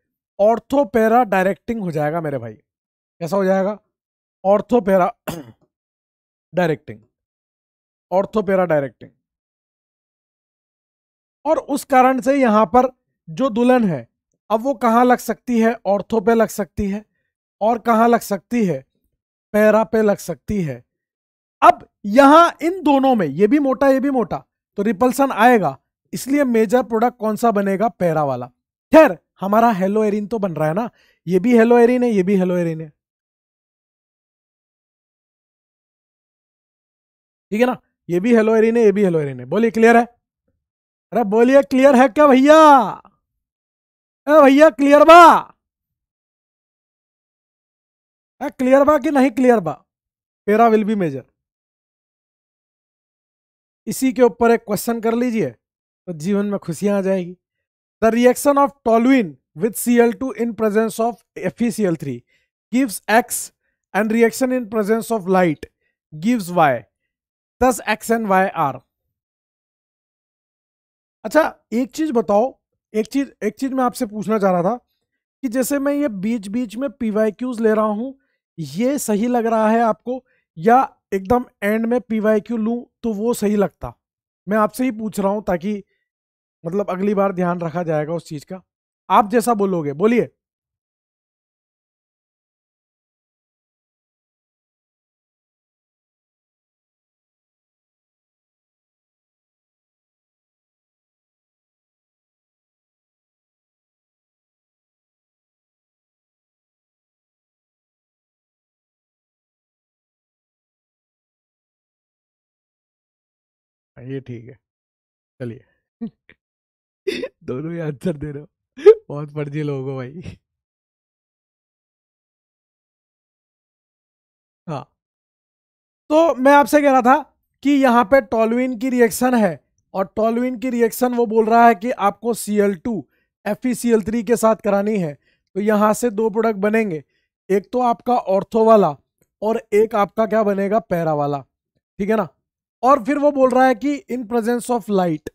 ऑर्थोपेरा डायरेक्टिंग हो जाएगा मेरे भाई कैसा हो जाएगा ऑर्थोपेरा डायरेक्टिंग ऑर्थोपेरा डायरेक्टिंग और उस कारण से यहां पर जो दुल्हन है अब वो कहां लग सकती है ऑर्थो पे लग सकती है और कहां लग सकती है पैरा पे लग सकती है अब यहां इन दोनों में ये भी मोटा ये भी मोटा तो रिपल्सन आएगा इसलिए मेजर प्रोडक्ट कौन सा बनेगा पैरा वाला खैर हमारा हेलो एरिन तो बन रहा है ना ये भी हेलो एरिन है ये भी हेलो एरिन है ठीक है ना ये भी हेलो एरिन है ये भी हेलो एरिन है बोलिए क्लियर है अरे बोलिए क्लियर है क्या भैया अरे भैया क्लियर बा क्लियर बा कि नहीं क्लियर बा पेरा विल बी मेजर इसी के ऊपर एक क्वेश्चन कर लीजिए तो जीवन में खुशियां आ जाएगी the reaction of toluene with C L two in presence of F C L three gives X and reaction in presence of light gives Y दस एक्स एंड वाई आर अच्छा एक चीज बताओ एक चीज एक चीज मैं आपसे पूछना चाह रहा था कि जैसे मैं ये बीच बीच में पी वाई क्यूज ले रहा हूं ये सही लग रहा है आपको या एकदम एंड में पी वाई क्यू लूँ तो वो सही लगता मैं आपसे ही पूछ रहा हूँ ताकि मतलब अगली बार ध्यान रखा जाएगा उस चीज़ का आप जैसा बोलोगे बोलिए है ये ठीक है चलिए हम्म। दोनों ही आंसर दे रहे हो बहुत फर्जी लोग हो भाई हाँ तो मैं आपसे कह रहा था कि यहाँ पे टॉलविन की रिएक्शन है और टॉलविन की रिएक्शन वो बोल रहा है कि आपको C L two F E C L three के साथ करानी है तो यहाँ से दो प्रोडक्ट बनेंगे एक तो आपका ऑर्थो वाला और एक आपका क्या बनेगा पैरा वाला ठीक है ना और फिर वो बोल रहा है कि in presence of light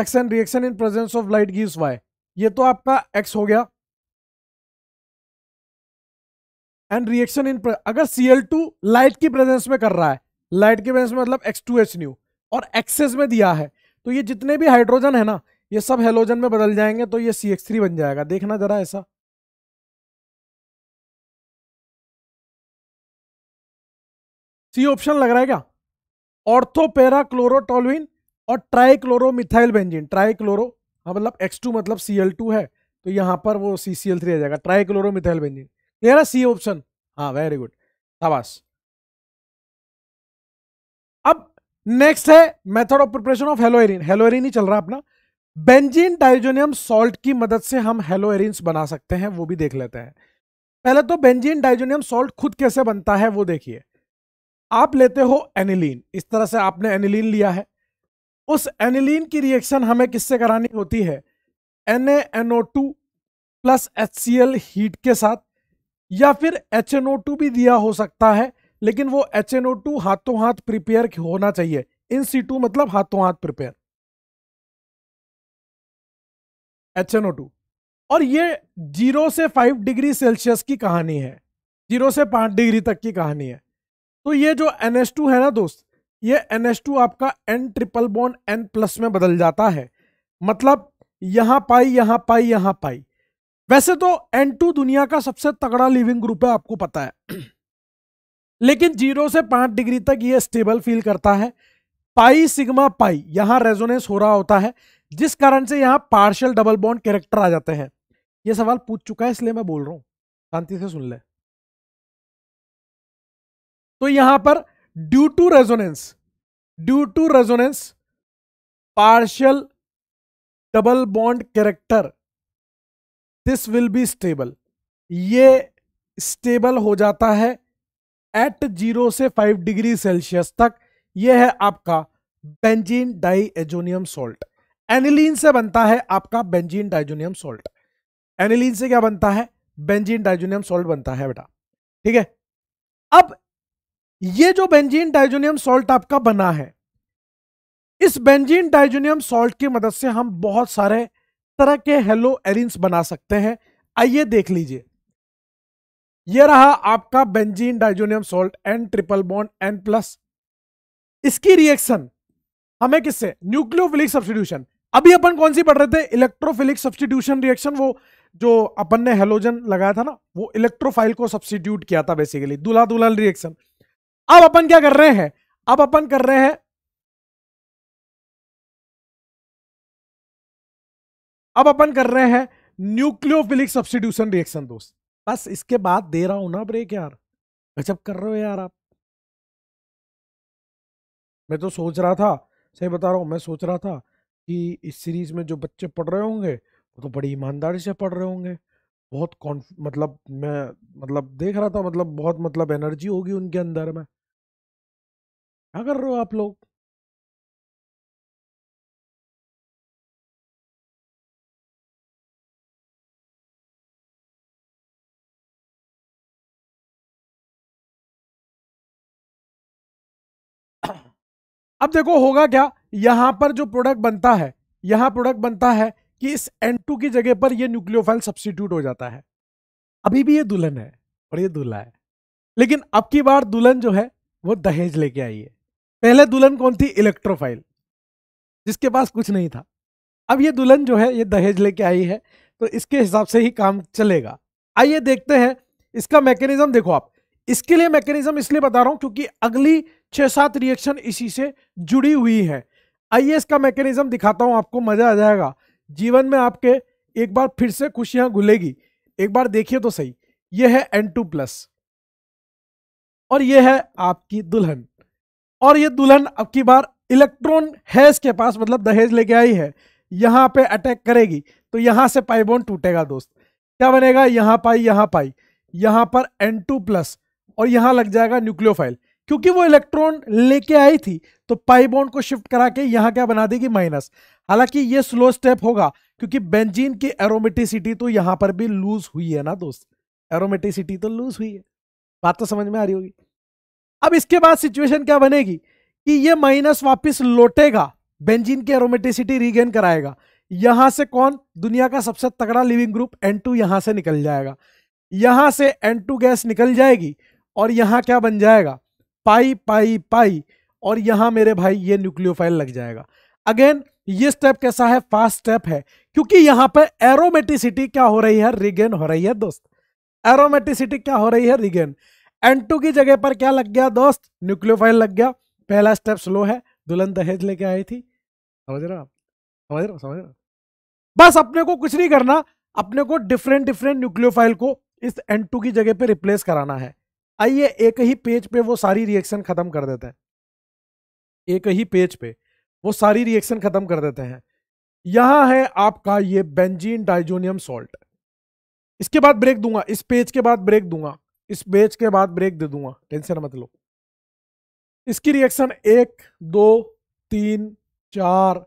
X and reaction in presence of light gives Y ये तो आपका एक्स हो गया एंड रिएक्शन इन अगर टू लाइट की प्रेजेंस में कर रहा है लाइट की प्रेजेंस में मतलब एच न्यू और एक्सेस में दिया है तो ये जितने भी हाइड्रोजन है ना ये सब हेलोजन में बदल जाएंगे तो ये थ्री बन जाएगा देखना जरा ऐसा सी ऑप्शन लग रहा है क्या ऑर्थोपेरा क्लोरोटोलविन और ट्राइक्लोरोमिथाइल बेंजिन ट्राइक्लोरो हाँ, मतलब एक्स टू मतलब सी एल टू है तो यहाँ पर वो सी सी एल थ्री आ जाएगा trichloromethyl benzene clear C option हाँ वेरी गुड शाबाश अब नेक्स्ट है method of preparation of haloarene haloarene ही चल रहा अपना बेंजीन डाइजोनियम सॉल्ट की मदद से हम हेलोएरिन बना सकते हैं वो भी देख लेते हैं पहले तो बेंजीन डाइजोनियम सॉल्ट खुद कैसे बनता है वो देखिए आप लेते हो एनिलीन इस तरह से आपने एनिलीन लिया है उस एनिलीन की रिएक्शन हमें किससे करानी होती है N N A O two plus H C L heat के साथ या फिर एच एन ओ टू भी दिया हो सकता है लेकिन वो एच एन ओ टू हाथों हाथ प्रिपेयर होना चाहिए इन सी टू मतलब हाथों हाथ prepare H N O two और ये जीरो से फाइव डिग्री सेल्सियस की कहानी है जीरो से पांच डिग्री तक की कहानी है तो ये जो एन है ना दोस्त ये एन आपका N triple bond N plus में बदल जाता है मतलब यहां पाई यहां पाई यहां पाई वैसे तो एन टू दुनिया का सबसे तगड़ा लिविंग ग्रुप है आपको पता है लेकिन जीरो से पांच डिग्री तक ये स्टेबल फील करता है पाई सिग्मा पाई यहां रेजोनेंस हो रहा होता है जिस कारण से यहाँ पार्शियल डबल बॉन्ड कैरेक्टर आ जाते हैं ये सवाल पूछ चुका है इसलिए मैं बोल रहा हूँ शांति से सुन ले तो यहां पर due to resonance due to resonance partial double bond character this will be stable ये स्टेबल हो जाता है एट जीरो से फाइव डिग्री सेल्सियस तक यह है आपका benzene diazonium salt aniline से बनता है आपका बेंजीन डाइजोनियम सोल्ट एनिलीन से क्या बनता है बेंजीन डाइजोनियम सोल्ट बनता है बेटा ठीक है अब ये जो बेंजीन डाइजोनियम सॉल्ट आपका बना है इस बेंजीन डाइजोनियम सॉल्ट की मदद से हम बहुत सारे तरह के हेलो एरिन्स बना सकते हैं आइए देख लीजिए यह रहा आपका benzene diazonium salt N triple bond N plus इसकी रिएक्शन हमें किससे न्यूक्लियोफिलिक सब्सटीट्यूशन अभी अपन कौन सी पढ़ रहे थे इलेक्ट्रोफिलिक सब्सटीट्यूशन रिएक्शन वो जो अपन ने हेलोजन लगाया था ना वो इलेक्ट्रोफाइल को सब्सटीट्यूट किया था बेसिकली दूल्हा दुल्हन रिएक्शन अब अपन क्या कर रहे हैं अब अपन कर रहे हैं अब अपन कर रहे हैं न्यूक्लियोफिलिक सब्सिट्यूशन रिएक्शन दोस्त बस इसके बाद दे रहा हूं ना ब्रेक यार गजब कर रहे हो यार आप मैं तो सोच रहा था सही बता रहा हूं मैं सोच रहा था कि इस सीरीज में जो बच्चे पढ़ रहे होंगे वो तो बड़ी ईमानदारी से पढ़ रहे होंगे बहुत कॉन्फ मतलब मैं मतलब देख रहा था मतलब बहुत मतलब एनर्जी होगी उनके अंदर में क्या कर रहे हो आप लोग अब देखो होगा क्या यहां पर जो प्रोडक्ट बनता है यहां प्रोडक्ट बनता है कि इस N2 की जगह पर ये न्यूक्लियोफाइल सब्सटीट्यूट हो जाता है अभी भी ये दुल्हन है और ये दूल्हा है लेकिन अब की बार दुल्हन जो है वो दहेज लेके आई है पहले दुल्हन कौन थी इलेक्ट्रोफाइल जिसके पास कुछ नहीं था अब ये दुल्हन जो है ये दहेज लेके आई है तो इसके हिसाब से ही काम चलेगा आइए देखते हैं इसका मैकेनिज्म देखो आप इसके लिए मैकेनिज्म इसलिए बता रहा हूं क्योंकि अगली छह सात रिएक्शन इसी से जुड़ी हुई है आइए इसका मैकेनिज्म दिखाता हूं आपको मजा आ जाएगा जीवन में आपके एक बार फिर से खुशियां घुलेगी एक बार देखिए तो सही यह है एन टू प्लस और यह है आपकी दुल्हन और ये दुल्हन अब की बार इलेक्ट्रॉन हैज के पास मतलब दहेज लेके आई है यहाँ पे अटैक करेगी तो यहाँ से पाइबोन टूटेगा दोस्त क्या बनेगा यहाँ पाई यहाँ पाई यहाँ पर एन टू प्लस और यहाँ लग जाएगा न्यूक्लियोफाइल क्योंकि वो इलेक्ट्रॉन लेके आई थी तो पाइबोन को शिफ्ट करा के यहाँ क्या बना देगी माइनस हालांकि ये स्लो स्टेप होगा क्योंकि बेंजीन की एरोमेटिसिटी तो यहाँ पर भी लूज हुई है ना दोस्त एरोमेटिसिटी तो लूज हुई है बात तो समझ में आ रही होगी अब इसके बाद सिचुएशन क्या बनेगी कि ये माइनस वापस लौटेगा बेंजीन की एरोमेटिसिटी रीगेन कराएगा यहां से कौन दुनिया का सबसे तगड़ा लिविंग ग्रुप N2 यहां से निकल जाएगा यहां से N2 गैस निकल जाएगी और यहां क्या बन जाएगा पाई पाई पाई और यहां मेरे भाई ये न्यूक्लियोफाइल लग जाएगा अगेन ये स्टेप कैसा है फास्ट स्टेप है क्योंकि यहां पर एरोमेटिसिटी क्या हो रही है रिगेन हो रही है दोस्त एरोमेटिसिटी क्या हो रही है रिगेन एन टू की जगह पर क्या लग गया दोस्त न्यूक्लियोफाइल लग गया पहला स्टेप स्लो है दुल्हन दहेज लेके आई थी समझ रहे हो आप समझ रहे हो समझ रहे हो बस अपने को कुछ नहीं करना अपने को डिफरेंट डिफरेंट न्यूक्लियोफाइल को इस एन टू की जगह पे रिप्लेस कराना है आइए एक ही पेज पे वो सारी रिएक्शन खत्म कर देते हैं एक ही पेज पे वो सारी रिएक्शन खत्म कर देते हैं यहां है आपका ये बेंजीन डाइजोनियम सॉल्ट इसके बाद ब्रेक दूंगा इस पेज के बाद ब्रेक दूंगा इस बेच के बाद ब्रेक दे दूंगा टेंशन मत लो इसकी रिएक्शन एक दो तीन चार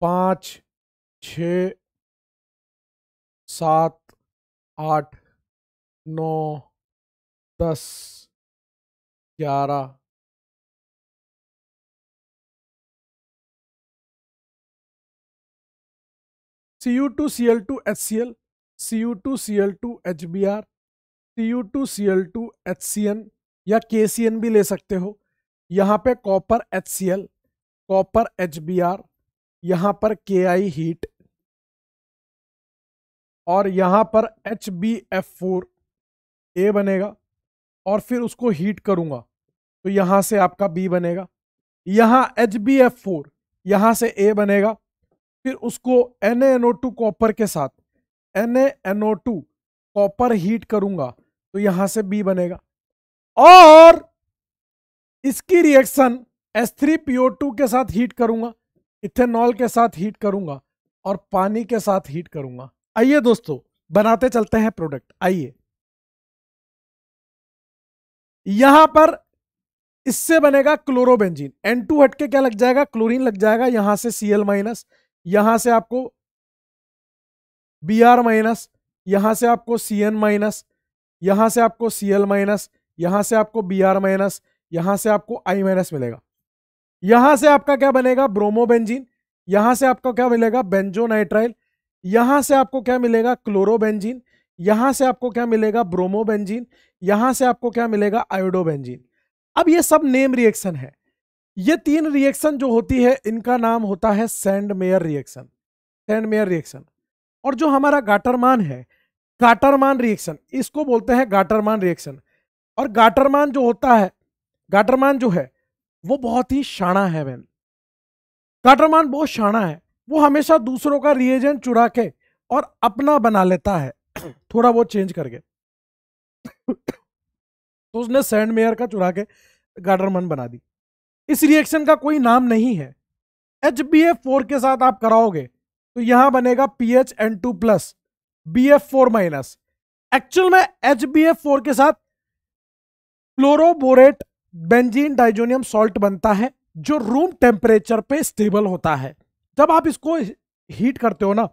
पाँच छ सात आठ नौ दस ग्यारह C U two C L two H C L C U two C L two H B R C U two C L two H C N या के सी एन भी ले सकते हो यहाँ पे copper H C L copper H B R यहाँ पर K I heat और यहाँ पर H B F four A बनेगा और फिर उसको हीट करूँगा तो यहाँ से आपका बी बनेगा यहाँ एच बी एफ फोर यहाँ से ए बनेगा फिर उसको एन ओ टू कॉपर के साथ N NO two copper heat करूँगा तो यहां से बी बनेगा और इसकी reaction S three P O two के साथ हीट करूंगा इथेनॉल के साथ हीट करूंगा और पानी के साथ हीट करूंगा आइए दोस्तों बनाते चलते हैं प्रोडक्ट आइए यहां पर इससे बनेगा क्लोरोबेंजीन टू हटके क्या लग जाएगा क्लोरीन लग जाएगा यहां से सीएल माइनस यहां से आपको आर माइनस यहां से आपको एन माइनस यहाँ से आपको सी एल माइनस यहाँ से आपको बी आर माइनस यहाँ से आपको आई माइनस मिलेगा यहाँ से आपका क्या बनेगा बेंजिन यहाँ से आपको क्या मिलेगा बेंजोनाइट्राइल यहाँ से आपको क्या मिलेगा बेंजिन यहाँ से आपको क्या मिलेगा बेंजिन यहाँ से आपको क्या मिलेगा बेंजिन अब ये सब नेम रिएक्शन है ये तीन रिएक्शन जो होती है इनका नाम होता है Sandmeyer reaction Sandmeyer reaction और जो हमारा गाटरमान है गाटरमान रिएक्शन इसको बोलते हैं गाटरमान रिएक्शन और गाटरमान जो होता है गाटरमान जो है वो बहुत ही शाणा है बहन गाटरमान बहुत शाणा है वो हमेशा दूसरों का रिएजेंट चुरा के और अपना बना लेता है थोड़ा बहुत चेंज करके तो उसने सैंड मेयर का चुरा के गाटरमान बना दी इस रिएक्शन का कोई नाम नहीं है एच बी एफ फोर के साथ आप कराओगे तो यहां बनेगा P H N two plus B F four minus actual में एच बी एफ फोर के साथ क्लोरोबोरेट बेंजीन डाइजोनियम सॉल्ट बनता है जो रूम टेम्परेचर पे स्टेबल होता है जब आप इसको हीट करते हो ना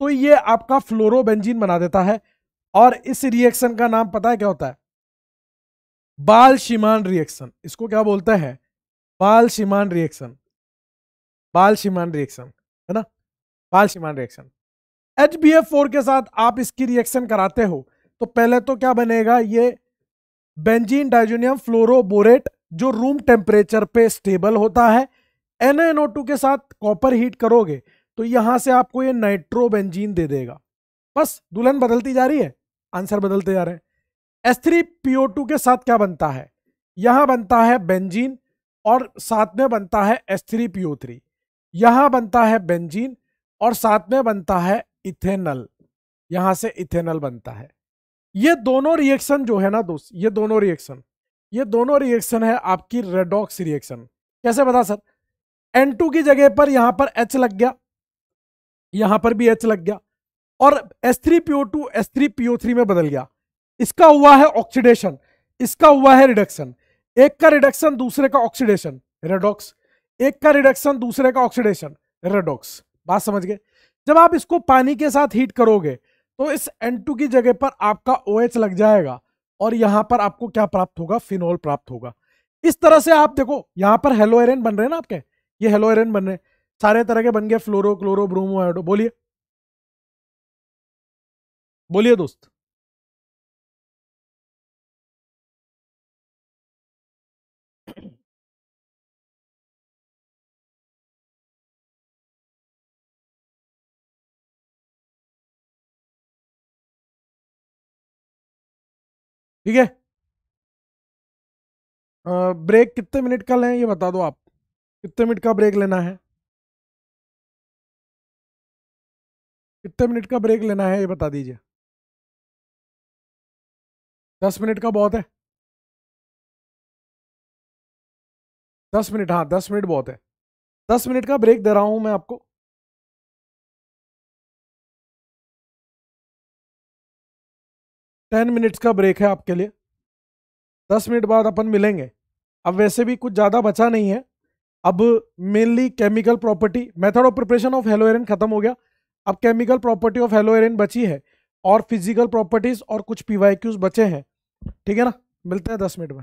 तो ये आपका फ्लोरोबेंजीन बना देता है और इस रिएक्शन का नाम पता है क्या होता है बाल शिमान रिएक्शन इसको क्या बोलते हैं बाल शिमान रिएक्शन बाल शिमान रिएक्शन है ना Balz Schiemann reaction H B F four के साथ आप इसकी रिएक्शन कराते हो तो पहले तो क्या बनेगा ये बेंजीन डाइजोनियम फ्लोरोबोरेट जो रूम टेम्परेचर पे स्टेबल होता है एन के साथ कॉपर हीट करोगे तो यहां से आपको ये नाइट्रोबेंजीन दे देगा बस दुल्हन बदलती जा रही है आंसर बदलते जा रहे हैं एस थ्री पीओ टू के साथ क्या बनता है यहां बनता है बेंजीन और साथ में बनता है एस थ्री पीओ थ्री यहां बनता है बेंजीन और साथ में बनता है इथेनल यहां से इथेनल बनता है ये दोनों रिएक्शन जो है ना दोस्त ये दोनों रिएक्शन ये दोनों रिएक्शन है आपकी रेडॉक्स रिएक्शन कैसे बता सर N2 की जगह पर यहां पर H लग गया यहां पर भी H लग गया और S3PO2 S3PO3 में बदल गया इसका हुआ है ऑक्सीडेशन इसका हुआ है रिडक्शन एक का रिडक्शन दूसरे का ऑक्सीडेशन रेडॉक्स एक का रिडक्शन दूसरे का ऑक्सीडेशन रेडॉक्स बात समझ गए जब आप इसको पानी के साथ हीट करोगे तो इस N2 की जगह पर आपका OH लग जाएगा और यहां पर आपको क्या प्राप्त होगा फिनोल प्राप्त होगा इस तरह से आप देखो यहां पर हेलो एरेन बन रहे हैं ना आपके ये हेलो एरेन बन रहे हैं सारे तरह के बन गए फ्लोरो क्लोरो ब्रोमो बोलिए बोलिए दोस्त ठीक है ब्रेक कितने मिनट का लें ये बता दो आप कितने मिनट का ब्रेक लेना है कितने मिनट का ब्रेक लेना है ये बता दीजिए दस मिनट का बहुत है दस मिनट हाँ दस मिनट बहुत है दस मिनट का ब्रेक दे रहा हूँ मैं आपको टेन मिनट्स का ब्रेक है आपके लिए दस मिनट बाद अपन मिलेंगे अब वैसे भी कुछ ज़्यादा बचा नहीं है अब mainly chemical property method of preparation of haloarene खत्म हो गया अब केमिकल प्रॉपर्टी ऑफ हेलोएरन बची है और फिजिकल प्रॉपर्टीज़ और कुछ पी बचे हैं ठीक है ना मिलते हैं दस मिनट में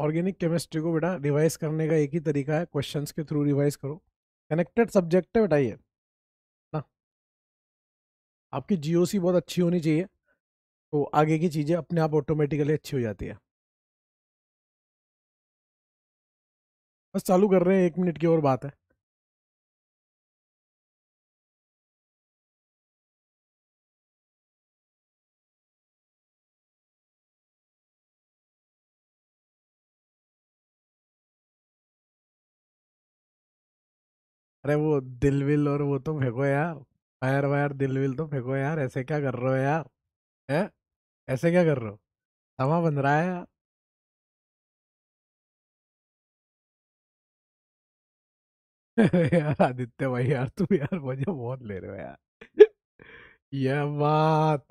ऑर्गेनिक केमिस्ट्री को बेटा रिवाइज करने का एक ही तरीका है क्वेश्चन के थ्रू रिवाइज करो कनेक्टेड सब्जेक्ट है बेटा ये ना आपकी जीओसी बहुत अच्छी होनी चाहिए तो आगे की चीज़ें अपने आप ऑटोमेटिकली अच्छी हो जाती है बस चालू कर रहे हैं एक मिनट की और बात है अरे वो दिल विल और वो तो फेंको यार वायर वायर दिल विल तो फेंको यार ऐसे क्या कर रहे हो यार है ऐसे क्या कर रहे हो समा बन रहा है यार यार आदित्य भाई यार तू यार मुझे बहुत ले रहे हो यार ये बात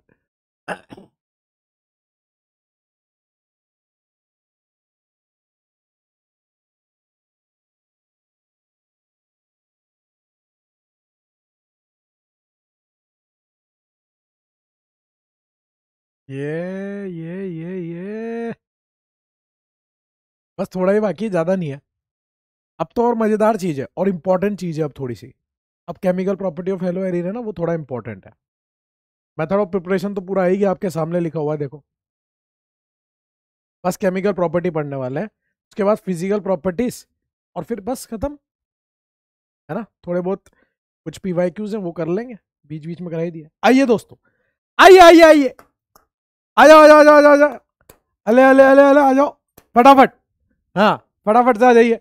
yeah, yeah, yeah, yeah. बस थोड़ा ही बाकी ज़्यादा नहीं है अब तो और मज़ेदार चीज़ है और इम्पॉर्टेंट चीज़ है अब थोड़ी सी अब chemical property of hello haloarene है ना वो थोड़ा इम्पॉर्टेंट है मेथड ऑफ प्रिपरेशन तो पूरा आएगी आपके सामने लिखा हुआ है देखो बस केमिकल प्रॉपर्टी पढ़ने वाले हैं उसके बाद फिजिकल प्रॉपर्टीज और फिर बस ख़त्म है ना थोड़े बहुत कुछ पी वाई क्यूज हैं वो कर लेंगे बीच बीच में कराई दिया आइए दोस्तों आइए आइए आइए आ जाओ आ जाओ आ जाओ आ जाओ अले अले अले अले आ जाओ फटाफट हाँ फटाफट से आ जाइए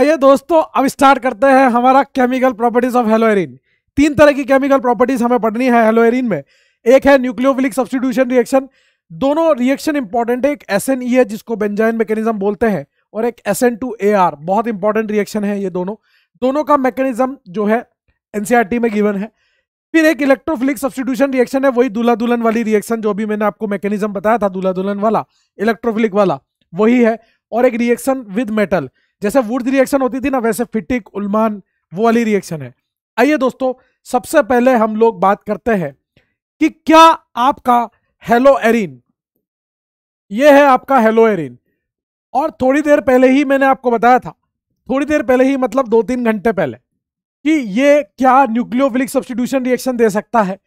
आइए दोस्तों अब स्टार्ट करते हैं हमारा केमिकल प्रॉपर्टीज ऑफ हेलोएरिन तीन तरह की केमिकल प्रॉपर्टीज हमें पढ़नी है हेलोएरिन में एक है न्यूक्लियोफिलिक सब्सटीट्यूशन रिएक्शन दोनों रिएक्शन इंपॉर्टेंट है एक एस एन ई है जिसको बेंजाइन मैकेनिज्म बोलते हैं और एक S N two A R बहुत इंपॉर्टेंट रिएक्शन है ये दोनों दोनों का मैकेनिज्म जो है एनसीआरटी e में गिवन है फिर एक इलेक्ट्रोफिलिक सब्सटीट्यूशन रिएक्शन है वही दूल्हा दुल्हन वाली रिएक्शन जो भी मैंने आपको मैकेनिज्म बताया था दूल्हा दुल्हन वाला इलेक्ट्रोफिलिक वाला वही है और एक रिएक्शन विद मेटल जैसे वुड रिएक्शन होती थी ना वैसे फिटिक उलमान वो वाली रिएक्शन है आइए दोस्तों सबसे पहले हम लोग बात करते हैं कि क्या आपका हेलो एरिन ये है आपका हेलो एरिन और थोड़ी देर पहले ही मैंने आपको बताया था थोड़ी देर पहले ही मतलब दो तीन घंटे पहले कि ये क्या न्यूक्लियोफिलिक सब्सटीट्यूशन रिएक्शन दे सकता है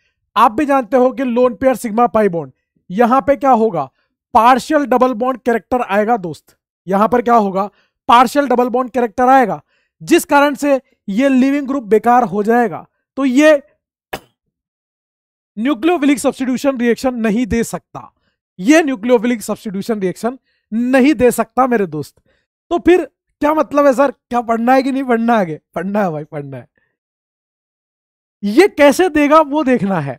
आप भी जानते हो कि lone pair sigma pi bond यहां पे क्या होगा पार्शियल डबल बॉन्ड कैरेक्टर आएगा दोस्त यहां पर क्या होगा पार्शियल डबल बॉन्ड कैरेक्टर आएगा जिस कारण से ये लिविंग ग्रुप बेकार हो जाएगा तो ये न्यूक्लियोफिलिक सब्सटीट्यूशन रिएक्शन नहीं दे सकता ये न्यूक्लियोफिलिक सब्सटीट्यूशन रिएक्शन नहीं दे सकता मेरे दोस्त तो फिर क्या मतलब है सर क्या पढ़ना है कि नहीं पढ़ना आगे पढ़ना है भाई पढ़ना है ये कैसे देगा वो देखना है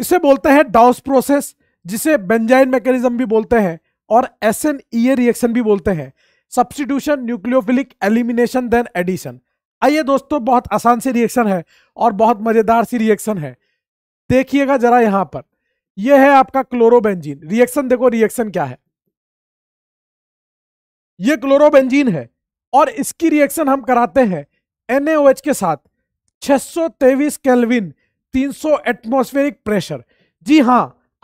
इसे बोलते हैं डाउस प्रोसेस जिसे बेंजाइन मैकेनिज्म भी बोलते हैं और एस एन ई रिएक्शन भी बोलते हैं substitution nucleophilic elimination then addition आइए दोस्तों बहुत आसान सी रिएक्शन है और बहुत मजेदार सी रिएक्शन है देखिएगा जरा यहां पर यह है आपका क्लोरोबेंजीन रिएक्शन देखो रिएक्शन क्या है यह क्लोरोबेंजीन है और इसकी रिएक्शन हम कराते हैं एन के साथ छह केल्विन 300 एटमॉस्फेरिक प्रेशर जी हाँ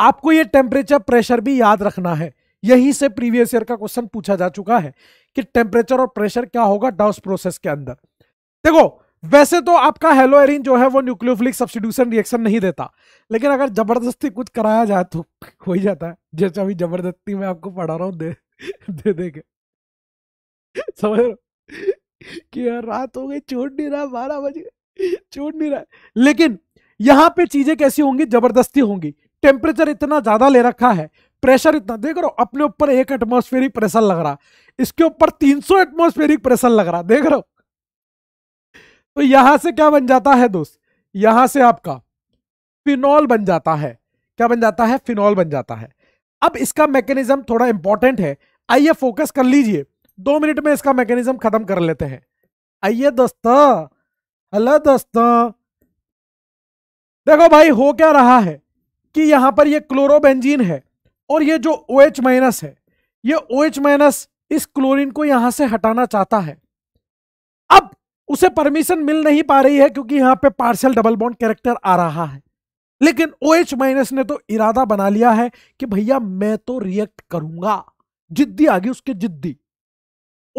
आपको ये टेम्परेचर प्रेशर भी याद रखना है यहीं से प्रीवियस ईयर का क्वेश्चन पूछा जा चुका है कि टेम्परेचर और प्रेशर क्या होगा डाउस प्रोसेस के अंदर देखो वैसे तो आपका हेलो एरिन जो है वो न्यूक्लियोफिलिक सब्सिट्यूशन रिएक्शन नहीं देता लेकिन अगर जबरदस्ती कुछ कराया जाए तो हो ही जाता है जैसे अभी जबरदस्ती मैं आपको पढ़ा रहा हूँ दे दे, दे के समझ रहे कि यार रात हो गई चोट नहीं रहा बारह बज गए छोड़ नहीं रहा लेकिन यहाँ पे चीजें कैसी होंगी जबरदस्ती होंगी टेम्परेचर इतना ज्यादा ले रखा है प्रेशर इतना देख रहा अपने ऊपर एक एटमोस्फेरिक प्रेशर लग रहा इसके ऊपर 300 एटमोस्फेरिक प्रेशर लग रहा देख रहो तो यहां से क्या बन जाता है दोस्त यहां से आपका फिनॉल बन जाता है क्या बन जाता है फिनॉल बन जाता है अब इसका मैकेनिज्म थोड़ा इंपॉर्टेंट है आइए फोकस कर लीजिए दो मिनट में इसका मैकेनिज्म खत्म कर लेते हैं आइए दोस्तों हेलो दोस्तों देखो भाई हो क्या रहा है कि यहां पर ये क्लोरोबेंजीन है और ये जो ओ OH माइनस है ये ओ OH माइनस इस क्लोरीन को यहां से हटाना चाहता है अब उसे परमिशन मिल नहीं पा रही है क्योंकि यहां पे पार्शियल डबल बॉन्ड कैरेक्टर आ रहा है लेकिन ओ OH माइनस ने तो इरादा बना लिया है कि भैया मैं तो रिएक्ट करूंगा जिद्दी आ गई उसके जिद्दी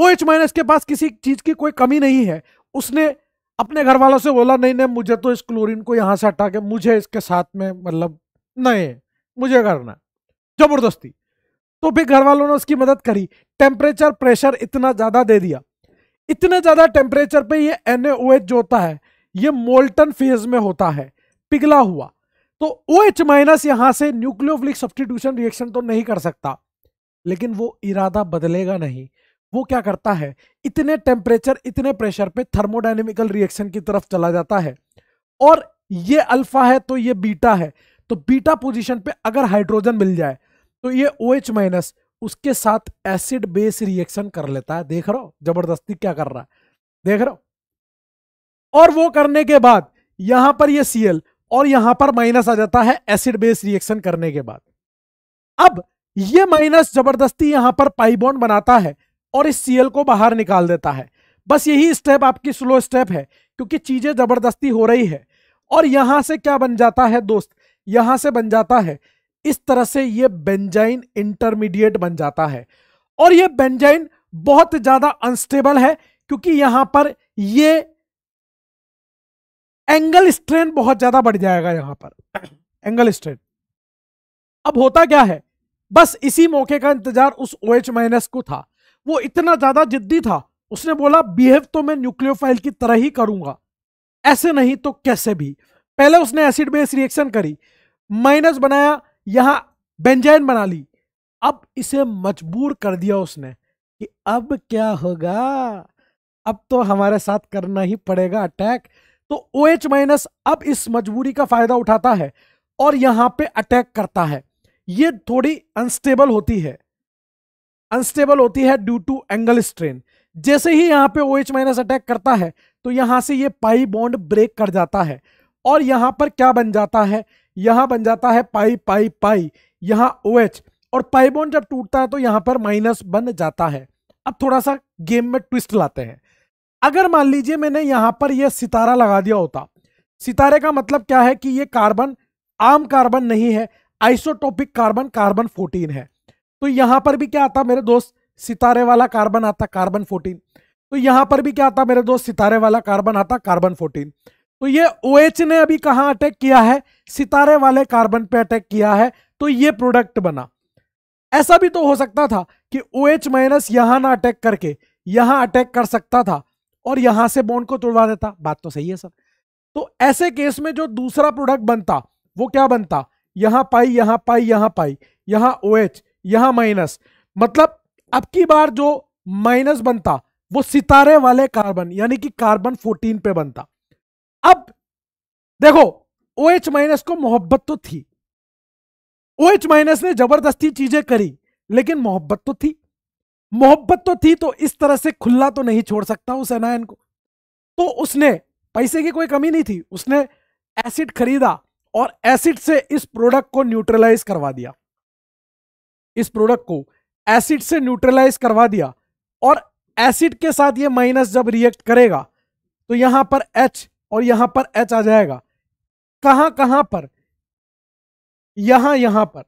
ओ एच माइनस के पास किसी चीज़ की कोई कमी नहीं है उसने अपने घर वालों से बोला नहीं नहीं मुझे तो इस क्लोरीन को यहाँ से हटा के मुझे इसके साथ में मतलब नहीं मुझे करना जबरदस्ती तो भी घर वालों ने उसकी मदद करी टेम्परेचर प्रेशर इतना ज़्यादा दे दिया इतने ज़्यादा टेम्परेचर पे ये एन जो होता है ये मोल्टन फेज में होता है पिघला हुआ तो ओ एच माइनस यहां से न्यूक्लियोफिलिक सब्सटीट्यूशन रिएक्शन तो नहीं कर सकता लेकिन वो इरादा बदलेगा नहीं वो क्या करता है इतने टेम्परेचर इतने प्रेशर पे थर्मोडाइनमिकल रिएक्शन की तरफ चला जाता है और ये अल्फा है तो ये बीटा है तो बीटा पोजीशन पे अगर हाइड्रोजन मिल जाए तो ये ओ OH माइनस उसके साथ एसिड बेस रिएक्शन कर लेता है देख रहा हो जबरदस्ती क्या कर रहा है देख रहा और वो करने के बाद यहां पर ये सीएल और यहां पर माइनस आ जाता है एसिड बेस रिएक्शन करने के बाद अब ये माइनस जबरदस्ती यहां पर पाइबॉन्ड बनाता है और इस सीएल को बाहर निकाल देता है बस यही स्टेप आपकी स्लो स्टेप है क्योंकि चीजें जबरदस्ती हो रही है और यहां से क्या बन जाता है दोस्त यहां से बन जाता है इस तरह से ये बेंजाइन इंटरमीडिएट बन जाता है और ये बेंजाइन बहुत ज्यादा अनस्टेबल है क्योंकि यहां पर ये एंगल स्ट्रेन बहुत ज्यादा बढ़ जाएगा यहां पर एंगल स्ट्रेन अब होता क्या है बस इसी मौके का इंतजार उस ओ OH माइनस को था वो इतना ज्यादा जिद्दी था उसने बोला बिहेव तो मैं न्यूक्लियोफाइल की तरह ही करूंगा ऐसे नहीं तो कैसे भी पहले उसने एसिड बेस रिएक्शन करी माइनस बनाया यहां बेंजाइन बना ली अब इसे मजबूर कर दिया उसने कि अब क्या होगा अब तो हमारे साथ करना ही पड़ेगा अटैक तो ओ एच माइनस अब इस मजबूरी का फायदा उठाता है और यहां पे अटैक करता है ये थोड़ी अनस्टेबल होती है अनस्टेबल होती है ड्यू टू एंगल स्ट्रेन जैसे ही यहाँ पे ओ एच माइनस अटैक करता है तो यहाँ से ये पाई बॉन्ड ब्रेक कर जाता है और यहाँ पर क्या बन जाता है यहाँ बन जाता है पाई पाई पाई यहाँ ओ एच और पाई बॉन्ड जब टूटता है तो यहाँ पर माइनस बन जाता है अब थोड़ा सा गेम में ट्विस्ट लाते हैं अगर मान लीजिए मैंने यहाँ पर यह सितारा लगा दिया होता सितारे का मतलब क्या है कि ये कार्बन आम कार्बन नहीं है आइसोटोपिक कार्बन कार्बन फोर्टीन है तो यहां पर भी क्या आता मेरे दोस्त सितारे वाला कार्बन आता कार्बन फोर्टीन तो यहां पर भी क्या आता मेरे दोस्त सितारे वाला कार्बन आता कार्बन फोर्टीन तो ये ओ OH ने अभी कहा अटैक किया है सितारे वाले कार्बन पे अटैक किया है तो ये प्रोडक्ट बना ऐसा भी तो हो सकता था कि ओ एच माइनस यहां ना अटैक करके यहां अटैक कर सकता था और यहां से बॉन्ड को तोड़वा देता बात तो सही है सर तो ऐसे केस में जो दूसरा प्रोडक्ट बनता वो क्या बनता यहां पाई यहां पाई यहां पाई यहां ओ OH, एच यहां माइनस मतलब अब की बार जो माइनस बनता वो सितारे वाले कार्बन यानी कि कार्बन 14 पे बनता अब देखो ओ एच माइनस को मोहब्बत तो थी ओ एच माइनस ने जबरदस्ती चीजें करी लेकिन मोहब्बत तो थी मोहब्बत तो थी तो इस तरह से खुला तो नहीं छोड़ सकता उस एनायन को तो उसने पैसे की कोई कमी नहीं थी उसने एसिड खरीदा और एसिड से इस प्रोडक्ट को न्यूट्रलाइज करवा दिया इस प्रोडक्ट को एसिड से न्यूट्रलाइज करवा दिया और एसिड के साथ ये माइनस जब रिएक्ट करेगा तो यहां पर एच और यहां पर एच आ जाएगा कहां कहां पर यहां यहां पर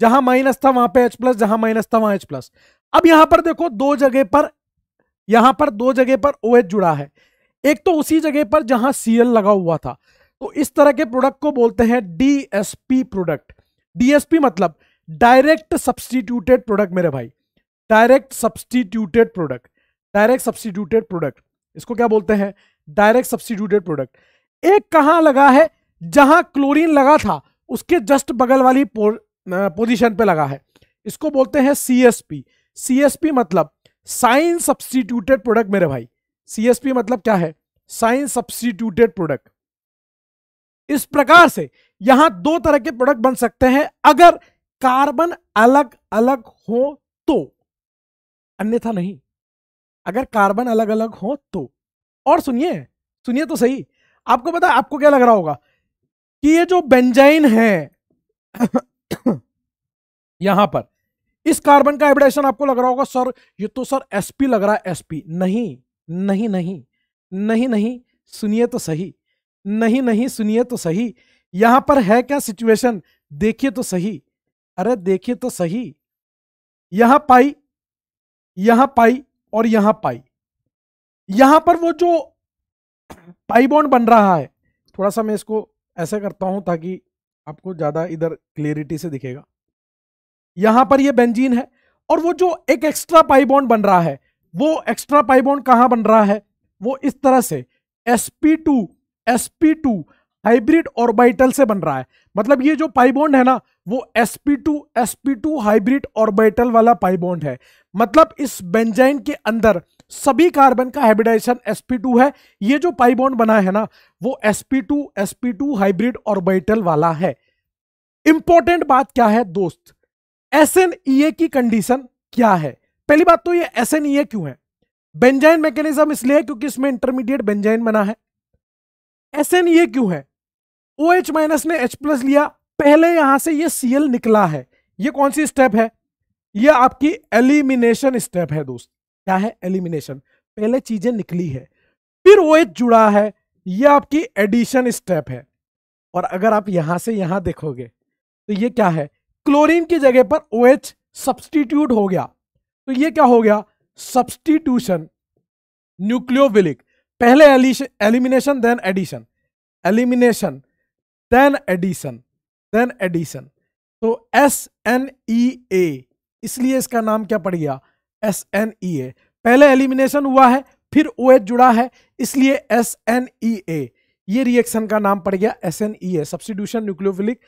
जहां माइनस था वहां पे एच प्लस जहां माइनस था वहां एच प्लस अब यहां पर देखो दो जगह पर यहां पर दो जगह पर ओ OH जुड़ा है एक तो उसी जगह पर जहां सीएल लगा हुआ था तो इस तरह के प्रोडक्ट को बोलते हैं डीएसपी प्रोडक्ट डीएसपी मतलब डायरेक्ट सब्सटीट्यूटेड प्रोडक्ट मेरे भाई direct substituted product direct substituted product इसको क्या बोलते हैं डायरेक्ट सब्सटीट्यूटेड प्रोडक्ट एक कहां लगा है जहां क्लोरीन लगा था उसके जस्ट बगल वाली पोजीशन पे लगा है इसको बोलते हैं सीएसपी सीएसपी मतलब साइन सब्सटीट्यूटेड प्रोडक्ट मेरे भाई सीएसपी मतलब क्या है साइन सब्सटीट्यूटेड प्रोडक्ट इस प्रकार से यहां दो तरह के प्रोडक्ट बन सकते हैं अगर कार्बन अलग अलग हो तो अन्यथा नहीं अगर कार्बन अलग अलग हो तो और सुनिए सुनिए तो सही आपको पता आपको क्या लग रहा होगा कि ये जो बेंजाइन है यहां पर इस कार्बन का एबडेशन आपको लग रहा होगा सर ये तो सर एसपी लग रहा है एसपी नहीं नहीं नहीं नहीं नहीं सुनिए तो सही नहीं नहीं सुनिए तो सही यहां पर है क्या सिचुएशन देखिए तो सही अरे देखिए तो सही यहां पाई यहां पाई और यहां पाई यहां पर वो जो पाई बॉन्ड बन रहा है थोड़ा सा मैं इसको ऐसे करता हूं ताकि आपको ज्यादा इधर क्लियरिटी से दिखेगा यहां पर ये बेंजीन है और वो जो एक एक्स्ट्रा पाई बॉन्ड बन रहा है वो एक्स्ट्रा पाई बॉन्ड कहां बन रहा है वो इस तरह से sp2 sp2 हाइब्रिड ऑर्बिटल से बन रहा है मतलब ये जो पाइबोंड है ना वो sp2 sp2 हाइब्रिड ऑर्बिटल वाला पाइबोंड है मतलब इस बेंजाइन के अंदर सभी कार्बन का हाइब्रिडाइजेशन sp2 है ये जो पाइबॉन्ड बना है ना वो sp2 sp2 हाइब्रिड ऑर्बिटल वाला है इंपॉर्टेंट बात क्या है दोस्त एस e की कंडीशन क्या है पहली बात तो ये एस e क्यों है बेंजाइन मैकेनिज्म इसलिए क्योंकि इसमें इंटरमीडिएट बेंजाइन बना है एस e क्यों है ओ एच माइनस ने एच प्लस लिया पहले यहां से ये एल निकला है ये कौन सी स्टेप है ये आपकी एलिमिनेशन स्टेप है दोस्त क्या है एलिमिनेशन पहले चीजें निकली है फिर ओ एच जुड़ा है ये आपकी एडिशन स्टेप है और अगर आप यहां से यहां देखोगे तो ये क्या है क्लोरीन की जगह पर ओ एच सब्सटीट्यूट हो गया तो ये क्या हो गया सब्सटीट्यूशन न्यूक्लियोविलिक पहले elimination then addition elimination then addition then addition तो एस एन ई ए इसलिए इसका नाम क्या पड़ गया एस एन ई ए पहले एलिमिनेशन हुआ है फिर ओ एच जुड़ा है इसलिए एस एन ई ए ये रिएक्शन का नाम पड़ गया S N E A substitution nucleophilic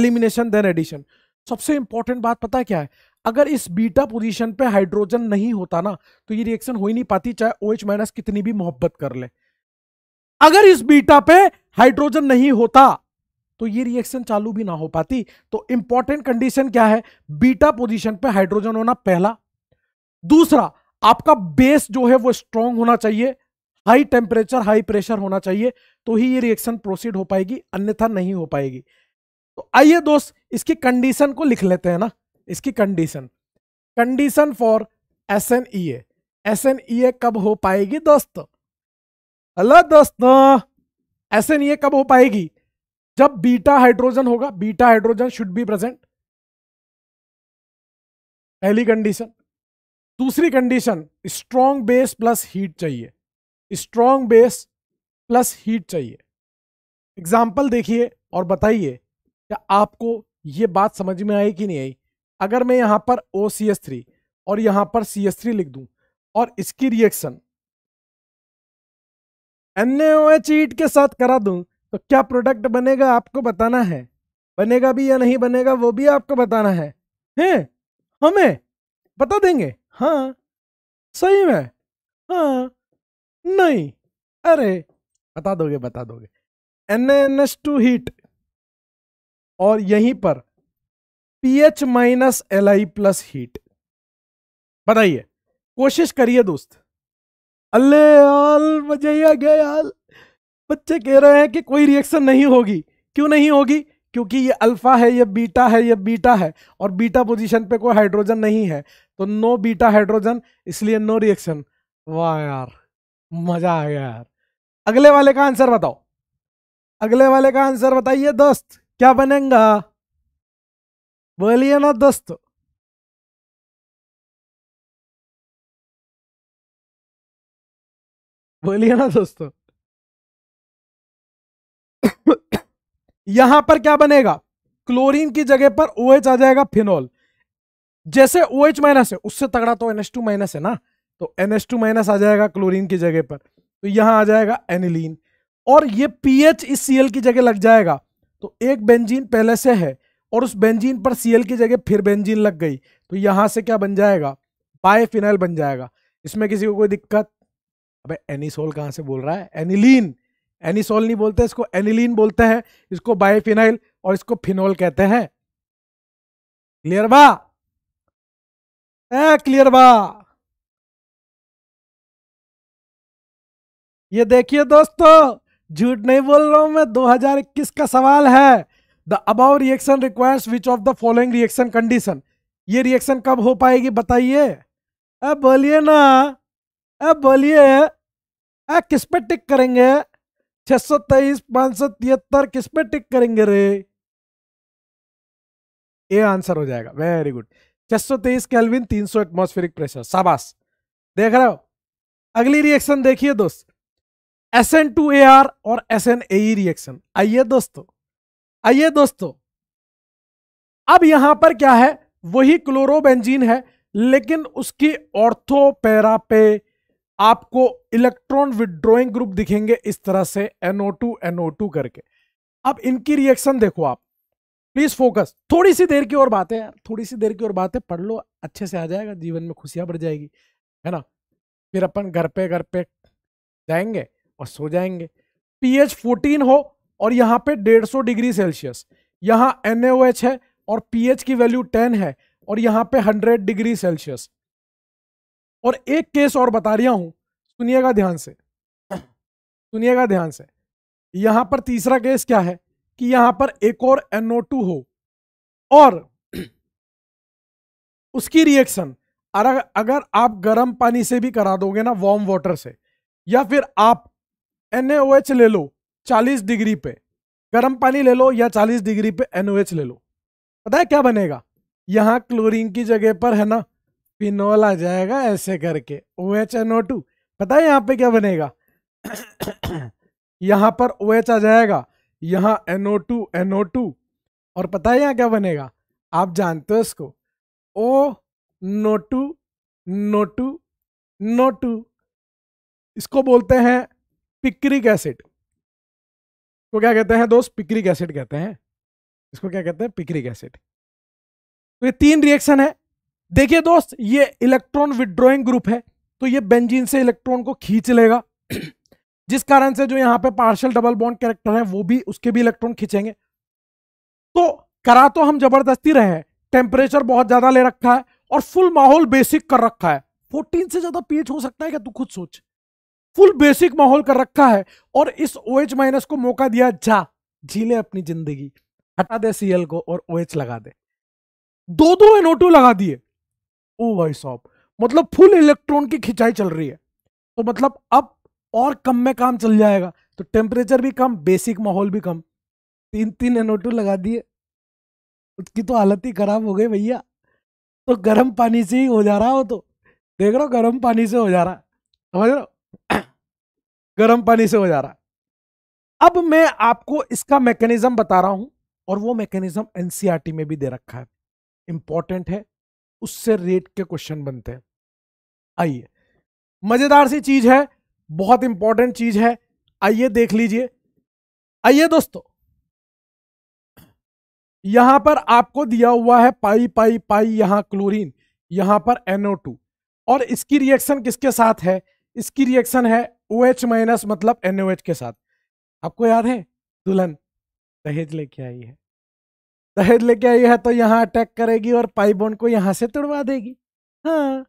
elimination then addition सबसे इंपॉर्टेंट बात पता है क्या है अगर इस बीटा पोजीशन पे हाइड्रोजन नहीं होता ना तो ये रिएक्शन हो ही नहीं पाती चाहे ओ एच माइनस कितनी भी मोहब्बत कर ले अगर इस बीटा पे हाइड्रोजन नहीं होता तो ये रिएक्शन चालू भी ना हो पाती तो इंपॉर्टेंट कंडीशन क्या है बीटा पोजीशन पे हाइड्रोजन होना पहला दूसरा आपका बेस जो है वो स्ट्रांग होना चाहिए हाई टेम्परेचर हाई प्रेशर होना चाहिए तो ही ये रिएक्शन प्रोसीड हो पाएगी अन्यथा नहीं हो पाएगी तो आइए दोस्त इसकी कंडीशन को लिख लेते हैं ना इसकी condition condition for S N E S N E A कब हो पाएगी दोस्त हेलो दोस्त एस एन ई ए कब हो पाएगी जब बीटा हाइड्रोजन होगा beta hydrogen should be present पहली कंडीशन दूसरी condition strong base plus heat चाहिए स्ट्रॉन्ग बेस प्लस हीट चाहिए एग्जाम्पल देखिए और बताइए क्या आपको ये बात समझ में आई कि नहीं आई अगर मैं यहाँ पर ओ सी एस थ्री और यहाँ पर सी एस थ्री लिख दूँ और इसकी रिएक्शन एन एच ईट के साथ करा दूँ तो क्या प्रोडक्ट बनेगा आपको बताना है बनेगा भी या नहीं बनेगा वो भी आपको बताना है हैं हमें बता देंगे हाँ सही में हाँ नहीं अरे बता दोगे बता दोगे N N S two heat और यहीं पर P H minus L I plus heat बताइए कोशिश करिए दोस्त अल्ले आल मजे आ गया यार बच्चे कह रहे हैं कि कोई रिएक्शन नहीं होगी क्यों नहीं होगी क्योंकि ये अल्फ़ा है ये बीटा है ये बीटा है और बीटा पोजीशन पे कोई हाइड्रोजन नहीं है तो नो बीटा हाइड्रोजन इसलिए नो रिएक्शन वाह यार मज़ा आ गया यार अगले वाले का आंसर बताओ अगले वाले का आंसर बताइए दोस्त क्या बनेगा बोलिए ना दोस्त बोलिए ना दोस्तों यहां पर क्या बनेगा क्लोरीन की जगह पर ओ OH आ जाएगा फिनोल जैसे ओ OH माइनस है उससे तगड़ा तो टू माइनस है ना तो टू माइनस आ जाएगा क्लोरीन की जगह पर तो यहां आ जाएगा एनिलीन और ये पीएच इस सीएल की जगह लग जाएगा तो एक बेंजीन पहले से है और उस बेंजीन पर सीएल की जगह फिर बेंजीन लग गई तो यहां से क्या बन जाएगा बायफिनाइल बन जाएगा इसमें किसी को कोई दिक्कत अबे एनिसोल कहां से बोल रहा है एनिलीन एनिसोल नहीं बोलते इसको एनिलीन बोलते हैं इसको बायोफिनाइल और इसको फिनोल कहते हैं क्लियर बा ए क्लियर बा ये देखिए दोस्तों झूठ नहीं बोल रहा हूं मैं 2021 का सवाल है the above reaction requires which of the following reaction condition ये रिएक्शन कब हो पाएगी बताइए अब बोलिए ना अब बोलिए किस पे टिक करेंगे छह सौ तेईस पांच सौ तिहत्तर किस पे टिक करेंगे रे ये आंसर हो जाएगा वेरी गुड छह सौ तेईस कैलविन तीन सौ एटमोस्फेरिक प्रेशर शाबाश देख रहे हो अगली रिएक्शन देखिए दोस्त S N two A R और एस एन ए रिएक्शन आइए दोस्तों आइए दोस्तों अब यहां पर क्या है वही क्लोरोबेंजीन है लेकिन उसकी ऑर्थोपेरा पे आपको इलेक्ट्रॉन विड्रॉइंग ग्रुप दिखेंगे इस तरह से NO2 NO2 करके अब इनकी रिएक्शन देखो आप प्लीज फोकस थोड़ी सी देर की और बात है यार थोड़ी सी देर की और बात है पढ़ लो अच्छे से आ जाएगा जीवन में खुशियां बढ़ जाएगी है ना फिर अपन घर पे घर पे जाएंगे और सो जाएंगे पीएच 14 हो और यहाँ पे 150 डिग्री सेल्सियस यहाँ एन है और पीएच की वैल्यू 10 है और यहाँ पे 100 डिग्री सेल्सियस और एक केस और बता रहा हूं सुनिएगा ध्यान से सुनिएगा ध्यान से यहां पर तीसरा केस क्या है कि यहां पर एक और NO2 हो और उसकी रिएक्शन अगर आप गर्म पानी से भी करा दोगे ना वार्म वाटर से या फिर आप NaOH ले लो 40 डिग्री पे गर्म पानी ले लो या 40 डिग्री पे NaOH ले लो पता है क्या बनेगा यहाँ क्लोरीन की जगह पर है ना फिनोल आ जाएगा ऐसे करके O H N O two पता है यहाँ पे क्या बनेगा यहाँ पर ओ एच आ जाएगा यहाँ N O two N O two और पता है यहाँ क्या बनेगा आप जानते हो इसको O no two no two no two इसको बोलते हैं पिक्रिक एसिड को क्या कहते हैं दोस्त पिक्रिक एसिड कहते हैं इसको क्या कहते हैं पिक्रिक एसिड तो ये तीन रिएक्शन है देखिए दोस्त ये इलेक्ट्रॉन विड्रॉइंग ग्रुप है तो ये बेंजीन से इलेक्ट्रॉन को खींच लेगा जिस कारण से जो यहाँ पे पार्शियल डबल बॉन्ड कैरेक्टर है वो भी उसके भी इलेक्ट्रॉन खींचेंगे तो करा तो हम जबरदस्ती रहे टेम्परेचर बहुत ज्यादा ले रखा है और फुल माहौल बेसिक कर रखा है 14 से ज्यादा पीएच हो सकता है क्या तू खुद सोच फुल बेसिक माहौल कर रखा है और इस ओ OH माइनस को मौका दिया जा झीले अपनी जिंदगी हटा दे सीएल को और ओ OH लगा दे दो दो एनओ लगा दिए ओ भाई साहब मतलब फुल इलेक्ट्रॉन की खिंचाई चल रही है तो मतलब अब और कम में काम चल जाएगा तो टेम्परेचर भी कम बेसिक माहौल भी कम तीन तीन टू लगा दिए उसकी तो हालत ही खराब हो गई भैया तो गर्म पानी से ही हो जा रहा हो तो देख रहे हो गर्म पानी से हो जा रहा समझ रहा गर्म पानी से हो जा रहा अब मैं आपको इसका मैकेनिज्म बता रहा हूं और वो मैकेनिज्म एनसीईआरटी e में भी दे रखा है इंपॉर्टेंट है उससे रेट के क्वेश्चन बनते हैं आइए मज़ेदार सी चीज़ है बहुत इंपॉर्टेंट चीज़ है आइए देख लीजिए आइए दोस्तों यहां पर आपको दिया हुआ है पाई पाई पाई यहां क्लोरीन यहां पर NO2 और इसकी रिएक्शन किसके साथ है इसकी रिएक्शन है ओ एच माइनस मतलब NOH के साथ आपको याद है दुल्हन दहेज लेके आई है दहेज लेके आई है तो यहाँ अटैक करेगी और पाई बॉन्ड को यहाँ से तोड़वा देगी हाँ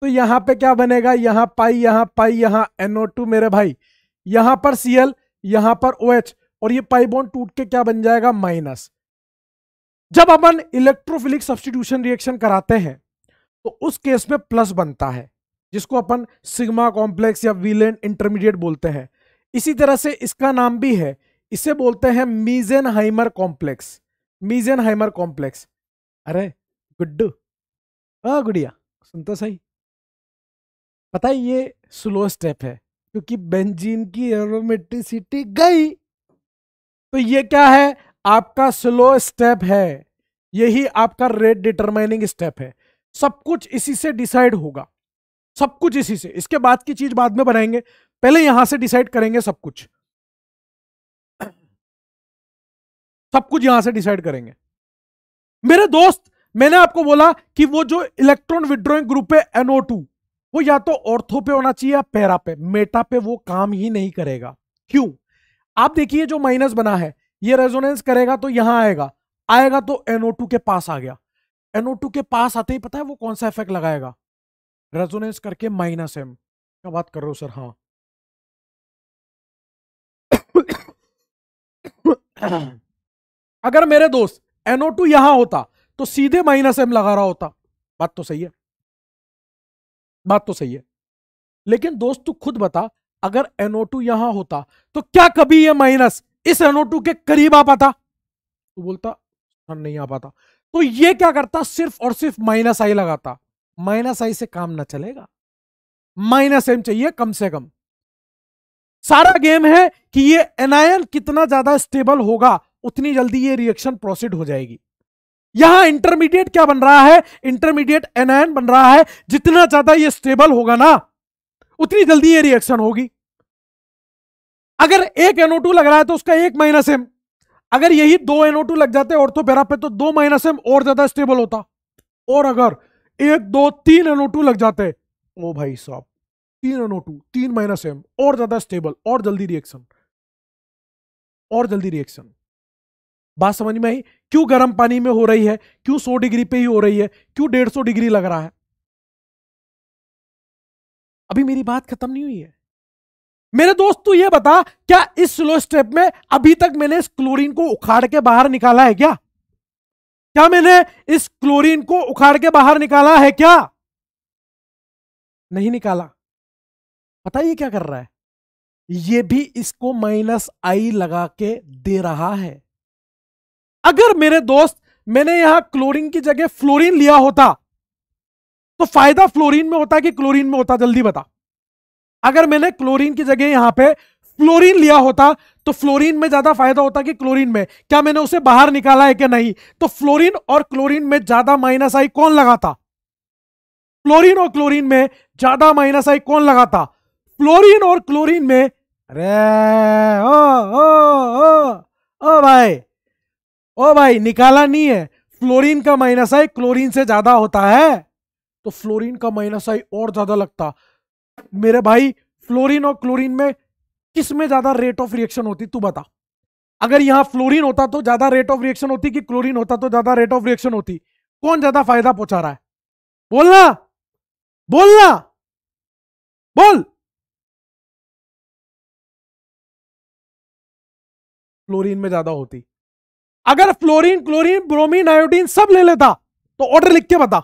तो यहाँ पे क्या बनेगा यहाँ पाई यहाँ पाई यहाँ टू मेरे भाई यहाँ पर एल यहाँ पर OH और ये पाई बॉन्ड टूट के क्या बन जाएगा माइनस जब अपन इलेक्ट्रोफिलिक सब्सटीट्यूशन रिएक्शन कराते हैं तो उस केस में प्लस बनता है जिसको अपन सिग्मा कॉम्प्लेक्स या वीलेंट इंटरमीडिएट बोलते हैं इसी तरह से इसका नाम भी है इसे बोलते हैं हाइमर कॉम्प्लेक्स हाइमर कॉम्प्लेक्स अरे गुड्डू हाँ गुड़िया सुन तो सही पता है ये स्लो स्टेप है क्योंकि बेंजीन की एरोमेट्रिसिटी गई तो ये क्या है आपका स्लो स्टेप है यही आपका रेट डिटरमाइनिंग स्टेप है सब कुछ इसी से डिसाइड होगा सब कुछ इसी से इसके बाद की चीज बाद में बनाएंगे पहले यहां से डिसाइड करेंगे सब कुछ सब कुछ यहां से डिसाइड करेंगे मेरे दोस्त मैंने आपको बोला कि वो जो इलेक्ट्रॉन विड्रॉइंग ग्रुप है एनओ वो या तो ऑर्थो पे होना चाहिए या पैरा पे मेटा पे वो काम ही नहीं करेगा क्यों आप देखिए जो माइनस बना है ये रेजोनेंस करेगा तो यहां आएगा आएगा तो एनओ के पास आ गया एनओ के पास आते ही पता है वो कौन सा इफेक्ट लगाएगा रेजोनेंस करके माइनस एम क्या बात कर रहे हो सर हाँ अगर मेरे दोस्त एनओ टू यहां होता तो सीधे माइनस एम लगा रहा होता बात तो सही है बात तो सही है लेकिन दोस्त तू खुद बता अगर एनओ टू यहां होता तो क्या कभी ये माइनस इस एनओ टू के करीब आ पाता तू बोलता हाँ, नहीं आ पाता तो ये क्या करता सिर्फ और सिर्फ माइनस आई लगाता माइनस आई से काम ना चलेगा माइनस एम चाहिए कम से कम सारा गेम है कि ये एनायन कितना ज्यादा स्टेबल होगा उतनी जल्दी ये रिएक्शन प्रोसीड हो जाएगी यहां इंटरमीडिएट क्या बन रहा है इंटरमीडिएट एनआईन बन रहा है जितना ज्यादा ये स्टेबल होगा ना उतनी जल्दी ये रिएक्शन होगी अगर एक एनओ लग रहा है तो उसका एक माइनस एम अगर यही दो एनओ लग जाते और तो पेरा पे तो दो माइनस एम और ज्यादा स्टेबल होता और अगर एक दो तीन एनओ लग जाते ओ भाई साहब तीन एनओ तीन माइनस एम और ज्यादा स्टेबल और जल्दी रिएक्शन और जल्दी रिएक्शन बात समझ में आई क्यों गर्म पानी में हो रही है क्यों सौ डिग्री पे ही हो रही है क्यों डेढ़ सौ डिग्री लग रहा है अभी मेरी बात खत्म नहीं हुई है मेरे दोस्त तू ये बता क्या इस स्लो स्टेप में अभी तक मैंने इस क्लोरीन को उखाड़ के बाहर निकाला है क्या क्या मैंने इस क्लोरीन को उखाड़ के बाहर निकाला है क्या नहीं निकाला पता ये क्या कर रहा है ये भी इसको माइनस आई लगा के दे रहा है अगर मेरे दोस्त मैंने यहां क्लोरीन की जगह फ्लोरीन लिया होता तो फायदा फ्लोरीन में होता कि क्लोरीन में होता जल्दी बता अगर मैंने क्लोरीन की जगह यहां पे फ्लोरीन लिया होता तो फ्लोरीन में ज्यादा फायदा होता कि क्लोरीन में क्या मैंने उसे बाहर निकाला है कि नहीं तो फ्लोरीन और क्लोरीन में ज्यादा माइनस आई कौन लगाता फ्लोरीन और क्लोरीन में ज्यादा माइनस आई कौन लगाता फ्लोरीन और क्लोरीन में अरे ओ ओ ओ ओ भाई ओ भाई निकाला नहीं है फ्लोरीन का माइनस आई क्लोरीन से ज्यादा होता है तो फ्लोरीन का माइनस आई और ज्यादा लगता मेरे भाई फ्लोरीन और क्लोरीन में किस में ज्यादा रेट ऑफ रिएक्शन होती तू बता अगर यहां फ्लोरीन होता तो ज्यादा रेट ऑफ रिएक्शन होती कि क्लोरीन होता तो ज्यादा रेट ऑफ रिएक्शन होती कौन ज्यादा फायदा पहुंचा रहा है बोलना बोलना बोल फ्लोरीन में ज्यादा होती अगर फ्लोरीन क्लोरीन ब्रोमीन आयोडीन सब ले लेता तो ऑर्डर लिख के बता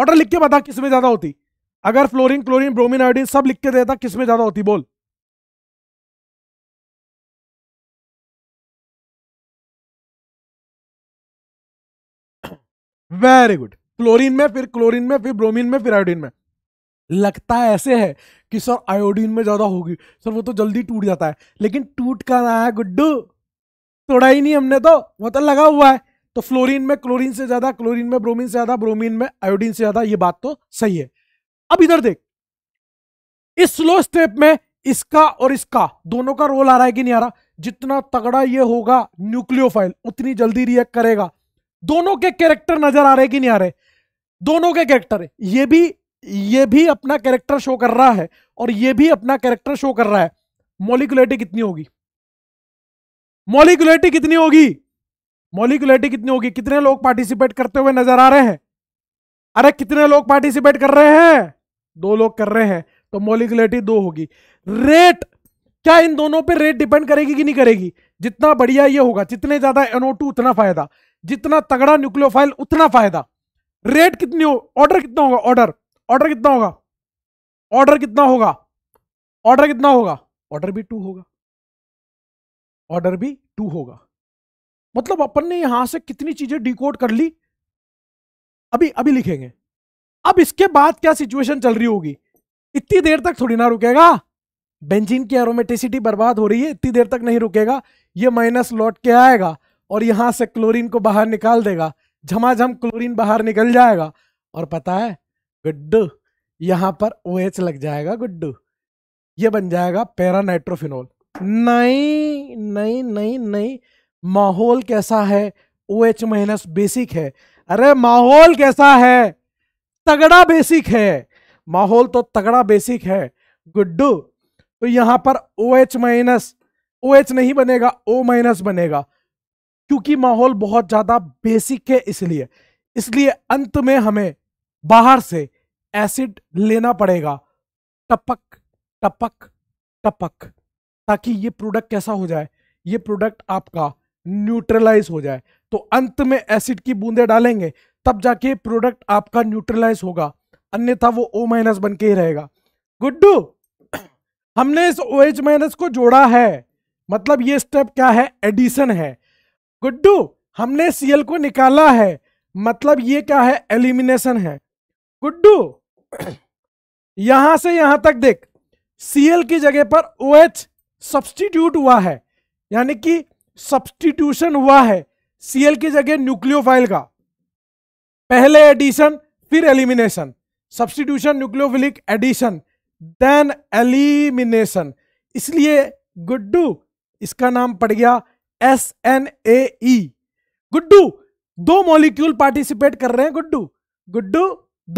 ऑर्डर लिख के बता किस में ज्यादा होती अगर फ्लोरीन क्लोरीन ब्रोमीन आयोडीन सब लिख के देता किसमें ज्यादा होती बोल वेरी गुड क्लोरीन में फिर क्लोरीन में फिर ब्रोमीन में फिर आयोडीन में लगता ऐसे है कि सर आयोडीन में ज्यादा होगी सर वो तो जल्दी टूट जाता है लेकिन टूट का रहा है गुड्डू तोड़ा ही नहीं हमने तो तो लगा हुआ है तो फ्लोरीन में क्लोरीन से ज्यादा क्लोरीन में ब्रोमीन से ज्यादा ब्रोमीन में आयोडीन से ज्यादा ये बात तो सही है अब इधर देख इस स्लो स्टेप में इसका और इसका दोनों का रोल आ रहा है कि नहीं आ रहा जितना तगड़ा ये होगा न्यूक्लियोफाइल उतनी जल्दी रिएक्ट करेगा दोनों के कैरेक्टर नजर आ रहे कि नहीं आ रहे दोनों के कैरेक्टर ये भी ये भी अपना कैरेक्टर शो कर रहा है और ये भी अपना कैरेक्टर शो कर रहा है मोलिकुलेटी कितनी होगी मोलिकुलरिटी कितनी होगी मोलिकुलरिटी कितनी होगी कितने लोग पार्टिसिपेट करते हुए नजर आ रहे हैं अरे कितने लोग पार्टिसिपेट कर रहे हैं दो लोग कर रहे हैं तो मोलिकुलरिटी दो होगी रेट क्या इन दोनों पे रेट डिपेंड करेगी कि नहीं करेगी जितना बढ़िया ये होगा जितने ज्यादा एनओ उतना फायदा जितना तगड़ा न्यूक्लियोफाइल उतना फायदा रेट कितनी हो ऑर्डर कितना होगा ऑर्डर ऑर्डर कितना होगा ऑर्डर कितना होगा ऑर्डर कितना होगा ऑर्डर भी टू होगा ऑर्डर भी टू होगा मतलब अपन ने यहां से कितनी चीजें डिकोड कर ली अभी अभी लिखेंगे अब इसके बाद क्या सिचुएशन चल रही होगी इतनी देर तक थोड़ी ना रुकेगा बेंजीन की एरोमेटिसिटी बर्बाद हो रही है इतनी देर तक नहीं रुकेगा ये माइनस लौट के आएगा और यहां से क्लोरीन को बाहर निकाल देगा झमाझम क्लोरीन बाहर निकल जाएगा और पता है गुड्डू यहां पर ओ OH लग जाएगा गुड्डू ये बन जाएगा पैरा नाइट्रोफिनोल नहीं नहीं नहीं नहीं माहौल कैसा है ओ एच माइनस बेसिक है अरे माहौल कैसा है तगड़ा बेसिक है माहौल तो तगड़ा बेसिक है गुड्डू तो यहां पर O H minus O H नहीं बनेगा ओ माइनस बनेगा क्योंकि माहौल बहुत ज्यादा बेसिक है इसलिए इसलिए अंत में हमें बाहर से एसिड लेना पड़ेगा टपक टपक टपक ताकि ये प्रोडक्ट कैसा हो जाए ये प्रोडक्ट आपका न्यूट्रलाइज हो जाए तो अंत में एसिड की बूंदे डालेंगे तब जाके प्रोडक्ट आपका न्यूट्रलाइज होगा अन्यथा वो ओ माइनस बन के ही रहेगा गुड्डू हमने इस ओ एच माइनस को जोड़ा है मतलब ये स्टेप क्या है एडिशन है गुड्डू हमने सीएल को निकाला है मतलब ये क्या है एलिमिनेशन है गुड्डू यहां से यहां तक देख सीएल की जगह पर ओ OH, एच सब्सटीट्यूट हुआ है यानी कि सब्सटीट्यूशन हुआ है सीएल की जगह न्यूक्लियोफाइल का पहले एडिशन फिर elimination substitution nucleophilic addition then elimination इसलिए गुड्डू इसका नाम पड़ गया एस एन ए गुड्डू दो मॉलिक्यूल पार्टिसिपेट कर रहे हैं गुड्डू गुड्डू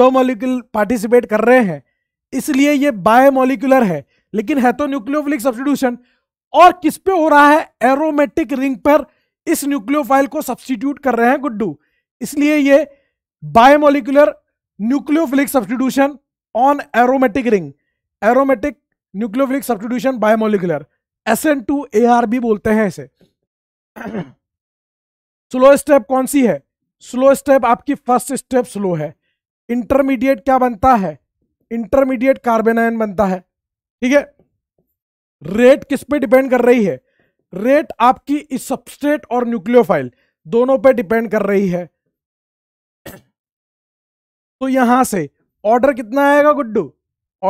दो मॉलिक्यूल पार्टिसिपेट कर रहे हैं इसलिए ये बायोमोलिकुलर है लेकिन है तो न्यूक्लियोफिलिक सब्सटीट्यूशन और किस पे हो रहा है एरोमेटिक रिंग पर इस न्यूक्लियोफाइल को सब्सटीट्यूट कर रहे हैं गुड्डू इसलिए ये bimolecular nucleophilic substitution on aromatic ring aromatic nucleophilic substitution bimolecular S N two A R भी बोलते हैं इसे स्लो स्टेप कौन सी है स्लो स्टेप आपकी फर्स्ट स्टेप स्लो है इंटरमीडिएट क्या बनता है इंटरमीडिएट कार्बेनाइन बनता है ठीक है रेट किस पे डिपेंड कर रही है रेट आपकी इस सबस्ट्रेट और न्यूक्लियोफाइल दोनों पे डिपेंड कर रही है तो यहां से ऑर्डर कितना आएगा गुड्डू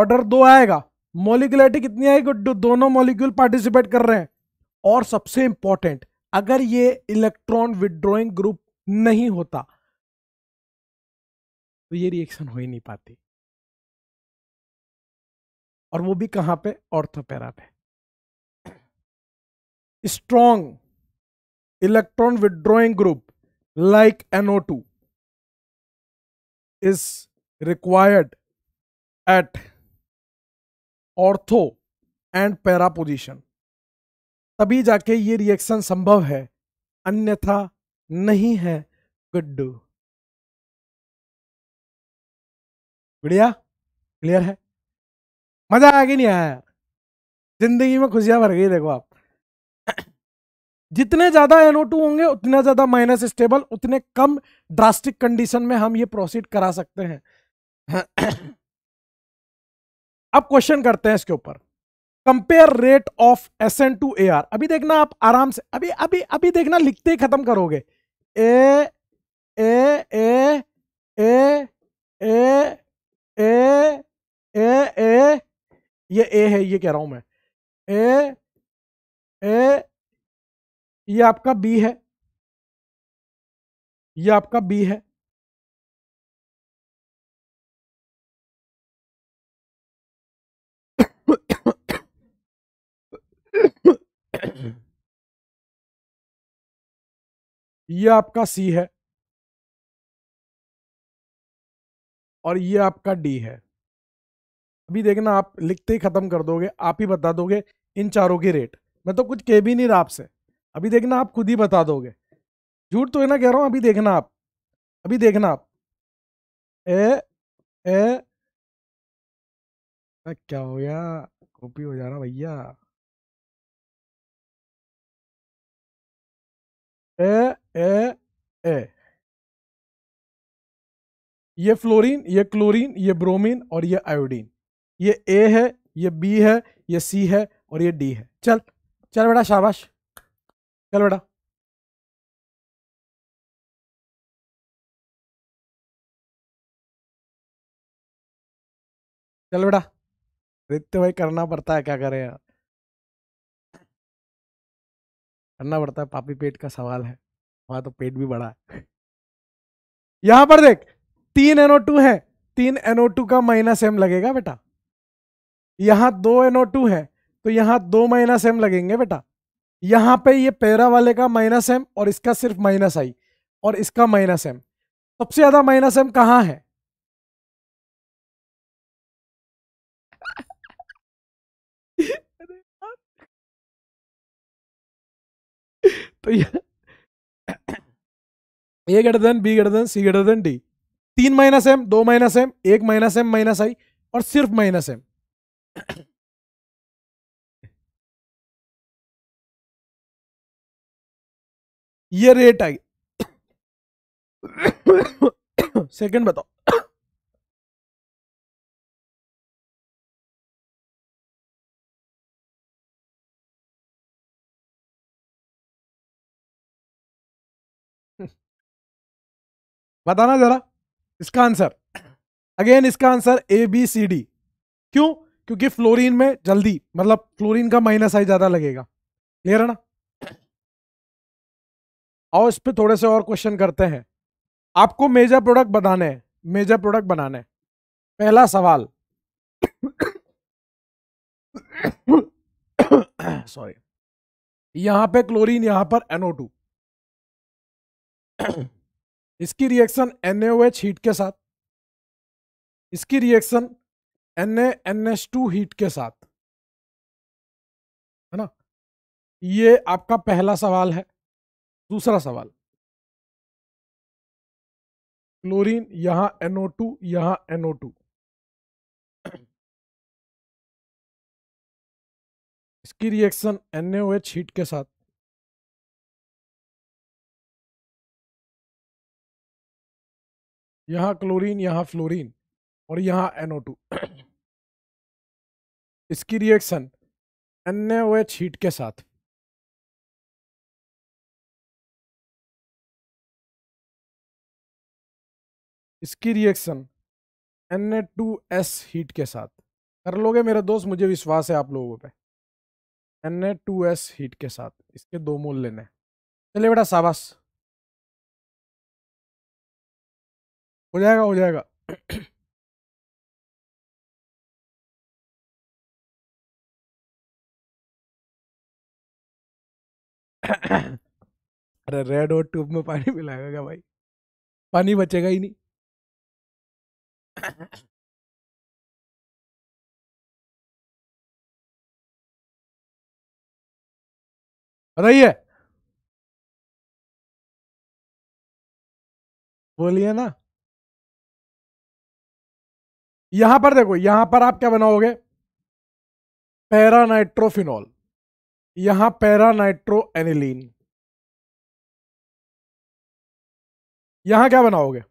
ऑर्डर दो आएगा मोलिकुलरिटी कितनी आएगी गुड्डू दोनों मोलिक्यूल पार्टिसिपेट कर रहे हैं और सबसे इंपॉर्टेंट अगर ये इलेक्ट्रॉन विदड्रॉइंग ग्रुप नहीं होता तो ये रिएक्शन हो ही नहीं पाती और वो भी कहां पे ऑर्थोपेरा पे strong electron withdrawing group like N O two is required at ortho and para position तभी जाके ये रिएक्शन संभव है अन्यथा नहीं है गुड्डू बढ़िया क्लियर है मजा आया कि नहीं आया जिंदगी में खुशियां भर गई देखो आप जितने ज्यादा टू होंगे उतना ज्यादा माइनस स्टेबल उतने कम ड्रास्टिक कंडीशन में हम ये प्रोसीड करा सकते हैं अब क्वेश्चन करते हैं इसके ऊपर compare rate of S N two A R अभी देखना आप आराम से अभी अभी अभी देखना लिखते ही खत्म करोगे ए ए ए ए ए ए ए ए ये ए है ये कह रहा हूं मैं ए ए ये आपका बी है ये आपका बी है ये आपका सी है और ये आपका डी है अभी देखना आप लिखते ही ख़त्म कर दोगे आप ही बता दोगे इन चारों के रेट मैं तो कुछ कह भी नहीं रहा आपसे अभी देखना आप खुद ही बता दोगे झूठ तो है ना कह रहा हूँ अभी देखना आप अभी देखना आप ए ए क्या हो गया कॉपी हो जा रहा भैया ए ए ए ये फ्लोरीन ये क्लोरीन ये ब्रोमीन और ये आयोडीन ये ए है ये बी है ये सी है और ये डी है चल चल बेटा शाबाश चल बेटा चल बेटा रित्य भाई करना पड़ता है क्या करें यार करना पड़ता है पापी पेट का सवाल है वहां तो पेट भी बड़ा है यहां पर देख तीन एनओ टू है तीन एनओ टू का माइनस एम लगेगा बेटा यहाँ दो एनो टू है तो यहाँ दो माइनस एम लगेंगे बेटा यहाँ पे ये पैरा वाले का माइनस एम और इसका सिर्फ माइनस आई और इसका माइनस एम सबसे ज्यादा माइनस एम कहाँ है तो ये greater than B greater than C greater than D तीन माइनस एम दो माइनस एम एक माइनस एम माइनस आई और सिर्फ माइनस एम ये रेट आई सेकंड बताओ बताना जरा इसका आंसर अगेन इसका answer A B C D क्यों क्योंकि फ्लोरीन में जल्दी मतलब फ्लोरीन का माइनस आई ज़्यादा लगेगा क्लियर है ना और इस पर थोड़े से और क्वेश्चन करते हैं आपको मेजर प्रोडक्ट बनाने हैं मेजर प्रोडक्ट बनाने हैं पहला सवाल सॉरी यहां पे क्लोरीन यहां पर NO2 इसकी रिएक्शन NaOH हीट के साथ इसकी reaction N N H two heat के साथ है ना ये आपका पहला सवाल है दूसरा सवाल क्लोरीन यहां एनओ टू यहां एनओ टू इसकी रिएक्शन एच हीट के साथ यहां क्लोरीन यहां फ्लोरीन और यहाँ NO2 इसकी रिएक्शन NaOH हीट के साथ इसकी रिएक्शन Na2S हीट के साथ कर लोगे मेरे दोस्त मुझे विश्वास है आप लोगों पे Na2S हीट के साथ इसके दो मोल लेने चलिए बेटा साबास हो जाएगा हो जाएगा अरे रेड और ट्यूब में पानी मिलाएगा भाई पानी बचेगा ही नहीं बताइए बोलिए ना यहां पर देखो यहां पर आप क्या बनाओगे पैरानाइट्रोफिनॉल यहां पैरानाइट्रो एनिलीन यहां क्या बनाओगे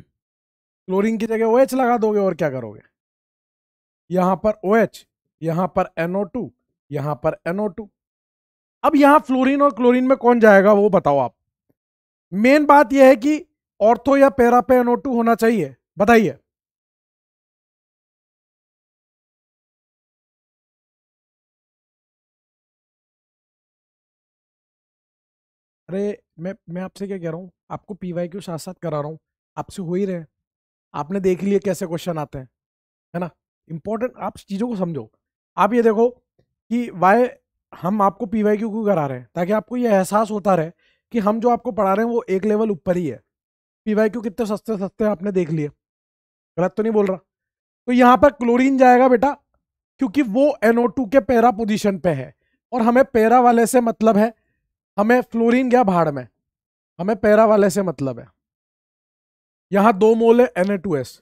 क्लोरीन की जगह ओएच लगा दोगे और क्या करोगे यहां पर ओएच यहां पर टू यहां पर टू अब यहां फ्लोरीन और क्लोरीन में कौन जाएगा वो बताओ आप मेन बात यह है कि ऑर्थो या पैरा पे टू होना चाहिए बताइए अरे मैं मैं आपसे क्या कह रहा हूँ आपको पी वाई क्यू साथ साथ करा रहा हूँ आपसे हो ही रहे हैं। आपने देख लिए कैसे क्वेश्चन आते हैं है ना इंपॉर्टेंट आप चीज़ों को समझो आप ये देखो कि वाई हम आपको पी वाई क्यू क्यों करा रहे हैं ताकि आपको ये एहसास होता रहे कि हम जो आपको पढ़ा रहे हैं वो एक लेवल ऊपर ही है पी वाई क्यू कितने सस्ते सस्ते आपने देख लिए गलत तो नहीं बोल रहा तो यहाँ पर क्लोरीन जाएगा बेटा क्योंकि वो एनओ टू के पैरा पोजिशन पे है और हमें पैरा वाले से मतलब है हमें फ्लोरीन गया भाड़ में हमें पैरा वाले से मतलब है यहां दो मोल है एन ए टू एस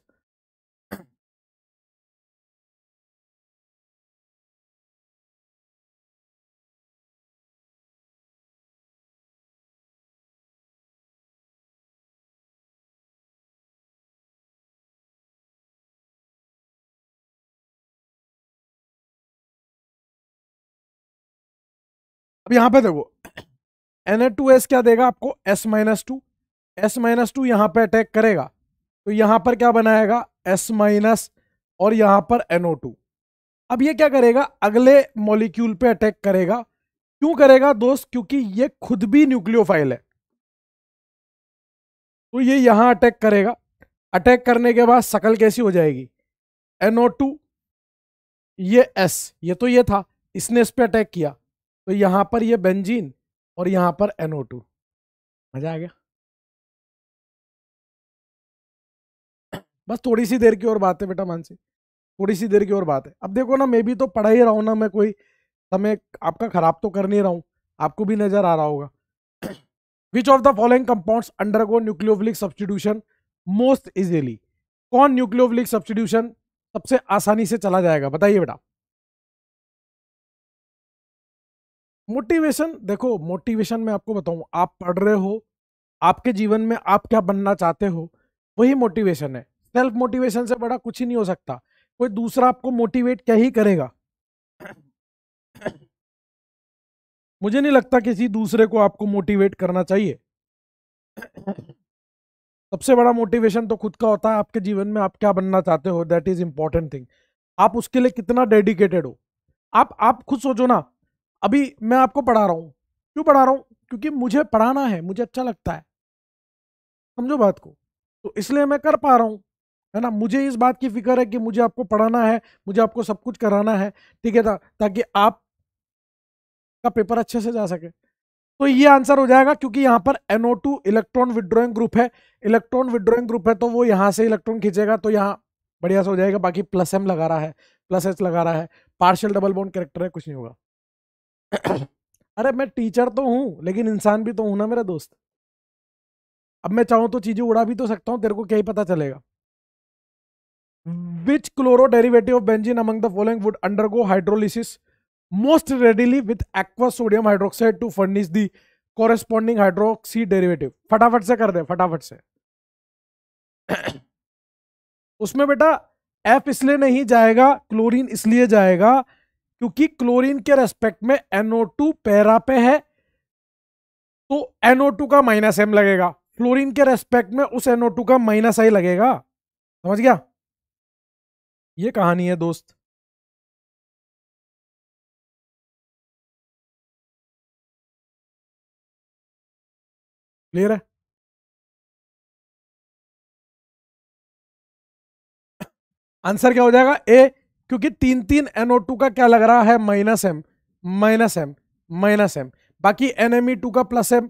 अब यहां पे देखो एन टू एस क्या देगा आपको S minus two S minus two यहां पर अटैक करेगा तो यहां पर क्या बनाएगा एस माइनस और यहां पर एनओ टू अब ये क्या करेगा अगले मॉलिक्यूल पे अटैक करेगा क्यों करेगा दोस्त क्योंकि ये खुद भी न्यूक्लियोफाइल है तो ये यहां अटैक करेगा अटैक करने के बाद शकल कैसी हो जाएगी एनओ टू ये एस ये तो ये था इसने इस पर अटैक किया तो यहां पर ये बेंजीन और यहाँ पर NO2 मजा आ गया बस थोड़ी सी देर की और बात है बेटा मानसी थोड़ी सी देर की और बात है अब देखो ना मैं भी तो पढ़ा ही रहा हूं ना मैं कोई समय आपका खराब तो कर नहीं रहा हूं आपको भी नजर आ रहा होगा which of the following compounds undergo nucleophilic substitution most easily कौन न्यूक्लियोफिलिक सब्सटीट्यूशन सबसे आसानी से चला जाएगा बताइए बेटा मोटिवेशन देखो मोटिवेशन मैं आपको बताऊं आप पढ़ रहे हो आपके जीवन में आप क्या बनना चाहते हो वही मोटिवेशन है सेल्फ मोटिवेशन से बड़ा कुछ ही नहीं हो सकता कोई दूसरा आपको मोटिवेट क्या ही करेगा मुझे नहीं लगता किसी दूसरे को आपको मोटिवेट करना चाहिए सबसे बड़ा मोटिवेशन तो खुद का होता है आपके जीवन में आप क्या बनना चाहते हो दैट इज इंपॉर्टेंट थिंग आप उसके लिए कितना डेडिकेटेड हो आप आप खुद सोचो ना अभी मैं आपको पढ़ा रहा हूँ क्यों पढ़ा रहा हूँ क्योंकि मुझे पढ़ाना है मुझे अच्छा लगता है समझो बात को तो इसलिए मैं कर पा रहा हूँ है ना मुझे इस बात की फिक्र है कि मुझे आपको पढ़ाना है मुझे आपको सब कुछ कराना है ठीक है ताकि आप का पेपर अच्छे से जा सके तो ये आंसर हो जाएगा क्योंकि यहाँ पर NO2 इलेक्ट्रॉन विड्रॉइंग ग्रुप है इलेक्ट्रॉन विड्रॉइंग ग्रुप है तो वो यहाँ से इलेक्ट्रॉन खींचेगा तो यहाँ बढ़िया से हो जाएगा बाकी प्लस एम लगा रहा है प्लस एच लगा रहा है पार्शियल डबल बॉन्ड कैरेक्टर है कुछ नहीं होगा अरे मैं टीचर तो हूँ लेकिन इंसान भी तो हूँ ना मेरा दोस्त अब मैं चाहूँ तो चीज़ें उड़ा भी तो सकता हूँ तेरे को क्या ही पता चलेगा which chloro derivative of benzene among the following would undergo hydrolysis most readily with aqua sodium hydroxide to furnish the corresponding hydroxy derivative फटाफट से कर दे फटाफट से उसमें बेटा एफ इसलिए नहीं जाएगा क्लोरीन इसलिए जाएगा क्योंकि क्लोरीन के रेस्पेक्ट में टू पैरा पे है तो टू का माइनस एम लगेगा क्लोरीन के रेस्पेक्ट में उस टू का माइनस आई लगेगा समझ गया ये कहानी है दोस्त क्लियर है आंसर क्या हो जाएगा ए क्योंकि तीन तीन एनओ टू का क्या लग रहा है minus M minus M minus M बाकी एन एम ई टू का प्लस एम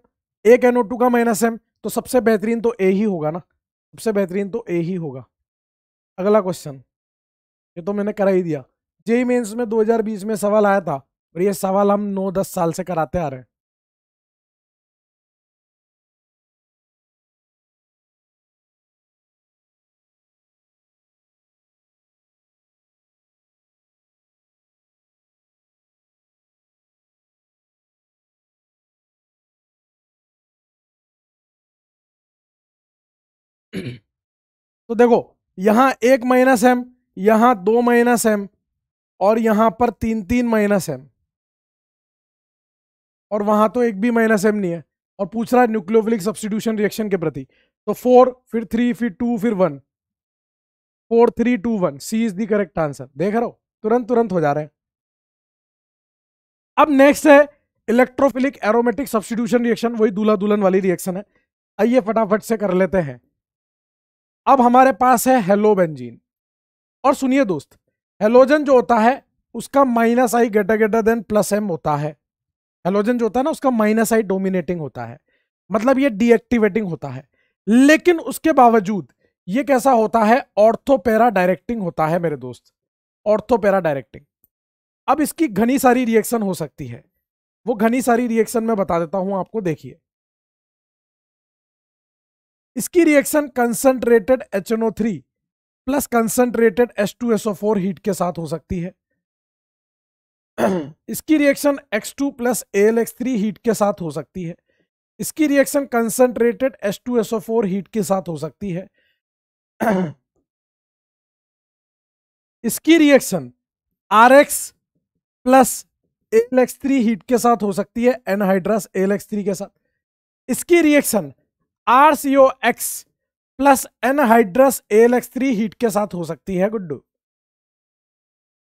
एक एनओ टू का माइनस एम तो सबसे बेहतरीन तो ए ही होगा ना सबसे बेहतरीन तो ए ही होगा अगला क्वेश्चन ये तो मैंने करा ही दिया जेई मेन्स में 2020 में सवाल आया था और ये सवाल हम 9-10 साल से कराते आ रहे हैं तो देखो यहां एक महीना सेम यहां दो महीना सेम और यहां पर तीन तीन महीना सेम और वहां तो एक भी महीना सेम नहीं है और पूछ रहा है न्यूक्लियोफिलिक सब्सटीट्यूशन रिएक्शन के प्रति तो फोर फिर थ्री फिर टू फिर one four three two one C is the correct answer देख रहे हो तुरंत तुरंत हो जा रहे हैं अब नेक्स्ट है इलेक्ट्रोफिलिक एरोमेटिक सब्सटीट्यूशन रिएक्शन वही दूल्हा दुल्हन वाली रिएक्शन है आइए फटाफट से कर लेते हैं अब हमारे पास है हेलो बेंजीन और सुनिए दोस्त हेलोजन जो होता है उसका minus I greater greater than plus M होता है हेलोजन जो होता है ना उसका माइनस आई डोमिनेटिंग होता है मतलब ये डीएक्टिवेटिंग होता है लेकिन उसके बावजूद ये कैसा होता है ऑर्थोपेरा डायरेक्टिंग होता है मेरे दोस्त ऑर्थोपेरा डायरेक्टिंग अब इसकी घनी सारी रिएक्शन हो सकती है वो घनी सारी रिएक्शन मैं बता देता हूं आपको देखिए इसकी reaction concentrated H N O three plus concentrated S two S O four heat के साथ हो सकती है इसकी reaction X two plus L X three heat के साथ हो सकती है इसकी reaction concentrated S two S O four heat के साथ हो सकती है इसकी reaction R X plus L X three heat के साथ हो सकती है एनहाइड्रस एल एक्स थ्री के साथ इसकी reaction X plus anhydrous L three heat के साथ हो सकती है गुड्डू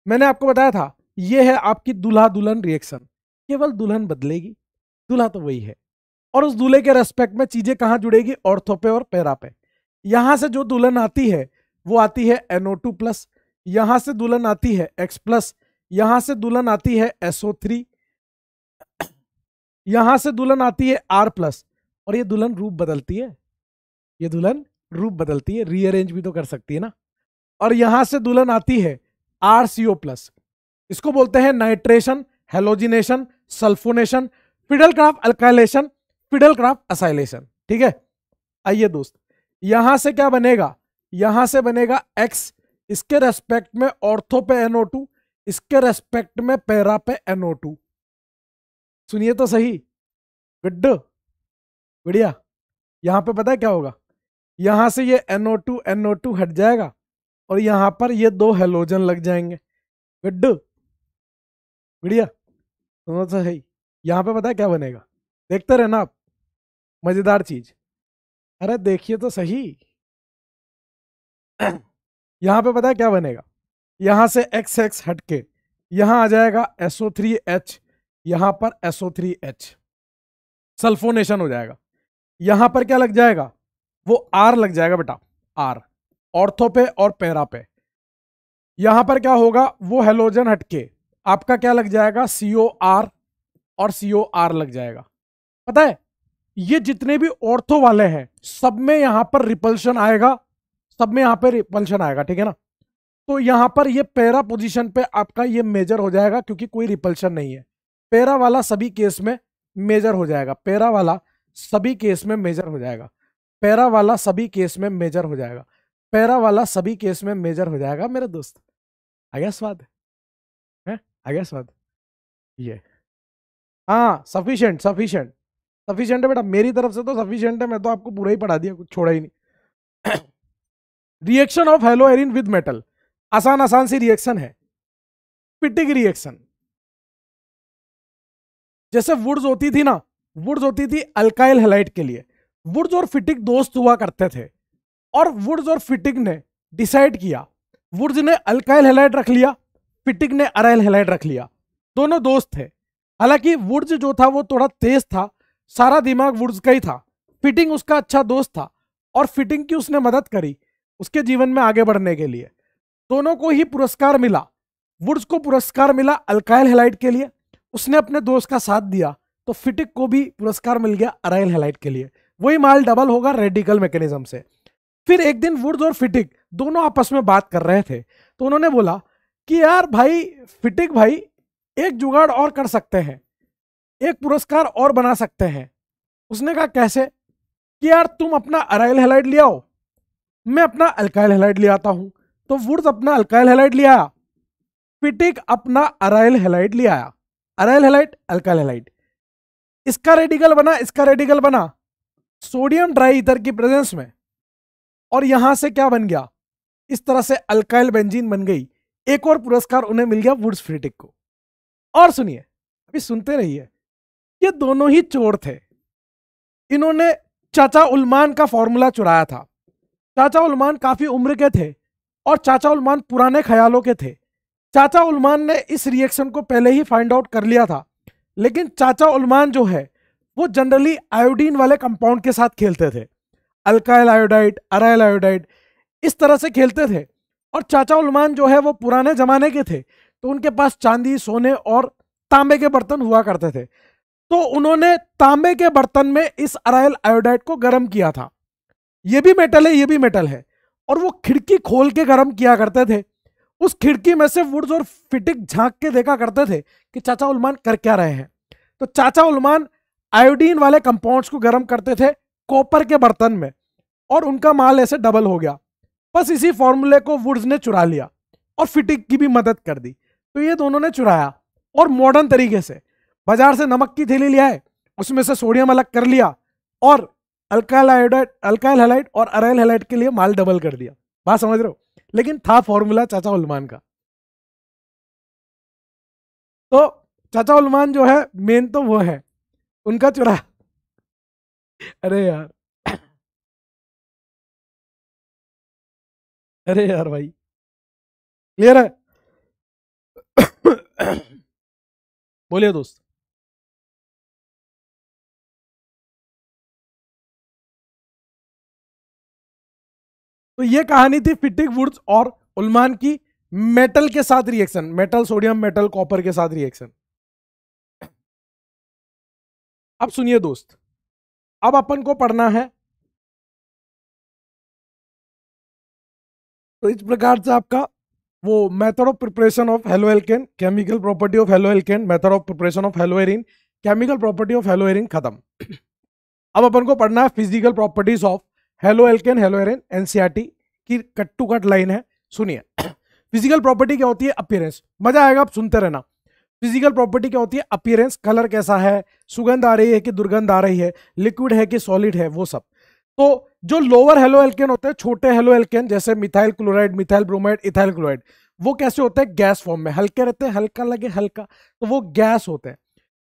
मैंने आपको बताया था यह है आपकी दुल्हा दुल्हन रिएक्शन केवल दुल्हन बदलेगी दूल्हा तो वही है और उस दूल्हे के रेस्पेक्ट में चीजें कहां जुड़ेगी ऑर्थो पे और पैरा पे यहां से जो दुल्हन आती है वो आती है एनओ टू प्लस यहां से दुल्हन आती है एक्स प्लस यहां से दुल्हन आती है एसओ थ्री यहां से दुल्हन आती है आर प्लस और ये दुल्हन रूप बदलती है ये दुल्हन रूप बदलती है रीअरेंज भी तो कर सकती है ना और यहां से दुल्हन आती है आर प्लस इसको बोलते हैं nitration halogenation sulphonation Friedel Crafts alkylation Friedel Crafts acylation ठीक है आइए दोस्त यहां से क्या बनेगा यहां से बनेगा एक्स इसके रेस्पेक्ट में ऑर्थो पे एनओ टू इसके रेस्पेक्ट में पैरा पे एनओ टू सुनिए तो सही गुड्डू बढ़िया यहाँ पे पता है क्या होगा यहाँ से ये NO2 NO2 हट जाएगा और यहाँ पर ये दो हेलोजन लग जाएंगे गुड बढ़िया सुनो तो सही यहाँ पे पता है क्या बनेगा देखते रहे ना आप मज़ेदार चीज अरे देखिए तो सही यहाँ पे पता है क्या बनेगा यहाँ से एक्स एक्स हट के यहाँ आ जाएगा एसओ थ्री एच यहाँ पर एसओ थ्री एच सल्फोनेशन हो जाएगा यहां पर क्या लग जाएगा वो आर लग जाएगा बेटा आर ऑर्थो पे और पैरा पे यहां पर क्या होगा वो हेलोजन हटके आपका क्या लग जाएगा सीओ आर और सीओ आर लग जाएगा पता है ये जितने भी ऑर्थो वाले हैं सब में यहां पर रिपल्शन आएगा सब में यहां पर रिपल्शन आएगा ठीक है ना तो यहां पर ये पैरा पोजीशन पे आपका ये मेजर हो जाएगा क्योंकि कोई रिपल्शन नहीं है पैरा वाला सभी केस में मेजर हो जाएगा पैरा वाला सभी केस में मेजर हो जाएगा पैरा वाला सभी केस में मेजर हो जाएगा पैरा वाला सभी केस में मेजर हो जाएगा मेरे दोस्त आ गया स्वाद है आ गया स्वाद ये हाँ सफिशियंट सफिशियंट सफिशियंट है बेटा मेरी तरफ से तो सफिशियंट है मैं तो आपको पूरा ही पढ़ा दिया कुछ छोड़ा ही नहीं reaction of hello arene with metal आसान आसान सी रिएक्शन है पिटिक रिएक्शन जैसे वुड्स होती थी ना वुड्स होती थी अल्काइल हेलाइट के लिए वुड्स और फिटिक दोस्त हुआ करते थे और वुड्स और फिटिक ने डिसाइड किया वुड्स ने अल्काइल हेलाइट रख लिया फिटिक ने अराइल हेलाइट रख लिया दोनों दोस्त थे हालांकि वुड्स जो था वो थोड़ा तेज था सारा दिमाग वुड्स का ही था फिटिंग उसका अच्छा दोस्त था और फिटिंग की उसने मदद करी उसके जीवन में आगे बढ़ने के लिए दोनों को ही पुरस्कार मिला वुड्स को पुरस्कार मिला अल्काइल हेलाइट के लिए उसने अपने दोस्त का साथ दिया तो फिटिक को भी पुरस्कार मिल गया अराइल हेलाइट के लिए वही माल डबल होगा रेडिकल मैकेनिज्म से फिर एक दिन वुड्स और फिटिक दोनों आपस में बात कर रहे थे तो उन्होंने बोला कि यार भाई फिटिक भाई एक जुगाड़ और कर सकते हैं एक पुरस्कार और बना सकते हैं उसने कहा कैसे कि यार तुम अपना अराइल हेलाइट ले आओ मैं अपना अल्काइल हेलाइट ले आता हूं तो वुड्स अपना अल्काइल हेलाइट ले आया फिटिक अपना अराइल हेलाइट ले आया अराइल हेलाइट अल्काइल हेलाइट इसका रेडिकल बना इसका रेडिकल बना सोडियम ड्राई इधर की प्रेजेंस में और यहां से क्या बन गया इस तरह से अल्काइल बेंजीन बन गई एक और पुरस्कार उन्हें मिल गया वुड्स फ्रिटिक को और सुनिए अभी सुनते रहिए ये दोनों ही चोर थे इन्होंने चाचा उलमान का फॉर्मूला चुराया था चाचा उलमान काफी उम्र के थे और चाचा उलमान पुराने ख्यालों के थे चाचा उलमान ने इस रिएक्शन को पहले ही फाइंड आउट कर लिया था लेकिन चाचा उलमान जो है वो जनरली आयोडीन वाले कंपाउंड के साथ खेलते थे अल्काइल आयोडाइड अराइल आयोडाइड इस तरह से खेलते थे और चाचा उलमान जो है वो पुराने ज़माने के थे तो उनके पास चांदी सोने और तांबे के बर्तन हुआ करते थे तो उन्होंने तांबे के बर्तन में इस अराइल आयोडाइड को गर्म किया था ये भी मेटल है ये भी मेटल है और वो खिड़की खोल के गर्म किया करते थे उस खिड़की में से वुड्स और फिटिक झांक के देखा करते थे कि चाचा उलमान कर क्या रहे हैं तो चाचा उलमान आयोडीन वाले कंपाउंड्स को गर्म करते थे कॉपर के बर्तन में और उनका माल ऐसे डबल हो गया बस इसी फॉर्मूले को वुड्स ने चुरा लिया और फिटिक की भी मदद कर दी तो ये दोनों ने चुराया और मॉडर्न तरीके से बाजार से नमक की थैली लिया है उसमें से सोडियम अलग कर लिया और अल्काइल अल्काइल हेलाइट और अरेल हेलाइट के लिए माल डबल कर दिया बात समझ रहे हो लेकिन था फॉर्मूला चाचा उलमान का तो चाचा उलमान जो है मेन तो वो है उनका चुरा अरे यार अरे यार भाई क्लियर है बोलिए दोस्त तो ये कहानी थी फिटिक वुड्स और उलमान की मेटल के साथ reaction metal sodium metal copper के साथ रिएक्शन अब सुनिए दोस्त अब अपन को पढ़ना है तो इस प्रकार से आपका वो method of preparation of hello alkane chemical property of hello alkane method of preparation of hello arene chemical property of hello arene खत्म अब अपन को पढ़ना है physical properties of halo alkane hello arene टी की कट टू कट लाइन है सुनिए फिजिकल प्रॉपर्टी क्या होती है अपियरेंस मजा आएगा आप सुनते रहना फिजिकल प्रॉपर्टी क्या होती है अपियरेंस कलर कैसा है सुगंध आ रही है कि दुर्गंध आ रही है लिक्विड है कि सॉलिड है वो सब तो जो लोअर हेलो एल्केन होते हैं छोटे हेलो एल्केन जैसे methyl chloride methyl bromide ethyl chloride वो कैसे होते हैं गैस फॉर्म में हल्के रहते हैं हल्का लगे हल्का तो वो गैस होते हैं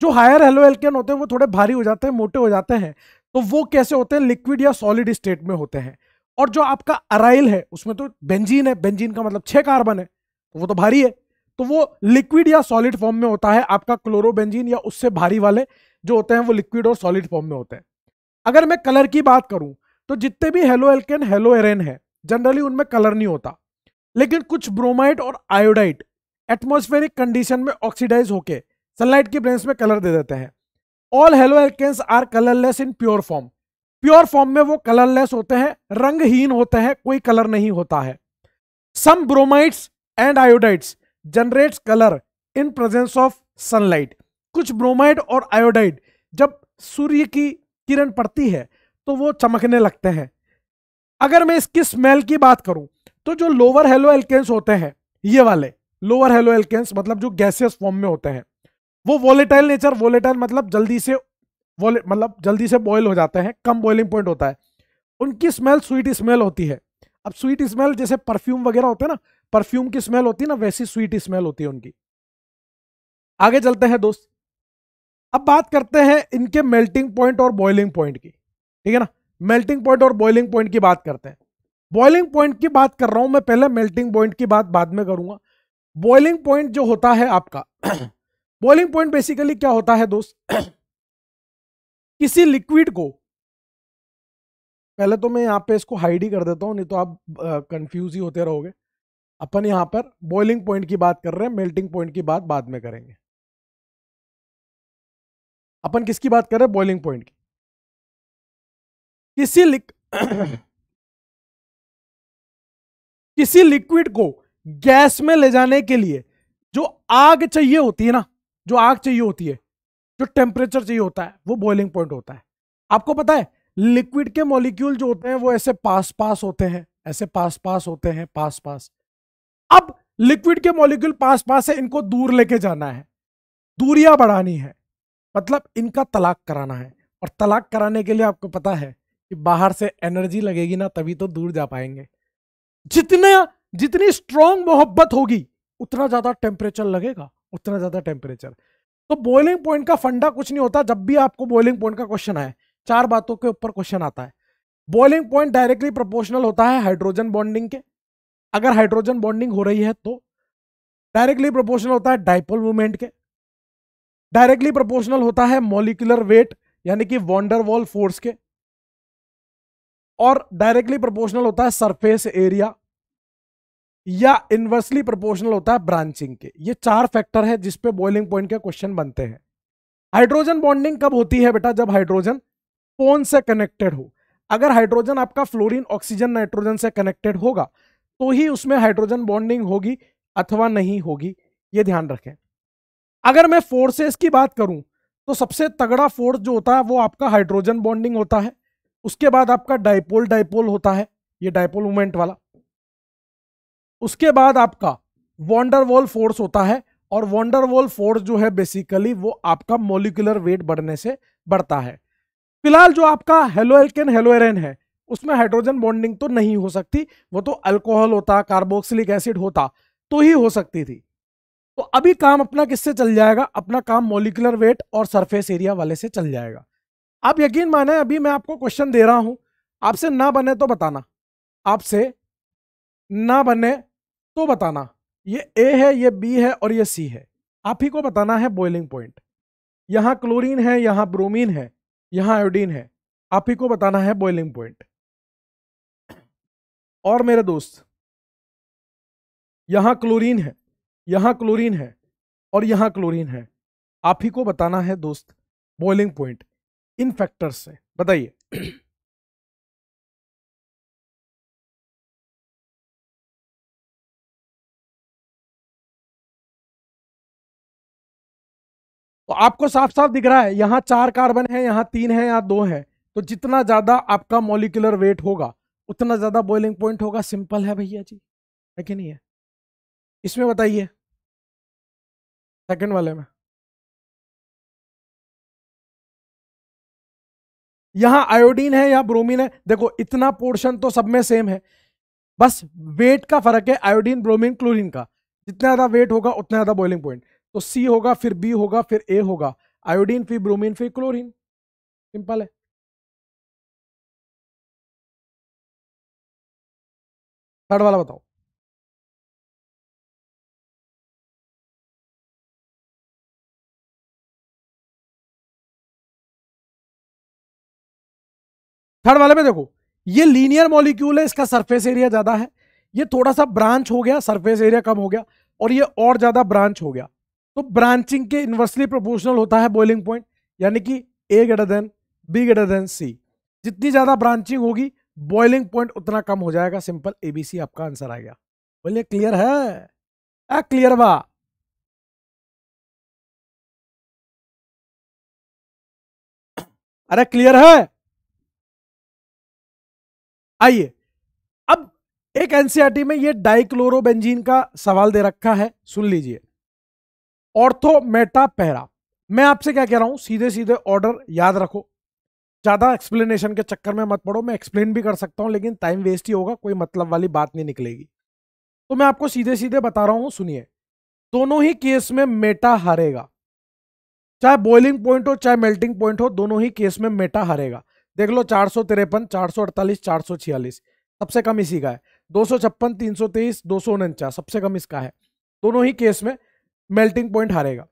जो हायर हेलो एल्केन होते हैं वो थोड़े भारी हो जाते हैं मोटे हो जाते हैं तो वो कैसे होते हैं लिक्विड या सॉलिड स्टेट में होते हैं और जो आपका अराइल है उसमें तो बेंजीन है बेंजीन का मतलब छह कार्बन है तो वो तो भारी है तो वो लिक्विड या सॉलिड फॉर्म में होता है आपका क्लोरोबेंजीन या उससे भारी वाले जो होते हैं वो लिक्विड और सॉलिड फॉर्म में होते हैं अगर मैं कलर की बात करूं तो जितने भी हेलो एल्केन हेलो एरेन है जनरली उनमें कलर नहीं होता लेकिन कुछ ब्रोमाइड और आयोडाइड एटमोस्फेरिक कंडीशन में ऑक्सीडाइज होके सनलाइट की ब्रेंस में कलर दे देते हैं all halo alkanes are colourless in pure form pure form में वो कलरलेस होते हैं रंगहीन होते हैं कोई कलर नहीं होता है some bromides and iodides generates colour in presence of sunlight कुछ ब्रोमाइड और आयोडाइड जब सूर्य की किरण पड़ती है तो वो चमकने लगते हैं अगर मैं इसकी स्मेल की बात करूं तो जो लोअर हेलो एल्केन्स होते हैं ये वाले लोअर हेलो एल्केन्स मतलब जो गैसियस फॉर्म में होते हैं वो वॉलेटाइल नेचर वॉलेटाइल मतलब जल्दी से मतलब जल्दी से बॉयल हो जाते हैं कम बॉइलिंग पॉइंट होता है उनकी स्मेल स्वीट स्मेल होती है अब स्वीट स्मेल जैसे परफ्यूम वगैरह होते हैं ना परफ्यूम की स्मेल होती है ना वैसी स्वीट स्मेल होती है उनकी आगे चलते हैं दोस्त अब बात करते हैं इनके मेल्टिंग पॉइंट और बॉइलिंग पॉइंट की ठीक है ना मेल्टिंग पॉइंट और बॉइलिंग पॉइंट की बात करते हैं बॉइलिंग पॉइंट की बात कर रहा हूं मैं पहले मेल्टिंग पॉइंट की बात बाद में करूंगा बॉइलिंग पॉइंट जो होता है आपका बॉइलिंग पॉइंट बेसिकली क्या होता है दोस्त किसी लिक्विड को पहले तो मैं यहाँ पे इसको हाइड ही कर देता हूँ नहीं तो आप कंफ्यूज ही होते रहोगे अपन यहाँ पर बॉइलिंग पॉइंट की बात कर रहे हैं मेल्टिंग पॉइंट की बात बाद में करेंगे अपन किसकी बात कर रहे हैं बॉइलिंग पॉइंट की किसी लिक किसी लिक्विड को गैस में ले जाने के लिए जो आग चाहिए होती है ना जो आग चाहिए होती है जो टेम्परेचर चाहिए होता है वो बॉइलिंग पॉइंट होता है आपको पता है लिक्विड के मॉलिक्यूल जो होते हैं वो ऐसे पास पास होते हैं ऐसे पास पास होते हैं पास पास अब लिक्विड के मॉलिक्यूल पास पास है इनको दूर लेके जाना है दूरियां बढ़ानी है मतलब इनका तलाक कराना है और तलाक कराने के लिए आपको पता है कि बाहर से एनर्जी लगेगी ना तभी तो दूर जा पाएंगे जितना जितनी स्ट्रांग मोहब्बत होगी उतना ज्यादा टेम्परेचर लगेगा उतना ज़्यादा टेम्परेचर तो बॉइलिंग पॉइंट का फंडा कुछ नहीं होता जब भी आपको बॉइलिंग पॉइंट का क्वेश्चन आए चार बातों के ऊपर क्वेश्चन आता है बॉइलिंग पॉइंट डायरेक्टली प्रोपोर्शनल होता है हाइड्रोजन बॉन्डिंग के अगर हाइड्रोजन बॉन्डिंग हो रही है तो डायरेक्टली प्रोपोर्शनल होता है डाइपोल मूवमेंट के डायरेक्टली प्रोपोर्शनल होता है मोलिकुलर वेट यानी कि वॉन्डर वॉल फोर्स के और डायरेक्टली प्रोपोर्शनल होता है सरफेस एरिया या इन्वर्सली प्रोपोर्शनल होता है ब्रांचिंग के ये चार फैक्टर है जिसपे बॉइलिंग पॉइंट के क्वेश्चन बनते हैं हाइड्रोजन बॉन्डिंग कब होती है बेटा जब हाइड्रोजन फोन से कनेक्टेड हो अगर हाइड्रोजन आपका फ्लोरीन ऑक्सीजन नाइट्रोजन से कनेक्टेड होगा तो ही उसमें हाइड्रोजन बॉन्डिंग होगी अथवा नहीं होगी ये ध्यान रखें अगर मैं फोर्सेस की बात करूं तो सबसे तगड़ा फोर्स जो होता है वो आपका हाइड्रोजन बॉन्डिंग होता है उसके बाद आपका डाइपोल डाइपोल होता है ये डाइपोल मूवमेंट वाला उसके बाद आपका वॉन्डरवॉल फोर्स होता है और वॉन्डरवॉल फोर्स जो है बेसिकली वो आपका मोलिकुलर वेट बढ़ने से बढ़ता है फिलहाल जो आपका हेलोएल्केन हेलोएरेन है उसमें हाइड्रोजन बॉन्डिंग तो नहीं हो सकती वो तो अल्कोहल होता कार्बोक्सिलिक एसिड होता तो ही हो सकती थी तो अभी काम अपना किससे चल जाएगा अपना काम मोलिकुलर वेट और सरफेस एरिया वाले से चल जाएगा आप यकीन माने अभी मैं आपको क्वेश्चन दे रहा हूं आपसे ना बने तो बताना आपसे ना बने को बताना ये ए है ये बी है और ये सी है आप ही को बताना है बॉइलिंग पॉइंट यहाँ क्लोरीन है यहाँ ब्रोमीन है यहाँ आयोडीन है आप ही को बताना है बॉइलिंग पॉइंट और मेरे दोस्त यहाँ क्लोरीन है यहाँ क्लोरीन है और यहाँ क्लोरीन है आप ही को बताना है दोस्त बॉइलिंग पॉइंट इन फैक्टर्स से बताइए आपको साफ साफ दिख रहा है यहाँ चार कार्बन है यहाँ तीन है यहाँ दो है तो जितना ज्यादा आपका मोलिकुलर वेट होगा उतना ज्यादा बॉइलिंग पॉइंट होगा सिंपल है भैया जी है कि नहीं है इसमें बताइए सेकंड वाले में यहां आयोडीन है या ब्रोमीन है देखो इतना पोर्शन तो सब में सेम है बस वेट का फर्क है आयोडीन ब्रोमीन क्लोरीन का जितना ज्यादा वेट होगा उतना ज्यादा बॉइलिंग पॉइंट तो सी होगा फिर बी होगा फिर ए होगा आयोडीन फिर ब्रोमीन फिर क्लोरीन सिंपल है थर्ड वाला बताओ थर्ड वाले में देखो ये लीनियर मॉलिक्यूल है इसका सरफेस एरिया ज्यादा है ये थोड़ा सा ब्रांच हो गया सरफेस एरिया कम हो गया और ये और ज्यादा ब्रांच हो गया तो ब्रांचिंग के इन्वर्सली प्रोपोर्शनल होता है बॉइलिंग पॉइंट यानी कि A greater than B greater than C जितनी ज़्यादा ब्रांचिंग होगी बॉइलिंग पॉइंट उतना कम हो जाएगा सिंपल एबीसी आपका आंसर आ गया बोलिए क्लियर है आ, क्लियर बा अरे क्लियर है आइए अब एक एनसीआरटी e में ये डाइक्लोरोबेंजीन का सवाल दे रखा है सुन लीजिए मेटा पैरा मैं आपसे क्या कह रहा हूं सीधे सीधे ऑर्डर याद रखो ज़्यादा एक्सप्लेनेशन के चक्कर में मत पड़ो मैं एक्सप्लेन भी कर सकता हूं लेकिन टाइम वेस्ट ही होगा कोई मतलब वाली बात नहीं निकलेगी तो मैं आपको सीधे सीधे बता रहा हूं सुनिए दोनों ही केस में मेटा हारेगा चाहे बॉइलिंग पॉइंट हो चाहे मेल्टिंग पॉइंट हो दोनों ही केस में मेटा हारेगा देख लो चार सौ तिरपन चार अड़तालीस चार सौ छियालीस सबसे कम इसी का है दो सौ छप्पन तीन सौ तेईस दो सौ उनचास सबसे कम इसका है दोनों ही केस में मेल्टिंग पॉइंट हारेगा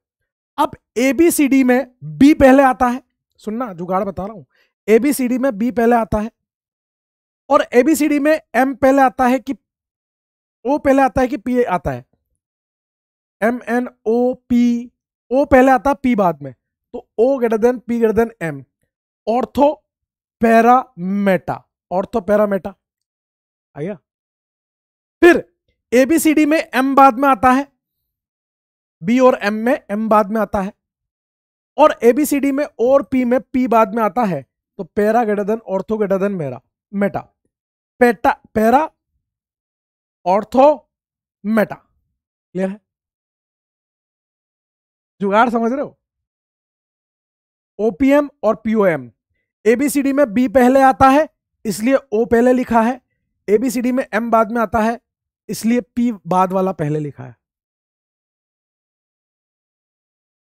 अब ए बी सी डी में बी पहले आता है सुनना जुगाड़ बता रहा हूं ए बी सी डी में बी पहले आता है और ए बी सी डी में एम पहले आता है कि ओ पहले आता है कि पी आता है M N O P O पहले आता है पी बाद में तो O greater than P greater than M ortho para meta ortho para meta आया फिर एबीसीडी में एम बाद में आता है बी और एम में एम बाद में आता है और एबीसीडी में और पी में पी बाद में आता है तो पैरा ग्रेटर ऑर्थो ग्रेटर मेरा मेटा पेटा पैरा ऑर्थो मेटा क्लियर है जुगाड़ समझ रहे हो ओपीएम और पीओएम एबीसीडी में बी पहले आता है इसलिए ओ पहले लिखा है एबीसीडी में एम बाद में आता है इसलिए पी बाद वाला पहले लिखा है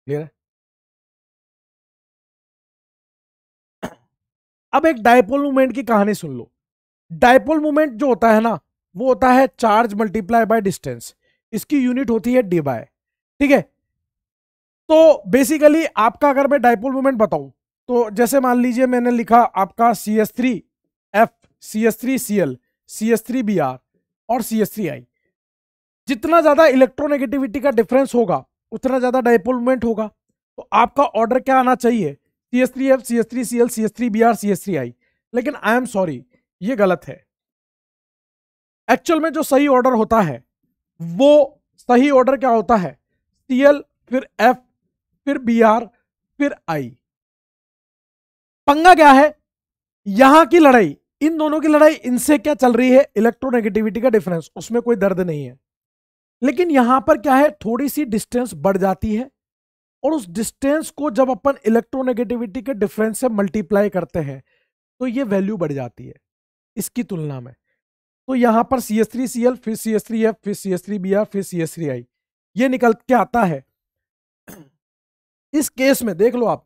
क्लियर है अब एक डायपोल मूवमेंट की कहानी सुन लो डायपोल मूवमेंट जो होता है ना वो होता है चार्ज मल्टीप्लाई बाय डिस्टेंस इसकी यूनिट होती है डी बाय ठीक है तो बेसिकली आपका अगर मैं डायपोल मूवमेंट बताऊं तो जैसे मान लीजिए मैंने लिखा आपका C S three F C S three C L C S three B R और सी एस थ्री आई जितना ज्यादा इलेक्ट्रोनेगेटिविटी का डिफरेंस होगा उतना ज़्यादा डाइपोलमेंट होगा तो आपका ऑर्डर क्या आना चाहिए C S three F C S three C L C S three B R C S three I लेकिन आई एम सॉरी ये गलत है एक्चुअल में जो सही ऑर्डर होता है वो सही ऑर्डर क्या होता है सी एल फिर एफ फिर बी आर फिर आई पंगा क्या है यहां की लड़ाई इन दोनों की लड़ाई इनसे क्या चल रही है इलेक्ट्रोनेगेटिविटी का डिफरेंस उसमें कोई दर्द नहीं है लेकिन यहां पर क्या है थोड़ी सी डिस्टेंस बढ़ जाती है और उस डिस्टेंस को जब अपन इलेक्ट्रोनेगेटिविटी के डिफरेंस से मल्टीप्लाई करते हैं तो ये वैल्यू बढ़ जाती है इसकी तुलना में तो यहां पर C S three C L फिर सी एस थ्री एफ फिर C S three B R फिर सी एस थ्री आई ये निकल के आता है इस केस में देख लो आप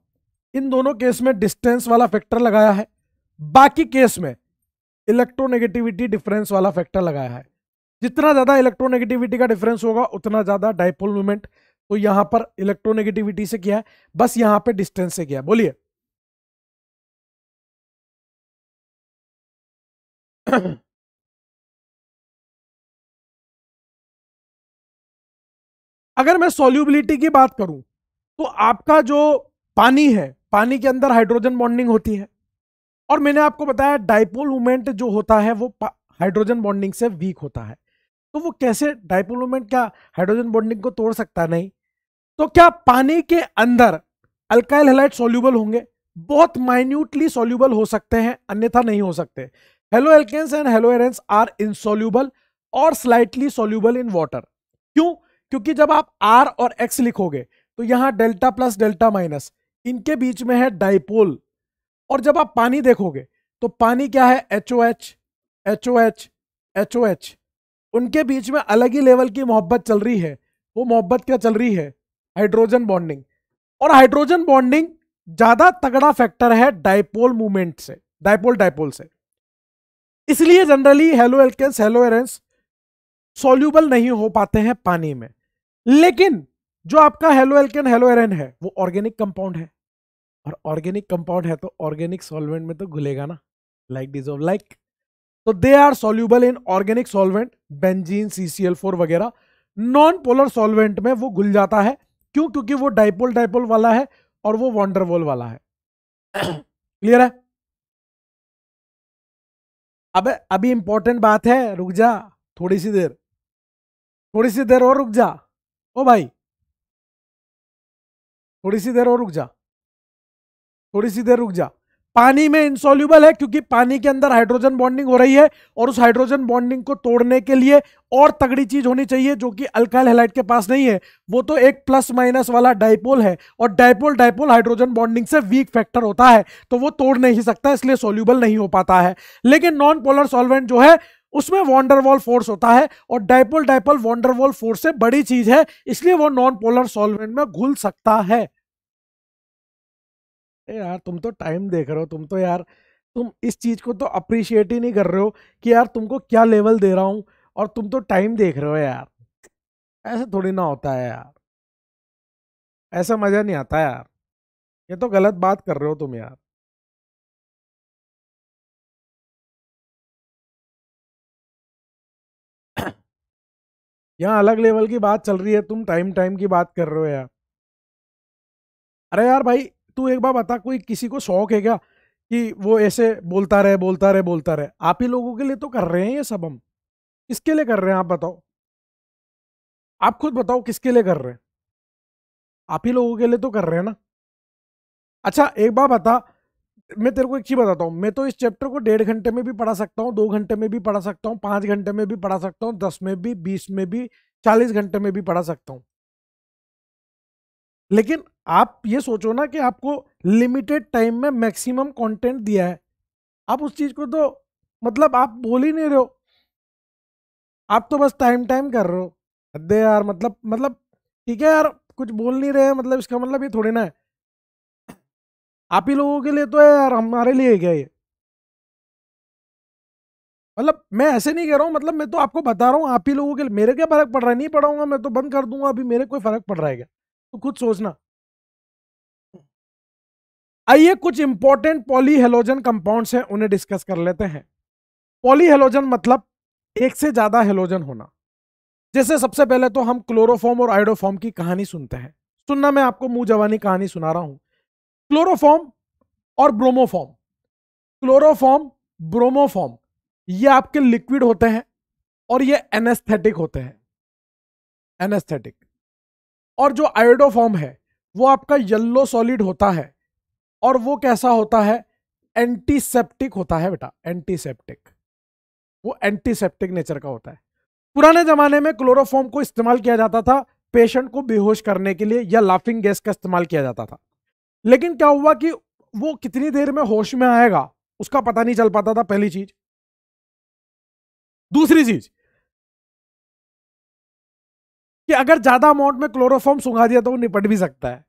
इन दोनों केस में डिस्टेंस वाला फैक्टर लगाया है बाकी केस में इलेक्ट्रोनेगेटिविटी डिफरेंस वाला फैक्टर लगाया है जितना ज़्यादा इलेक्ट्रोनेगेटिविटी का डिफरेंस होगा उतना ज़्यादा डायपोल मूवमेंट तो यहां पर इलेक्ट्रोनेगेटिविटी से किया है बस यहां पे डिस्टेंस से किया है बोलिए अगर मैं सोल्यूबिलिटी की बात करूं तो आपका जो पानी है पानी के अंदर हाइड्रोजन बॉन्डिंग होती है और मैंने आपको बताया डाइपोल मूवमेंट जो होता है वो हाइड्रोजन बॉन्डिंग से वीक होता है तो वो कैसे डाइपोलोमेंट क्या हाइड्रोजन बॉन्डिंग को तोड़ सकता नहीं तो क्या पानी के अंदर अल्काइल हेलाइट सोल्यूबल होंगे बहुत माइन्यूटली सोल्यूबल हो सकते हैं अन्यथा नहीं हो सकते halo alkanes and halo arenes are insoluble और स्लाइटली सोल्यूबल इन वॉटर क्यों क्योंकि जब आप आर और एक्स लिखोगे तो यहां डेल्टा प्लस डेल्टा माइनस इनके बीच में है डाइपोल और जब आप पानी देखोगे तो पानी क्या है H O H H O H H O H उनके बीच में अलग ही लेवल की मोहब्बत चल रही है वो मोहब्बत क्या चल रही है हाइड्रोजन बॉन्डिंग और हाइड्रोजन बॉन्डिंग ज्यादा तगड़ा फैक्टर है डायपोल मूवमेंट से डायपोल डायपोल से इसलिए generally halo alkanes halo arenes soluble नहीं हो पाते हैं पानी में लेकिन जो आपका हेलो एल्केन हेलो एरेन है वो ऑर्गेनिक कंपाउंड है और ऑर्गेनिक कंपाउंड है तो ऑर्गेनिक सॉल्वेंट में तो घुलेगा ना लाइक डिजोल्व लाइक तो they are soluble in organic solvent benzene four वगैरह नॉन पोलर सॉल्वेंट में वो घुल जाता है क्यों क्योंकि वो डाइपोल डाइपोल वाला है और वो वॉन्डरवोल वाला है क्लियर है अब अभी इंपॉर्टेंट बात है रुक जा थोड़ी सी देर थोड़ी सी देर और रुक जा ओ भाई थोड़ी सी देर और रुक जा थोड़ी सी देर रुक जा पानी में इंसॉल्यूबल है क्योंकि पानी के अंदर हाइड्रोजन बॉन्डिंग हो रही है और उस हाइड्रोजन बॉन्डिंग को तोड़ने के लिए और तगड़ी चीज होनी चाहिए जो कि अल्काइल हेलाइट के पास नहीं है वो तो एक प्लस माइनस वाला डायपोल है और डायपोल डायपोल हाइड्रोजन बॉन्डिंग से वीक फैक्टर होता है तो वो तोड़ नहीं सकता इसलिए सोल्यूबल नहीं हो पाता है लेकिन नॉन पोलर सॉल्वेंट जो है उसमें वॉन्डरवॉल फोर्स होता है और डायपोल डायपोल वॉन्डरवॉल फोर्स से बड़ी चीज है इसलिए वो नॉन पोलर सॉल्वेंट में घुल सकता है यार तुम तो टाइम देख रहे हो तुम तो यार तुम इस चीज़ को तो अप्रिशिएट ही नहीं कर रहे हो कि यार तुमको क्या लेवल दे रहा हूँ और तुम तो टाइम देख रहे हो यार ऐसे थोड़ी ना होता है यार ऐसा मज़ा नहीं आता यार ये तो गलत बात कर रहे हो तुम यार यहाँ अलग लेवल की बात चल रही है तुम टाइम टाइम की बात कर रहे हो यार अरे यार भाई तू एक बार बता कोई किसी को शौक है क्या कि वो ऐसे बोलता रहे बोलता रहे बोलता रहे आप ही लोगों के लिए तो कर रहे हैं ये सब हम किसके लिए कर रहे हैं आप बताओ आप खुद बताओ किसके लिए कर रहे हैं आप ही लोगों के लिए तो कर रहे हैं ना अच्छा एक बार बता मैं तेरे को एक चीज़ बताता हूँ मैं तो इस चैप्टर को डेढ़ घंटे में भी पढ़ा सकता हूँ दो घंटे में भी पढ़ा सकता हूँ पाँच घंटे में भी पढ़ा सकता हूँ दस में भी बीस में भी चालीस घंटे में भी पढ़ा सकता हूँ लेकिन आप ये सोचो ना कि आपको लिमिटेड टाइम में मैक्सिमम कंटेंट दिया है आप उस चीज़ को तो मतलब आप बोल ही नहीं रहे हो आप तो बस टाइम टाइम कर रहे हो हदे यार मतलब मतलब ठीक है यार कुछ बोल नहीं रहे हैं मतलब इसका मतलब ये थोड़ी ना है आप ही लोगों के लिए तो है यार हमारे लिए क्या ये मतलब मैं ऐसे नहीं कह रहा हूँ मतलब मैं तो आपको बता रहा हूँ आप ही लोगों के लिए मेरे क्या फर्क पड़ रहा है नहीं पढ़ाऊंगा मैं तो बंद कर दूंगा अभी मेरे कोई फर्क पड़ रहा है क्या तो खुद सोचना आइए कुछ इंपॉर्टेंट पॉलीहेलोजन कंपाउंड्स हैं उन्हें डिस्कस कर लेते हैं पॉलीहेलोजन मतलब एक से ज्यादा हेलोजन होना जैसे सबसे पहले तो हम क्लोरोफॉर्म और आइडोफॉर्म की कहानी सुनते हैं सुनना मैं आपको मुंह जवानी कहानी सुना रहा हूं क्लोरोफॉर्म और ब्रोमोफॉर्म क्लोरोफॉर्म ब्रोमोफॉर्म ये आपके लिक्विड होते हैं और ये एनेस्थेटिक होते हैं एनेस्थेटिक और जो आयोडोफॉर्म है वो आपका येल्लो सॉलिड होता है और वो कैसा होता है एंटीसेप्टिक होता है बेटा एंटीसेप्टिक वो एंटीसेप्टिक नेचर का होता है पुराने जमाने में क्लोरोफॉर्म को इस्तेमाल किया जाता था पेशेंट को बेहोश करने के लिए या लाफिंग गैस का इस्तेमाल किया जाता था लेकिन क्या हुआ कि वो कितनी देर में होश में आएगा उसका पता नहीं चल पाता था पहली चीज दूसरी चीज कि अगर ज्यादा अमाउंट में क्लोरोफॉर्म सुंघा दिया तो वो निपट भी सकता है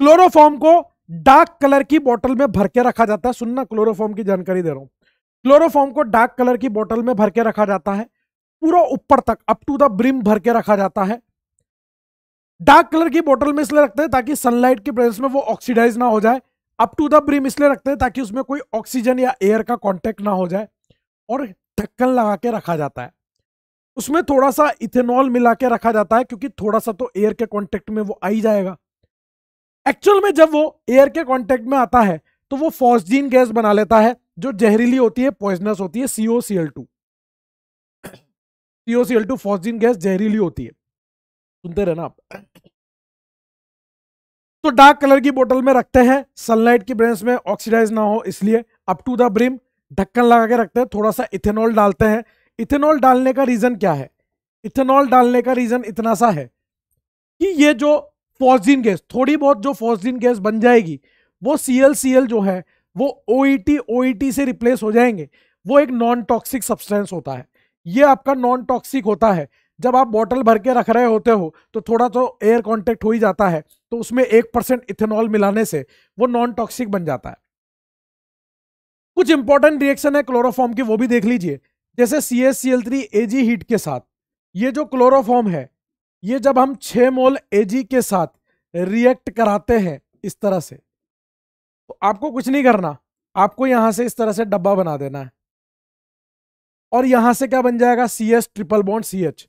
क्लोरोफॉर्म को डार्क कलर की बोतल में भर के रखा जाता है सुनना क्लोरोफॉर्म की जानकारी दे रहा हूं क्लोरोफॉर्म को डार्क कलर की बोतल में भर के रखा जाता है पूरा ऊपर तक अप टू द ब्रिम भर के रखा जाता है डार्क कलर की बोतल में इसलिए रखते हैं ताकि सनलाइट की प्रेजेंस में वो ऑक्सीडाइज ना हो जाए अप टू द ब्रिम इसलिए रखते हैं ताकि उसमें कोई ऑक्सीजन या एयर का कॉन्टेक्ट ना हो जाए और ढक्कन लगा के रखा जाता है उसमें थोड़ा सा इथेनॉल मिला के रखा जाता है क्योंकि थोड़ा सा तो एयर के कॉन्टेक्ट में वो आ ही जाएगा एक्चुअल में जब वो एयर के कॉन्टेक्ट में आता है तो वो फॉस्जीन गैस बना लेता है जो जहरीली होती है पॉइजनस होती है C O C L two C O C L two phosgene gas जहरीली होती है सुनते रहना आप तो डार्क कलर की बोतल में रखते हैं सनलाइट की ब्रेंस में ऑक्सीडाइज ना हो इसलिए अप टू द ब्रिम ढक्कन लगा के रखते हैं थोड़ा सा इथेनॉल डालते हैं इथेनॉल डालने का रीज़न क्या है इथेनॉल डालने का रीज़न इतना सा है कि ये जो फॉर्जिन गैस थोड़ी बहुत जो फॉर्जिन गैस बन जाएगी वो सी एल सी एल जो है वो O E T O E T से रिप्लेस हो जाएंगे वो एक नॉन टॉक्सिक सब्सटेंस होता है ये आपका नॉन टॉक्सिक होता है जब आप बॉटल भर के रख रहे होते हो तो थोड़ा तो एयर कांटेक्ट हो ही जाता है तो उसमें एक परसेंट इथेनॉल मिलाने से वो नॉन टॉक्सिक बन जाता है कुछ इंपॉर्टेंट रिएक्शन है क्लोरोफॉर्म की वो भी देख लीजिए जैसे C S C L three A G heat के साथ ये जो क्लोरोफॉर्म है ये जब हम छ मोल ए जी के साथ रिएक्ट कराते हैं इस तरह से तो आपको कुछ नहीं करना आपको यहां से इस तरह से डब्बा बना देना है और यहां से क्या बन जाएगा C S triple bond C H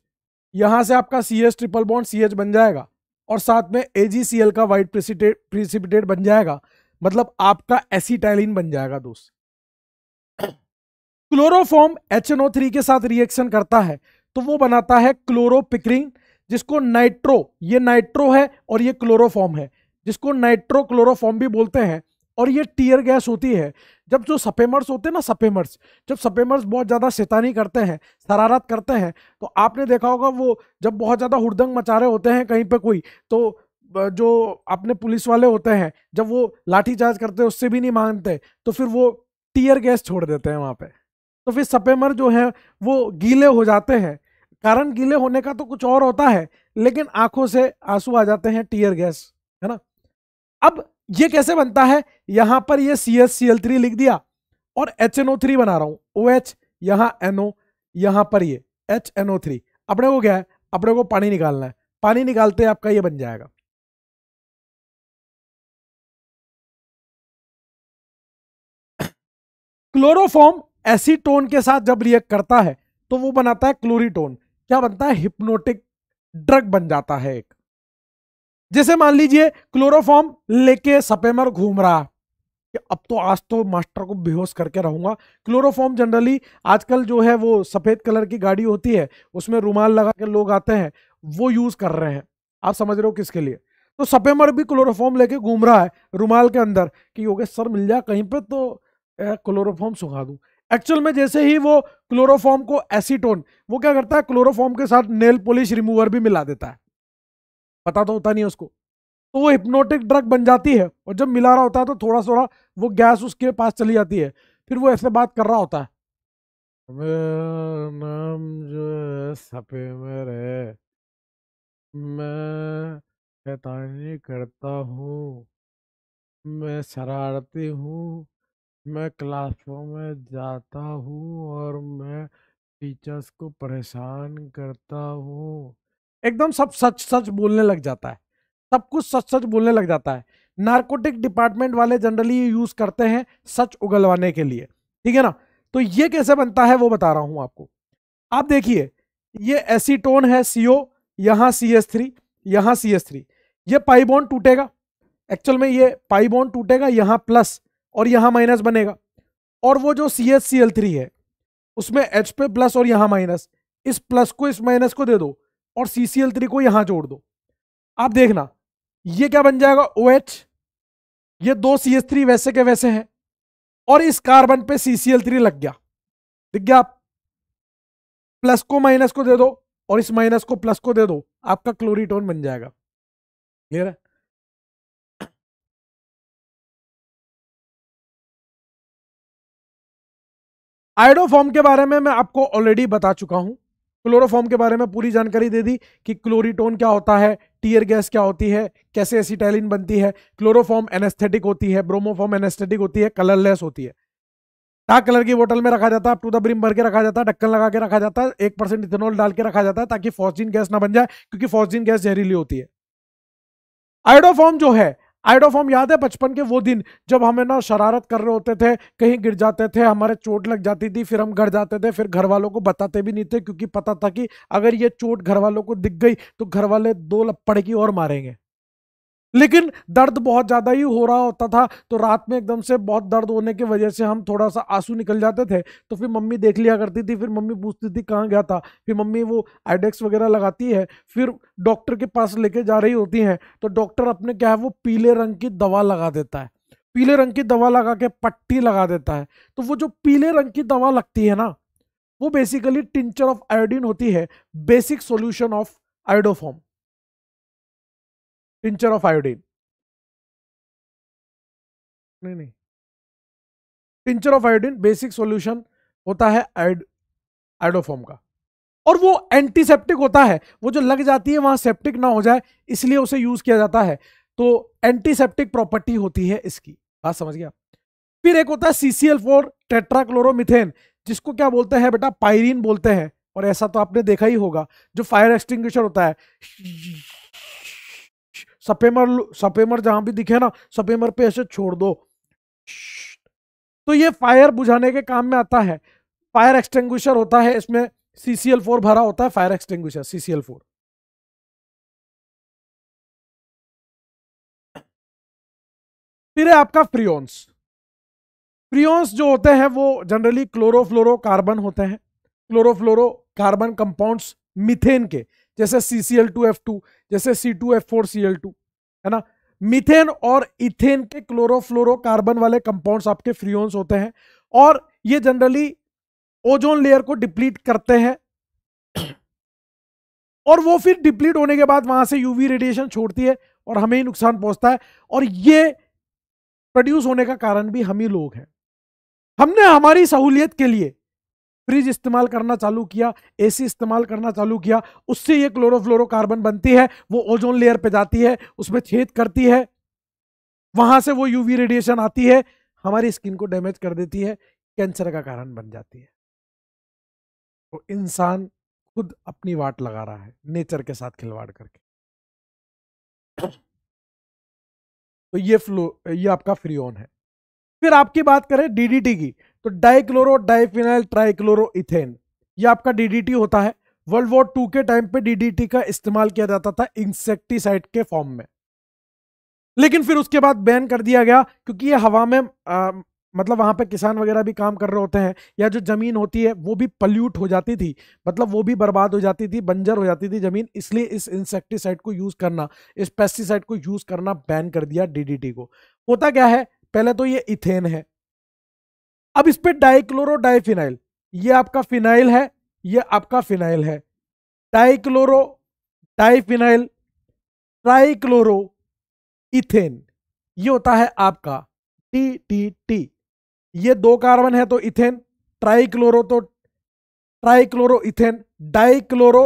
यहां से आपका C S triple bond C H बन जाएगा और साथ में ए जी सी एल का वाइट प्रिसिपिटेट बन जाएगा मतलब आपका एसीटाइलिन बन जाएगा दोस्त क्लोरोफॉर्म एच थ्री के साथ रिएक्शन करता है तो वो बनाता है क्लोरोपिक्रीन जिसको नाइट्रो ये नाइट्रो है और ये क्लोरोफॉर्म है जिसको नाइट्रो क्लोरोफॉर्म भी बोलते हैं और ये टीयर गैस होती है जब जो सपेमर्स होते हैं ना सपेमर्स जब सपेमर्स बहुत ज़्यादा शैतानी करते हैं शरारत करते हैं तो आपने देखा होगा वो जब बहुत ज़्यादा हुड़दंग मचा रहे होते हैं कहीं पे कोई तो जो अपने पुलिस वाले होते हैं जब वो लाठीचार्ज करते हैं उससे भी नहीं मांगते तो फिर वो टीयर गैस छोड़ देते हैं वहाँ पर तो फिर सपेमर जो है वो गीले हो जाते हैं कारण गीले होने का तो कुछ और होता है लेकिन आंखों से आंसू आ जाते हैं टीयर गैस है ना अब ये कैसे बनता है यहां पर ये C S C L three लिख दिया और एच एन ओ थ्री बना रहा हूं ओ एच यहां एनओ यहां पर ये एच एन ओ थ्री अपने को क्या है अपने को पानी निकालना है पानी निकालते हैं आपका ये बन जाएगा क्लोरोफॉर्म एसीटोन के साथ जब रिएक्ट करता है तो वो बनाता है क्लोरीटोन क्या बनता है हिप्नोटिक ड्रग बन जाता है एक जैसे मान लीजिए क्लोरोफॉर्म लेके सपेमर घूम रहा कि अब तो आज तो मास्टर को बेहोश करके रहूंगा क्लोरोफॉर्म जनरली आजकल जो है वो सफ़ेद कलर की गाड़ी होती है उसमें रुमाल लगा के लोग आते हैं वो यूज़ कर रहे हैं आप समझ रहे हो किसके लिए तो सपेमर भी क्लोरोफॉर्म लेके घूम रहा है रुमाल के अंदर कि योगेश सर मिल जाए कहीं पर तो क्लोरोफॉर्म सुखा दूँ एक्चुअल में जैसे ही वो क्लोरोफॉर्म को एसीटोन वो क्या करता है क्लोरोफॉर्म के साथ नेल पॉलिश रिमूवर भी मिला देता है पता तो होता नहीं उसको तो वो हिप्नोटिक ड्रग बन जाती है और जब मिला रहा होता है तो थोड़ा थोड़ा वो गैस उसके पास चली जाती है फिर वो ऐसे बात कर रहा होता है नाम जो सपे मेरे मैं शैतानी करता हूँ मैं शरारती हूँ मैं क्लासरूम में जाता हूँ और मैं टीचर्स को परेशान करता हूँ। एकदम सब सच-सच बोलने लग जाता है। सब कुछ सच-सच बोलने लग जाता है। नारकोटिक डिपार्टमेंट वाले जनरली यूज़ करते हैं सच उगलवाने के लिए, ठीक है ना? तो ये कैसे बनता है वो बता रहा हूँ आपको। आप देखिए ये एसीटोन है सी थ्री यहाँ सी यहाँ थ्री ये पाइबोन टूटेगा। एक्चुअल में ये पाइबोन टूटेगा यहाँ प्लस और यहाँ माइनस बनेगा और वो जो C H C L three है उसमें एच पे प्लस और यहाँ माइनस इस प्लस को इस माइनस को दे दो और सी सी एल थ्री को यहाँ जोड़ दो आप देखना ये क्या बन जाएगा ओ एच ये दो सी एच थ्री वैसे के वैसे हैं और इस कार्बन पे सी सी एल थ्री लग गया दिख गया आप प्लस को माइनस को दे दो और इस माइनस को प्लस को दे दो आपका क्लोरीटोन बन जाएगा क्लियर है आयोडोफॉर्म के बारे में मैं आपको ऑलरेडी बता चुका हूं क्लोरोफॉर्म के बारे में पूरी जानकारी दे दी कि क्लोरीटोन क्या होता है टीयर गैस क्या होती है कैसे एसिटाइलिन बनती है क्लोरोफॉर्म एनेस्थेटिक होती है ब्रोमोफॉर्म एनेस्थेटिक होती है कलरलेस होती है डार्क कलर की बोतल में रखा जाता है टू द ब्रिम भर के रखा जाता है ढक्कन लगा के रखा जाता है एक परसेंट इथेनॉल डाल के रखा जाता है ताकि फॉर्जिन गैस ना बन जाए क्योंकि फॉर्जिन गैस जहरीली होती है आयोडोफॉर्म जो है आइडोफॉर्म याद है बचपन के वो दिन जब हमें ना शरारत कर रहे होते थे कहीं गिर जाते थे हमारे चोट लग जाती थी फिर हम घर जाते थे फिर घर वालों को बताते भी नहीं थे क्योंकि पता था कि अगर ये चोट घर वालों को दिख गई तो घर वाले दो लपड़ की और मारेंगे लेकिन दर्द बहुत ज़्यादा ही हो रहा होता था तो रात में एकदम से बहुत दर्द होने की वजह से हम थोड़ा सा आंसू निकल जाते थे तो फिर मम्मी देख लिया करती थी फिर मम्मी पूछती थी कहाँ गया था फिर मम्मी वो आइडेक्स वगैरह लगाती है फिर डॉक्टर के पास लेके जा रही होती हैं तो डॉक्टर अपने क्या है वो पीले रंग की दवा लगा देता है पीले रंग की दवा लगा के पट्टी लगा देता है तो वो जो पीले रंग की दवा लगती है ना वो बेसिकली टिंचर ऑफ आयोडीन होती है basic solution of iodoform tincture of iodine नहीं नहीं tincture of iodine basic solution होता है आयोडोफॉर्म का और वो एंटीसेप्टिक होता है वो जो लग जाती है वहां सेप्टिक ना हो जाए इसलिए उसे यूज किया जाता है तो एंटीसेप्टिक प्रॉपर्टी होती है इसकी बात समझ गया फिर एक होता है सीसीएल फोर टेट्राक्लोरोमिथेन जिसको क्या बोलते हैं बेटा पायरीन बोलते हैं और ऐसा तो आपने देखा ही होगा जो फायर एक्सटिंग्विशर होता है सपेमर सपेमर जहां भी दिखे ना सपेमर पे ऐसे छोड़ दो तो ये फायर बुझाने के काम में आता है फायर एक्सटेंग्विशर होता है इसमें सीसीएल फोर भरा होता है फायर एक्सटेंग्विशर सीसीएल फोर फिर है आपका फ्रियोन्स फ्रियोन्स जो होते हैं वो जनरली क्लोरोफ्लोरोकार्बन होते हैं क्लोरोफ्लोरोकार्बन कंपाउंड्स मिथेन के जैसे C C L two F two जैसे C two F four C L two है ना मिथेन और इथेन के क्लोरोफ्लोरोकार्बन वाले कंपाउंड्स आपके फ्रियोन्स होते हैं और ये जनरली ओजोन लेयर को डिप्लीट करते हैं और वो फिर डिप्लीट होने के बाद वहां से यूवी रेडिएशन छोड़ती है और हमें ही नुकसान पहुंचता है और ये प्रोड्यूस होने का कारण भी हम ही लोग हैं हमने हमारी सहूलियत के लिए फ्रिज इस्तेमाल करना चालू किया एसी इस्तेमाल करना चालू किया उससे ये क्लोरोफ्लोरोकार्बन बनती है वो ओजोन लेयर पे जाती है उसमें छेद करती है वहां से वो यूवी रेडिएशन आती है हमारी स्किन को डैमेज कर देती है कैंसर का कारण बन जाती है तो इंसान खुद अपनी वाट लगा रहा है नेचर के साथ खिलवाड़ करके तो ये फ्लो ये आपका फ्रियोन है फिर आपकी बात करें डीडीटी की तो डाइक्लोरो डाइफिनाइल ट्राइक्लोरो इथेन ये आपका डीडीटी होता है वर्ल्ड वॉर टू के टाइम पे डीडीटी का इस्तेमाल किया जाता था इंसेक्टिसाइड के फॉर्म में लेकिन फिर उसके बाद बैन कर दिया गया क्योंकि ये हवा में आ, मतलब वहाँ पे किसान वगैरह भी काम कर रहे होते हैं या जो ज़मीन होती है वो भी पल्यूट हो जाती थी मतलब वो भी बर्बाद हो जाती थी बंजर हो जाती थी ज़मीन इसलिए इस इंसेक्टिसाइड को यूज़ करना इस पेस्टिसाइड को यूज़ करना बैन कर दिया डीडीटी को होता क्या है पहले तो ये इथेन है अब इस पर डाइक्लोरो डाइफिनाइल ये आपका फिनाइल है ये आपका फिनाइल है डाइक्लोरो डाइफिनाइल ट्राइक्लोरो इथेन ये होता है आपका टी टी टी ये दो कार्बन है तो इथेन ट्राइक्लोरो तो trichloro ethane dichloro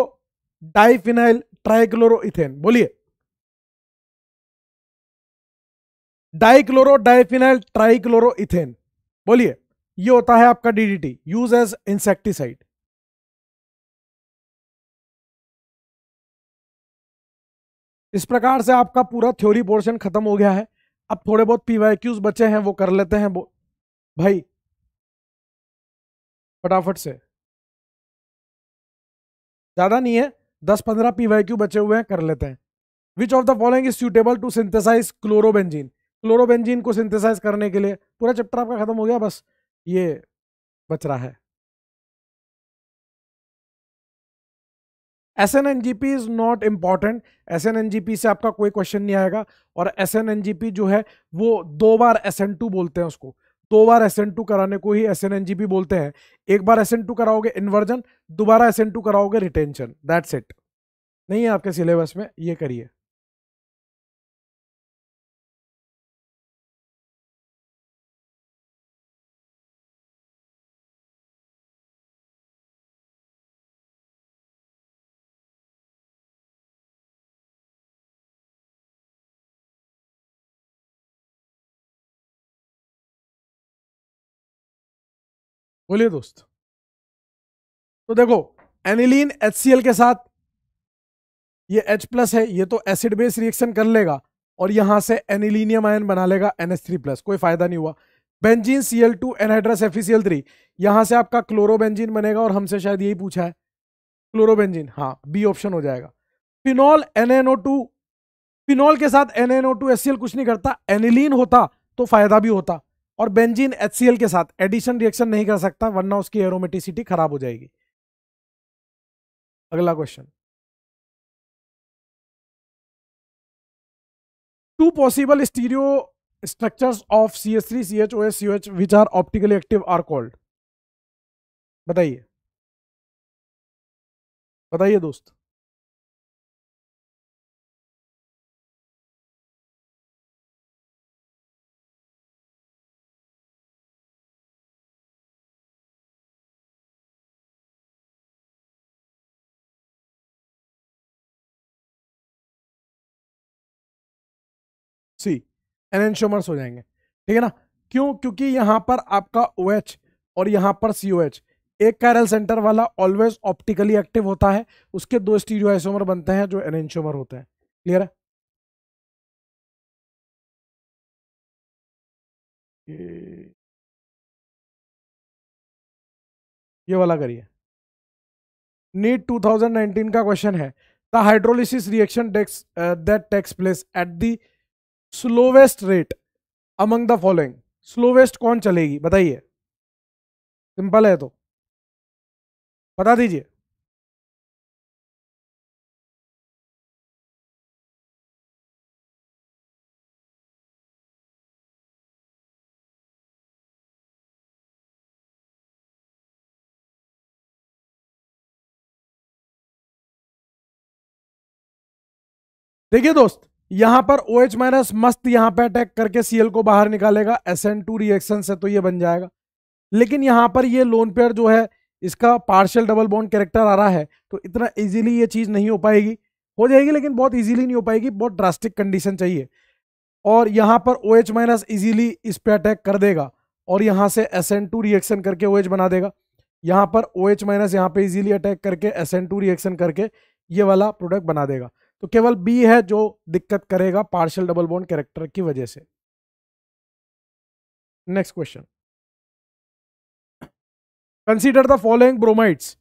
diphenyl trichloro ethane बोलिए डाइक्लोरो डाइफिनाइल ट्राइक्लोरो इथेन बोलिए ये होता है आपका डीडीटी यूज एज इंसेक्टिसाइड इस प्रकार से आपका पूरा थ्योरी पोर्शन खत्म हो गया है अब थोड़े बहुत पीवाईक्यूज बचे हैं वो कर लेते हैं भाई फटाफट से ज्यादा नहीं है दस पंद्रह पीवाईक्यू बचे हुए हैं कर लेते हैं which of the following is suitable to synthesise chlorobenzene chlorobenzene को सिंथेसाइज करने के लिए पूरा चैप्टर आपका खत्म हो गया बस ये बच रहा है S N N G P is not important S N N G P से आपका कोई क्वेश्चन नहीं आएगा और S N N G P जो है वो दो बार एस एन टू बोलते हैं उसको दो बार एस एन टू कराने को ही S N N G P बोलते हैं एक बार एस एन टू कराओगे इन्वर्जन दोबारा एस एन टू कराओगे रिटेंशन दैट्स इट नहीं है आपके सिलेबस में ये करिए बोलिए दोस्त तो देखो एनिलीन एच के साथ ये H प्लस है ये तो एसिड बेस रिएक्शन कर लेगा और यहां से एनिलीनियम आयन बना लेगा एन प्लस कोई फायदा नहीं हुआ benzene C L two anhydrous एफिसियल थ्री यहां से आपका क्लोरोबेंजीन बनेगा और हमसे शायद यही पूछा है क्लोरोबेंजीन हाँ बी ऑप्शन हो जाएगा फिनॉल एनएनओ टू फिनॉल के साथ एनएनओ टू एल कुछ नहीं करता एनिलीन होता तो फायदा भी होता और बेंजीन एच के साथ एडिशन रिएक्शन नहीं कर सकता वरना उसकी एरोमेटिसिटी खराब हो जाएगी अगला question two possible stereo structures of C S three C H O S C H which are optically active are called बताइए बताइए दोस्त सी एनेंशोमर्स हो जाएंगे ठीक है ना क्यों क्योंकि यहाँ पर आपका ओ OH और यहाँ पर सी एक कैरल सेंटर वाला ऑलवेज ऑप्टिकली एक्टिव होता है उसके दो स्टीरियो आइसोमर बनते हैं जो एनशोमर होते हैं क्लियर है ये, वाला करिए नीट 2019 का क्वेश्चन है द हाइड्रोलिसिस रिएक्शन डेक्स that takes place at the slowest rate among the following slowest कौन चलेगी बताइए सिंपल है तो बता दीजिए देखिए दोस्त यहां पर ओ OH माइनस मस्त यहां पे अटैक करके सीएल को बाहर निकालेगा एस एन टू रिएक्शन से तो ये बन जाएगा लेकिन यहां पर ये लोन पेयर जो है इसका पार्शियल डबल बॉन्ड कैरेक्टर आ रहा है तो इतना इजीली ये चीज़ नहीं हो पाएगी हो जाएगी लेकिन बहुत इजीली नहीं हो पाएगी बहुत ड्रास्टिक कंडीशन चाहिए और यहाँ पर ओ OH माइनस इजीली इस पर अटैक कर देगा और यहाँ से एस एन टू रिएक्शन करके ओ OH बना देगा यहाँ पर ओ OH माइनस यहाँ पर इजिली अटैक करके एस एन टू रिएक्शन करके ये वाला प्रोडक्ट बना देगा तो केवल बी है जो दिक्कत करेगा पार्शियल डबल बॉन्ड कैरेक्टर की वजह से next question consider the following bromides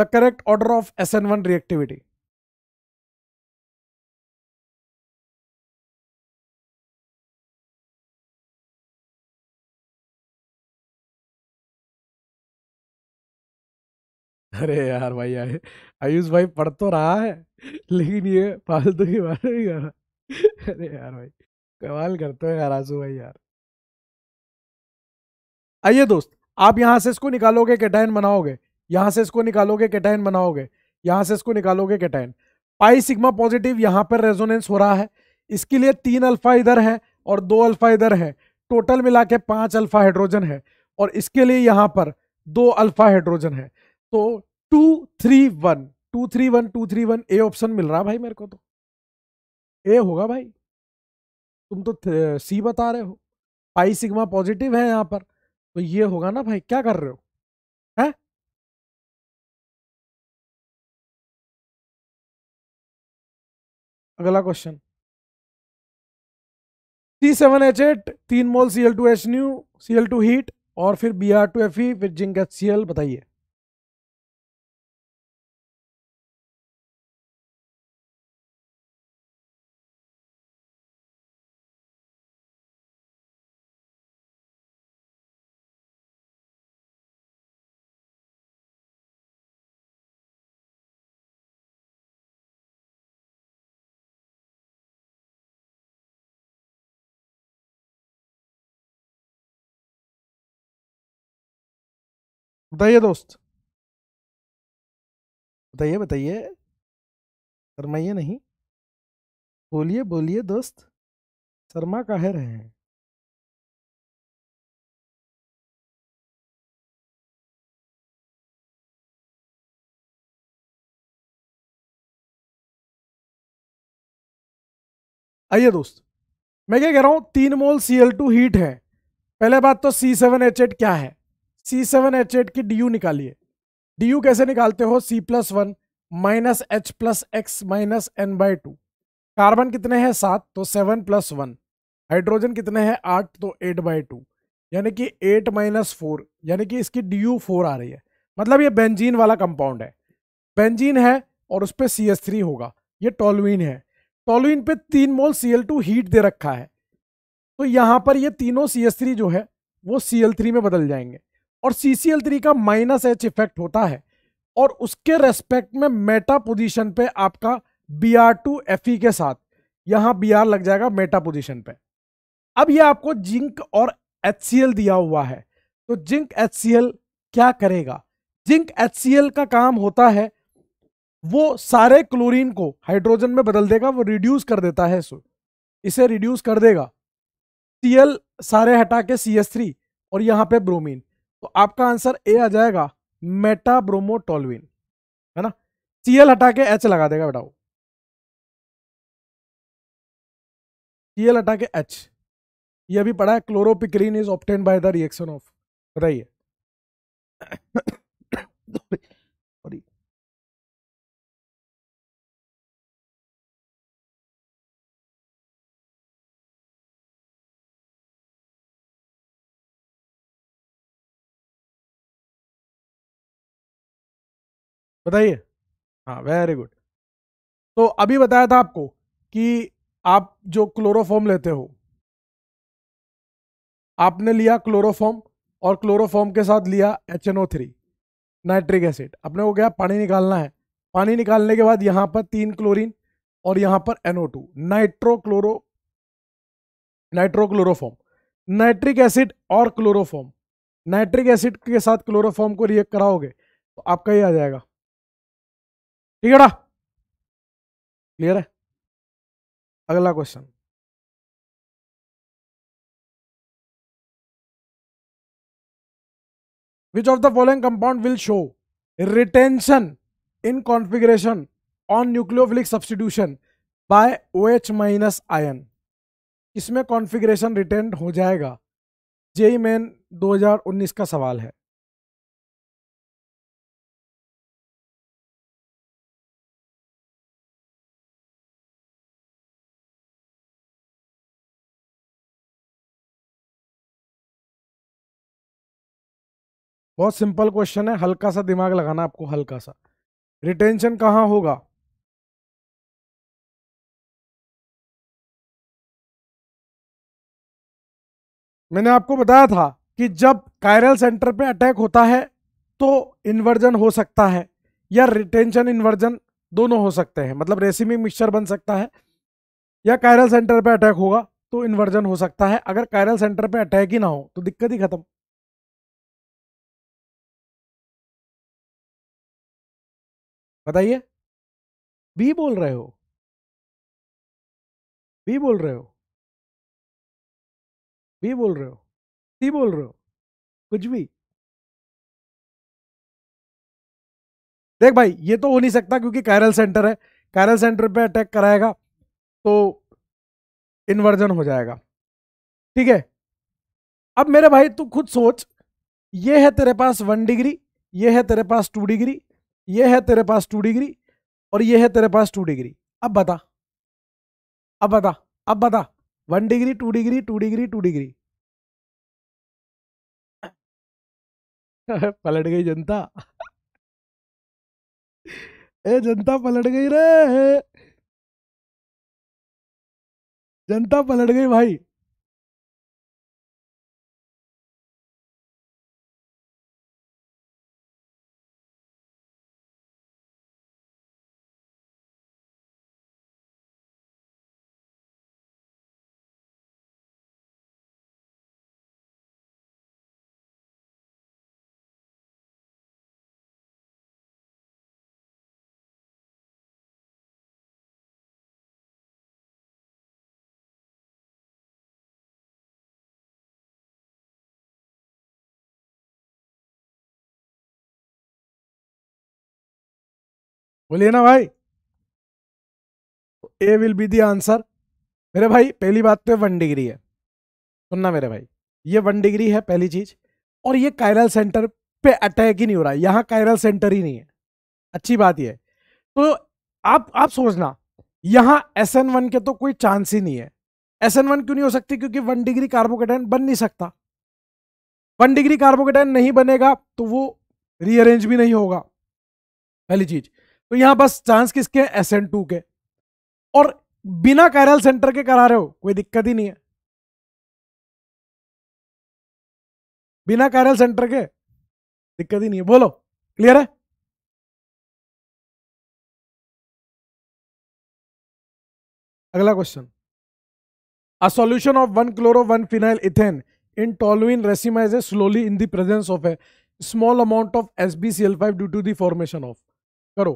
the correct order of S N one reactivity अरे यार भाई आय- आयुष भाई पढ़ तो रहा है लेकिन ये फालतू की बात नहीं कर रहा अरे यार भाई कमाल करते हो यार भाई यार आइए दोस्त आप यहाँ से इसको निकालोगे कैटाइन बनाओगे यहां से इसको निकालोगे कैटाइन बनाओगे यहां से इसको निकालोगे कैटाइन पाई सिग्मा पॉजिटिव यहाँ पर रेजोनेंस हो रहा है इसके लिए तीन अल्फा इधर है और दो अल्फा इधर है टोटल मिला के पांच अल्फा हाइड्रोजन है और इसके लिए यहां पर दो अल्फा हाइड्रोजन है तो two three one two three one two three one A option मिल रहा भाई मेरे को तो ए होगा भाई तुम तो सी बता रहे हो पाई सिग्मा पॉजिटिव है यहां पर तो ये होगा ना भाई क्या कर रहे हो है अगला question C seven H eight तीन mole C L two H nu C L two heat और फिर B R two F E फिर जिंक एच सी एल बताइए बताइए दोस्त बताइए बताइए शर्माइए नहीं बोलिए बोलिए दोस्त शर्मा काहे रहे हैं आइए दोस्त मैं क्या कह रहा हूं तीन मोल सीएल टू हीट है पहले बात तो सी सेवन एच एट क्या है सी सेवन एच एट की डी यू निकालिए डी यू कैसे निकालते हो C plus one minus H plus X minus N by two carbon कितने हैं सात तो सेवन प्लस वन हाइड्रोजन कितने हैं आठ तो एट बाई टू यानी कि एट माइनस फोर यानी कि इसकी डी यू फोर आ रही है मतलब ये बेंजीन वाला कंपाउंड है बेंजीन है और उस पर सी एस थ्री होगा ये टोलविन है टोलविन पे तीन mole C L two heat दे रखा है तो यहाँ पर ये तीनों सी एस थ्री जो है वो सी एल थ्री में बदल जाएंगे और सी सी एल थ्री का माइनस एच इफेक्ट होता है और उसके रेस्पेक्ट में मेटा पोजीशन पे आपका B R two F E के साथ यहाँ बी आर लग जाएगा मेटा पोजीशन पे अब ये आपको जिंक और एच सी एल दिया हुआ है तो जिंक एच सी एल क्या करेगा जिंक एच सी एल का काम होता है वो सारे क्लोरीन को हाइड्रोजन में बदल देगा वो रिड्यूस कर देता है इसको इसे रिड्यूस कर देगा सी एल सारे हटा के सी एस थ्री और यहाँ पे ब्रोमीन तो आपका आंसर ए आ जाएगा मेटाब्रोमोटोलविन है ना सीएल हटा के एच लगा देगा बेटा वो सीएल हटा के एच ये अभी पढ़ा है chloropicrin is obtain by the reaction of बताइए बताइए हाँ वेरी गुड तो अभी बताया था आपको कि आप जो क्लोरोफॉर्म लेते हो आपने लिया क्लोरोफॉर्म और क्लोरोफॉर्म के साथ लिया H N O three nitric acid अपने को क्या पानी निकालना है पानी निकालने के बाद यहाँ पर तीन क्लोरीन और यहाँ पर NO two nitrochloro nitrochloroform nitric acid और क्लोरोफॉर्म नाइट्रिक एसिड के साथ क्लोरोफॉर्म को रिएक्ट कराओगे तो आपका ही आ जाएगा ठीक है डा क्लियर है अगला question which of the following compound will show retention in configuration on nucleophilic substitution by O H minus ion इसमें कॉन्फिग्रेशन रिटेंड हो जाएगा जेई मेन दो हजार उन्नीस का सवाल है बहुत सिंपल क्वेश्चन है हल्का सा दिमाग लगाना आपको हल्का सा रिटेंशन कहाँ होगा मैंने आपको बताया था कि जब कायरल सेंटर पे अटैक होता है तो इन्वर्जन हो सकता है या रिटेंशन इन्वर्जन दोनों हो सकते हैं मतलब रेसिमिक मिक्सचर बन सकता है या कायरल सेंटर पे अटैक होगा तो इन्वर्जन हो सकता है अगर कायरल सेंटर पे अटैक ही ना हो तो दिक्कत ही खत्म बताइए बी बोल रहे हो बी बोल रहे हो बी बोल रहे हो सी बोल रहे हो कुछ भी देख भाई ये तो हो नहीं सकता क्योंकि कायरल सेंटर है कैरल सेंटर पे अटैक कराएगा तो इन्वर्जन हो जाएगा ठीक है अब मेरे भाई तू खुद सोच ये है तेरे पास वन डिग्री ये है तेरे पास टू डिग्री ये है तेरे पास टू डिग्री और ये है तेरे पास टू डिग्री अब बता अब बता अब बता one degree two degree two degree two degree पलट गई जनता ए जनता पलट गई रे जनता पलट गई भाई बोलिए ना भाई A will be the answer मेरे भाई पहली बात तो वन डिग्री है सुनना मेरे भाई ये वन डिग्री है पहली चीज और ये कायरल सेंटर पे अटैक ही नहीं हो रहा है यहाँ कायरल सेंटर ही नहीं है अच्छी बात यह तो आप आप सोचना यहाँ एस एन वन के तो कोई चांस ही नहीं है एस एन वन क्यों नहीं हो सकती क्योंकि वन डिग्री कार्बोकेटाइन बन नहीं सकता वन डिग्री कार्बोकेटाइन नहीं बनेगा तो वो रीअरेंज भी नहीं होगा पहली चीज तो यहां बस चांस किसके एस एन टू के और बिना कैरल सेंटर के करा रहे हो कोई दिक्कत ही नहीं है बिना कैरल सेंटर के दिक्कत ही नहीं है बोलो क्लियर है अगला question a solution of one chloro one phenyl ethane in in toluene racemizes slowly in the presence of a small amount of five due to the formation of करो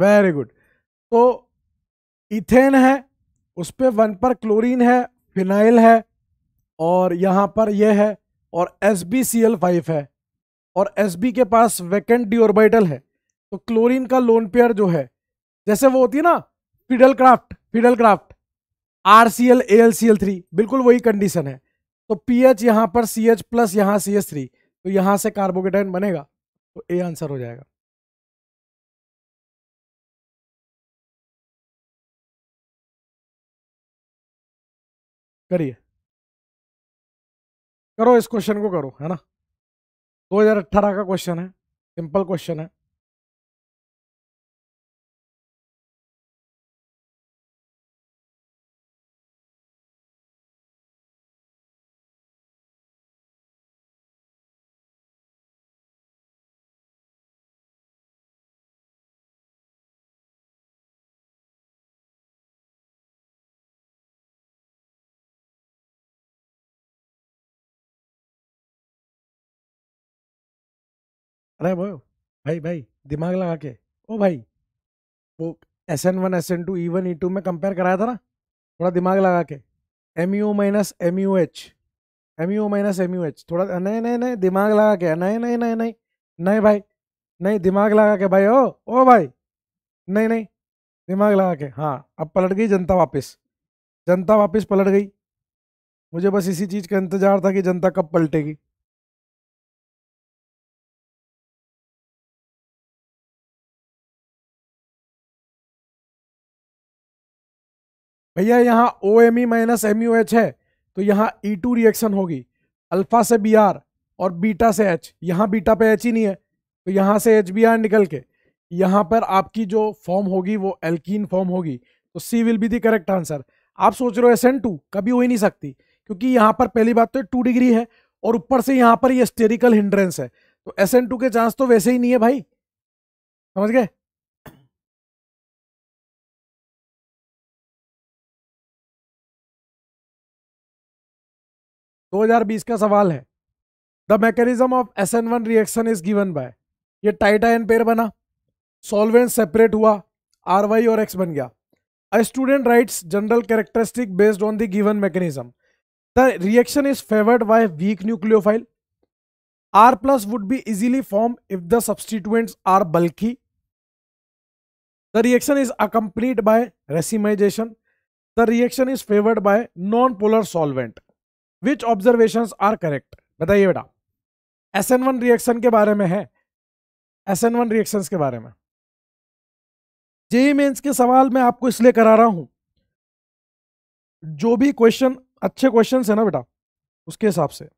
very good तो ethane है उस पर one पर chlorine है phenyl है और यहाँ पर यह है और S B C L five है और एस बी के पास वैकेंट डी ऑर्बिटल है तो क्लोरीन का लोन पेयर जो है जैसे वो होती है ना Friedel Crafts Friedel Crafts R C L A L C L three बिल्कुल वही कंडीशन है तो पी एच यहाँ पर सी एच प्लस यहाँ सी एच थ्री तो यहाँ से कार्बोकेटाइन बनेगा तो ए आंसर हो जाएगा करिए करो इस क्वेश्चन को करो है ना 2018 का क्वेश्चन है सिंपल क्वेश्चन है अरे वो भाई भाई दिमाग लगा के ओ भाई वो S N one S N two E one E two में कंपेयर कराया था ना थोड़ा दिमाग लगा के M U minus M U H M U minus M U H थोड़ा नहीं नहीं नहीं दिमाग लगा के नहीं नहीं नहीं नहीं नहीं भाई नहीं दिमाग लगा के भाई ओ ओ भाई नहीं नहीं दिमाग लगा के हाँ अब पलट गई जनता वापस जनता वापस पलट गई मुझे बस इसी चीज़ का इंतज़ार था कि जनता कब पलटेगी भैया यहाँ O M E minus M U H है तो यहाँ ई टू रिएक्शन होगी अल्फा से बी आर और बीटा से एच यहाँ बीटा पे एच ही नहीं है तो यहाँ से एच बी आर निकल के यहाँ पर आपकी जो फॉर्म होगी वो एल्कीन फॉर्म होगी तो C will be the correct answer आप सोच रहे हो एस एन टू कभी हो ही नहीं सकती क्योंकि यहाँ पर पहली बात तो टू डिग्री है और ऊपर से यहाँ पर ये स्टेरिकल हिंड्रेंस है तो एस एन टू के चांस तो वैसे ही नहीं है भाई समझ गए 2020 का सवाल है the mechanism of S N one reaction is given by ये टाइटाइन पेयर बना सॉल्वेंट सेपरेट हुआ आर वाई और एक्स बन गया a student writes general characteristic based on the given mechanism the reaction is favoured by weak nucleophile R plus would be easily form if the substituents are bulky the reaction is accomplished by racemisation the reaction is favoured by non polar solvent which observation are correct बताइए बेटा S N one reaction के बारे में है S N one reaction के बारे में JEE mains के सवाल मैं आपको इसलिए करा रहा हूं जो भी क्वेश्चन अच्छे क्वेश्चन है ना बेटा उसके हिसाब से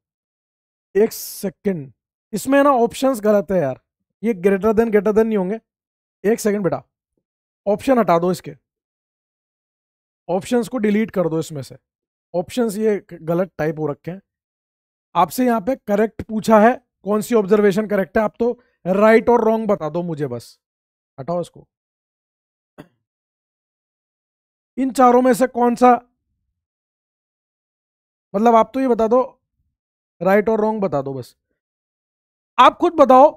एक सेकेंड इसमें ना ऑप्शंस गलत है यार ये ग्रेटर देन ग्रेटर देन नहीं होंगे एक सेकेंड बेटा ऑप्शन हटा दो इसके ऑप्शंस को डिलीट कर दो इसमें से ऑप्शंस ये गलत टाइप हो रखे हैं आपसे यहाँ पे करेक्ट पूछा है कौन सी ऑब्जर्वेशन करेक्ट है आप तो राइट और रॉन्ग बता दो मुझे बस हटाओ इसको इन चारों में से कौन सा मतलब आप तो ये बता दो राइट और रॉन्ग बता दो बस आप खुद बताओ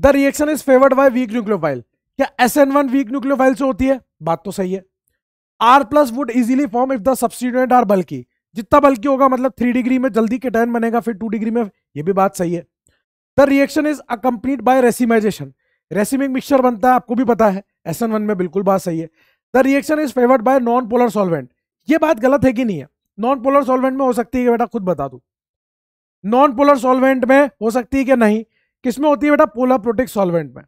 the reaction is favoured by weak nucleophile क्या S N one weak nucleophile से होती है बात तो सही है R plus would easily form if the substituent are bulky जितना बल्कि होगा मतलब थ्री डिग्री में जल्दी केटाइन बनेगा फिर टू डिग्री में ये भी बात सही है the reaction is accomplished by racemisation racemic mixture बनता है आपको भी पता है एस वन में बिल्कुल बात सही है the reaction is favoured by non polar solvent ये बात गलत है कि नहीं है नॉन पोलर सॉल्वेंट में हो सकती है बेटा खुद बता दू नॉन पोलर सॉल्वेंट में हो सकती है कि नहीं किसमें होती है बेटा पोलर प्रोटिक सॉल्वेंट में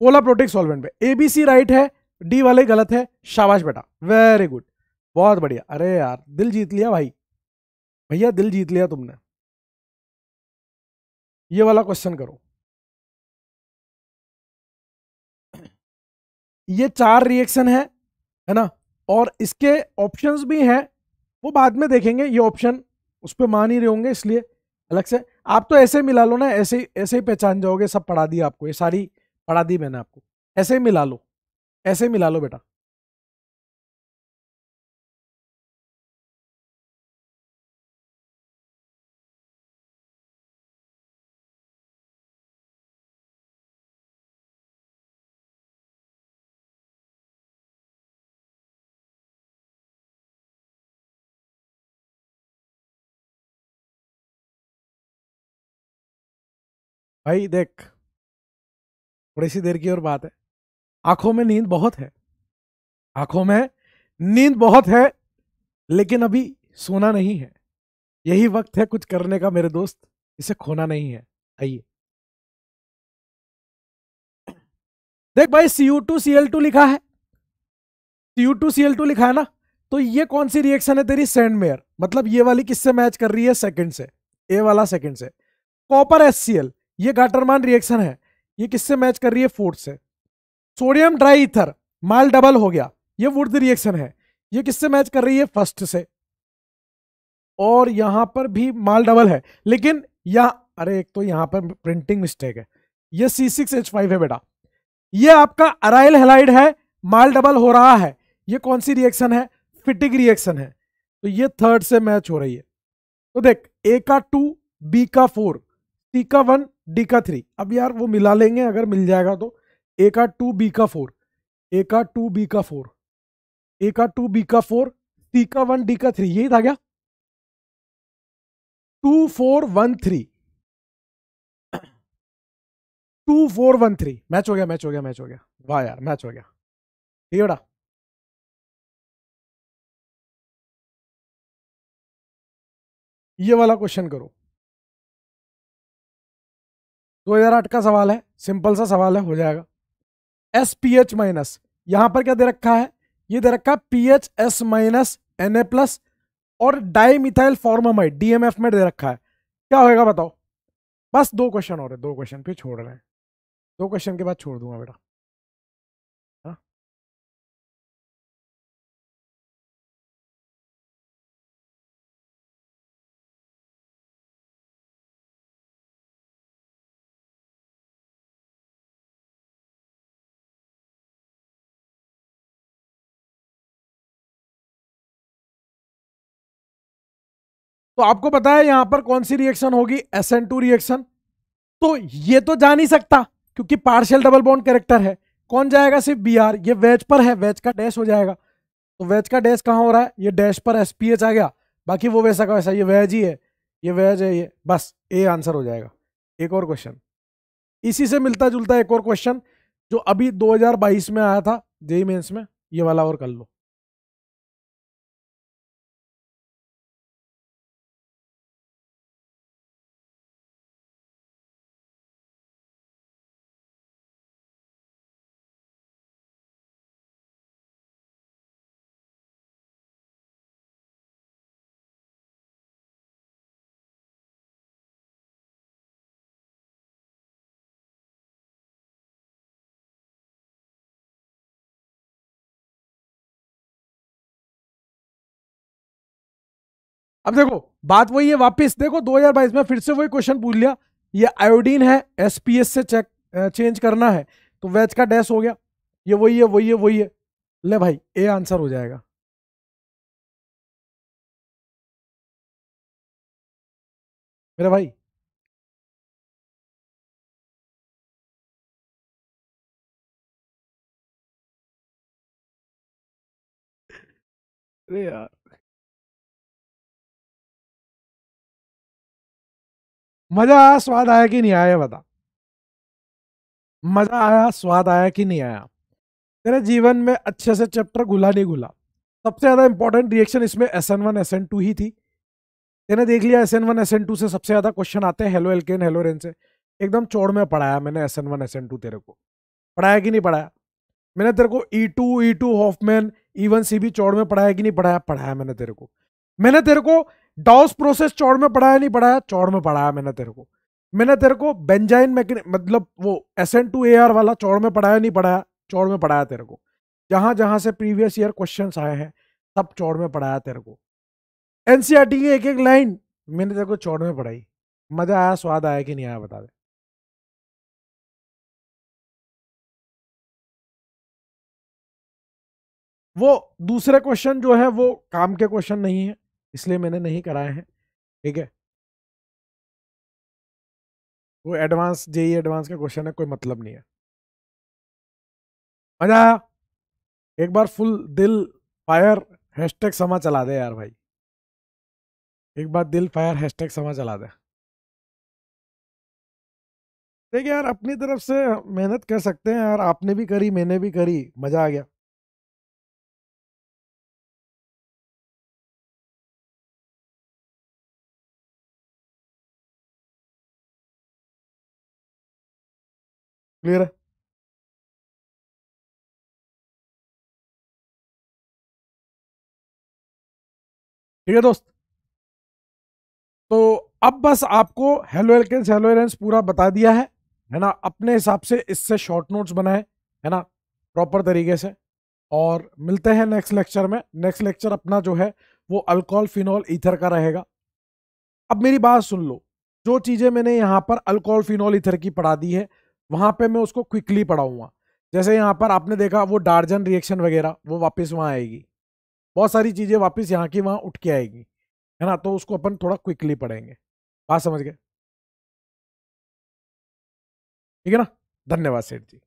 पोलर प्रोटिक सॉल्वेंट में एबीसी राइट है डी वाले गलत है शाबाश बेटा वेरी गुड बहुत बढ़िया अरे यार दिल जीत लिया भाई भैया दिल जीत लिया तुमने ये वाला क्वेश्चन करो ये चार रिएक्शन है है ना और इसके ऑप्शंस भी हैं वो बाद में देखेंगे ये ऑप्शन उस पर मान ही रहे होंगे इसलिए अलग से आप तो ऐसे मिला लो ना ऐसे ऐसे ही पहचान जाओगे सब पढ़ा दिया आपको ये सारी पढ़ा दी मैंने आपको ऐसे ही मिला लो ऐसे ही मिला लो बेटा भाई देख थोड़ी सी देर की और बात है आंखों में नींद बहुत है आंखों में नींद बहुत है लेकिन अभी सोना नहीं है यही वक्त है कुछ करने का मेरे दोस्त इसे खोना नहीं है आइए देख भाई C U two C L two लिखा है C U two C L two लिखा है ना तो ये कौन सी रिएक्शन है तेरी सेंड मेयर मतलब ये वाली किससे मैच कर रही है सेकंड से ए वाला सेकंड से कॉपर एस सी एल ये गाटरमान रिएक्शन है ये किससे मैच कर रही है फोर्थ से सोडियम ड्राई इथर माल डबल हो गया ये वुड रिएक्शन है ये किससे मैच कर रही है फर्स्ट से और यहां पर भी माल डबल है लेकिन यहाँ अरे एक तो यहां पर प्रिंटिंग मिस्टेक है ये सी सिक्स एच फाइव है बेटा ये आपका अराइल हेलाइड है माल डबल हो रहा है ये कौन सी रिएक्शन है फिटिक रिएक्शन है तो ये थर्ड से मैच हो रही है तो देख ए का टू बी का फोर सी का वन डी का थ्री अब यार वो मिला लेंगे अगर मिल जाएगा तो ए का टू बी का फोर ए का टू बी का फोर ए का टू बी का फोर सी का वन डी का थ्री यही था क्या two four one three two four one three match हो गया मैच हो गया मैच हो गया वाह यार मैच हो गया ठीक है ये वाला क्वेश्चन करो 2008 का सवाल है सिंपल सा सवाल है हो जाएगा एस पी एच माइनस यहां पर क्या दे रखा है ये दे रखा है P H S minus N A plus और मिथाइल फॉर्मामाइड डीएमएफ में दे रखा है क्या होएगा बताओ बस दो क्वेश्चन और है दो क्वेश्चन फिर छोड़ रहे हैं दो क्वेश्चन के बाद छोड़ दूंगा बेटा तो आपको पता है यहां पर कौन सी रिएक्शन होगी एस एन टू रिएक्शन तो ये तो जा नहीं सकता क्योंकि पार्शियल डबल बॉन्ड कैरेक्टर है कौन जाएगा सिर्फ बी आर ये वेज पर है वेज का डैश हो जाएगा तो वेज का डैश कहाँ हो रहा है ये डैश पर एस पी एच आ गया बाकी वो वैसा का वैसा ये वेज ही है ये वेज है ये बस ए आंसर हो जाएगा एक और क्वेश्चन इसी से मिलता जुलता एक और क्वेश्चन जो अभी 2022 में आया था जेई मेंस में ये वाला और कर लो अब देखो बात वही है वापस देखो 2022 में फिर से वही क्वेश्चन पूछ लिया ये आयोडीन है एसपीएस से चेक चेंज करना है तो वेज का डैश हो गया ये वही है वही है वही है ले भाई ए आंसर हो जाएगा मेरे भाई अरे यार मजा आया स्वाद आया कि नहीं आया बता मजा आया स्वाद आया कि नहीं आया तेरे जीवन में अच्छे से चैप्टर घुला नहीं घुला सबसे ज्यादा इंपॉर्टेंट रिएक्शन इसमें S N one S N two ही थी तेने देख लिया S N one S N two से सबसे ज्यादा क्वेश्चन आते हैं हेलो एलकेन हेलो रेन से एकदम चौड़ में पढ़ाया मैंने S N one S N two तेरे को पढ़ाया कि नहीं पढ़ाया मैंने तेरे को E two E two Hofmann E one C B चौड़ में पढ़ाया कि नहीं पढ़ाया पढ़ाया मैंने तेरे को मैंने तेरे को डाउस प्रोसेस चौड़ में पढ़ाया नहीं पढ़ाया चौड़ में पढ़ाया मैंने तेरे को मैंने तेरे को बेंजाइन मतलब वो S N two A R वाला चौड़ में पढ़ाया नहीं पढ़ाया चौड़ में पढ़ाया तेरे को जहां जहां से प्रीवियस ईयर क्वेश्चन आए हैं सब चौड़ में पढ़ाया तेरे को एनसीआर e की एक एक लाइन मैंने तेरे को चौड़ में पढ़ाई मजा आया स्वाद आया कि नहीं आया बता दे वो दूसरे क्वेश्चन जो है वो काम के क्वेश्चन नहीं है इसलिए मैंने नहीं कराए हैं ठीक है वो एडवांस जेई एडवांस का क्वेश्चन है कोई मतलब नहीं है मजा आया एक बार फुल दिल फायर हैशटैग समा चला दे यार भाई एक बार दिल फायर हैशटैग समा चला दे देखिए यार अपनी तरफ से मेहनत कर सकते हैं यार आपने भी करी मैंने भी करी मज़ा आ गया क्लियर है ठीक है दोस्त तो अब बस आपको हेलो एल्केंस हेलो एलेंस पूरा बता दिया है है ना अपने हिसाब से इससे शॉर्ट नोट्स बनाए है ना प्रॉपर तरीके से और मिलते हैं नेक्स्ट लेक्चर में नेक्स्ट लेक्चर अपना जो है वो अल्कोहल फिनॉल ईथर का रहेगा अब मेरी बात सुन लो जो चीज़ें मैंने यहाँ पर अल्कोहल फिनॉल ईथर की पढ़ा दी है वहाँ पे मैं उसको क्विकली पढ़ाऊँगा जैसे यहाँ पर आपने देखा वो डार्जन रिएक्शन वगैरह वो वापस वहाँ आएगी बहुत सारी चीज़ें वापस यहाँ की वहाँ उठ के आएगी है ना तो उसको अपन थोड़ा क्विकली पढ़ेंगे बात समझ गए ठीक है ना धन्यवाद सेठ जी